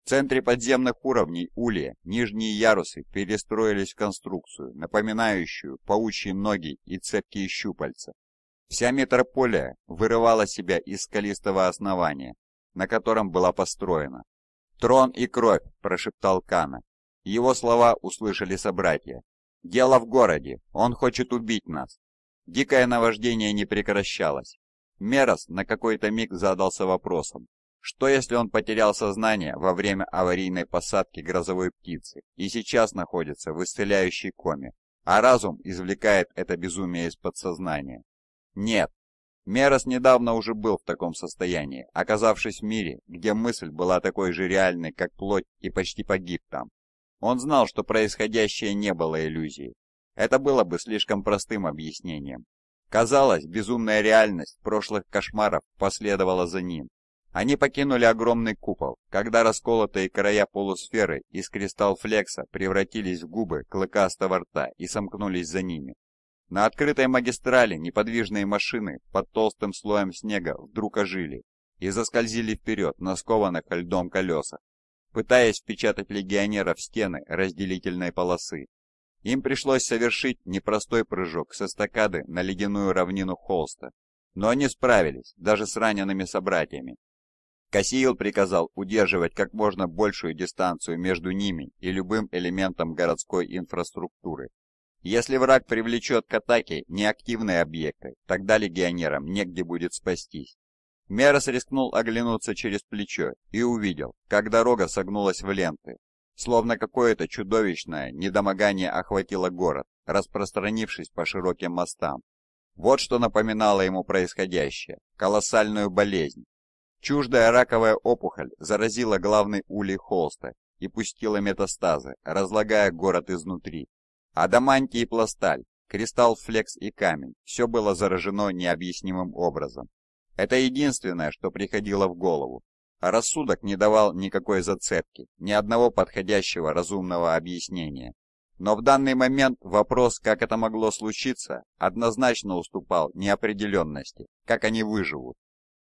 В центре подземных уровней улья нижние ярусы перестроились в конструкцию, напоминающую паучьи ноги и цепкие щупальца. Вся метрополия вырывала себя из скалистого основания, на котором была построена. «Трон и кровь!» – прошептал Кана. Его слова услышали собратья. «Дело в городе! Он хочет убить нас! Дикое наваждение не прекращалось. Мерос на какой-то миг задался вопросом, что если он потерял сознание во время аварийной посадки грозовой птицы и сейчас находится в исцеляющей коме, а разум извлекает это безумие из подсознания? Нет. Мерос недавно уже был в таком состоянии, оказавшись в мире, где мысль была такой же реальной, как плоть, и почти погиб там. Он знал, что происходящее не было иллюзией, это было бы слишком простым объяснением. Казалось, безумная реальность прошлых кошмаров последовала за ним. Они покинули огромный купол, когда расколотые края полусферы из кристалл флекса превратились в губы клыкастого рта и сомкнулись за ними. На открытой магистрали неподвижные машины под толстым слоем снега вдруг ожили и заскользили вперед на скованных льдом колесах, пытаясь впечатать легионеров в стены разделительной полосы. Им пришлось совершить непростой прыжок с эстакады на ледяную равнину холста, но они справились, даже с ранеными собратьями. Кассиил приказал удерживать как можно большую дистанцию между ними и любым элементом городской инфраструктуры. Если враг привлечет к атаке неактивные объекты, тогда легионерам негде будет спастись. Мерос рискнул оглянуться через плечо и увидел, как дорога согнулась в ленты, Словно какое-то чудовищное недомогание охватило город, распространившись по широким мостам. Вот что напоминало ему происходящее – колоссальную болезнь. Чуждая раковая опухоль заразила главный улей холста и пустила метастазы, разлагая город изнутри. Адамантий и пласталь, кристалл, флекс и камень – все было заражено необъяснимым образом. Это единственное, что приходило в голову, а рассудок не давал никакой зацепки, ни одного подходящего разумного объяснения. Но в данный момент вопрос, как это могло случиться, однозначно уступал неопределенности, как они выживут.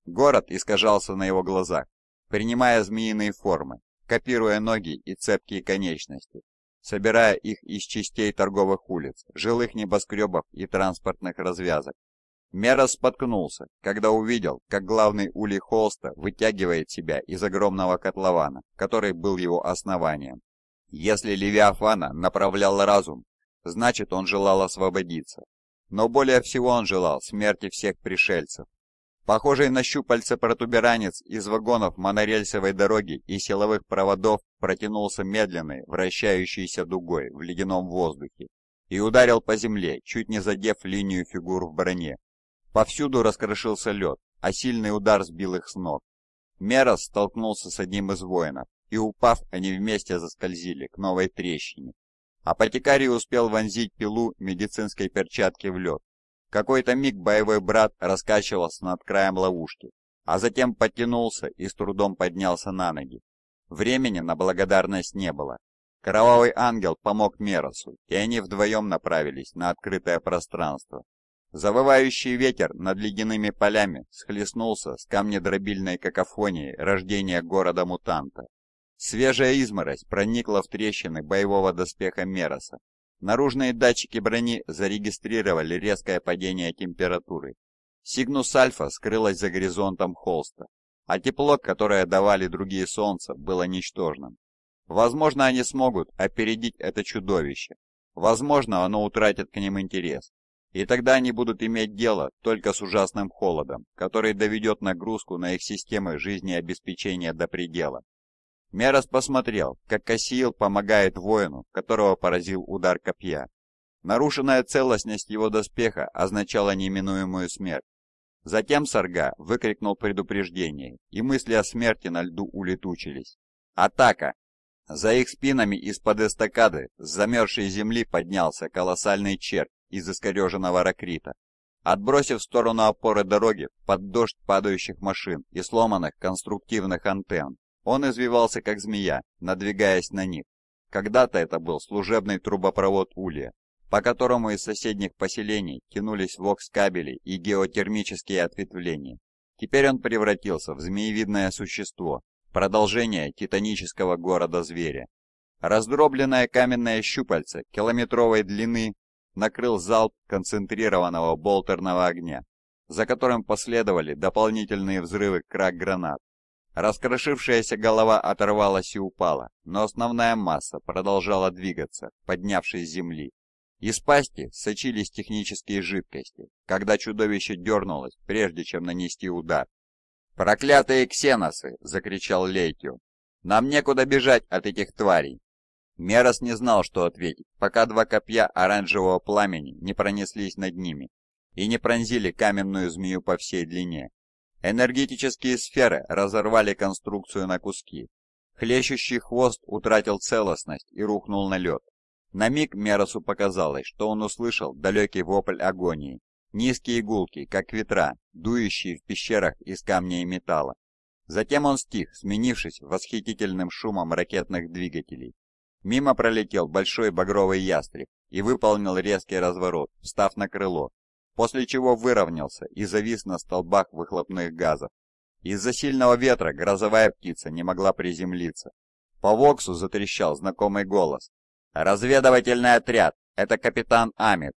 Город искажался на его глазах, принимая змеиные формы, копируя ноги и цепкие конечности, собирая их из частей торговых улиц, жилых небоскребов и транспортных развязок, Мера споткнулся, когда увидел, как главный улей холста вытягивает себя из огромного котлована, который был его основанием. Если Левиафана направлял разум, значит он желал освободиться. Но более всего он желал смерти всех пришельцев. Похожий на щупальце протуберанец из вагонов монорельсовой дороги и силовых проводов протянулся медленной, вращающейся дугой в ледяном воздухе и ударил по земле, чуть не задев линию фигур в броне, Повсюду раскрошился лед, а сильный удар сбил их с ног. Мерос столкнулся с одним из воинов, и упав, они вместе заскользили к новой трещине. Апотекарий успел вонзить пилу медицинской перчатки в лед. Какой-то миг боевой брат раскачивался над краем ловушки, а затем подтянулся и с трудом поднялся на ноги. Времени на благодарность не было. Кровавый ангел помог Меросу, и они вдвоем направились на открытое пространство. Завывающий ветер над ледяными полями схлестнулся с камнедробильной какофонией рождения города-мутанта. Свежая изморозь проникла в трещины боевого доспеха Мероса. Наружные датчики брони зарегистрировали резкое падение температуры. Сигнус Альфа скрылась за горизонтом холста, а тепло, которое давали другие солнца, было ничтожным. Возможно, они смогут опередить это чудовище. Возможно, оно утратит к ним интерес. И тогда они будут иметь дело только с ужасным холодом, который доведет нагрузку на их системы жизнеобеспечения до предела. Мерос посмотрел, как Кассиил помогает воину, которого поразил удар копья. Нарушенная целостность его доспеха означала неминуемую смерть. Затем Сарга выкрикнул предупреждение, и мысли о смерти на льду улетучились. «Атака!» За их спинами из-под эстакады с замерзшей земли поднялся колоссальный черт из искореженного ракрита. Отбросив в сторону опоры дороги под дождь падающих машин и сломанных конструктивных антенн, он извивался как змея, надвигаясь на них. Когда-то это был служебный трубопровод Улья, по которому из соседних поселений тянулись вокс-кабели и геотермические ответвления. Теперь он превратился в змеевидное существо, продолжение титанического города-зверя. Раздробленное каменное щупальце километровой длины накрыл залп концентрированного болтерного огня, за которым последовали дополнительные взрывы крак-гранат. Раскрошившаяся голова оторвалась и упала, но основная масса продолжала двигаться, поднявшись с земли. Из пасти сочились технические жидкости, когда чудовище дернулось, прежде чем нанести удар. «Проклятые ксеносы!» — закричал Лейтю. «Нам некуда бежать от этих тварей!» Мерос не знал, что ответить, пока два копья оранжевого пламени не пронеслись над ними и не пронзили каменную змею по всей длине. Энергетические сферы разорвали конструкцию на куски. Хлещущий хвост утратил целостность и рухнул на лед. На миг Меросу показалось, что он услышал далекий вопль агонии, низкие гулки, как ветра, дующие в пещерах из камня и металла. Затем он стих, сменившись восхитительным шумом ракетных двигателей. Мимо пролетел большой багровый ястреб и выполнил резкий разворот, встав на крыло, после чего выровнялся и завис на столбах выхлопных газов. Из-за сильного ветра грозовая птица не могла приземлиться. По воксу затрещал знакомый голос. «Разведывательный отряд! Это капитан Амит!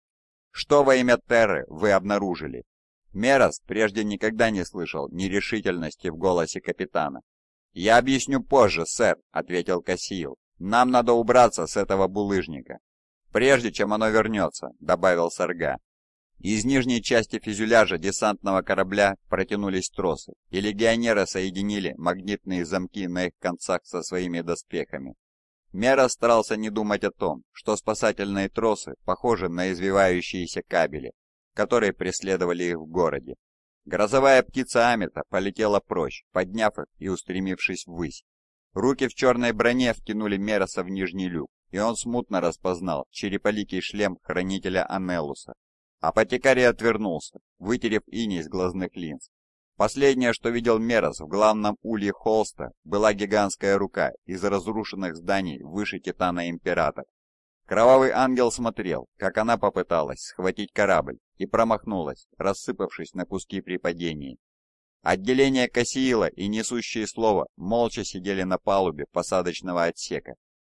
Что во имя Терры вы обнаружили?» Мерос прежде никогда не слышал нерешительности в голосе капитана. «Я объясню позже, сэр», — ответил Кассиил. Нам надо убраться с этого булыжника, прежде чем оно вернется», — добавил Сарга. Из нижней части фюзеляжа десантного корабля протянулись тросы, и легионеры соединили магнитные замки на их концах со своими доспехами. Мера старался не думать о том, что спасательные тросы похожи на извивающиеся кабели, которые преследовали их в городе. Грозовая птица Амита полетела прочь, подняв их и устремившись ввысь, Руки в черной броне втянули Мероса в нижний люк, и он смутно распознал череполикий шлем хранителя Анелуса. Апотекарий отвернулся, вытерев иней из глазных линз. Последнее, что видел Мерос в главном улье холста, была гигантская рука из разрушенных зданий выше Титана император. Кровавый ангел смотрел, как она попыталась схватить корабль, и промахнулась, рассыпавшись на куски при падении. Отделение Кассиила и несущие слово молча сидели на палубе посадочного отсека.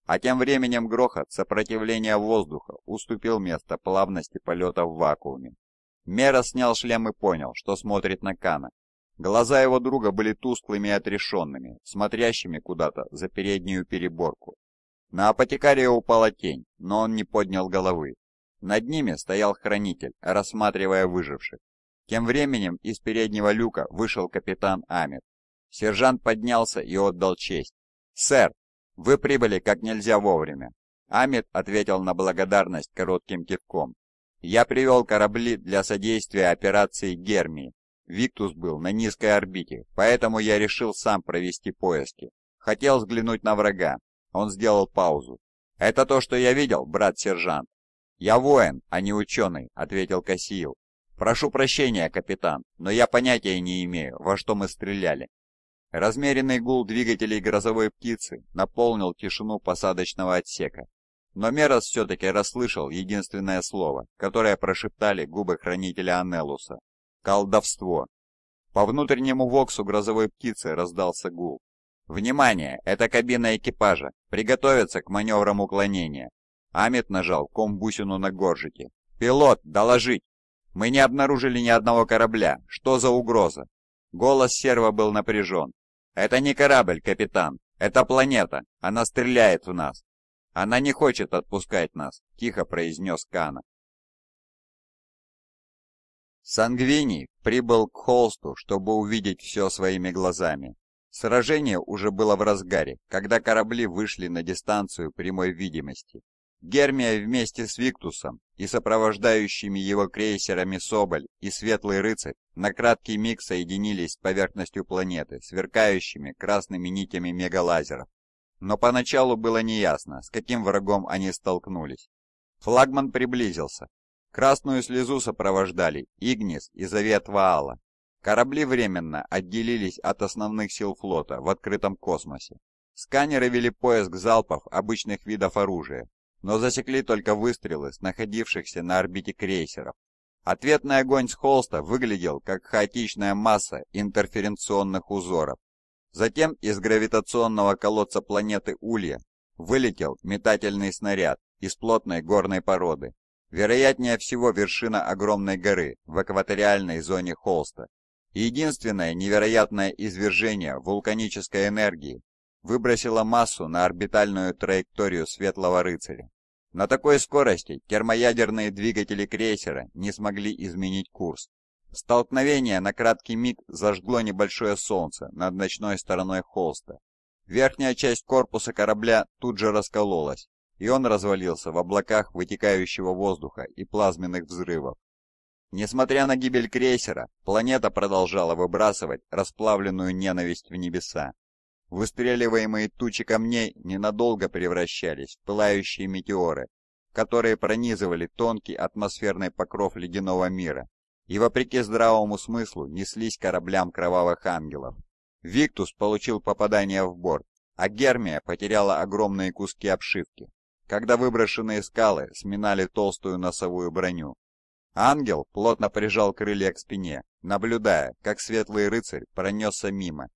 А тем временем грохот сопротивления воздуха уступил место плавности полета в вакууме. Мера снял шлем и понял, что смотрит на Кана. Глаза его друга были тусклыми и отрешенными, смотрящими куда-то за переднюю переборку. На апотекария упала тень, но он не поднял головы. Над ними стоял хранитель, рассматривая выживших. Тем временем из переднего люка вышел капитан Амир. Сержант поднялся и отдал честь. «Сэр, вы прибыли как нельзя вовремя». Амир ответил на благодарность коротким кивком. «Я привел корабли для содействия операции Гермии. Виктус был на низкой орбите, поэтому я решил сам провести поиски. Хотел взглянуть на врага. Он сделал паузу. «Это то, что я видел, брат-сержант?» «Я воин, а не ученый», — ответил Кассиил. «Прошу прощения, капитан, но я понятия не имею, во что мы стреляли». Размеренный гул двигателей грозовой птицы наполнил тишину посадочного отсека. Но Мерос все-таки расслышал единственное слово, которое прошептали губы хранителя Анелуса. «Колдовство». По внутреннему воксу грозовой птицы раздался гул. «Внимание! Это кабина экипажа! Приготовиться к маневрам уклонения!» Амит нажал комбусину на горжике. «Пилот, доложить!» Мы не обнаружили ни одного корабля. Что за угроза?» Голос серва был напряжен. «Это не корабль, капитан. Это планета. Она стреляет в нас. Она не хочет отпускать нас», — тихо произнес Кана. Сангвини прибыл к холсту, чтобы увидеть все своими глазами. Сражение уже было в разгаре, когда корабли вышли на дистанцию прямой видимости, Гермия вместе с Виктусом и сопровождающими его крейсерами «Соболь» и «Светлый рыцарь» на краткий миг соединились с поверхностью планеты, сверкающими красными нитями мегалазеров. Но поначалу было неясно, с каким врагом они столкнулись. Флагман приблизился. Красную слезу сопровождали «Игнис» и «Завет Ваала». Корабли временно отделились от основных сил флота в открытом космосе. Сканеры вели поиск залпов обычных видов оружия, но засекли только выстрелы с находившихся на орбите крейсеров. Ответный огонь с холста выглядел как хаотичная масса интерференционных узоров. Затем из гравитационного колодца планеты Улья вылетел метательный снаряд из плотной горной породы. Вероятнее всего вершина огромной горы в экваториальной зоне холста. Единственное невероятное извержение вулканической энергии выбросило массу на орбитальную траекторию Светлого Рыцаря. На такой скорости термоядерные двигатели крейсера не смогли изменить курс. Столкновение на краткий миг зажгло небольшое солнце над ночной стороной холста. Верхняя часть корпуса корабля тут же раскололась, и он развалился в облаках вытекающего воздуха и плазменных взрывов. Несмотря на гибель крейсера, планета продолжала выбрасывать расплавленную ненависть в небеса. Выстреливаемые тучи камней ненадолго превращались в пылающие метеоры, которые пронизывали тонкий атмосферный покров ледяного мира и, вопреки здравому смыслу, неслись кораблям кровавых ангелов. Виктус получил попадание в борт, а Гермия потеряла огромные куски обшивки, когда выброшенные скалы сминали толстую носовую броню. Ангел плотно прижал крылья к спине, наблюдая, как светлый рыцарь пронесся мимо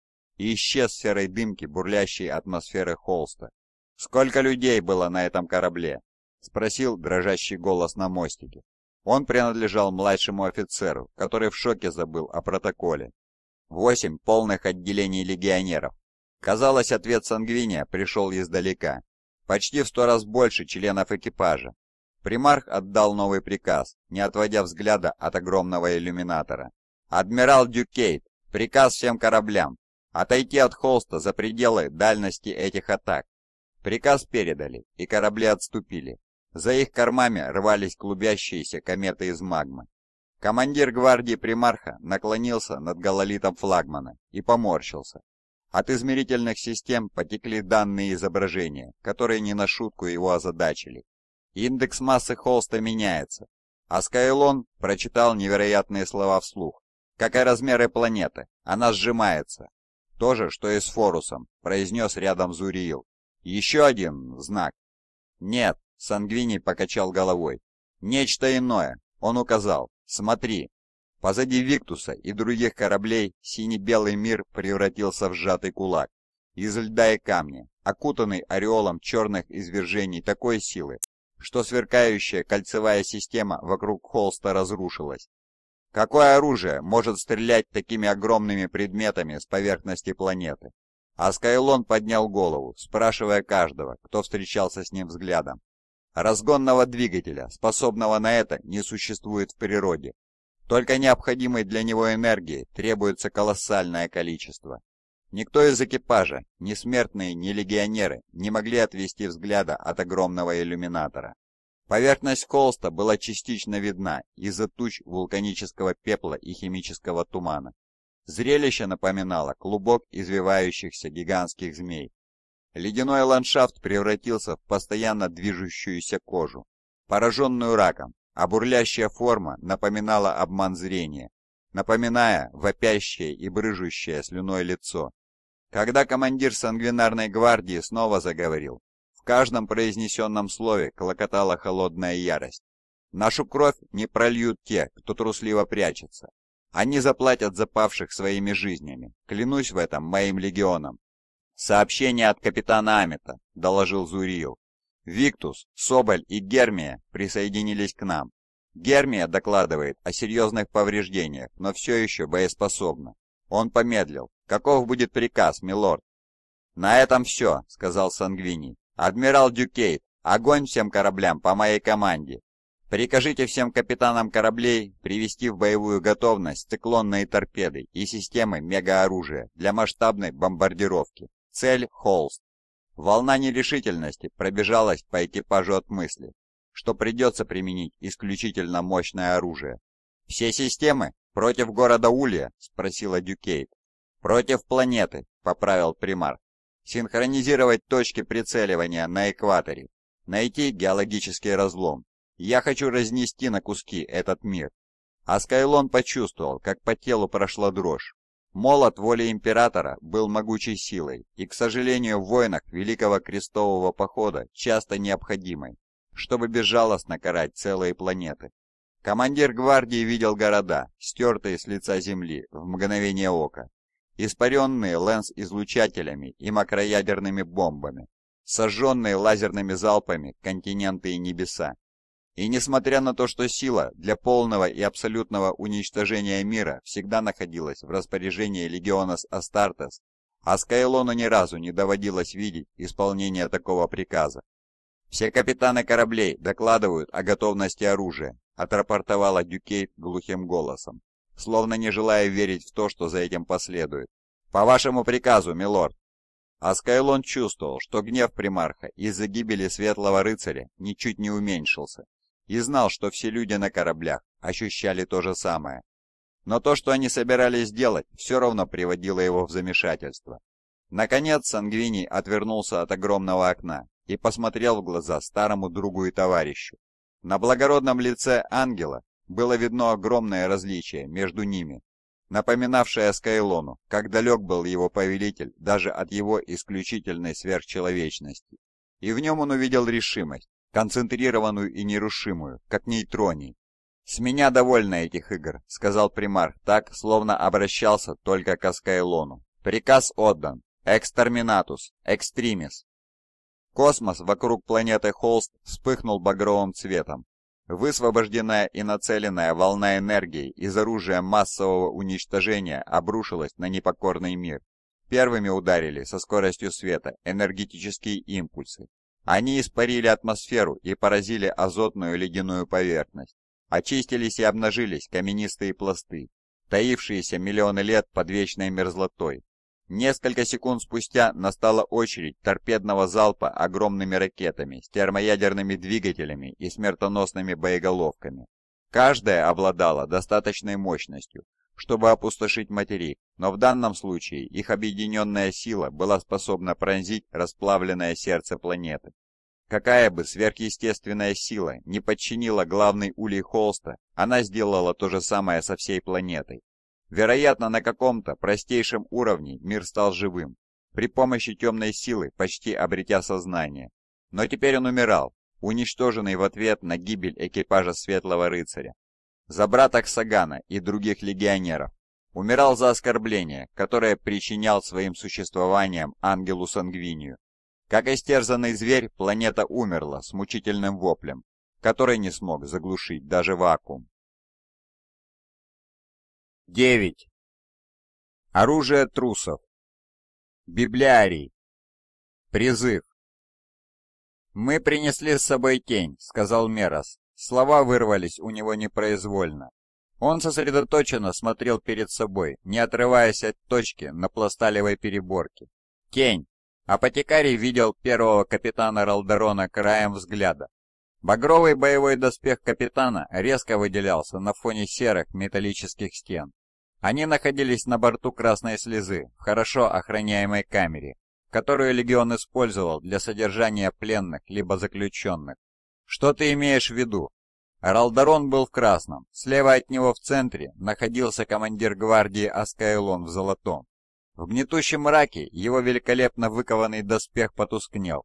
и исчез в серой дымке бурлящей атмосферы холста. «Сколько людей было на этом корабле?» — спросил дрожащий голос на мостике. Он принадлежал младшему офицеру, который в шоке забыл о протоколе. Восемь полных отделений легионеров. Казалось, ответ Сангвиния пришел издалека. Почти в сто раз больше членов экипажа. Примарх отдал новый приказ, не отводя взгляда от огромного иллюминатора. «Адмирал Дюкейт! Приказ всем кораблям! Отойти от холста за пределы дальности этих атак. Приказ передали, и корабли отступили. За их кормами рвались клубящиеся кометы из магмы. Командир гвардии примарха наклонился над гололитом флагмана и поморщился. От измерительных систем потекли данные изображения, которые не на шутку его озадачили. Индекс массы холста меняется, а Скайлон прочитал невероятные слова вслух. Как и размеры планеты, она сжимается, то же, что и с Форусом, произнес рядом Зуриил. Еще один знак. Нет, Сангвини покачал головой. Нечто иное, он указал. Смотри. Позади Виктуса и других кораблей сине-белый мир превратился в сжатый кулак. Из льда и камня, окутанный ореолом черных извержений такой силы, что сверкающая кольцевая система вокруг холста разрушилась. Какое оружие может стрелять такими огромными предметами с поверхности планеты? А Скайлон поднял голову, спрашивая каждого, кто встречался с ним взглядом. Разгонного двигателя, способного на это, не существует в природе. Только необходимой для него энергии требуется колоссальное количество. Никто из экипажа, ни смертные, ни легионеры, не могли отвести взгляда от огромного иллюминатора. Поверхность холста была частично видна из-за туч вулканического пепла и химического тумана. Зрелище напоминало клубок извивающихся гигантских змей. Ледяной ландшафт превратился в постоянно движущуюся кожу, пораженную раком, а бурлящая форма напоминала обман зрения, напоминая вопящее и брыжущее слюной лицо. Когда командир сангвинарной гвардии снова заговорил, в каждом произнесенном слове клокотала холодная ярость. Нашу кровь не прольют те, кто трусливо прячется. Они заплатят запавших своими жизнями. Клянусь в этом моим легионом. «Сообщение от капитана Амита», — доложил Зуриев. «Виктус, Соболь и Гермия присоединились к нам. Гермия докладывает о серьезных повреждениях, но все еще боеспособна. Он помедлил. Каков будет приказ, милорд?» «На этом все», — сказал Сангвини. «Адмирал Дюкейт, огонь всем кораблям по моей команде! Прикажите всем капитанам кораблей привести в боевую готовность циклонные торпеды и системы мегаоружия для масштабной бомбардировки. Цель — Холст». Волна нерешительности пробежалась по экипажу от мысли, что придется применить исключительно мощное оружие. «Все системы? Против города Улья?» — спросила Дюкейт. «Против планеты», — поправил примар синхронизировать точки прицеливания на экваторе, найти геологический разлом. Я хочу разнести на куски этот мир. А Скайлон почувствовал, как по телу прошла дрожь. Молот воли Императора был могучей силой и, к сожалению, в войнах Великого Крестового Похода часто необходимой, чтобы безжалостно карать целые планеты. Командир гвардии видел города, стертые с лица земли, в мгновение ока, испаренные лэнс-излучателями и макроядерными бомбами, сожженные лазерными залпами континенты и небеса. И несмотря на то, что сила для полного и абсолютного уничтожения мира всегда находилась в распоряжении легиона Астартес, а Скайлону ни разу не доводилось видеть исполнение такого приказа. «Все капитаны кораблей докладывают о готовности оружия», отрапортовала Дюкейт глухим голосом словно не желая верить в то, что за этим последует. «По вашему приказу, милорд!» Аскайлон чувствовал, что гнев примарха из-за гибели светлого рыцаря ничуть не уменьшился, и знал, что все люди на кораблях ощущали то же самое. Но то, что они собирались делать, все равно приводило его в замешательство. Наконец Сангвини отвернулся от огромного окна и посмотрел в глаза старому другу и товарищу. На благородном лице ангела было видно огромное различие между ними, напоминавшее Скайлону, как далек был его повелитель даже от его исключительной сверхчеловечности. И в нем он увидел решимость, концентрированную и нерушимую, как нейтроний. «С меня довольно этих игр», — сказал примарх, так, словно обращался только к Скайлону. «Приказ отдан. Экстерминатус. Экстримис». Космос вокруг планеты Холст вспыхнул багровым цветом, Высвобожденная и нацеленная волна энергии из оружия массового уничтожения обрушилась на непокорный мир. Первыми ударили со скоростью света энергетические импульсы. Они испарили атмосферу и поразили азотную ледяную поверхность. Очистились и обнажились каменистые пласты, таившиеся миллионы лет под вечной мерзлотой. Несколько секунд спустя настала очередь торпедного залпа огромными ракетами с термоядерными двигателями и смертоносными боеголовками. Каждая обладала достаточной мощностью, чтобы опустошить материк, но в данном случае их объединенная сила была способна пронзить расплавленное сердце планеты. Какая бы сверхъестественная сила не подчинила главный улей Холста, она сделала то же самое со всей планетой. Вероятно, на каком-то простейшем уровне мир стал живым, при помощи темной силы почти обретя сознание. Но теперь он умирал, уничтоженный в ответ на гибель экипажа Светлого Рыцаря. За брата Ксагана и других легионеров. Умирал за оскорбление, которое причинял своим существованием ангелу Сангвинию. Как истерзанный зверь, планета умерла с мучительным воплем, который не смог заглушить даже вакуум. 9. Оружие трусов. Библиарий. Призыв. «Мы принесли с собой тень», — сказал Мерас. Слова вырвались у него непроизвольно. Он сосредоточенно смотрел перед собой, не отрываясь от точки на пласталевой переборке. «Тень!» Апотекарий видел первого капитана Ралдерона краем взгляда, Багровый боевой доспех капитана резко выделялся на фоне серых металлических стен. Они находились на борту красной слезы в хорошо охраняемой камере, которую легион использовал для содержания пленных либо заключенных. Что ты имеешь в виду? Ралдарон был в красном, слева от него в центре находился командир гвардии Аскайлон в золотом. В гнетущем мраке его великолепно выкованный доспех потускнел,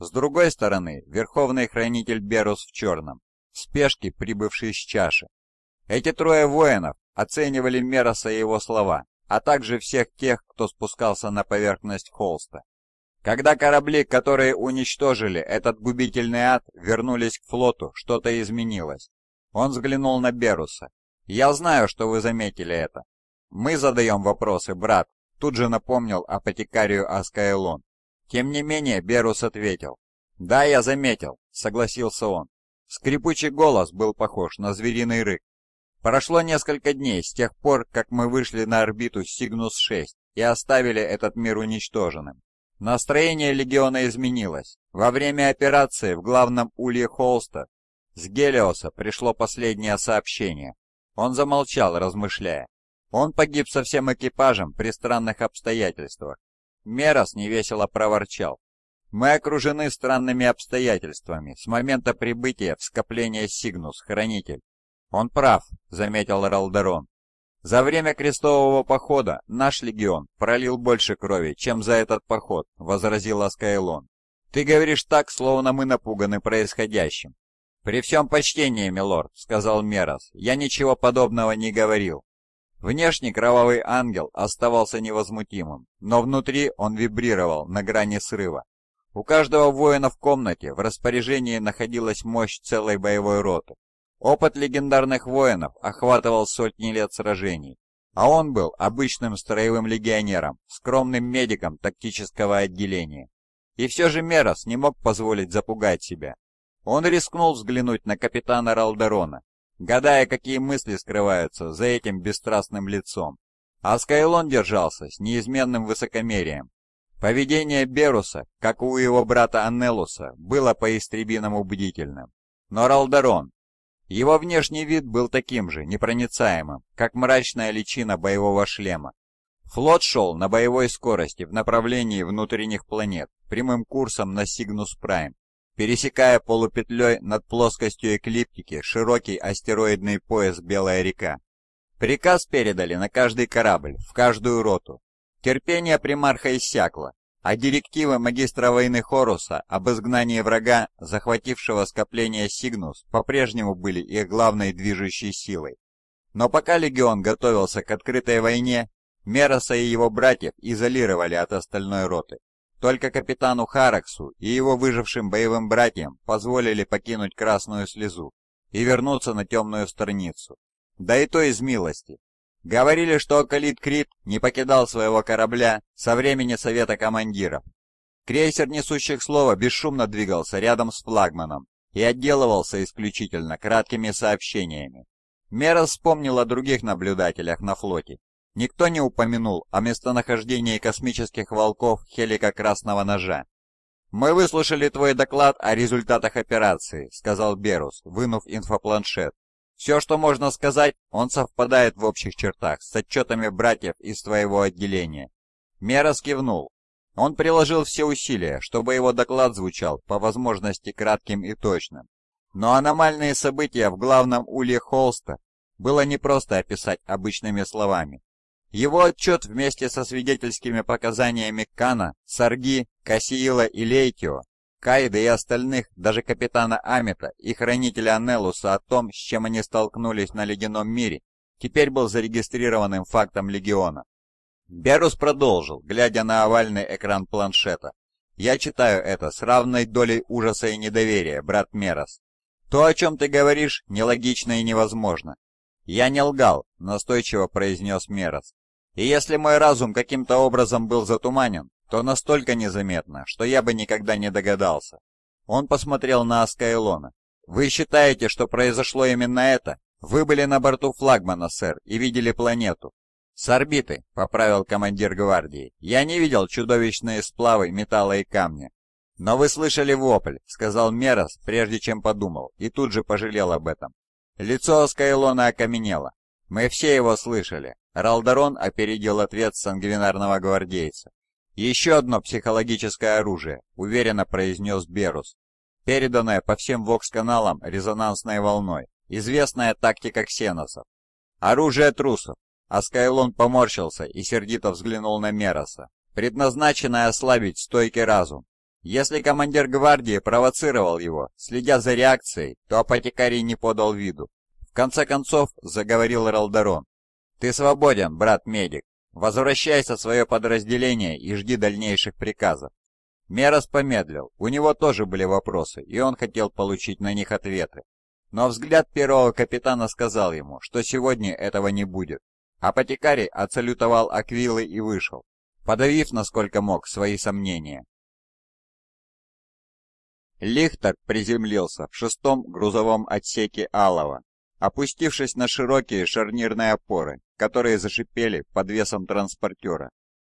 с другой стороны, верховный хранитель Берус в черном, в спешке прибывший с чаши. Эти трое воинов оценивали Мероса и его слова, а также всех тех, кто спускался на поверхность холста. Когда корабли, которые уничтожили этот губительный ад, вернулись к флоту, что-то изменилось. Он взглянул на Беруса. «Я знаю, что вы заметили это. Мы задаем вопросы, брат», — тут же напомнил апотекарию Аскаэлон. Тем не менее, Берус ответил. «Да, я заметил», — согласился он. Скрипучий голос был похож на звериный рык. Прошло несколько дней с тех пор, как мы вышли на орбиту Сигнус-6 и оставили этот мир уничтоженным. Настроение Легиона изменилось. Во время операции в главном улье Холста с Гелиоса пришло последнее сообщение. Он замолчал, размышляя. Он погиб со всем экипажем при странных обстоятельствах, Мерос невесело проворчал. «Мы окружены странными обстоятельствами с момента прибытия в скопление Сигнус, Хранитель». «Он прав», — заметил Ралдерон. «За время крестового похода наш легион пролил больше крови, чем за этот поход», — возразил Скайлон. «Ты говоришь так, словно мы напуганы происходящим». «При всем почтении, милорд», — сказал Мерос, — «я ничего подобного не говорил. Внешний кровавый ангел оставался невозмутимым, но внутри он вибрировал на грани срыва. У каждого воина в комнате в распоряжении находилась мощь целой боевой роты. Опыт легендарных воинов охватывал сотни лет сражений, а он был обычным строевым легионером, скромным медиком тактического отделения. И все же Мерос не мог позволить запугать себя. Он рискнул взглянуть на капитана Ралдерона, гадая, какие мысли скрываются за этим бесстрастным лицом. А Скайлон держался с неизменным высокомерием. Поведение Беруса, как у его брата Аннелуса, было по-истребиному бдительным. Но Ралдарон... Его внешний вид был таким же, непроницаемым, как мрачная личина боевого шлема. Флот шел на боевой скорости в направлении внутренних планет, прямым курсом на Сигнус Прайм, пересекая полупетлей над плоскостью эклиптики широкий астероидный пояс «Белая река». Приказ передали на каждый корабль, в каждую роту. Терпение примарха иссякло, а директивы магистра войны Хоруса об изгнании врага, захватившего скопление Сигнус, по-прежнему были их главной движущей силой. Но пока легион готовился к открытой войне, Мероса и его братьев изолировали от остальной роты. Только капитану Хараксу и его выжившим боевым братьям позволили покинуть красную слезу и вернуться на темную страницу. Да и то из милости. Говорили, что Акалит Крит не покидал своего корабля со времени совета командиров. Крейсер несущих слова бесшумно двигался рядом с флагманом и отделывался исключительно краткими сообщениями. Мера вспомнила о других наблюдателях на флоте Никто не упомянул о местонахождении космических волков Хелика Красного Ножа. «Мы выслушали твой доклад о результатах операции», — сказал Берус, вынув инфопланшет. «Все, что можно сказать, он совпадает в общих чертах с отчетами братьев из твоего отделения». Мера скивнул. Он приложил все усилия, чтобы его доклад звучал, по возможности, кратким и точным. Но аномальные события в главном улье Холста было просто описать обычными словами. Его отчет вместе со свидетельскими показаниями Кана, Сарги, Кассиила и Лейтио, Кайда и остальных, даже капитана Амита и хранителя Анелуса о том, с чем они столкнулись на ледяном мире, теперь был зарегистрированным фактом легиона. Берус продолжил, глядя на овальный экран планшета. «Я читаю это с равной долей ужаса и недоверия, брат Мерос. То, о чем ты говоришь, нелогично и невозможно. «Я не лгал», — настойчиво произнес Мерос. И если мой разум каким-то образом был затуманен, то настолько незаметно, что я бы никогда не догадался. Он посмотрел на Аскайлона. «Вы считаете, что произошло именно это? Вы были на борту флагмана, сэр, и видели планету». «С орбиты», — поправил командир гвардии, — «я не видел чудовищные сплавы металла и камня». «Но вы слышали вопль», — сказал Мерос, прежде чем подумал, и тут же пожалел об этом. Лицо Аскайлона окаменело. «Мы все его слышали. Ралдарон опередил ответ сангвинарного гвардейца. «Еще одно психологическое оружие», — уверенно произнес Берус, переданное по всем вокс-каналам резонансной волной, известная тактика ксеносов. «Оружие трусов!» Аскайлон поморщился и сердито взглянул на Мероса, предназначенное ослабить стойкий разум. Если командир гвардии провоцировал его, следя за реакцией, то апотекарий не подал виду. В конце концов заговорил Ралдарон, «Ты свободен, брат-медик. Возвращайся в свое подразделение и жди дальнейших приказов». Мерос помедлил, у него тоже были вопросы, и он хотел получить на них ответы. Но взгляд первого капитана сказал ему, что сегодня этого не будет. Апотекарий отсалютовал аквилы и вышел, подавив насколько мог свои сомнения. Лихтер приземлился в шестом грузовом отсеке Алова опустившись на широкие шарнирные опоры, которые зашипели под весом транспортера.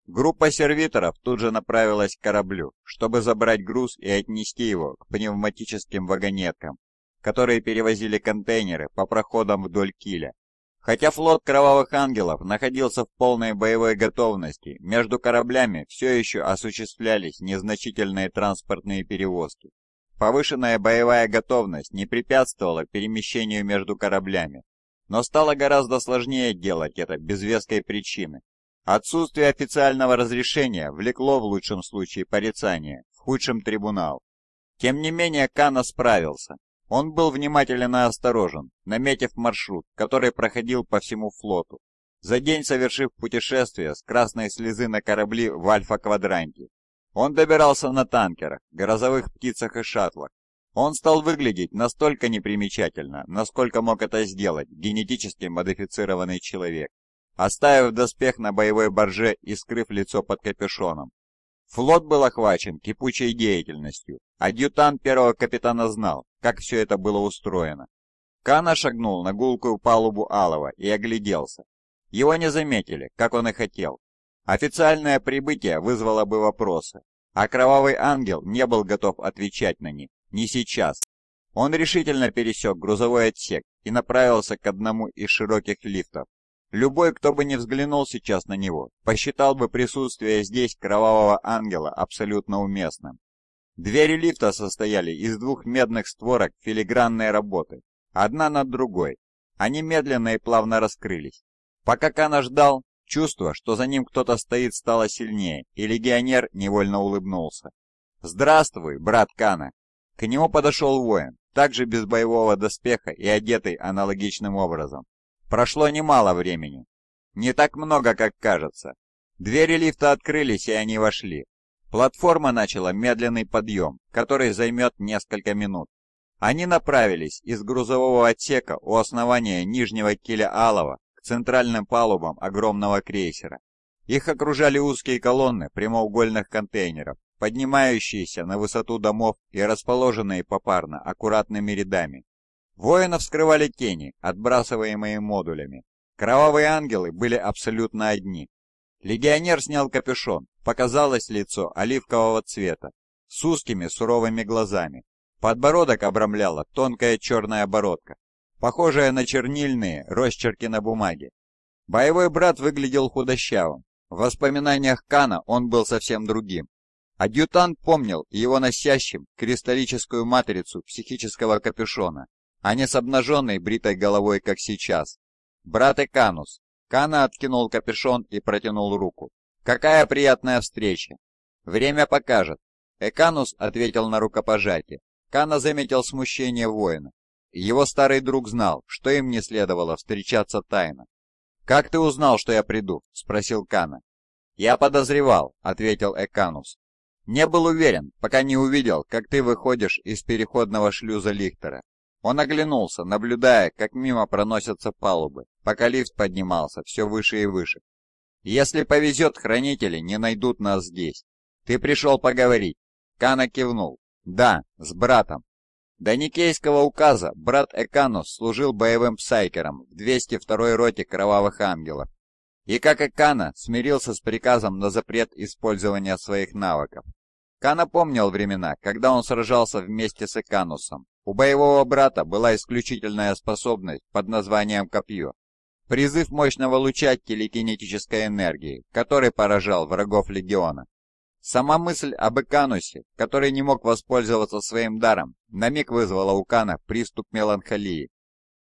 Группа сервиторов тут же направилась к кораблю, чтобы забрать груз и отнести его к пневматическим вагонеткам, которые перевозили контейнеры по проходам вдоль киля. Хотя флот Кровавых Ангелов находился в полной боевой готовности, между кораблями все еще осуществлялись незначительные транспортные перевозки. Повышенная боевая готовность не препятствовала перемещению между кораблями, но стало гораздо сложнее делать это без веской причины. Отсутствие официального разрешения влекло в лучшем случае порицание, в худшем трибунал. Тем не менее Кана справился. Он был внимателен и осторожен, наметив маршрут, который проходил по всему флоту, за день совершив путешествие с красной слезы на корабли в Альфа-квадранте он добирался на танкерах, грозовых птицах и шаттлах. Он стал выглядеть настолько непримечательно, насколько мог это сделать генетически модифицированный человек, оставив доспех на боевой борже и скрыв лицо под капюшоном. Флот был охвачен кипучей деятельностью. Адъютант первого капитана знал, как все это было устроено. Кана шагнул на гулкую палубу Алова и огляделся. Его не заметили, как он и хотел. Официальное прибытие вызвало бы вопросы, а Кровавый Ангел не был готов отвечать на них, не сейчас. Он решительно пересек грузовой отсек и направился к одному из широких лифтов. Любой, кто бы не взглянул сейчас на него, посчитал бы присутствие здесь Кровавого Ангела абсолютно уместным. Двери лифта состояли из двух медных створок филигранной работы, одна над другой. Они медленно и плавно раскрылись. Пока Кана ждал, Чувство, что за ним кто-то стоит, стало сильнее, и легионер невольно улыбнулся. «Здравствуй, брат Кана!» К нему подошел воин, также без боевого доспеха и одетый аналогичным образом. Прошло немало времени. Не так много, как кажется. Двери лифта открылись, и они вошли. Платформа начала медленный подъем, который займет несколько минут. Они направились из грузового отсека у основания нижнего киля Алова центральным палубам огромного крейсера. Их окружали узкие колонны прямоугольных контейнеров, поднимающиеся на высоту домов и расположенные попарно аккуратными рядами. Воинов скрывали тени, отбрасываемые модулями. Кровавые ангелы были абсолютно одни. Легионер снял капюшон, показалось лицо оливкового цвета, с узкими суровыми глазами. Подбородок обрамляла тонкая черная бородка, похожее на чернильные росчерки на бумаге. Боевой брат выглядел худощавым. В воспоминаниях Кана он был совсем другим. Адъютант помнил его носящим кристаллическую матрицу психического капюшона, а не с обнаженной бритой головой, как сейчас. «Брат и Канус». Кана откинул капюшон и протянул руку. «Какая приятная встреча!» «Время покажет!» Эканус ответил на рукопожатие. Кана заметил смущение воина. Его старый друг знал, что им не следовало встречаться тайно. «Как ты узнал, что я приду?» — спросил Кана. «Я подозревал», — ответил Эканус. «Не был уверен, пока не увидел, как ты выходишь из переходного шлюза Лихтера». Он оглянулся, наблюдая, как мимо проносятся палубы, пока лифт поднимался все выше и выше. «Если повезет, хранители не найдут нас здесь. Ты пришел поговорить». Кана кивнул. «Да, с братом». До Никейского указа брат Эканус служил боевым псайкером в 202-й роте Кровавых Ангелов, и как и Кана смирился с приказом на запрет использования своих навыков. Кана помнил времена, когда он сражался вместе с Эканусом. У боевого брата была исключительная способность под названием «Копье», призыв мощного луча телекинетической энергии, который поражал врагов Легиона. Сама мысль об Иканусе, который не мог воспользоваться своим даром, на миг вызвала у Кана приступ меланхолии.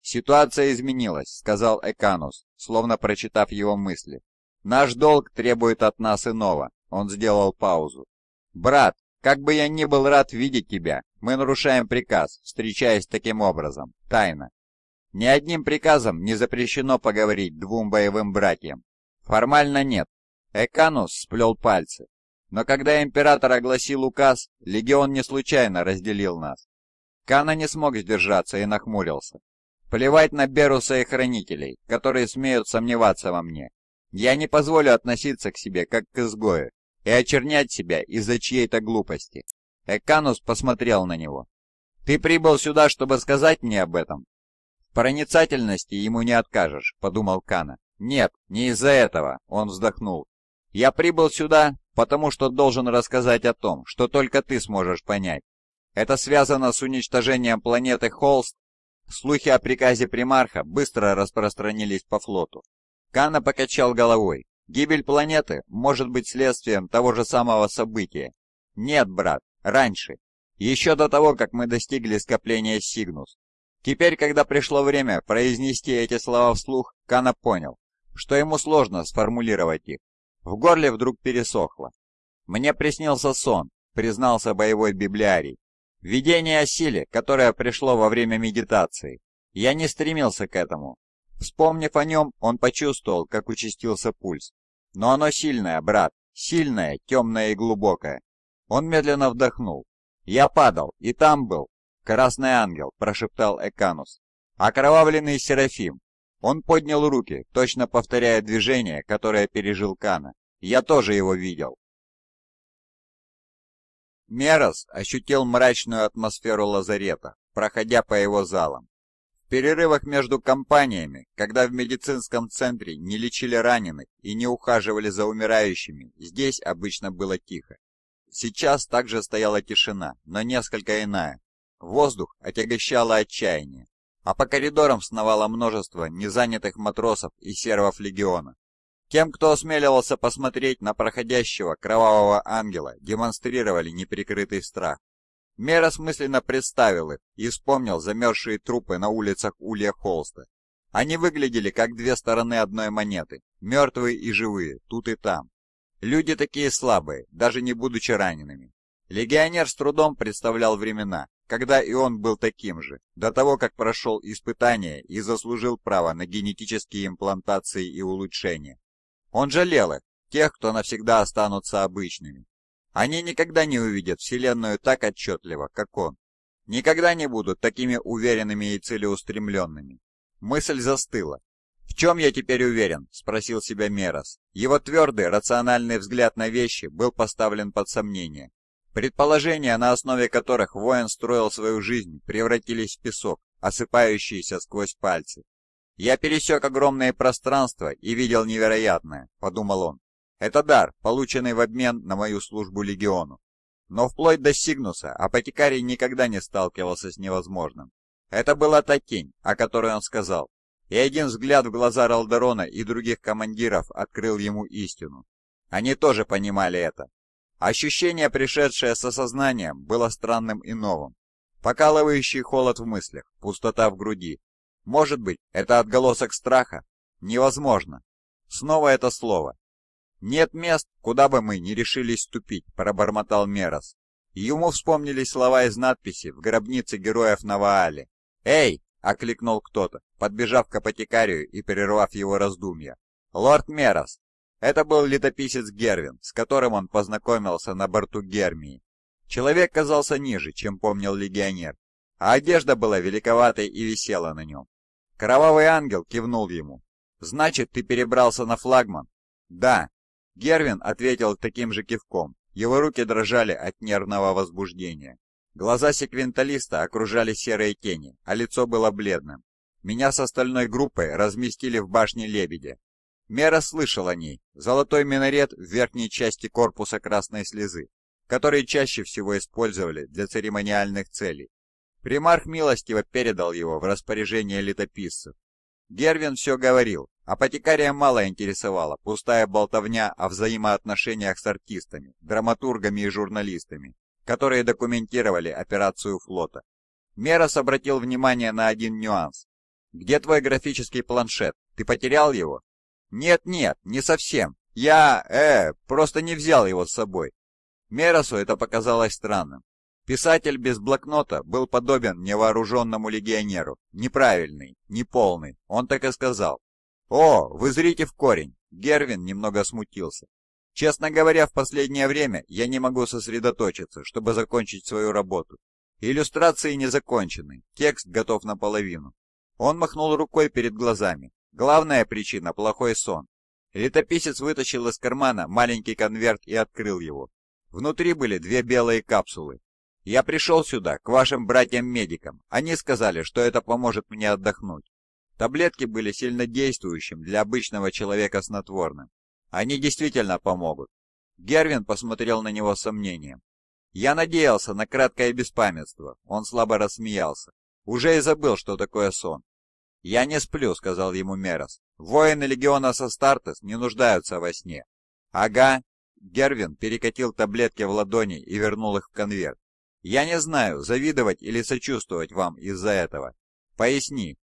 «Ситуация изменилась», — сказал Эканус, словно прочитав его мысли. «Наш долг требует от нас иного», — он сделал паузу. «Брат, как бы я ни был рад видеть тебя, мы нарушаем приказ, встречаясь таким образом, тайно. Ни одним приказом не запрещено поговорить двум боевым братьям. Формально нет. Эканус сплел пальцы. Но когда император огласил указ, легион не случайно разделил нас. Кана не смог сдержаться и нахмурился. Плевать на Беруса и Хранителей, которые смеют сомневаться во мне. Я не позволю относиться к себе как к изгою и очернять себя из-за чьей-то глупости. Эканус посмотрел на него. «Ты прибыл сюда, чтобы сказать мне об этом?» «В проницательности ему не откажешь», — подумал Кана. «Нет, не из-за этого», — он вздохнул. «Я прибыл сюда, потому что должен рассказать о том, что только ты сможешь понять. Это связано с уничтожением планеты Холст. Слухи о приказе примарха быстро распространились по флоту. Канна покачал головой. Гибель планеты может быть следствием того же самого события. Нет, брат, раньше. Еще до того, как мы достигли скопления Сигнус. Теперь, когда пришло время произнести эти слова вслух, Кана понял, что ему сложно сформулировать их. В горле вдруг пересохло. «Мне приснился сон», — признался боевой библиарий. «Видение о силе, которое пришло во время медитации. Я не стремился к этому. Вспомнив о нем, он почувствовал, как участился пульс. Но оно сильное, брат, сильное, темное и глубокое. Он медленно вдохнул. «Я падал, и там был!» «Красный ангел», — прошептал Эканус. «Окровавленный Серафим, он поднял руки, точно повторяя движение, которое пережил Кана. Я тоже его видел. Мерос ощутил мрачную атмосферу лазарета, проходя по его залам. В перерывах между компаниями, когда в медицинском центре не лечили раненых и не ухаживали за умирающими, здесь обычно было тихо. Сейчас также стояла тишина, но несколько иная. Воздух отягощало отчаяние а по коридорам сновало множество незанятых матросов и сервов легиона. Тем, кто осмеливался посмотреть на проходящего кровавого ангела, демонстрировали неприкрытый страх. Мера смысленно представил их и вспомнил замерзшие трупы на улицах Улья Холста. Они выглядели как две стороны одной монеты, мертвые и живые, тут и там. Люди такие слабые, даже не будучи ранеными. Легионер с трудом представлял времена, когда и он был таким же, до того, как прошел испытание и заслужил право на генетические имплантации и улучшения. Он жалел их, тех, кто навсегда останутся обычными. Они никогда не увидят Вселенную так отчетливо, как он. Никогда не будут такими уверенными и целеустремленными. Мысль застыла. «В чем я теперь уверен?» – спросил себя Мерос. Его твердый, рациональный взгляд на вещи был поставлен под сомнение. Предположения, на основе которых воин строил свою жизнь, превратились в песок, осыпающийся сквозь пальцы. «Я пересек огромное пространство и видел невероятное», — подумал он. «Это дар, полученный в обмен на мою службу легиону». Но вплоть до Сигнуса апотекарий никогда не сталкивался с невозможным. Это была та тень, о которой он сказал, и один взгляд в глаза Ралдерона и других командиров открыл ему истину. Они тоже понимали это, Ощущение, пришедшее с осознанием, было странным и новым. Покалывающий холод в мыслях, пустота в груди. Может быть, это отголосок страха? Невозможно. Снова это слово. «Нет мест, куда бы мы не решились ступить», — пробормотал Мерос. Ему вспомнились слова из надписи в гробнице героев на Ваале. «Эй!» — окликнул кто-то, подбежав к апотекарию и прервав его раздумья. «Лорд Мерос, это был летописец Гервин, с которым он познакомился на борту Гермии. Человек казался ниже, чем помнил легионер, а одежда была великоватой и висела на нем. Кровавый ангел кивнул ему. «Значит, ты перебрался на флагман?» «Да». Гервин ответил таким же кивком. Его руки дрожали от нервного возбуждения. Глаза секвенталиста окружали серые тени, а лицо было бледным. Меня с остальной группой разместили в башне лебедя, Мера слышал о ней, золотой минарет в верхней части корпуса красной слезы, который чаще всего использовали для церемониальных целей. Примарх милостиво передал его в распоряжение летописцев. Гервин все говорил, апотекария мало интересовала пустая болтовня о взаимоотношениях с артистами, драматургами и журналистами, которые документировали операцию флота. Мерос обратил внимание на один нюанс. «Где твой графический планшет? Ты потерял его?» «Нет-нет, не совсем. Я, э, просто не взял его с собой». Мерасу это показалось странным. Писатель без блокнота был подобен невооруженному легионеру. Неправильный, неполный, он так и сказал. «О, вы зрите в корень!» Гервин немного смутился. «Честно говоря, в последнее время я не могу сосредоточиться, чтобы закончить свою работу. Иллюстрации не закончены, текст готов наполовину». Он махнул рукой перед глазами. Главная причина – плохой сон. Летописец вытащил из кармана маленький конверт и открыл его. Внутри были две белые капсулы. «Я пришел сюда, к вашим братьям-медикам. Они сказали, что это поможет мне отдохнуть». Таблетки были сильнодействующим для обычного человека снотворным. Они действительно помогут. Гервин посмотрел на него с сомнением. «Я надеялся на краткое беспамятство». Он слабо рассмеялся. «Уже и забыл, что такое сон. «Я не сплю», — сказал ему Мерос. «Воины легиона Састартес не нуждаются во сне». «Ага». Гервин перекатил таблетки в ладони и вернул их в конверт. «Я не знаю, завидовать или сочувствовать вам из-за этого. Поясни».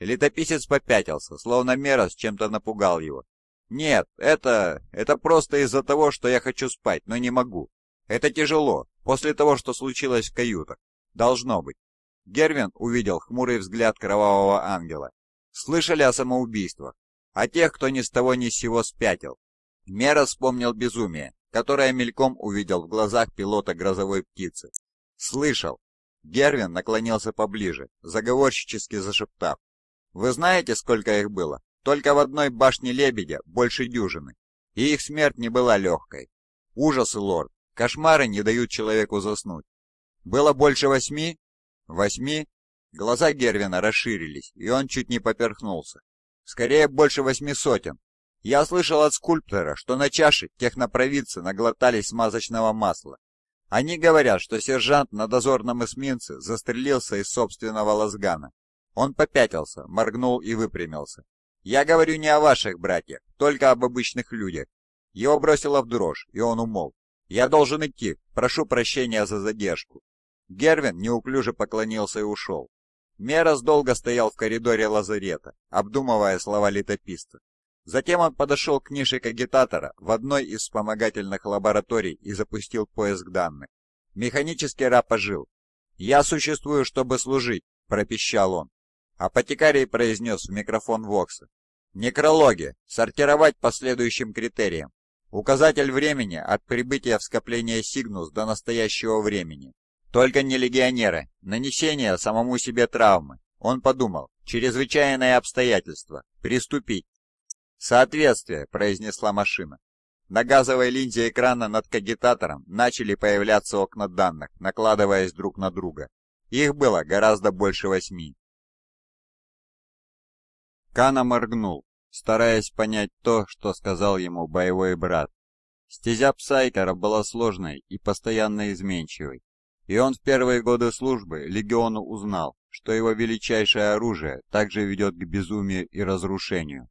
Летописец попятился, словно Мерос чем-то напугал его. «Нет, это... это просто из-за того, что я хочу спать, но не могу. Это тяжело, после того, что случилось в каютах. Должно быть. Гервин увидел хмурый взгляд кровавого ангела. Слышали о самоубийствах, о тех, кто ни с того ни с сего спятил. Мера вспомнил безумие, которое мельком увидел в глазах пилота грозовой птицы. Слышал. Гервин наклонился поближе, заговорщически зашептав. «Вы знаете, сколько их было? Только в одной башне лебедя больше дюжины. И их смерть не была легкой. Ужасы, лорд. Кошмары не дают человеку заснуть. Было больше восьми? Восьми? Глаза Гервина расширились, и он чуть не поперхнулся. Скорее, больше восьми сотен. Я слышал от скульптора, что на чаше технопровидцы наглотались смазочного масла. Они говорят, что сержант на дозорном эсминце застрелился из собственного лазгана. Он попятился, моргнул и выпрямился. «Я говорю не о ваших братьях, только об обычных людях». Его бросило в дрожь, и он умолк. «Я должен идти. Прошу прощения за задержку». Гервин неуклюже поклонился и ушел. Мерос долго стоял в коридоре лазарета, обдумывая слова летописца. Затем он подошел к нише кагитатора в одной из вспомогательных лабораторий и запустил поиск данных. Механический раб ожил. «Я существую, чтобы служить», — пропищал он. Апотекарий произнес в микрофон Вокса. «Некрология. Сортировать по следующим критериям. Указатель времени от прибытия в скопление Сигнус до настоящего времени. Только не легионеры. Нанесение самому себе травмы. Он подумал. Чрезвычайное обстоятельство. Приступить. «Соответствие», — произнесла машина. На газовой линзе экрана над кагитатором начали появляться окна данных, накладываясь друг на друга. Их было гораздо больше восьми. Кана моргнул, стараясь понять то, что сказал ему боевой брат. Стезя Псайкера была сложной и постоянно изменчивой. И он в первые годы службы легиону узнал, что его величайшее оружие также ведет к безумию и разрушению.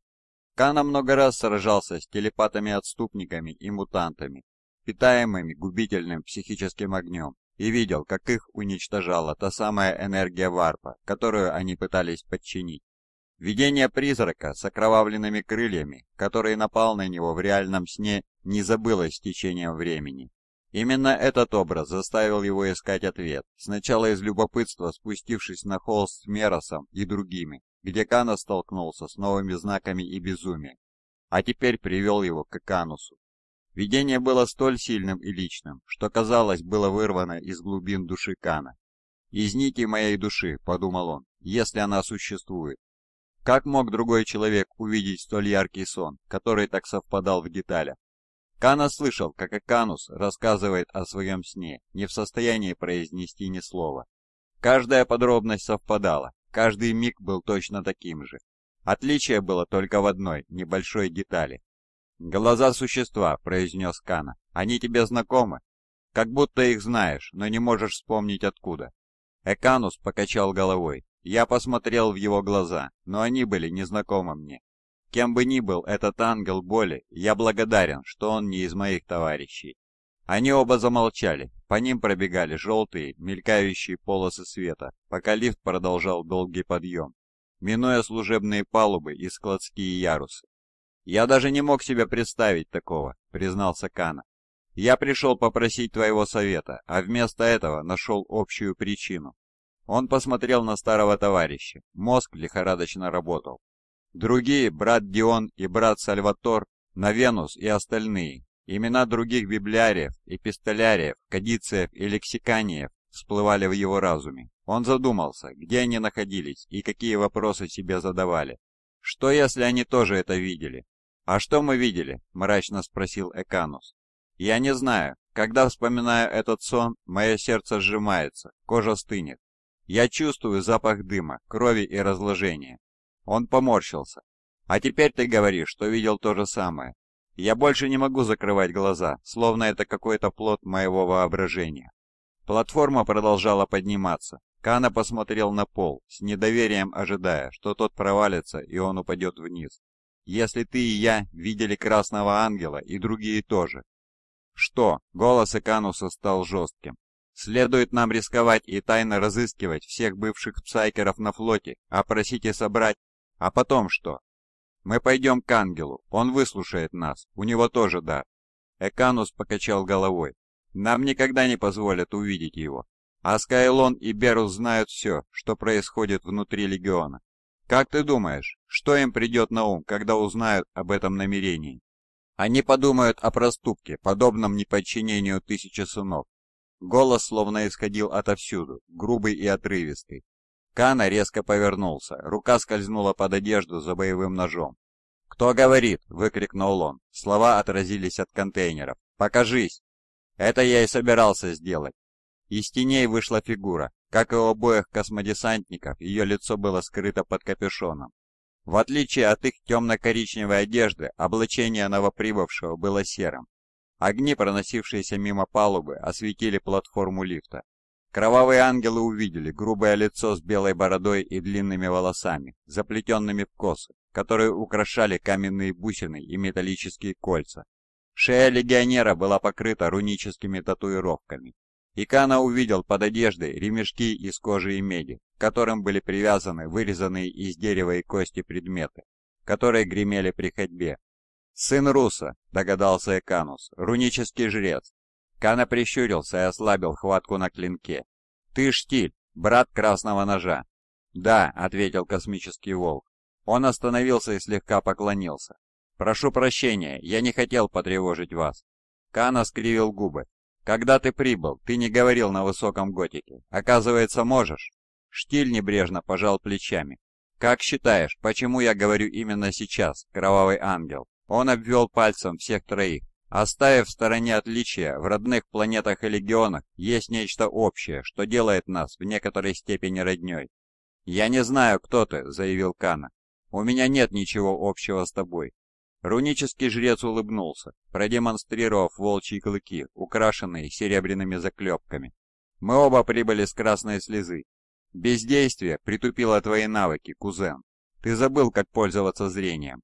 Кана много раз сражался с телепатами-отступниками и мутантами, питаемыми губительным психическим огнем, и видел, как их уничтожала та самая энергия варпа, которую они пытались подчинить. Видение призрака с окровавленными крыльями, который напал на него в реальном сне, не забылось с течением времени. Именно этот образ заставил его искать ответ, сначала из любопытства спустившись на холст с Меросом и другими, где Кана столкнулся с новыми знаками и безумием, а теперь привел его к Канусу. Видение было столь сильным и личным, что, казалось, было вырвано из глубин души Кана. «Из нити моей души», — подумал он, — «если она существует». Как мог другой человек увидеть столь яркий сон, который так совпадал в деталях? Кана слышал, как Аканус рассказывает о своем сне, не в состоянии произнести ни слова. Каждая подробность совпадала, каждый миг был точно таким же. Отличие было только в одной, небольшой детали. «Глаза существа», — произнес Кана, — «они тебе знакомы?» «Как будто их знаешь, но не можешь вспомнить откуда». Эканус покачал головой. Я посмотрел в его глаза, но они были незнакомы мне. Кем бы ни был этот ангел боли, я благодарен, что он не из моих товарищей. Они оба замолчали, по ним пробегали желтые, мелькающие полосы света, пока лифт продолжал долгий подъем, минуя служебные палубы и складские ярусы. «Я даже не мог себе представить такого», — признался Кана. «Я пришел попросить твоего совета, а вместо этого нашел общую причину». Он посмотрел на старого товарища. Мозг лихорадочно работал. Другие, брат Дион и брат Сальватор, на Венус и остальные, имена других библиариев, эпистоляриев, кадициев и лексиканиев всплывали в его разуме. Он задумался, где они находились и какие вопросы себе задавали. Что если они тоже это видели? «А что мы видели?» – мрачно спросил Эканус. «Я не знаю. Когда вспоминаю этот сон, мое сердце сжимается, кожа стынет. Я чувствую запах дыма, крови и разложения. Он поморщился. «А теперь ты говоришь, что видел то же самое. Я больше не могу закрывать глаза, словно это какой-то плод моего воображения». Платформа продолжала подниматься. Кана посмотрел на пол, с недоверием ожидая, что тот провалится и он упадет вниз. «Если ты и я видели Красного Ангела и другие тоже». «Что?» — голос Икануса стал жестким. Следует нам рисковать и тайно разыскивать всех бывших псайкеров на флоте, опросить а и собрать, а потом что? Мы пойдем к ангелу, он выслушает нас, у него тоже дар. Эканус покачал головой. Нам никогда не позволят увидеть его. А Скайлон и Берус знают все, что происходит внутри Легиона. Как ты думаешь, что им придет на ум, когда узнают об этом намерении? Они подумают о проступке, подобном неподчинению тысячи сынов. Голос словно исходил отовсюду, грубый и отрывистый. Кана резко повернулся, рука скользнула под одежду за боевым ножом. «Кто говорит?» — выкрикнул он. Слова отразились от контейнеров. «Покажись!» «Это я и собирался сделать!» Из теней вышла фигура. Как и у обоих космодесантников, ее лицо было скрыто под капюшоном. В отличие от их темно-коричневой одежды, облачение новоприбывшего было серым. Огни, проносившиеся мимо палубы, осветили платформу лифта. Кровавые ангелы увидели грубое лицо с белой бородой и длинными волосами, заплетенными в косы, которые украшали каменные бусины и металлические кольца. Шея легионера была покрыта руническими татуировками. Икана увидел под одеждой ремешки из кожи и меди, к которым были привязаны вырезанные из дерева и кости предметы, которые гремели при ходьбе. «Сын Руса», — догадался Эканус, — «рунический жрец, Кана прищурился и ослабил хватку на клинке. «Ты Штиль, брат Красного Ножа!» «Да», — ответил Космический Волк. Он остановился и слегка поклонился. «Прошу прощения, я не хотел потревожить вас». Кана скривил губы. «Когда ты прибыл, ты не говорил на высоком готике. Оказывается, можешь?» Штиль небрежно пожал плечами. «Как считаешь, почему я говорю именно сейчас, Кровавый Ангел?» Он обвел пальцем всех троих. Оставив в стороне отличия, в родных планетах и легионах есть нечто общее, что делает нас в некоторой степени роднёй. «Я не знаю, кто ты», — заявил Кана. «У меня нет ничего общего с тобой». Рунический жрец улыбнулся, продемонстрировав волчьи клыки, украшенные серебряными заклепками. «Мы оба прибыли с красной слезы. Бездействие притупило твои навыки, кузен. Ты забыл, как пользоваться зрением».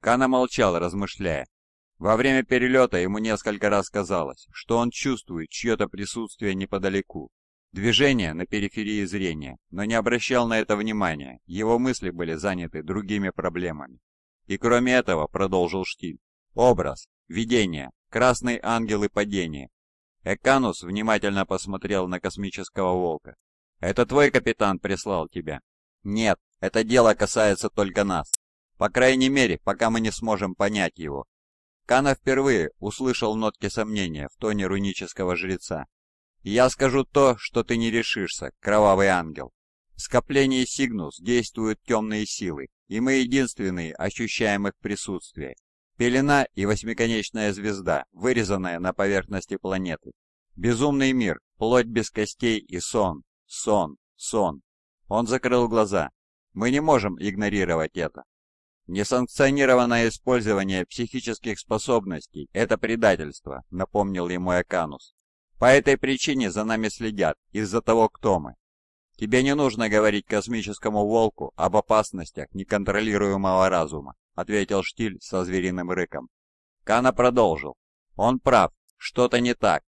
Кана молчал, размышляя. Во время перелета ему несколько раз казалось, что он чувствует чье-то присутствие неподалеку. Движение на периферии зрения, но не обращал на это внимания, его мысли были заняты другими проблемами. И кроме этого, продолжил Штиль, образ, видение, красный ангел и падение. Эканус внимательно посмотрел на космического волка. «Это твой капитан прислал тебя?» «Нет, это дело касается только нас. По крайней мере, пока мы не сможем понять его, Кана впервые услышал нотки сомнения в тоне рунического жреца. «Я скажу то, что ты не решишься, кровавый ангел. В скоплении Сигнус действуют темные силы, и мы единственные ощущаем их присутствие. Пелена и восьмиконечная звезда, вырезанная на поверхности планеты. Безумный мир, плоть без костей и сон, сон, сон. Он закрыл глаза. Мы не можем игнорировать это. «Несанкционированное использование психических способностей – это предательство», – напомнил ему Эканус. «По этой причине за нами следят, из-за того, кто мы. Тебе не нужно говорить космическому волку об опасностях неконтролируемого разума», – ответил Штиль со звериным рыком. Кана продолжил. «Он прав, что-то не так.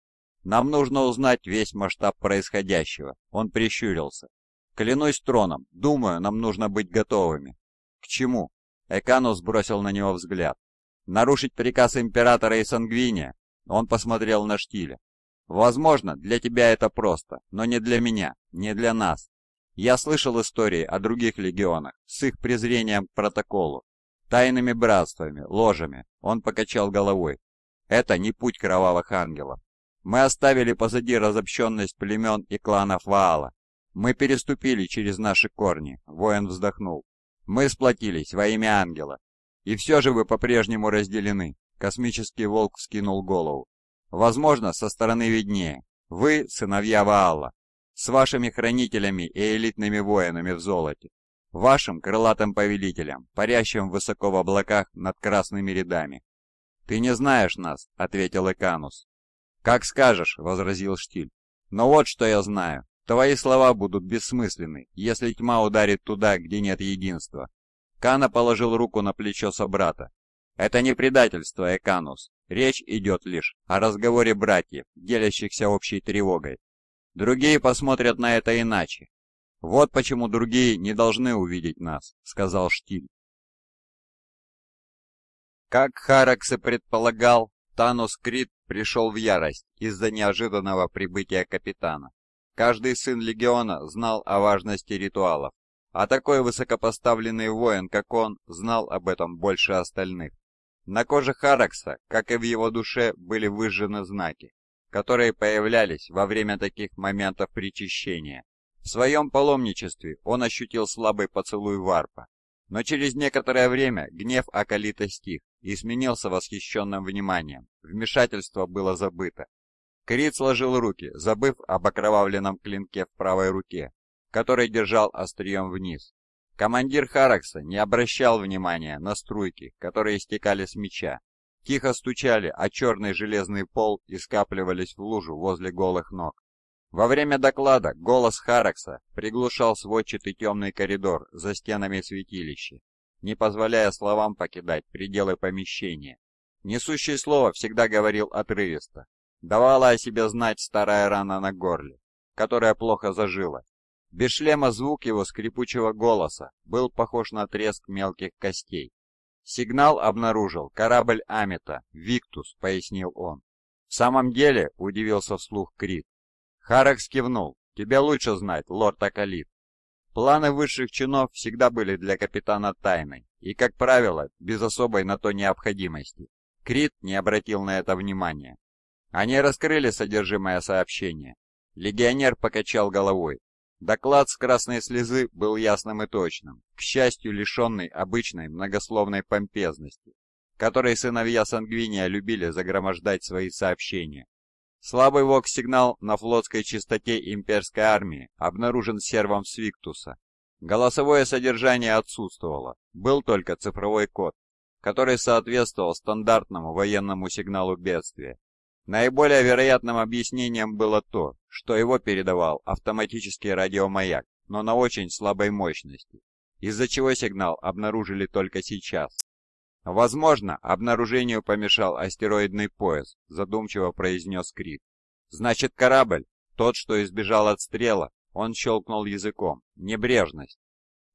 Нам нужно узнать весь масштаб происходящего». Он прищурился. «Клянусь троном, думаю, нам нужно быть готовыми». «К чему?» Эканус бросил на него взгляд. Нарушить приказ императора и Сангвиния? Он посмотрел на Штиля. Возможно, для тебя это просто, но не для меня, не для нас. Я слышал истории о других легионах с их презрением к протоколу, тайными братствами, ложами. Он покачал головой. Это не путь кровавых ангелов. Мы оставили позади разобщенность племен и кланов Ваала. Мы переступили через наши корни. Воин вздохнул. Мы сплотились во имя ангела. И все же вы по-прежнему разделены. Космический волк вскинул голову. Возможно, со стороны виднее. Вы — сыновья Ваала. С вашими хранителями и элитными воинами в золоте. Вашим крылатым повелителем, парящим высоко в облаках над красными рядами. «Ты не знаешь нас», — ответил Эканус. «Как скажешь», — возразил Штиль. «Но вот что я знаю. Твои слова будут бессмысленны, если тьма ударит туда, где нет единства. Кана положил руку на плечо собрата. Это не предательство, Эканус. Речь идет лишь о разговоре братьев, делящихся общей тревогой. Другие посмотрят на это иначе. Вот почему другие не должны увидеть нас, сказал Штиль. Как Харакс и предполагал, Танус Крит пришел в ярость из-за неожиданного прибытия капитана. Каждый сын легиона знал о важности ритуалов, а такой высокопоставленный воин, как он, знал об этом больше остальных. На коже Харакса, как и в его душе, были выжжены знаки, которые появлялись во время таких моментов причащения. В своем паломничестве он ощутил слабый поцелуй варпа, но через некоторое время гнев Акалита стих и сменился восхищенным вниманием. Вмешательство было забыто, Крит сложил руки, забыв об окровавленном клинке в правой руке, который держал острием вниз. Командир Харакса не обращал внимания на струйки, которые стекали с меча. Тихо стучали о а черный железный пол и скапливались в лужу возле голых ног. Во время доклада голос Харакса приглушал сводчатый темный коридор за стенами святилища, не позволяя словам покидать пределы помещения. Несущий слово всегда говорил отрывисто, Давала о себе знать старая рана на горле, которая плохо зажила. Без шлема звук его скрипучего голоса был похож на треск мелких костей. Сигнал обнаружил корабль Амита, «Виктус», — пояснил он. «В самом деле», — удивился вслух Крит. Харакс кивнул. «Тебе лучше знать, лорд Акалит». Планы высших чинов всегда были для капитана тайной и, как правило, без особой на то необходимости. Крит не обратил на это внимания. Они раскрыли содержимое сообщения. Легионер покачал головой. Доклад с красной слезы был ясным и точным, к счастью, лишенный обычной многословной помпезности, которой сыновья Сангвиния любили загромождать свои сообщения. Слабый вокс-сигнал на флотской чистоте имперской армии обнаружен сервом Свиктуса. Голосовое содержание отсутствовало, был только цифровой код, который соответствовал стандартному военному сигналу бедствия. Наиболее вероятным объяснением было то, что его передавал автоматический радиомаяк, но на очень слабой мощности, из-за чего сигнал обнаружили только сейчас. «Возможно, обнаружению помешал астероидный пояс», — задумчиво произнес Крит. «Значит, корабль, тот, что избежал отстрела, он щелкнул языком. Небрежность».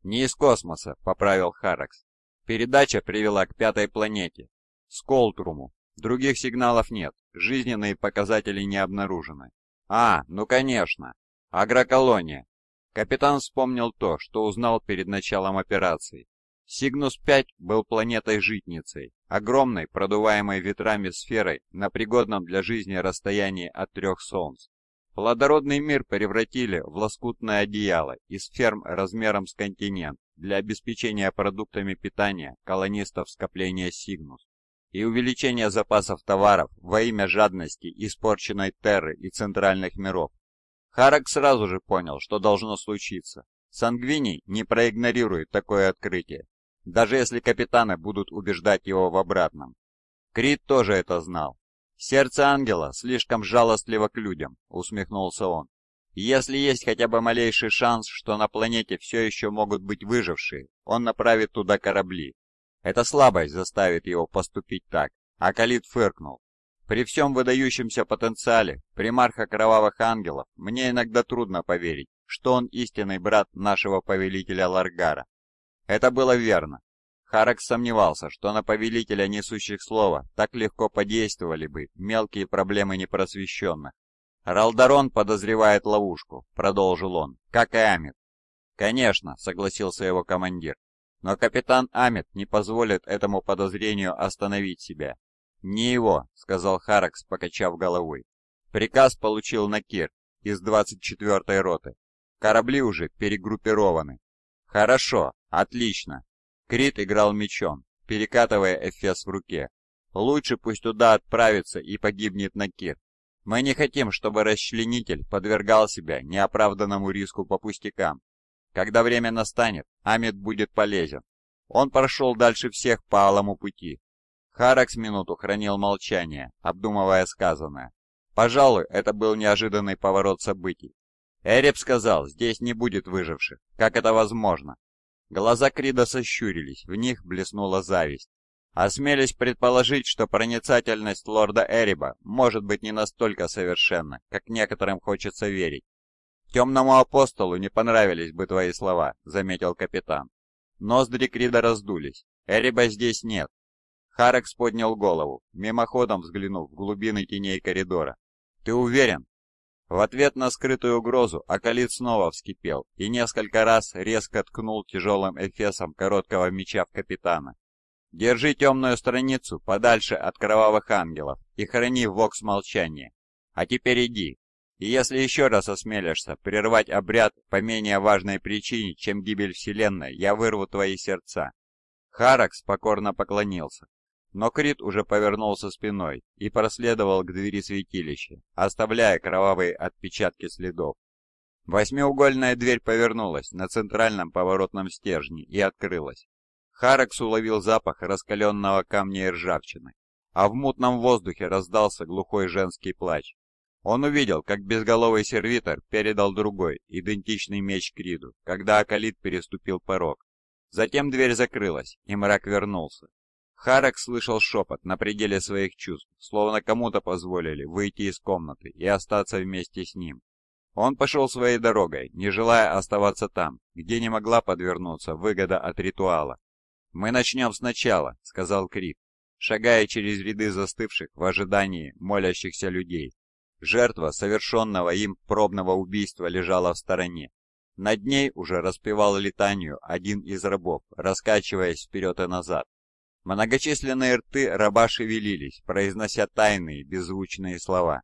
«Не из космоса», — поправил Харакс. «Передача привела к пятой планете. Сколтруму. Других сигналов нет. Жизненные показатели не обнаружены. А, ну конечно. Агроколония. Капитан вспомнил то, что узнал перед началом операции. Сигнус-5 был планетой-житницей, огромной, продуваемой ветрами сферой на пригодном для жизни расстоянии от трех солнц. Плодородный мир превратили в лоскутное одеяло из ферм размером с континент для обеспечения продуктами питания колонистов скопления Сигнус и увеличение запасов товаров во имя жадности, испорченной Терры и Центральных миров. Харак сразу же понял, что должно случиться. Сангвини не проигнорирует такое открытие, даже если капитаны будут убеждать его в обратном. Крит тоже это знал. «Сердце ангела слишком жалостливо к людям», — усмехнулся он. «Если есть хотя бы малейший шанс, что на планете все еще могут быть выжившие, он направит туда корабли, эта слабость заставит его поступить так, а Калит фыркнул. При всем выдающемся потенциале примарха Кровавых Ангелов мне иногда трудно поверить, что он истинный брат нашего повелителя Ларгара. Это было верно. Харакс сомневался, что на повелителя несущих слова так легко подействовали бы мелкие проблемы непросвещенных. «Ралдарон подозревает ловушку», — продолжил он, — «как и Амир». «Конечно», — согласился его командир, но капитан Амит не позволит этому подозрению остановить себя. «Не его», — сказал Харакс, покачав головой. «Приказ получил Накир из 24-й роты. Корабли уже перегруппированы». «Хорошо, отлично». Крит играл мечом, перекатывая Эфес в руке. «Лучше пусть туда отправится и погибнет Накир. Мы не хотим, чтобы расчленитель подвергал себя неоправданному риску по пустякам. Когда время настанет, Амид будет полезен. Он прошел дальше всех по алому пути. Харакс минуту хранил молчание, обдумывая сказанное. Пожалуй, это был неожиданный поворот событий. Эреб сказал, здесь не будет выживших. Как это возможно? Глаза Крида сощурились, в них блеснула зависть. Осмелись предположить, что проницательность лорда Эриба может быть не настолько совершенна, как некоторым хочется верить. «Темному апостолу не понравились бы твои слова», — заметил капитан. Ноздри Крида раздулись. «Эриба здесь нет». Харекс поднял голову, мимоходом взглянув в глубины теней коридора. «Ты уверен?» В ответ на скрытую угрозу Акалит снова вскипел и несколько раз резко ткнул тяжелым эфесом короткого меча в капитана. «Держи темную страницу подальше от кровавых ангелов и храни вокс молчания. А теперь иди, и если еще раз осмелишься прервать обряд по менее важной причине, чем гибель Вселенной, я вырву твои сердца». Харакс покорно поклонился. Но Крит уже повернулся спиной и проследовал к двери святилища, оставляя кровавые отпечатки следов. Восьмиугольная дверь повернулась на центральном поворотном стержне и открылась. Харакс уловил запах раскаленного камня и ржавчины, а в мутном воздухе раздался глухой женский плач. Он увидел, как безголовый сервитор передал другой, идентичный меч Криду, когда Акалит переступил порог. Затем дверь закрылась, и мрак вернулся. Харак слышал шепот на пределе своих чувств, словно кому-то позволили выйти из комнаты и остаться вместе с ним. Он пошел своей дорогой, не желая оставаться там, где не могла подвернуться выгода от ритуала. «Мы начнем сначала», — сказал Крид, шагая через ряды застывших в ожидании молящихся людей. Жертва совершенного им пробного убийства лежала в стороне. Над ней уже распевал летанию один из рабов, раскачиваясь вперед и назад. Многочисленные рты раба шевелились, произнося тайные, беззвучные слова.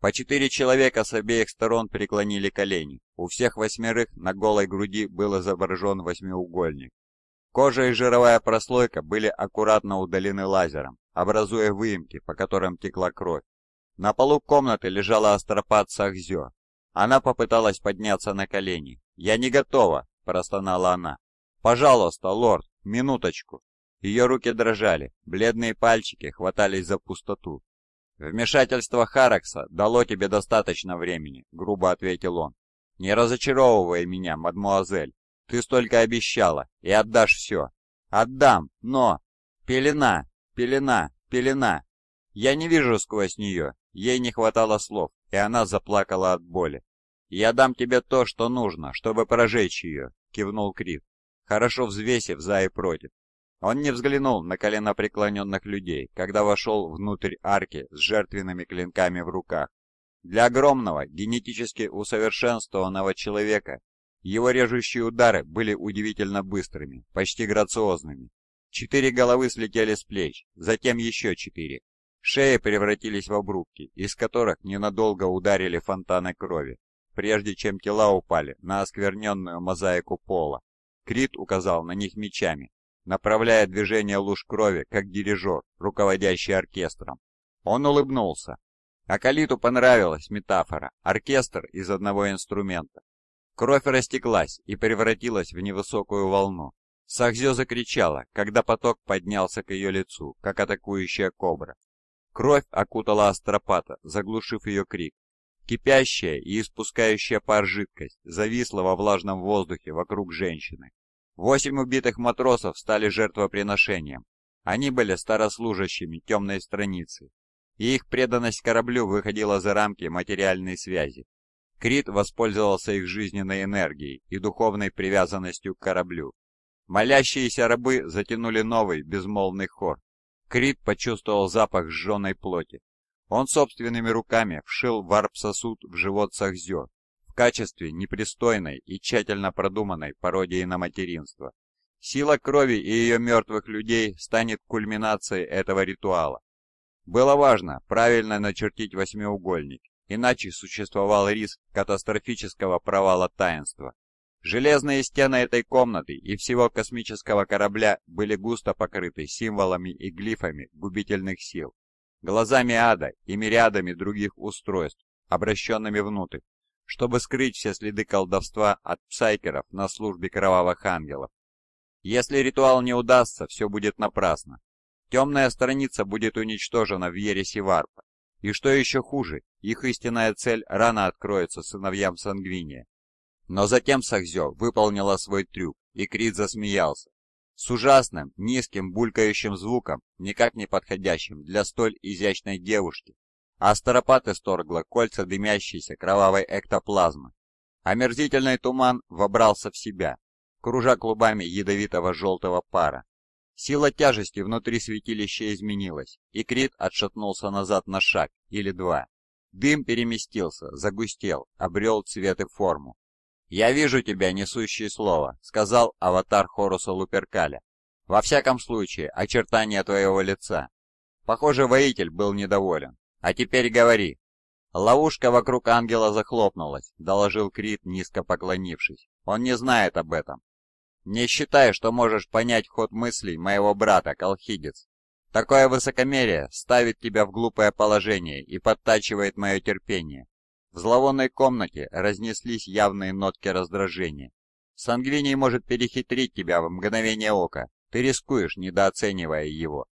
По четыре человека с обеих сторон преклонили колени. У всех восьмерых на голой груди был изображен восьмиугольник. Кожа и жировая прослойка были аккуратно удалены лазером, образуя выемки, по которым текла кровь. На полу комнаты лежала остропад Сахзё. Она попыталась подняться на колени. «Я не готова!» – простонала она. «Пожалуйста, лорд, минуточку!» Ее руки дрожали, бледные пальчики хватались за пустоту. «Вмешательство Харакса дало тебе достаточно времени», — грубо ответил он. «Не разочаровывай меня, мадмуазель. Ты столько обещала, и отдашь все». «Отдам, но...» «Пелена, пелена, пелена. Я не вижу сквозь нее, Ей не хватало слов, и она заплакала от боли. «Я дам тебе то, что нужно, чтобы прожечь ее», — кивнул Крит, хорошо взвесив за и против. Он не взглянул на колено преклоненных людей, когда вошел внутрь арки с жертвенными клинками в руках. Для огромного, генетически усовершенствованного человека его режущие удары были удивительно быстрыми, почти грациозными. Четыре головы слетели с плеч, затем еще четыре, Шеи превратились в обрубки, из которых ненадолго ударили фонтаны крови, прежде чем тела упали на оскверненную мозаику пола. Крит указал на них мечами, направляя движение луж крови как дирижер, руководящий оркестром. Он улыбнулся. Акалиту понравилась метафора «оркестр из одного инструмента». Кровь растеклась и превратилась в невысокую волну. Сахзё закричала, когда поток поднялся к ее лицу, как атакующая кобра. Кровь окутала астропата, заглушив ее крик. Кипящая и испускающая пар жидкость зависла во влажном воздухе вокруг женщины. Восемь убитых матросов стали жертвоприношением. Они были старослужащими темной страницы, и их преданность кораблю выходила за рамки материальной связи. Крит воспользовался их жизненной энергией и духовной привязанностью к кораблю. Молящиеся рабы затянули новый безмолвный хор, Крит почувствовал запах сжженной плоти. Он собственными руками вшил варп-сосуд в живот Сахзё в качестве непристойной и тщательно продуманной пародии на материнство. Сила крови и ее мертвых людей станет кульминацией этого ритуала. Было важно правильно начертить восьмиугольник, иначе существовал риск катастрофического провала таинства. Железные стены этой комнаты и всего космического корабля были густо покрыты символами и глифами губительных сил, глазами ада и мириадами других устройств, обращенными внутрь, чтобы скрыть все следы колдовства от псайкеров на службе кровавых ангелов. Если ритуал не удастся, все будет напрасно. Темная страница будет уничтожена в ересе варпа. И что еще хуже, их истинная цель рано откроется сыновьям Сангвиния, но затем Сахзё выполнила свой трюк, и Крид засмеялся. С ужасным, низким, булькающим звуком, никак не подходящим для столь изящной девушки, Астропат исторгла кольца дымящейся кровавой эктоплазмы. Омерзительный туман вобрался в себя, кружа клубами ядовитого желтого пара. Сила тяжести внутри святилища изменилась, и Крит отшатнулся назад на шаг или два. Дым переместился, загустел, обрел цвет и форму. «Я вижу тебя, несущий слово», — сказал аватар Хоруса Луперкаля. «Во всяком случае, очертания твоего лица». Похоже, воитель был недоволен. «А теперь говори». «Ловушка вокруг ангела захлопнулась», — доложил Крит, низко поклонившись. «Он не знает об этом». «Не считай, что можешь понять ход мыслей моего брата, Колхидец. Такое высокомерие ставит тебя в глупое положение и подтачивает мое терпение. В зловонной комнате разнеслись явные нотки раздражения. Сангвиний может перехитрить тебя в мгновение ока, ты рискуешь, недооценивая его.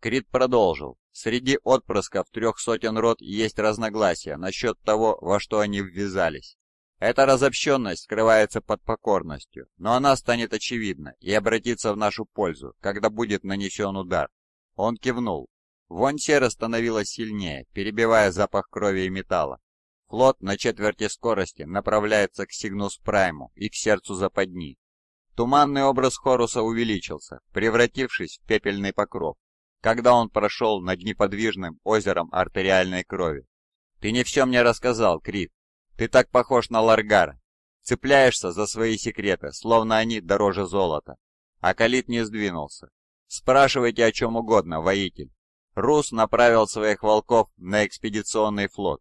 Крит продолжил. Среди отпрысков трех сотен род есть разногласия насчет того, во что они ввязались. Эта разобщенность скрывается под покорностью, но она станет очевидна и обратится в нашу пользу, когда будет нанесен удар. Он кивнул. Вонь серы становилась сильнее, перебивая запах крови и металла. Флот на четверти скорости направляется к Сигнус Прайму и к сердцу западни. Туманный образ Хоруса увеличился, превратившись в пепельный покров, когда он прошел над неподвижным озером артериальной крови. «Ты не все мне рассказал, Крит. Ты так похож на Ларгара. Цепляешься за свои секреты, словно они дороже золота». А Калит не сдвинулся. «Спрашивайте о чем угодно, воитель». Рус направил своих волков на экспедиционный флот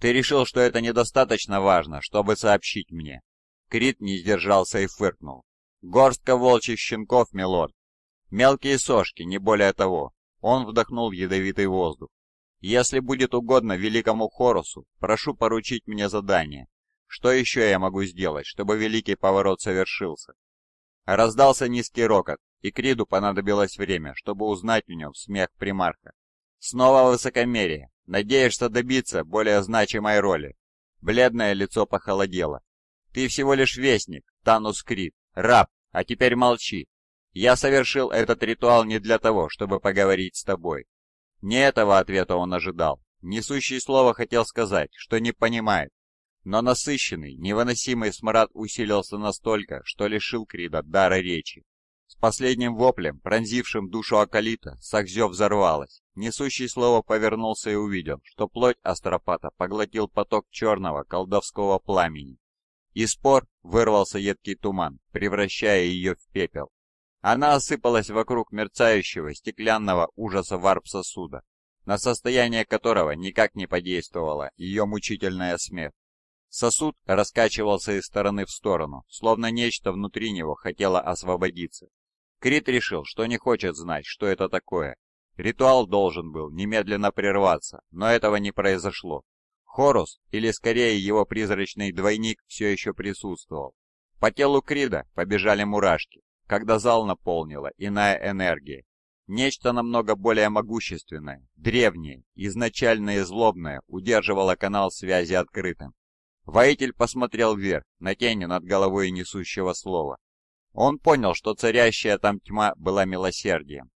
ты решил, что это недостаточно важно, чтобы сообщить мне?» Крит не сдержался и фыркнул. «Горстка волчьих щенков, милорд! Мелкие сошки, не более того!» Он вдохнул ядовитый воздух. «Если будет угодно великому Хорусу, прошу поручить мне задание. Что еще я могу сделать, чтобы великий поворот совершился?» Раздался низкий рокот, и Криду понадобилось время, чтобы узнать в нем смех примарха. Снова высокомерие, Надеешься добиться более значимой роли. Бледное лицо похолодело. Ты всего лишь вестник, Танус Крит, раб, а теперь молчи. Я совершил этот ритуал не для того, чтобы поговорить с тобой. Не этого ответа он ожидал. Несущий слово хотел сказать, что не понимает. Но насыщенный, невыносимый смрад усилился настолько, что лишил Крида дара речи. С последним воплем, пронзившим душу Акалита, Сахзё взорвалась. Несущий слово повернулся и увидел, что плоть Астропата поглотил поток черного колдовского пламени. Из пор вырвался едкий туман, превращая ее в пепел. Она осыпалась вокруг мерцающего стеклянного ужаса варп-сосуда, на состояние которого никак не подействовала ее мучительная смерть. Сосуд раскачивался из стороны в сторону, словно нечто внутри него хотело освободиться. Крит решил, что не хочет знать, что это такое, Ритуал должен был немедленно прерваться, но этого не произошло. Хорус, или скорее его призрачный двойник, все еще присутствовал. По телу Крида побежали мурашки, когда зал наполнила иная энергия. Нечто намного более могущественное, древнее, изначально и злобное удерживало канал связи открытым. Воитель посмотрел вверх, на тени над головой несущего слова. Он понял, что царящая там тьма была милосердием,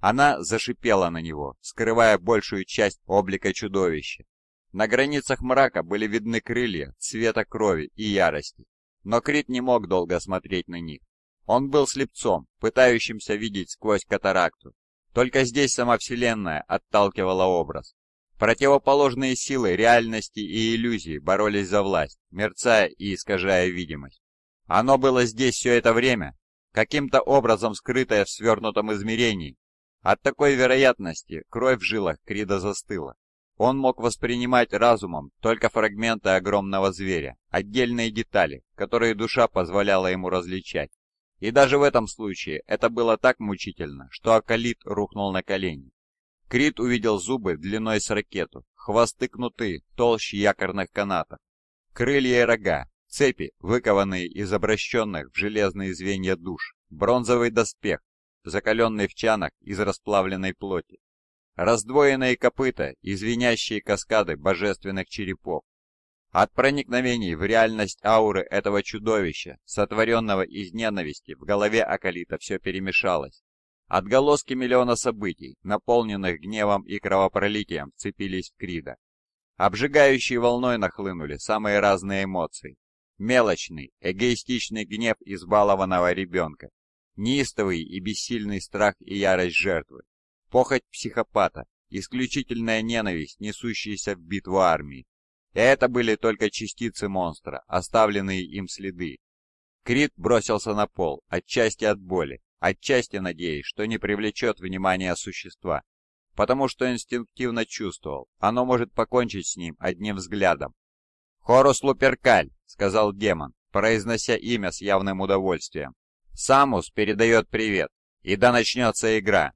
она зашипела на него, скрывая большую часть облика чудовища. На границах мрака были видны крылья, цвета крови и ярости. Но Крит не мог долго смотреть на них. Он был слепцом, пытающимся видеть сквозь катаракту. Только здесь сама Вселенная отталкивала образ. Противоположные силы реальности и иллюзии боролись за власть, мерцая и искажая видимость. Оно было здесь все это время, каким-то образом скрытое в свернутом измерении, от такой вероятности кровь в жилах Крида застыла. Он мог воспринимать разумом только фрагменты огромного зверя, отдельные детали, которые душа позволяла ему различать. И даже в этом случае это было так мучительно, что Акалит рухнул на колени. Крид увидел зубы длиной с ракету, хвосты кнуты, толще якорных канатов, крылья и рога, цепи, выкованные из обращенных в железные звенья душ, бронзовый доспех, закаленный в чанах из расплавленной плоти. Раздвоенные копыта и звенящие каскады божественных черепов. От проникновений в реальность ауры этого чудовища, сотворенного из ненависти, в голове Акалита все перемешалось. Отголоски миллиона событий, наполненных гневом и кровопролитием, вцепились в Крида. Обжигающей волной нахлынули самые разные эмоции. Мелочный, эгоистичный гнев избалованного ребенка, неистовый и бессильный страх и ярость жертвы, похоть психопата, исключительная ненависть, несущаяся в битву армии. И это были только частицы монстра, оставленные им следы. Крит бросился на пол, отчасти от боли, отчасти надеясь, что не привлечет внимания существа, потому что инстинктивно чувствовал, оно может покончить с ним одним взглядом. «Хорус Луперкаль», — сказал демон, произнося имя с явным удовольствием. Самус передает привет, и да начнется игра.